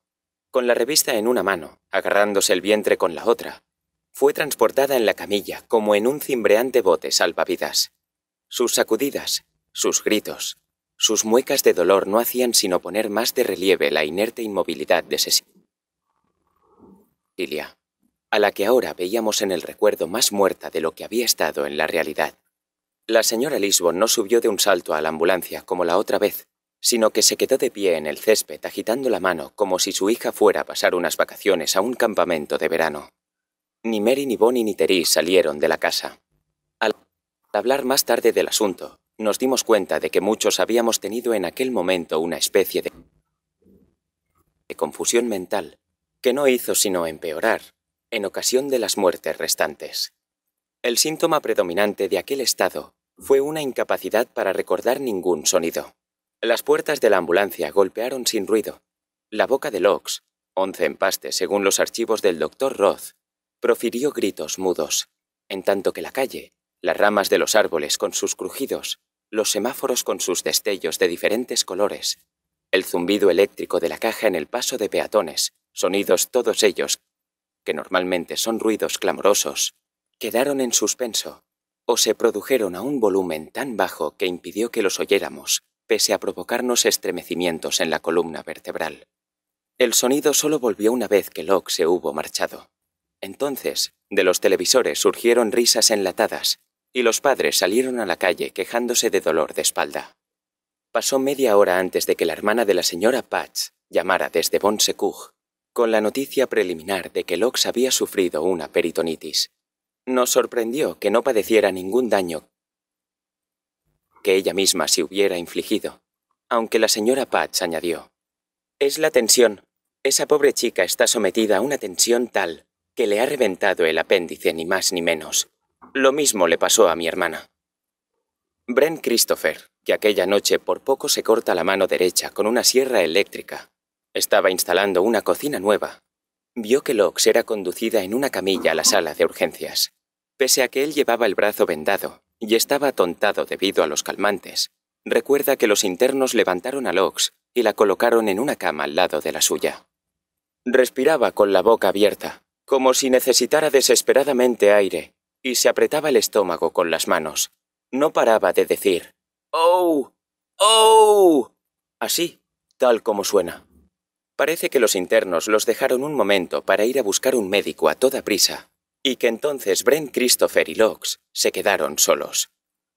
Con la revista en una mano, agarrándose el vientre con la otra, fue transportada en la camilla como en un cimbreante bote salvavidas. Sus sacudidas, sus gritos, sus muecas de dolor no hacían sino poner más de relieve la inerte inmovilidad de Cecilia, a la que ahora veíamos en el recuerdo más muerta de lo que había estado en la realidad. La señora Lisbon no subió de un salto a la ambulancia como la otra vez, sino que se quedó de pie en el césped agitando la mano como si su hija fuera a pasar unas vacaciones a un campamento de verano. Ni Mary, ni Bonnie, ni Terry salieron de la casa. Al hablar más tarde del asunto, nos dimos cuenta de que muchos habíamos tenido en aquel momento una especie de confusión mental que no hizo sino empeorar en ocasión de las muertes restantes. El síntoma predominante de aquel estado fue una incapacidad para recordar ningún sonido. Las puertas de la ambulancia golpearon sin ruido. La boca de Locks, once empastes según los archivos del doctor Roth, profirió gritos mudos, en tanto que la calle, las ramas de los árboles con sus crujidos, los semáforos con sus destellos de diferentes colores, el zumbido eléctrico de la caja en el paso de peatones, sonidos todos ellos, que normalmente son ruidos clamorosos, quedaron en suspenso o se produjeron a un volumen tan bajo que impidió que los oyéramos, pese a provocarnos estremecimientos en la columna vertebral. El sonido solo volvió una vez que Locke se hubo marchado. Entonces, de los televisores surgieron risas enlatadas, y los padres salieron a la calle quejándose de dolor de espalda. Pasó media hora antes de que la hermana de la señora Patch llamara desde Bon con la noticia preliminar de que Lox había sufrido una peritonitis. Nos sorprendió que no padeciera ningún daño que ella misma se hubiera infligido, aunque la señora Patch añadió, Es la tensión. Esa pobre chica está sometida a una tensión tal que le ha reventado el apéndice ni más ni menos. Lo mismo le pasó a mi hermana. Bren Christopher, que aquella noche por poco se corta la mano derecha con una sierra eléctrica, estaba instalando una cocina nueva, vio que Lox era conducida en una camilla a la sala de urgencias. Pese a que él llevaba el brazo vendado y estaba atontado debido a los calmantes, recuerda que los internos levantaron a Lox y la colocaron en una cama al lado de la suya. Respiraba con la boca abierta, como si necesitara desesperadamente aire, y se apretaba el estómago con las manos. No paraba de decir ¡Oh! ¡Oh! Así, tal como suena. Parece que los internos los dejaron un momento para ir a buscar un médico a toda prisa, y que entonces Brent Christopher y Locks se quedaron solos.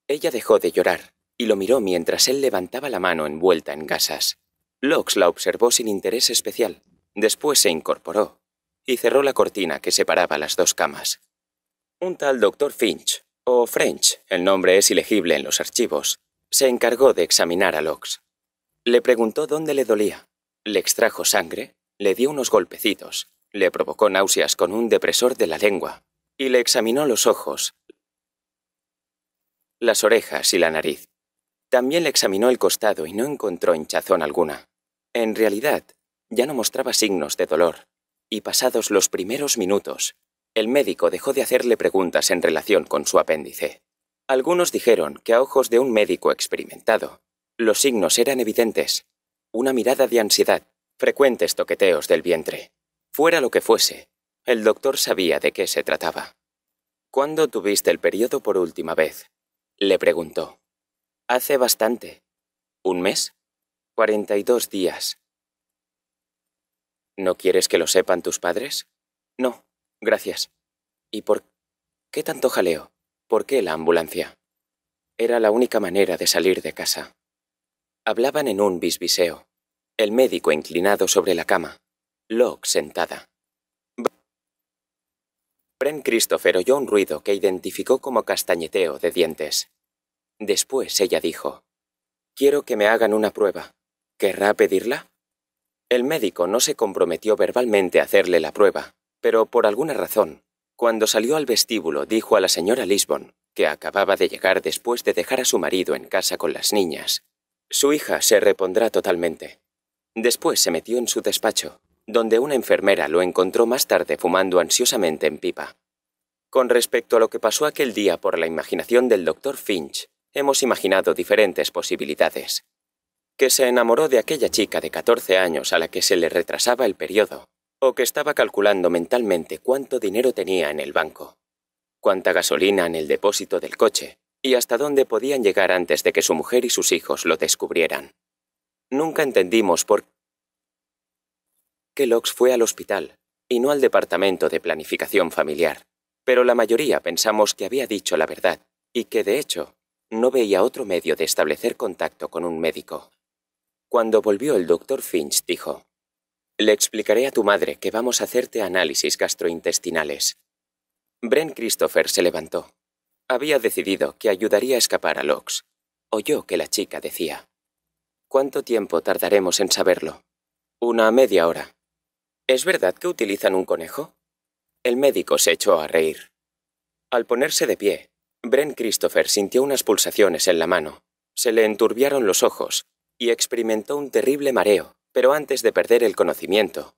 Ella dejó de llorar y lo miró mientras él levantaba la mano envuelta en gasas. Locks la observó sin interés especial. Después se incorporó y cerró la cortina que separaba las dos camas. Un tal doctor Finch, o French, el nombre es ilegible en los archivos, se encargó de examinar a Locks. Le preguntó dónde le dolía. Le extrajo sangre, le dio unos golpecitos, le provocó náuseas con un depresor de la lengua, y le examinó los ojos, las orejas y la nariz. También le examinó el costado y no encontró hinchazón alguna. En realidad, ya no mostraba signos de dolor, y pasados los primeros minutos, el médico dejó de hacerle preguntas en relación con su apéndice. Algunos dijeron que a ojos de un médico experimentado, los signos eran evidentes. Una mirada de ansiedad, frecuentes toqueteos del vientre. Fuera lo que fuese, el doctor sabía de qué se trataba. ¿Cuándo tuviste el periodo por última vez? Le preguntó. Hace bastante. ¿Un mes? Cuarenta y dos días. ¿No quieres que lo sepan tus padres? No, Gracias. ¿Y por qué tanto jaleo? ¿Por qué la ambulancia? Era la única manera de salir de casa. Hablaban en un bisbiseo. El médico inclinado sobre la cama. Locke sentada. Bren Christopher oyó un ruido que identificó como castañeteo de dientes. Después ella dijo, Quiero que me hagan una prueba. ¿Querrá pedirla? El médico no se comprometió verbalmente a hacerle la prueba, pero por alguna razón, cuando salió al vestíbulo dijo a la señora Lisbon, que acababa de llegar después de dejar a su marido en casa con las niñas, su hija se repondrá totalmente. Después se metió en su despacho, donde una enfermera lo encontró más tarde fumando ansiosamente en pipa. Con respecto a lo que pasó aquel día por la imaginación del doctor Finch, hemos imaginado diferentes posibilidades. Que se enamoró de aquella chica de 14 años a la que se le retrasaba el periodo, o que estaba calculando mentalmente cuánto dinero tenía en el banco, cuánta gasolina en el depósito del coche y hasta dónde podían llegar antes de que su mujer y sus hijos lo descubrieran. Nunca entendimos por qué Locks fue al hospital y no al departamento de planificación familiar, pero la mayoría pensamos que había dicho la verdad y que, de hecho, no veía otro medio de establecer contacto con un médico. Cuando volvió el doctor Finch dijo, le explicaré a tu madre que vamos a hacerte análisis gastrointestinales. Bren Christopher se levantó. Había decidido que ayudaría a escapar a Lox. Oyó que la chica decía. ¿Cuánto tiempo tardaremos en saberlo? Una media hora. ¿Es verdad que utilizan un conejo? El médico se echó a reír. Al ponerse de pie, Bren Christopher sintió unas pulsaciones en la mano, se le enturbiaron los ojos y experimentó un terrible mareo pero antes de perder el conocimiento.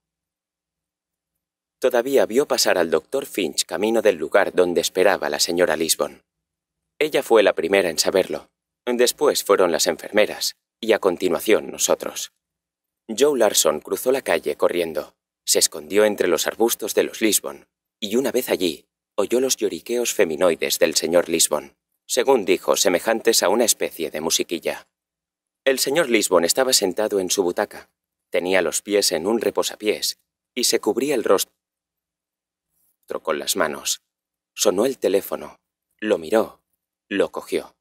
Todavía vio pasar al doctor Finch camino del lugar donde esperaba la señora Lisbon. Ella fue la primera en saberlo. Después fueron las enfermeras, y a continuación nosotros. Joe Larson cruzó la calle corriendo, se escondió entre los arbustos de los Lisbon, y una vez allí, oyó los lloriqueos feminoides del señor Lisbon, según dijo, semejantes a una especie de musiquilla. El señor Lisbon estaba sentado en su butaca, Tenía los pies en un reposapiés y se cubría el rostro con las manos. Sonó el teléfono. Lo miró. Lo cogió.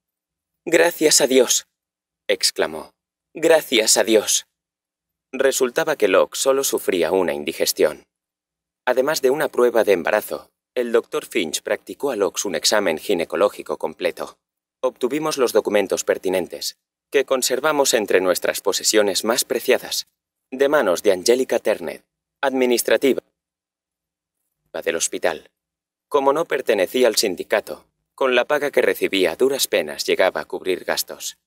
Gracias a Dios. exclamó. Gracias a Dios. Resultaba que Locke solo sufría una indigestión. Además de una prueba de embarazo, el doctor Finch practicó a Locke un examen ginecológico completo. Obtuvimos los documentos pertinentes, que conservamos entre nuestras posesiones más preciadas de manos de Angélica Ternet, administrativa del hospital. Como no pertenecía al sindicato, con la paga que recibía a duras penas llegaba a cubrir gastos.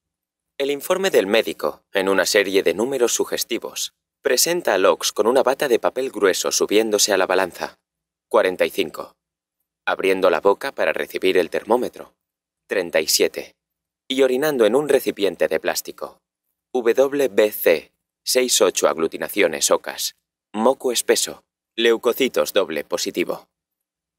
El informe del médico, en una serie de números sugestivos, presenta a Locks con una bata de papel grueso subiéndose a la balanza. 45. Abriendo la boca para recibir el termómetro. 37. Y orinando en un recipiente de plástico. WBC 6-8 aglutinaciones ocas, moco espeso, leucocitos doble positivo.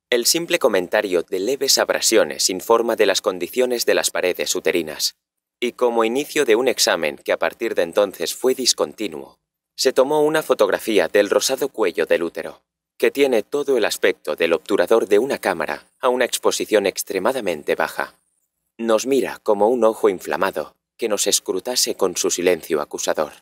El simple comentario de leves abrasiones informa de las condiciones de las paredes uterinas, y como inicio de un examen que a partir de entonces fue discontinuo, se tomó una fotografía del rosado cuello del útero, que tiene todo el aspecto del obturador de una cámara a una exposición extremadamente baja. Nos mira como un ojo inflamado que nos escrutase con su silencio acusador.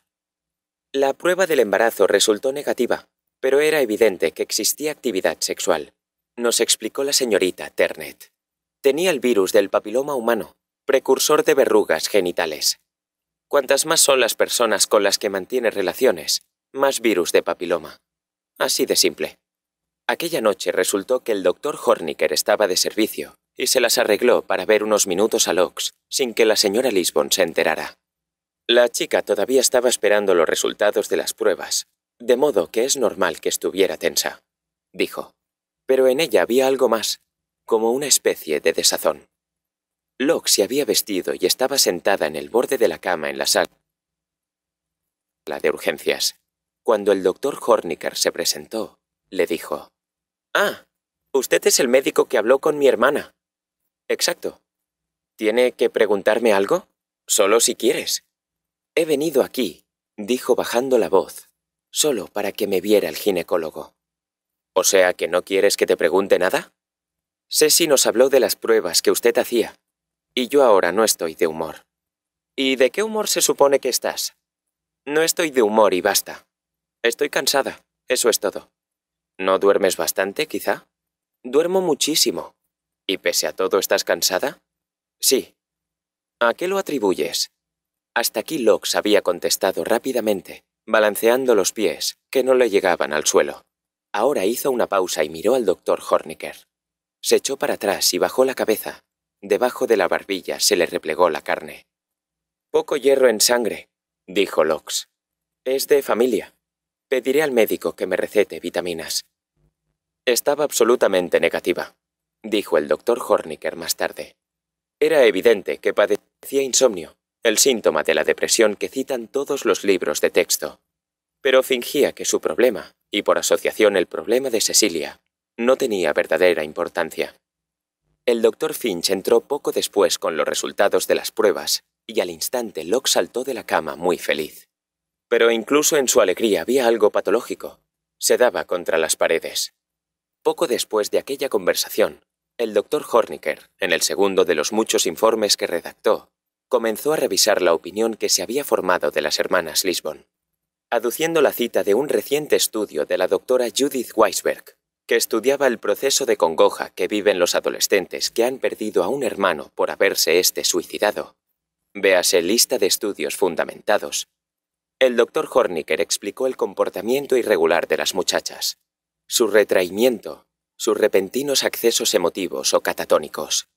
La prueba del embarazo resultó negativa, pero era evidente que existía actividad sexual. Nos explicó la señorita Ternet. Tenía el virus del papiloma humano, precursor de verrugas genitales. Cuantas más son las personas con las que mantiene relaciones, más virus de papiloma. Así de simple. Aquella noche resultó que el doctor Horniker estaba de servicio y se las arregló para ver unos minutos a Locks sin que la señora Lisbon se enterara. La chica todavía estaba esperando los resultados de las pruebas, de modo que es normal que estuviera tensa, dijo. Pero en ella había algo más, como una especie de desazón. Locke se había vestido y estaba sentada en el borde de la cama en la sala la de urgencias. Cuando el doctor Horniker se presentó, le dijo, Ah, usted es el médico que habló con mi hermana. Exacto. ¿Tiene que preguntarme algo? Solo si quieres. He venido aquí, dijo bajando la voz, solo para que me viera el ginecólogo. ¿O sea que no quieres que te pregunte nada? si nos habló de las pruebas que usted hacía, y yo ahora no estoy de humor. ¿Y de qué humor se supone que estás? No estoy de humor y basta. Estoy cansada, eso es todo. ¿No duermes bastante, quizá? Duermo muchísimo. ¿Y pese a todo estás cansada? Sí. ¿A qué lo atribuyes? Hasta aquí Locks había contestado rápidamente, balanceando los pies, que no le llegaban al suelo. Ahora hizo una pausa y miró al doctor Horniker. Se echó para atrás y bajó la cabeza. Debajo de la barbilla se le replegó la carne. Poco hierro en sangre, dijo Locks. Es de familia. Pediré al médico que me recete vitaminas. Estaba absolutamente negativa, dijo el doctor Horniker más tarde. Era evidente que padecía insomnio el síntoma de la depresión que citan todos los libros de texto. Pero fingía que su problema, y por asociación el problema de Cecilia, no tenía verdadera importancia. El doctor Finch entró poco después con los resultados de las pruebas, y al instante Locke saltó de la cama muy feliz. Pero incluso en su alegría había algo patológico. Se daba contra las paredes. Poco después de aquella conversación, el doctor Horniker, en el segundo de los muchos informes que redactó, comenzó a revisar la opinión que se había formado de las hermanas Lisbon, aduciendo la cita de un reciente estudio de la doctora Judith Weisberg, que estudiaba el proceso de congoja que viven los adolescentes que han perdido a un hermano por haberse este suicidado. Véase lista de estudios fundamentados. El doctor Horniker explicó el comportamiento irregular de las muchachas, su retraimiento, sus repentinos accesos emotivos o catatónicos,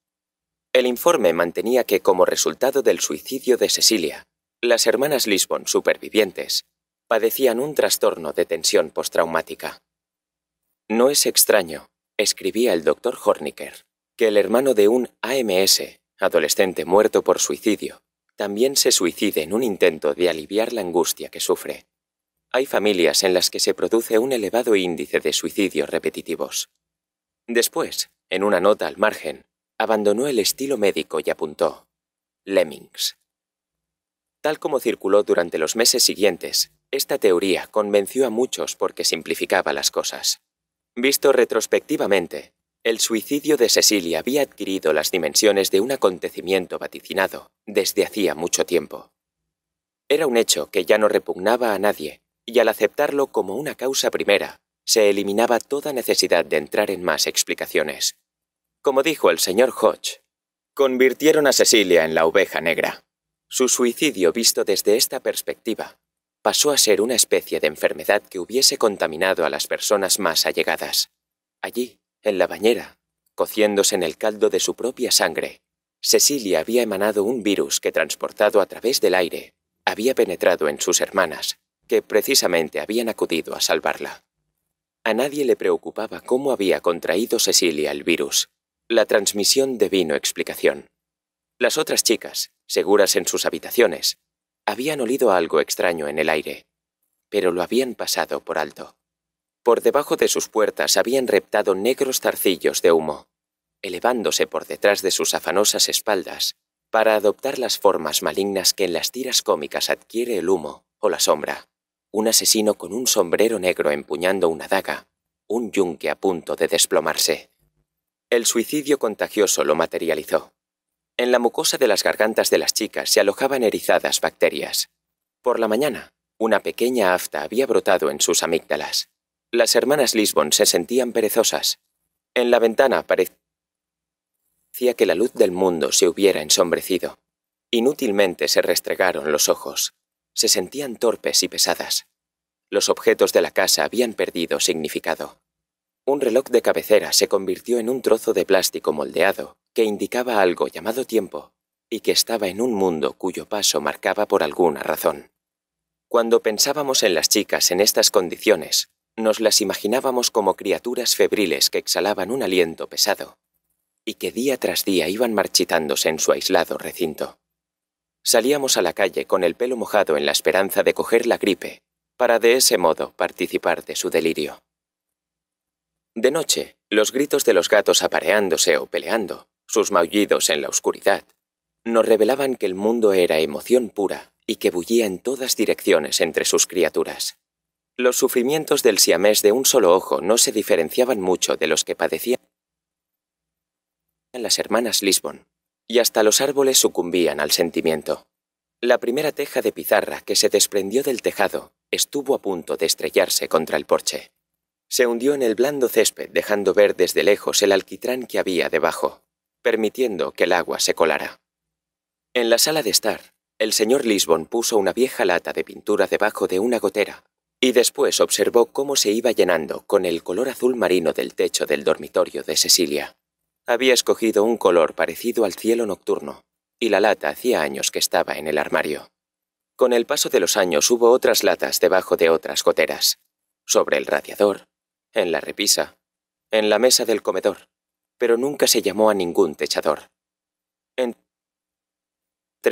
el informe mantenía que como resultado del suicidio de Cecilia, las hermanas Lisbon supervivientes padecían un trastorno de tensión postraumática. No es extraño, escribía el doctor Horniker, que el hermano de un AMS, adolescente muerto por suicidio, también se suicide en un intento de aliviar la angustia que sufre. Hay familias en las que se produce un elevado índice de suicidios repetitivos. Después, en una nota al margen, abandonó el estilo médico y apuntó Lemmings. Tal como circuló durante los meses siguientes, esta teoría convenció a muchos porque simplificaba las cosas. Visto retrospectivamente, el suicidio de Cecilia había adquirido las dimensiones de un acontecimiento vaticinado desde hacía mucho tiempo. Era un hecho que ya no repugnaba a nadie, y al aceptarlo como una causa primera, se eliminaba toda necesidad de entrar en más explicaciones. Como dijo el señor Hodge, convirtieron a Cecilia en la oveja negra. Su suicidio visto desde esta perspectiva pasó a ser una especie de enfermedad que hubiese contaminado a las personas más allegadas. Allí, en la bañera, cociéndose en el caldo de su propia sangre, Cecilia había emanado un virus que transportado a través del aire había penetrado en sus hermanas, que precisamente habían acudido a salvarla. A nadie le preocupaba cómo había contraído Cecilia el virus, la transmisión vino explicación. Las otras chicas, seguras en sus habitaciones, habían olido algo extraño en el aire, pero lo habían pasado por alto. Por debajo de sus puertas habían reptado negros zarcillos de humo, elevándose por detrás de sus afanosas espaldas para adoptar las formas malignas que en las tiras cómicas adquiere el humo o la sombra. Un asesino con un sombrero negro empuñando una daga, un yunque a punto de desplomarse. El suicidio contagioso lo materializó. En la mucosa de las gargantas de las chicas se alojaban erizadas bacterias. Por la mañana, una pequeña afta había brotado en sus amígdalas. Las hermanas Lisbon se sentían perezosas. En la ventana parecía que la luz del mundo se hubiera ensombrecido. Inútilmente se restregaron los ojos. Se sentían torpes y pesadas. Los objetos de la casa habían perdido significado. Un reloj de cabecera se convirtió en un trozo de plástico moldeado que indicaba algo llamado tiempo y que estaba en un mundo cuyo paso marcaba por alguna razón. Cuando pensábamos en las chicas en estas condiciones, nos las imaginábamos como criaturas febriles que exhalaban un aliento pesado y que día tras día iban marchitándose en su aislado recinto. Salíamos a la calle con el pelo mojado en la esperanza de coger la gripe, para de ese modo participar de su delirio. De noche, los gritos de los gatos apareándose o peleando, sus maullidos en la oscuridad, nos revelaban que el mundo era emoción pura y que bullía en todas direcciones entre sus criaturas. Los sufrimientos del siamés de un solo ojo no se diferenciaban mucho de los que padecían las hermanas Lisbon, y hasta los árboles sucumbían al sentimiento. La primera teja de pizarra que se desprendió del tejado estuvo a punto de estrellarse contra el porche. Se hundió en el blando césped dejando ver desde lejos el alquitrán que había debajo, permitiendo que el agua se colara. En la sala de estar, el señor Lisbon puso una vieja lata de pintura debajo de una gotera y después observó cómo se iba llenando con el color azul marino del techo del dormitorio de Cecilia. Había escogido un color parecido al cielo nocturno, y la lata hacía años que estaba en el armario. Con el paso de los años hubo otras latas debajo de otras goteras. Sobre el radiador, en la repisa, en la mesa del comedor, pero nunca se llamó a ningún techador. Entre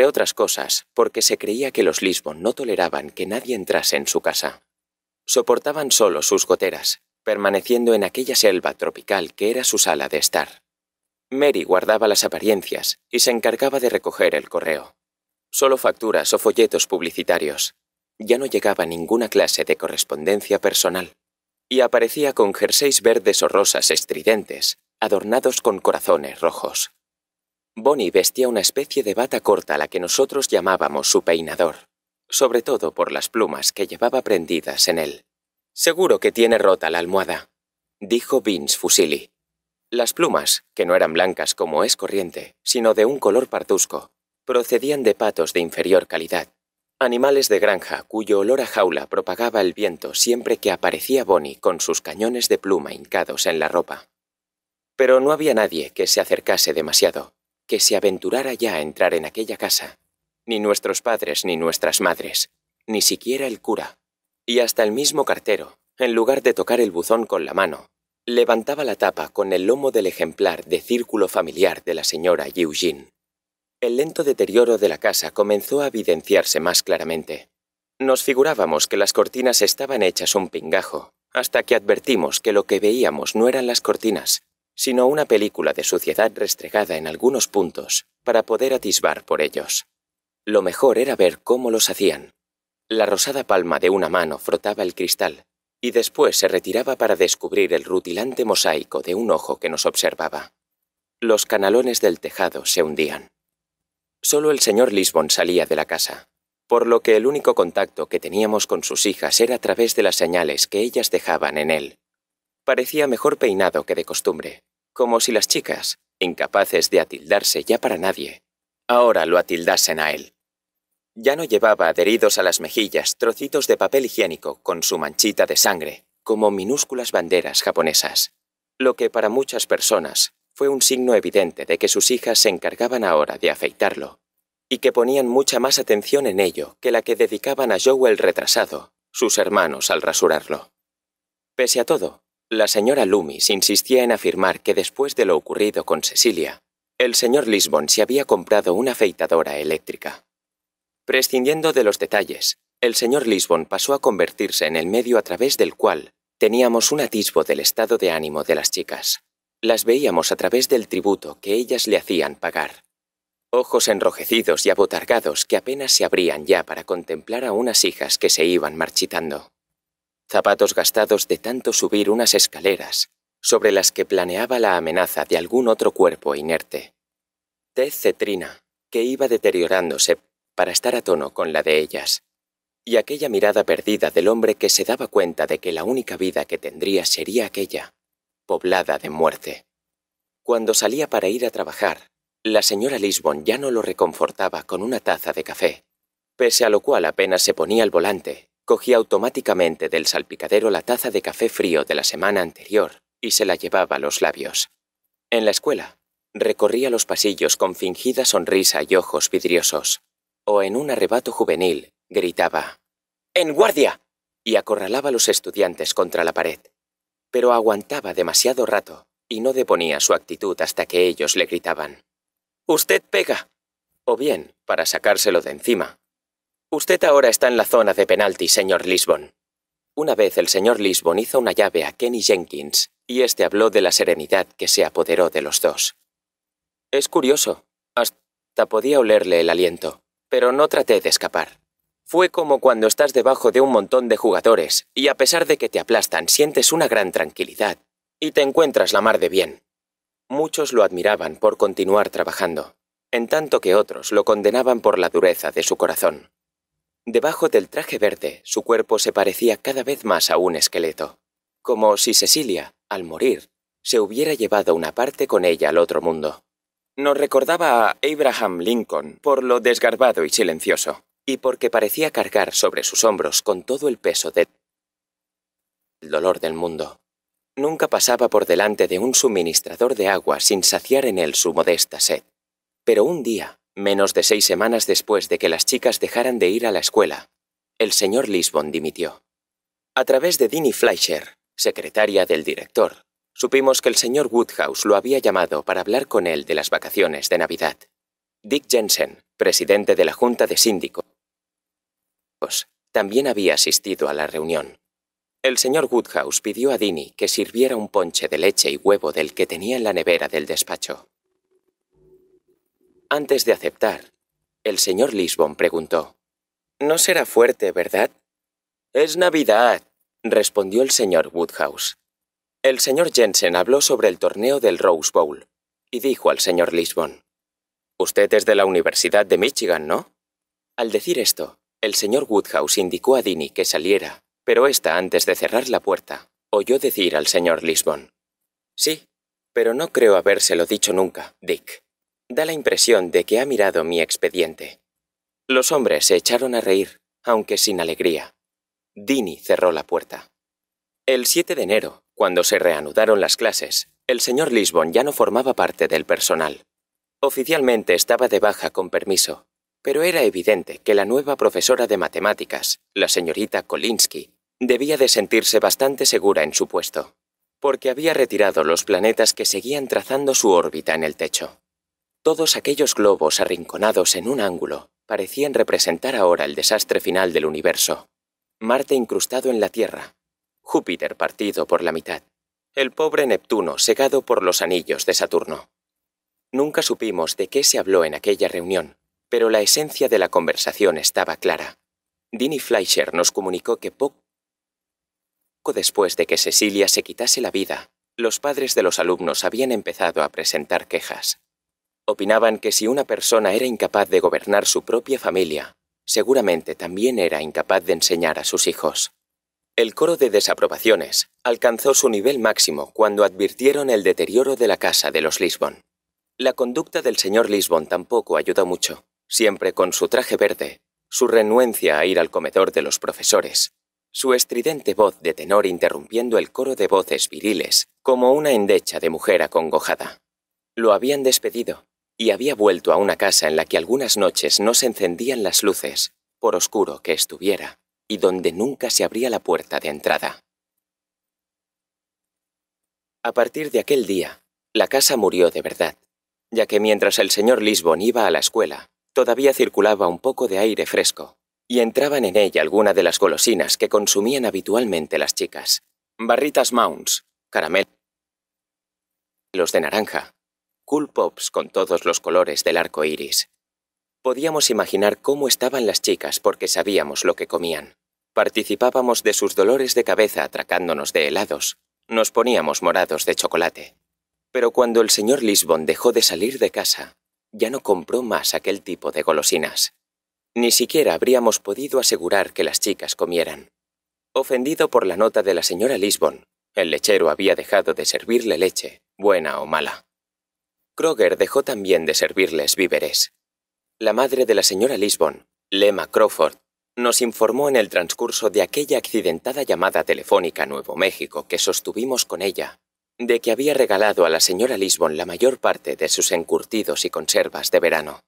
otras cosas, porque se creía que los Lisbon no toleraban que nadie entrase en su casa. Soportaban solo sus goteras, permaneciendo en aquella selva tropical que era su sala de estar. Mary guardaba las apariencias y se encargaba de recoger el correo. Solo facturas o folletos publicitarios. Ya no llegaba ninguna clase de correspondencia personal y aparecía con jerseys verdes o rosas estridentes, adornados con corazones rojos. Bonnie vestía una especie de bata corta la que nosotros llamábamos su peinador, sobre todo por las plumas que llevaba prendidas en él. Seguro que tiene rota la almohada, dijo Vince Fusili. Las plumas, que no eran blancas como es corriente, sino de un color parduzco, procedían de patos de inferior calidad, Animales de granja cuyo olor a jaula propagaba el viento siempre que aparecía Bonnie con sus cañones de pluma hincados en la ropa. Pero no había nadie que se acercase demasiado, que se aventurara ya a entrar en aquella casa, ni nuestros padres ni nuestras madres, ni siquiera el cura, y hasta el mismo cartero, en lugar de tocar el buzón con la mano, levantaba la tapa con el lomo del ejemplar de círculo familiar de la señora Eugene. El lento deterioro de la casa comenzó a evidenciarse más claramente. Nos figurábamos que las cortinas estaban hechas un pingajo, hasta que advertimos que lo que veíamos no eran las cortinas, sino una película de suciedad restregada en algunos puntos, para poder atisbar por ellos. Lo mejor era ver cómo los hacían. La rosada palma de una mano frotaba el cristal, y después se retiraba para descubrir el rutilante mosaico de un ojo que nos observaba. Los canalones del tejado se hundían. Solo el señor Lisbon salía de la casa, por lo que el único contacto que teníamos con sus hijas era a través de las señales que ellas dejaban en él. Parecía mejor peinado que de costumbre, como si las chicas, incapaces de atildarse ya para nadie, ahora lo atildasen a él. Ya no llevaba adheridos a las mejillas trocitos de papel higiénico con su manchita de sangre, como minúsculas banderas japonesas, lo que para muchas personas fue un signo evidente de que sus hijas se encargaban ahora de afeitarlo, y que ponían mucha más atención en ello que la que dedicaban a Joel retrasado, sus hermanos al rasurarlo. Pese a todo, la señora Loomis insistía en afirmar que después de lo ocurrido con Cecilia, el señor Lisbon se había comprado una afeitadora eléctrica. Prescindiendo de los detalles, el señor Lisbon pasó a convertirse en el medio a través del cual teníamos un atisbo del estado de ánimo de las chicas. Las veíamos a través del tributo que ellas le hacían pagar. Ojos enrojecidos y abotargados que apenas se abrían ya para contemplar a unas hijas que se iban marchitando. Zapatos gastados de tanto subir unas escaleras, sobre las que planeaba la amenaza de algún otro cuerpo inerte. Tez cetrina, que iba deteriorándose para estar a tono con la de ellas, y aquella mirada perdida del hombre que se daba cuenta de que la única vida que tendría sería aquella, poblada de muerte. Cuando salía para ir a trabajar, la señora Lisbon ya no lo reconfortaba con una taza de café, pese a lo cual apenas se ponía al volante, cogía automáticamente del salpicadero la taza de café frío de la semana anterior y se la llevaba a los labios. En la escuela, recorría los pasillos con fingida sonrisa y ojos vidriosos, o en un arrebato juvenil, gritaba, ¡En guardia! y acorralaba a los estudiantes contra la pared pero aguantaba demasiado rato y no deponía su actitud hasta que ellos le gritaban. Usted pega. O bien, para sacárselo de encima. Usted ahora está en la zona de penalti, señor Lisbon. Una vez el señor Lisbon hizo una llave a Kenny Jenkins y este habló de la serenidad que se apoderó de los dos. Es curioso, hasta podía olerle el aliento, pero no traté de escapar. Fue como cuando estás debajo de un montón de jugadores y a pesar de que te aplastan sientes una gran tranquilidad y te encuentras la mar de bien. Muchos lo admiraban por continuar trabajando, en tanto que otros lo condenaban por la dureza de su corazón. Debajo del traje verde, su cuerpo se parecía cada vez más a un esqueleto, como si Cecilia, al morir, se hubiera llevado una parte con ella al otro mundo. Nos recordaba a Abraham Lincoln por lo desgarbado y silencioso y porque parecía cargar sobre sus hombros con todo el peso del dolor del mundo. Nunca pasaba por delante de un suministrador de agua sin saciar en él su modesta sed. Pero un día, menos de seis semanas después de que las chicas dejaran de ir a la escuela, el señor Lisbon dimitió. A través de Dini Fleischer, secretaria del director, supimos que el señor Woodhouse lo había llamado para hablar con él de las vacaciones de Navidad. Dick Jensen, presidente de la Junta de Síndicos, pues, también había asistido a la reunión. El señor Woodhouse pidió a Dini que sirviera un ponche de leche y huevo del que tenía en la nevera del despacho. Antes de aceptar, el señor Lisbon preguntó, No será fuerte, ¿verdad? Es Navidad, respondió el señor Woodhouse. El señor Jensen habló sobre el torneo del Rose Bowl y dijo al señor Lisbon, Usted es de la Universidad de Michigan, ¿no? Al decir esto, el señor Woodhouse indicó a Dini que saliera, pero ésta, antes de cerrar la puerta, oyó decir al señor Lisbon. Sí, pero no creo habérselo dicho nunca, Dick. Da la impresión de que ha mirado mi expediente. Los hombres se echaron a reír, aunque sin alegría. Dini cerró la puerta. El 7 de enero, cuando se reanudaron las clases, el señor Lisbon ya no formaba parte del personal. Oficialmente estaba de baja con permiso, pero era evidente que la nueva profesora de matemáticas, la señorita Kolinsky, debía de sentirse bastante segura en su puesto, porque había retirado los planetas que seguían trazando su órbita en el techo. Todos aquellos globos arrinconados en un ángulo parecían representar ahora el desastre final del universo. Marte incrustado en la Tierra, Júpiter partido por la mitad, el pobre Neptuno segado por los anillos de Saturno. Nunca supimos de qué se habló en aquella reunión, pero la esencia de la conversación estaba clara. Dini Fleischer nos comunicó que poco después de que Cecilia se quitase la vida, los padres de los alumnos habían empezado a presentar quejas. Opinaban que si una persona era incapaz de gobernar su propia familia, seguramente también era incapaz de enseñar a sus hijos. El coro de desaprobaciones alcanzó su nivel máximo cuando advirtieron el deterioro de la casa de los Lisbon. La conducta del señor Lisbon tampoco ayudó mucho, siempre con su traje verde, su renuencia a ir al comedor de los profesores, su estridente voz de tenor interrumpiendo el coro de voces viriles, como una endecha de mujer acongojada. Lo habían despedido, y había vuelto a una casa en la que algunas noches no se encendían las luces, por oscuro que estuviera, y donde nunca se abría la puerta de entrada. A partir de aquel día, la casa murió de verdad, ya que mientras el señor Lisbon iba a la escuela, Todavía circulaba un poco de aire fresco, y entraban en ella algunas de las golosinas que consumían habitualmente las chicas. Barritas Mounds, caramelos de naranja, cool pops con todos los colores del arco iris. Podíamos imaginar cómo estaban las chicas porque sabíamos lo que comían. Participábamos de sus dolores de cabeza atracándonos de helados. Nos poníamos morados de chocolate. Pero cuando el señor Lisbon dejó de salir de casa, ya no compró más aquel tipo de golosinas. Ni siquiera habríamos podido asegurar que las chicas comieran. Ofendido por la nota de la señora Lisbon, el lechero había dejado de servirle leche, buena o mala. Kroger dejó también de servirles víveres. La madre de la señora Lisbon, Lema Crawford, nos informó en el transcurso de aquella accidentada llamada telefónica Nuevo México que sostuvimos con ella de que había regalado a la señora Lisbon la mayor parte de sus encurtidos y conservas de verano.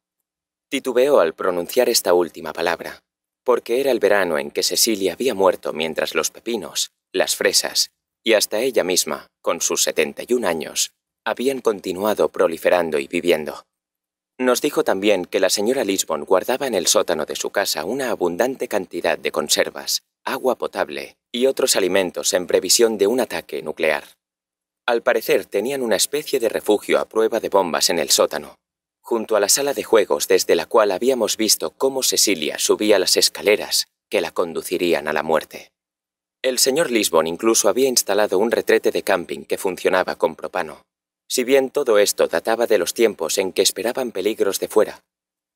Titubeó al pronunciar esta última palabra, porque era el verano en que Cecilia había muerto mientras los pepinos, las fresas y hasta ella misma, con sus 71 años, habían continuado proliferando y viviendo. Nos dijo también que la señora Lisbon guardaba en el sótano de su casa una abundante cantidad de conservas, agua potable y otros alimentos en previsión de un ataque nuclear. Al parecer tenían una especie de refugio a prueba de bombas en el sótano, junto a la sala de juegos desde la cual habíamos visto cómo Cecilia subía las escaleras que la conducirían a la muerte. El señor Lisbon incluso había instalado un retrete de camping que funcionaba con propano. Si bien todo esto databa de los tiempos en que esperaban peligros de fuera,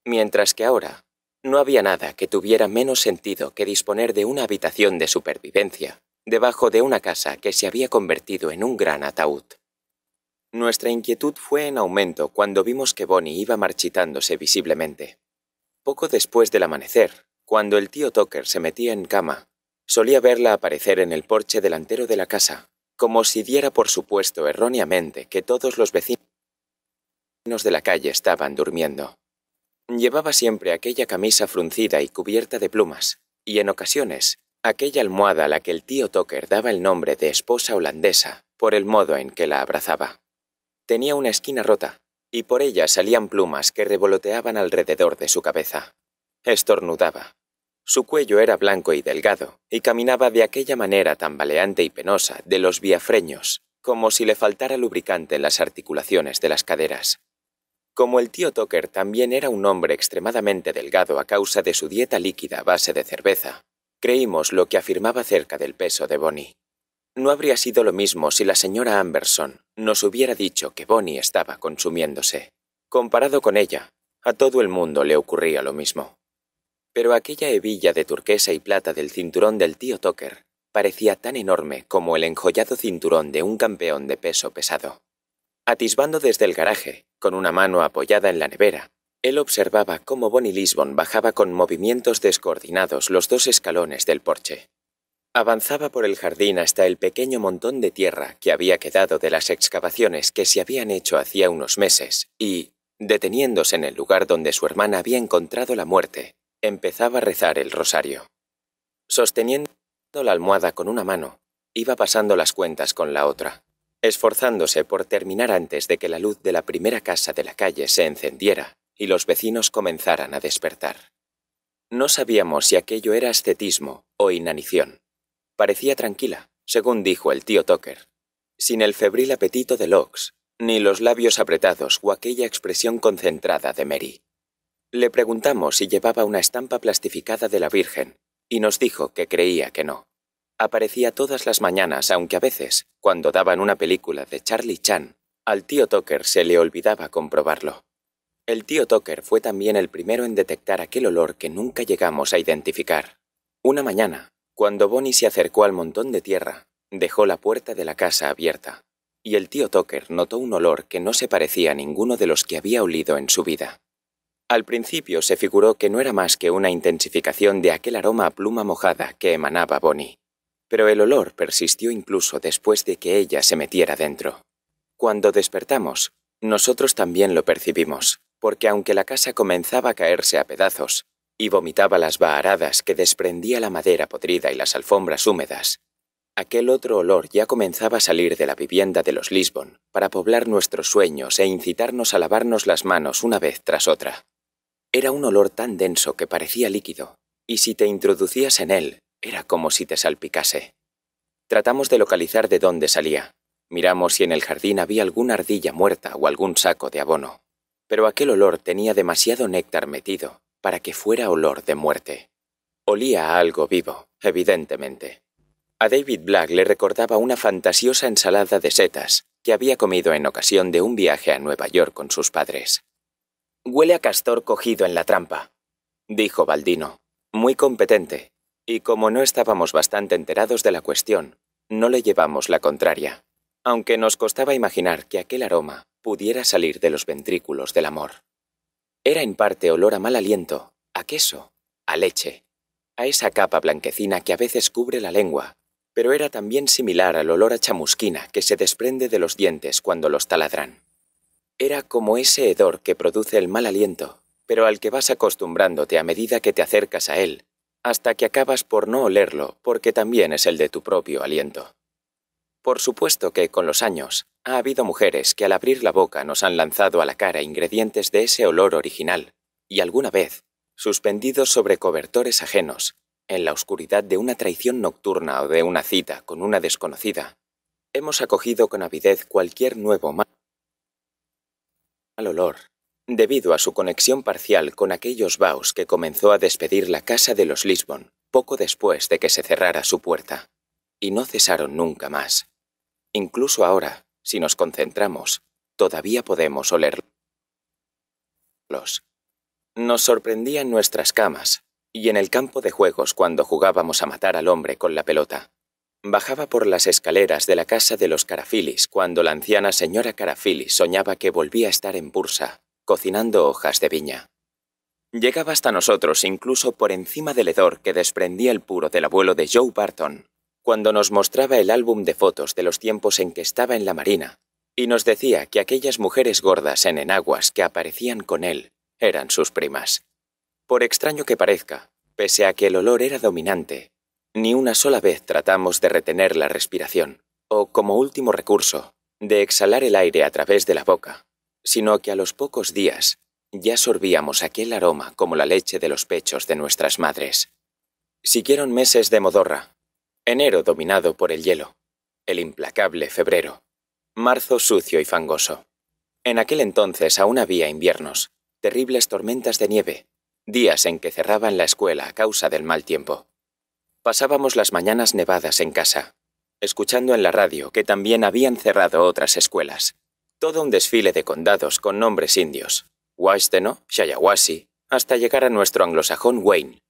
mientras que ahora no había nada que tuviera menos sentido que disponer de una habitación de supervivencia debajo de una casa que se había convertido en un gran ataúd. Nuestra inquietud fue en aumento cuando vimos que Bonnie iba marchitándose visiblemente. Poco después del amanecer, cuando el tío Tucker se metía en cama, solía verla aparecer en el porche delantero de la casa, como si diera por supuesto erróneamente que todos los vecinos de la calle estaban durmiendo. Llevaba siempre aquella camisa fruncida y cubierta de plumas, y en ocasiones aquella almohada a la que el tío Tucker daba el nombre de esposa holandesa por el modo en que la abrazaba. Tenía una esquina rota, y por ella salían plumas que revoloteaban alrededor de su cabeza. Estornudaba. Su cuello era blanco y delgado, y caminaba de aquella manera tambaleante y penosa de los viafreños, como si le faltara lubricante en las articulaciones de las caderas. Como el tío Tucker también era un hombre extremadamente delgado a causa de su dieta líquida a base de cerveza, Creímos lo que afirmaba acerca del peso de Bonnie. No habría sido lo mismo si la señora Amberson nos hubiera dicho que Bonnie estaba consumiéndose. Comparado con ella, a todo el mundo le ocurría lo mismo. Pero aquella hebilla de turquesa y plata del cinturón del tío Tucker parecía tan enorme como el enjollado cinturón de un campeón de peso pesado. Atisbando desde el garaje, con una mano apoyada en la nevera, él observaba cómo Bonnie Lisbon bajaba con movimientos descoordinados los dos escalones del porche. Avanzaba por el jardín hasta el pequeño montón de tierra que había quedado de las excavaciones que se habían hecho hacía unos meses y, deteniéndose en el lugar donde su hermana había encontrado la muerte, empezaba a rezar el rosario. Sosteniendo la almohada con una mano, iba pasando las cuentas con la otra, esforzándose por terminar antes de que la luz de la primera casa de la calle se encendiera y los vecinos comenzaran a despertar. No sabíamos si aquello era ascetismo o inanición. Parecía tranquila, según dijo el tío Tucker, sin el febril apetito de Locks, ni los labios apretados o aquella expresión concentrada de Mary. Le preguntamos si llevaba una estampa plastificada de la Virgen, y nos dijo que creía que no. Aparecía todas las mañanas, aunque a veces, cuando daban una película de Charlie Chan, al tío Tucker se le olvidaba comprobarlo. El tío Tucker fue también el primero en detectar aquel olor que nunca llegamos a identificar. Una mañana, cuando Bonnie se acercó al montón de tierra, dejó la puerta de la casa abierta, y el tío Tucker notó un olor que no se parecía a ninguno de los que había olido en su vida. Al principio se figuró que no era más que una intensificación de aquel aroma a pluma mojada que emanaba Bonnie, pero el olor persistió incluso después de que ella se metiera dentro. Cuando despertamos, nosotros también lo percibimos, porque aunque la casa comenzaba a caerse a pedazos y vomitaba las baharadas que desprendía la madera podrida y las alfombras húmedas, aquel otro olor ya comenzaba a salir de la vivienda de los Lisbon para poblar nuestros sueños e incitarnos a lavarnos las manos una vez tras otra. Era un olor tan denso que parecía líquido, y si te introducías en él, era como si te salpicase. Tratamos de localizar de dónde salía. Miramos si en el jardín había alguna ardilla muerta o algún saco de abono pero aquel olor tenía demasiado néctar metido para que fuera olor de muerte. Olía a algo vivo, evidentemente. A David Black le recordaba una fantasiosa ensalada de setas que había comido en ocasión de un viaje a Nueva York con sus padres. Huele a castor cogido en la trampa, dijo Baldino, muy competente, y como no estábamos bastante enterados de la cuestión, no le llevamos la contraria, aunque nos costaba imaginar que aquel aroma pudiera salir de los ventrículos del amor. Era en parte olor a mal aliento, a queso, a leche, a esa capa blanquecina que a veces cubre la lengua, pero era también similar al olor a chamusquina que se desprende de los dientes cuando los taladran. Era como ese hedor que produce el mal aliento, pero al que vas acostumbrándote a medida que te acercas a él, hasta que acabas por no olerlo porque también es el de tu propio aliento. Por supuesto que con los años, ha habido mujeres que al abrir la boca nos han lanzado a la cara ingredientes de ese olor original, y alguna vez, suspendidos sobre cobertores ajenos, en la oscuridad de una traición nocturna o de una cita con una desconocida, hemos acogido con avidez cualquier nuevo mal olor, debido a su conexión parcial con aquellos baos que comenzó a despedir la casa de los Lisbon poco después de que se cerrara su puerta, y no cesaron nunca más. Incluso ahora, si nos concentramos, todavía podemos olerlos. Nos sorprendían nuestras camas y en el campo de juegos cuando jugábamos a matar al hombre con la pelota. Bajaba por las escaleras de la casa de los Carafilis cuando la anciana señora Carafilis soñaba que volvía a estar en Bursa, cocinando hojas de viña. Llegaba hasta nosotros incluso por encima del hedor que desprendía el puro del abuelo de Joe Barton, cuando nos mostraba el álbum de fotos de los tiempos en que estaba en la Marina, y nos decía que aquellas mujeres gordas en enaguas que aparecían con él eran sus primas. Por extraño que parezca, pese a que el olor era dominante, ni una sola vez tratamos de retener la respiración, o como último recurso, de exhalar el aire a través de la boca, sino que a los pocos días ya sorbíamos aquel aroma como la leche de los pechos de nuestras madres. Siguieron meses de modorra, Enero dominado por el hielo, el implacable febrero, marzo sucio y fangoso. En aquel entonces aún había inviernos, terribles tormentas de nieve, días en que cerraban la escuela a causa del mal tiempo. Pasábamos las mañanas nevadas en casa, escuchando en la radio que también habían cerrado otras escuelas. Todo un desfile de condados con nombres indios, Waisteno, Shayawasi, hasta llegar a nuestro anglosajón Wayne,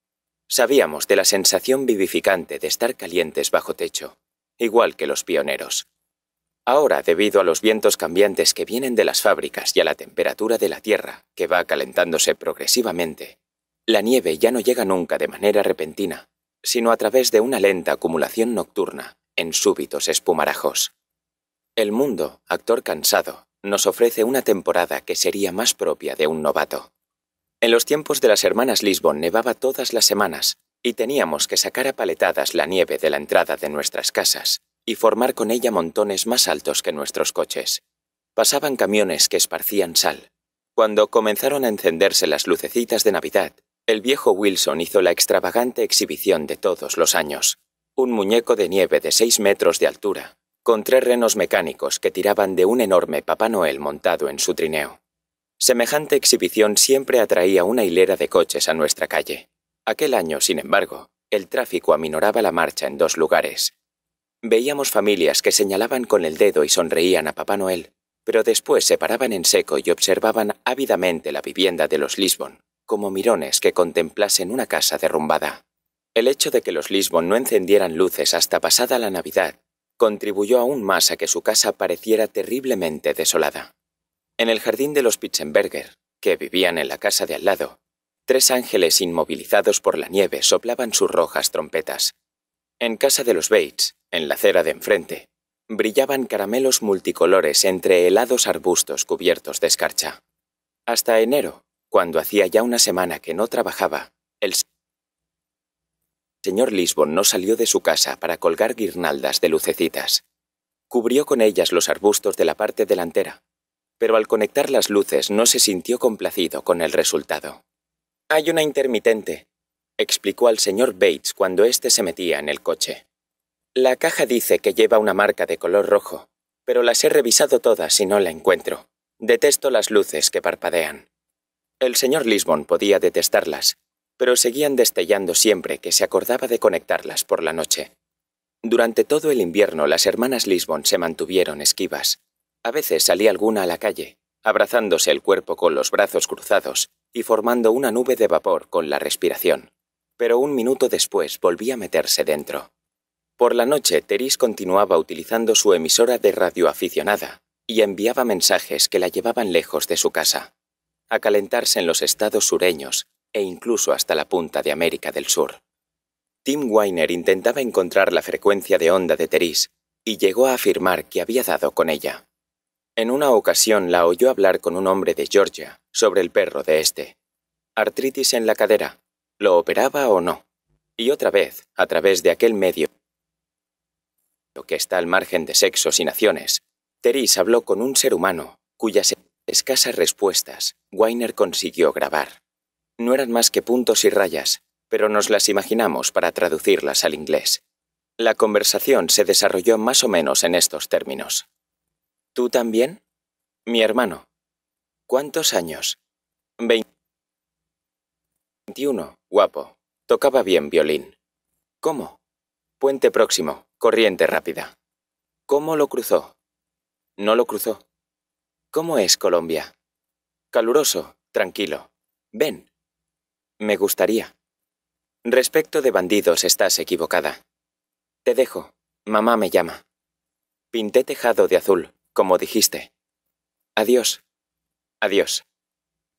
Sabíamos de la sensación vivificante de estar calientes bajo techo, igual que los pioneros. Ahora, debido a los vientos cambiantes que vienen de las fábricas y a la temperatura de la Tierra, que va calentándose progresivamente, la nieve ya no llega nunca de manera repentina, sino a través de una lenta acumulación nocturna, en súbitos espumarajos. El mundo, actor cansado, nos ofrece una temporada que sería más propia de un novato. En los tiempos de las hermanas Lisbon nevaba todas las semanas y teníamos que sacar a paletadas la nieve de la entrada de nuestras casas y formar con ella montones más altos que nuestros coches. Pasaban camiones que esparcían sal. Cuando comenzaron a encenderse las lucecitas de Navidad, el viejo Wilson hizo la extravagante exhibición de todos los años. Un muñeco de nieve de seis metros de altura, con tres renos mecánicos que tiraban de un enorme Papá Noel montado en su trineo. Semejante exhibición siempre atraía una hilera de coches a nuestra calle. Aquel año, sin embargo, el tráfico aminoraba la marcha en dos lugares. Veíamos familias que señalaban con el dedo y sonreían a Papá Noel, pero después se paraban en seco y observaban ávidamente la vivienda de los Lisbon, como mirones que contemplasen una casa derrumbada. El hecho de que los Lisbon no encendieran luces hasta pasada la Navidad contribuyó aún más a que su casa pareciera terriblemente desolada. En el jardín de los Pitzenberger, que vivían en la casa de al lado, tres ángeles inmovilizados por la nieve soplaban sus rojas trompetas. En casa de los Bates, en la acera de enfrente, brillaban caramelos multicolores entre helados arbustos cubiertos de escarcha. Hasta enero, cuando hacía ya una semana que no trabajaba, el señor Lisbon no salió de su casa para colgar guirnaldas de lucecitas. Cubrió con ellas los arbustos de la parte delantera pero al conectar las luces no se sintió complacido con el resultado. Hay una intermitente, explicó al señor Bates cuando éste se metía en el coche. La caja dice que lleva una marca de color rojo, pero las he revisado todas y no la encuentro. Detesto las luces que parpadean. El señor Lisbon podía detestarlas, pero seguían destellando siempre que se acordaba de conectarlas por la noche. Durante todo el invierno las hermanas Lisbon se mantuvieron esquivas, a veces salía alguna a la calle, abrazándose el cuerpo con los brazos cruzados y formando una nube de vapor con la respiración. Pero un minuto después volvía a meterse dentro. Por la noche, Teris continuaba utilizando su emisora de radio aficionada y enviaba mensajes que la llevaban lejos de su casa, a calentarse en los estados sureños e incluso hasta la punta de América del Sur. Tim Weiner intentaba encontrar la frecuencia de onda de Teris y llegó a afirmar que había dado con ella. En una ocasión la oyó hablar con un hombre de Georgia sobre el perro de este. Artritis en la cadera. ¿Lo operaba o no? Y otra vez, a través de aquel medio lo que está al margen de sexos y naciones, Teris habló con un ser humano cuyas escasas respuestas Weiner consiguió grabar. No eran más que puntos y rayas, pero nos las imaginamos para traducirlas al inglés. La conversación se desarrolló más o menos en estos términos. ¿Tú también? Mi hermano. ¿Cuántos años? Veintiuno. Guapo. Tocaba bien violín. ¿Cómo? Puente próximo. Corriente rápida. ¿Cómo lo cruzó? No lo cruzó. ¿Cómo es Colombia? Caluroso, tranquilo. Ven. Me gustaría. Respecto de bandidos estás equivocada. Te dejo. Mamá me llama. Pinté tejado de azul como dijiste. Adiós. Adiós.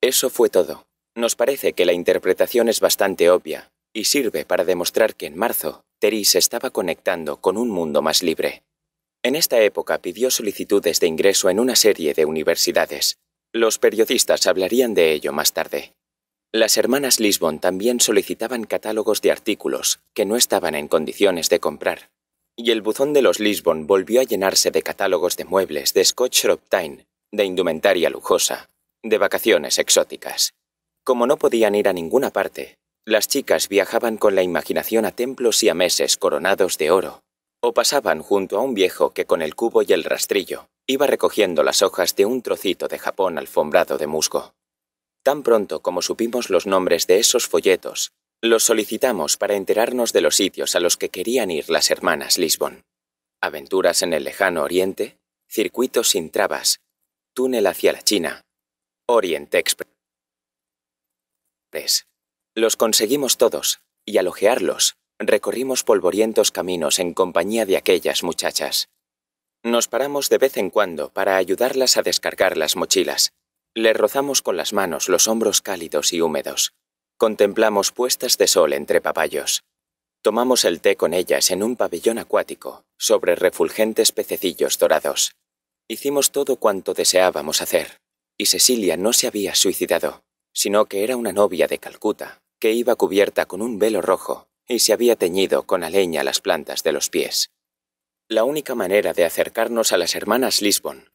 Eso fue todo. Nos parece que la interpretación es bastante obvia y sirve para demostrar que en marzo, Terry se estaba conectando con un mundo más libre. En esta época pidió solicitudes de ingreso en una serie de universidades. Los periodistas hablarían de ello más tarde. Las hermanas Lisbon también solicitaban catálogos de artículos que no estaban en condiciones de comprar y el buzón de los Lisbon volvió a llenarse de catálogos de muebles, de Scotch Time, de indumentaria lujosa, de vacaciones exóticas. Como no podían ir a ninguna parte, las chicas viajaban con la imaginación a templos y a meses coronados de oro, o pasaban junto a un viejo que con el cubo y el rastrillo iba recogiendo las hojas de un trocito de Japón alfombrado de musgo. Tan pronto como supimos los nombres de esos folletos, los solicitamos para enterarnos de los sitios a los que querían ir las hermanas Lisbon. Aventuras en el lejano oriente, circuitos sin trabas, túnel hacia la China, Oriente Express. Los conseguimos todos, y al ojearlos, recorrimos polvorientos caminos en compañía de aquellas muchachas. Nos paramos de vez en cuando para ayudarlas a descargar las mochilas. Le rozamos con las manos los hombros cálidos y húmedos. Contemplamos puestas de sol entre papayos. Tomamos el té con ellas en un pabellón acuático, sobre refulgentes pececillos dorados. Hicimos todo cuanto deseábamos hacer, y Cecilia no se había suicidado, sino que era una novia de Calcuta, que iba cubierta con un velo rojo y se había teñido con aleña las plantas de los pies. La única manera de acercarnos a las hermanas Lisbon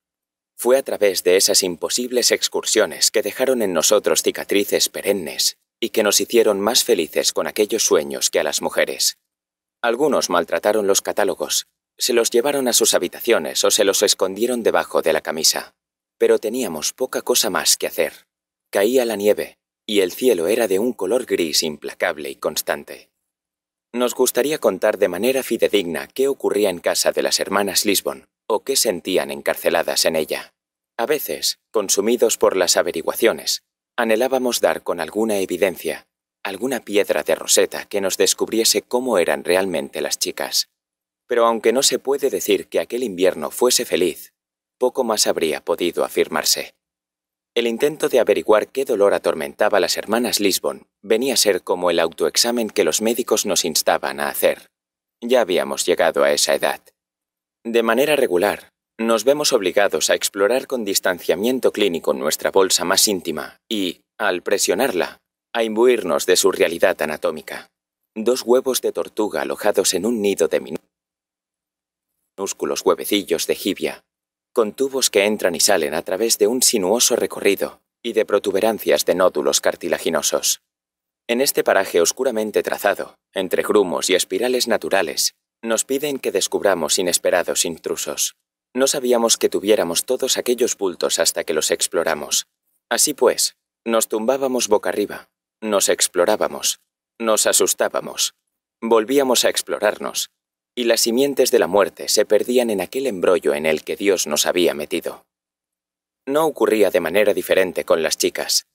fue a través de esas imposibles excursiones que dejaron en nosotros cicatrices perennes y que nos hicieron más felices con aquellos sueños que a las mujeres. Algunos maltrataron los catálogos, se los llevaron a sus habitaciones o se los escondieron debajo de la camisa. Pero teníamos poca cosa más que hacer. Caía la nieve, y el cielo era de un color gris implacable y constante. Nos gustaría contar de manera fidedigna qué ocurría en casa de las hermanas Lisbon, o qué sentían encarceladas en ella. A veces, consumidos por las averiguaciones, Anhelábamos dar con alguna evidencia, alguna piedra de roseta que nos descubriese cómo eran realmente las chicas. Pero aunque no se puede decir que aquel invierno fuese feliz, poco más habría podido afirmarse. El intento de averiguar qué dolor atormentaba a las hermanas Lisbon venía a ser como el autoexamen que los médicos nos instaban a hacer. Ya habíamos llegado a esa edad. De manera regular, nos vemos obligados a explorar con distanciamiento clínico nuestra bolsa más íntima y, al presionarla, a imbuirnos de su realidad anatómica. Dos huevos de tortuga alojados en un nido de minúsculos huevecillos de jibia, con tubos que entran y salen a través de un sinuoso recorrido y de protuberancias de nódulos cartilaginosos. En este paraje oscuramente trazado, entre grumos y espirales naturales, nos piden que descubramos inesperados intrusos. No sabíamos que tuviéramos todos aquellos bultos hasta que los exploramos. Así pues, nos tumbábamos boca arriba, nos explorábamos, nos asustábamos, volvíamos a explorarnos, y las simientes de la muerte se perdían en aquel embrollo en el que Dios nos había metido. No ocurría de manera diferente con las chicas.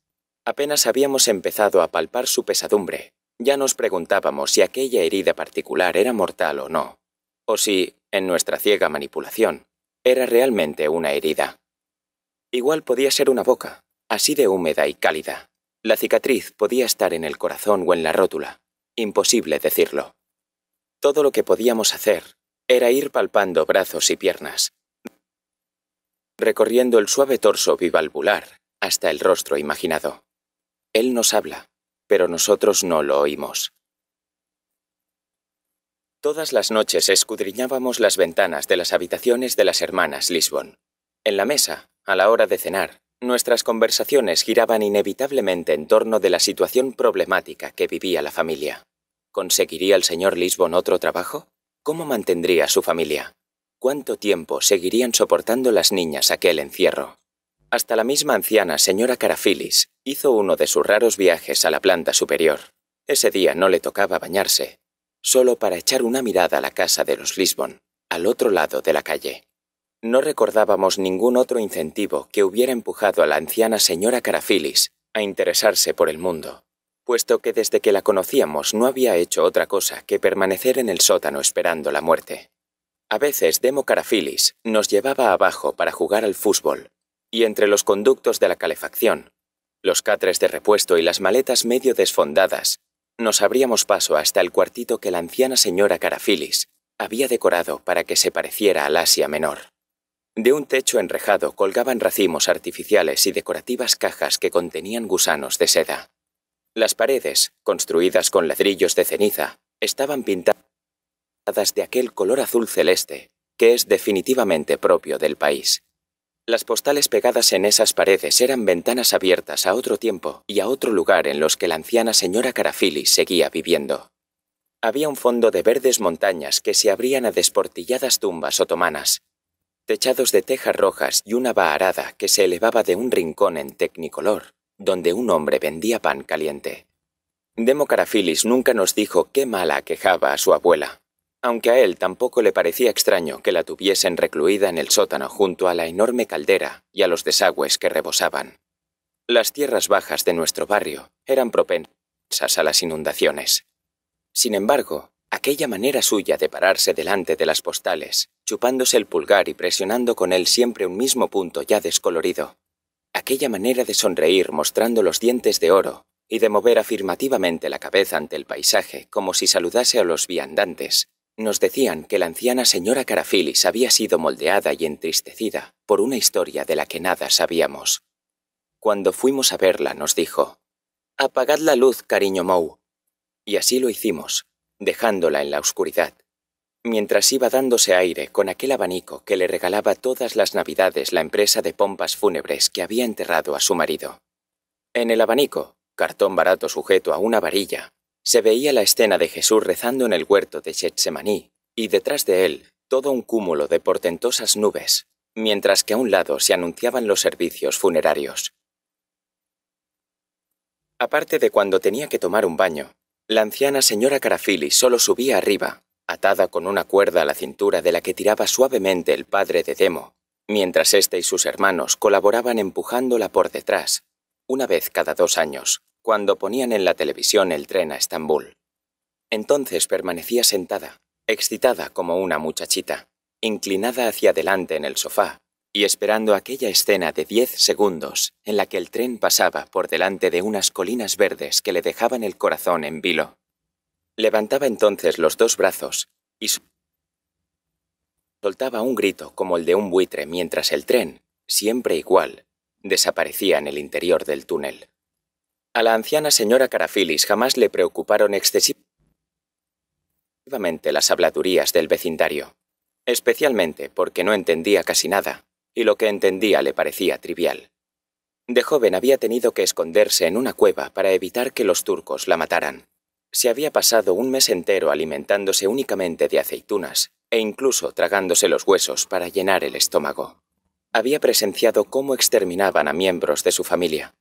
Apenas habíamos empezado a palpar su pesadumbre, ya nos preguntábamos si aquella herida particular era mortal o no, o si, en nuestra ciega manipulación, era realmente una herida. Igual podía ser una boca, así de húmeda y cálida. La cicatriz podía estar en el corazón o en la rótula. Imposible decirlo. Todo lo que podíamos hacer era ir palpando brazos y piernas, recorriendo el suave torso bivalvular hasta el rostro imaginado. Él nos habla, pero nosotros no lo oímos. Todas las noches escudriñábamos las ventanas de las habitaciones de las hermanas Lisbon. En la mesa, a la hora de cenar, nuestras conversaciones giraban inevitablemente en torno de la situación problemática que vivía la familia. ¿Conseguiría el señor Lisbon otro trabajo? ¿Cómo mantendría su familia? ¿Cuánto tiempo seguirían soportando las niñas aquel encierro? Hasta la misma anciana señora Carafilis hizo uno de sus raros viajes a la planta superior. Ese día no le tocaba bañarse, solo para echar una mirada a la casa de los Lisbon, al otro lado de la calle. No recordábamos ningún otro incentivo que hubiera empujado a la anciana señora Carafilis a interesarse por el mundo, puesto que desde que la conocíamos no había hecho otra cosa que permanecer en el sótano esperando la muerte. A veces Demo Carafilis nos llevaba abajo para jugar al fútbol, y entre los conductos de la calefacción, los catres de repuesto y las maletas medio desfondadas, nos abríamos paso hasta el cuartito que la anciana señora Carafilis había decorado para que se pareciera al Asia Menor. De un techo enrejado colgaban racimos artificiales y decorativas cajas que contenían gusanos de seda. Las paredes, construidas con ladrillos de ceniza, estaban pintadas de aquel color azul celeste que es definitivamente propio del país. Las postales pegadas en esas paredes eran ventanas abiertas a otro tiempo y a otro lugar en los que la anciana señora Carafilis seguía viviendo. Había un fondo de verdes montañas que se abrían a desportilladas tumbas otomanas, techados de tejas rojas y una baharada que se elevaba de un rincón en tecnicolor, donde un hombre vendía pan caliente. Demo Carafilis nunca nos dijo qué mala quejaba a su abuela, aunque a él tampoco le parecía extraño que la tuviesen recluida en el sótano junto a la enorme caldera y a los desagües que rebosaban. Las tierras bajas de nuestro barrio eran propensas a las inundaciones. Sin embargo, aquella manera suya de pararse delante de las postales, chupándose el pulgar y presionando con él siempre un mismo punto ya descolorido, aquella manera de sonreír mostrando los dientes de oro y de mover afirmativamente la cabeza ante el paisaje como si saludase a los viandantes, nos decían que la anciana señora Carafilis había sido moldeada y entristecida por una historia de la que nada sabíamos. Cuando fuimos a verla nos dijo, Apagad la luz, cariño Mou. Y así lo hicimos, dejándola en la oscuridad, mientras iba dándose aire con aquel abanico que le regalaba todas las navidades la empresa de pompas fúnebres que había enterrado a su marido. En el abanico, cartón barato sujeto a una varilla, se veía la escena de Jesús rezando en el huerto de Getsemaní, y detrás de él todo un cúmulo de portentosas nubes, mientras que a un lado se anunciaban los servicios funerarios. Aparte de cuando tenía que tomar un baño, la anciana señora Carafili solo subía arriba, atada con una cuerda a la cintura de la que tiraba suavemente el padre de Demo, mientras éste y sus hermanos colaboraban empujándola por detrás, una vez cada dos años cuando ponían en la televisión el tren a Estambul. Entonces permanecía sentada, excitada como una muchachita, inclinada hacia adelante en el sofá y esperando aquella escena de diez segundos en la que el tren pasaba por delante de unas colinas verdes que le dejaban el corazón en vilo. Levantaba entonces los dos brazos y soltaba un grito como el de un buitre mientras el tren, siempre igual, desaparecía en el interior del túnel. A la anciana señora Carafilis jamás le preocuparon excesivamente las habladurías del vecindario, especialmente porque no entendía casi nada, y lo que entendía le parecía trivial. De joven había tenido que esconderse en una cueva para evitar que los turcos la mataran. Se había pasado un mes entero alimentándose únicamente de aceitunas e incluso tragándose los huesos para llenar el estómago. Había presenciado cómo exterminaban a miembros de su familia,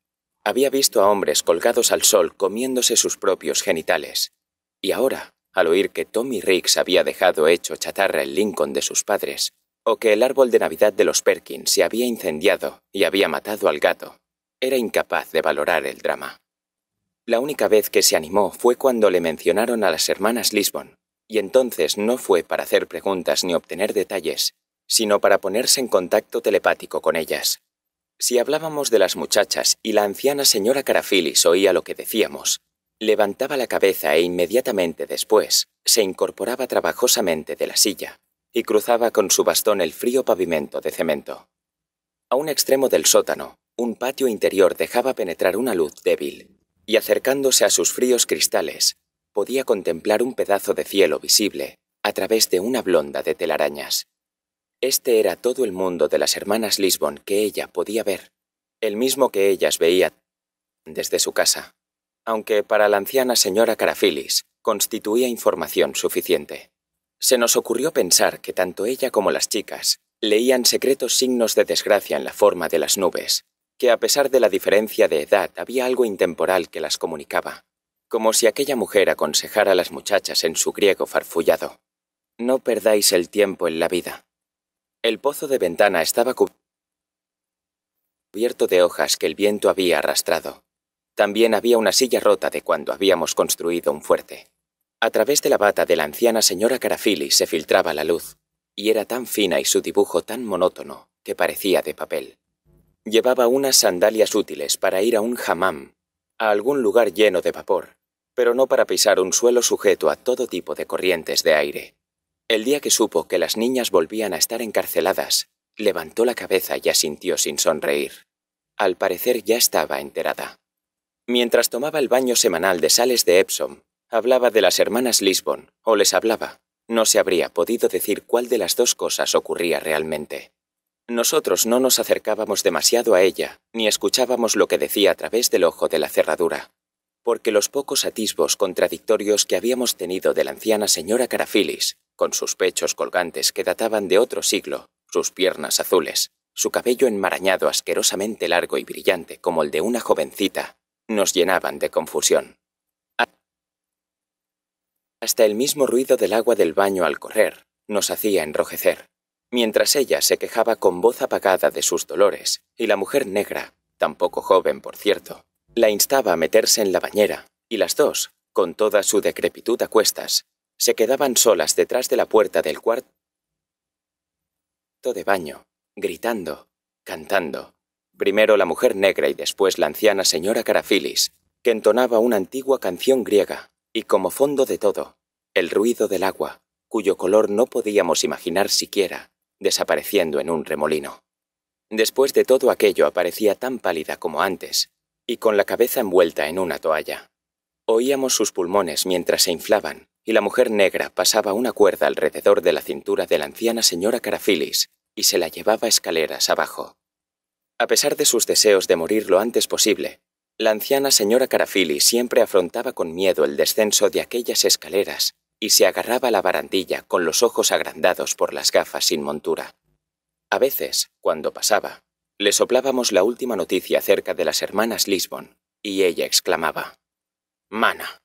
había visto a hombres colgados al sol comiéndose sus propios genitales. Y ahora, al oír que Tommy Riggs había dejado hecho chatarra el Lincoln de sus padres, o que el árbol de Navidad de los Perkins se había incendiado y había matado al gato, era incapaz de valorar el drama. La única vez que se animó fue cuando le mencionaron a las hermanas Lisbon, y entonces no fue para hacer preguntas ni obtener detalles, sino para ponerse en contacto telepático con ellas. Si hablábamos de las muchachas y la anciana señora Carafilis oía lo que decíamos, levantaba la cabeza e inmediatamente después se incorporaba trabajosamente de la silla y cruzaba con su bastón el frío pavimento de cemento. A un extremo del sótano, un patio interior dejaba penetrar una luz débil, y acercándose a sus fríos cristales, podía contemplar un pedazo de cielo visible a través de una blonda de telarañas. Este era todo el mundo de las hermanas Lisbon que ella podía ver, el mismo que ellas veían desde su casa, aunque para la anciana señora Carafilis constituía información suficiente. Se nos ocurrió pensar que tanto ella como las chicas leían secretos signos de desgracia en la forma de las nubes, que a pesar de la diferencia de edad había algo intemporal que las comunicaba, como si aquella mujer aconsejara a las muchachas en su griego farfullado. No perdáis el tiempo en la vida. El pozo de ventana estaba cubierto de hojas que el viento había arrastrado. También había una silla rota de cuando habíamos construido un fuerte. A través de la bata de la anciana señora Carafili se filtraba la luz, y era tan fina y su dibujo tan monótono que parecía de papel. Llevaba unas sandalias útiles para ir a un hammam, a algún lugar lleno de vapor, pero no para pisar un suelo sujeto a todo tipo de corrientes de aire. El día que supo que las niñas volvían a estar encarceladas, levantó la cabeza y asintió sin sonreír. Al parecer ya estaba enterada. Mientras tomaba el baño semanal de sales de Epsom, hablaba de las hermanas Lisbon, o les hablaba. No se habría podido decir cuál de las dos cosas ocurría realmente. Nosotros no nos acercábamos demasiado a ella, ni escuchábamos lo que decía a través del ojo de la cerradura, porque los pocos atisbos contradictorios que habíamos tenido de la anciana señora Carafilis con sus pechos colgantes que databan de otro siglo, sus piernas azules, su cabello enmarañado asquerosamente largo y brillante como el de una jovencita, nos llenaban de confusión. Hasta el mismo ruido del agua del baño al correr nos hacía enrojecer, mientras ella se quejaba con voz apagada de sus dolores, y la mujer negra, tampoco joven por cierto, la instaba a meterse en la bañera, y las dos, con toda su decrepitud a cuestas, se quedaban solas detrás de la puerta del cuarto de baño, gritando, cantando. Primero la mujer negra y después la anciana señora Carafilis, que entonaba una antigua canción griega, y como fondo de todo, el ruido del agua, cuyo color no podíamos imaginar siquiera, desapareciendo en un remolino. Después de todo aquello aparecía tan pálida como antes, y con la cabeza envuelta en una toalla. Oíamos sus pulmones mientras se inflaban, y la mujer negra pasaba una cuerda alrededor de la cintura de la anciana señora Carafilis y se la llevaba escaleras abajo. A pesar de sus deseos de morir lo antes posible, la anciana señora Carafilis siempre afrontaba con miedo el descenso de aquellas escaleras y se agarraba a la barandilla con los ojos agrandados por las gafas sin montura. A veces, cuando pasaba, le soplábamos la última noticia acerca de las hermanas Lisbon, y ella exclamaba, Mana.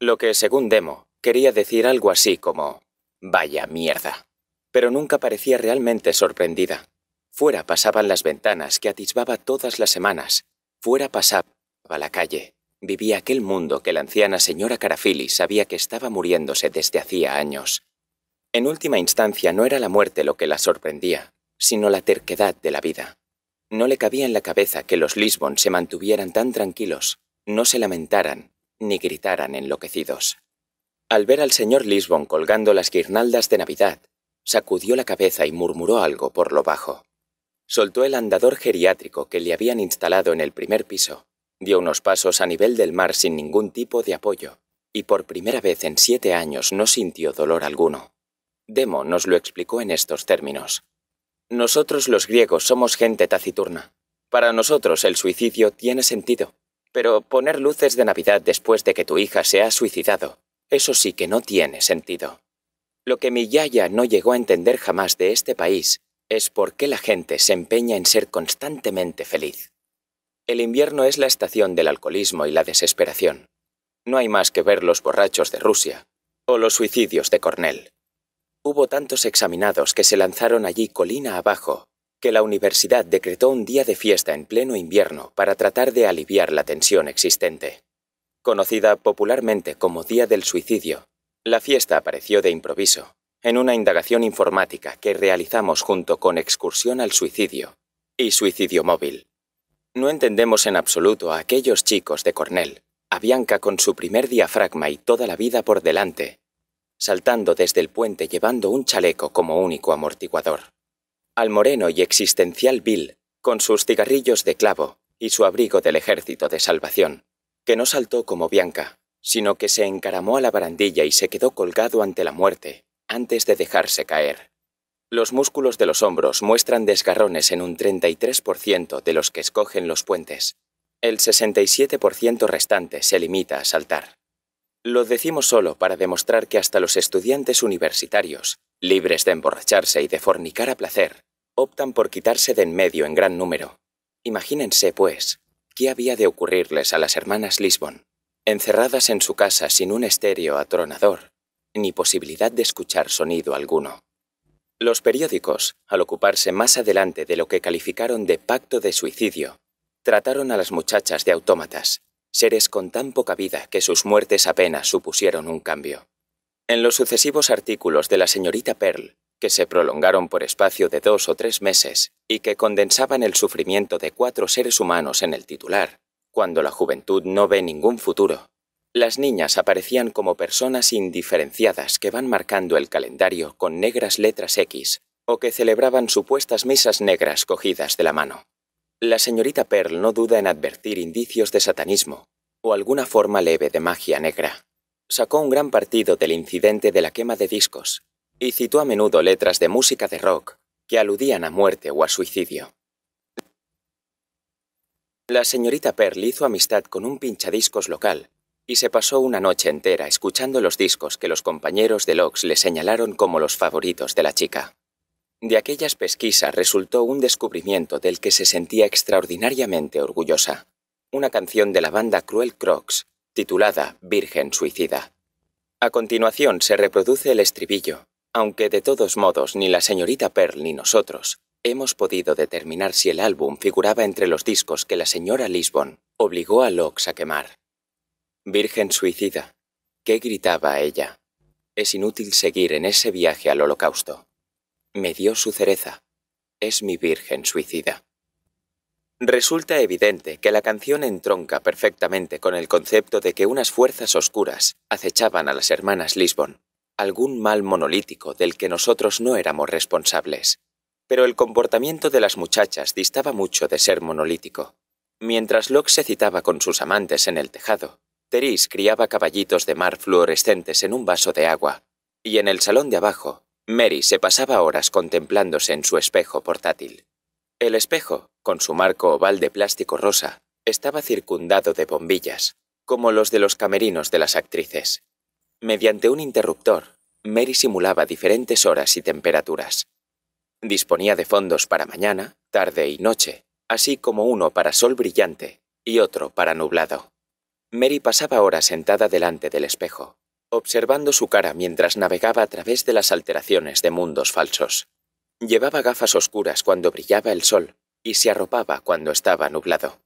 Lo que, según Demo, quería decir algo así como Vaya mierda. Pero nunca parecía realmente sorprendida. Fuera pasaban las ventanas que atisbaba todas las semanas. Fuera pasaba la calle. Vivía aquel mundo que la anciana señora Carafili sabía que estaba muriéndose desde hacía años. En última instancia no era la muerte lo que la sorprendía, sino la terquedad de la vida. No le cabía en la cabeza que los Lisbon se mantuvieran tan tranquilos, no se lamentaran, ni gritaran enloquecidos. Al ver al señor Lisbon colgando las guirnaldas de Navidad, sacudió la cabeza y murmuró algo por lo bajo. Soltó el andador geriátrico que le habían instalado en el primer piso, dio unos pasos a nivel del mar sin ningún tipo de apoyo, y por primera vez en siete años no sintió dolor alguno. Demo nos lo explicó en estos términos. Nosotros los griegos somos gente taciturna. Para nosotros el suicidio tiene sentido, pero poner luces de Navidad después de que tu hija se ha suicidado eso sí que no tiene sentido. Lo que mi yaya no llegó a entender jamás de este país es por qué la gente se empeña en ser constantemente feliz. El invierno es la estación del alcoholismo y la desesperación. No hay más que ver los borrachos de Rusia o los suicidios de Cornell. Hubo tantos examinados que se lanzaron allí colina abajo que la universidad decretó un día de fiesta en pleno invierno para tratar de aliviar la tensión existente. Conocida popularmente como Día del Suicidio, la fiesta apareció de improviso, en una indagación informática que realizamos junto con Excursión al Suicidio y Suicidio Móvil. No entendemos en absoluto a aquellos chicos de Cornell, a Bianca con su primer diafragma y toda la vida por delante, saltando desde el puente llevando un chaleco como único amortiguador. Al moreno y existencial Bill, con sus cigarrillos de clavo y su abrigo del ejército de salvación que no saltó como Bianca, sino que se encaramó a la barandilla y se quedó colgado ante la muerte, antes de dejarse caer. Los músculos de los hombros muestran desgarrones en un 33% de los que escogen los puentes. El 67% restante se limita a saltar. Lo decimos solo para demostrar que hasta los estudiantes universitarios, libres de emborracharse y de fornicar a placer, optan por quitarse de en medio en gran número. Imagínense, pues, ¿Qué había de ocurrirles a las hermanas Lisbon, encerradas en su casa sin un estéreo atronador, ni posibilidad de escuchar sonido alguno? Los periódicos, al ocuparse más adelante de lo que calificaron de pacto de suicidio, trataron a las muchachas de autómatas, seres con tan poca vida que sus muertes apenas supusieron un cambio. En los sucesivos artículos de la señorita Pearl que se prolongaron por espacio de dos o tres meses y que condensaban el sufrimiento de cuatro seres humanos en el titular, cuando la juventud no ve ningún futuro. Las niñas aparecían como personas indiferenciadas que van marcando el calendario con negras letras X o que celebraban supuestas misas negras cogidas de la mano. La señorita Pearl no duda en advertir indicios de satanismo o alguna forma leve de magia negra. Sacó un gran partido del incidente de la quema de discos y citó a menudo letras de música de rock que aludían a muerte o a suicidio. La señorita Pearl hizo amistad con un pinchadiscos local y se pasó una noche entera escuchando los discos que los compañeros de Lox le señalaron como los favoritos de la chica. De aquellas pesquisas resultó un descubrimiento del que se sentía extraordinariamente orgullosa, una canción de la banda Cruel Crocs, titulada Virgen Suicida. A continuación se reproduce el estribillo, aunque de todos modos ni la señorita Pearl ni nosotros hemos podido determinar si el álbum figuraba entre los discos que la señora Lisbon obligó a Lox a quemar. Virgen suicida, ¿qué gritaba ella? Es inútil seguir en ese viaje al holocausto. Me dio su cereza. Es mi virgen suicida. Resulta evidente que la canción entronca perfectamente con el concepto de que unas fuerzas oscuras acechaban a las hermanas Lisbon algún mal monolítico del que nosotros no éramos responsables. Pero el comportamiento de las muchachas distaba mucho de ser monolítico. Mientras Locke se citaba con sus amantes en el tejado, Teris criaba caballitos de mar fluorescentes en un vaso de agua, y en el salón de abajo, Mary se pasaba horas contemplándose en su espejo portátil. El espejo, con su marco oval de plástico rosa, estaba circundado de bombillas, como los de los camerinos de las actrices. Mediante un interruptor, Mary simulaba diferentes horas y temperaturas. Disponía de fondos para mañana, tarde y noche, así como uno para sol brillante y otro para nublado. Mary pasaba horas sentada delante del espejo, observando su cara mientras navegaba a través de las alteraciones de mundos falsos. Llevaba gafas oscuras cuando brillaba el sol y se arropaba cuando estaba nublado.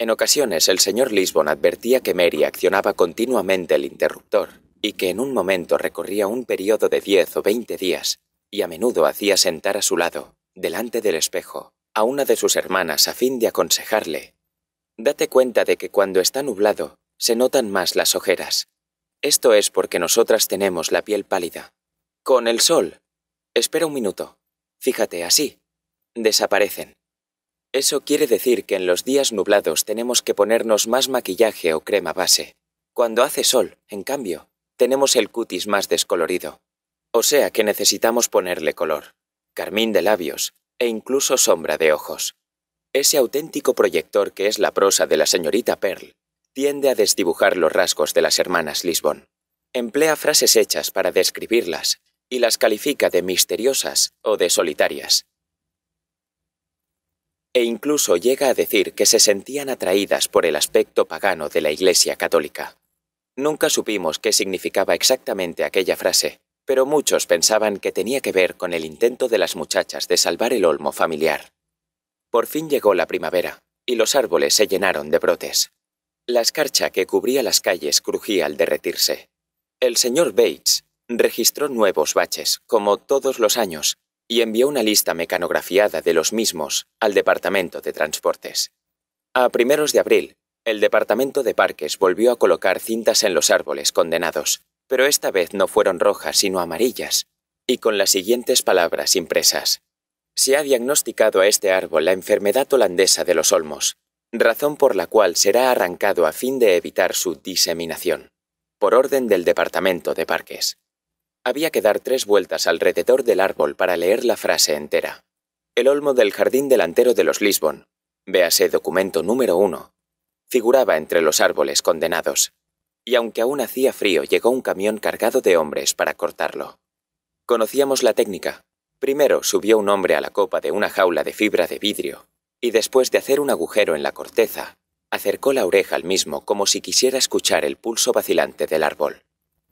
En ocasiones el señor Lisbon advertía que Mary accionaba continuamente el interruptor y que en un momento recorría un periodo de diez o veinte días, y a menudo hacía sentar a su lado, delante del espejo, a una de sus hermanas a fin de aconsejarle. Date cuenta de que cuando está nublado, se notan más las ojeras. Esto es porque nosotras tenemos la piel pálida. Con el sol. Espera un minuto. Fíjate, así. Desaparecen. Eso quiere decir que en los días nublados tenemos que ponernos más maquillaje o crema base. Cuando hace sol, en cambio, tenemos el cutis más descolorido. O sea que necesitamos ponerle color, carmín de labios e incluso sombra de ojos. Ese auténtico proyector que es la prosa de la señorita Pearl tiende a desdibujar los rasgos de las hermanas Lisbon. Emplea frases hechas para describirlas y las califica de misteriosas o de solitarias. E incluso llega a decir que se sentían atraídas por el aspecto pagano de la Iglesia católica. Nunca supimos qué significaba exactamente aquella frase, pero muchos pensaban que tenía que ver con el intento de las muchachas de salvar el olmo familiar. Por fin llegó la primavera, y los árboles se llenaron de brotes. La escarcha que cubría las calles crujía al derretirse. El señor Bates registró nuevos baches, como todos los años, y envió una lista mecanografiada de los mismos al Departamento de Transportes. A primeros de abril, el Departamento de Parques volvió a colocar cintas en los árboles condenados, pero esta vez no fueron rojas sino amarillas, y con las siguientes palabras impresas. Se ha diagnosticado a este árbol la enfermedad holandesa de los olmos, razón por la cual será arrancado a fin de evitar su diseminación, por orden del Departamento de Parques. Había que dar tres vueltas al alrededor del árbol para leer la frase entera. El olmo del jardín delantero de los Lisbon. Véase documento número 1, figuraba entre los árboles condenados, y aunque aún hacía frío llegó un camión cargado de hombres para cortarlo. Conocíamos la técnica. Primero subió un hombre a la copa de una jaula de fibra de vidrio, y después de hacer un agujero en la corteza, acercó la oreja al mismo como si quisiera escuchar el pulso vacilante del árbol.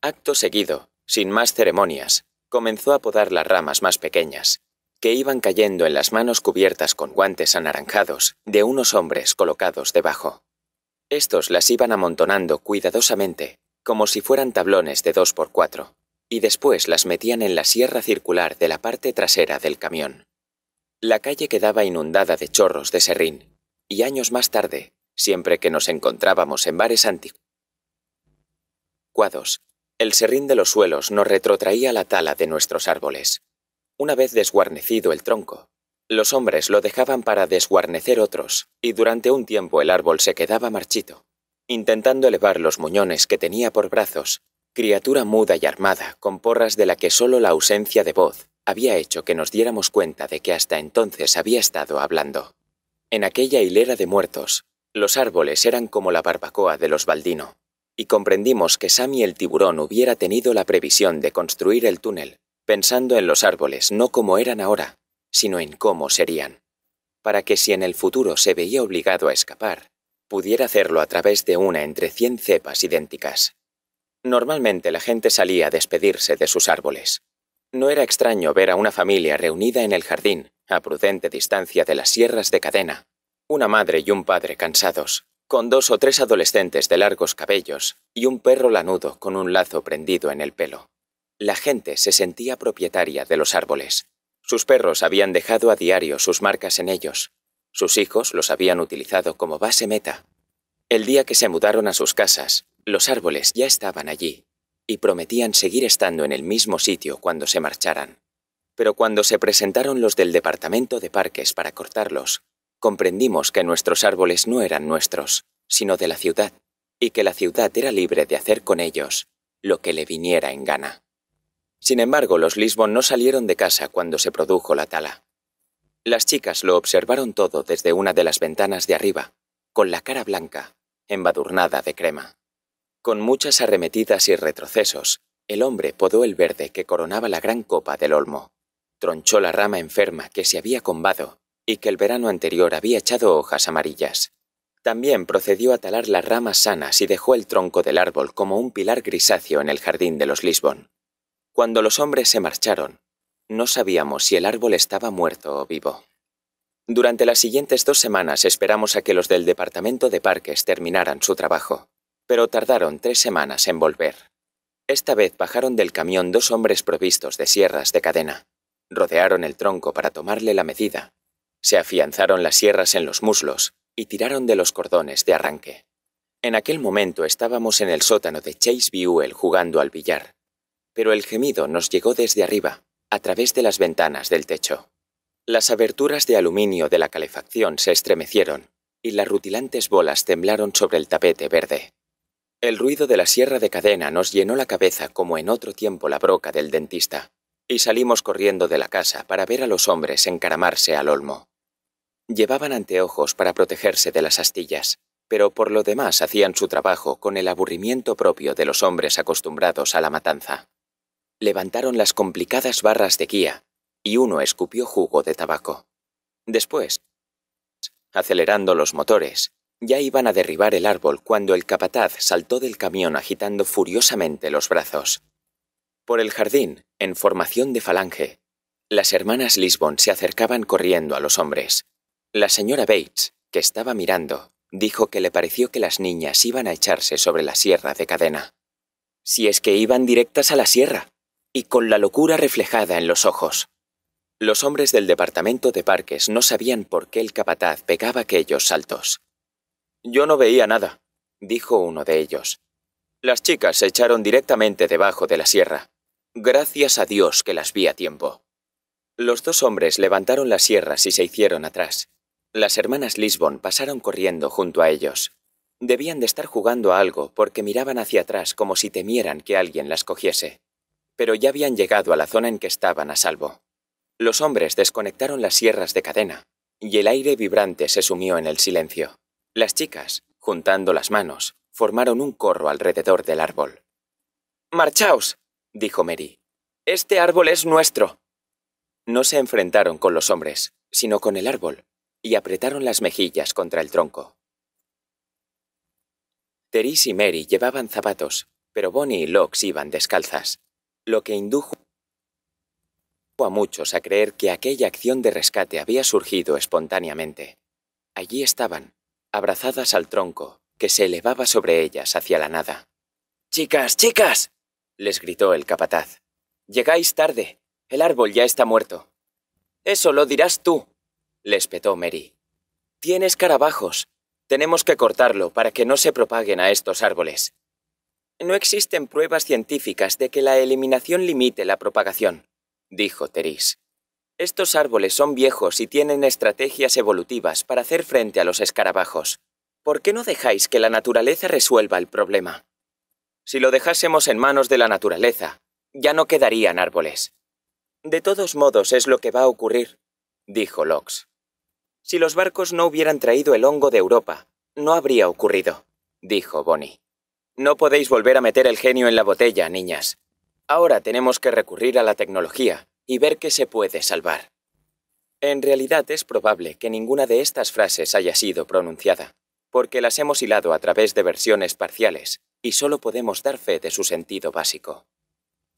Acto seguido, sin más ceremonias, comenzó a podar las ramas más pequeñas, que iban cayendo en las manos cubiertas con guantes anaranjados de unos hombres colocados debajo. Estos las iban amontonando cuidadosamente, como si fueran tablones de dos por cuatro, y después las metían en la sierra circular de la parte trasera del camión. La calle quedaba inundada de chorros de serrín, y años más tarde, siempre que nos encontrábamos en bares Cuados, el serrín de los suelos nos retrotraía la tala de nuestros árboles. Una vez desguarnecido el tronco, los hombres lo dejaban para desguarnecer otros, y durante un tiempo el árbol se quedaba marchito, intentando elevar los muñones que tenía por brazos, criatura muda y armada, con porras de la que solo la ausencia de voz había hecho que nos diéramos cuenta de que hasta entonces había estado hablando. En aquella hilera de muertos, los árboles eran como la barbacoa de los Baldino, y comprendimos que Sammy el tiburón hubiera tenido la previsión de construir el túnel, pensando en los árboles no como eran ahora, sino en cómo serían, para que si en el futuro se veía obligado a escapar, pudiera hacerlo a través de una entre cien cepas idénticas. Normalmente la gente salía a despedirse de sus árboles. No era extraño ver a una familia reunida en el jardín, a prudente distancia de las sierras de cadena, una madre y un padre cansados, con dos o tres adolescentes de largos cabellos y un perro lanudo con un lazo prendido en el pelo. La gente se sentía propietaria de los árboles, sus perros habían dejado a diario sus marcas en ellos. Sus hijos los habían utilizado como base meta. El día que se mudaron a sus casas, los árboles ya estaban allí y prometían seguir estando en el mismo sitio cuando se marcharan. Pero cuando se presentaron los del departamento de parques para cortarlos, comprendimos que nuestros árboles no eran nuestros, sino de la ciudad, y que la ciudad era libre de hacer con ellos lo que le viniera en gana. Sin embargo, los Lisbon no salieron de casa cuando se produjo la tala. Las chicas lo observaron todo desde una de las ventanas de arriba, con la cara blanca, embadurnada de crema. Con muchas arremetidas y retrocesos, el hombre podó el verde que coronaba la gran copa del olmo, tronchó la rama enferma que se había combado y que el verano anterior había echado hojas amarillas. También procedió a talar las ramas sanas y dejó el tronco del árbol como un pilar grisáceo en el jardín de los Lisbon. Cuando los hombres se marcharon, no sabíamos si el árbol estaba muerto o vivo. Durante las siguientes dos semanas esperamos a que los del Departamento de Parques terminaran su trabajo, pero tardaron tres semanas en volver. Esta vez bajaron del camión dos hombres provistos de sierras de cadena. Rodearon el tronco para tomarle la medida. Se afianzaron las sierras en los muslos y tiraron de los cordones de arranque. En aquel momento estábamos en el sótano de Chase Buell jugando al billar pero el gemido nos llegó desde arriba, a través de las ventanas del techo. Las aberturas de aluminio de la calefacción se estremecieron, y las rutilantes bolas temblaron sobre el tapete verde. El ruido de la sierra de cadena nos llenó la cabeza como en otro tiempo la broca del dentista, y salimos corriendo de la casa para ver a los hombres encaramarse al olmo. Llevaban anteojos para protegerse de las astillas, pero por lo demás hacían su trabajo con el aburrimiento propio de los hombres acostumbrados a la matanza levantaron las complicadas barras de guía y uno escupió jugo de tabaco. Después, acelerando los motores, ya iban a derribar el árbol cuando el capataz saltó del camión agitando furiosamente los brazos. Por el jardín, en formación de falange, las hermanas Lisbon se acercaban corriendo a los hombres. La señora Bates, que estaba mirando, dijo que le pareció que las niñas iban a echarse sobre la sierra de cadena. Si es que iban directas a la sierra, y con la locura reflejada en los ojos. Los hombres del departamento de parques no sabían por qué el capataz pegaba aquellos saltos. Yo no veía nada, dijo uno de ellos. Las chicas se echaron directamente debajo de la sierra. Gracias a Dios que las vi a tiempo. Los dos hombres levantaron las sierras y se hicieron atrás. Las hermanas Lisbon pasaron corriendo junto a ellos. Debían de estar jugando a algo porque miraban hacia atrás como si temieran que alguien las cogiese pero ya habían llegado a la zona en que estaban a salvo. Los hombres desconectaron las sierras de cadena, y el aire vibrante se sumió en el silencio. Las chicas, juntando las manos, formaron un corro alrededor del árbol. Marchaos, dijo Mary. Este árbol es nuestro. No se enfrentaron con los hombres, sino con el árbol, y apretaron las mejillas contra el tronco. Teris y Mary llevaban zapatos, pero Bonnie y Lox iban descalzas lo que indujo a muchos a creer que aquella acción de rescate había surgido espontáneamente. Allí estaban, abrazadas al tronco, que se elevaba sobre ellas hacia la nada. Chicas, chicas, les gritó el capataz. Llegáis tarde. El árbol ya está muerto. Eso lo dirás tú, les petó Mary. Tienes carabajos. Tenemos que cortarlo para que no se propaguen a estos árboles. No existen pruebas científicas de que la eliminación limite la propagación, dijo Teris. Estos árboles son viejos y tienen estrategias evolutivas para hacer frente a los escarabajos. ¿Por qué no dejáis que la naturaleza resuelva el problema? Si lo dejásemos en manos de la naturaleza, ya no quedarían árboles. De todos modos es lo que va a ocurrir, dijo Locks. Si los barcos no hubieran traído el hongo de Europa, no habría ocurrido, dijo Bonnie. No podéis volver a meter el genio en la botella, niñas. Ahora tenemos que recurrir a la tecnología y ver qué se puede salvar. En realidad es probable que ninguna de estas frases haya sido pronunciada, porque las hemos hilado a través de versiones parciales, y solo podemos dar fe de su sentido básico.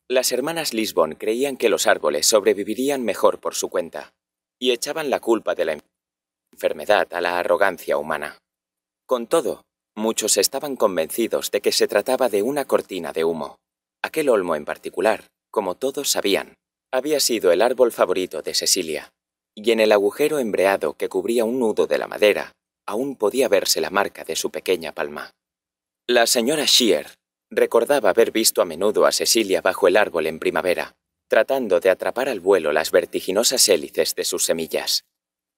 Las hermanas Lisbon creían que los árboles sobrevivirían mejor por su cuenta, y echaban la culpa de la enfermedad a la arrogancia humana. Con todo, Muchos estaban convencidos de que se trataba de una cortina de humo. Aquel olmo en particular, como todos sabían, había sido el árbol favorito de Cecilia, y en el agujero embreado que cubría un nudo de la madera, aún podía verse la marca de su pequeña palma. La señora Shear recordaba haber visto a menudo a Cecilia bajo el árbol en primavera, tratando de atrapar al vuelo las vertiginosas hélices de sus semillas.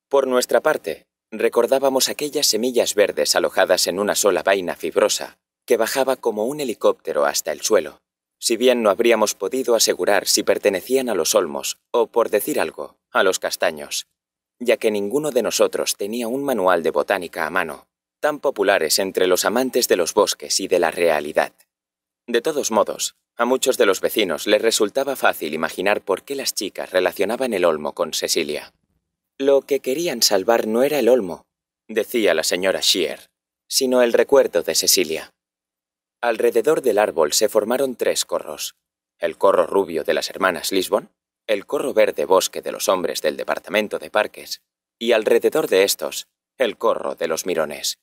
Por nuestra parte, Recordábamos aquellas semillas verdes alojadas en una sola vaina fibrosa, que bajaba como un helicóptero hasta el suelo, si bien no habríamos podido asegurar si pertenecían a los olmos, o, por decir algo, a los castaños, ya que ninguno de nosotros tenía un manual de botánica a mano, tan populares entre los amantes de los bosques y de la realidad. De todos modos, a muchos de los vecinos les resultaba fácil imaginar por qué las chicas relacionaban el olmo con Cecilia. Lo que querían salvar no era el olmo, decía la señora Shear, sino el recuerdo de Cecilia. Alrededor del árbol se formaron tres corros, el corro rubio de las hermanas Lisbon, el corro verde bosque de los hombres del departamento de parques, y alrededor de estos, el corro de los mirones.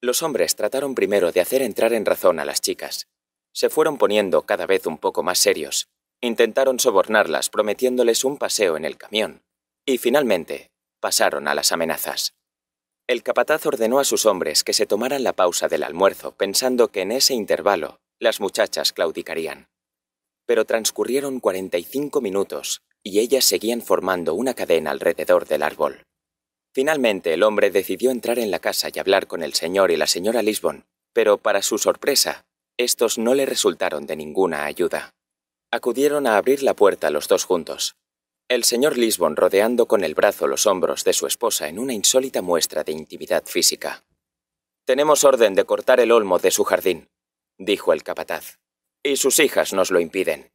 Los hombres trataron primero de hacer entrar en razón a las chicas. Se fueron poniendo cada vez un poco más serios, intentaron sobornarlas prometiéndoles un paseo en el camión, y finalmente pasaron a las amenazas. El capataz ordenó a sus hombres que se tomaran la pausa del almuerzo, pensando que en ese intervalo las muchachas claudicarían. Pero transcurrieron 45 minutos y ellas seguían formando una cadena alrededor del árbol. Finalmente el hombre decidió entrar en la casa y hablar con el señor y la señora Lisbon, pero para su sorpresa, estos no le resultaron de ninguna ayuda. Acudieron a abrir la puerta los dos juntos, el señor Lisbon rodeando con el brazo los hombros de su esposa en una insólita muestra de intimidad física. Tenemos orden de cortar el olmo de su jardín, dijo el capataz, y sus hijas nos lo impiden.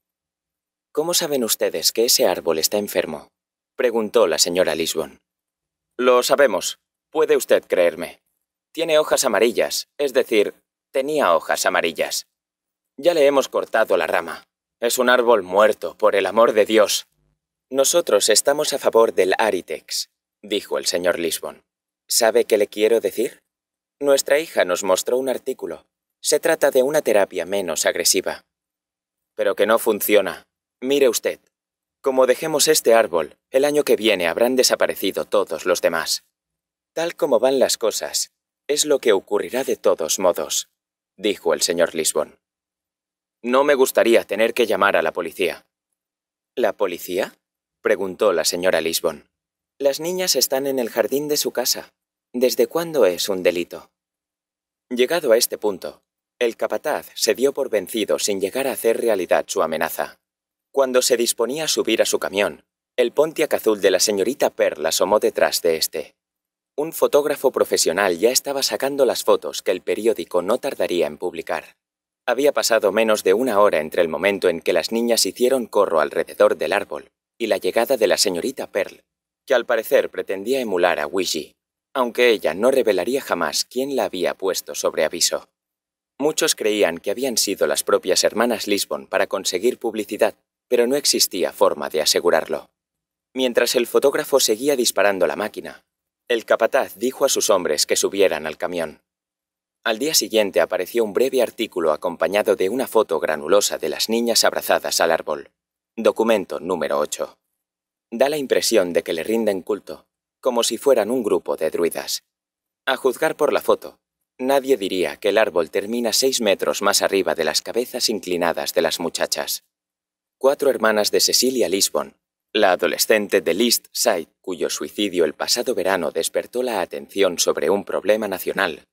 ¿Cómo saben ustedes que ese árbol está enfermo? preguntó la señora Lisbon. Lo sabemos, puede usted creerme. Tiene hojas amarillas, es decir, tenía hojas amarillas. Ya le hemos cortado la rama. Es un árbol muerto, por el amor de Dios. Nosotros estamos a favor del Aritex, dijo el señor Lisbon. ¿Sabe qué le quiero decir? Nuestra hija nos mostró un artículo. Se trata de una terapia menos agresiva. Pero que no funciona. Mire usted. Como dejemos este árbol, el año que viene habrán desaparecido todos los demás. Tal como van las cosas, es lo que ocurrirá de todos modos, dijo el señor Lisbon. No me gustaría tener que llamar a la policía. ¿La policía? preguntó la señora Lisbon. Las niñas están en el jardín de su casa. ¿Desde cuándo es un delito? Llegado a este punto, el capataz se dio por vencido sin llegar a hacer realidad su amenaza. Cuando se disponía a subir a su camión, el Pontiac azul de la señorita Pearl asomó detrás de este. Un fotógrafo profesional ya estaba sacando las fotos que el periódico no tardaría en publicar. Había pasado menos de una hora entre el momento en que las niñas hicieron corro alrededor del árbol y la llegada de la señorita Pearl, que al parecer pretendía emular a Ouija, aunque ella no revelaría jamás quién la había puesto sobre aviso. Muchos creían que habían sido las propias hermanas Lisbon para conseguir publicidad, pero no existía forma de asegurarlo. Mientras el fotógrafo seguía disparando la máquina, el capataz dijo a sus hombres que subieran al camión. Al día siguiente apareció un breve artículo acompañado de una foto granulosa de las niñas abrazadas al árbol. Documento número 8. Da la impresión de que le rinden culto, como si fueran un grupo de druidas. A juzgar por la foto, nadie diría que el árbol termina seis metros más arriba de las cabezas inclinadas de las muchachas. Cuatro hermanas de Cecilia Lisbon, la adolescente de List Side, cuyo suicidio el pasado verano despertó la atención sobre un problema nacional,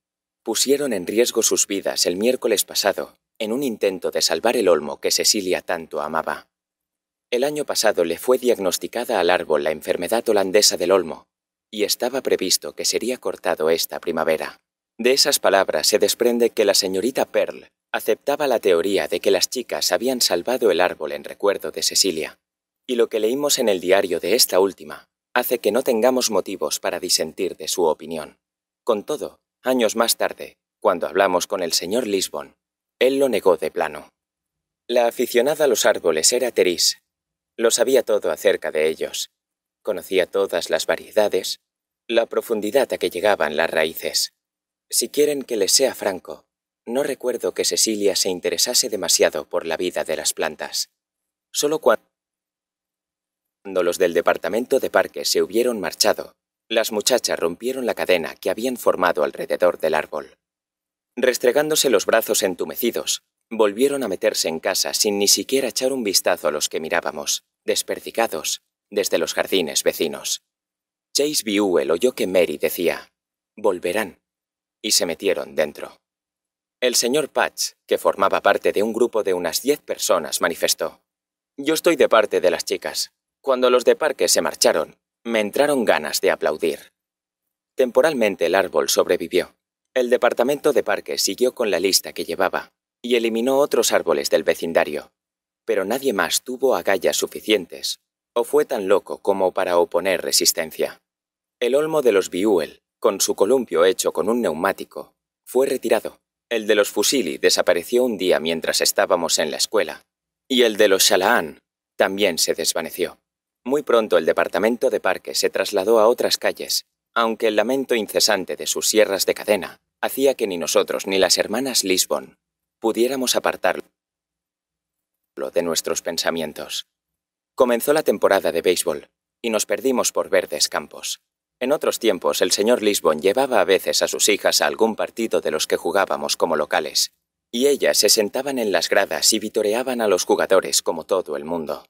pusieron en riesgo sus vidas el miércoles pasado en un intento de salvar el olmo que Cecilia tanto amaba. El año pasado le fue diagnosticada al árbol la enfermedad holandesa del olmo, y estaba previsto que sería cortado esta primavera. De esas palabras se desprende que la señorita Pearl aceptaba la teoría de que las chicas habían salvado el árbol en recuerdo de Cecilia, y lo que leímos en el diario de esta última hace que no tengamos motivos para disentir de su opinión. Con todo, años más tarde, cuando hablamos con el señor Lisbon, él lo negó de plano. La aficionada a los árboles era Teris, lo sabía todo acerca de ellos. Conocía todas las variedades, la profundidad a que llegaban las raíces. Si quieren que les sea franco, no recuerdo que Cecilia se interesase demasiado por la vida de las plantas. Solo cuando los del departamento de parques se hubieron marchado, las muchachas rompieron la cadena que habían formado alrededor del árbol. Restregándose los brazos entumecidos, Volvieron a meterse en casa sin ni siquiera echar un vistazo a los que mirábamos, desperdicados, desde los jardines vecinos. Chase el oyó que Mary decía, volverán, y se metieron dentro. El señor Patch, que formaba parte de un grupo de unas diez personas, manifestó, Yo estoy de parte de las chicas. Cuando los de parque se marcharon, me entraron ganas de aplaudir. Temporalmente el árbol sobrevivió. El departamento de parque siguió con la lista que llevaba, y eliminó otros árboles del vecindario. Pero nadie más tuvo agallas suficientes, o fue tan loco como para oponer resistencia. El olmo de los Biuel, con su columpio hecho con un neumático, fue retirado. El de los Fusili desapareció un día mientras estábamos en la escuela, y el de los Shalaan también se desvaneció. Muy pronto el departamento de parque se trasladó a otras calles, aunque el lamento incesante de sus sierras de cadena hacía que ni nosotros ni las hermanas Lisbon pudiéramos apartarlo de nuestros pensamientos. Comenzó la temporada de béisbol y nos perdimos por verdes campos. En otros tiempos, el señor Lisbon llevaba a veces a sus hijas a algún partido de los que jugábamos como locales, y ellas se sentaban en las gradas y vitoreaban a los jugadores como todo el mundo.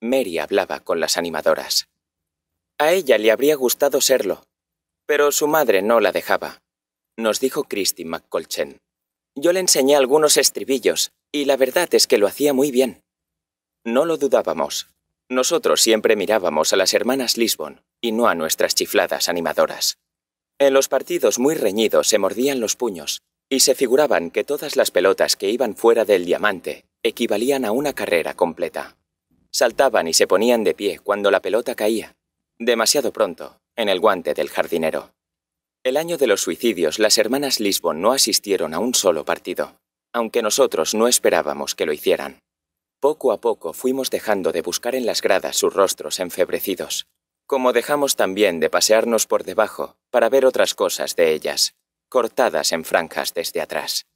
Mary hablaba con las animadoras. A ella le habría gustado serlo, pero su madre no la dejaba, nos dijo Christy McColchen. Yo le enseñé algunos estribillos, y la verdad es que lo hacía muy bien. No lo dudábamos. Nosotros siempre mirábamos a las hermanas Lisbon, y no a nuestras chifladas animadoras. En los partidos muy reñidos se mordían los puños, y se figuraban que todas las pelotas que iban fuera del diamante equivalían a una carrera completa. Saltaban y se ponían de pie cuando la pelota caía, demasiado pronto, en el guante del jardinero. El año de los suicidios, las hermanas Lisbon no asistieron a un solo partido, aunque nosotros no esperábamos que lo hicieran. Poco a poco fuimos dejando de buscar en las gradas sus rostros enfebrecidos, como dejamos también de pasearnos por debajo para ver otras cosas de ellas, cortadas en franjas desde atrás.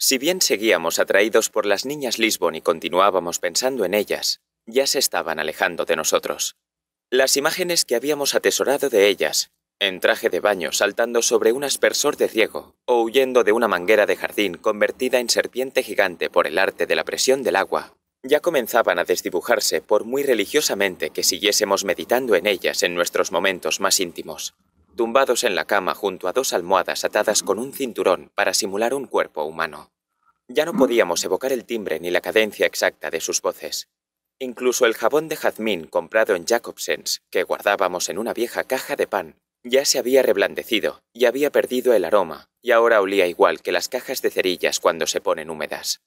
Si bien seguíamos atraídos por las niñas Lisbon y continuábamos pensando en ellas, ya se estaban alejando de nosotros. Las imágenes que habíamos atesorado de ellas en traje de baño saltando sobre un aspersor de riego o huyendo de una manguera de jardín convertida en serpiente gigante por el arte de la presión del agua, ya comenzaban a desdibujarse por muy religiosamente que siguiésemos meditando en ellas en nuestros momentos más íntimos, tumbados en la cama junto a dos almohadas atadas con un cinturón para simular un cuerpo humano. Ya no podíamos evocar el timbre ni la cadencia exacta de sus voces, Incluso el jabón de jazmín comprado en Jacobsens, que guardábamos en una vieja caja de pan, ya se había reblandecido, y había perdido el aroma, y ahora olía igual que las cajas de cerillas cuando se ponen húmedas.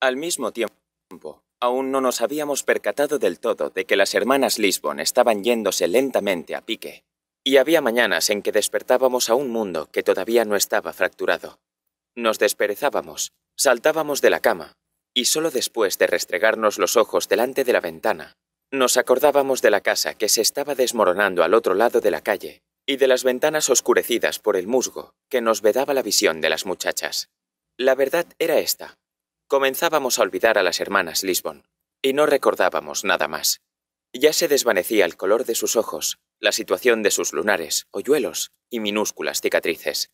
Al mismo tiempo, aún no nos habíamos percatado del todo de que las hermanas Lisbon estaban yéndose lentamente a pique, y había mañanas en que despertábamos a un mundo que todavía no estaba fracturado. Nos desperezábamos, saltábamos de la cama, y solo después de restregarnos los ojos delante de la ventana, nos acordábamos de la casa que se estaba desmoronando al otro lado de la calle, y de las ventanas oscurecidas por el musgo que nos vedaba la visión de las muchachas. La verdad era esta. Comenzábamos a olvidar a las hermanas Lisbon, y no recordábamos nada más. Ya se desvanecía el color de sus ojos, la situación de sus lunares, hoyuelos y minúsculas cicatrices.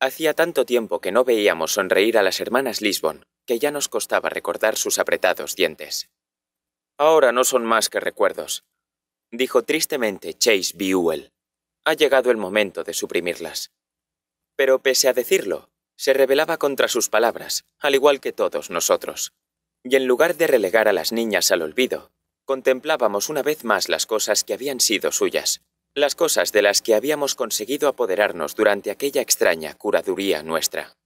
Hacía tanto tiempo que no veíamos sonreír a las hermanas Lisbon que ya nos costaba recordar sus apretados dientes. Ahora no son más que recuerdos, dijo tristemente Chase Buell ha llegado el momento de suprimirlas. Pero pese a decirlo, se rebelaba contra sus palabras, al igual que todos nosotros. Y en lugar de relegar a las niñas al olvido, contemplábamos una vez más las cosas que habían sido suyas, las cosas de las que habíamos conseguido apoderarnos durante aquella extraña curaduría nuestra.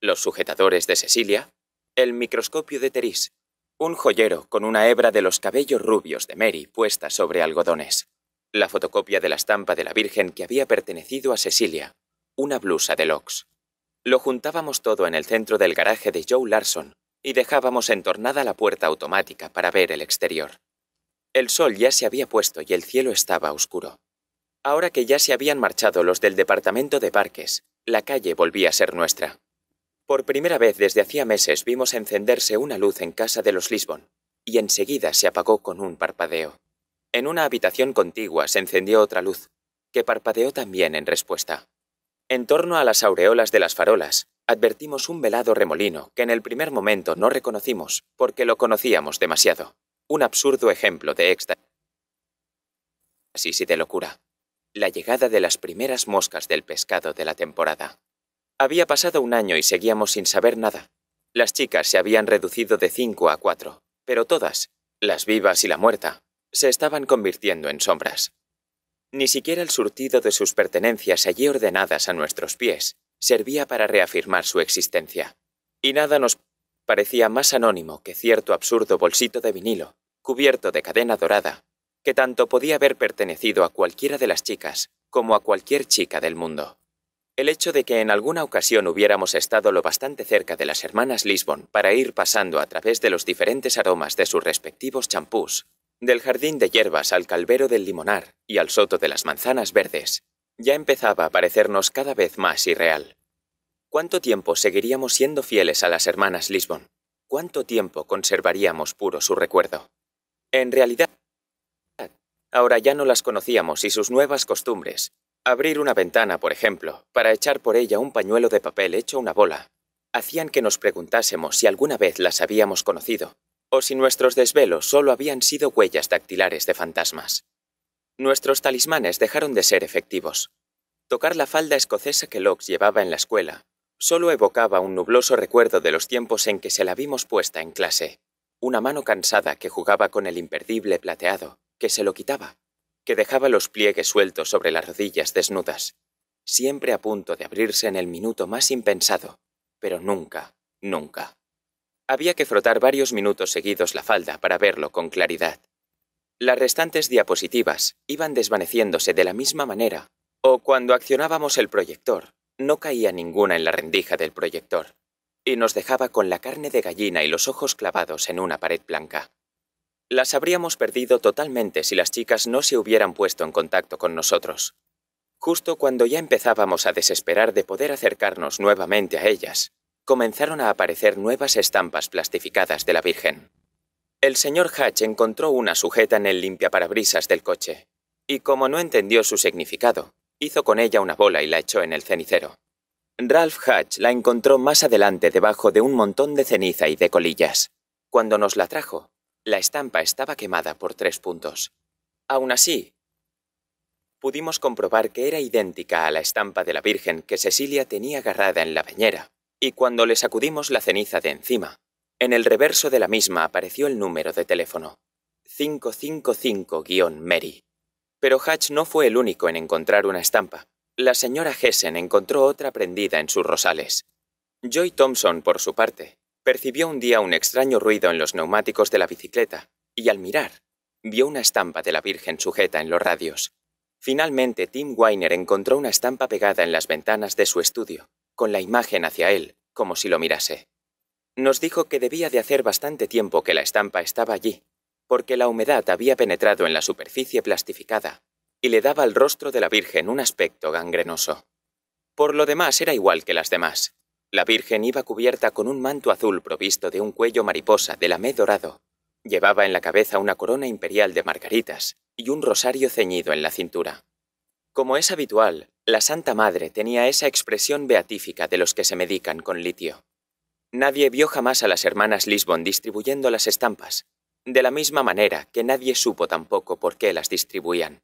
Los sujetadores de Cecilia, el microscopio de Terís, un joyero con una hebra de los cabellos rubios de Mary puesta sobre algodones la fotocopia de la estampa de la Virgen que había pertenecido a Cecilia, una blusa de Lox. Lo juntábamos todo en el centro del garaje de Joe Larson y dejábamos entornada la puerta automática para ver el exterior. El sol ya se había puesto y el cielo estaba oscuro. Ahora que ya se habían marchado los del departamento de parques, la calle volvía a ser nuestra. Por primera vez desde hacía meses vimos encenderse una luz en casa de los Lisbon, y enseguida se apagó con un parpadeo. En una habitación contigua se encendió otra luz, que parpadeó también en respuesta. En torno a las aureolas de las farolas, advertimos un velado remolino que en el primer momento no reconocimos porque lo conocíamos demasiado. Un absurdo ejemplo de éxtasis sí de locura. La llegada de las primeras moscas del pescado de la temporada. Había pasado un año y seguíamos sin saber nada. Las chicas se habían reducido de cinco a cuatro, pero todas, las vivas y la muerta, se estaban convirtiendo en sombras. Ni siquiera el surtido de sus pertenencias allí ordenadas a nuestros pies servía para reafirmar su existencia. Y nada nos parecía más anónimo que cierto absurdo bolsito de vinilo, cubierto de cadena dorada, que tanto podía haber pertenecido a cualquiera de las chicas como a cualquier chica del mundo. El hecho de que en alguna ocasión hubiéramos estado lo bastante cerca de las hermanas Lisbon para ir pasando a través de los diferentes aromas de sus respectivos champús del jardín de hierbas al calvero del limonar y al soto de las manzanas verdes, ya empezaba a parecernos cada vez más irreal. ¿Cuánto tiempo seguiríamos siendo fieles a las hermanas Lisbon? ¿Cuánto tiempo conservaríamos puro su recuerdo? En realidad, ahora ya no las conocíamos y sus nuevas costumbres. Abrir una ventana, por ejemplo, para echar por ella un pañuelo de papel hecho una bola, hacían que nos preguntásemos si alguna vez las habíamos conocido, o si nuestros desvelos solo habían sido huellas dactilares de fantasmas. Nuestros talismanes dejaron de ser efectivos. Tocar la falda escocesa que Locke llevaba en la escuela solo evocaba un nubloso recuerdo de los tiempos en que se la vimos puesta en clase. Una mano cansada que jugaba con el imperdible plateado, que se lo quitaba, que dejaba los pliegues sueltos sobre las rodillas desnudas, siempre a punto de abrirse en el minuto más impensado, pero nunca, nunca. Había que frotar varios minutos seguidos la falda para verlo con claridad. Las restantes diapositivas iban desvaneciéndose de la misma manera, o cuando accionábamos el proyector, no caía ninguna en la rendija del proyector, y nos dejaba con la carne de gallina y los ojos clavados en una pared blanca. Las habríamos perdido totalmente si las chicas no se hubieran puesto en contacto con nosotros. Justo cuando ya empezábamos a desesperar de poder acercarnos nuevamente a ellas, comenzaron a aparecer nuevas estampas plastificadas de la Virgen. El señor Hatch encontró una sujeta en el limpiaparabrisas del coche, y como no entendió su significado, hizo con ella una bola y la echó en el cenicero. Ralph Hatch la encontró más adelante debajo de un montón de ceniza y de colillas. Cuando nos la trajo, la estampa estaba quemada por tres puntos. Aún así, pudimos comprobar que era idéntica a la estampa de la Virgen que Cecilia tenía agarrada en la bañera y cuando le sacudimos la ceniza de encima, en el reverso de la misma apareció el número de teléfono, 555-Mary. Pero Hatch no fue el único en encontrar una estampa. La señora Hessen encontró otra prendida en sus rosales. Joy Thompson, por su parte, percibió un día un extraño ruido en los neumáticos de la bicicleta, y al mirar, vio una estampa de la Virgen sujeta en los radios. Finalmente, Tim Weiner encontró una estampa pegada en las ventanas de su estudio, con la imagen hacia él, como si lo mirase. Nos dijo que debía de hacer bastante tiempo que la estampa estaba allí, porque la humedad había penetrado en la superficie plastificada y le daba al rostro de la Virgen un aspecto gangrenoso. Por lo demás era igual que las demás. La Virgen iba cubierta con un manto azul provisto de un cuello mariposa de lamé dorado. Llevaba en la cabeza una corona imperial de margaritas y un rosario ceñido en la cintura. Como es habitual, la Santa Madre tenía esa expresión beatífica de los que se medican con litio. Nadie vio jamás a las hermanas Lisbon distribuyendo las estampas, de la misma manera que nadie supo tampoco por qué las distribuían.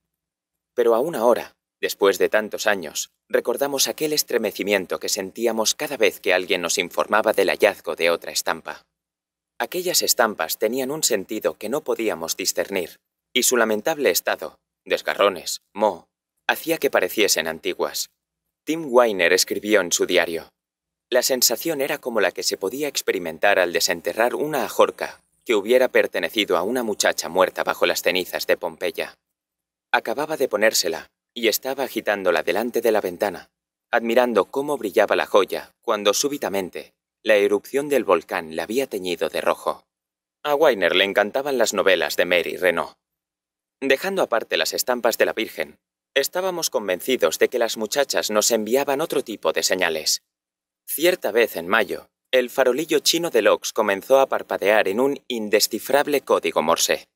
Pero aún ahora, después de tantos años, recordamos aquel estremecimiento que sentíamos cada vez que alguien nos informaba del hallazgo de otra estampa. Aquellas estampas tenían un sentido que no podíamos discernir, y su lamentable estado, desgarrones, mo hacía que pareciesen antiguas. Tim Weiner escribió en su diario, La sensación era como la que se podía experimentar al desenterrar una ajorca que hubiera pertenecido a una muchacha muerta bajo las cenizas de Pompeya. Acababa de ponérsela y estaba agitándola delante de la ventana, admirando cómo brillaba la joya, cuando súbitamente la erupción del volcán la había teñido de rojo. A Weiner le encantaban las novelas de Mary Renault. Dejando aparte las estampas de la Virgen, Estábamos convencidos de que las muchachas nos enviaban otro tipo de señales. Cierta vez en mayo, el farolillo chino de Lox comenzó a parpadear en un indescifrable código morse.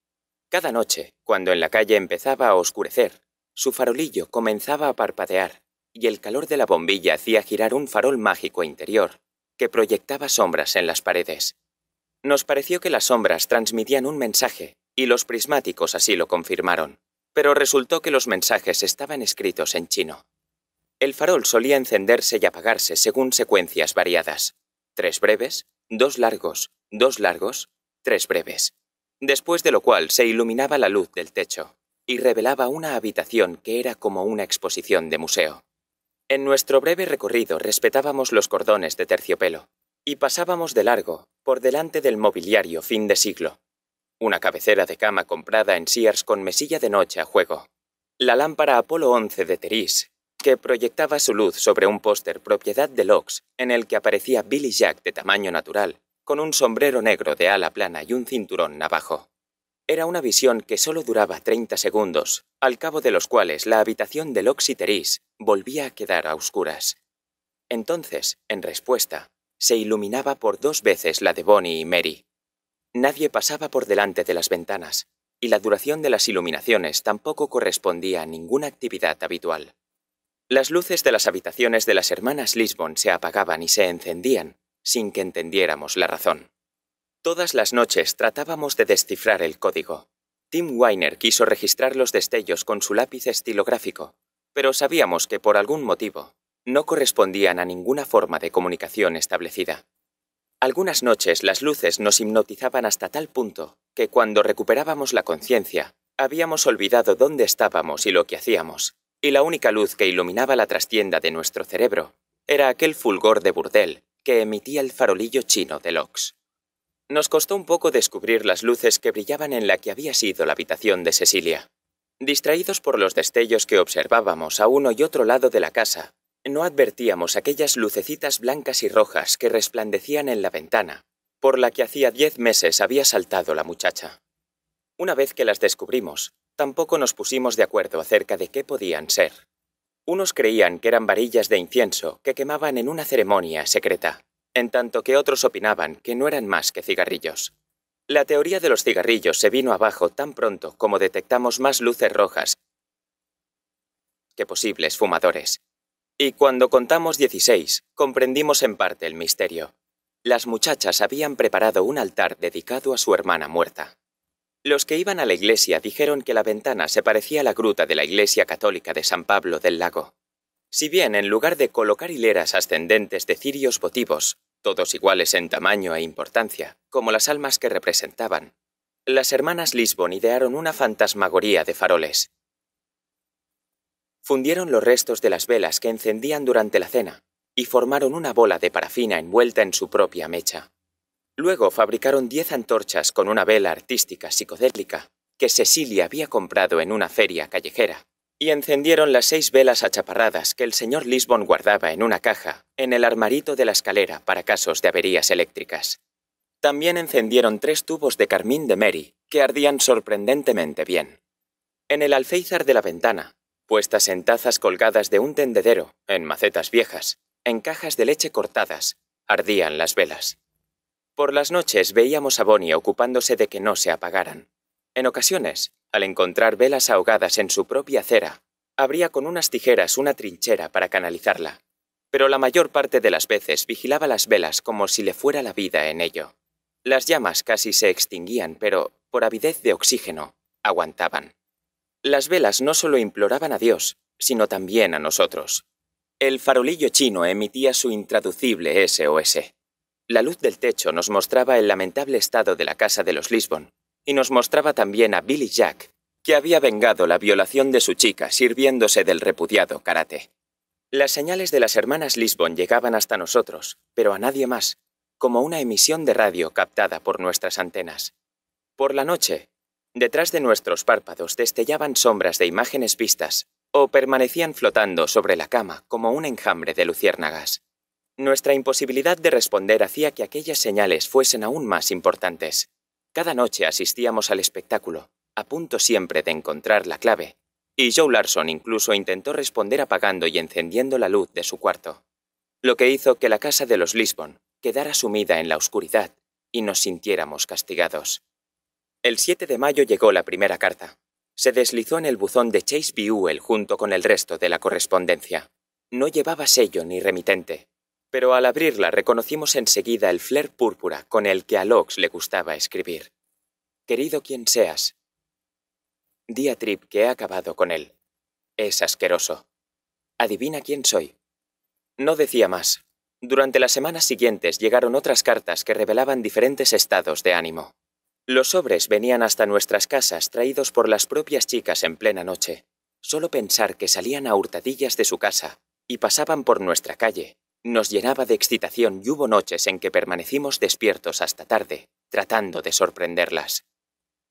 Cada noche, cuando en la calle empezaba a oscurecer, su farolillo comenzaba a parpadear y el calor de la bombilla hacía girar un farol mágico interior que proyectaba sombras en las paredes. Nos pareció que las sombras transmitían un mensaje y los prismáticos así lo confirmaron pero resultó que los mensajes estaban escritos en chino. El farol solía encenderse y apagarse según secuencias variadas. Tres breves, dos largos, dos largos, tres breves. Después de lo cual se iluminaba la luz del techo y revelaba una habitación que era como una exposición de museo. En nuestro breve recorrido respetábamos los cordones de terciopelo y pasábamos de largo por delante del mobiliario fin de siglo, una cabecera de cama comprada en Sears con mesilla de noche a juego, la lámpara Apolo 11 de Teris, que proyectaba su luz sobre un póster propiedad de Lox, en el que aparecía Billy Jack de tamaño natural, con un sombrero negro de ala plana y un cinturón navajo. Era una visión que solo duraba 30 segundos, al cabo de los cuales la habitación de Locks y Teris volvía a quedar a oscuras. Entonces, en respuesta, se iluminaba por dos veces la de Bonnie y Mary. Nadie pasaba por delante de las ventanas, y la duración de las iluminaciones tampoco correspondía a ninguna actividad habitual. Las luces de las habitaciones de las hermanas Lisbon se apagaban y se encendían, sin que entendiéramos la razón. Todas las noches tratábamos de descifrar el código. Tim Weiner quiso registrar los destellos con su lápiz estilográfico, pero sabíamos que por algún motivo no correspondían a ninguna forma de comunicación establecida. Algunas noches las luces nos hipnotizaban hasta tal punto que cuando recuperábamos la conciencia, habíamos olvidado dónde estábamos y lo que hacíamos, y la única luz que iluminaba la trastienda de nuestro cerebro era aquel fulgor de burdel que emitía el farolillo chino de Lox. Nos costó un poco descubrir las luces que brillaban en la que había sido la habitación de Cecilia. Distraídos por los destellos que observábamos a uno y otro lado de la casa, no advertíamos aquellas lucecitas blancas y rojas que resplandecían en la ventana, por la que hacía diez meses había saltado la muchacha. Una vez que las descubrimos, tampoco nos pusimos de acuerdo acerca de qué podían ser. Unos creían que eran varillas de incienso que quemaban en una ceremonia secreta, en tanto que otros opinaban que no eran más que cigarrillos. La teoría de los cigarrillos se vino abajo tan pronto como detectamos más luces rojas que posibles fumadores, y cuando contamos 16, comprendimos en parte el misterio. Las muchachas habían preparado un altar dedicado a su hermana muerta. Los que iban a la iglesia dijeron que la ventana se parecía a la gruta de la iglesia católica de San Pablo del Lago. Si bien en lugar de colocar hileras ascendentes de cirios votivos, todos iguales en tamaño e importancia, como las almas que representaban, las hermanas Lisbon idearon una fantasmagoría de faroles, Fundieron los restos de las velas que encendían durante la cena y formaron una bola de parafina envuelta en su propia mecha. Luego fabricaron diez antorchas con una vela artística psicodélica que Cecilia había comprado en una feria callejera, y encendieron las seis velas achaparradas que el señor Lisbon guardaba en una caja en el armarito de la escalera para casos de averías eléctricas. También encendieron tres tubos de carmín de Mary, que ardían sorprendentemente bien. En el alféizar de la ventana puestas en tazas colgadas de un tendedero, en macetas viejas, en cajas de leche cortadas, ardían las velas. Por las noches veíamos a Bonnie ocupándose de que no se apagaran. En ocasiones, al encontrar velas ahogadas en su propia cera, abría con unas tijeras una trinchera para canalizarla, pero la mayor parte de las veces vigilaba las velas como si le fuera la vida en ello. Las llamas casi se extinguían, pero, por avidez de oxígeno, aguantaban. Las velas no solo imploraban a Dios, sino también a nosotros. El farolillo chino emitía su intraducible SOS. La luz del techo nos mostraba el lamentable estado de la casa de los Lisbon, y nos mostraba también a Billy Jack, que había vengado la violación de su chica sirviéndose del repudiado karate. Las señales de las hermanas Lisbon llegaban hasta nosotros, pero a nadie más, como una emisión de radio captada por nuestras antenas. Por la noche, Detrás de nuestros párpados destellaban sombras de imágenes vistas, o permanecían flotando sobre la cama como un enjambre de luciérnagas. Nuestra imposibilidad de responder hacía que aquellas señales fuesen aún más importantes. Cada noche asistíamos al espectáculo, a punto siempre de encontrar la clave, y Joe Larson incluso intentó responder apagando y encendiendo la luz de su cuarto, lo que hizo que la casa de los Lisbon quedara sumida en la oscuridad y nos sintiéramos castigados. El 7 de mayo llegó la primera carta. Se deslizó en el buzón de Chase Buell junto con el resto de la correspondencia. No llevaba sello ni remitente, pero al abrirla reconocimos enseguida el flair púrpura con el que a Lox le gustaba escribir. Querido quien seas, día Trip que he acabado con él. Es asqueroso. Adivina quién soy. No decía más. Durante las semanas siguientes llegaron otras cartas que revelaban diferentes estados de ánimo. Los sobres venían hasta nuestras casas traídos por las propias chicas en plena noche. Solo pensar que salían a hurtadillas de su casa y pasaban por nuestra calle nos llenaba de excitación y hubo noches en que permanecimos despiertos hasta tarde, tratando de sorprenderlas.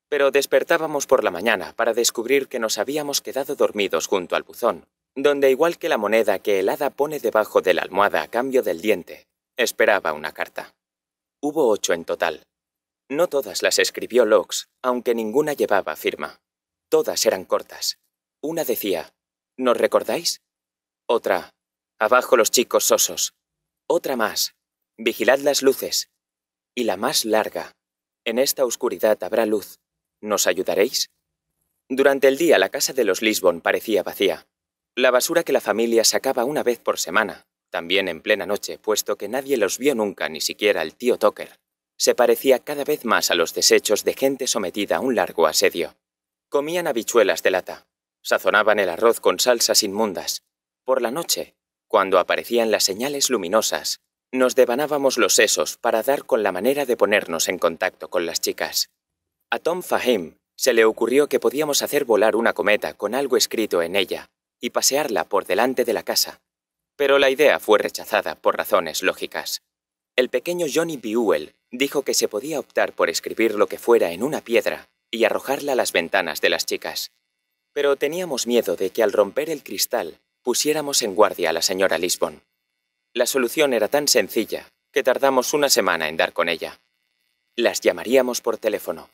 Pero despertábamos por la mañana para descubrir que nos habíamos quedado dormidos junto al buzón, donde igual que la moneda que el hada pone debajo de la almohada a cambio del diente, esperaba una carta. Hubo ocho en total, no todas las escribió Locks, aunque ninguna llevaba firma. Todas eran cortas. Una decía, ¿nos recordáis? Otra, abajo los chicos sosos. Otra más, vigilad las luces. Y la más larga, en esta oscuridad habrá luz. ¿Nos ayudaréis? Durante el día la casa de los Lisbon parecía vacía. La basura que la familia sacaba una vez por semana, también en plena noche, puesto que nadie los vio nunca, ni siquiera el tío Toker se parecía cada vez más a los desechos de gente sometida a un largo asedio. Comían habichuelas de lata, sazonaban el arroz con salsas inmundas. Por la noche, cuando aparecían las señales luminosas, nos devanábamos los sesos para dar con la manera de ponernos en contacto con las chicas. A Tom Fahim se le ocurrió que podíamos hacer volar una cometa con algo escrito en ella y pasearla por delante de la casa. Pero la idea fue rechazada por razones lógicas. El pequeño Johnny Buell dijo que se podía optar por escribir lo que fuera en una piedra y arrojarla a las ventanas de las chicas. Pero teníamos miedo de que al romper el cristal pusiéramos en guardia a la señora Lisbon. La solución era tan sencilla que tardamos una semana en dar con ella. Las llamaríamos por teléfono.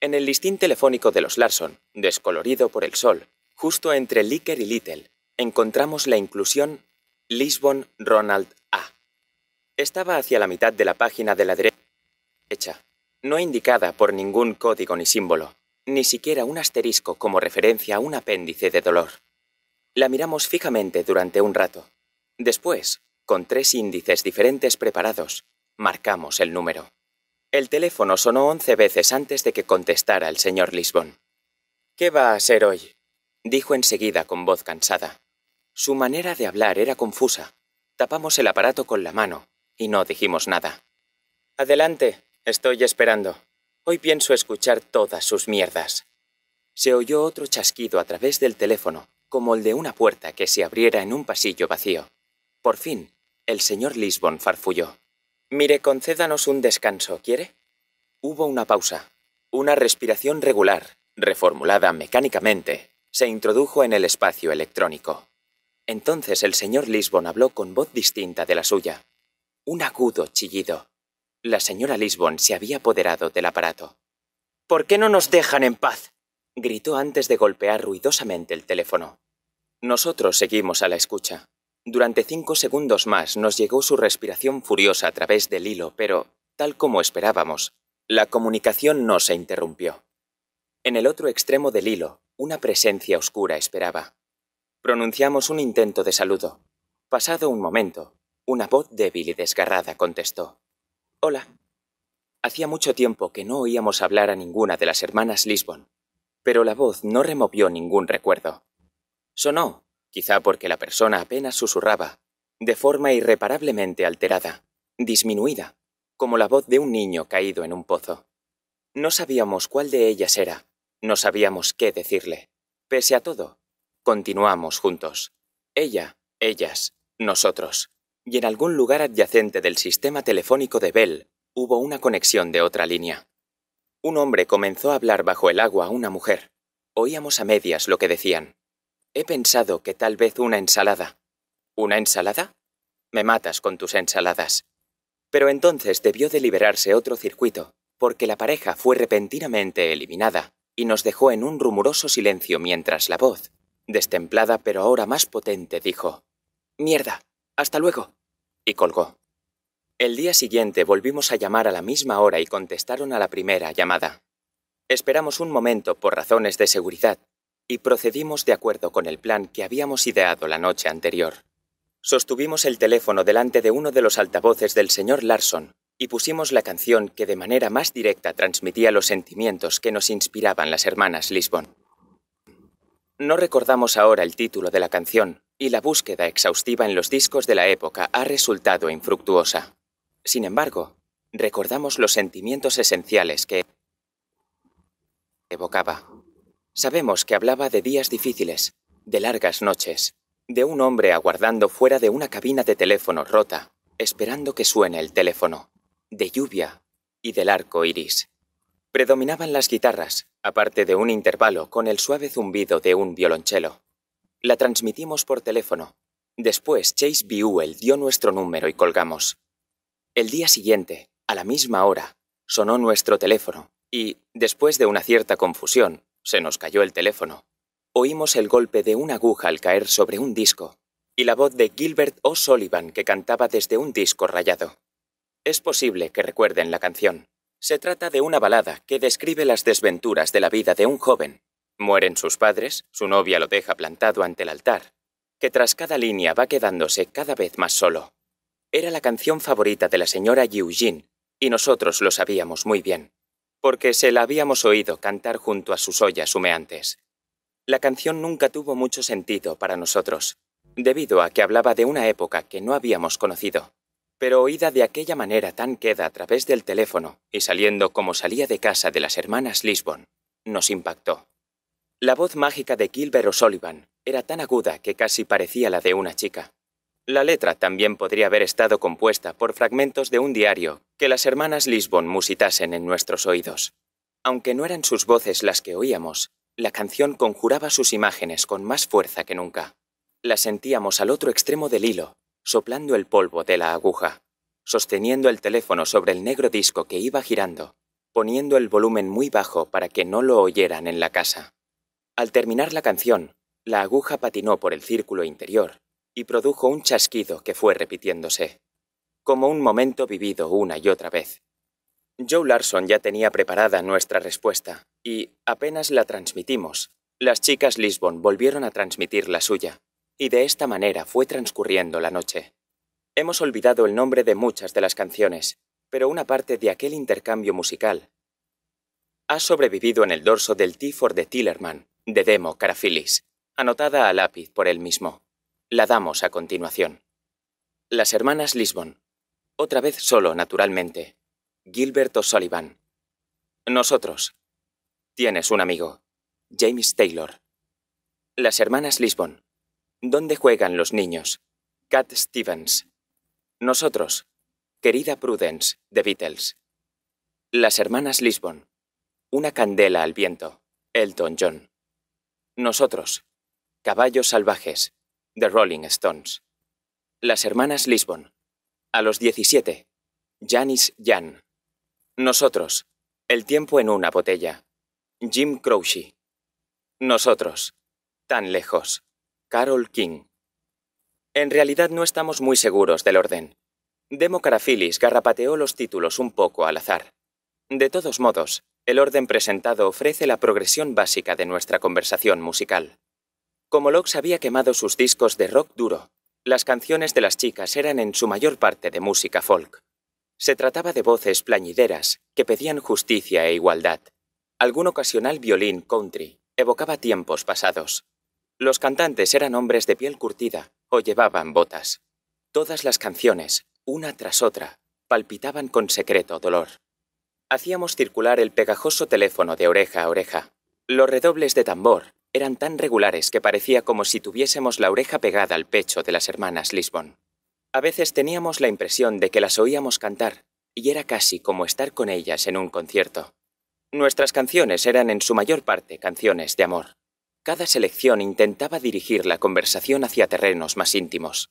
En el listín telefónico de los Larson, descolorido por el sol, justo entre Licker y Little, encontramos la inclusión Lisbon Ronald estaba hacia la mitad de la página de la derecha, no indicada por ningún código ni símbolo, ni siquiera un asterisco como referencia a un apéndice de dolor. La miramos fijamente durante un rato. Después, con tres índices diferentes preparados, marcamos el número. El teléfono sonó once veces antes de que contestara el señor Lisbon. ¿Qué va a ser hoy? dijo enseguida con voz cansada. Su manera de hablar era confusa. Tapamos el aparato con la mano y no dijimos nada. Adelante, estoy esperando. Hoy pienso escuchar todas sus mierdas. Se oyó otro chasquido a través del teléfono, como el de una puerta que se abriera en un pasillo vacío. Por fin, el señor Lisbon farfulló. Mire, concédanos un descanso, ¿quiere? Hubo una pausa. Una respiración regular, reformulada mecánicamente, se introdujo en el espacio electrónico. Entonces el señor Lisbon habló con voz distinta de la suya un agudo chillido. La señora Lisbon se había apoderado del aparato. ¿Por qué no nos dejan en paz? gritó antes de golpear ruidosamente el teléfono. Nosotros seguimos a la escucha. Durante cinco segundos más nos llegó su respiración furiosa a través del hilo, pero, tal como esperábamos, la comunicación no se interrumpió. En el otro extremo del hilo, una presencia oscura esperaba. Pronunciamos un intento de saludo. Pasado un momento, una voz débil y desgarrada contestó. Hola. Hacía mucho tiempo que no oíamos hablar a ninguna de las hermanas Lisbon, pero la voz no removió ningún recuerdo. Sonó, quizá porque la persona apenas susurraba, de forma irreparablemente alterada, disminuida, como la voz de un niño caído en un pozo. No sabíamos cuál de ellas era, no sabíamos qué decirle. Pese a todo, continuamos juntos. Ella, ellas, nosotros y en algún lugar adyacente del sistema telefónico de Bell hubo una conexión de otra línea. Un hombre comenzó a hablar bajo el agua a una mujer. Oíamos a medias lo que decían. He pensado que tal vez una ensalada. ¿Una ensalada? Me matas con tus ensaladas. Pero entonces debió de liberarse otro circuito, porque la pareja fue repentinamente eliminada y nos dejó en un rumoroso silencio mientras la voz, destemplada pero ahora más potente, dijo, Mierda. Hasta luego. Y colgó. El día siguiente volvimos a llamar a la misma hora y contestaron a la primera llamada. Esperamos un momento por razones de seguridad y procedimos de acuerdo con el plan que habíamos ideado la noche anterior. Sostuvimos el teléfono delante de uno de los altavoces del señor Larson y pusimos la canción que de manera más directa transmitía los sentimientos que nos inspiraban las hermanas Lisbon. No recordamos ahora el título de la canción, y la búsqueda exhaustiva en los discos de la época ha resultado infructuosa. Sin embargo, recordamos los sentimientos esenciales que evocaba. Sabemos que hablaba de días difíciles, de largas noches, de un hombre aguardando fuera de una cabina de teléfono rota, esperando que suene el teléfono, de lluvia y del arco iris. Predominaban las guitarras, aparte de un intervalo con el suave zumbido de un violonchelo. La transmitimos por teléfono. Después Chase Buell dio nuestro número y colgamos. El día siguiente, a la misma hora, sonó nuestro teléfono y, después de una cierta confusión, se nos cayó el teléfono. Oímos el golpe de una aguja al caer sobre un disco y la voz de Gilbert O'Sullivan que cantaba desde un disco rayado. Es posible que recuerden la canción. Se trata de una balada que describe las desventuras de la vida de un joven Mueren sus padres, su novia lo deja plantado ante el altar, que tras cada línea va quedándose cada vez más solo. Era la canción favorita de la señora Yu Jin, y nosotros lo sabíamos muy bien, porque se la habíamos oído cantar junto a sus ollas humeantes. La canción nunca tuvo mucho sentido para nosotros, debido a que hablaba de una época que no habíamos conocido, pero oída de aquella manera tan queda a través del teléfono y saliendo como salía de casa de las hermanas Lisbon, nos impactó. La voz mágica de Gilbert O'Sullivan era tan aguda que casi parecía la de una chica. La letra también podría haber estado compuesta por fragmentos de un diario que las hermanas Lisbon musitasen en nuestros oídos. Aunque no eran sus voces las que oíamos, la canción conjuraba sus imágenes con más fuerza que nunca. La sentíamos al otro extremo del hilo, soplando el polvo de la aguja, sosteniendo el teléfono sobre el negro disco que iba girando, poniendo el volumen muy bajo para que no lo oyeran en la casa. Al terminar la canción, la aguja patinó por el círculo interior y produjo un chasquido que fue repitiéndose, como un momento vivido una y otra vez. Joe Larson ya tenía preparada nuestra respuesta, y apenas la transmitimos, las chicas Lisbon volvieron a transmitir la suya, y de esta manera fue transcurriendo la noche. Hemos olvidado el nombre de muchas de las canciones, pero una parte de aquel intercambio musical ha sobrevivido en el dorso del T for de Tillerman, de Demo Carafilis, anotada a lápiz por él mismo. La damos a continuación. Las hermanas Lisbon. Otra vez solo, naturalmente. Gilbert O'Sullivan. Nosotros. Tienes un amigo. James Taylor. Las hermanas Lisbon. ¿Dónde juegan los niños? Cat Stevens. Nosotros. Querida Prudence, de Beatles. Las hermanas Lisbon. Una candela al viento. Elton John. Nosotros, Caballos Salvajes, The Rolling Stones. Las Hermanas Lisbon. A los 17, Janis Jan. Nosotros, El tiempo en una botella. Jim Crouchy. Nosotros, Tan lejos. Carol King. En realidad no estamos muy seguros del orden. Demo garrapateó los títulos un poco al azar. De todos modos, el orden presentado ofrece la progresión básica de nuestra conversación musical. Como Lox había quemado sus discos de rock duro, las canciones de las chicas eran en su mayor parte de música folk. Se trataba de voces plañideras que pedían justicia e igualdad. Algún ocasional violín country evocaba tiempos pasados. Los cantantes eran hombres de piel curtida o llevaban botas. Todas las canciones, una tras otra, palpitaban con secreto dolor. Hacíamos circular el pegajoso teléfono de oreja a oreja. Los redobles de tambor eran tan regulares que parecía como si tuviésemos la oreja pegada al pecho de las hermanas Lisbon. A veces teníamos la impresión de que las oíamos cantar, y era casi como estar con ellas en un concierto. Nuestras canciones eran en su mayor parte canciones de amor. Cada selección intentaba dirigir la conversación hacia terrenos más íntimos.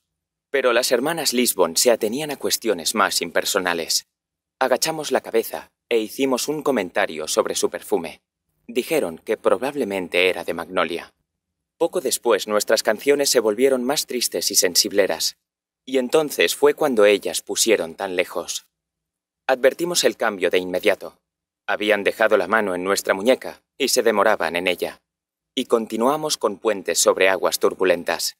Pero las hermanas Lisbon se atenían a cuestiones más impersonales. Agachamos la cabeza e hicimos un comentario sobre su perfume. Dijeron que probablemente era de magnolia. Poco después nuestras canciones se volvieron más tristes y sensibleras, y entonces fue cuando ellas pusieron tan lejos. Advertimos el cambio de inmediato. Habían dejado la mano en nuestra muñeca y se demoraban en ella. Y continuamos con puentes sobre aguas turbulentas.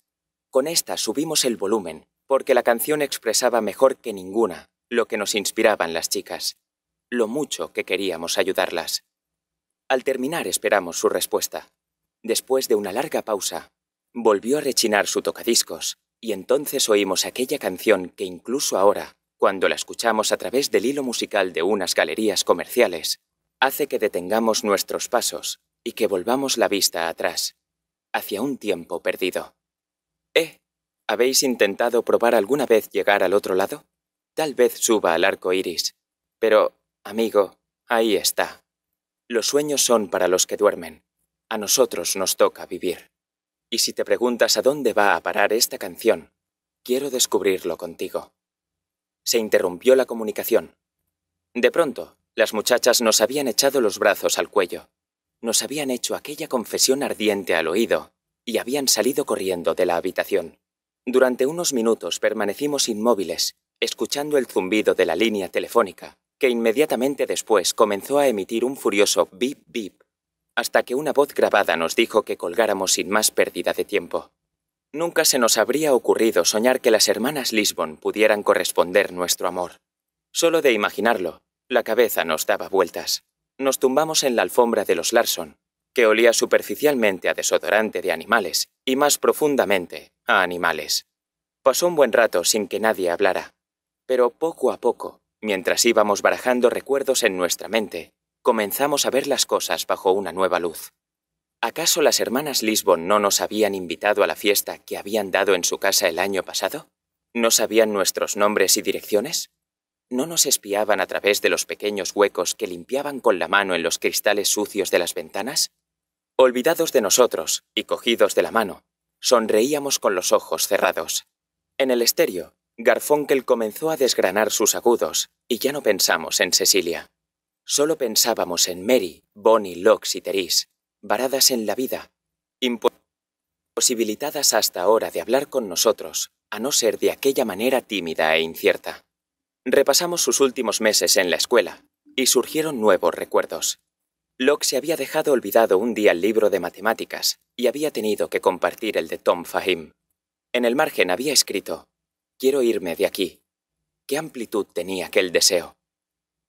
Con esta subimos el volumen, porque la canción expresaba mejor que ninguna lo que nos inspiraban las chicas lo mucho que queríamos ayudarlas. Al terminar esperamos su respuesta. Después de una larga pausa, volvió a rechinar su tocadiscos, y entonces oímos aquella canción que incluso ahora, cuando la escuchamos a través del hilo musical de unas galerías comerciales, hace que detengamos nuestros pasos y que volvamos la vista atrás, hacia un tiempo perdido. ¿Eh? ¿Habéis intentado probar alguna vez llegar al otro lado? Tal vez suba al arco iris, pero Amigo, ahí está. Los sueños son para los que duermen. A nosotros nos toca vivir. Y si te preguntas a dónde va a parar esta canción, quiero descubrirlo contigo. Se interrumpió la comunicación. De pronto, las muchachas nos habían echado los brazos al cuello. Nos habían hecho aquella confesión ardiente al oído y habían salido corriendo de la habitación. Durante unos minutos permanecimos inmóviles, escuchando el zumbido de la línea telefónica, que inmediatamente después comenzó a emitir un furioso bip bip, hasta que una voz grabada nos dijo que colgáramos sin más pérdida de tiempo. Nunca se nos habría ocurrido soñar que las hermanas Lisbon pudieran corresponder nuestro amor. Solo de imaginarlo, la cabeza nos daba vueltas. Nos tumbamos en la alfombra de los Larson, que olía superficialmente a desodorante de animales y más profundamente a animales. Pasó un buen rato sin que nadie hablara, pero poco a poco Mientras íbamos barajando recuerdos en nuestra mente, comenzamos a ver las cosas bajo una nueva luz. ¿Acaso las hermanas Lisbon no nos habían invitado a la fiesta que habían dado en su casa el año pasado? ¿No sabían nuestros nombres y direcciones? ¿No nos espiaban a través de los pequeños huecos que limpiaban con la mano en los cristales sucios de las ventanas? Olvidados de nosotros y cogidos de la mano, sonreíamos con los ojos cerrados. En el estéreo, Garfunkel comenzó a desgranar sus agudos, y ya no pensamos en Cecilia. Solo pensábamos en Mary, Bonnie, Lox y Therese, varadas en la vida, imposibilitadas hasta ahora de hablar con nosotros, a no ser de aquella manera tímida e incierta. Repasamos sus últimos meses en la escuela, y surgieron nuevos recuerdos. Locke se había dejado olvidado un día el libro de matemáticas y había tenido que compartir el de Tom Fahim. En el margen había escrito Quiero irme de aquí. ¿Qué amplitud tenía aquel deseo?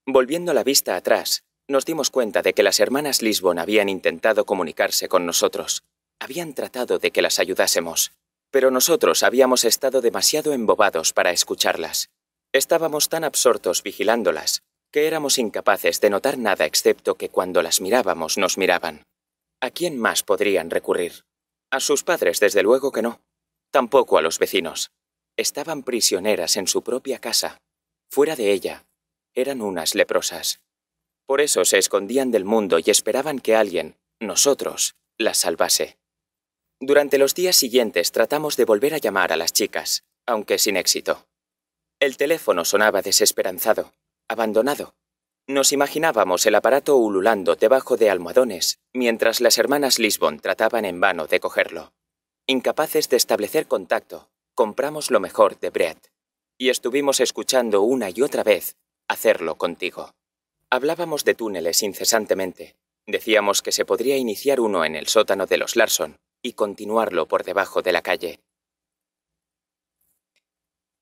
Volviendo la vista atrás, nos dimos cuenta de que las hermanas Lisbon habían intentado comunicarse con nosotros. Habían tratado de que las ayudásemos, pero nosotros habíamos estado demasiado embobados para escucharlas. Estábamos tan absortos vigilándolas que éramos incapaces de notar nada excepto que cuando las mirábamos nos miraban. ¿A quién más podrían recurrir? A sus padres, desde luego que no. Tampoco a los vecinos. Estaban prisioneras en su propia casa. Fuera de ella, eran unas leprosas. Por eso se escondían del mundo y esperaban que alguien, nosotros, las salvase. Durante los días siguientes tratamos de volver a llamar a las chicas, aunque sin éxito. El teléfono sonaba desesperanzado, abandonado. Nos imaginábamos el aparato ululando debajo de almohadones, mientras las hermanas Lisbon trataban en vano de cogerlo. Incapaces de establecer contacto, compramos lo mejor de Brett y estuvimos escuchando una y otra vez hacerlo contigo. Hablábamos de túneles incesantemente. Decíamos que se podría iniciar uno en el sótano de los Larson y continuarlo por debajo de la calle.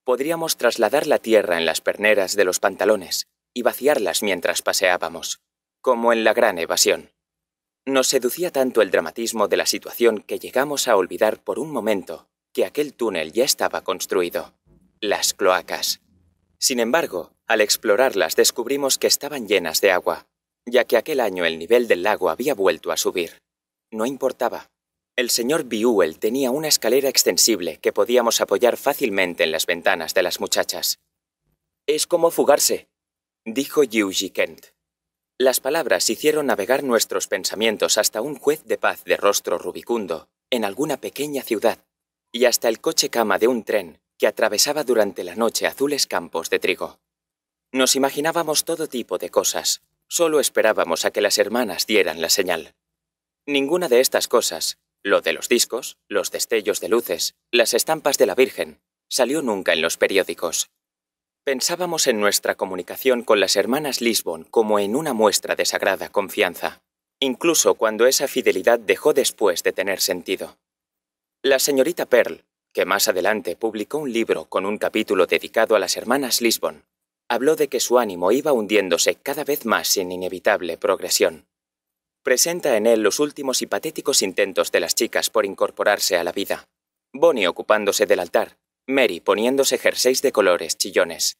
Podríamos trasladar la tierra en las perneras de los pantalones y vaciarlas mientras paseábamos, como en la gran evasión. Nos seducía tanto el dramatismo de la situación que llegamos a olvidar por un momento que aquel túnel ya estaba construido, las cloacas. Sin embargo, al explorarlas descubrimos que estaban llenas de agua, ya que aquel año el nivel del lago había vuelto a subir. No importaba. El señor Biuel tenía una escalera extensible que podíamos apoyar fácilmente en las ventanas de las muchachas. Es como fugarse, dijo Yuji Kent. Las palabras hicieron navegar nuestros pensamientos hasta un juez de paz de rostro rubicundo en alguna pequeña ciudad y hasta el coche cama de un tren que atravesaba durante la noche azules campos de trigo. Nos imaginábamos todo tipo de cosas, solo esperábamos a que las hermanas dieran la señal. Ninguna de estas cosas, lo de los discos, los destellos de luces, las estampas de la Virgen, salió nunca en los periódicos. Pensábamos en nuestra comunicación con las hermanas Lisbon como en una muestra de sagrada confianza, incluso cuando esa fidelidad dejó después de tener sentido. La señorita Pearl, que más adelante publicó un libro con un capítulo dedicado a las hermanas Lisbon, habló de que su ánimo iba hundiéndose cada vez más en inevitable progresión. Presenta en él los últimos y patéticos intentos de las chicas por incorporarse a la vida. Bonnie ocupándose del altar, Mary poniéndose jerseys de colores chillones.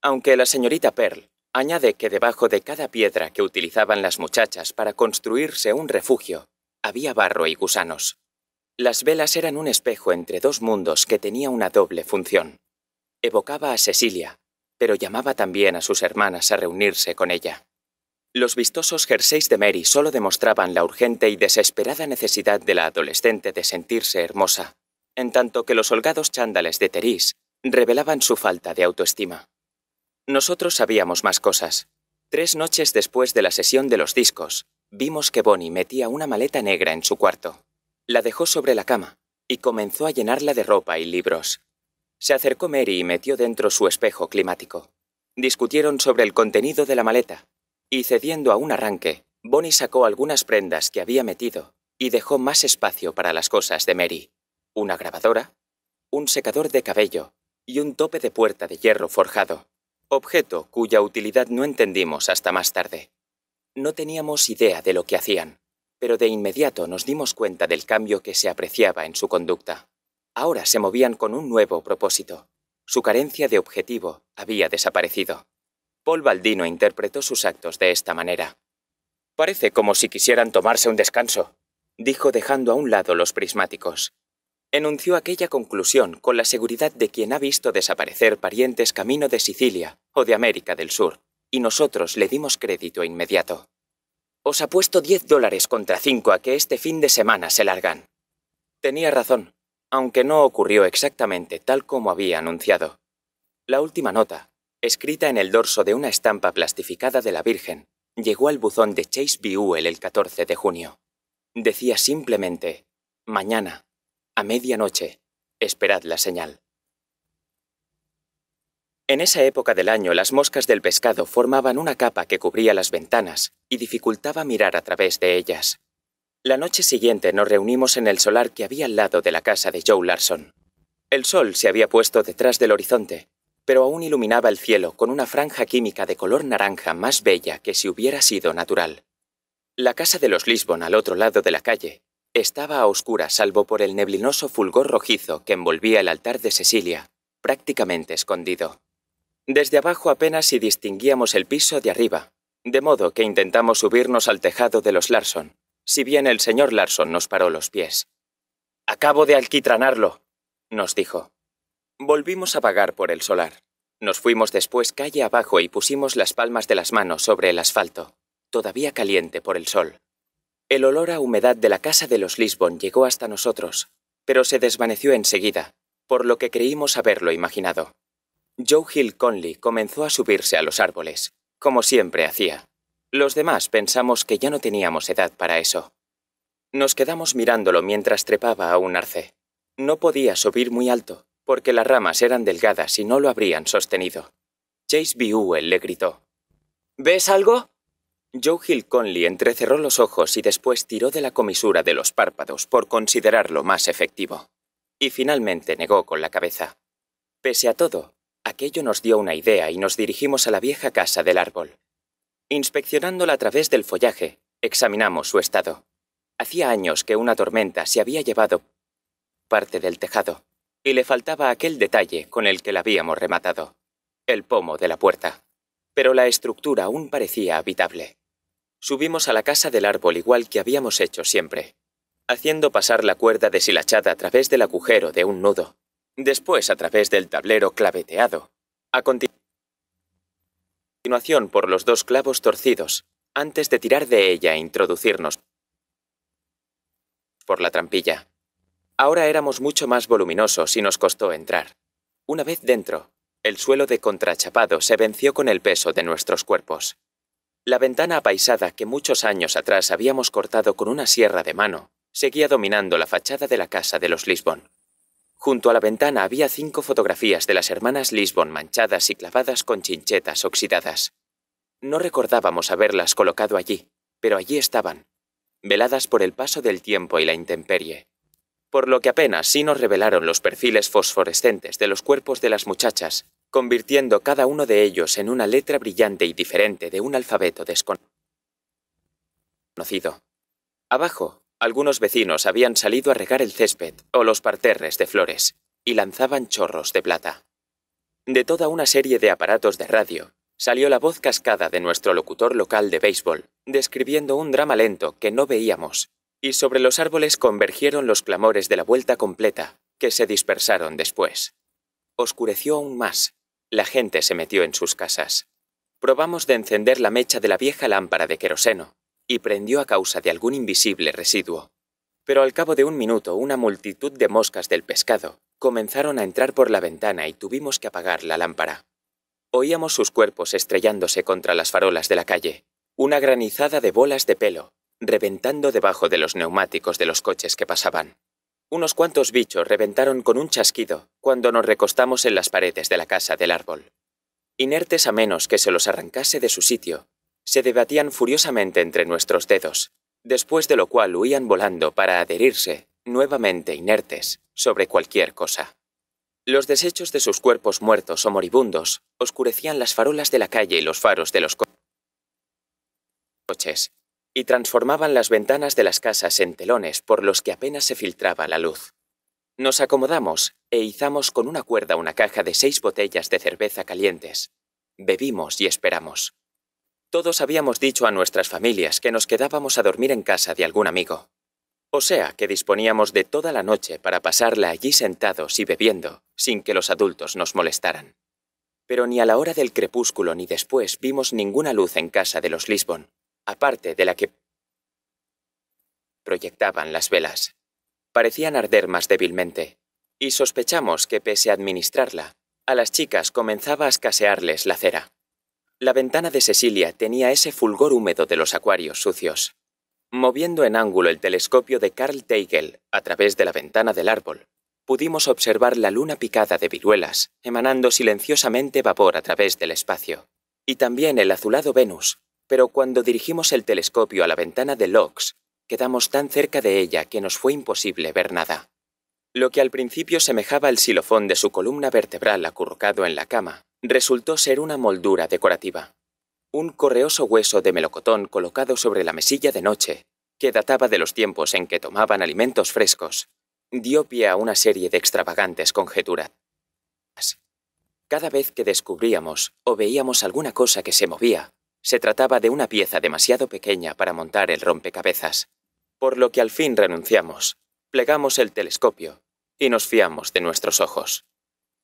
Aunque la señorita Pearl añade que debajo de cada piedra que utilizaban las muchachas para construirse un refugio, había barro y gusanos. Las velas eran un espejo entre dos mundos que tenía una doble función. Evocaba a Cecilia, pero llamaba también a sus hermanas a reunirse con ella. Los vistosos jerseys de Mary solo demostraban la urgente y desesperada necesidad de la adolescente de sentirse hermosa, en tanto que los holgados chándales de Therese revelaban su falta de autoestima. Nosotros sabíamos más cosas. Tres noches después de la sesión de los discos, vimos que Bonnie metía una maleta negra en su cuarto. La dejó sobre la cama y comenzó a llenarla de ropa y libros. Se acercó Mary y metió dentro su espejo climático. Discutieron sobre el contenido de la maleta, y cediendo a un arranque, Bonnie sacó algunas prendas que había metido y dejó más espacio para las cosas de Mary. Una grabadora, un secador de cabello y un tope de puerta de hierro forjado, objeto cuya utilidad no entendimos hasta más tarde. No teníamos idea de lo que hacían pero de inmediato nos dimos cuenta del cambio que se apreciaba en su conducta. Ahora se movían con un nuevo propósito. Su carencia de objetivo había desaparecido. Paul Baldino interpretó sus actos de esta manera. Parece como si quisieran tomarse un descanso, dijo dejando a un lado los prismáticos. Enunció aquella conclusión con la seguridad de quien ha visto desaparecer parientes camino de Sicilia o de América del Sur, y nosotros le dimos crédito inmediato. Os apuesto 10 dólares contra 5 a que este fin de semana se largan. Tenía razón, aunque no ocurrió exactamente tal como había anunciado. La última nota, escrita en el dorso de una estampa plastificada de la Virgen, llegó al buzón de Chase Buell el 14 de junio. Decía simplemente, mañana, a medianoche, esperad la señal. En esa época del año las moscas del pescado formaban una capa que cubría las ventanas y dificultaba mirar a través de ellas. La noche siguiente nos reunimos en el solar que había al lado de la casa de Joe Larson. El sol se había puesto detrás del horizonte, pero aún iluminaba el cielo con una franja química de color naranja más bella que si hubiera sido natural. La casa de los Lisbon al otro lado de la calle estaba a oscura salvo por el neblinoso fulgor rojizo que envolvía el altar de Cecilia, prácticamente escondido. Desde abajo apenas si distinguíamos el piso de arriba, de modo que intentamos subirnos al tejado de los Larson, si bien el señor Larson nos paró los pies. Acabo de alquitranarlo, nos dijo. Volvimos a vagar por el solar. Nos fuimos después calle abajo y pusimos las palmas de las manos sobre el asfalto, todavía caliente por el sol. El olor a humedad de la casa de los Lisbon llegó hasta nosotros, pero se desvaneció enseguida, por lo que creímos haberlo imaginado. Joe Hill Conley comenzó a subirse a los árboles, como siempre hacía. Los demás pensamos que ya no teníamos edad para eso. Nos quedamos mirándolo mientras trepaba a un arce. No podía subir muy alto, porque las ramas eran delgadas y no lo habrían sostenido. Chase Buell le gritó. ¿Ves algo? Joe Hill Conley entrecerró los ojos y después tiró de la comisura de los párpados por considerarlo más efectivo. Y finalmente negó con la cabeza. Pese a todo, Aquello nos dio una idea y nos dirigimos a la vieja casa del árbol. Inspeccionándola a través del follaje, examinamos su estado. Hacía años que una tormenta se había llevado parte del tejado, y le faltaba aquel detalle con el que la habíamos rematado, el pomo de la puerta. Pero la estructura aún parecía habitable. Subimos a la casa del árbol igual que habíamos hecho siempre, haciendo pasar la cuerda deshilachada a través del agujero de un nudo después a través del tablero claveteado, a continuación por los dos clavos torcidos, antes de tirar de ella e introducirnos por la trampilla. Ahora éramos mucho más voluminosos y nos costó entrar. Una vez dentro, el suelo de contrachapado se venció con el peso de nuestros cuerpos. La ventana apaisada que muchos años atrás habíamos cortado con una sierra de mano seguía dominando la fachada de la casa de los Lisbon. Junto a la ventana había cinco fotografías de las hermanas Lisbon manchadas y clavadas con chinchetas oxidadas. No recordábamos haberlas colocado allí, pero allí estaban, veladas por el paso del tiempo y la intemperie. Por lo que apenas sí nos revelaron los perfiles fosforescentes de los cuerpos de las muchachas, convirtiendo cada uno de ellos en una letra brillante y diferente de un alfabeto desconocido. Abajo, algunos vecinos habían salido a regar el césped o los parterres de flores y lanzaban chorros de plata. De toda una serie de aparatos de radio, salió la voz cascada de nuestro locutor local de béisbol, describiendo un drama lento que no veíamos, y sobre los árboles convergieron los clamores de la vuelta completa, que se dispersaron después. Oscureció aún más. La gente se metió en sus casas. Probamos de encender la mecha de la vieja lámpara de queroseno, y prendió a causa de algún invisible residuo. Pero al cabo de un minuto una multitud de moscas del pescado comenzaron a entrar por la ventana y tuvimos que apagar la lámpara. Oíamos sus cuerpos estrellándose contra las farolas de la calle, una granizada de bolas de pelo, reventando debajo de los neumáticos de los coches que pasaban. Unos cuantos bichos reventaron con un chasquido cuando nos recostamos en las paredes de la casa del árbol. Inertes a menos que se los arrancase de su sitio, se debatían furiosamente entre nuestros dedos, después de lo cual huían volando para adherirse, nuevamente inertes, sobre cualquier cosa. Los desechos de sus cuerpos muertos o moribundos oscurecían las farolas de la calle y los faros de los coches, y transformaban las ventanas de las casas en telones por los que apenas se filtraba la luz. Nos acomodamos e izamos con una cuerda una caja de seis botellas de cerveza calientes. Bebimos y esperamos. Todos habíamos dicho a nuestras familias que nos quedábamos a dormir en casa de algún amigo. O sea, que disponíamos de toda la noche para pasarla allí sentados y bebiendo, sin que los adultos nos molestaran. Pero ni a la hora del crepúsculo ni después vimos ninguna luz en casa de los Lisbon, aparte de la que proyectaban las velas. Parecían arder más débilmente, y sospechamos que pese a administrarla, a las chicas comenzaba a escasearles la cera. La ventana de Cecilia tenía ese fulgor húmedo de los acuarios sucios. Moviendo en ángulo el telescopio de Carl Teigel a través de la ventana del árbol, pudimos observar la luna picada de viruelas, emanando silenciosamente vapor a través del espacio, y también el azulado Venus, pero cuando dirigimos el telescopio a la ventana de Locks, quedamos tan cerca de ella que nos fue imposible ver nada. Lo que al principio semejaba el silofón de su columna vertebral acurrucado en la cama, resultó ser una moldura decorativa. Un correoso hueso de melocotón colocado sobre la mesilla de noche, que databa de los tiempos en que tomaban alimentos frescos, dio pie a una serie de extravagantes conjeturas. Cada vez que descubríamos o veíamos alguna cosa que se movía, se trataba de una pieza demasiado pequeña para montar el rompecabezas, por lo que al fin renunciamos, plegamos el telescopio y nos fiamos de nuestros ojos.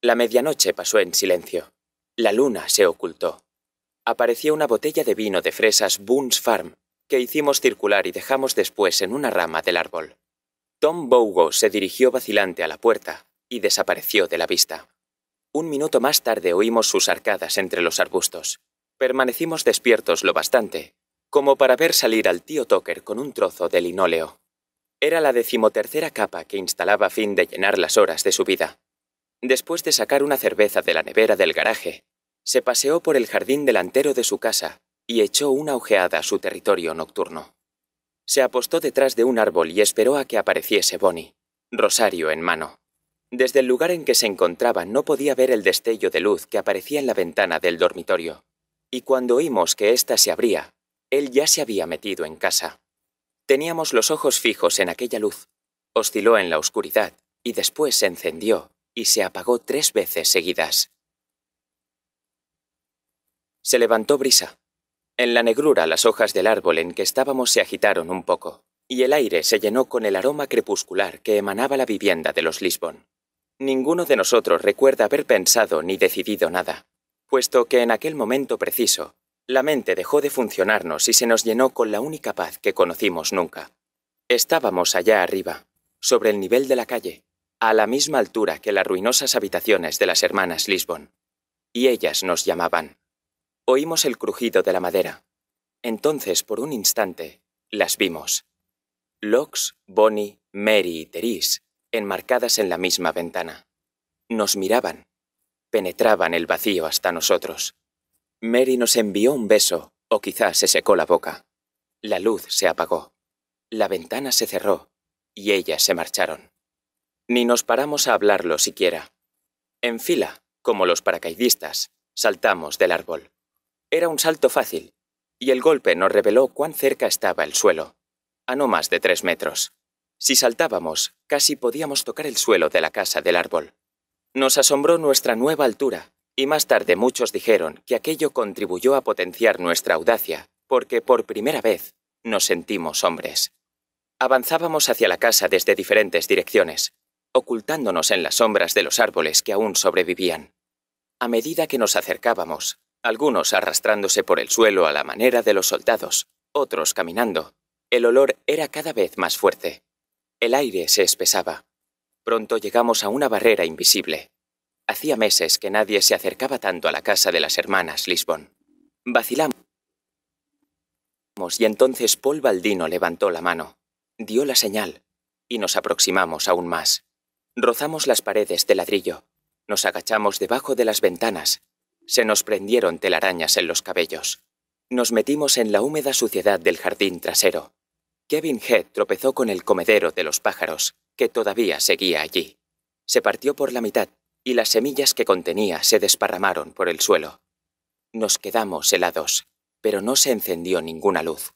La medianoche pasó en silencio. La luna se ocultó. Apareció una botella de vino de fresas Boone's Farm, que hicimos circular y dejamos después en una rama del árbol. Tom Bogo se dirigió vacilante a la puerta y desapareció de la vista. Un minuto más tarde oímos sus arcadas entre los arbustos. Permanecimos despiertos lo bastante, como para ver salir al tío Tucker con un trozo de linóleo. Era la decimotercera capa que instalaba a fin de llenar las horas de su vida. Después de sacar una cerveza de la nevera del garaje, se paseó por el jardín delantero de su casa y echó una ojeada a su territorio nocturno. Se apostó detrás de un árbol y esperó a que apareciese Bonnie, rosario en mano. Desde el lugar en que se encontraba no podía ver el destello de luz que aparecía en la ventana del dormitorio, y cuando oímos que ésta se abría, él ya se había metido en casa. Teníamos los ojos fijos en aquella luz. Osciló en la oscuridad y después se encendió y se apagó tres veces seguidas. Se levantó brisa. En la negrura las hojas del árbol en que estábamos se agitaron un poco, y el aire se llenó con el aroma crepuscular que emanaba la vivienda de los Lisbon. Ninguno de nosotros recuerda haber pensado ni decidido nada, puesto que en aquel momento preciso la mente dejó de funcionarnos y se nos llenó con la única paz que conocimos nunca. Estábamos allá arriba, sobre el nivel de la calle, a la misma altura que las ruinosas habitaciones de las hermanas Lisbon. Y ellas nos llamaban. Oímos el crujido de la madera. Entonces, por un instante, las vimos. Lox, Bonnie, Mary y Therese, enmarcadas en la misma ventana. Nos miraban. Penetraban el vacío hasta nosotros. Mary nos envió un beso, o quizás se secó la boca. La luz se apagó. La ventana se cerró, y ellas se marcharon. Ni nos paramos a hablarlo siquiera. En fila, como los paracaidistas, saltamos del árbol. Era un salto fácil, y el golpe nos reveló cuán cerca estaba el suelo, a no más de tres metros. Si saltábamos, casi podíamos tocar el suelo de la casa del árbol. Nos asombró nuestra nueva altura, y más tarde muchos dijeron que aquello contribuyó a potenciar nuestra audacia, porque por primera vez nos sentimos hombres. Avanzábamos hacia la casa desde diferentes direcciones, ocultándonos en las sombras de los árboles que aún sobrevivían. A medida que nos acercábamos, algunos arrastrándose por el suelo a la manera de los soldados, otros caminando, el olor era cada vez más fuerte. El aire se espesaba. Pronto llegamos a una barrera invisible, Hacía meses que nadie se acercaba tanto a la casa de las hermanas Lisbon. Vacilamos y entonces Paul Baldino levantó la mano, dio la señal y nos aproximamos aún más. Rozamos las paredes de ladrillo, nos agachamos debajo de las ventanas, se nos prendieron telarañas en los cabellos. Nos metimos en la húmeda suciedad del jardín trasero. Kevin Head tropezó con el comedero de los pájaros, que todavía seguía allí. Se partió por la mitad y las semillas que contenía se desparramaron por el suelo. Nos quedamos helados, pero no se encendió ninguna luz.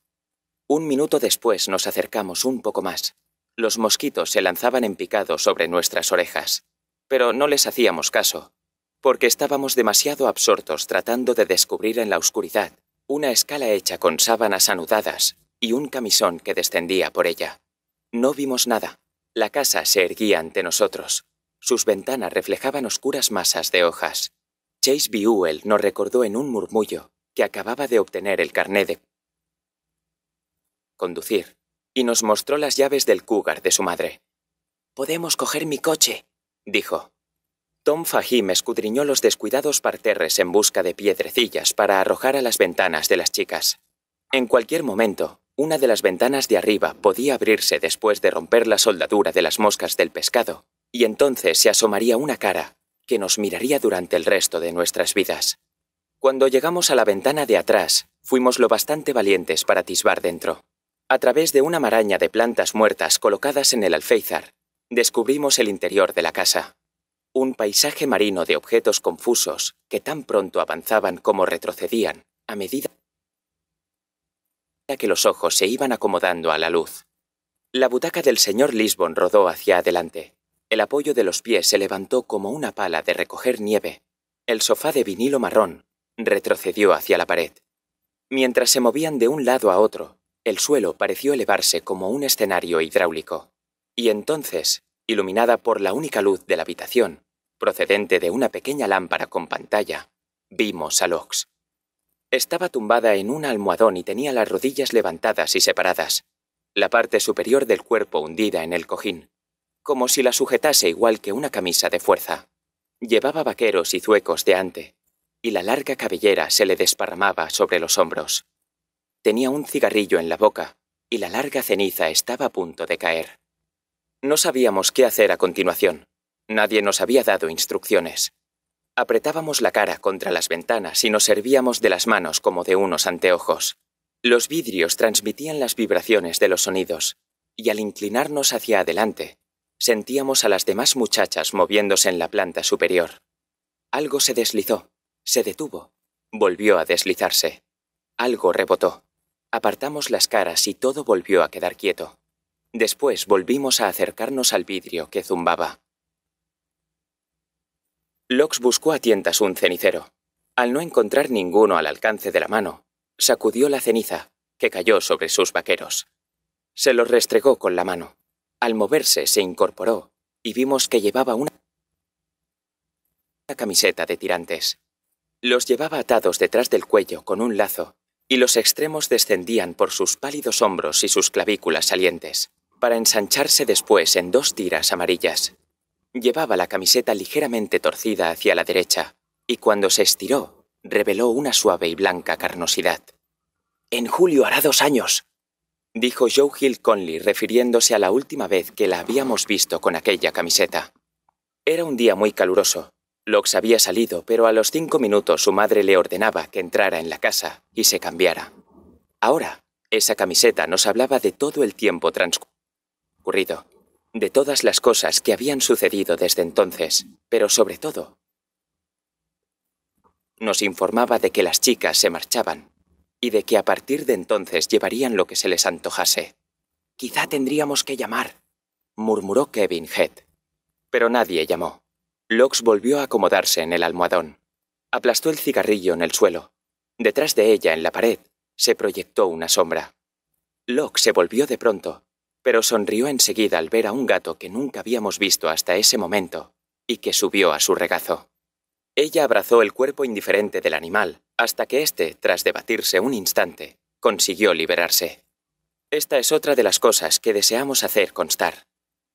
Un minuto después nos acercamos un poco más. Los mosquitos se lanzaban en picado sobre nuestras orejas, pero no les hacíamos caso, porque estábamos demasiado absortos tratando de descubrir en la oscuridad una escala hecha con sábanas anudadas y un camisón que descendía por ella. No vimos nada. La casa se erguía ante nosotros, sus ventanas reflejaban oscuras masas de hojas. Chase Buell nos recordó en un murmullo que acababa de obtener el carné de conducir y nos mostró las llaves del cougar de su madre. Podemos coger mi coche, dijo. Tom Fahim escudriñó los descuidados parterres en busca de piedrecillas para arrojar a las ventanas de las chicas. En cualquier momento, una de las ventanas de arriba podía abrirse después de romper la soldadura de las moscas del pescado y entonces se asomaría una cara que nos miraría durante el resto de nuestras vidas. Cuando llegamos a la ventana de atrás, fuimos lo bastante valientes para atisbar dentro. A través de una maraña de plantas muertas colocadas en el alféizar, descubrimos el interior de la casa. Un paisaje marino de objetos confusos que tan pronto avanzaban como retrocedían a medida que los ojos se iban acomodando a la luz. La butaca del señor Lisbon rodó hacia adelante, el apoyo de los pies se levantó como una pala de recoger nieve. El sofá de vinilo marrón retrocedió hacia la pared. Mientras se movían de un lado a otro, el suelo pareció elevarse como un escenario hidráulico. Y entonces, iluminada por la única luz de la habitación, procedente de una pequeña lámpara con pantalla, vimos a Lox. Estaba tumbada en un almohadón y tenía las rodillas levantadas y separadas, la parte superior del cuerpo hundida en el cojín como si la sujetase igual que una camisa de fuerza. Llevaba vaqueros y zuecos de ante, y la larga cabellera se le desparramaba sobre los hombros. Tenía un cigarrillo en la boca, y la larga ceniza estaba a punto de caer. No sabíamos qué hacer a continuación. Nadie nos había dado instrucciones. Apretábamos la cara contra las ventanas y nos servíamos de las manos como de unos anteojos. Los vidrios transmitían las vibraciones de los sonidos, y al inclinarnos hacia adelante, Sentíamos a las demás muchachas moviéndose en la planta superior. Algo se deslizó, se detuvo, volvió a deslizarse. Algo rebotó. Apartamos las caras y todo volvió a quedar quieto. Después volvimos a acercarnos al vidrio que zumbaba. Lox buscó a tientas un cenicero. Al no encontrar ninguno al alcance de la mano, sacudió la ceniza, que cayó sobre sus vaqueros. Se los restregó con la mano. Al moverse se incorporó y vimos que llevaba una camiseta de tirantes. Los llevaba atados detrás del cuello con un lazo, y los extremos descendían por sus pálidos hombros y sus clavículas salientes, para ensancharse después en dos tiras amarillas. Llevaba la camiseta ligeramente torcida hacia la derecha, y cuando se estiró, reveló una suave y blanca carnosidad. En julio hará dos años, dijo Joe Hill Conley refiriéndose a la última vez que la habíamos visto con aquella camiseta. Era un día muy caluroso. Lox había salido, pero a los cinco minutos su madre le ordenaba que entrara en la casa y se cambiara. Ahora, esa camiseta nos hablaba de todo el tiempo transcurrido, de todas las cosas que habían sucedido desde entonces, pero sobre todo, nos informaba de que las chicas se marchaban, y de que a partir de entonces llevarían lo que se les antojase. Quizá tendríamos que llamar, murmuró Kevin Head. Pero nadie llamó. Lox volvió a acomodarse en el almohadón. Aplastó el cigarrillo en el suelo. Detrás de ella, en la pared, se proyectó una sombra. Locke se volvió de pronto, pero sonrió enseguida al ver a un gato que nunca habíamos visto hasta ese momento y que subió a su regazo. Ella abrazó el cuerpo indiferente del animal, hasta que éste, tras debatirse un instante, consiguió liberarse. Esta es otra de las cosas que deseamos hacer constar.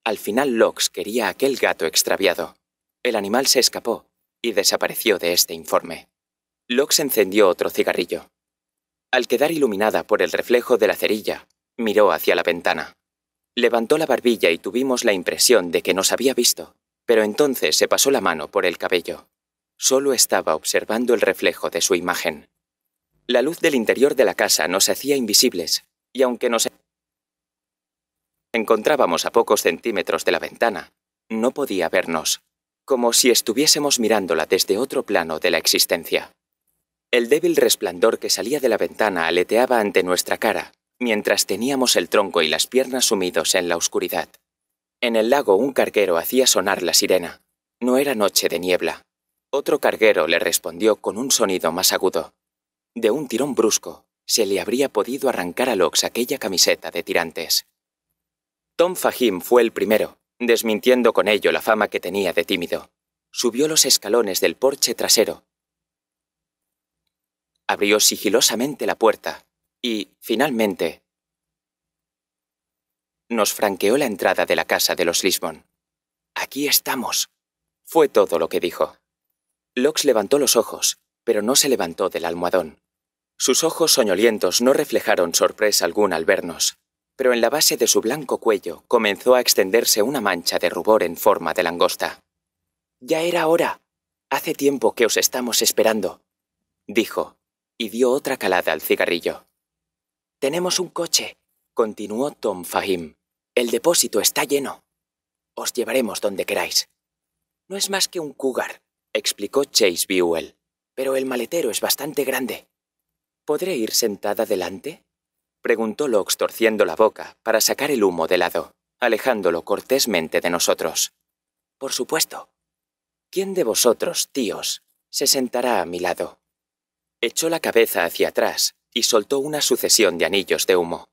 Al final Lox quería aquel gato extraviado. El animal se escapó y desapareció de este informe. Lox encendió otro cigarrillo. Al quedar iluminada por el reflejo de la cerilla, miró hacia la ventana. Levantó la barbilla y tuvimos la impresión de que nos había visto, pero entonces se pasó la mano por el cabello. Solo estaba observando el reflejo de su imagen. La luz del interior de la casa nos hacía invisibles, y aunque nos encontrábamos a pocos centímetros de la ventana, no podía vernos, como si estuviésemos mirándola desde otro plano de la existencia. El débil resplandor que salía de la ventana aleteaba ante nuestra cara, mientras teníamos el tronco y las piernas sumidos en la oscuridad. En el lago un carguero hacía sonar la sirena. No era noche de niebla, otro carguero le respondió con un sonido más agudo. De un tirón brusco, se le habría podido arrancar a Lox aquella camiseta de tirantes. Tom Fahim fue el primero, desmintiendo con ello la fama que tenía de tímido. Subió los escalones del porche trasero. Abrió sigilosamente la puerta y, finalmente, nos franqueó la entrada de la casa de los Lisbon. Aquí estamos, fue todo lo que dijo. Lox levantó los ojos, pero no se levantó del almohadón. Sus ojos soñolientos no reflejaron sorpresa alguna al vernos, pero en la base de su blanco cuello comenzó a extenderse una mancha de rubor en forma de langosta. Ya era hora. Hace tiempo que os estamos esperando, dijo, y dio otra calada al cigarrillo. Tenemos un coche, continuó Tom Fahim. El depósito está lleno. Os llevaremos donde queráis. No es más que un cúgar explicó Chase Buell. Pero el maletero es bastante grande. ¿Podré ir sentada delante? preguntó Locks torciendo la boca para sacar el humo de lado, alejándolo cortésmente de nosotros. Por supuesto. ¿Quién de vosotros, tíos, se sentará a mi lado? Echó la cabeza hacia atrás y soltó una sucesión de anillos de humo.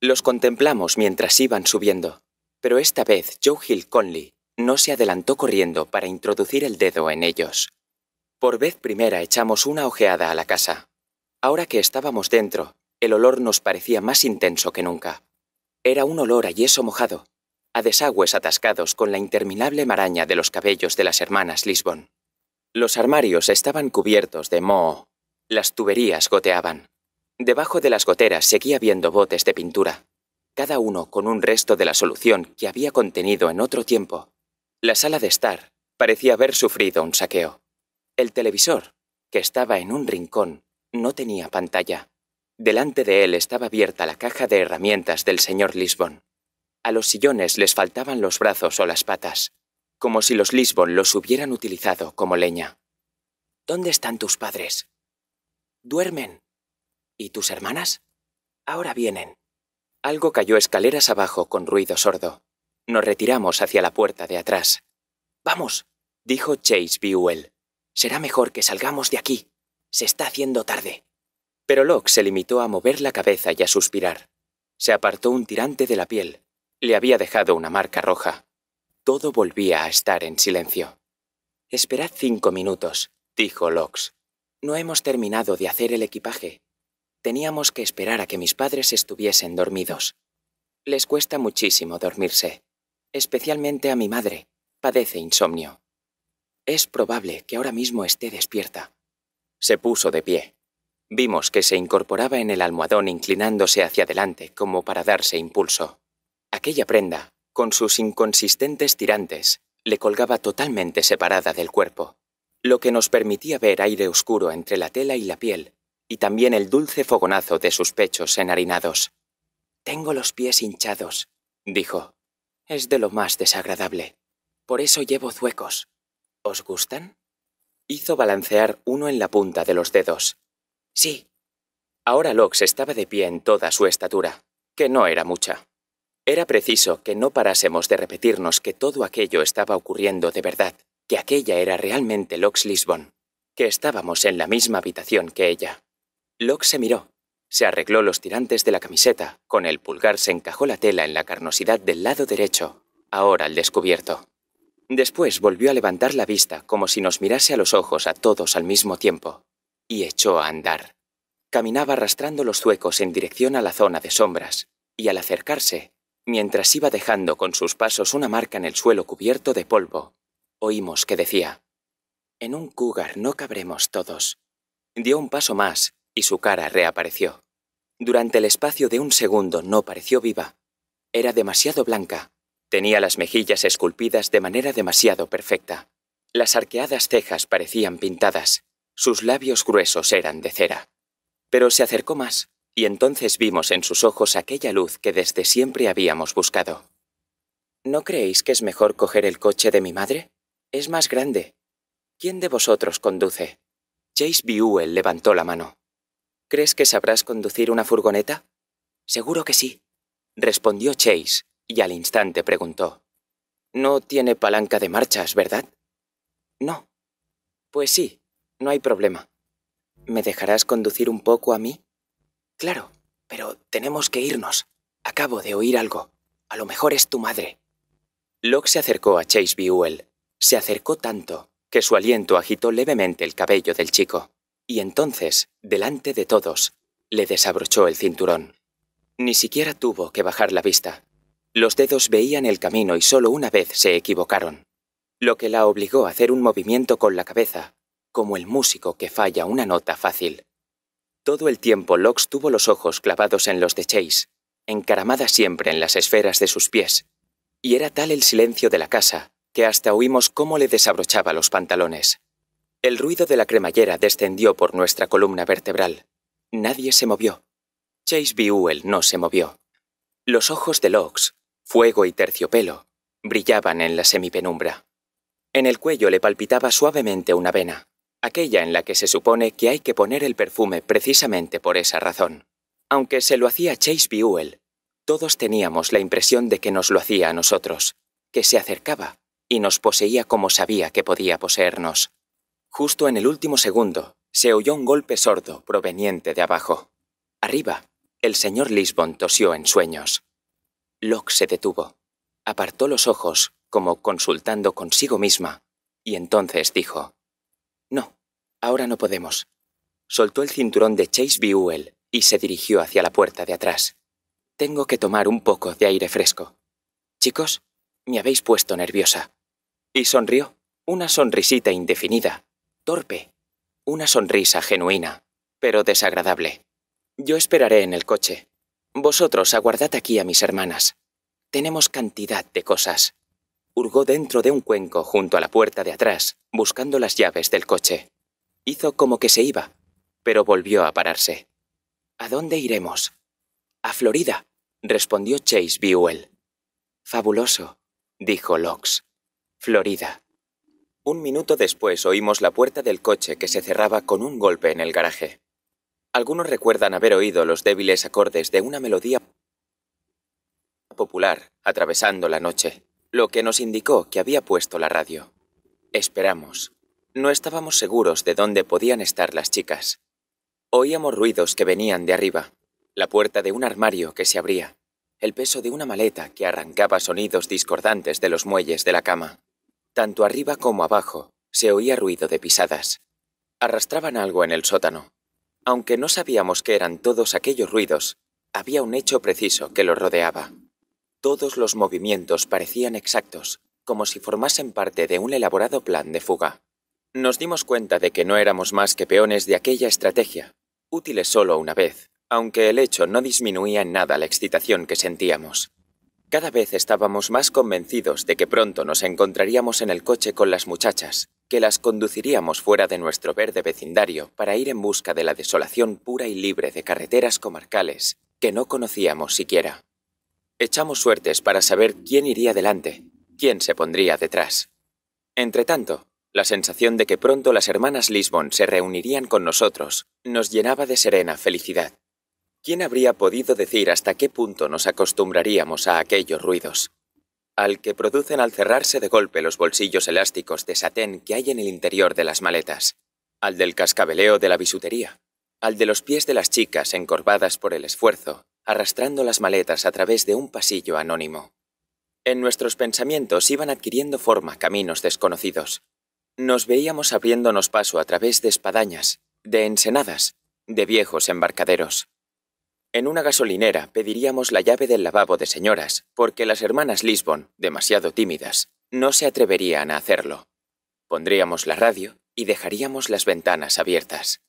Los contemplamos mientras iban subiendo, pero esta vez Joe Hill Conley no se adelantó corriendo para introducir el dedo en ellos. Por vez primera echamos una ojeada a la casa. Ahora que estábamos dentro, el olor nos parecía más intenso que nunca. Era un olor a yeso mojado, a desagües atascados con la interminable maraña de los cabellos de las hermanas Lisbon. Los armarios estaban cubiertos de moho. Las tuberías goteaban. Debajo de las goteras seguía viendo botes de pintura, cada uno con un resto de la solución que había contenido en otro tiempo la sala de estar parecía haber sufrido un saqueo. El televisor, que estaba en un rincón, no tenía pantalla. Delante de él estaba abierta la caja de herramientas del señor Lisbon. A los sillones les faltaban los brazos o las patas, como si los Lisbon los hubieran utilizado como leña. ¿Dónde están tus padres? Duermen. ¿Y tus hermanas? Ahora vienen. Algo cayó escaleras abajo con ruido sordo. Nos retiramos hacia la puerta de atrás. Vamos, dijo Chase Buell. Será mejor que salgamos de aquí. Se está haciendo tarde. Pero Locke se limitó a mover la cabeza y a suspirar. Se apartó un tirante de la piel. Le había dejado una marca roja. Todo volvía a estar en silencio. Esperad cinco minutos, dijo Locks. No hemos terminado de hacer el equipaje. Teníamos que esperar a que mis padres estuviesen dormidos. Les cuesta muchísimo dormirse especialmente a mi madre, padece insomnio. Es probable que ahora mismo esté despierta. Se puso de pie. Vimos que se incorporaba en el almohadón inclinándose hacia adelante como para darse impulso. Aquella prenda, con sus inconsistentes tirantes, le colgaba totalmente separada del cuerpo, lo que nos permitía ver aire oscuro entre la tela y la piel, y también el dulce fogonazo de sus pechos enharinados. Tengo los pies hinchados, dijo. Es de lo más desagradable. Por eso llevo zuecos. ¿Os gustan? Hizo balancear uno en la punta de los dedos. Sí. Ahora Lox estaba de pie en toda su estatura, que no era mucha. Era preciso que no parásemos de repetirnos que todo aquello estaba ocurriendo de verdad, que aquella era realmente Lox Lisbon, que estábamos en la misma habitación que ella. Lox se miró, se arregló los tirantes de la camiseta. Con el pulgar se encajó la tela en la carnosidad del lado derecho, ahora al descubierto. Después volvió a levantar la vista como si nos mirase a los ojos a todos al mismo tiempo, y echó a andar. Caminaba arrastrando los zuecos en dirección a la zona de sombras, y al acercarse, mientras iba dejando con sus pasos una marca en el suelo cubierto de polvo, oímos que decía, En un cúgar no cabremos todos. Dio un paso más y su cara reapareció. Durante el espacio de un segundo no pareció viva. Era demasiado blanca. Tenía las mejillas esculpidas de manera demasiado perfecta. Las arqueadas cejas parecían pintadas. Sus labios gruesos eran de cera. Pero se acercó más, y entonces vimos en sus ojos aquella luz que desde siempre habíamos buscado. ¿No creéis que es mejor coger el coche de mi madre? Es más grande. ¿Quién de vosotros conduce? Chase Buell levantó la mano. ¿Crees que sabrás conducir una furgoneta? Seguro que sí, respondió Chase, y al instante preguntó. No tiene palanca de marchas, ¿verdad? No. Pues sí, no hay problema. ¿Me dejarás conducir un poco a mí? Claro, pero tenemos que irnos. Acabo de oír algo. A lo mejor es tu madre. Locke se acercó a Chase Buell. Se acercó tanto que su aliento agitó levemente el cabello del chico. Y entonces, delante de todos, le desabrochó el cinturón. Ni siquiera tuvo que bajar la vista. Los dedos veían el camino y solo una vez se equivocaron, lo que la obligó a hacer un movimiento con la cabeza, como el músico que falla una nota fácil. Todo el tiempo Lox tuvo los ojos clavados en los de Chase, encaramada siempre en las esferas de sus pies, y era tal el silencio de la casa que hasta oímos cómo le desabrochaba los pantalones. El ruido de la cremallera descendió por nuestra columna vertebral. Nadie se movió. Chase Buell no se movió. Los ojos de Lox, fuego y terciopelo, brillaban en la semipenumbra. En el cuello le palpitaba suavemente una vena, aquella en la que se supone que hay que poner el perfume precisamente por esa razón. Aunque se lo hacía Chase Buell, todos teníamos la impresión de que nos lo hacía a nosotros, que se acercaba y nos poseía como sabía que podía poseernos. Justo en el último segundo, se oyó un golpe sordo proveniente de abajo. Arriba, el señor Lisbon tosió en sueños. Locke se detuvo, apartó los ojos, como consultando consigo misma, y entonces dijo, No, ahora no podemos. Soltó el cinturón de Chase Buell y se dirigió hacia la puerta de atrás. Tengo que tomar un poco de aire fresco. Chicos, me habéis puesto nerviosa. Y sonrió, una sonrisita indefinida, torpe. Una sonrisa genuina, pero desagradable. Yo esperaré en el coche. Vosotros aguardad aquí a mis hermanas. Tenemos cantidad de cosas. Hurgó dentro de un cuenco junto a la puerta de atrás, buscando las llaves del coche. Hizo como que se iba, pero volvió a pararse. ¿A dónde iremos? A Florida, respondió Chase Buell. Fabuloso, dijo Locks. Florida. Un minuto después oímos la puerta del coche que se cerraba con un golpe en el garaje. Algunos recuerdan haber oído los débiles acordes de una melodía popular atravesando la noche, lo que nos indicó que había puesto la radio. Esperamos. No estábamos seguros de dónde podían estar las chicas. Oíamos ruidos que venían de arriba, la puerta de un armario que se abría, el peso de una maleta que arrancaba sonidos discordantes de los muelles de la cama. Tanto arriba como abajo se oía ruido de pisadas. Arrastraban algo en el sótano. Aunque no sabíamos qué eran todos aquellos ruidos, había un hecho preciso que lo rodeaba. Todos los movimientos parecían exactos, como si formasen parte de un elaborado plan de fuga. Nos dimos cuenta de que no éramos más que peones de aquella estrategia, útiles solo una vez, aunque el hecho no disminuía en nada la excitación que sentíamos. Cada vez estábamos más convencidos de que pronto nos encontraríamos en el coche con las muchachas, que las conduciríamos fuera de nuestro verde vecindario para ir en busca de la desolación pura y libre de carreteras comarcales que no conocíamos siquiera. Echamos suertes para saber quién iría delante, quién se pondría detrás. Entretanto, la sensación de que pronto las hermanas Lisbon se reunirían con nosotros nos llenaba de serena felicidad. ¿Quién habría podido decir hasta qué punto nos acostumbraríamos a aquellos ruidos? Al que producen al cerrarse de golpe los bolsillos elásticos de satén que hay en el interior de las maletas, al del cascabeleo de la bisutería, al de los pies de las chicas encorvadas por el esfuerzo, arrastrando las maletas a través de un pasillo anónimo. En nuestros pensamientos iban adquiriendo forma caminos desconocidos. Nos veíamos abriéndonos paso a través de espadañas, de ensenadas, de viejos embarcaderos. En una gasolinera pediríamos la llave del lavabo de señoras, porque las hermanas Lisbon, demasiado tímidas, no se atreverían a hacerlo. Pondríamos la radio y dejaríamos las ventanas abiertas.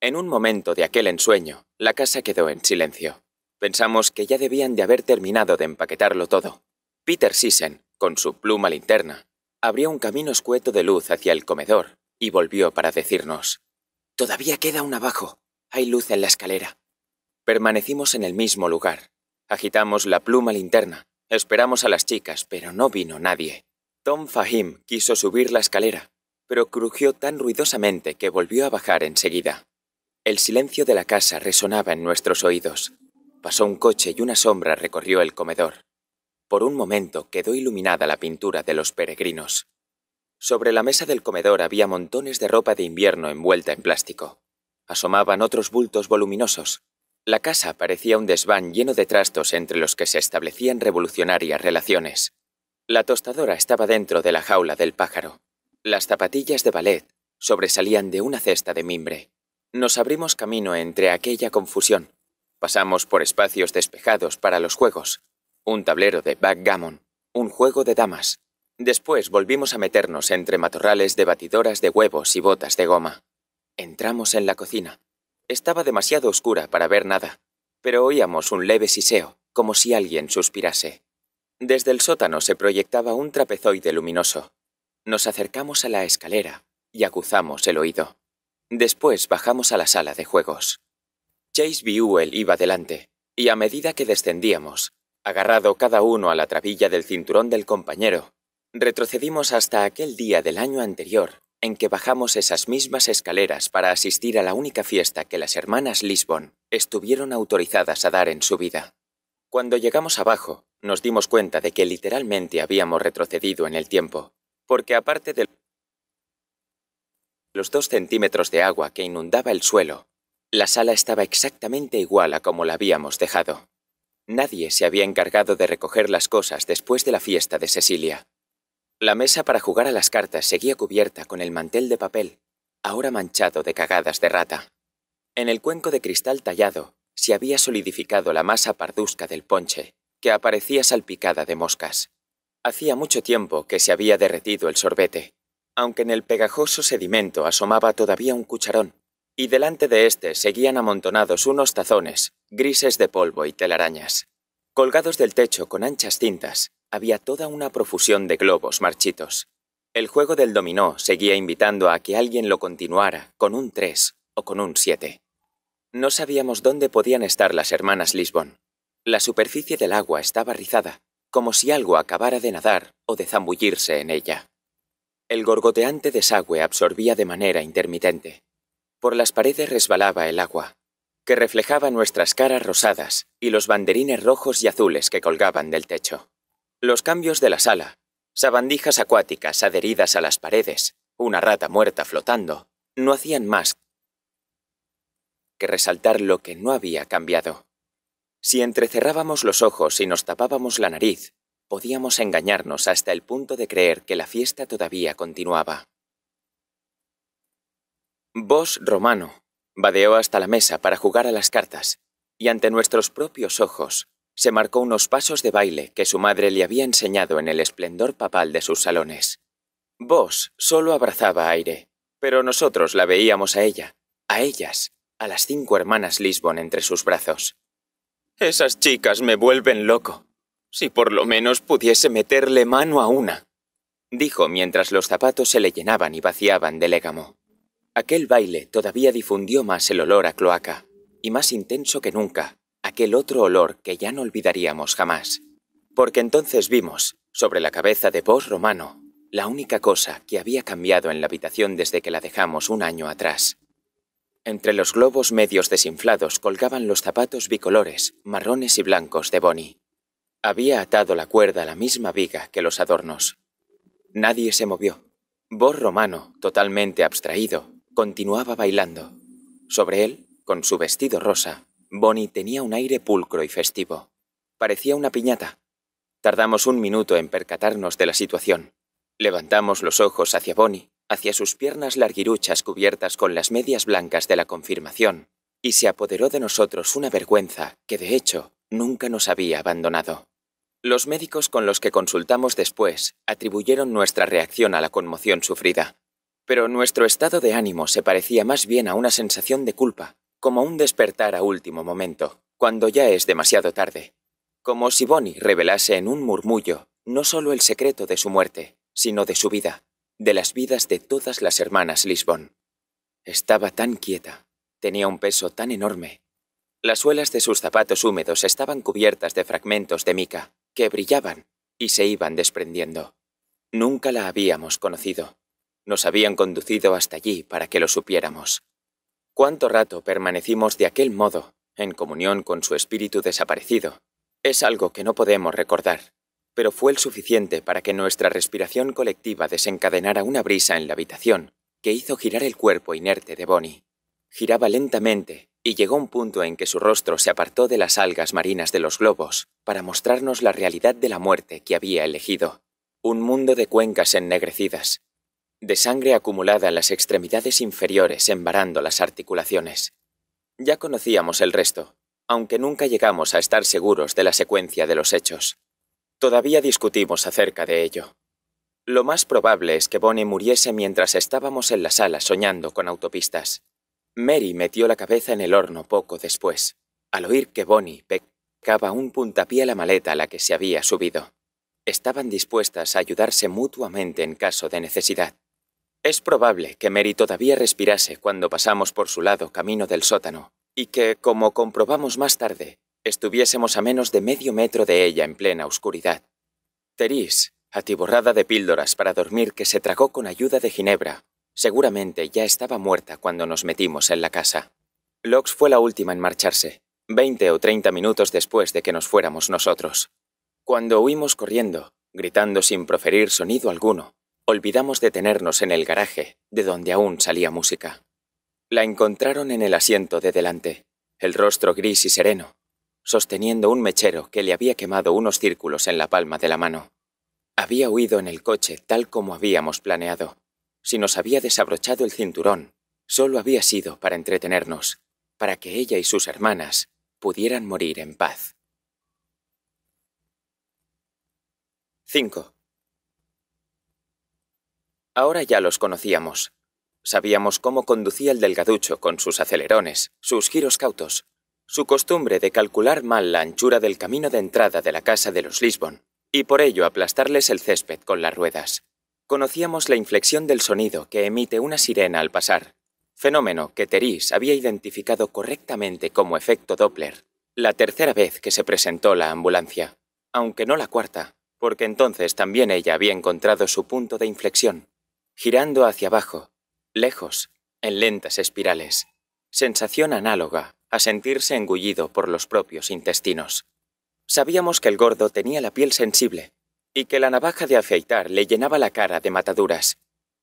En un momento de aquel ensueño, la casa quedó en silencio. Pensamos que ya debían de haber terminado de empaquetarlo todo. Peter Sisson, con su pluma linterna, abrió un camino escueto de luz hacia el comedor y volvió para decirnos: Todavía queda un abajo. Hay luz en la escalera. Permanecimos en el mismo lugar. Agitamos la pluma linterna. Esperamos a las chicas, pero no vino nadie. Tom Fahim quiso subir la escalera, pero crujió tan ruidosamente que volvió a bajar enseguida. El silencio de la casa resonaba en nuestros oídos. Pasó un coche y una sombra recorrió el comedor. Por un momento quedó iluminada la pintura de los peregrinos. Sobre la mesa del comedor había montones de ropa de invierno envuelta en plástico. Asomaban otros bultos voluminosos, la casa parecía un desván lleno de trastos entre los que se establecían revolucionarias relaciones. La tostadora estaba dentro de la jaula del pájaro. Las zapatillas de ballet sobresalían de una cesta de mimbre. Nos abrimos camino entre aquella confusión. Pasamos por espacios despejados para los juegos. Un tablero de backgammon, un juego de damas. Después volvimos a meternos entre matorrales de batidoras de huevos y botas de goma. Entramos en la cocina. Estaba demasiado oscura para ver nada, pero oíamos un leve siseo, como si alguien suspirase. Desde el sótano se proyectaba un trapezoide luminoso. Nos acercamos a la escalera y acuzamos el oído. Después bajamos a la sala de juegos. Chase Buell iba delante, y a medida que descendíamos, agarrado cada uno a la trabilla del cinturón del compañero, retrocedimos hasta aquel día del año anterior en que bajamos esas mismas escaleras para asistir a la única fiesta que las hermanas Lisbon estuvieron autorizadas a dar en su vida. Cuando llegamos abajo, nos dimos cuenta de que literalmente habíamos retrocedido en el tiempo, porque aparte de los dos centímetros de agua que inundaba el suelo, la sala estaba exactamente igual a como la habíamos dejado. Nadie se había encargado de recoger las cosas después de la fiesta de Cecilia. La mesa para jugar a las cartas seguía cubierta con el mantel de papel, ahora manchado de cagadas de rata. En el cuenco de cristal tallado se había solidificado la masa pardusca del ponche, que aparecía salpicada de moscas. Hacía mucho tiempo que se había derretido el sorbete, aunque en el pegajoso sedimento asomaba todavía un cucharón, y delante de éste seguían amontonados unos tazones, grises de polvo y telarañas. Colgados del techo con anchas cintas, había toda una profusión de globos marchitos. El juego del dominó seguía invitando a que alguien lo continuara con un 3 o con un 7. No sabíamos dónde podían estar las hermanas Lisbon. La superficie del agua estaba rizada, como si algo acabara de nadar o de zambullirse en ella. El gorgoteante desagüe absorbía de manera intermitente. Por las paredes resbalaba el agua, que reflejaba nuestras caras rosadas y los banderines rojos y azules que colgaban del techo. Los cambios de la sala. Sabandijas acuáticas adheridas a las paredes, una rata muerta flotando, no hacían más que resaltar lo que no había cambiado. Si entrecerrábamos los ojos y nos tapábamos la nariz, podíamos engañarnos hasta el punto de creer que la fiesta todavía continuaba. Vos Romano badeó hasta la mesa para jugar a las cartas, y ante nuestros propios ojos se marcó unos pasos de baile que su madre le había enseñado en el esplendor papal de sus salones. Vos solo abrazaba aire, pero nosotros la veíamos a ella, a ellas, a las cinco hermanas Lisbon entre sus brazos. Esas chicas me vuelven loco. Si por lo menos pudiese meterle mano a una, dijo mientras los zapatos se le llenaban y vaciaban de légamo. Aquel baile todavía difundió más el olor a cloaca, y más intenso que nunca, aquel otro olor que ya no olvidaríamos jamás. Porque entonces vimos, sobre la cabeza de Bos Romano, la única cosa que había cambiado en la habitación desde que la dejamos un año atrás. Entre los globos medios desinflados colgaban los zapatos bicolores, marrones y blancos de Bonnie. Había atado la cuerda a la misma viga que los adornos. Nadie se movió. Bos Romano, totalmente abstraído, continuaba bailando. Sobre él, con su vestido rosa, Bonnie tenía un aire pulcro y festivo. Parecía una piñata. Tardamos un minuto en percatarnos de la situación. Levantamos los ojos hacia Bonnie, hacia sus piernas larguiruchas cubiertas con las medias blancas de la confirmación, y se apoderó de nosotros una vergüenza que, de hecho, nunca nos había abandonado. Los médicos con los que consultamos después atribuyeron nuestra reacción a la conmoción sufrida, pero nuestro estado de ánimo se parecía más bien a una sensación de culpa como un despertar a último momento, cuando ya es demasiado tarde. Como si Bonnie revelase en un murmullo no solo el secreto de su muerte, sino de su vida, de las vidas de todas las hermanas Lisbon. Estaba tan quieta, tenía un peso tan enorme. Las suelas de sus zapatos húmedos estaban cubiertas de fragmentos de mica, que brillaban y se iban desprendiendo. Nunca la habíamos conocido. Nos habían conducido hasta allí para que lo supiéramos. Cuánto rato permanecimos de aquel modo, en comunión con su espíritu desaparecido. Es algo que no podemos recordar, pero fue el suficiente para que nuestra respiración colectiva desencadenara una brisa en la habitación que hizo girar el cuerpo inerte de Bonnie. Giraba lentamente y llegó un punto en que su rostro se apartó de las algas marinas de los globos para mostrarnos la realidad de la muerte que había elegido. Un mundo de cuencas ennegrecidas, de sangre acumulada en las extremidades inferiores embarando las articulaciones. Ya conocíamos el resto, aunque nunca llegamos a estar seguros de la secuencia de los hechos. Todavía discutimos acerca de ello. Lo más probable es que Bonnie muriese mientras estábamos en la sala soñando con autopistas. Mary metió la cabeza en el horno poco después, al oír que Bonnie pecaba un puntapié a la maleta a la que se había subido. Estaban dispuestas a ayudarse mutuamente en caso de necesidad. Es probable que Mary todavía respirase cuando pasamos por su lado camino del sótano, y que, como comprobamos más tarde, estuviésemos a menos de medio metro de ella en plena oscuridad. Teris, atiborrada de píldoras para dormir que se tragó con ayuda de Ginebra, seguramente ya estaba muerta cuando nos metimos en la casa. Lox fue la última en marcharse, veinte o treinta minutos después de que nos fuéramos nosotros. Cuando huimos corriendo, gritando sin proferir sonido alguno, Olvidamos detenernos en el garaje, de donde aún salía música. La encontraron en el asiento de delante, el rostro gris y sereno, sosteniendo un mechero que le había quemado unos círculos en la palma de la mano. Había huido en el coche tal como habíamos planeado. Si nos había desabrochado el cinturón, solo había sido para entretenernos, para que ella y sus hermanas pudieran morir en paz. 5. Ahora ya los conocíamos. Sabíamos cómo conducía el delgaducho con sus acelerones, sus giros cautos, su costumbre de calcular mal la anchura del camino de entrada de la casa de los Lisbon, y por ello aplastarles el césped con las ruedas. Conocíamos la inflexión del sonido que emite una sirena al pasar, fenómeno que Teris había identificado correctamente como efecto Doppler, la tercera vez que se presentó la ambulancia, aunque no la cuarta, porque entonces también ella había encontrado su punto de inflexión girando hacia abajo, lejos, en lentas espirales. Sensación análoga a sentirse engullido por los propios intestinos. Sabíamos que el gordo tenía la piel sensible y que la navaja de afeitar le llenaba la cara de mataduras,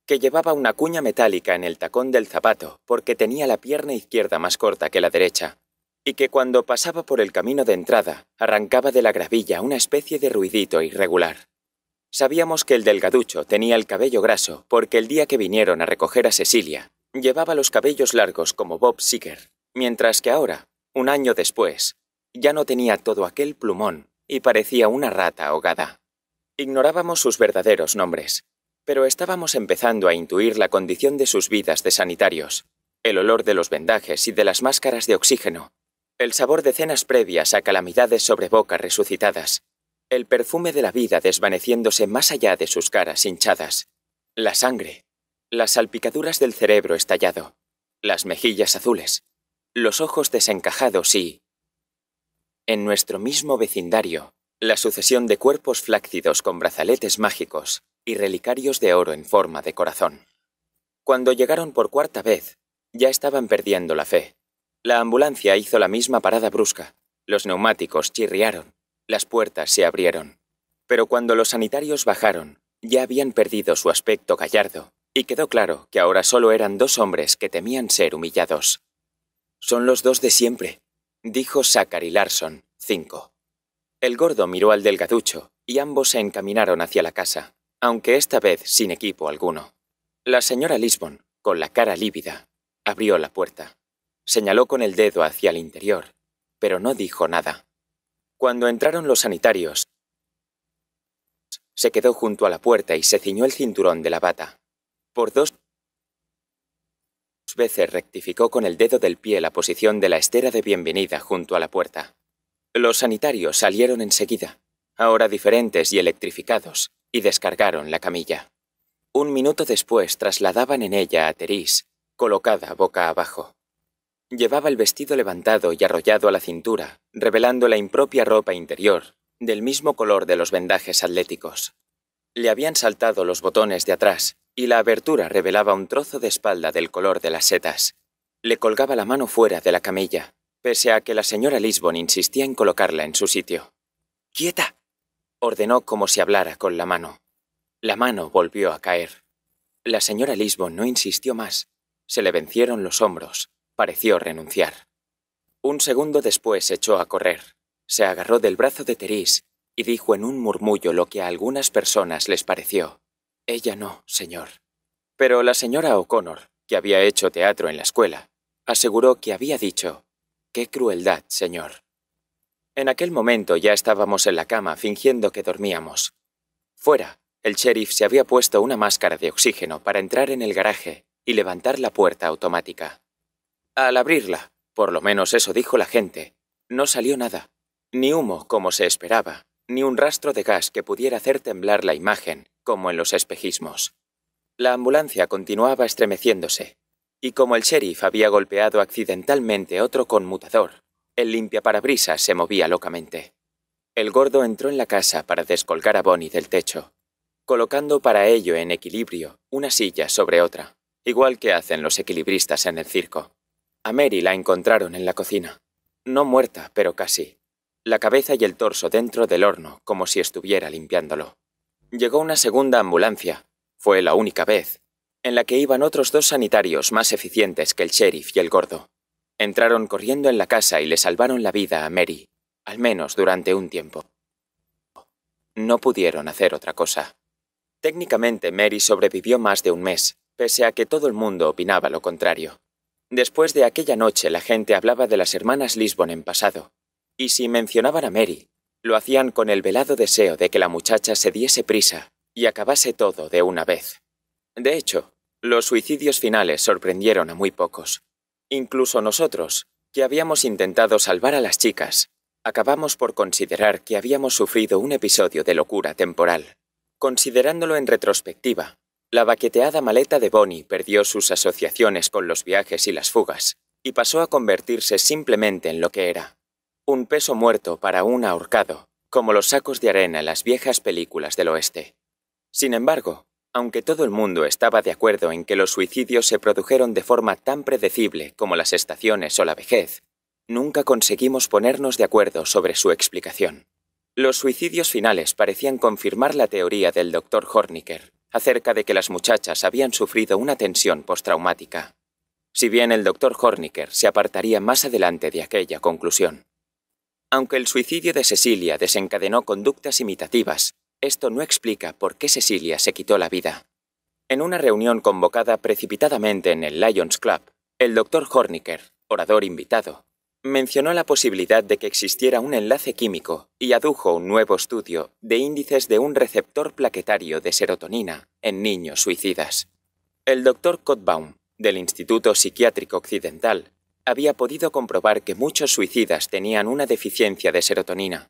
que llevaba una cuña metálica en el tacón del zapato porque tenía la pierna izquierda más corta que la derecha, y que cuando pasaba por el camino de entrada arrancaba de la gravilla una especie de ruidito irregular. Sabíamos que el delgaducho tenía el cabello graso porque el día que vinieron a recoger a Cecilia, llevaba los cabellos largos como Bob Seeker, mientras que ahora, un año después, ya no tenía todo aquel plumón y parecía una rata ahogada. Ignorábamos sus verdaderos nombres, pero estábamos empezando a intuir la condición de sus vidas de sanitarios, el olor de los vendajes y de las máscaras de oxígeno, el sabor de cenas previas a calamidades sobre boca resucitadas, el perfume de la vida desvaneciéndose más allá de sus caras hinchadas, la sangre, las salpicaduras del cerebro estallado, las mejillas azules, los ojos desencajados y... En nuestro mismo vecindario, la sucesión de cuerpos flácidos con brazaletes mágicos y relicarios de oro en forma de corazón. Cuando llegaron por cuarta vez, ya estaban perdiendo la fe. La ambulancia hizo la misma parada brusca. Los neumáticos chirriaron las puertas se abrieron, pero cuando los sanitarios bajaron, ya habían perdido su aspecto gallardo, y quedó claro que ahora solo eran dos hombres que temían ser humillados. Son los dos de siempre, dijo Zachary Larson, 5. El gordo miró al delgaducho, y ambos se encaminaron hacia la casa, aunque esta vez sin equipo alguno. La señora Lisbon, con la cara lívida, abrió la puerta. Señaló con el dedo hacia el interior, pero no dijo nada. Cuando entraron los sanitarios, se quedó junto a la puerta y se ciñó el cinturón de la bata. Por dos veces rectificó con el dedo del pie la posición de la estera de bienvenida junto a la puerta. Los sanitarios salieron enseguida, ahora diferentes y electrificados, y descargaron la camilla. Un minuto después trasladaban en ella a Terís, colocada boca abajo. Llevaba el vestido levantado y arrollado a la cintura, revelando la impropia ropa interior, del mismo color de los vendajes atléticos. Le habían saltado los botones de atrás, y la abertura revelaba un trozo de espalda del color de las setas. Le colgaba la mano fuera de la camilla, pese a que la señora Lisbon insistía en colocarla en su sitio. ¡Quieta! ordenó como si hablara con la mano. La mano volvió a caer. La señora Lisbon no insistió más. Se le vencieron los hombros pareció renunciar. Un segundo después echó a correr, se agarró del brazo de Therese y dijo en un murmullo lo que a algunas personas les pareció. Ella no, señor. Pero la señora O'Connor, que había hecho teatro en la escuela, aseguró que había dicho, Qué crueldad, señor. En aquel momento ya estábamos en la cama fingiendo que dormíamos. Fuera, el sheriff se había puesto una máscara de oxígeno para entrar en el garaje y levantar la puerta automática. Al abrirla, por lo menos eso dijo la gente, no salió nada, ni humo como se esperaba, ni un rastro de gas que pudiera hacer temblar la imagen, como en los espejismos. La ambulancia continuaba estremeciéndose, y como el sheriff había golpeado accidentalmente otro conmutador, el limpiaparabrisas se movía locamente. El gordo entró en la casa para descolgar a Bonnie del techo, colocando para ello en equilibrio una silla sobre otra, igual que hacen los equilibristas en el circo. A Mary la encontraron en la cocina. No muerta, pero casi. La cabeza y el torso dentro del horno, como si estuviera limpiándolo. Llegó una segunda ambulancia. Fue la única vez. En la que iban otros dos sanitarios más eficientes que el sheriff y el gordo. Entraron corriendo en la casa y le salvaron la vida a Mary, al menos durante un tiempo. No pudieron hacer otra cosa. Técnicamente Mary sobrevivió más de un mes, pese a que todo el mundo opinaba lo contrario. Después de aquella noche la gente hablaba de las hermanas Lisbon en pasado, y si mencionaban a Mary, lo hacían con el velado deseo de que la muchacha se diese prisa y acabase todo de una vez. De hecho, los suicidios finales sorprendieron a muy pocos. Incluso nosotros, que habíamos intentado salvar a las chicas, acabamos por considerar que habíamos sufrido un episodio de locura temporal. Considerándolo en retrospectiva, la baqueteada maleta de Bonnie perdió sus asociaciones con los viajes y las fugas, y pasó a convertirse simplemente en lo que era. Un peso muerto para un ahorcado, como los sacos de arena en las viejas películas del oeste. Sin embargo, aunque todo el mundo estaba de acuerdo en que los suicidios se produjeron de forma tan predecible como las estaciones o la vejez, nunca conseguimos ponernos de acuerdo sobre su explicación. Los suicidios finales parecían confirmar la teoría del doctor Horniker, acerca de que las muchachas habían sufrido una tensión postraumática, si bien el doctor Horniker se apartaría más adelante de aquella conclusión. Aunque el suicidio de Cecilia desencadenó conductas imitativas, esto no explica por qué Cecilia se quitó la vida. En una reunión convocada precipitadamente en el Lions Club, el doctor Horniker, orador invitado, mencionó la posibilidad de que existiera un enlace químico y adujo un nuevo estudio de índices de un receptor plaquetario de serotonina en niños suicidas. El doctor Kotbaum, del Instituto Psiquiátrico Occidental, había podido comprobar que muchos suicidas tenían una deficiencia de serotonina,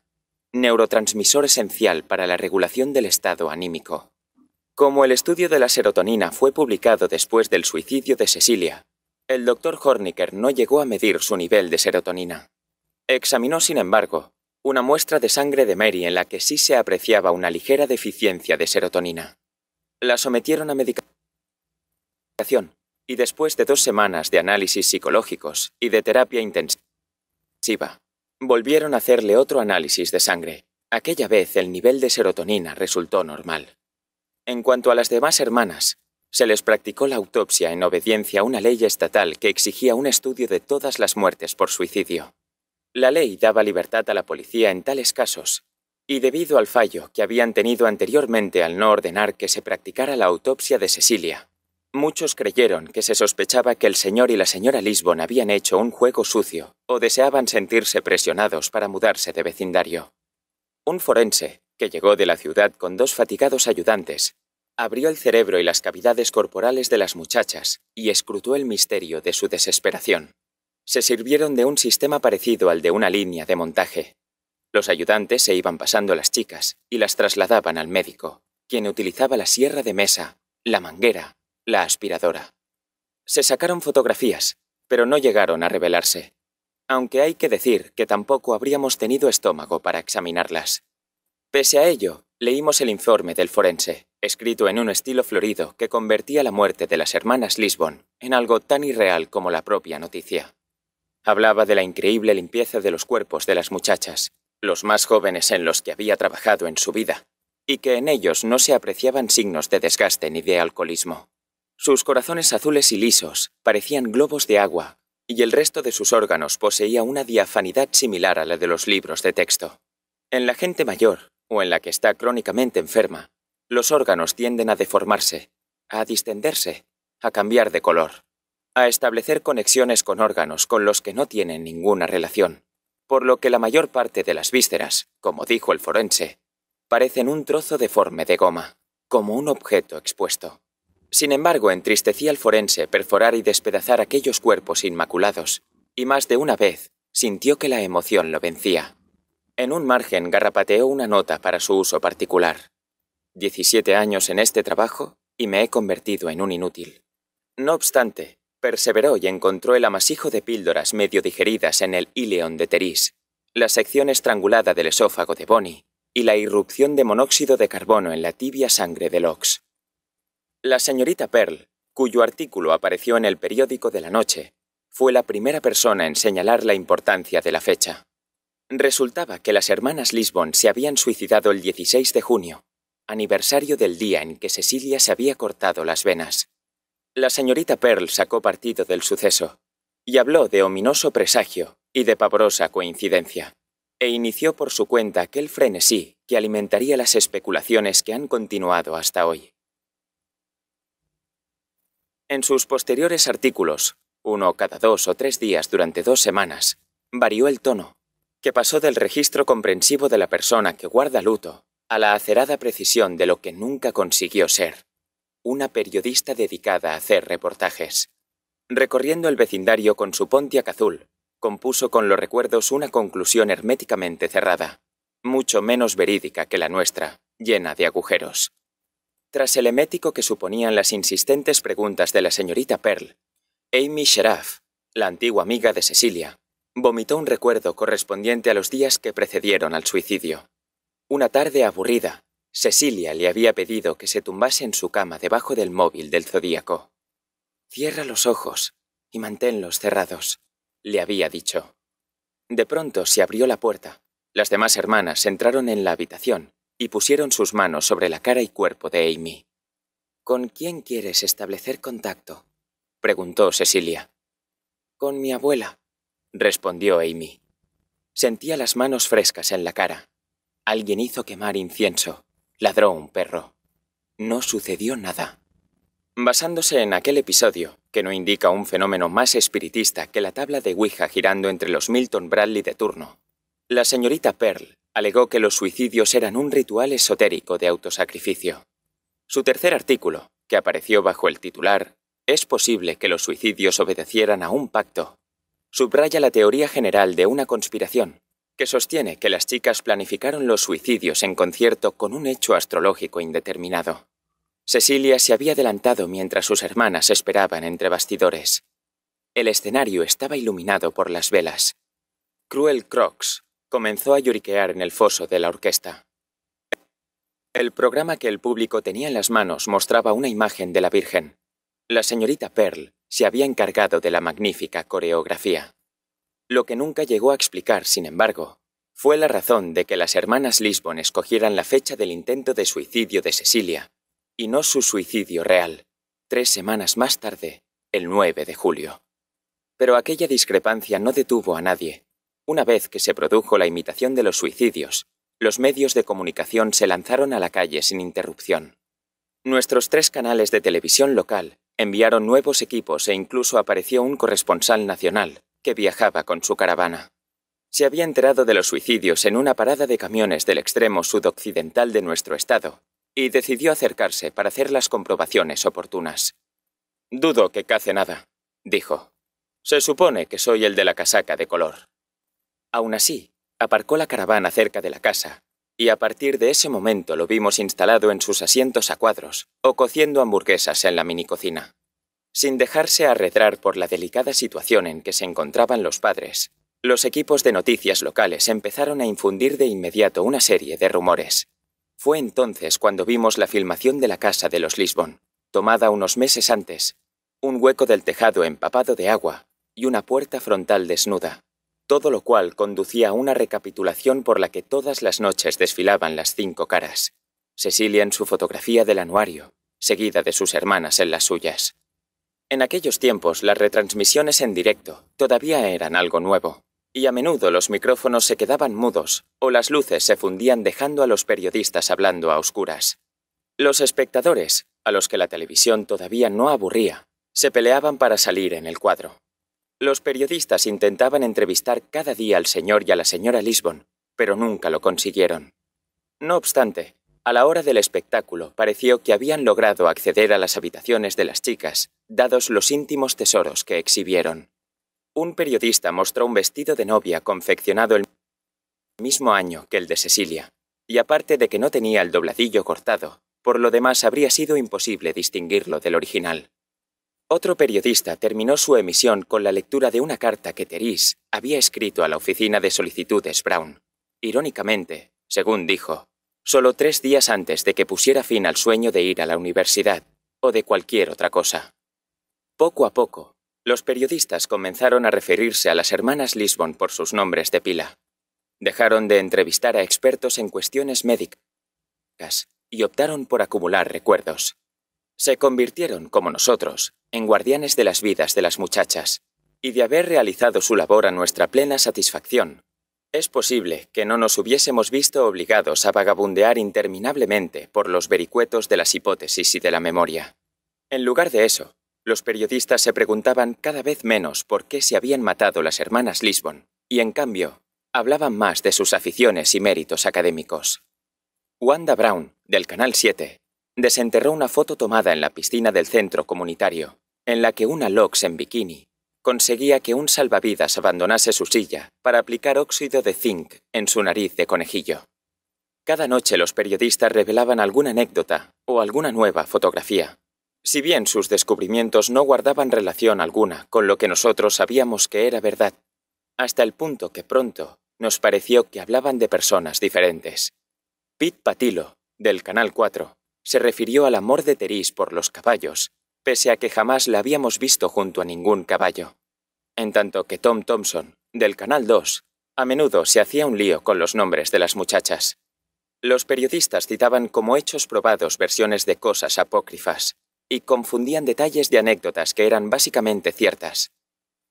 neurotransmisor esencial para la regulación del estado anímico. Como el estudio de la serotonina fue publicado después del suicidio de Cecilia, el doctor Horniker no llegó a medir su nivel de serotonina. Examinó, sin embargo, una muestra de sangre de Mary en la que sí se apreciaba una ligera deficiencia de serotonina. La sometieron a medicación y después de dos semanas de análisis psicológicos y de terapia intensiva, volvieron a hacerle otro análisis de sangre. Aquella vez el nivel de serotonina resultó normal. En cuanto a las demás hermanas, se les practicó la autopsia en obediencia a una ley estatal que exigía un estudio de todas las muertes por suicidio. La ley daba libertad a la policía en tales casos, y debido al fallo que habían tenido anteriormente al no ordenar que se practicara la autopsia de Cecilia, muchos creyeron que se sospechaba que el señor y la señora Lisbon habían hecho un juego sucio o deseaban sentirse presionados para mudarse de vecindario. Un forense, que llegó de la ciudad con dos fatigados ayudantes, abrió el cerebro y las cavidades corporales de las muchachas y escrutó el misterio de su desesperación. Se sirvieron de un sistema parecido al de una línea de montaje. Los ayudantes se iban pasando las chicas y las trasladaban al médico, quien utilizaba la sierra de mesa, la manguera, la aspiradora. Se sacaron fotografías, pero no llegaron a revelarse, aunque hay que decir que tampoco habríamos tenido estómago para examinarlas. Pese a ello, leímos el informe del forense escrito en un estilo florido que convertía la muerte de las hermanas Lisbon en algo tan irreal como la propia noticia. Hablaba de la increíble limpieza de los cuerpos de las muchachas, los más jóvenes en los que había trabajado en su vida, y que en ellos no se apreciaban signos de desgaste ni de alcoholismo. Sus corazones azules y lisos parecían globos de agua, y el resto de sus órganos poseía una diafanidad similar a la de los libros de texto. En la gente mayor, o en la que está crónicamente enferma, los órganos tienden a deformarse, a distenderse, a cambiar de color, a establecer conexiones con órganos con los que no tienen ninguna relación, por lo que la mayor parte de las vísceras, como dijo el forense, parecen un trozo deforme de goma, como un objeto expuesto. Sin embargo, entristecía al forense perforar y despedazar aquellos cuerpos inmaculados, y más de una vez sintió que la emoción lo vencía. En un margen garrapateó una nota para su uso particular. 17 años en este trabajo y me he convertido en un inútil. No obstante, perseveró y encontró el amasijo de píldoras medio digeridas en el ileón de Teris, la sección estrangulada del esófago de Bonnie y la irrupción de monóxido de carbono en la tibia sangre de Locks. La señorita Pearl, cuyo artículo apareció en el periódico de la noche, fue la primera persona en señalar la importancia de la fecha. Resultaba que las hermanas Lisbon se habían suicidado el 16 de junio aniversario del día en que Cecilia se había cortado las venas. La señorita Pearl sacó partido del suceso y habló de ominoso presagio y de pavorosa coincidencia, e inició por su cuenta aquel frenesí que alimentaría las especulaciones que han continuado hasta hoy. En sus posteriores artículos, uno cada dos o tres días durante dos semanas, varió el tono, que pasó del registro comprensivo de la persona que guarda luto a la acerada precisión de lo que nunca consiguió ser, una periodista dedicada a hacer reportajes. Recorriendo el vecindario con su Pontiac azul, compuso con los recuerdos una conclusión herméticamente cerrada, mucho menos verídica que la nuestra, llena de agujeros. Tras el emético que suponían las insistentes preguntas de la señorita Pearl, Amy Sheraf, la antigua amiga de Cecilia, vomitó un recuerdo correspondiente a los días que precedieron al suicidio. Una tarde aburrida, Cecilia le había pedido que se tumbase en su cama debajo del móvil del zodíaco. Cierra los ojos y manténlos cerrados, le había dicho. De pronto se abrió la puerta. Las demás hermanas entraron en la habitación y pusieron sus manos sobre la cara y cuerpo de Amy. ¿Con quién quieres establecer contacto? preguntó Cecilia. Con mi abuela, respondió Amy. Sentía las manos frescas en la cara Alguien hizo quemar incienso. Ladró un perro. No sucedió nada. Basándose en aquel episodio, que no indica un fenómeno más espiritista que la tabla de Ouija girando entre los Milton Bradley de turno, la señorita Pearl alegó que los suicidios eran un ritual esotérico de autosacrificio. Su tercer artículo, que apareció bajo el titular ¿Es posible que los suicidios obedecieran a un pacto? subraya la teoría general de una conspiración, que sostiene que las chicas planificaron los suicidios en concierto con un hecho astrológico indeterminado. Cecilia se había adelantado mientras sus hermanas esperaban entre bastidores. El escenario estaba iluminado por las velas. Cruel Crocs comenzó a lloriquear en el foso de la orquesta. El programa que el público tenía en las manos mostraba una imagen de la Virgen. La señorita Pearl se había encargado de la magnífica coreografía. Lo que nunca llegó a explicar, sin embargo, fue la razón de que las hermanas Lisbon escogieran la fecha del intento de suicidio de Cecilia, y no su suicidio real, tres semanas más tarde, el 9 de julio. Pero aquella discrepancia no detuvo a nadie. Una vez que se produjo la imitación de los suicidios, los medios de comunicación se lanzaron a la calle sin interrupción. Nuestros tres canales de televisión local enviaron nuevos equipos e incluso apareció un corresponsal nacional, viajaba con su caravana. Se había enterado de los suicidios en una parada de camiones del extremo sudoccidental de nuestro estado y decidió acercarse para hacer las comprobaciones oportunas. Dudo que case nada, dijo. Se supone que soy el de la casaca de color. Aún así, aparcó la caravana cerca de la casa, y a partir de ese momento lo vimos instalado en sus asientos a cuadros o cociendo hamburguesas en la minicocina. Sin dejarse arredrar por la delicada situación en que se encontraban los padres, los equipos de noticias locales empezaron a infundir de inmediato una serie de rumores. Fue entonces cuando vimos la filmación de la casa de los Lisbon, tomada unos meses antes, un hueco del tejado empapado de agua y una puerta frontal desnuda, todo lo cual conducía a una recapitulación por la que todas las noches desfilaban las cinco caras. Cecilia en su fotografía del anuario, seguida de sus hermanas en las suyas. En aquellos tiempos las retransmisiones en directo todavía eran algo nuevo, y a menudo los micrófonos se quedaban mudos o las luces se fundían dejando a los periodistas hablando a oscuras. Los espectadores, a los que la televisión todavía no aburría, se peleaban para salir en el cuadro. Los periodistas intentaban entrevistar cada día al señor y a la señora Lisbon, pero nunca lo consiguieron. No obstante, a la hora del espectáculo pareció que habían logrado acceder a las habitaciones de las chicas dados los íntimos tesoros que exhibieron. Un periodista mostró un vestido de novia confeccionado el mismo año que el de Cecilia, y aparte de que no tenía el dobladillo cortado, por lo demás habría sido imposible distinguirlo del original. Otro periodista terminó su emisión con la lectura de una carta que Therese había escrito a la oficina de solicitudes Brown. Irónicamente, según dijo, solo tres días antes de que pusiera fin al sueño de ir a la universidad o de cualquier otra cosa. Poco a poco, los periodistas comenzaron a referirse a las hermanas Lisbon por sus nombres de pila. Dejaron de entrevistar a expertos en cuestiones médicas y optaron por acumular recuerdos. Se convirtieron, como nosotros, en guardianes de las vidas de las muchachas, y de haber realizado su labor a nuestra plena satisfacción, es posible que no nos hubiésemos visto obligados a vagabundear interminablemente por los vericuetos de las hipótesis y de la memoria. En lugar de eso, los periodistas se preguntaban cada vez menos por qué se habían matado las hermanas Lisbon, y en cambio, hablaban más de sus aficiones y méritos académicos. Wanda Brown, del Canal 7, desenterró una foto tomada en la piscina del centro comunitario, en la que una Lox en bikini conseguía que un salvavidas abandonase su silla para aplicar óxido de zinc en su nariz de conejillo. Cada noche los periodistas revelaban alguna anécdota o alguna nueva fotografía, si bien sus descubrimientos no guardaban relación alguna con lo que nosotros sabíamos que era verdad, hasta el punto que pronto nos pareció que hablaban de personas diferentes. Pete Patilo, del Canal 4, se refirió al amor de Teris por los caballos, pese a que jamás la habíamos visto junto a ningún caballo. En tanto que Tom Thompson, del Canal 2, a menudo se hacía un lío con los nombres de las muchachas. Los periodistas citaban como hechos probados versiones de cosas apócrifas, y confundían detalles de anécdotas que eran básicamente ciertas.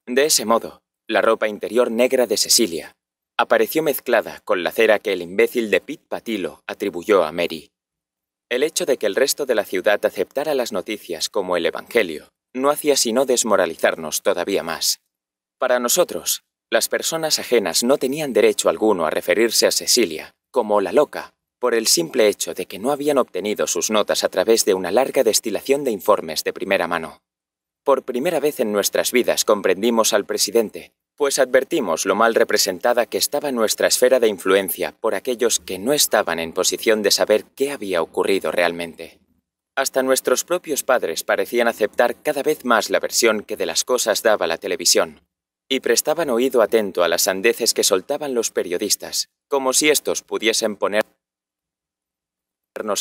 De ese modo, la ropa interior negra de Cecilia apareció mezclada con la cera que el imbécil de Pete Patilo atribuyó a Mary. El hecho de que el resto de la ciudad aceptara las noticias como el Evangelio no hacía sino desmoralizarnos todavía más. Para nosotros, las personas ajenas no tenían derecho alguno a referirse a Cecilia como la loca por el simple hecho de que no habían obtenido sus notas a través de una larga destilación de informes de primera mano. Por primera vez en nuestras vidas comprendimos al presidente, pues advertimos lo mal representada que estaba nuestra esfera de influencia por aquellos que no estaban en posición de saber qué había ocurrido realmente. Hasta nuestros propios padres parecían aceptar cada vez más la versión que de las cosas daba la televisión, y prestaban oído atento a las sandeces que soltaban los periodistas, como si estos pudiesen poner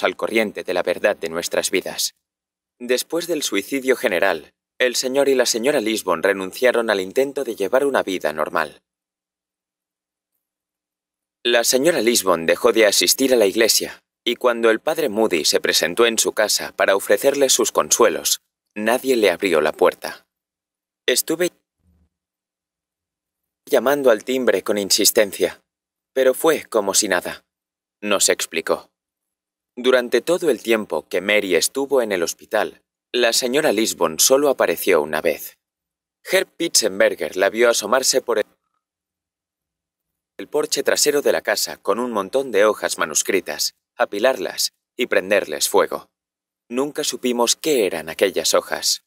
al corriente de la verdad de nuestras vidas. Después del suicidio general, el señor y la señora Lisbon renunciaron al intento de llevar una vida normal. La señora Lisbon dejó de asistir a la iglesia, y cuando el padre Moody se presentó en su casa para ofrecerle sus consuelos, nadie le abrió la puerta. Estuve llamando al timbre con insistencia, pero fue como si nada. se explicó. Durante todo el tiempo que Mary estuvo en el hospital, la señora Lisbon solo apareció una vez. Herb Pitzenberger la vio asomarse por el porche trasero de la casa con un montón de hojas manuscritas, apilarlas y prenderles fuego. Nunca supimos qué eran aquellas hojas.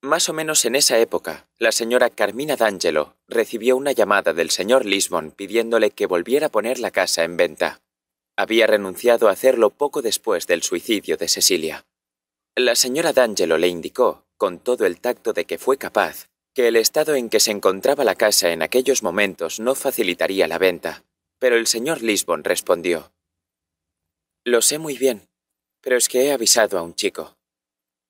Más o menos en esa época, la señora Carmina D'Angelo recibió una llamada del señor Lisbon pidiéndole que volviera a poner la casa en venta. Había renunciado a hacerlo poco después del suicidio de Cecilia. La señora D'Angelo le indicó, con todo el tacto de que fue capaz, que el estado en que se encontraba la casa en aquellos momentos no facilitaría la venta, pero el señor Lisbon respondió. Lo sé muy bien, pero es que he avisado a un chico.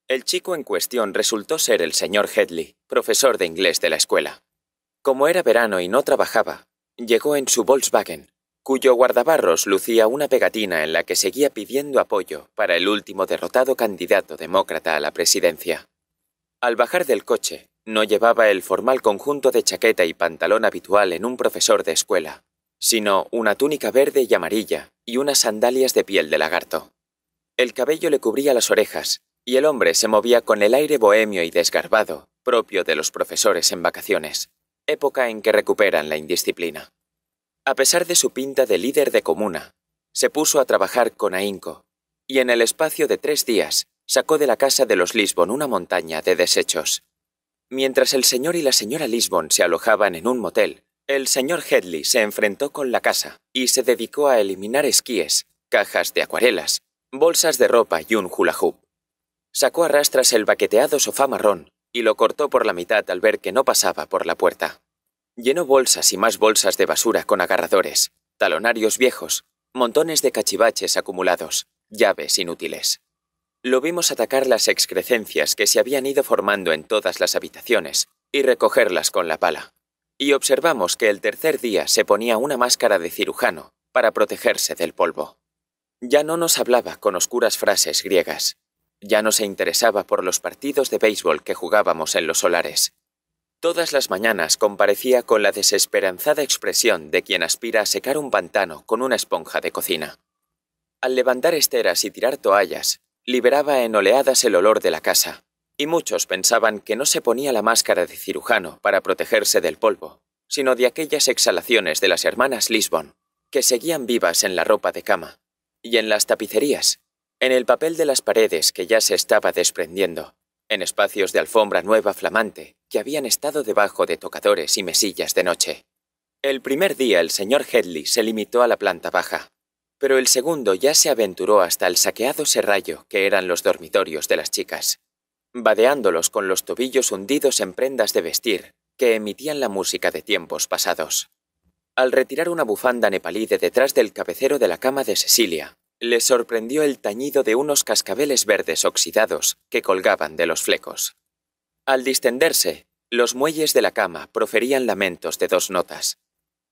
El chico en cuestión resultó ser el señor Headley, profesor de inglés de la escuela. Como era verano y no trabajaba, llegó en su Volkswagen, cuyo guardabarros lucía una pegatina en la que seguía pidiendo apoyo para el último derrotado candidato demócrata a la presidencia. Al bajar del coche, no llevaba el formal conjunto de chaqueta y pantalón habitual en un profesor de escuela, sino una túnica verde y amarilla y unas sandalias de piel de lagarto. El cabello le cubría las orejas, y el hombre se movía con el aire bohemio y desgarbado propio de los profesores en vacaciones, época en que recuperan la indisciplina. A pesar de su pinta de líder de comuna, se puso a trabajar con ahínco, y en el espacio de tres días sacó de la casa de los Lisbon una montaña de desechos. Mientras el señor y la señora Lisbon se alojaban en un motel, el señor Headley se enfrentó con la casa y se dedicó a eliminar esquíes, cajas de acuarelas, bolsas de ropa y un hula hoop. Sacó a rastras el baqueteado sofá marrón y lo cortó por la mitad al ver que no pasaba por la puerta. Llenó bolsas y más bolsas de basura con agarradores, talonarios viejos, montones de cachivaches acumulados, llaves inútiles. Lo vimos atacar las excrecencias que se habían ido formando en todas las habitaciones y recogerlas con la pala. Y observamos que el tercer día se ponía una máscara de cirujano para protegerse del polvo. Ya no nos hablaba con oscuras frases griegas. Ya no se interesaba por los partidos de béisbol que jugábamos en los solares. Todas las mañanas comparecía con la desesperanzada expresión de quien aspira a secar un pantano con una esponja de cocina. Al levantar esteras y tirar toallas, liberaba en oleadas el olor de la casa, y muchos pensaban que no se ponía la máscara de cirujano para protegerse del polvo, sino de aquellas exhalaciones de las hermanas Lisbon, que seguían vivas en la ropa de cama, y en las tapicerías, en el papel de las paredes que ya se estaba desprendiendo, en espacios de alfombra nueva flamante que habían estado debajo de tocadores y mesillas de noche. El primer día el señor Headley se limitó a la planta baja, pero el segundo ya se aventuró hasta el saqueado serrallo que eran los dormitorios de las chicas, badeándolos con los tobillos hundidos en prendas de vestir que emitían la música de tiempos pasados. Al retirar una bufanda nepalí de detrás del cabecero de la cama de Cecilia, le sorprendió el tañido de unos cascabeles verdes oxidados que colgaban de los flecos. Al distenderse, los muelles de la cama proferían lamentos de dos notas.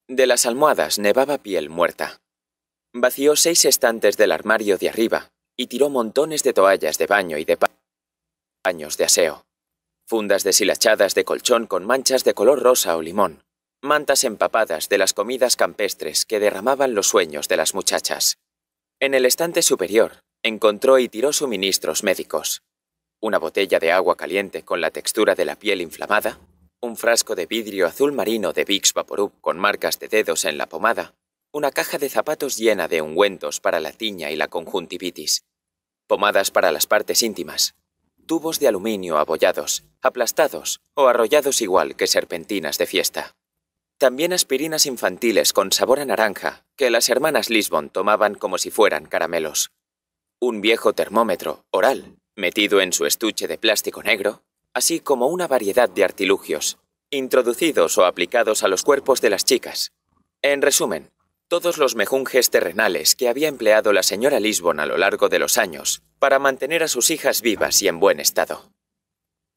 De las almohadas nevaba piel muerta. Vació seis estantes del armario de arriba y tiró montones de toallas de baño y de paños de aseo, fundas deshilachadas de colchón con manchas de color rosa o limón, mantas empapadas de las comidas campestres que derramaban los sueños de las muchachas. En el estante superior, encontró y tiró suministros médicos. Una botella de agua caliente con la textura de la piel inflamada, un frasco de vidrio azul marino de Vicks Vaporub con marcas de dedos en la pomada, una caja de zapatos llena de ungüentos para la tiña y la conjuntivitis, pomadas para las partes íntimas, tubos de aluminio abollados, aplastados o arrollados igual que serpentinas de fiesta. También aspirinas infantiles con sabor a naranja, que las hermanas Lisbon tomaban como si fueran caramelos. Un viejo termómetro, oral, metido en su estuche de plástico negro, así como una variedad de artilugios, introducidos o aplicados a los cuerpos de las chicas. En resumen, todos los mejunjes terrenales que había empleado la señora Lisbon a lo largo de los años para mantener a sus hijas vivas y en buen estado.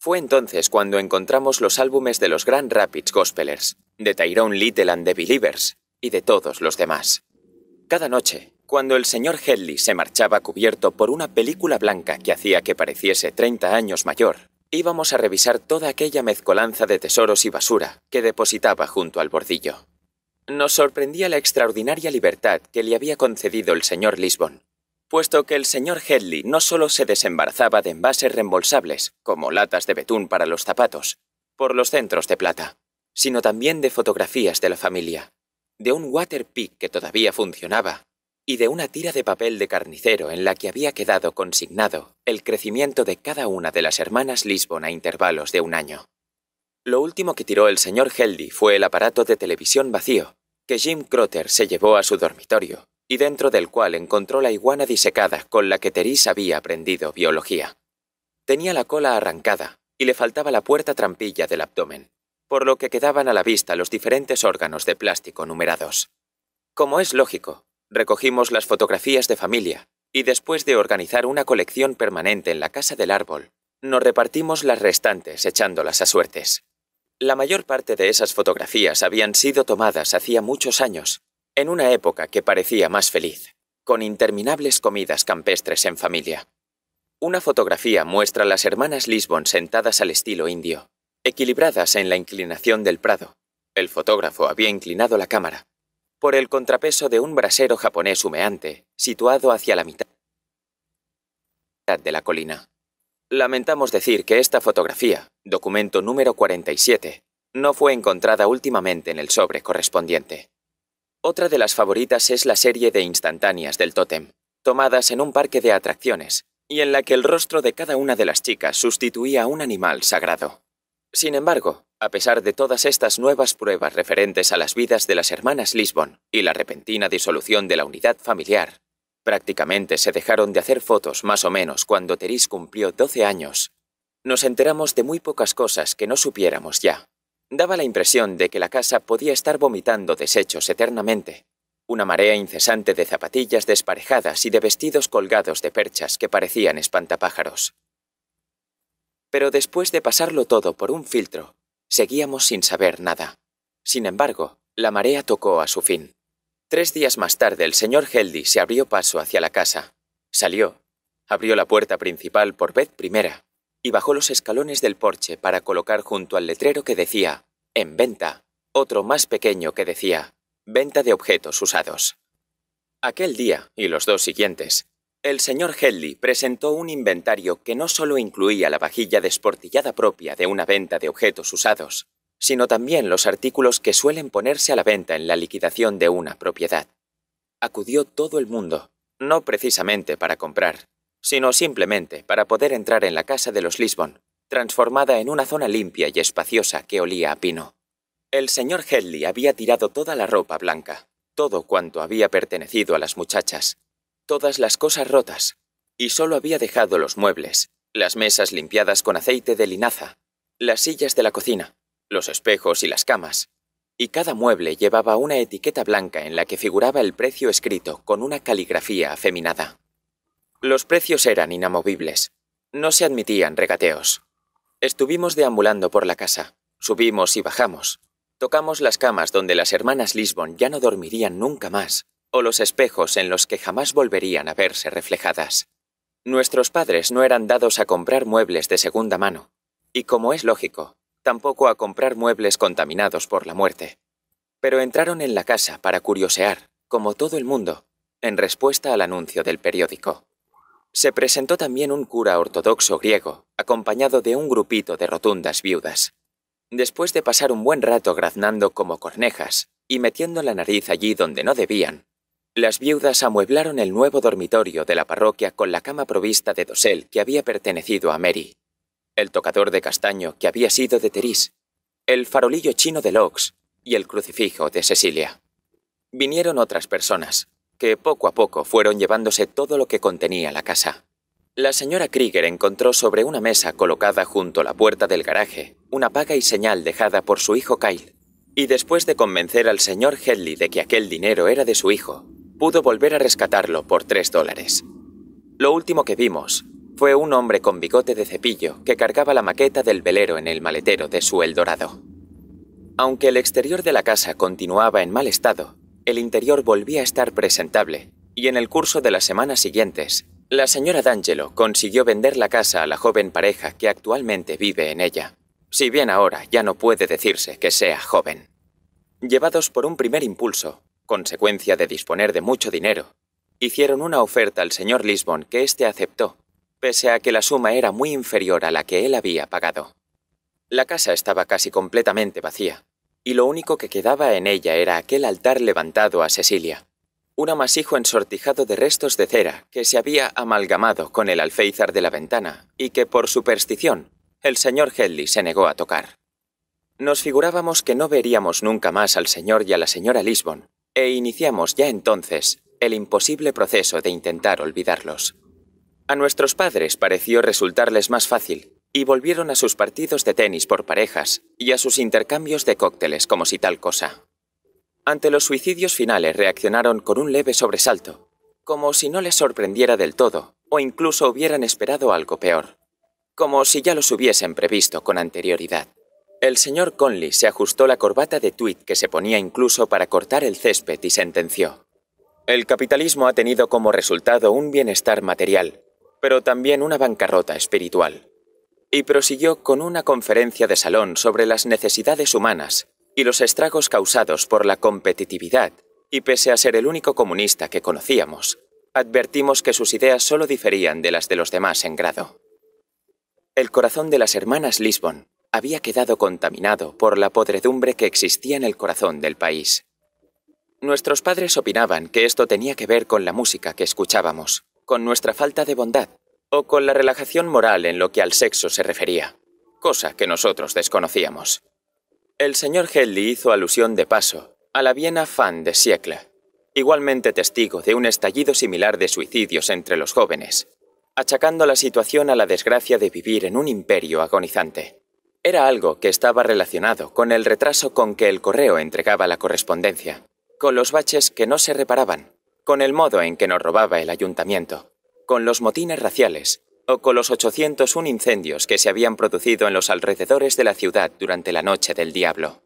Fue entonces cuando encontramos los álbumes de los Grand Rapids Gospelers, de Tyrone Little and the Believers y de todos los demás. Cada noche, cuando el señor Headley se marchaba cubierto por una película blanca que hacía que pareciese 30 años mayor, íbamos a revisar toda aquella mezcolanza de tesoros y basura que depositaba junto al bordillo. Nos sorprendía la extraordinaria libertad que le había concedido el señor Lisbon, puesto que el señor Hedley no solo se desembarazaba de envases reembolsables, como latas de betún para los zapatos, por los centros de plata, sino también de fotografías de la familia, de un water que todavía funcionaba y de una tira de papel de carnicero en la que había quedado consignado el crecimiento de cada una de las hermanas Lisbon a intervalos de un año. Lo último que tiró el señor Hedley fue el aparato de televisión vacío que Jim Crotter se llevó a su dormitorio y dentro del cual encontró la iguana disecada con la que Teris había aprendido biología. Tenía la cola arrancada y le faltaba la puerta trampilla del abdomen, por lo que quedaban a la vista los diferentes órganos de plástico numerados. Como es lógico, recogimos las fotografías de familia y después de organizar una colección permanente en la casa del árbol, nos repartimos las restantes echándolas a suertes. La mayor parte de esas fotografías habían sido tomadas hacía muchos años en una época que parecía más feliz, con interminables comidas campestres en familia. Una fotografía muestra a las hermanas Lisbon sentadas al estilo indio, equilibradas en la inclinación del prado. El fotógrafo había inclinado la cámara, por el contrapeso de un brasero japonés humeante, situado hacia la mitad de la colina. Lamentamos decir que esta fotografía, documento número 47, no fue encontrada últimamente en el sobre correspondiente. Otra de las favoritas es la serie de instantáneas del tótem, tomadas en un parque de atracciones, y en la que el rostro de cada una de las chicas sustituía a un animal sagrado. Sin embargo, a pesar de todas estas nuevas pruebas referentes a las vidas de las hermanas Lisbon y la repentina disolución de la unidad familiar, prácticamente se dejaron de hacer fotos más o menos cuando Teris cumplió 12 años, nos enteramos de muy pocas cosas que no supiéramos ya. Daba la impresión de que la casa podía estar vomitando desechos eternamente. Una marea incesante de zapatillas desparejadas y de vestidos colgados de perchas que parecían espantapájaros. Pero después de pasarlo todo por un filtro, seguíamos sin saber nada. Sin embargo, la marea tocó a su fin. Tres días más tarde el señor Heldy se abrió paso hacia la casa. Salió. Abrió la puerta principal por vez primera y bajó los escalones del porche para colocar junto al letrero que decía En venta, otro más pequeño que decía Venta de objetos usados. Aquel día y los dos siguientes, el señor Hedley presentó un inventario que no solo incluía la vajilla desportillada propia de una venta de objetos usados, sino también los artículos que suelen ponerse a la venta en la liquidación de una propiedad. Acudió todo el mundo, no precisamente para comprar, sino simplemente para poder entrar en la casa de los Lisbon, transformada en una zona limpia y espaciosa que olía a pino. El señor Headley había tirado toda la ropa blanca, todo cuanto había pertenecido a las muchachas, todas las cosas rotas, y solo había dejado los muebles, las mesas limpiadas con aceite de linaza, las sillas de la cocina, los espejos y las camas, y cada mueble llevaba una etiqueta blanca en la que figuraba el precio escrito con una caligrafía afeminada. Los precios eran inamovibles. No se admitían regateos. Estuvimos deambulando por la casa. Subimos y bajamos. Tocamos las camas donde las hermanas Lisbon ya no dormirían nunca más, o los espejos en los que jamás volverían a verse reflejadas. Nuestros padres no eran dados a comprar muebles de segunda mano, y como es lógico, tampoco a comprar muebles contaminados por la muerte. Pero entraron en la casa para curiosear, como todo el mundo, en respuesta al anuncio del periódico. Se presentó también un cura ortodoxo griego, acompañado de un grupito de rotundas viudas. Después de pasar un buen rato graznando como cornejas y metiendo la nariz allí donde no debían, las viudas amueblaron el nuevo dormitorio de la parroquia con la cama provista de dosel que había pertenecido a Mary, el tocador de castaño que había sido de Terís, el farolillo chino de Lox y el crucifijo de Cecilia. Vinieron otras personas, que poco a poco fueron llevándose todo lo que contenía la casa. La señora Krieger encontró sobre una mesa colocada junto a la puerta del garaje una paga y señal dejada por su hijo Kyle, y después de convencer al señor Hedley de que aquel dinero era de su hijo, pudo volver a rescatarlo por tres dólares. Lo último que vimos fue un hombre con bigote de cepillo que cargaba la maqueta del velero en el maletero de su Eldorado. Aunque el exterior de la casa continuaba en mal estado, el interior volvía a estar presentable, y en el curso de las semanas siguientes, la señora D'Angelo consiguió vender la casa a la joven pareja que actualmente vive en ella, si bien ahora ya no puede decirse que sea joven. Llevados por un primer impulso, consecuencia de disponer de mucho dinero, hicieron una oferta al señor Lisbon que éste aceptó, pese a que la suma era muy inferior a la que él había pagado. La casa estaba casi completamente vacía, y lo único que quedaba en ella era aquel altar levantado a Cecilia. Un amasijo ensortijado de restos de cera que se había amalgamado con el alféizar de la ventana y que por superstición el señor Hedley se negó a tocar. Nos figurábamos que no veríamos nunca más al señor y a la señora Lisbon, e iniciamos ya entonces el imposible proceso de intentar olvidarlos. A nuestros padres pareció resultarles más fácil, y volvieron a sus partidos de tenis por parejas y a sus intercambios de cócteles como si tal cosa. Ante los suicidios finales reaccionaron con un leve sobresalto, como si no les sorprendiera del todo, o incluso hubieran esperado algo peor, como si ya los hubiesen previsto con anterioridad. El señor Conley se ajustó la corbata de tweed que se ponía incluso para cortar el césped y sentenció. El capitalismo ha tenido como resultado un bienestar material, pero también una bancarrota espiritual y prosiguió con una conferencia de salón sobre las necesidades humanas y los estragos causados por la competitividad, y pese a ser el único comunista que conocíamos, advertimos que sus ideas solo diferían de las de los demás en grado. El corazón de las hermanas Lisbon había quedado contaminado por la podredumbre que existía en el corazón del país. Nuestros padres opinaban que esto tenía que ver con la música que escuchábamos, con nuestra falta de bondad o con la relajación moral en lo que al sexo se refería, cosa que nosotros desconocíamos. El señor Hedley hizo alusión de paso a la Viena fan de Siecla, igualmente testigo de un estallido similar de suicidios entre los jóvenes, achacando la situación a la desgracia de vivir en un imperio agonizante. Era algo que estaba relacionado con el retraso con que el correo entregaba la correspondencia, con los baches que no se reparaban, con el modo en que nos robaba el ayuntamiento, con los motines raciales o con los 801 incendios que se habían producido en los alrededores de la ciudad durante la Noche del Diablo.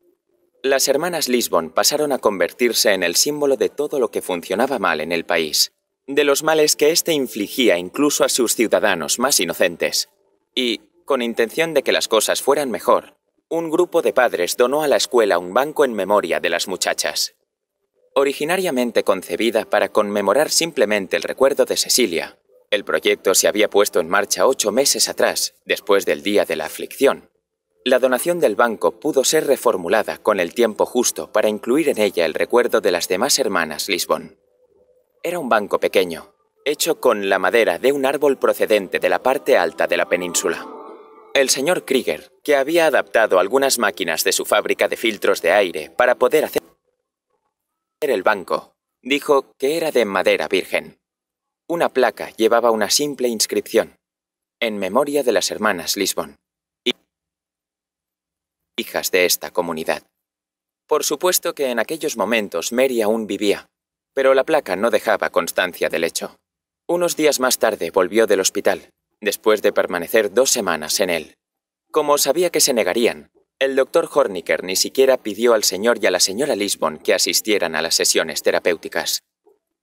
Las hermanas Lisbon pasaron a convertirse en el símbolo de todo lo que funcionaba mal en el país, de los males que éste infligía incluso a sus ciudadanos más inocentes. Y, con intención de que las cosas fueran mejor, un grupo de padres donó a la escuela un banco en memoria de las muchachas. Originariamente concebida para conmemorar simplemente el recuerdo de Cecilia, el proyecto se había puesto en marcha ocho meses atrás, después del día de la aflicción. La donación del banco pudo ser reformulada con el tiempo justo para incluir en ella el recuerdo de las demás hermanas Lisbon. Era un banco pequeño, hecho con la madera de un árbol procedente de la parte alta de la península. El señor Krieger, que había adaptado algunas máquinas de su fábrica de filtros de aire para poder hacer el banco, dijo que era de madera virgen. Una placa llevaba una simple inscripción, en memoria de las hermanas Lisbon, hijas de esta comunidad. Por supuesto que en aquellos momentos Mary aún vivía, pero la placa no dejaba constancia del hecho. Unos días más tarde volvió del hospital, después de permanecer dos semanas en él. Como sabía que se negarían, el doctor Horniker ni siquiera pidió al señor y a la señora Lisbon que asistieran a las sesiones terapéuticas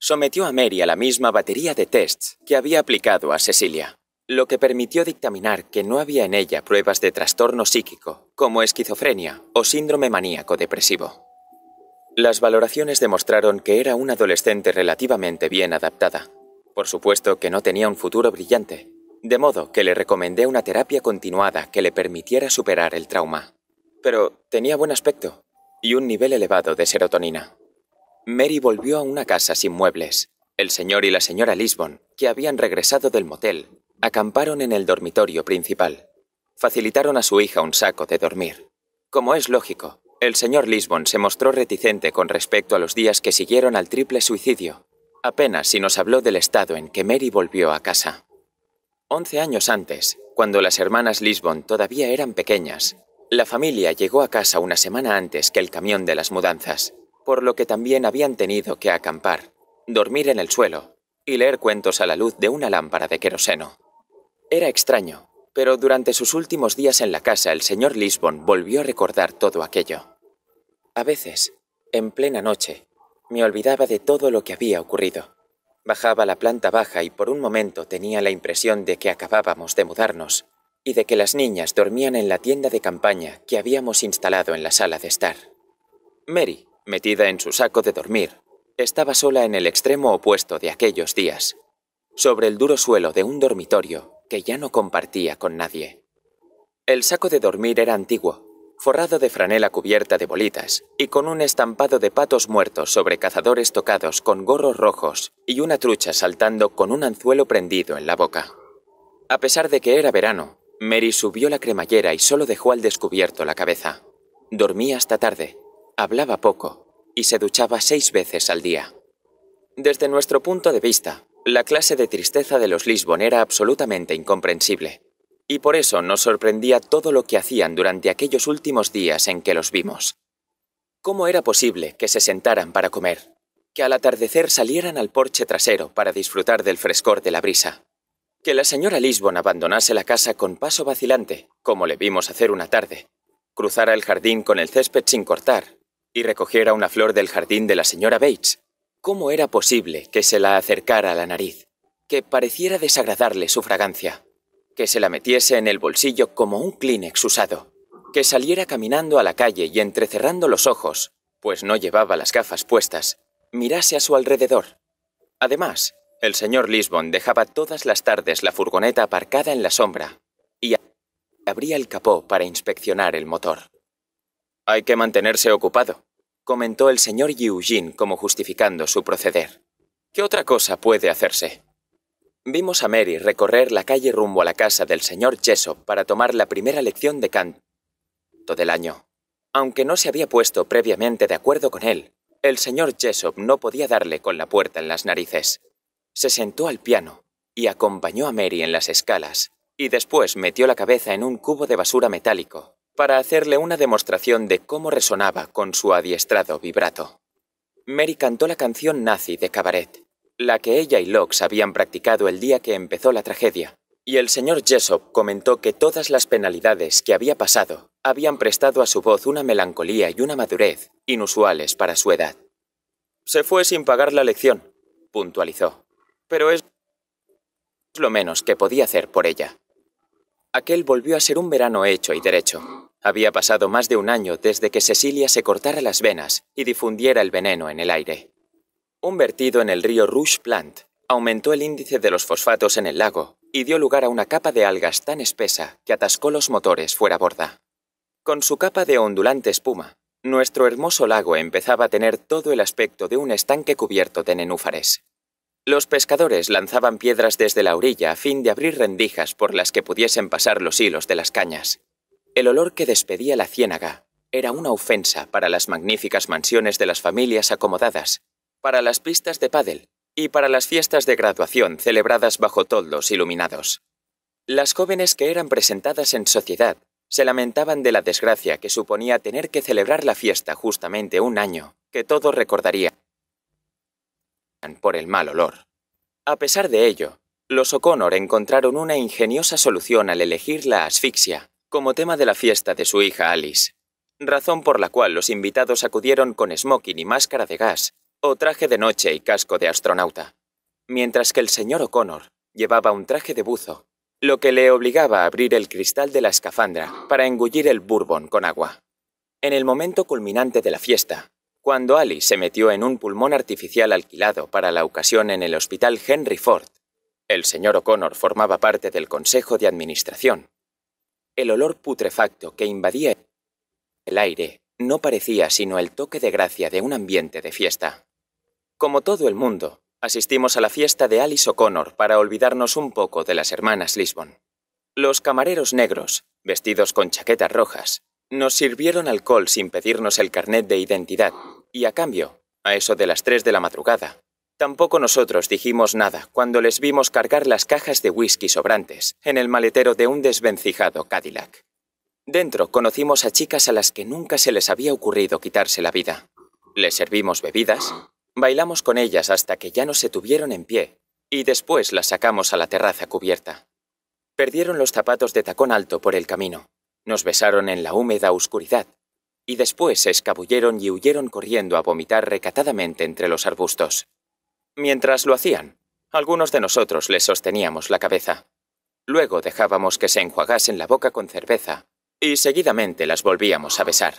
sometió a Mary a la misma batería de tests que había aplicado a Cecilia, lo que permitió dictaminar que no había en ella pruebas de trastorno psíquico, como esquizofrenia o síndrome maníaco depresivo. Las valoraciones demostraron que era una adolescente relativamente bien adaptada. Por supuesto que no tenía un futuro brillante, de modo que le recomendé una terapia continuada que le permitiera superar el trauma. Pero tenía buen aspecto y un nivel elevado de serotonina. Mary volvió a una casa sin muebles. El señor y la señora Lisbon, que habían regresado del motel, acamparon en el dormitorio principal. Facilitaron a su hija un saco de dormir. Como es lógico, el señor Lisbon se mostró reticente con respecto a los días que siguieron al triple suicidio. Apenas si nos habló del estado en que Mary volvió a casa. Once años antes, cuando las hermanas Lisbon todavía eran pequeñas, la familia llegó a casa una semana antes que el camión de las mudanzas por lo que también habían tenido que acampar, dormir en el suelo y leer cuentos a la luz de una lámpara de queroseno. Era extraño, pero durante sus últimos días en la casa el señor Lisbon volvió a recordar todo aquello. A veces, en plena noche, me olvidaba de todo lo que había ocurrido. Bajaba la planta baja y por un momento tenía la impresión de que acabábamos de mudarnos y de que las niñas dormían en la tienda de campaña que habíamos instalado en la sala de estar. Mary, Metida en su saco de dormir, estaba sola en el extremo opuesto de aquellos días, sobre el duro suelo de un dormitorio que ya no compartía con nadie. El saco de dormir era antiguo, forrado de franela cubierta de bolitas y con un estampado de patos muertos sobre cazadores tocados con gorros rojos y una trucha saltando con un anzuelo prendido en la boca. A pesar de que era verano, Mary subió la cremallera y solo dejó al descubierto la cabeza. Dormía hasta tarde, hablaba poco y se duchaba seis veces al día. Desde nuestro punto de vista, la clase de tristeza de los Lisbon era absolutamente incomprensible, y por eso nos sorprendía todo lo que hacían durante aquellos últimos días en que los vimos. ¿Cómo era posible que se sentaran para comer? Que al atardecer salieran al porche trasero para disfrutar del frescor de la brisa. Que la señora Lisbon abandonase la casa con paso vacilante, como le vimos hacer una tarde. Cruzara el jardín con el césped sin cortar y recogiera una flor del jardín de la señora Bates, ¿cómo era posible que se la acercara a la nariz, que pareciera desagradarle su fragancia, que se la metiese en el bolsillo como un Kleenex usado, que saliera caminando a la calle y entrecerrando los ojos, pues no llevaba las gafas puestas, mirase a su alrededor? Además, el señor Lisbon dejaba todas las tardes la furgoneta aparcada en la sombra y abría el capó para inspeccionar el motor. Hay que mantenerse ocupado, comentó el señor Yu Jin como justificando su proceder. ¿Qué otra cosa puede hacerse? Vimos a Mary recorrer la calle rumbo a la casa del señor Jessop para tomar la primera lección de canto del año. Aunque no se había puesto previamente de acuerdo con él, el señor Jessop no podía darle con la puerta en las narices. Se sentó al piano y acompañó a Mary en las escalas, y después metió la cabeza en un cubo de basura metálico, para hacerle una demostración de cómo resonaba con su adiestrado vibrato. Mary cantó la canción nazi de Cabaret, la que ella y Locks habían practicado el día que empezó la tragedia, y el señor Jessop comentó que todas las penalidades que había pasado habían prestado a su voz una melancolía y una madurez inusuales para su edad. Se fue sin pagar la lección, puntualizó, pero es lo menos que podía hacer por ella. Aquel volvió a ser un verano hecho y derecho. Había pasado más de un año desde que Cecilia se cortara las venas y difundiera el veneno en el aire. Un vertido en el río Rouge Plant aumentó el índice de los fosfatos en el lago y dio lugar a una capa de algas tan espesa que atascó los motores fuera borda. Con su capa de ondulante espuma, nuestro hermoso lago empezaba a tener todo el aspecto de un estanque cubierto de nenúfares. Los pescadores lanzaban piedras desde la orilla a fin de abrir rendijas por las que pudiesen pasar los hilos de las cañas. El olor que despedía la ciénaga era una ofensa para las magníficas mansiones de las familias acomodadas, para las pistas de pádel y para las fiestas de graduación celebradas bajo toldos iluminados. Las jóvenes que eran presentadas en sociedad se lamentaban de la desgracia que suponía tener que celebrar la fiesta justamente un año que todo recordaría por el mal olor. A pesar de ello, los O'Connor encontraron una ingeniosa solución al elegir la asfixia como tema de la fiesta de su hija Alice, razón por la cual los invitados acudieron con smoking y máscara de gas, o traje de noche y casco de astronauta, mientras que el señor O'Connor llevaba un traje de buzo, lo que le obligaba a abrir el cristal de la escafandra para engullir el bourbon con agua. En el momento culminante de la fiesta, cuando Ali se metió en un pulmón artificial alquilado para la ocasión en el hospital Henry Ford. El señor O'Connor formaba parte del consejo de administración. El olor putrefacto que invadía el aire no parecía sino el toque de gracia de un ambiente de fiesta. Como todo el mundo, asistimos a la fiesta de Alice O'Connor para olvidarnos un poco de las hermanas Lisbon. Los camareros negros, vestidos con chaquetas rojas, nos sirvieron alcohol sin pedirnos el carnet de identidad, y a cambio, a eso de las 3 de la madrugada, tampoco nosotros dijimos nada cuando les vimos cargar las cajas de whisky sobrantes en el maletero de un desvencijado Cadillac. Dentro conocimos a chicas a las que nunca se les había ocurrido quitarse la vida. Les servimos bebidas, bailamos con ellas hasta que ya no se tuvieron en pie, y después las sacamos a la terraza cubierta. Perdieron los zapatos de tacón alto por el camino, nos besaron en la húmeda oscuridad, y después se escabulleron y huyeron corriendo a vomitar recatadamente entre los arbustos. Mientras lo hacían, algunos de nosotros les sosteníamos la cabeza. Luego dejábamos que se enjuagasen la boca con cerveza, y seguidamente las volvíamos a besar.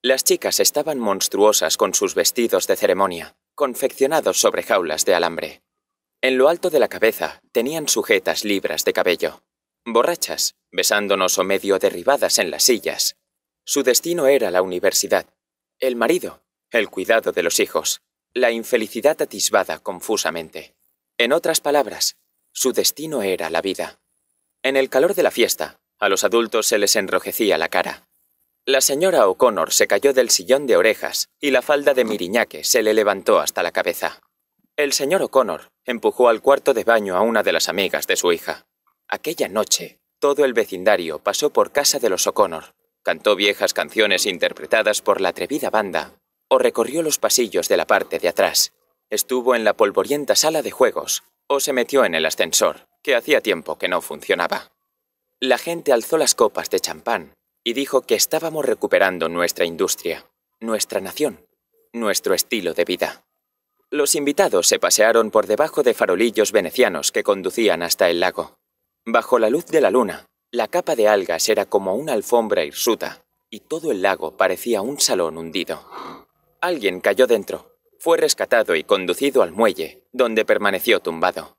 Las chicas estaban monstruosas con sus vestidos de ceremonia, confeccionados sobre jaulas de alambre. En lo alto de la cabeza tenían sujetas libras de cabello borrachas, besándonos o medio derribadas en las sillas. Su destino era la universidad, el marido, el cuidado de los hijos, la infelicidad atisbada confusamente. En otras palabras, su destino era la vida. En el calor de la fiesta, a los adultos se les enrojecía la cara. La señora O'Connor se cayó del sillón de orejas y la falda de Miriñaque se le levantó hasta la cabeza. El señor O'Connor empujó al cuarto de baño a una de las amigas de su hija. Aquella noche, todo el vecindario pasó por casa de los O'Connor, cantó viejas canciones interpretadas por la atrevida banda, o recorrió los pasillos de la parte de atrás. Estuvo en la polvorienta sala de juegos, o se metió en el ascensor, que hacía tiempo que no funcionaba. La gente alzó las copas de champán y dijo que estábamos recuperando nuestra industria, nuestra nación, nuestro estilo de vida. Los invitados se pasearon por debajo de farolillos venecianos que conducían hasta el lago. Bajo la luz de la luna, la capa de algas era como una alfombra hirsuta, y todo el lago parecía un salón hundido. Alguien cayó dentro, fue rescatado y conducido al muelle, donde permaneció tumbado.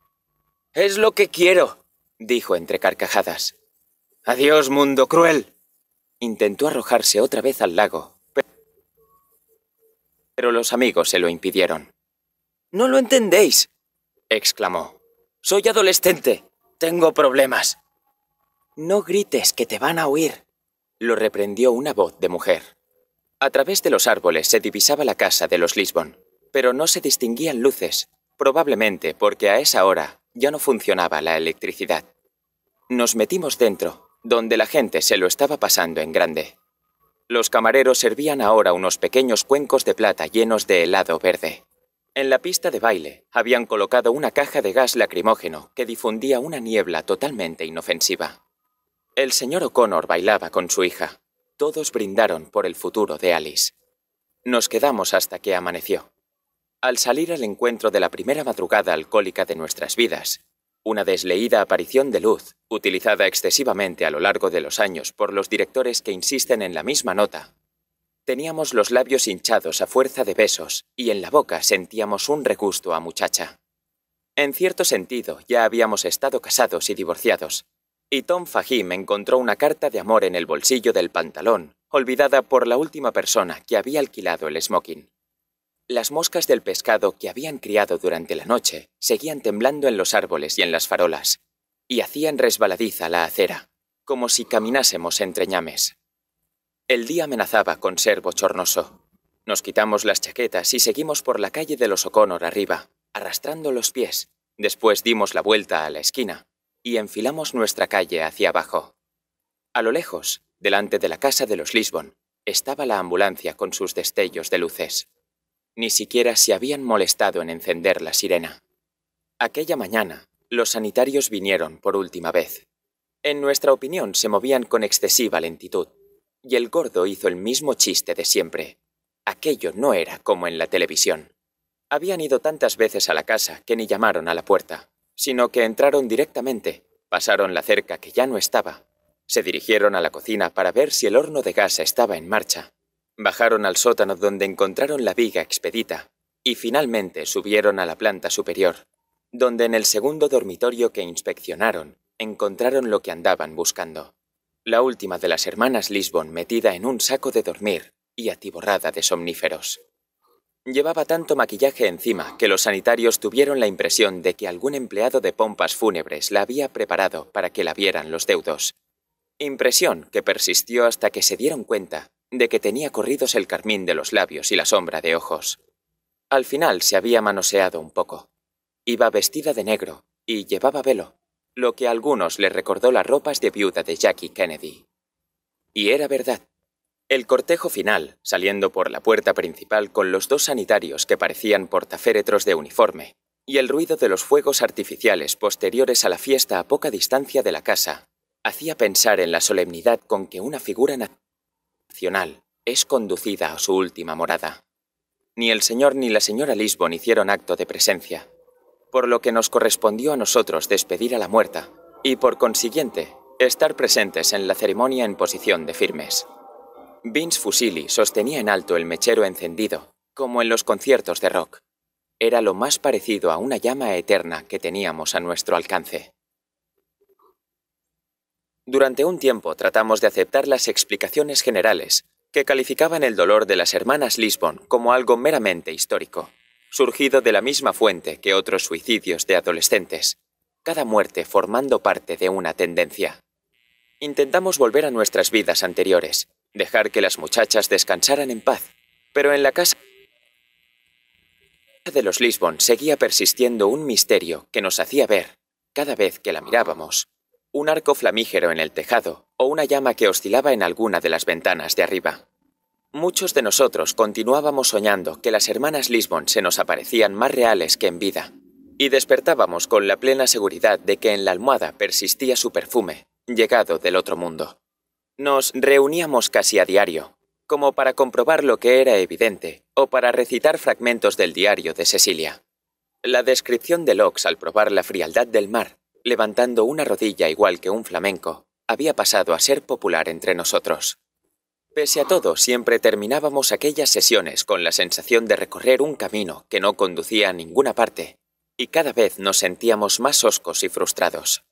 Es lo que quiero, dijo entre carcajadas. Adiós, mundo cruel. Intentó arrojarse otra vez al lago, pero los amigos se lo impidieron. No lo entendéis, exclamó. Soy adolescente. Tengo problemas. No grites que te van a huir. lo reprendió una voz de mujer. A través de los árboles se divisaba la casa de los Lisbon, pero no se distinguían luces, probablemente porque a esa hora ya no funcionaba la electricidad. Nos metimos dentro, donde la gente se lo estaba pasando en grande. Los camareros servían ahora unos pequeños cuencos de plata llenos de helado verde. En la pista de baile habían colocado una caja de gas lacrimógeno que difundía una niebla totalmente inofensiva. El señor O'Connor bailaba con su hija. Todos brindaron por el futuro de Alice. Nos quedamos hasta que amaneció. Al salir al encuentro de la primera madrugada alcohólica de nuestras vidas, una desleída aparición de luz, utilizada excesivamente a lo largo de los años por los directores que insisten en la misma nota, Teníamos los labios hinchados a fuerza de besos y en la boca sentíamos un regusto a muchacha. En cierto sentido, ya habíamos estado casados y divorciados, y Tom Fahim encontró una carta de amor en el bolsillo del pantalón, olvidada por la última persona que había alquilado el smoking. Las moscas del pescado que habían criado durante la noche seguían temblando en los árboles y en las farolas, y hacían resbaladiza la acera, como si caminásemos entre ñames. El día amenazaba con ser bochornoso. Nos quitamos las chaquetas y seguimos por la calle de los O'Connor arriba, arrastrando los pies. Después dimos la vuelta a la esquina y enfilamos nuestra calle hacia abajo. A lo lejos, delante de la casa de los Lisbon, estaba la ambulancia con sus destellos de luces. Ni siquiera se habían molestado en encender la sirena. Aquella mañana, los sanitarios vinieron por última vez. En nuestra opinión, se movían con excesiva lentitud y el gordo hizo el mismo chiste de siempre. Aquello no era como en la televisión. Habían ido tantas veces a la casa que ni llamaron a la puerta, sino que entraron directamente, pasaron la cerca que ya no estaba, se dirigieron a la cocina para ver si el horno de gas estaba en marcha, bajaron al sótano donde encontraron la viga expedita y finalmente subieron a la planta superior, donde en el segundo dormitorio que inspeccionaron encontraron lo que andaban buscando la última de las hermanas Lisbon metida en un saco de dormir y atiborrada de somníferos. Llevaba tanto maquillaje encima que los sanitarios tuvieron la impresión de que algún empleado de pompas fúnebres la había preparado para que la vieran los deudos. Impresión que persistió hasta que se dieron cuenta de que tenía corridos el carmín de los labios y la sombra de ojos. Al final se había manoseado un poco. Iba vestida de negro y llevaba velo, lo que a algunos les recordó las ropas de viuda de Jackie Kennedy. Y era verdad. El cortejo final, saliendo por la puerta principal con los dos sanitarios que parecían portaféretros de uniforme, y el ruido de los fuegos artificiales posteriores a la fiesta a poca distancia de la casa, hacía pensar en la solemnidad con que una figura nacional es conducida a su última morada. Ni el señor ni la señora Lisbon hicieron acto de presencia, por lo que nos correspondió a nosotros despedir a la muerta y por consiguiente estar presentes en la ceremonia en posición de firmes. Vince Fusili sostenía en alto el mechero encendido, como en los conciertos de rock. Era lo más parecido a una llama eterna que teníamos a nuestro alcance. Durante un tiempo tratamos de aceptar las explicaciones generales que calificaban el dolor de las hermanas Lisbon como algo meramente histórico surgido de la misma fuente que otros suicidios de adolescentes, cada muerte formando parte de una tendencia. Intentamos volver a nuestras vidas anteriores, dejar que las muchachas descansaran en paz, pero en la casa de los Lisbon seguía persistiendo un misterio que nos hacía ver, cada vez que la mirábamos, un arco flamígero en el tejado o una llama que oscilaba en alguna de las ventanas de arriba. Muchos de nosotros continuábamos soñando que las hermanas Lisbon se nos aparecían más reales que en vida, y despertábamos con la plena seguridad de que en la almohada persistía su perfume, llegado del otro mundo. Nos reuníamos casi a diario, como para comprobar lo que era evidente o para recitar fragmentos del diario de Cecilia. La descripción de Lox al probar la frialdad del mar, levantando una rodilla igual que un flamenco, había pasado a ser popular entre nosotros. Pese a todo, siempre terminábamos aquellas sesiones con la sensación de recorrer un camino que no conducía a ninguna parte, y cada vez nos sentíamos más oscos y frustrados.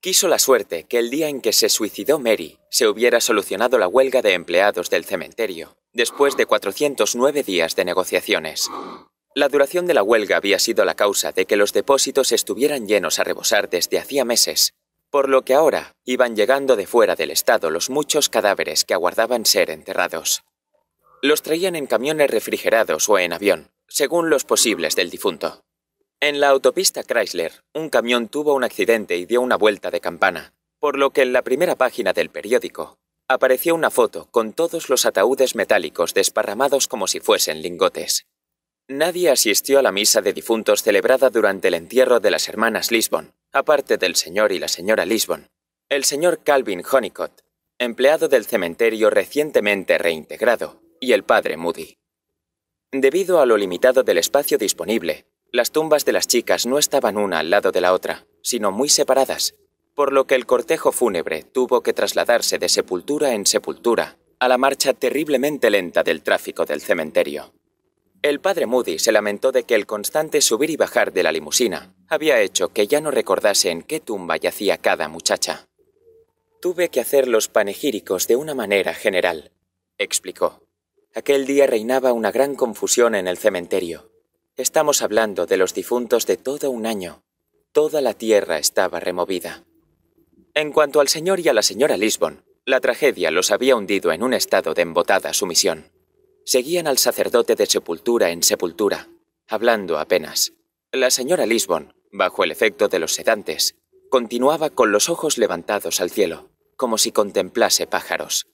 Quiso la suerte que el día en que se suicidó Mary se hubiera solucionado la huelga de empleados del cementerio, después de 409 días de negociaciones. La duración de la huelga había sido la causa de que los depósitos estuvieran llenos a rebosar desde hacía meses, por lo que ahora iban llegando de fuera del estado los muchos cadáveres que aguardaban ser enterrados. Los traían en camiones refrigerados o en avión, según los posibles del difunto. En la autopista Chrysler, un camión tuvo un accidente y dio una vuelta de campana, por lo que en la primera página del periódico apareció una foto con todos los ataúdes metálicos desparramados como si fuesen lingotes. Nadie asistió a la misa de difuntos celebrada durante el entierro de las hermanas Lisbon, aparte del señor y la señora Lisbon, el señor Calvin Honeycott, empleado del cementerio recientemente reintegrado, y el padre Moody. Debido a lo limitado del espacio disponible, las tumbas de las chicas no estaban una al lado de la otra, sino muy separadas, por lo que el cortejo fúnebre tuvo que trasladarse de sepultura en sepultura a la marcha terriblemente lenta del tráfico del cementerio. El padre Moody se lamentó de que el constante subir y bajar de la limusina había hecho que ya no recordase en qué tumba yacía cada muchacha. Tuve que hacer los panegíricos de una manera general, explicó. Aquel día reinaba una gran confusión en el cementerio. Estamos hablando de los difuntos de todo un año. Toda la tierra estaba removida. En cuanto al señor y a la señora Lisbon, la tragedia los había hundido en un estado de embotada sumisión. Seguían al sacerdote de sepultura en sepultura, hablando apenas. La señora Lisbon, bajo el efecto de los sedantes, continuaba con los ojos levantados al cielo, como si contemplase pájaros.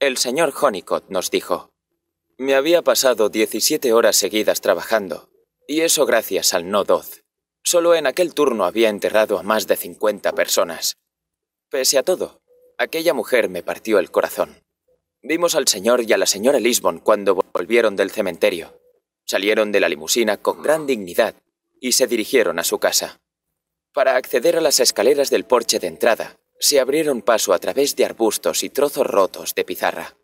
El señor Honeycott nos dijo, Me había pasado 17 horas seguidas trabajando, y eso gracias al no doz. Solo en aquel turno había enterrado a más de 50 personas. Pese a todo, aquella mujer me partió el corazón. Vimos al señor y a la señora Lisbon cuando volvieron del cementerio. Salieron de la limusina con gran dignidad y se dirigieron a su casa. Para acceder a las escaleras del porche de entrada, se abrieron paso a través de arbustos y trozos rotos de pizarra.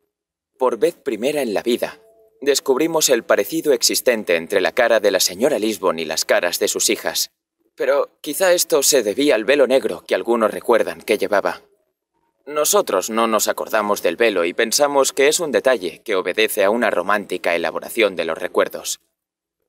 Por vez primera en la vida, descubrimos el parecido existente entre la cara de la señora Lisbon y las caras de sus hijas. Pero quizá esto se debía al velo negro que algunos recuerdan que llevaba. Nosotros no nos acordamos del velo y pensamos que es un detalle que obedece a una romántica elaboración de los recuerdos.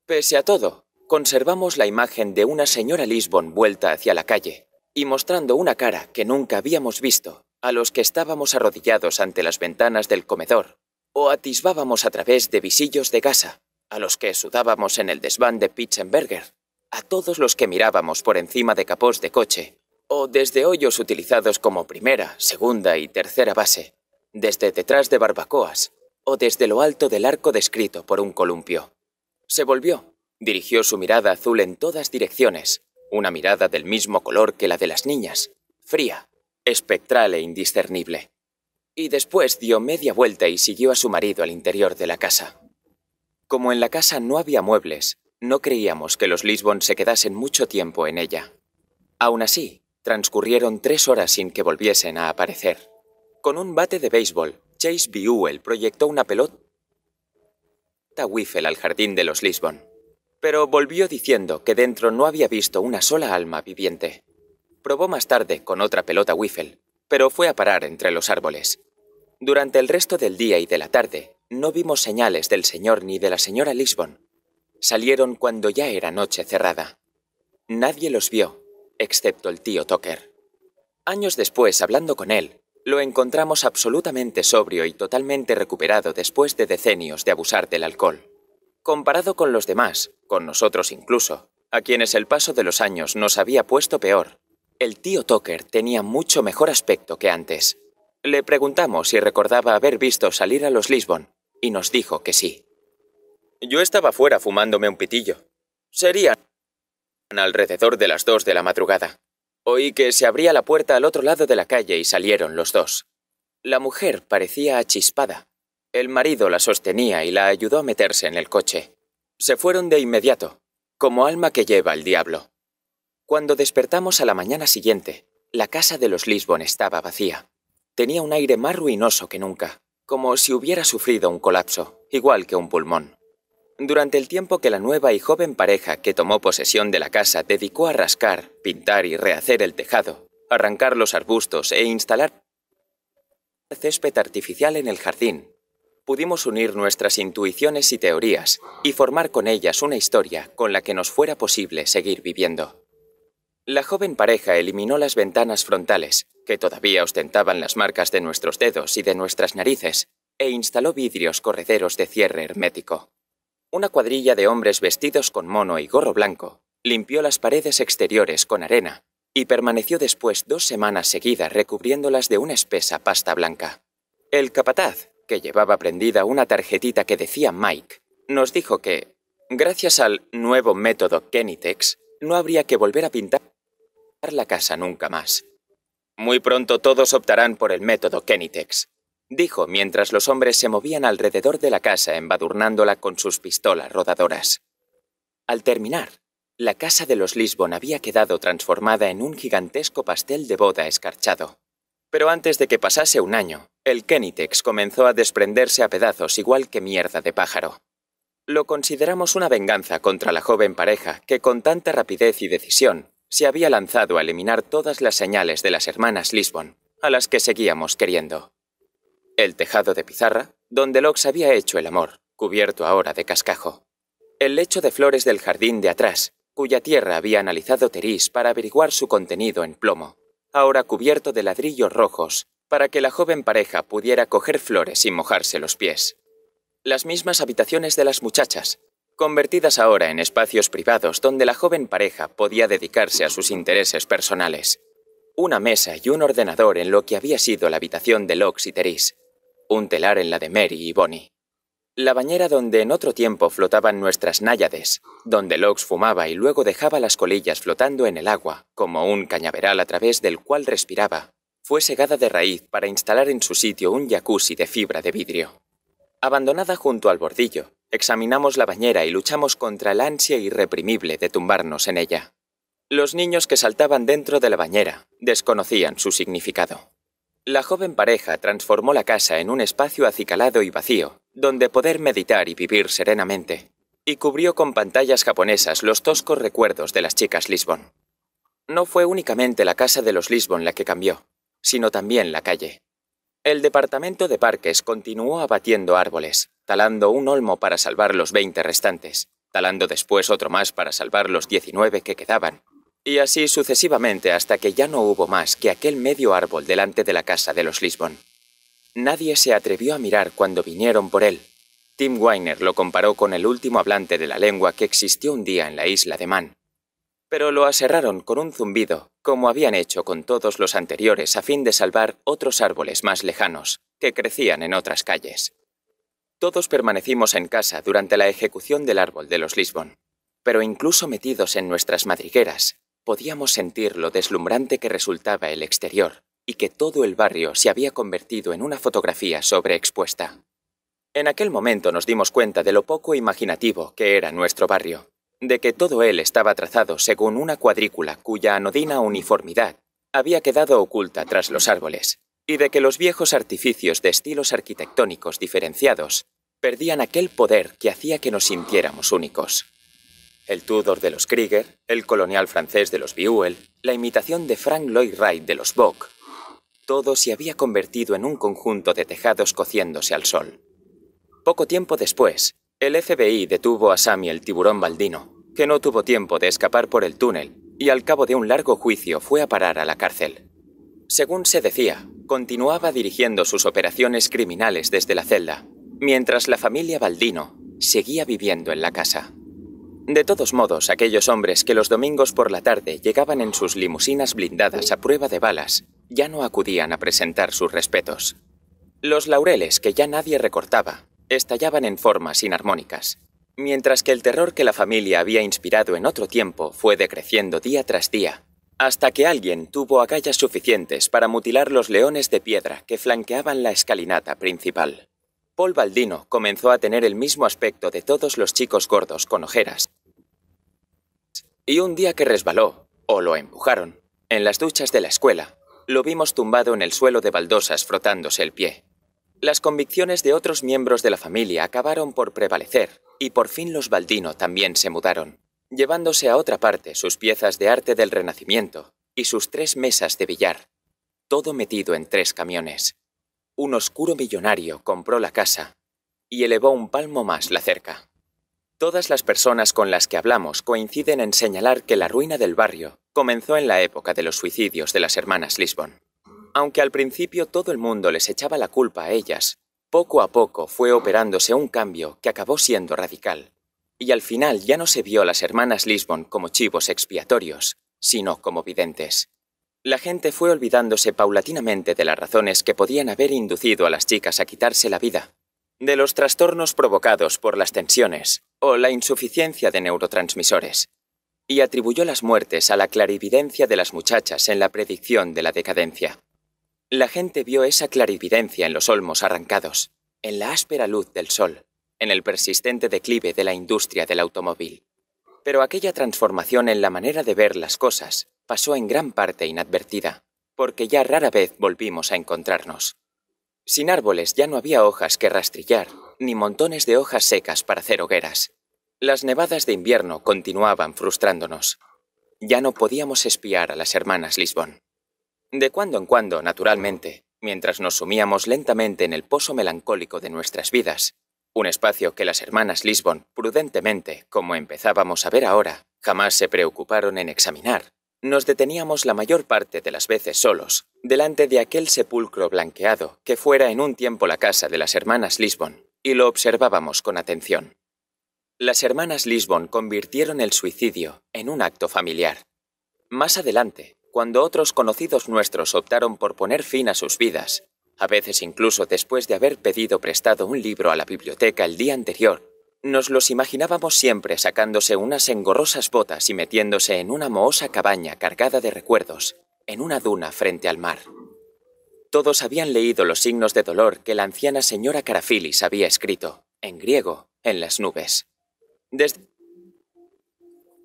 Pese a todo, conservamos la imagen de una señora Lisbon vuelta hacia la calle y mostrando una cara que nunca habíamos visto a los que estábamos arrodillados ante las ventanas del comedor o atisbábamos a través de visillos de gasa, a los que sudábamos en el desván de Pitzenberger, a todos los que mirábamos por encima de capós de coche o desde hoyos utilizados como primera, segunda y tercera base, desde detrás de barbacoas o desde lo alto del arco descrito por un columpio. Se volvió, dirigió su mirada azul en todas direcciones, una mirada del mismo color que la de las niñas, fría, espectral e indiscernible. Y después dio media vuelta y siguió a su marido al interior de la casa. Como en la casa no había muebles, no creíamos que los Lisbon se quedasen mucho tiempo en ella. Aún así, Transcurrieron tres horas sin que volviesen a aparecer. Con un bate de béisbol, Chase Buell proyectó una pelota Wiffle al jardín de los Lisbon, pero volvió diciendo que dentro no había visto una sola alma viviente. Probó más tarde con otra pelota Wiffle, pero fue a parar entre los árboles. Durante el resto del día y de la tarde, no vimos señales del señor ni de la señora Lisbon. Salieron cuando ya era noche cerrada. Nadie los vio, excepto el tío Tucker. Años después, hablando con él, lo encontramos absolutamente sobrio y totalmente recuperado después de decenios de abusar del alcohol. Comparado con los demás, con nosotros incluso, a quienes el paso de los años nos había puesto peor, el tío Tucker tenía mucho mejor aspecto que antes. Le preguntamos si recordaba haber visto salir a los Lisbon, y nos dijo que sí. Yo estaba fuera fumándome un pitillo. Sería alrededor de las dos de la madrugada. Oí que se abría la puerta al otro lado de la calle y salieron los dos. La mujer parecía achispada. El marido la sostenía y la ayudó a meterse en el coche. Se fueron de inmediato, como alma que lleva el diablo. Cuando despertamos a la mañana siguiente, la casa de los Lisbon estaba vacía. Tenía un aire más ruinoso que nunca, como si hubiera sufrido un colapso, igual que un pulmón. Durante el tiempo que la nueva y joven pareja que tomó posesión de la casa dedicó a rascar, pintar y rehacer el tejado, arrancar los arbustos e instalar césped artificial en el jardín, pudimos unir nuestras intuiciones y teorías y formar con ellas una historia con la que nos fuera posible seguir viviendo. La joven pareja eliminó las ventanas frontales, que todavía ostentaban las marcas de nuestros dedos y de nuestras narices, e instaló vidrios correderos de cierre hermético. Una cuadrilla de hombres vestidos con mono y gorro blanco limpió las paredes exteriores con arena y permaneció después dos semanas seguidas recubriéndolas de una espesa pasta blanca. El capataz, que llevaba prendida una tarjetita que decía Mike, nos dijo que, gracias al nuevo método Kenitex, no habría que volver a pintar la casa nunca más. Muy pronto todos optarán por el método Kenitex, dijo mientras los hombres se movían alrededor de la casa embadurnándola con sus pistolas rodadoras. Al terminar, la casa de los Lisbon había quedado transformada en un gigantesco pastel de boda escarchado. Pero antes de que pasase un año, el Kenitex comenzó a desprenderse a pedazos igual que mierda de pájaro. Lo consideramos una venganza contra la joven pareja que con tanta rapidez y decisión se había lanzado a eliminar todas las señales de las hermanas Lisbon, a las que seguíamos queriendo. El tejado de pizarra, donde Lox había hecho el amor, cubierto ahora de cascajo. El lecho de flores del jardín de atrás, cuya tierra había analizado Teris para averiguar su contenido en plomo, ahora cubierto de ladrillos rojos, para que la joven pareja pudiera coger flores sin mojarse los pies. Las mismas habitaciones de las muchachas, convertidas ahora en espacios privados donde la joven pareja podía dedicarse a sus intereses personales. Una mesa y un ordenador en lo que había sido la habitación de Lox y Teris, un telar en la de Mary y Bonnie. La bañera donde en otro tiempo flotaban nuestras náyades, donde Lox fumaba y luego dejaba las colillas flotando en el agua, como un cañaveral a través del cual respiraba, fue segada de raíz para instalar en su sitio un jacuzzi de fibra de vidrio. Abandonada junto al bordillo, examinamos la bañera y luchamos contra la ansia irreprimible de tumbarnos en ella. Los niños que saltaban dentro de la bañera desconocían su significado. La joven pareja transformó la casa en un espacio acicalado y vacío, donde poder meditar y vivir serenamente, y cubrió con pantallas japonesas los toscos recuerdos de las chicas Lisbon. No fue únicamente la casa de los Lisbon la que cambió, sino también la calle. El departamento de parques continuó abatiendo árboles, talando un olmo para salvar los 20 restantes, talando después otro más para salvar los 19 que quedaban, y así sucesivamente hasta que ya no hubo más que aquel medio árbol delante de la casa de los Lisbon. Nadie se atrevió a mirar cuando vinieron por él. Tim Weiner lo comparó con el último hablante de la lengua que existió un día en la isla de Man. Pero lo aserraron con un zumbido, como habían hecho con todos los anteriores a fin de salvar otros árboles más lejanos, que crecían en otras calles. Todos permanecimos en casa durante la ejecución del árbol de los Lisbon, pero incluso metidos en nuestras madrigueras, Podíamos sentir lo deslumbrante que resultaba el exterior y que todo el barrio se había convertido en una fotografía sobreexpuesta. En aquel momento nos dimos cuenta de lo poco imaginativo que era nuestro barrio, de que todo él estaba trazado según una cuadrícula cuya anodina uniformidad había quedado oculta tras los árboles, y de que los viejos artificios de estilos arquitectónicos diferenciados perdían aquel poder que hacía que nos sintiéramos únicos el Tudor de los Krieger, el colonial francés de los Buell, la imitación de Frank Lloyd Wright de los Bock. Todo se había convertido en un conjunto de tejados cociéndose al sol. Poco tiempo después, el FBI detuvo a Sammy el tiburón baldino, que no tuvo tiempo de escapar por el túnel y al cabo de un largo juicio fue a parar a la cárcel. Según se decía, continuaba dirigiendo sus operaciones criminales desde la celda, mientras la familia Baldino seguía viviendo en la casa. De todos modos, aquellos hombres que los domingos por la tarde llegaban en sus limusinas blindadas a prueba de balas, ya no acudían a presentar sus respetos. Los laureles que ya nadie recortaba estallaban en formas inarmónicas, mientras que el terror que la familia había inspirado en otro tiempo fue decreciendo día tras día, hasta que alguien tuvo agallas suficientes para mutilar los leones de piedra que flanqueaban la escalinata principal. Paul Baldino comenzó a tener el mismo aspecto de todos los chicos gordos con ojeras y un día que resbaló, o lo empujaron, en las duchas de la escuela, lo vimos tumbado en el suelo de baldosas frotándose el pie. Las convicciones de otros miembros de la familia acabaron por prevalecer, y por fin los baldinos también se mudaron, llevándose a otra parte sus piezas de arte del Renacimiento y sus tres mesas de billar, todo metido en tres camiones. Un oscuro millonario compró la casa y elevó un palmo más la cerca. Todas las personas con las que hablamos coinciden en señalar que la ruina del barrio comenzó en la época de los suicidios de las hermanas Lisbon. Aunque al principio todo el mundo les echaba la culpa a ellas, poco a poco fue operándose un cambio que acabó siendo radical. Y al final ya no se vio a las hermanas Lisbon como chivos expiatorios, sino como videntes. La gente fue olvidándose paulatinamente de las razones que podían haber inducido a las chicas a quitarse la vida, de los trastornos provocados por las tensiones, la insuficiencia de neurotransmisores, y atribuyó las muertes a la clarividencia de las muchachas en la predicción de la decadencia. La gente vio esa clarividencia en los olmos arrancados, en la áspera luz del sol, en el persistente declive de la industria del automóvil. Pero aquella transformación en la manera de ver las cosas pasó en gran parte inadvertida, porque ya rara vez volvimos a encontrarnos. Sin árboles ya no había hojas que rastrillar, ni montones de hojas secas para hacer hogueras. Las nevadas de invierno continuaban frustrándonos. Ya no podíamos espiar a las hermanas Lisbon. De cuando en cuando, naturalmente, mientras nos sumíamos lentamente en el pozo melancólico de nuestras vidas, un espacio que las hermanas Lisbon, prudentemente, como empezábamos a ver ahora, jamás se preocuparon en examinar, nos deteníamos la mayor parte de las veces solos, delante de aquel sepulcro blanqueado que fuera en un tiempo la casa de las hermanas Lisbon, y lo observábamos con atención. Las hermanas Lisbon convirtieron el suicidio en un acto familiar. Más adelante, cuando otros conocidos nuestros optaron por poner fin a sus vidas, a veces incluso después de haber pedido prestado un libro a la biblioteca el día anterior, nos los imaginábamos siempre sacándose unas engorrosas botas y metiéndose en una mohosa cabaña cargada de recuerdos, en una duna frente al mar. Todos habían leído los signos de dolor que la anciana señora Carafilis había escrito, en griego, en las nubes desde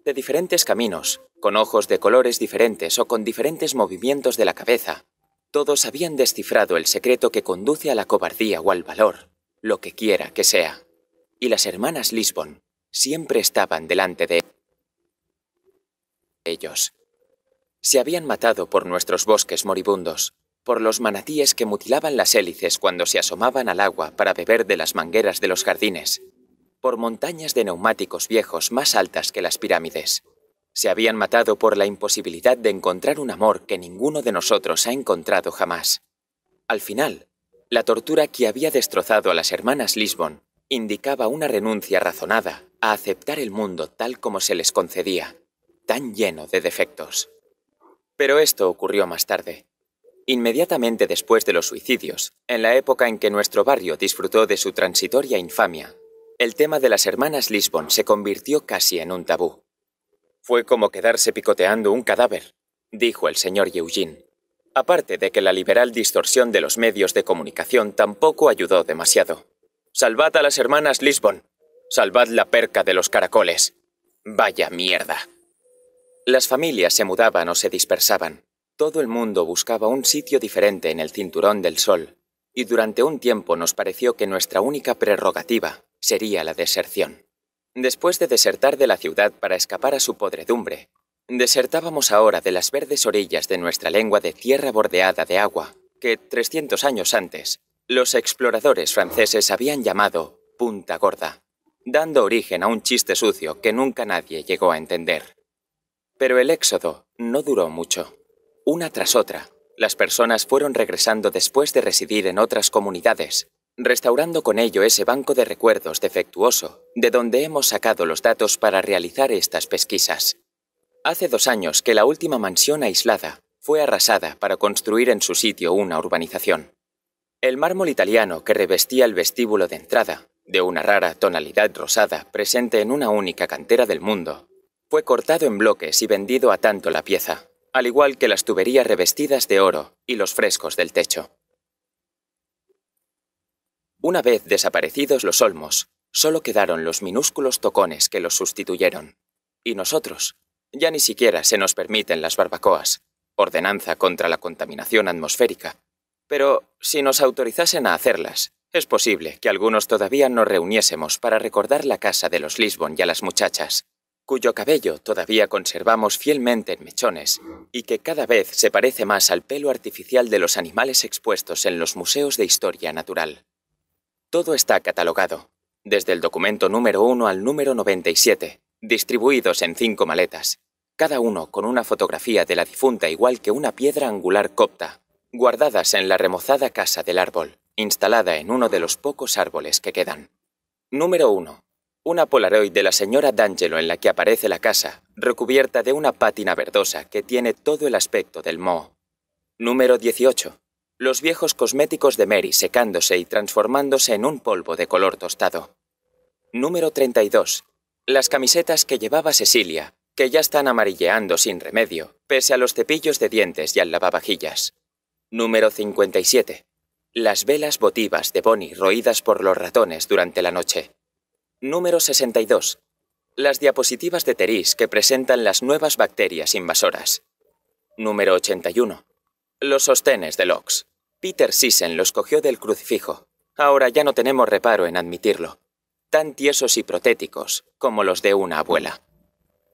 de diferentes caminos, con ojos de colores diferentes o con diferentes movimientos de la cabeza. Todos habían descifrado el secreto que conduce a la cobardía o al valor, lo que quiera que sea. Y las hermanas Lisbon siempre estaban delante de ellos. Se habían matado por nuestros bosques moribundos, por los manatíes que mutilaban las hélices cuando se asomaban al agua para beber de las mangueras de los jardines, por montañas de neumáticos viejos más altas que las pirámides. Se habían matado por la imposibilidad de encontrar un amor que ninguno de nosotros ha encontrado jamás. Al final, la tortura que había destrozado a las hermanas Lisbon indicaba una renuncia razonada a aceptar el mundo tal como se les concedía, tan lleno de defectos. Pero esto ocurrió más tarde, inmediatamente después de los suicidios, en la época en que nuestro barrio disfrutó de su transitoria infamia el tema de las hermanas Lisbon se convirtió casi en un tabú. Fue como quedarse picoteando un cadáver, dijo el señor Eugene. Aparte de que la liberal distorsión de los medios de comunicación tampoco ayudó demasiado. Salvad a las hermanas Lisbon. Salvad la perca de los caracoles. Vaya mierda. Las familias se mudaban o se dispersaban. Todo el mundo buscaba un sitio diferente en el cinturón del sol, y durante un tiempo nos pareció que nuestra única prerrogativa sería la deserción. Después de desertar de la ciudad para escapar a su podredumbre, desertábamos ahora de las verdes orillas de nuestra lengua de tierra bordeada de agua, que 300 años antes los exploradores franceses habían llamado Punta Gorda, dando origen a un chiste sucio que nunca nadie llegó a entender. Pero el éxodo no duró mucho. Una tras otra, las personas fueron regresando después de residir en otras comunidades, restaurando con ello ese banco de recuerdos defectuoso de donde hemos sacado los datos para realizar estas pesquisas. Hace dos años que la última mansión aislada fue arrasada para construir en su sitio una urbanización. El mármol italiano que revestía el vestíbulo de entrada, de una rara tonalidad rosada presente en una única cantera del mundo, fue cortado en bloques y vendido a tanto la pieza, al igual que las tuberías revestidas de oro y los frescos del techo. Una vez desaparecidos los olmos, solo quedaron los minúsculos tocones que los sustituyeron. Y nosotros, ya ni siquiera se nos permiten las barbacoas, ordenanza contra la contaminación atmosférica. Pero si nos autorizasen a hacerlas, es posible que algunos todavía nos reuniésemos para recordar la casa de los Lisbon y a las muchachas, cuyo cabello todavía conservamos fielmente en mechones y que cada vez se parece más al pelo artificial de los animales expuestos en los museos de historia natural. Todo está catalogado, desde el documento número 1 al número 97, distribuidos en cinco maletas, cada uno con una fotografía de la difunta igual que una piedra angular copta, guardadas en la remozada casa del árbol, instalada en uno de los pocos árboles que quedan. Número 1. Una Polaroid de la señora D'Angelo en la que aparece la casa, recubierta de una pátina verdosa que tiene todo el aspecto del moho. Número 18 los viejos cosméticos de Mary secándose y transformándose en un polvo de color tostado. Número 32. Las camisetas que llevaba Cecilia, que ya están amarilleando sin remedio, pese a los cepillos de dientes y al lavavajillas. Número 57. Las velas votivas de Bonnie roídas por los ratones durante la noche. Número 62. Las diapositivas de Teris que presentan las nuevas bacterias invasoras. Número 81. Los sostenes de Locks. Peter Sisson los cogió del crucifijo. Ahora ya no tenemos reparo en admitirlo. Tan tiesos y protéticos como los de una abuela.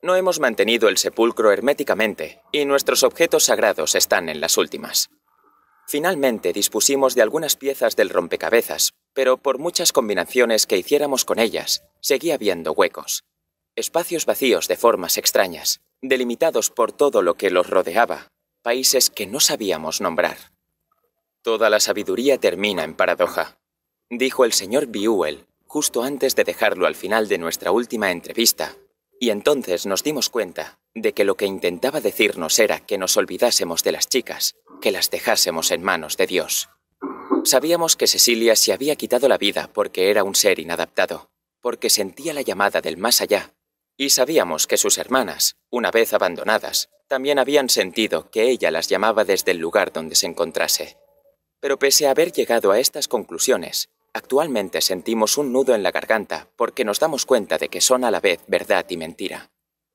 No hemos mantenido el sepulcro herméticamente y nuestros objetos sagrados están en las últimas. Finalmente dispusimos de algunas piezas del rompecabezas, pero por muchas combinaciones que hiciéramos con ellas, seguía habiendo huecos. Espacios vacíos de formas extrañas, delimitados por todo lo que los rodeaba, países que no sabíamos nombrar. Toda la sabiduría termina en paradoja, dijo el señor Buell justo antes de dejarlo al final de nuestra última entrevista, y entonces nos dimos cuenta de que lo que intentaba decirnos era que nos olvidásemos de las chicas, que las dejásemos en manos de Dios. Sabíamos que Cecilia se había quitado la vida porque era un ser inadaptado, porque sentía la llamada del más allá, y sabíamos que sus hermanas, una vez abandonadas, también habían sentido que ella las llamaba desde el lugar donde se encontrase. Pero pese a haber llegado a estas conclusiones, actualmente sentimos un nudo en la garganta porque nos damos cuenta de que son a la vez verdad y mentira.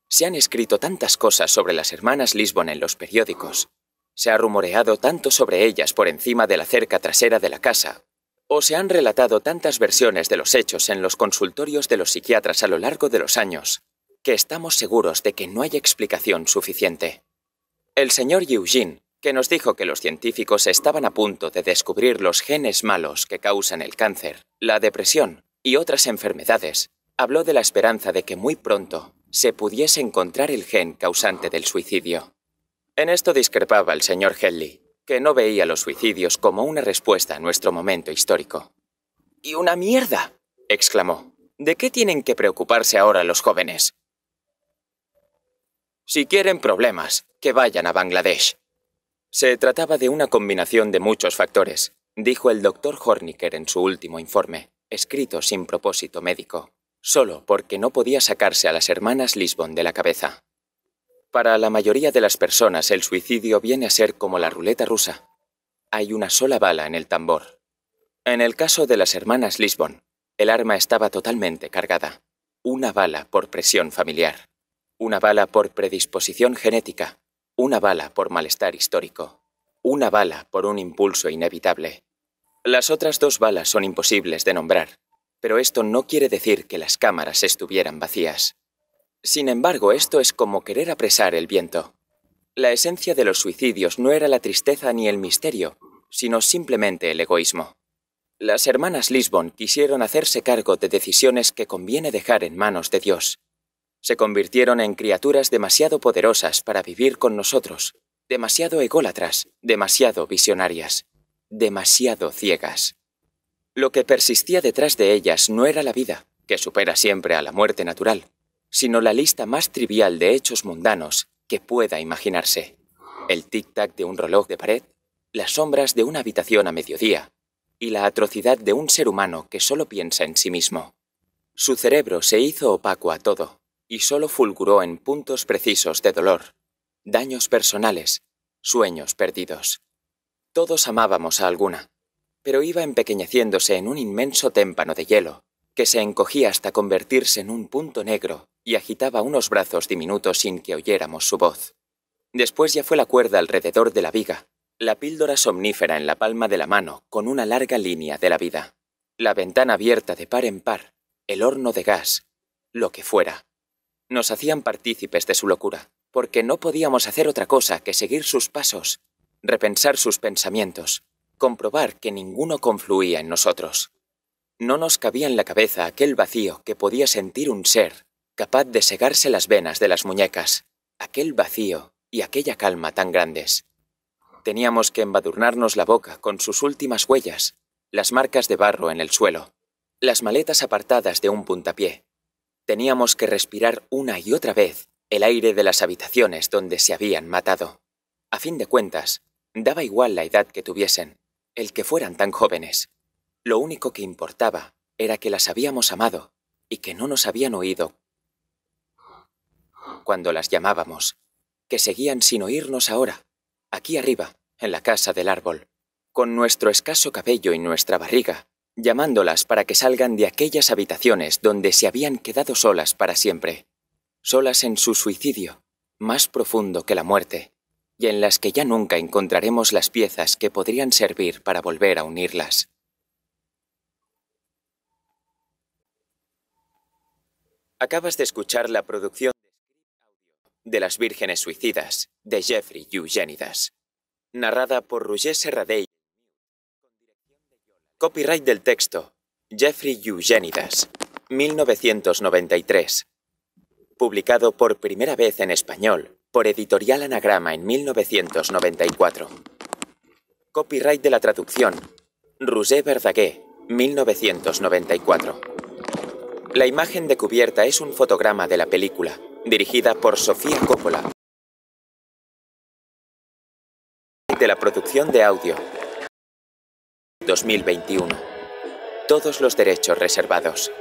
Se han escrito tantas cosas sobre las hermanas Lisbon en los periódicos, se ha rumoreado tanto sobre ellas por encima de la cerca trasera de la casa, o se han relatado tantas versiones de los hechos en los consultorios de los psiquiatras a lo largo de los años, que estamos seguros de que no hay explicación suficiente. El señor Jin que nos dijo que los científicos estaban a punto de descubrir los genes malos que causan el cáncer, la depresión y otras enfermedades, habló de la esperanza de que muy pronto se pudiese encontrar el gen causante del suicidio. En esto discrepaba el señor Henley, que no veía los suicidios como una respuesta a nuestro momento histórico. ¡Y una mierda! exclamó. ¿De qué tienen que preocuparse ahora los jóvenes? Si quieren problemas, que vayan a Bangladesh. Se trataba de una combinación de muchos factores, dijo el doctor Horniker en su último informe, escrito sin propósito médico, solo porque no podía sacarse a las hermanas Lisbon de la cabeza. Para la mayoría de las personas el suicidio viene a ser como la ruleta rusa. Hay una sola bala en el tambor. En el caso de las hermanas Lisbon, el arma estaba totalmente cargada. Una bala por presión familiar. Una bala por predisposición genética una bala por malestar histórico. Una bala por un impulso inevitable. Las otras dos balas son imposibles de nombrar, pero esto no quiere decir que las cámaras estuvieran vacías. Sin embargo, esto es como querer apresar el viento. La esencia de los suicidios no era la tristeza ni el misterio, sino simplemente el egoísmo. Las hermanas Lisbon quisieron hacerse cargo de decisiones que conviene dejar en manos de Dios, se convirtieron en criaturas demasiado poderosas para vivir con nosotros, demasiado ególatras, demasiado visionarias, demasiado ciegas. Lo que persistía detrás de ellas no era la vida, que supera siempre a la muerte natural, sino la lista más trivial de hechos mundanos que pueda imaginarse. El tic-tac de un reloj de pared, las sombras de una habitación a mediodía, y la atrocidad de un ser humano que solo piensa en sí mismo. Su cerebro se hizo opaco a todo, y solo fulguró en puntos precisos de dolor, daños personales, sueños perdidos. Todos amábamos a alguna, pero iba empequeñeciéndose en un inmenso témpano de hielo, que se encogía hasta convertirse en un punto negro y agitaba unos brazos diminutos sin que oyéramos su voz. Después ya fue la cuerda alrededor de la viga, la píldora somnífera en la palma de la mano con una larga línea de la vida, la ventana abierta de par en par, el horno de gas, lo que fuera. Nos hacían partícipes de su locura, porque no podíamos hacer otra cosa que seguir sus pasos, repensar sus pensamientos, comprobar que ninguno confluía en nosotros. No nos cabía en la cabeza aquel vacío que podía sentir un ser, capaz de segarse las venas de las muñecas, aquel vacío y aquella calma tan grandes. Teníamos que embadurnarnos la boca con sus últimas huellas, las marcas de barro en el suelo, las maletas apartadas de un puntapié, Teníamos que respirar una y otra vez el aire de las habitaciones donde se habían matado. A fin de cuentas, daba igual la edad que tuviesen, el que fueran tan jóvenes. Lo único que importaba era que las habíamos amado y que no nos habían oído cuando las llamábamos, que seguían sin oírnos ahora, aquí arriba, en la casa del árbol, con nuestro escaso cabello y nuestra barriga, llamándolas para que salgan de aquellas habitaciones donde se habían quedado solas para siempre, solas en su suicidio, más profundo que la muerte, y en las que ya nunca encontraremos las piezas que podrían servir para volver a unirlas. Acabas de escuchar la producción de Las Vírgenes Suicidas, de Jeffrey Eugenidas, narrada por Roger Serradei Copyright del texto. Jeffrey Eugenidas, 1993. Publicado por primera vez en español por Editorial Anagrama en 1994. Copyright de la traducción. Roger Verdaguer, 1994. La imagen de cubierta es un fotograma de la película, dirigida por Sofía Coppola. De la producción de audio, 2021. Todos los derechos reservados.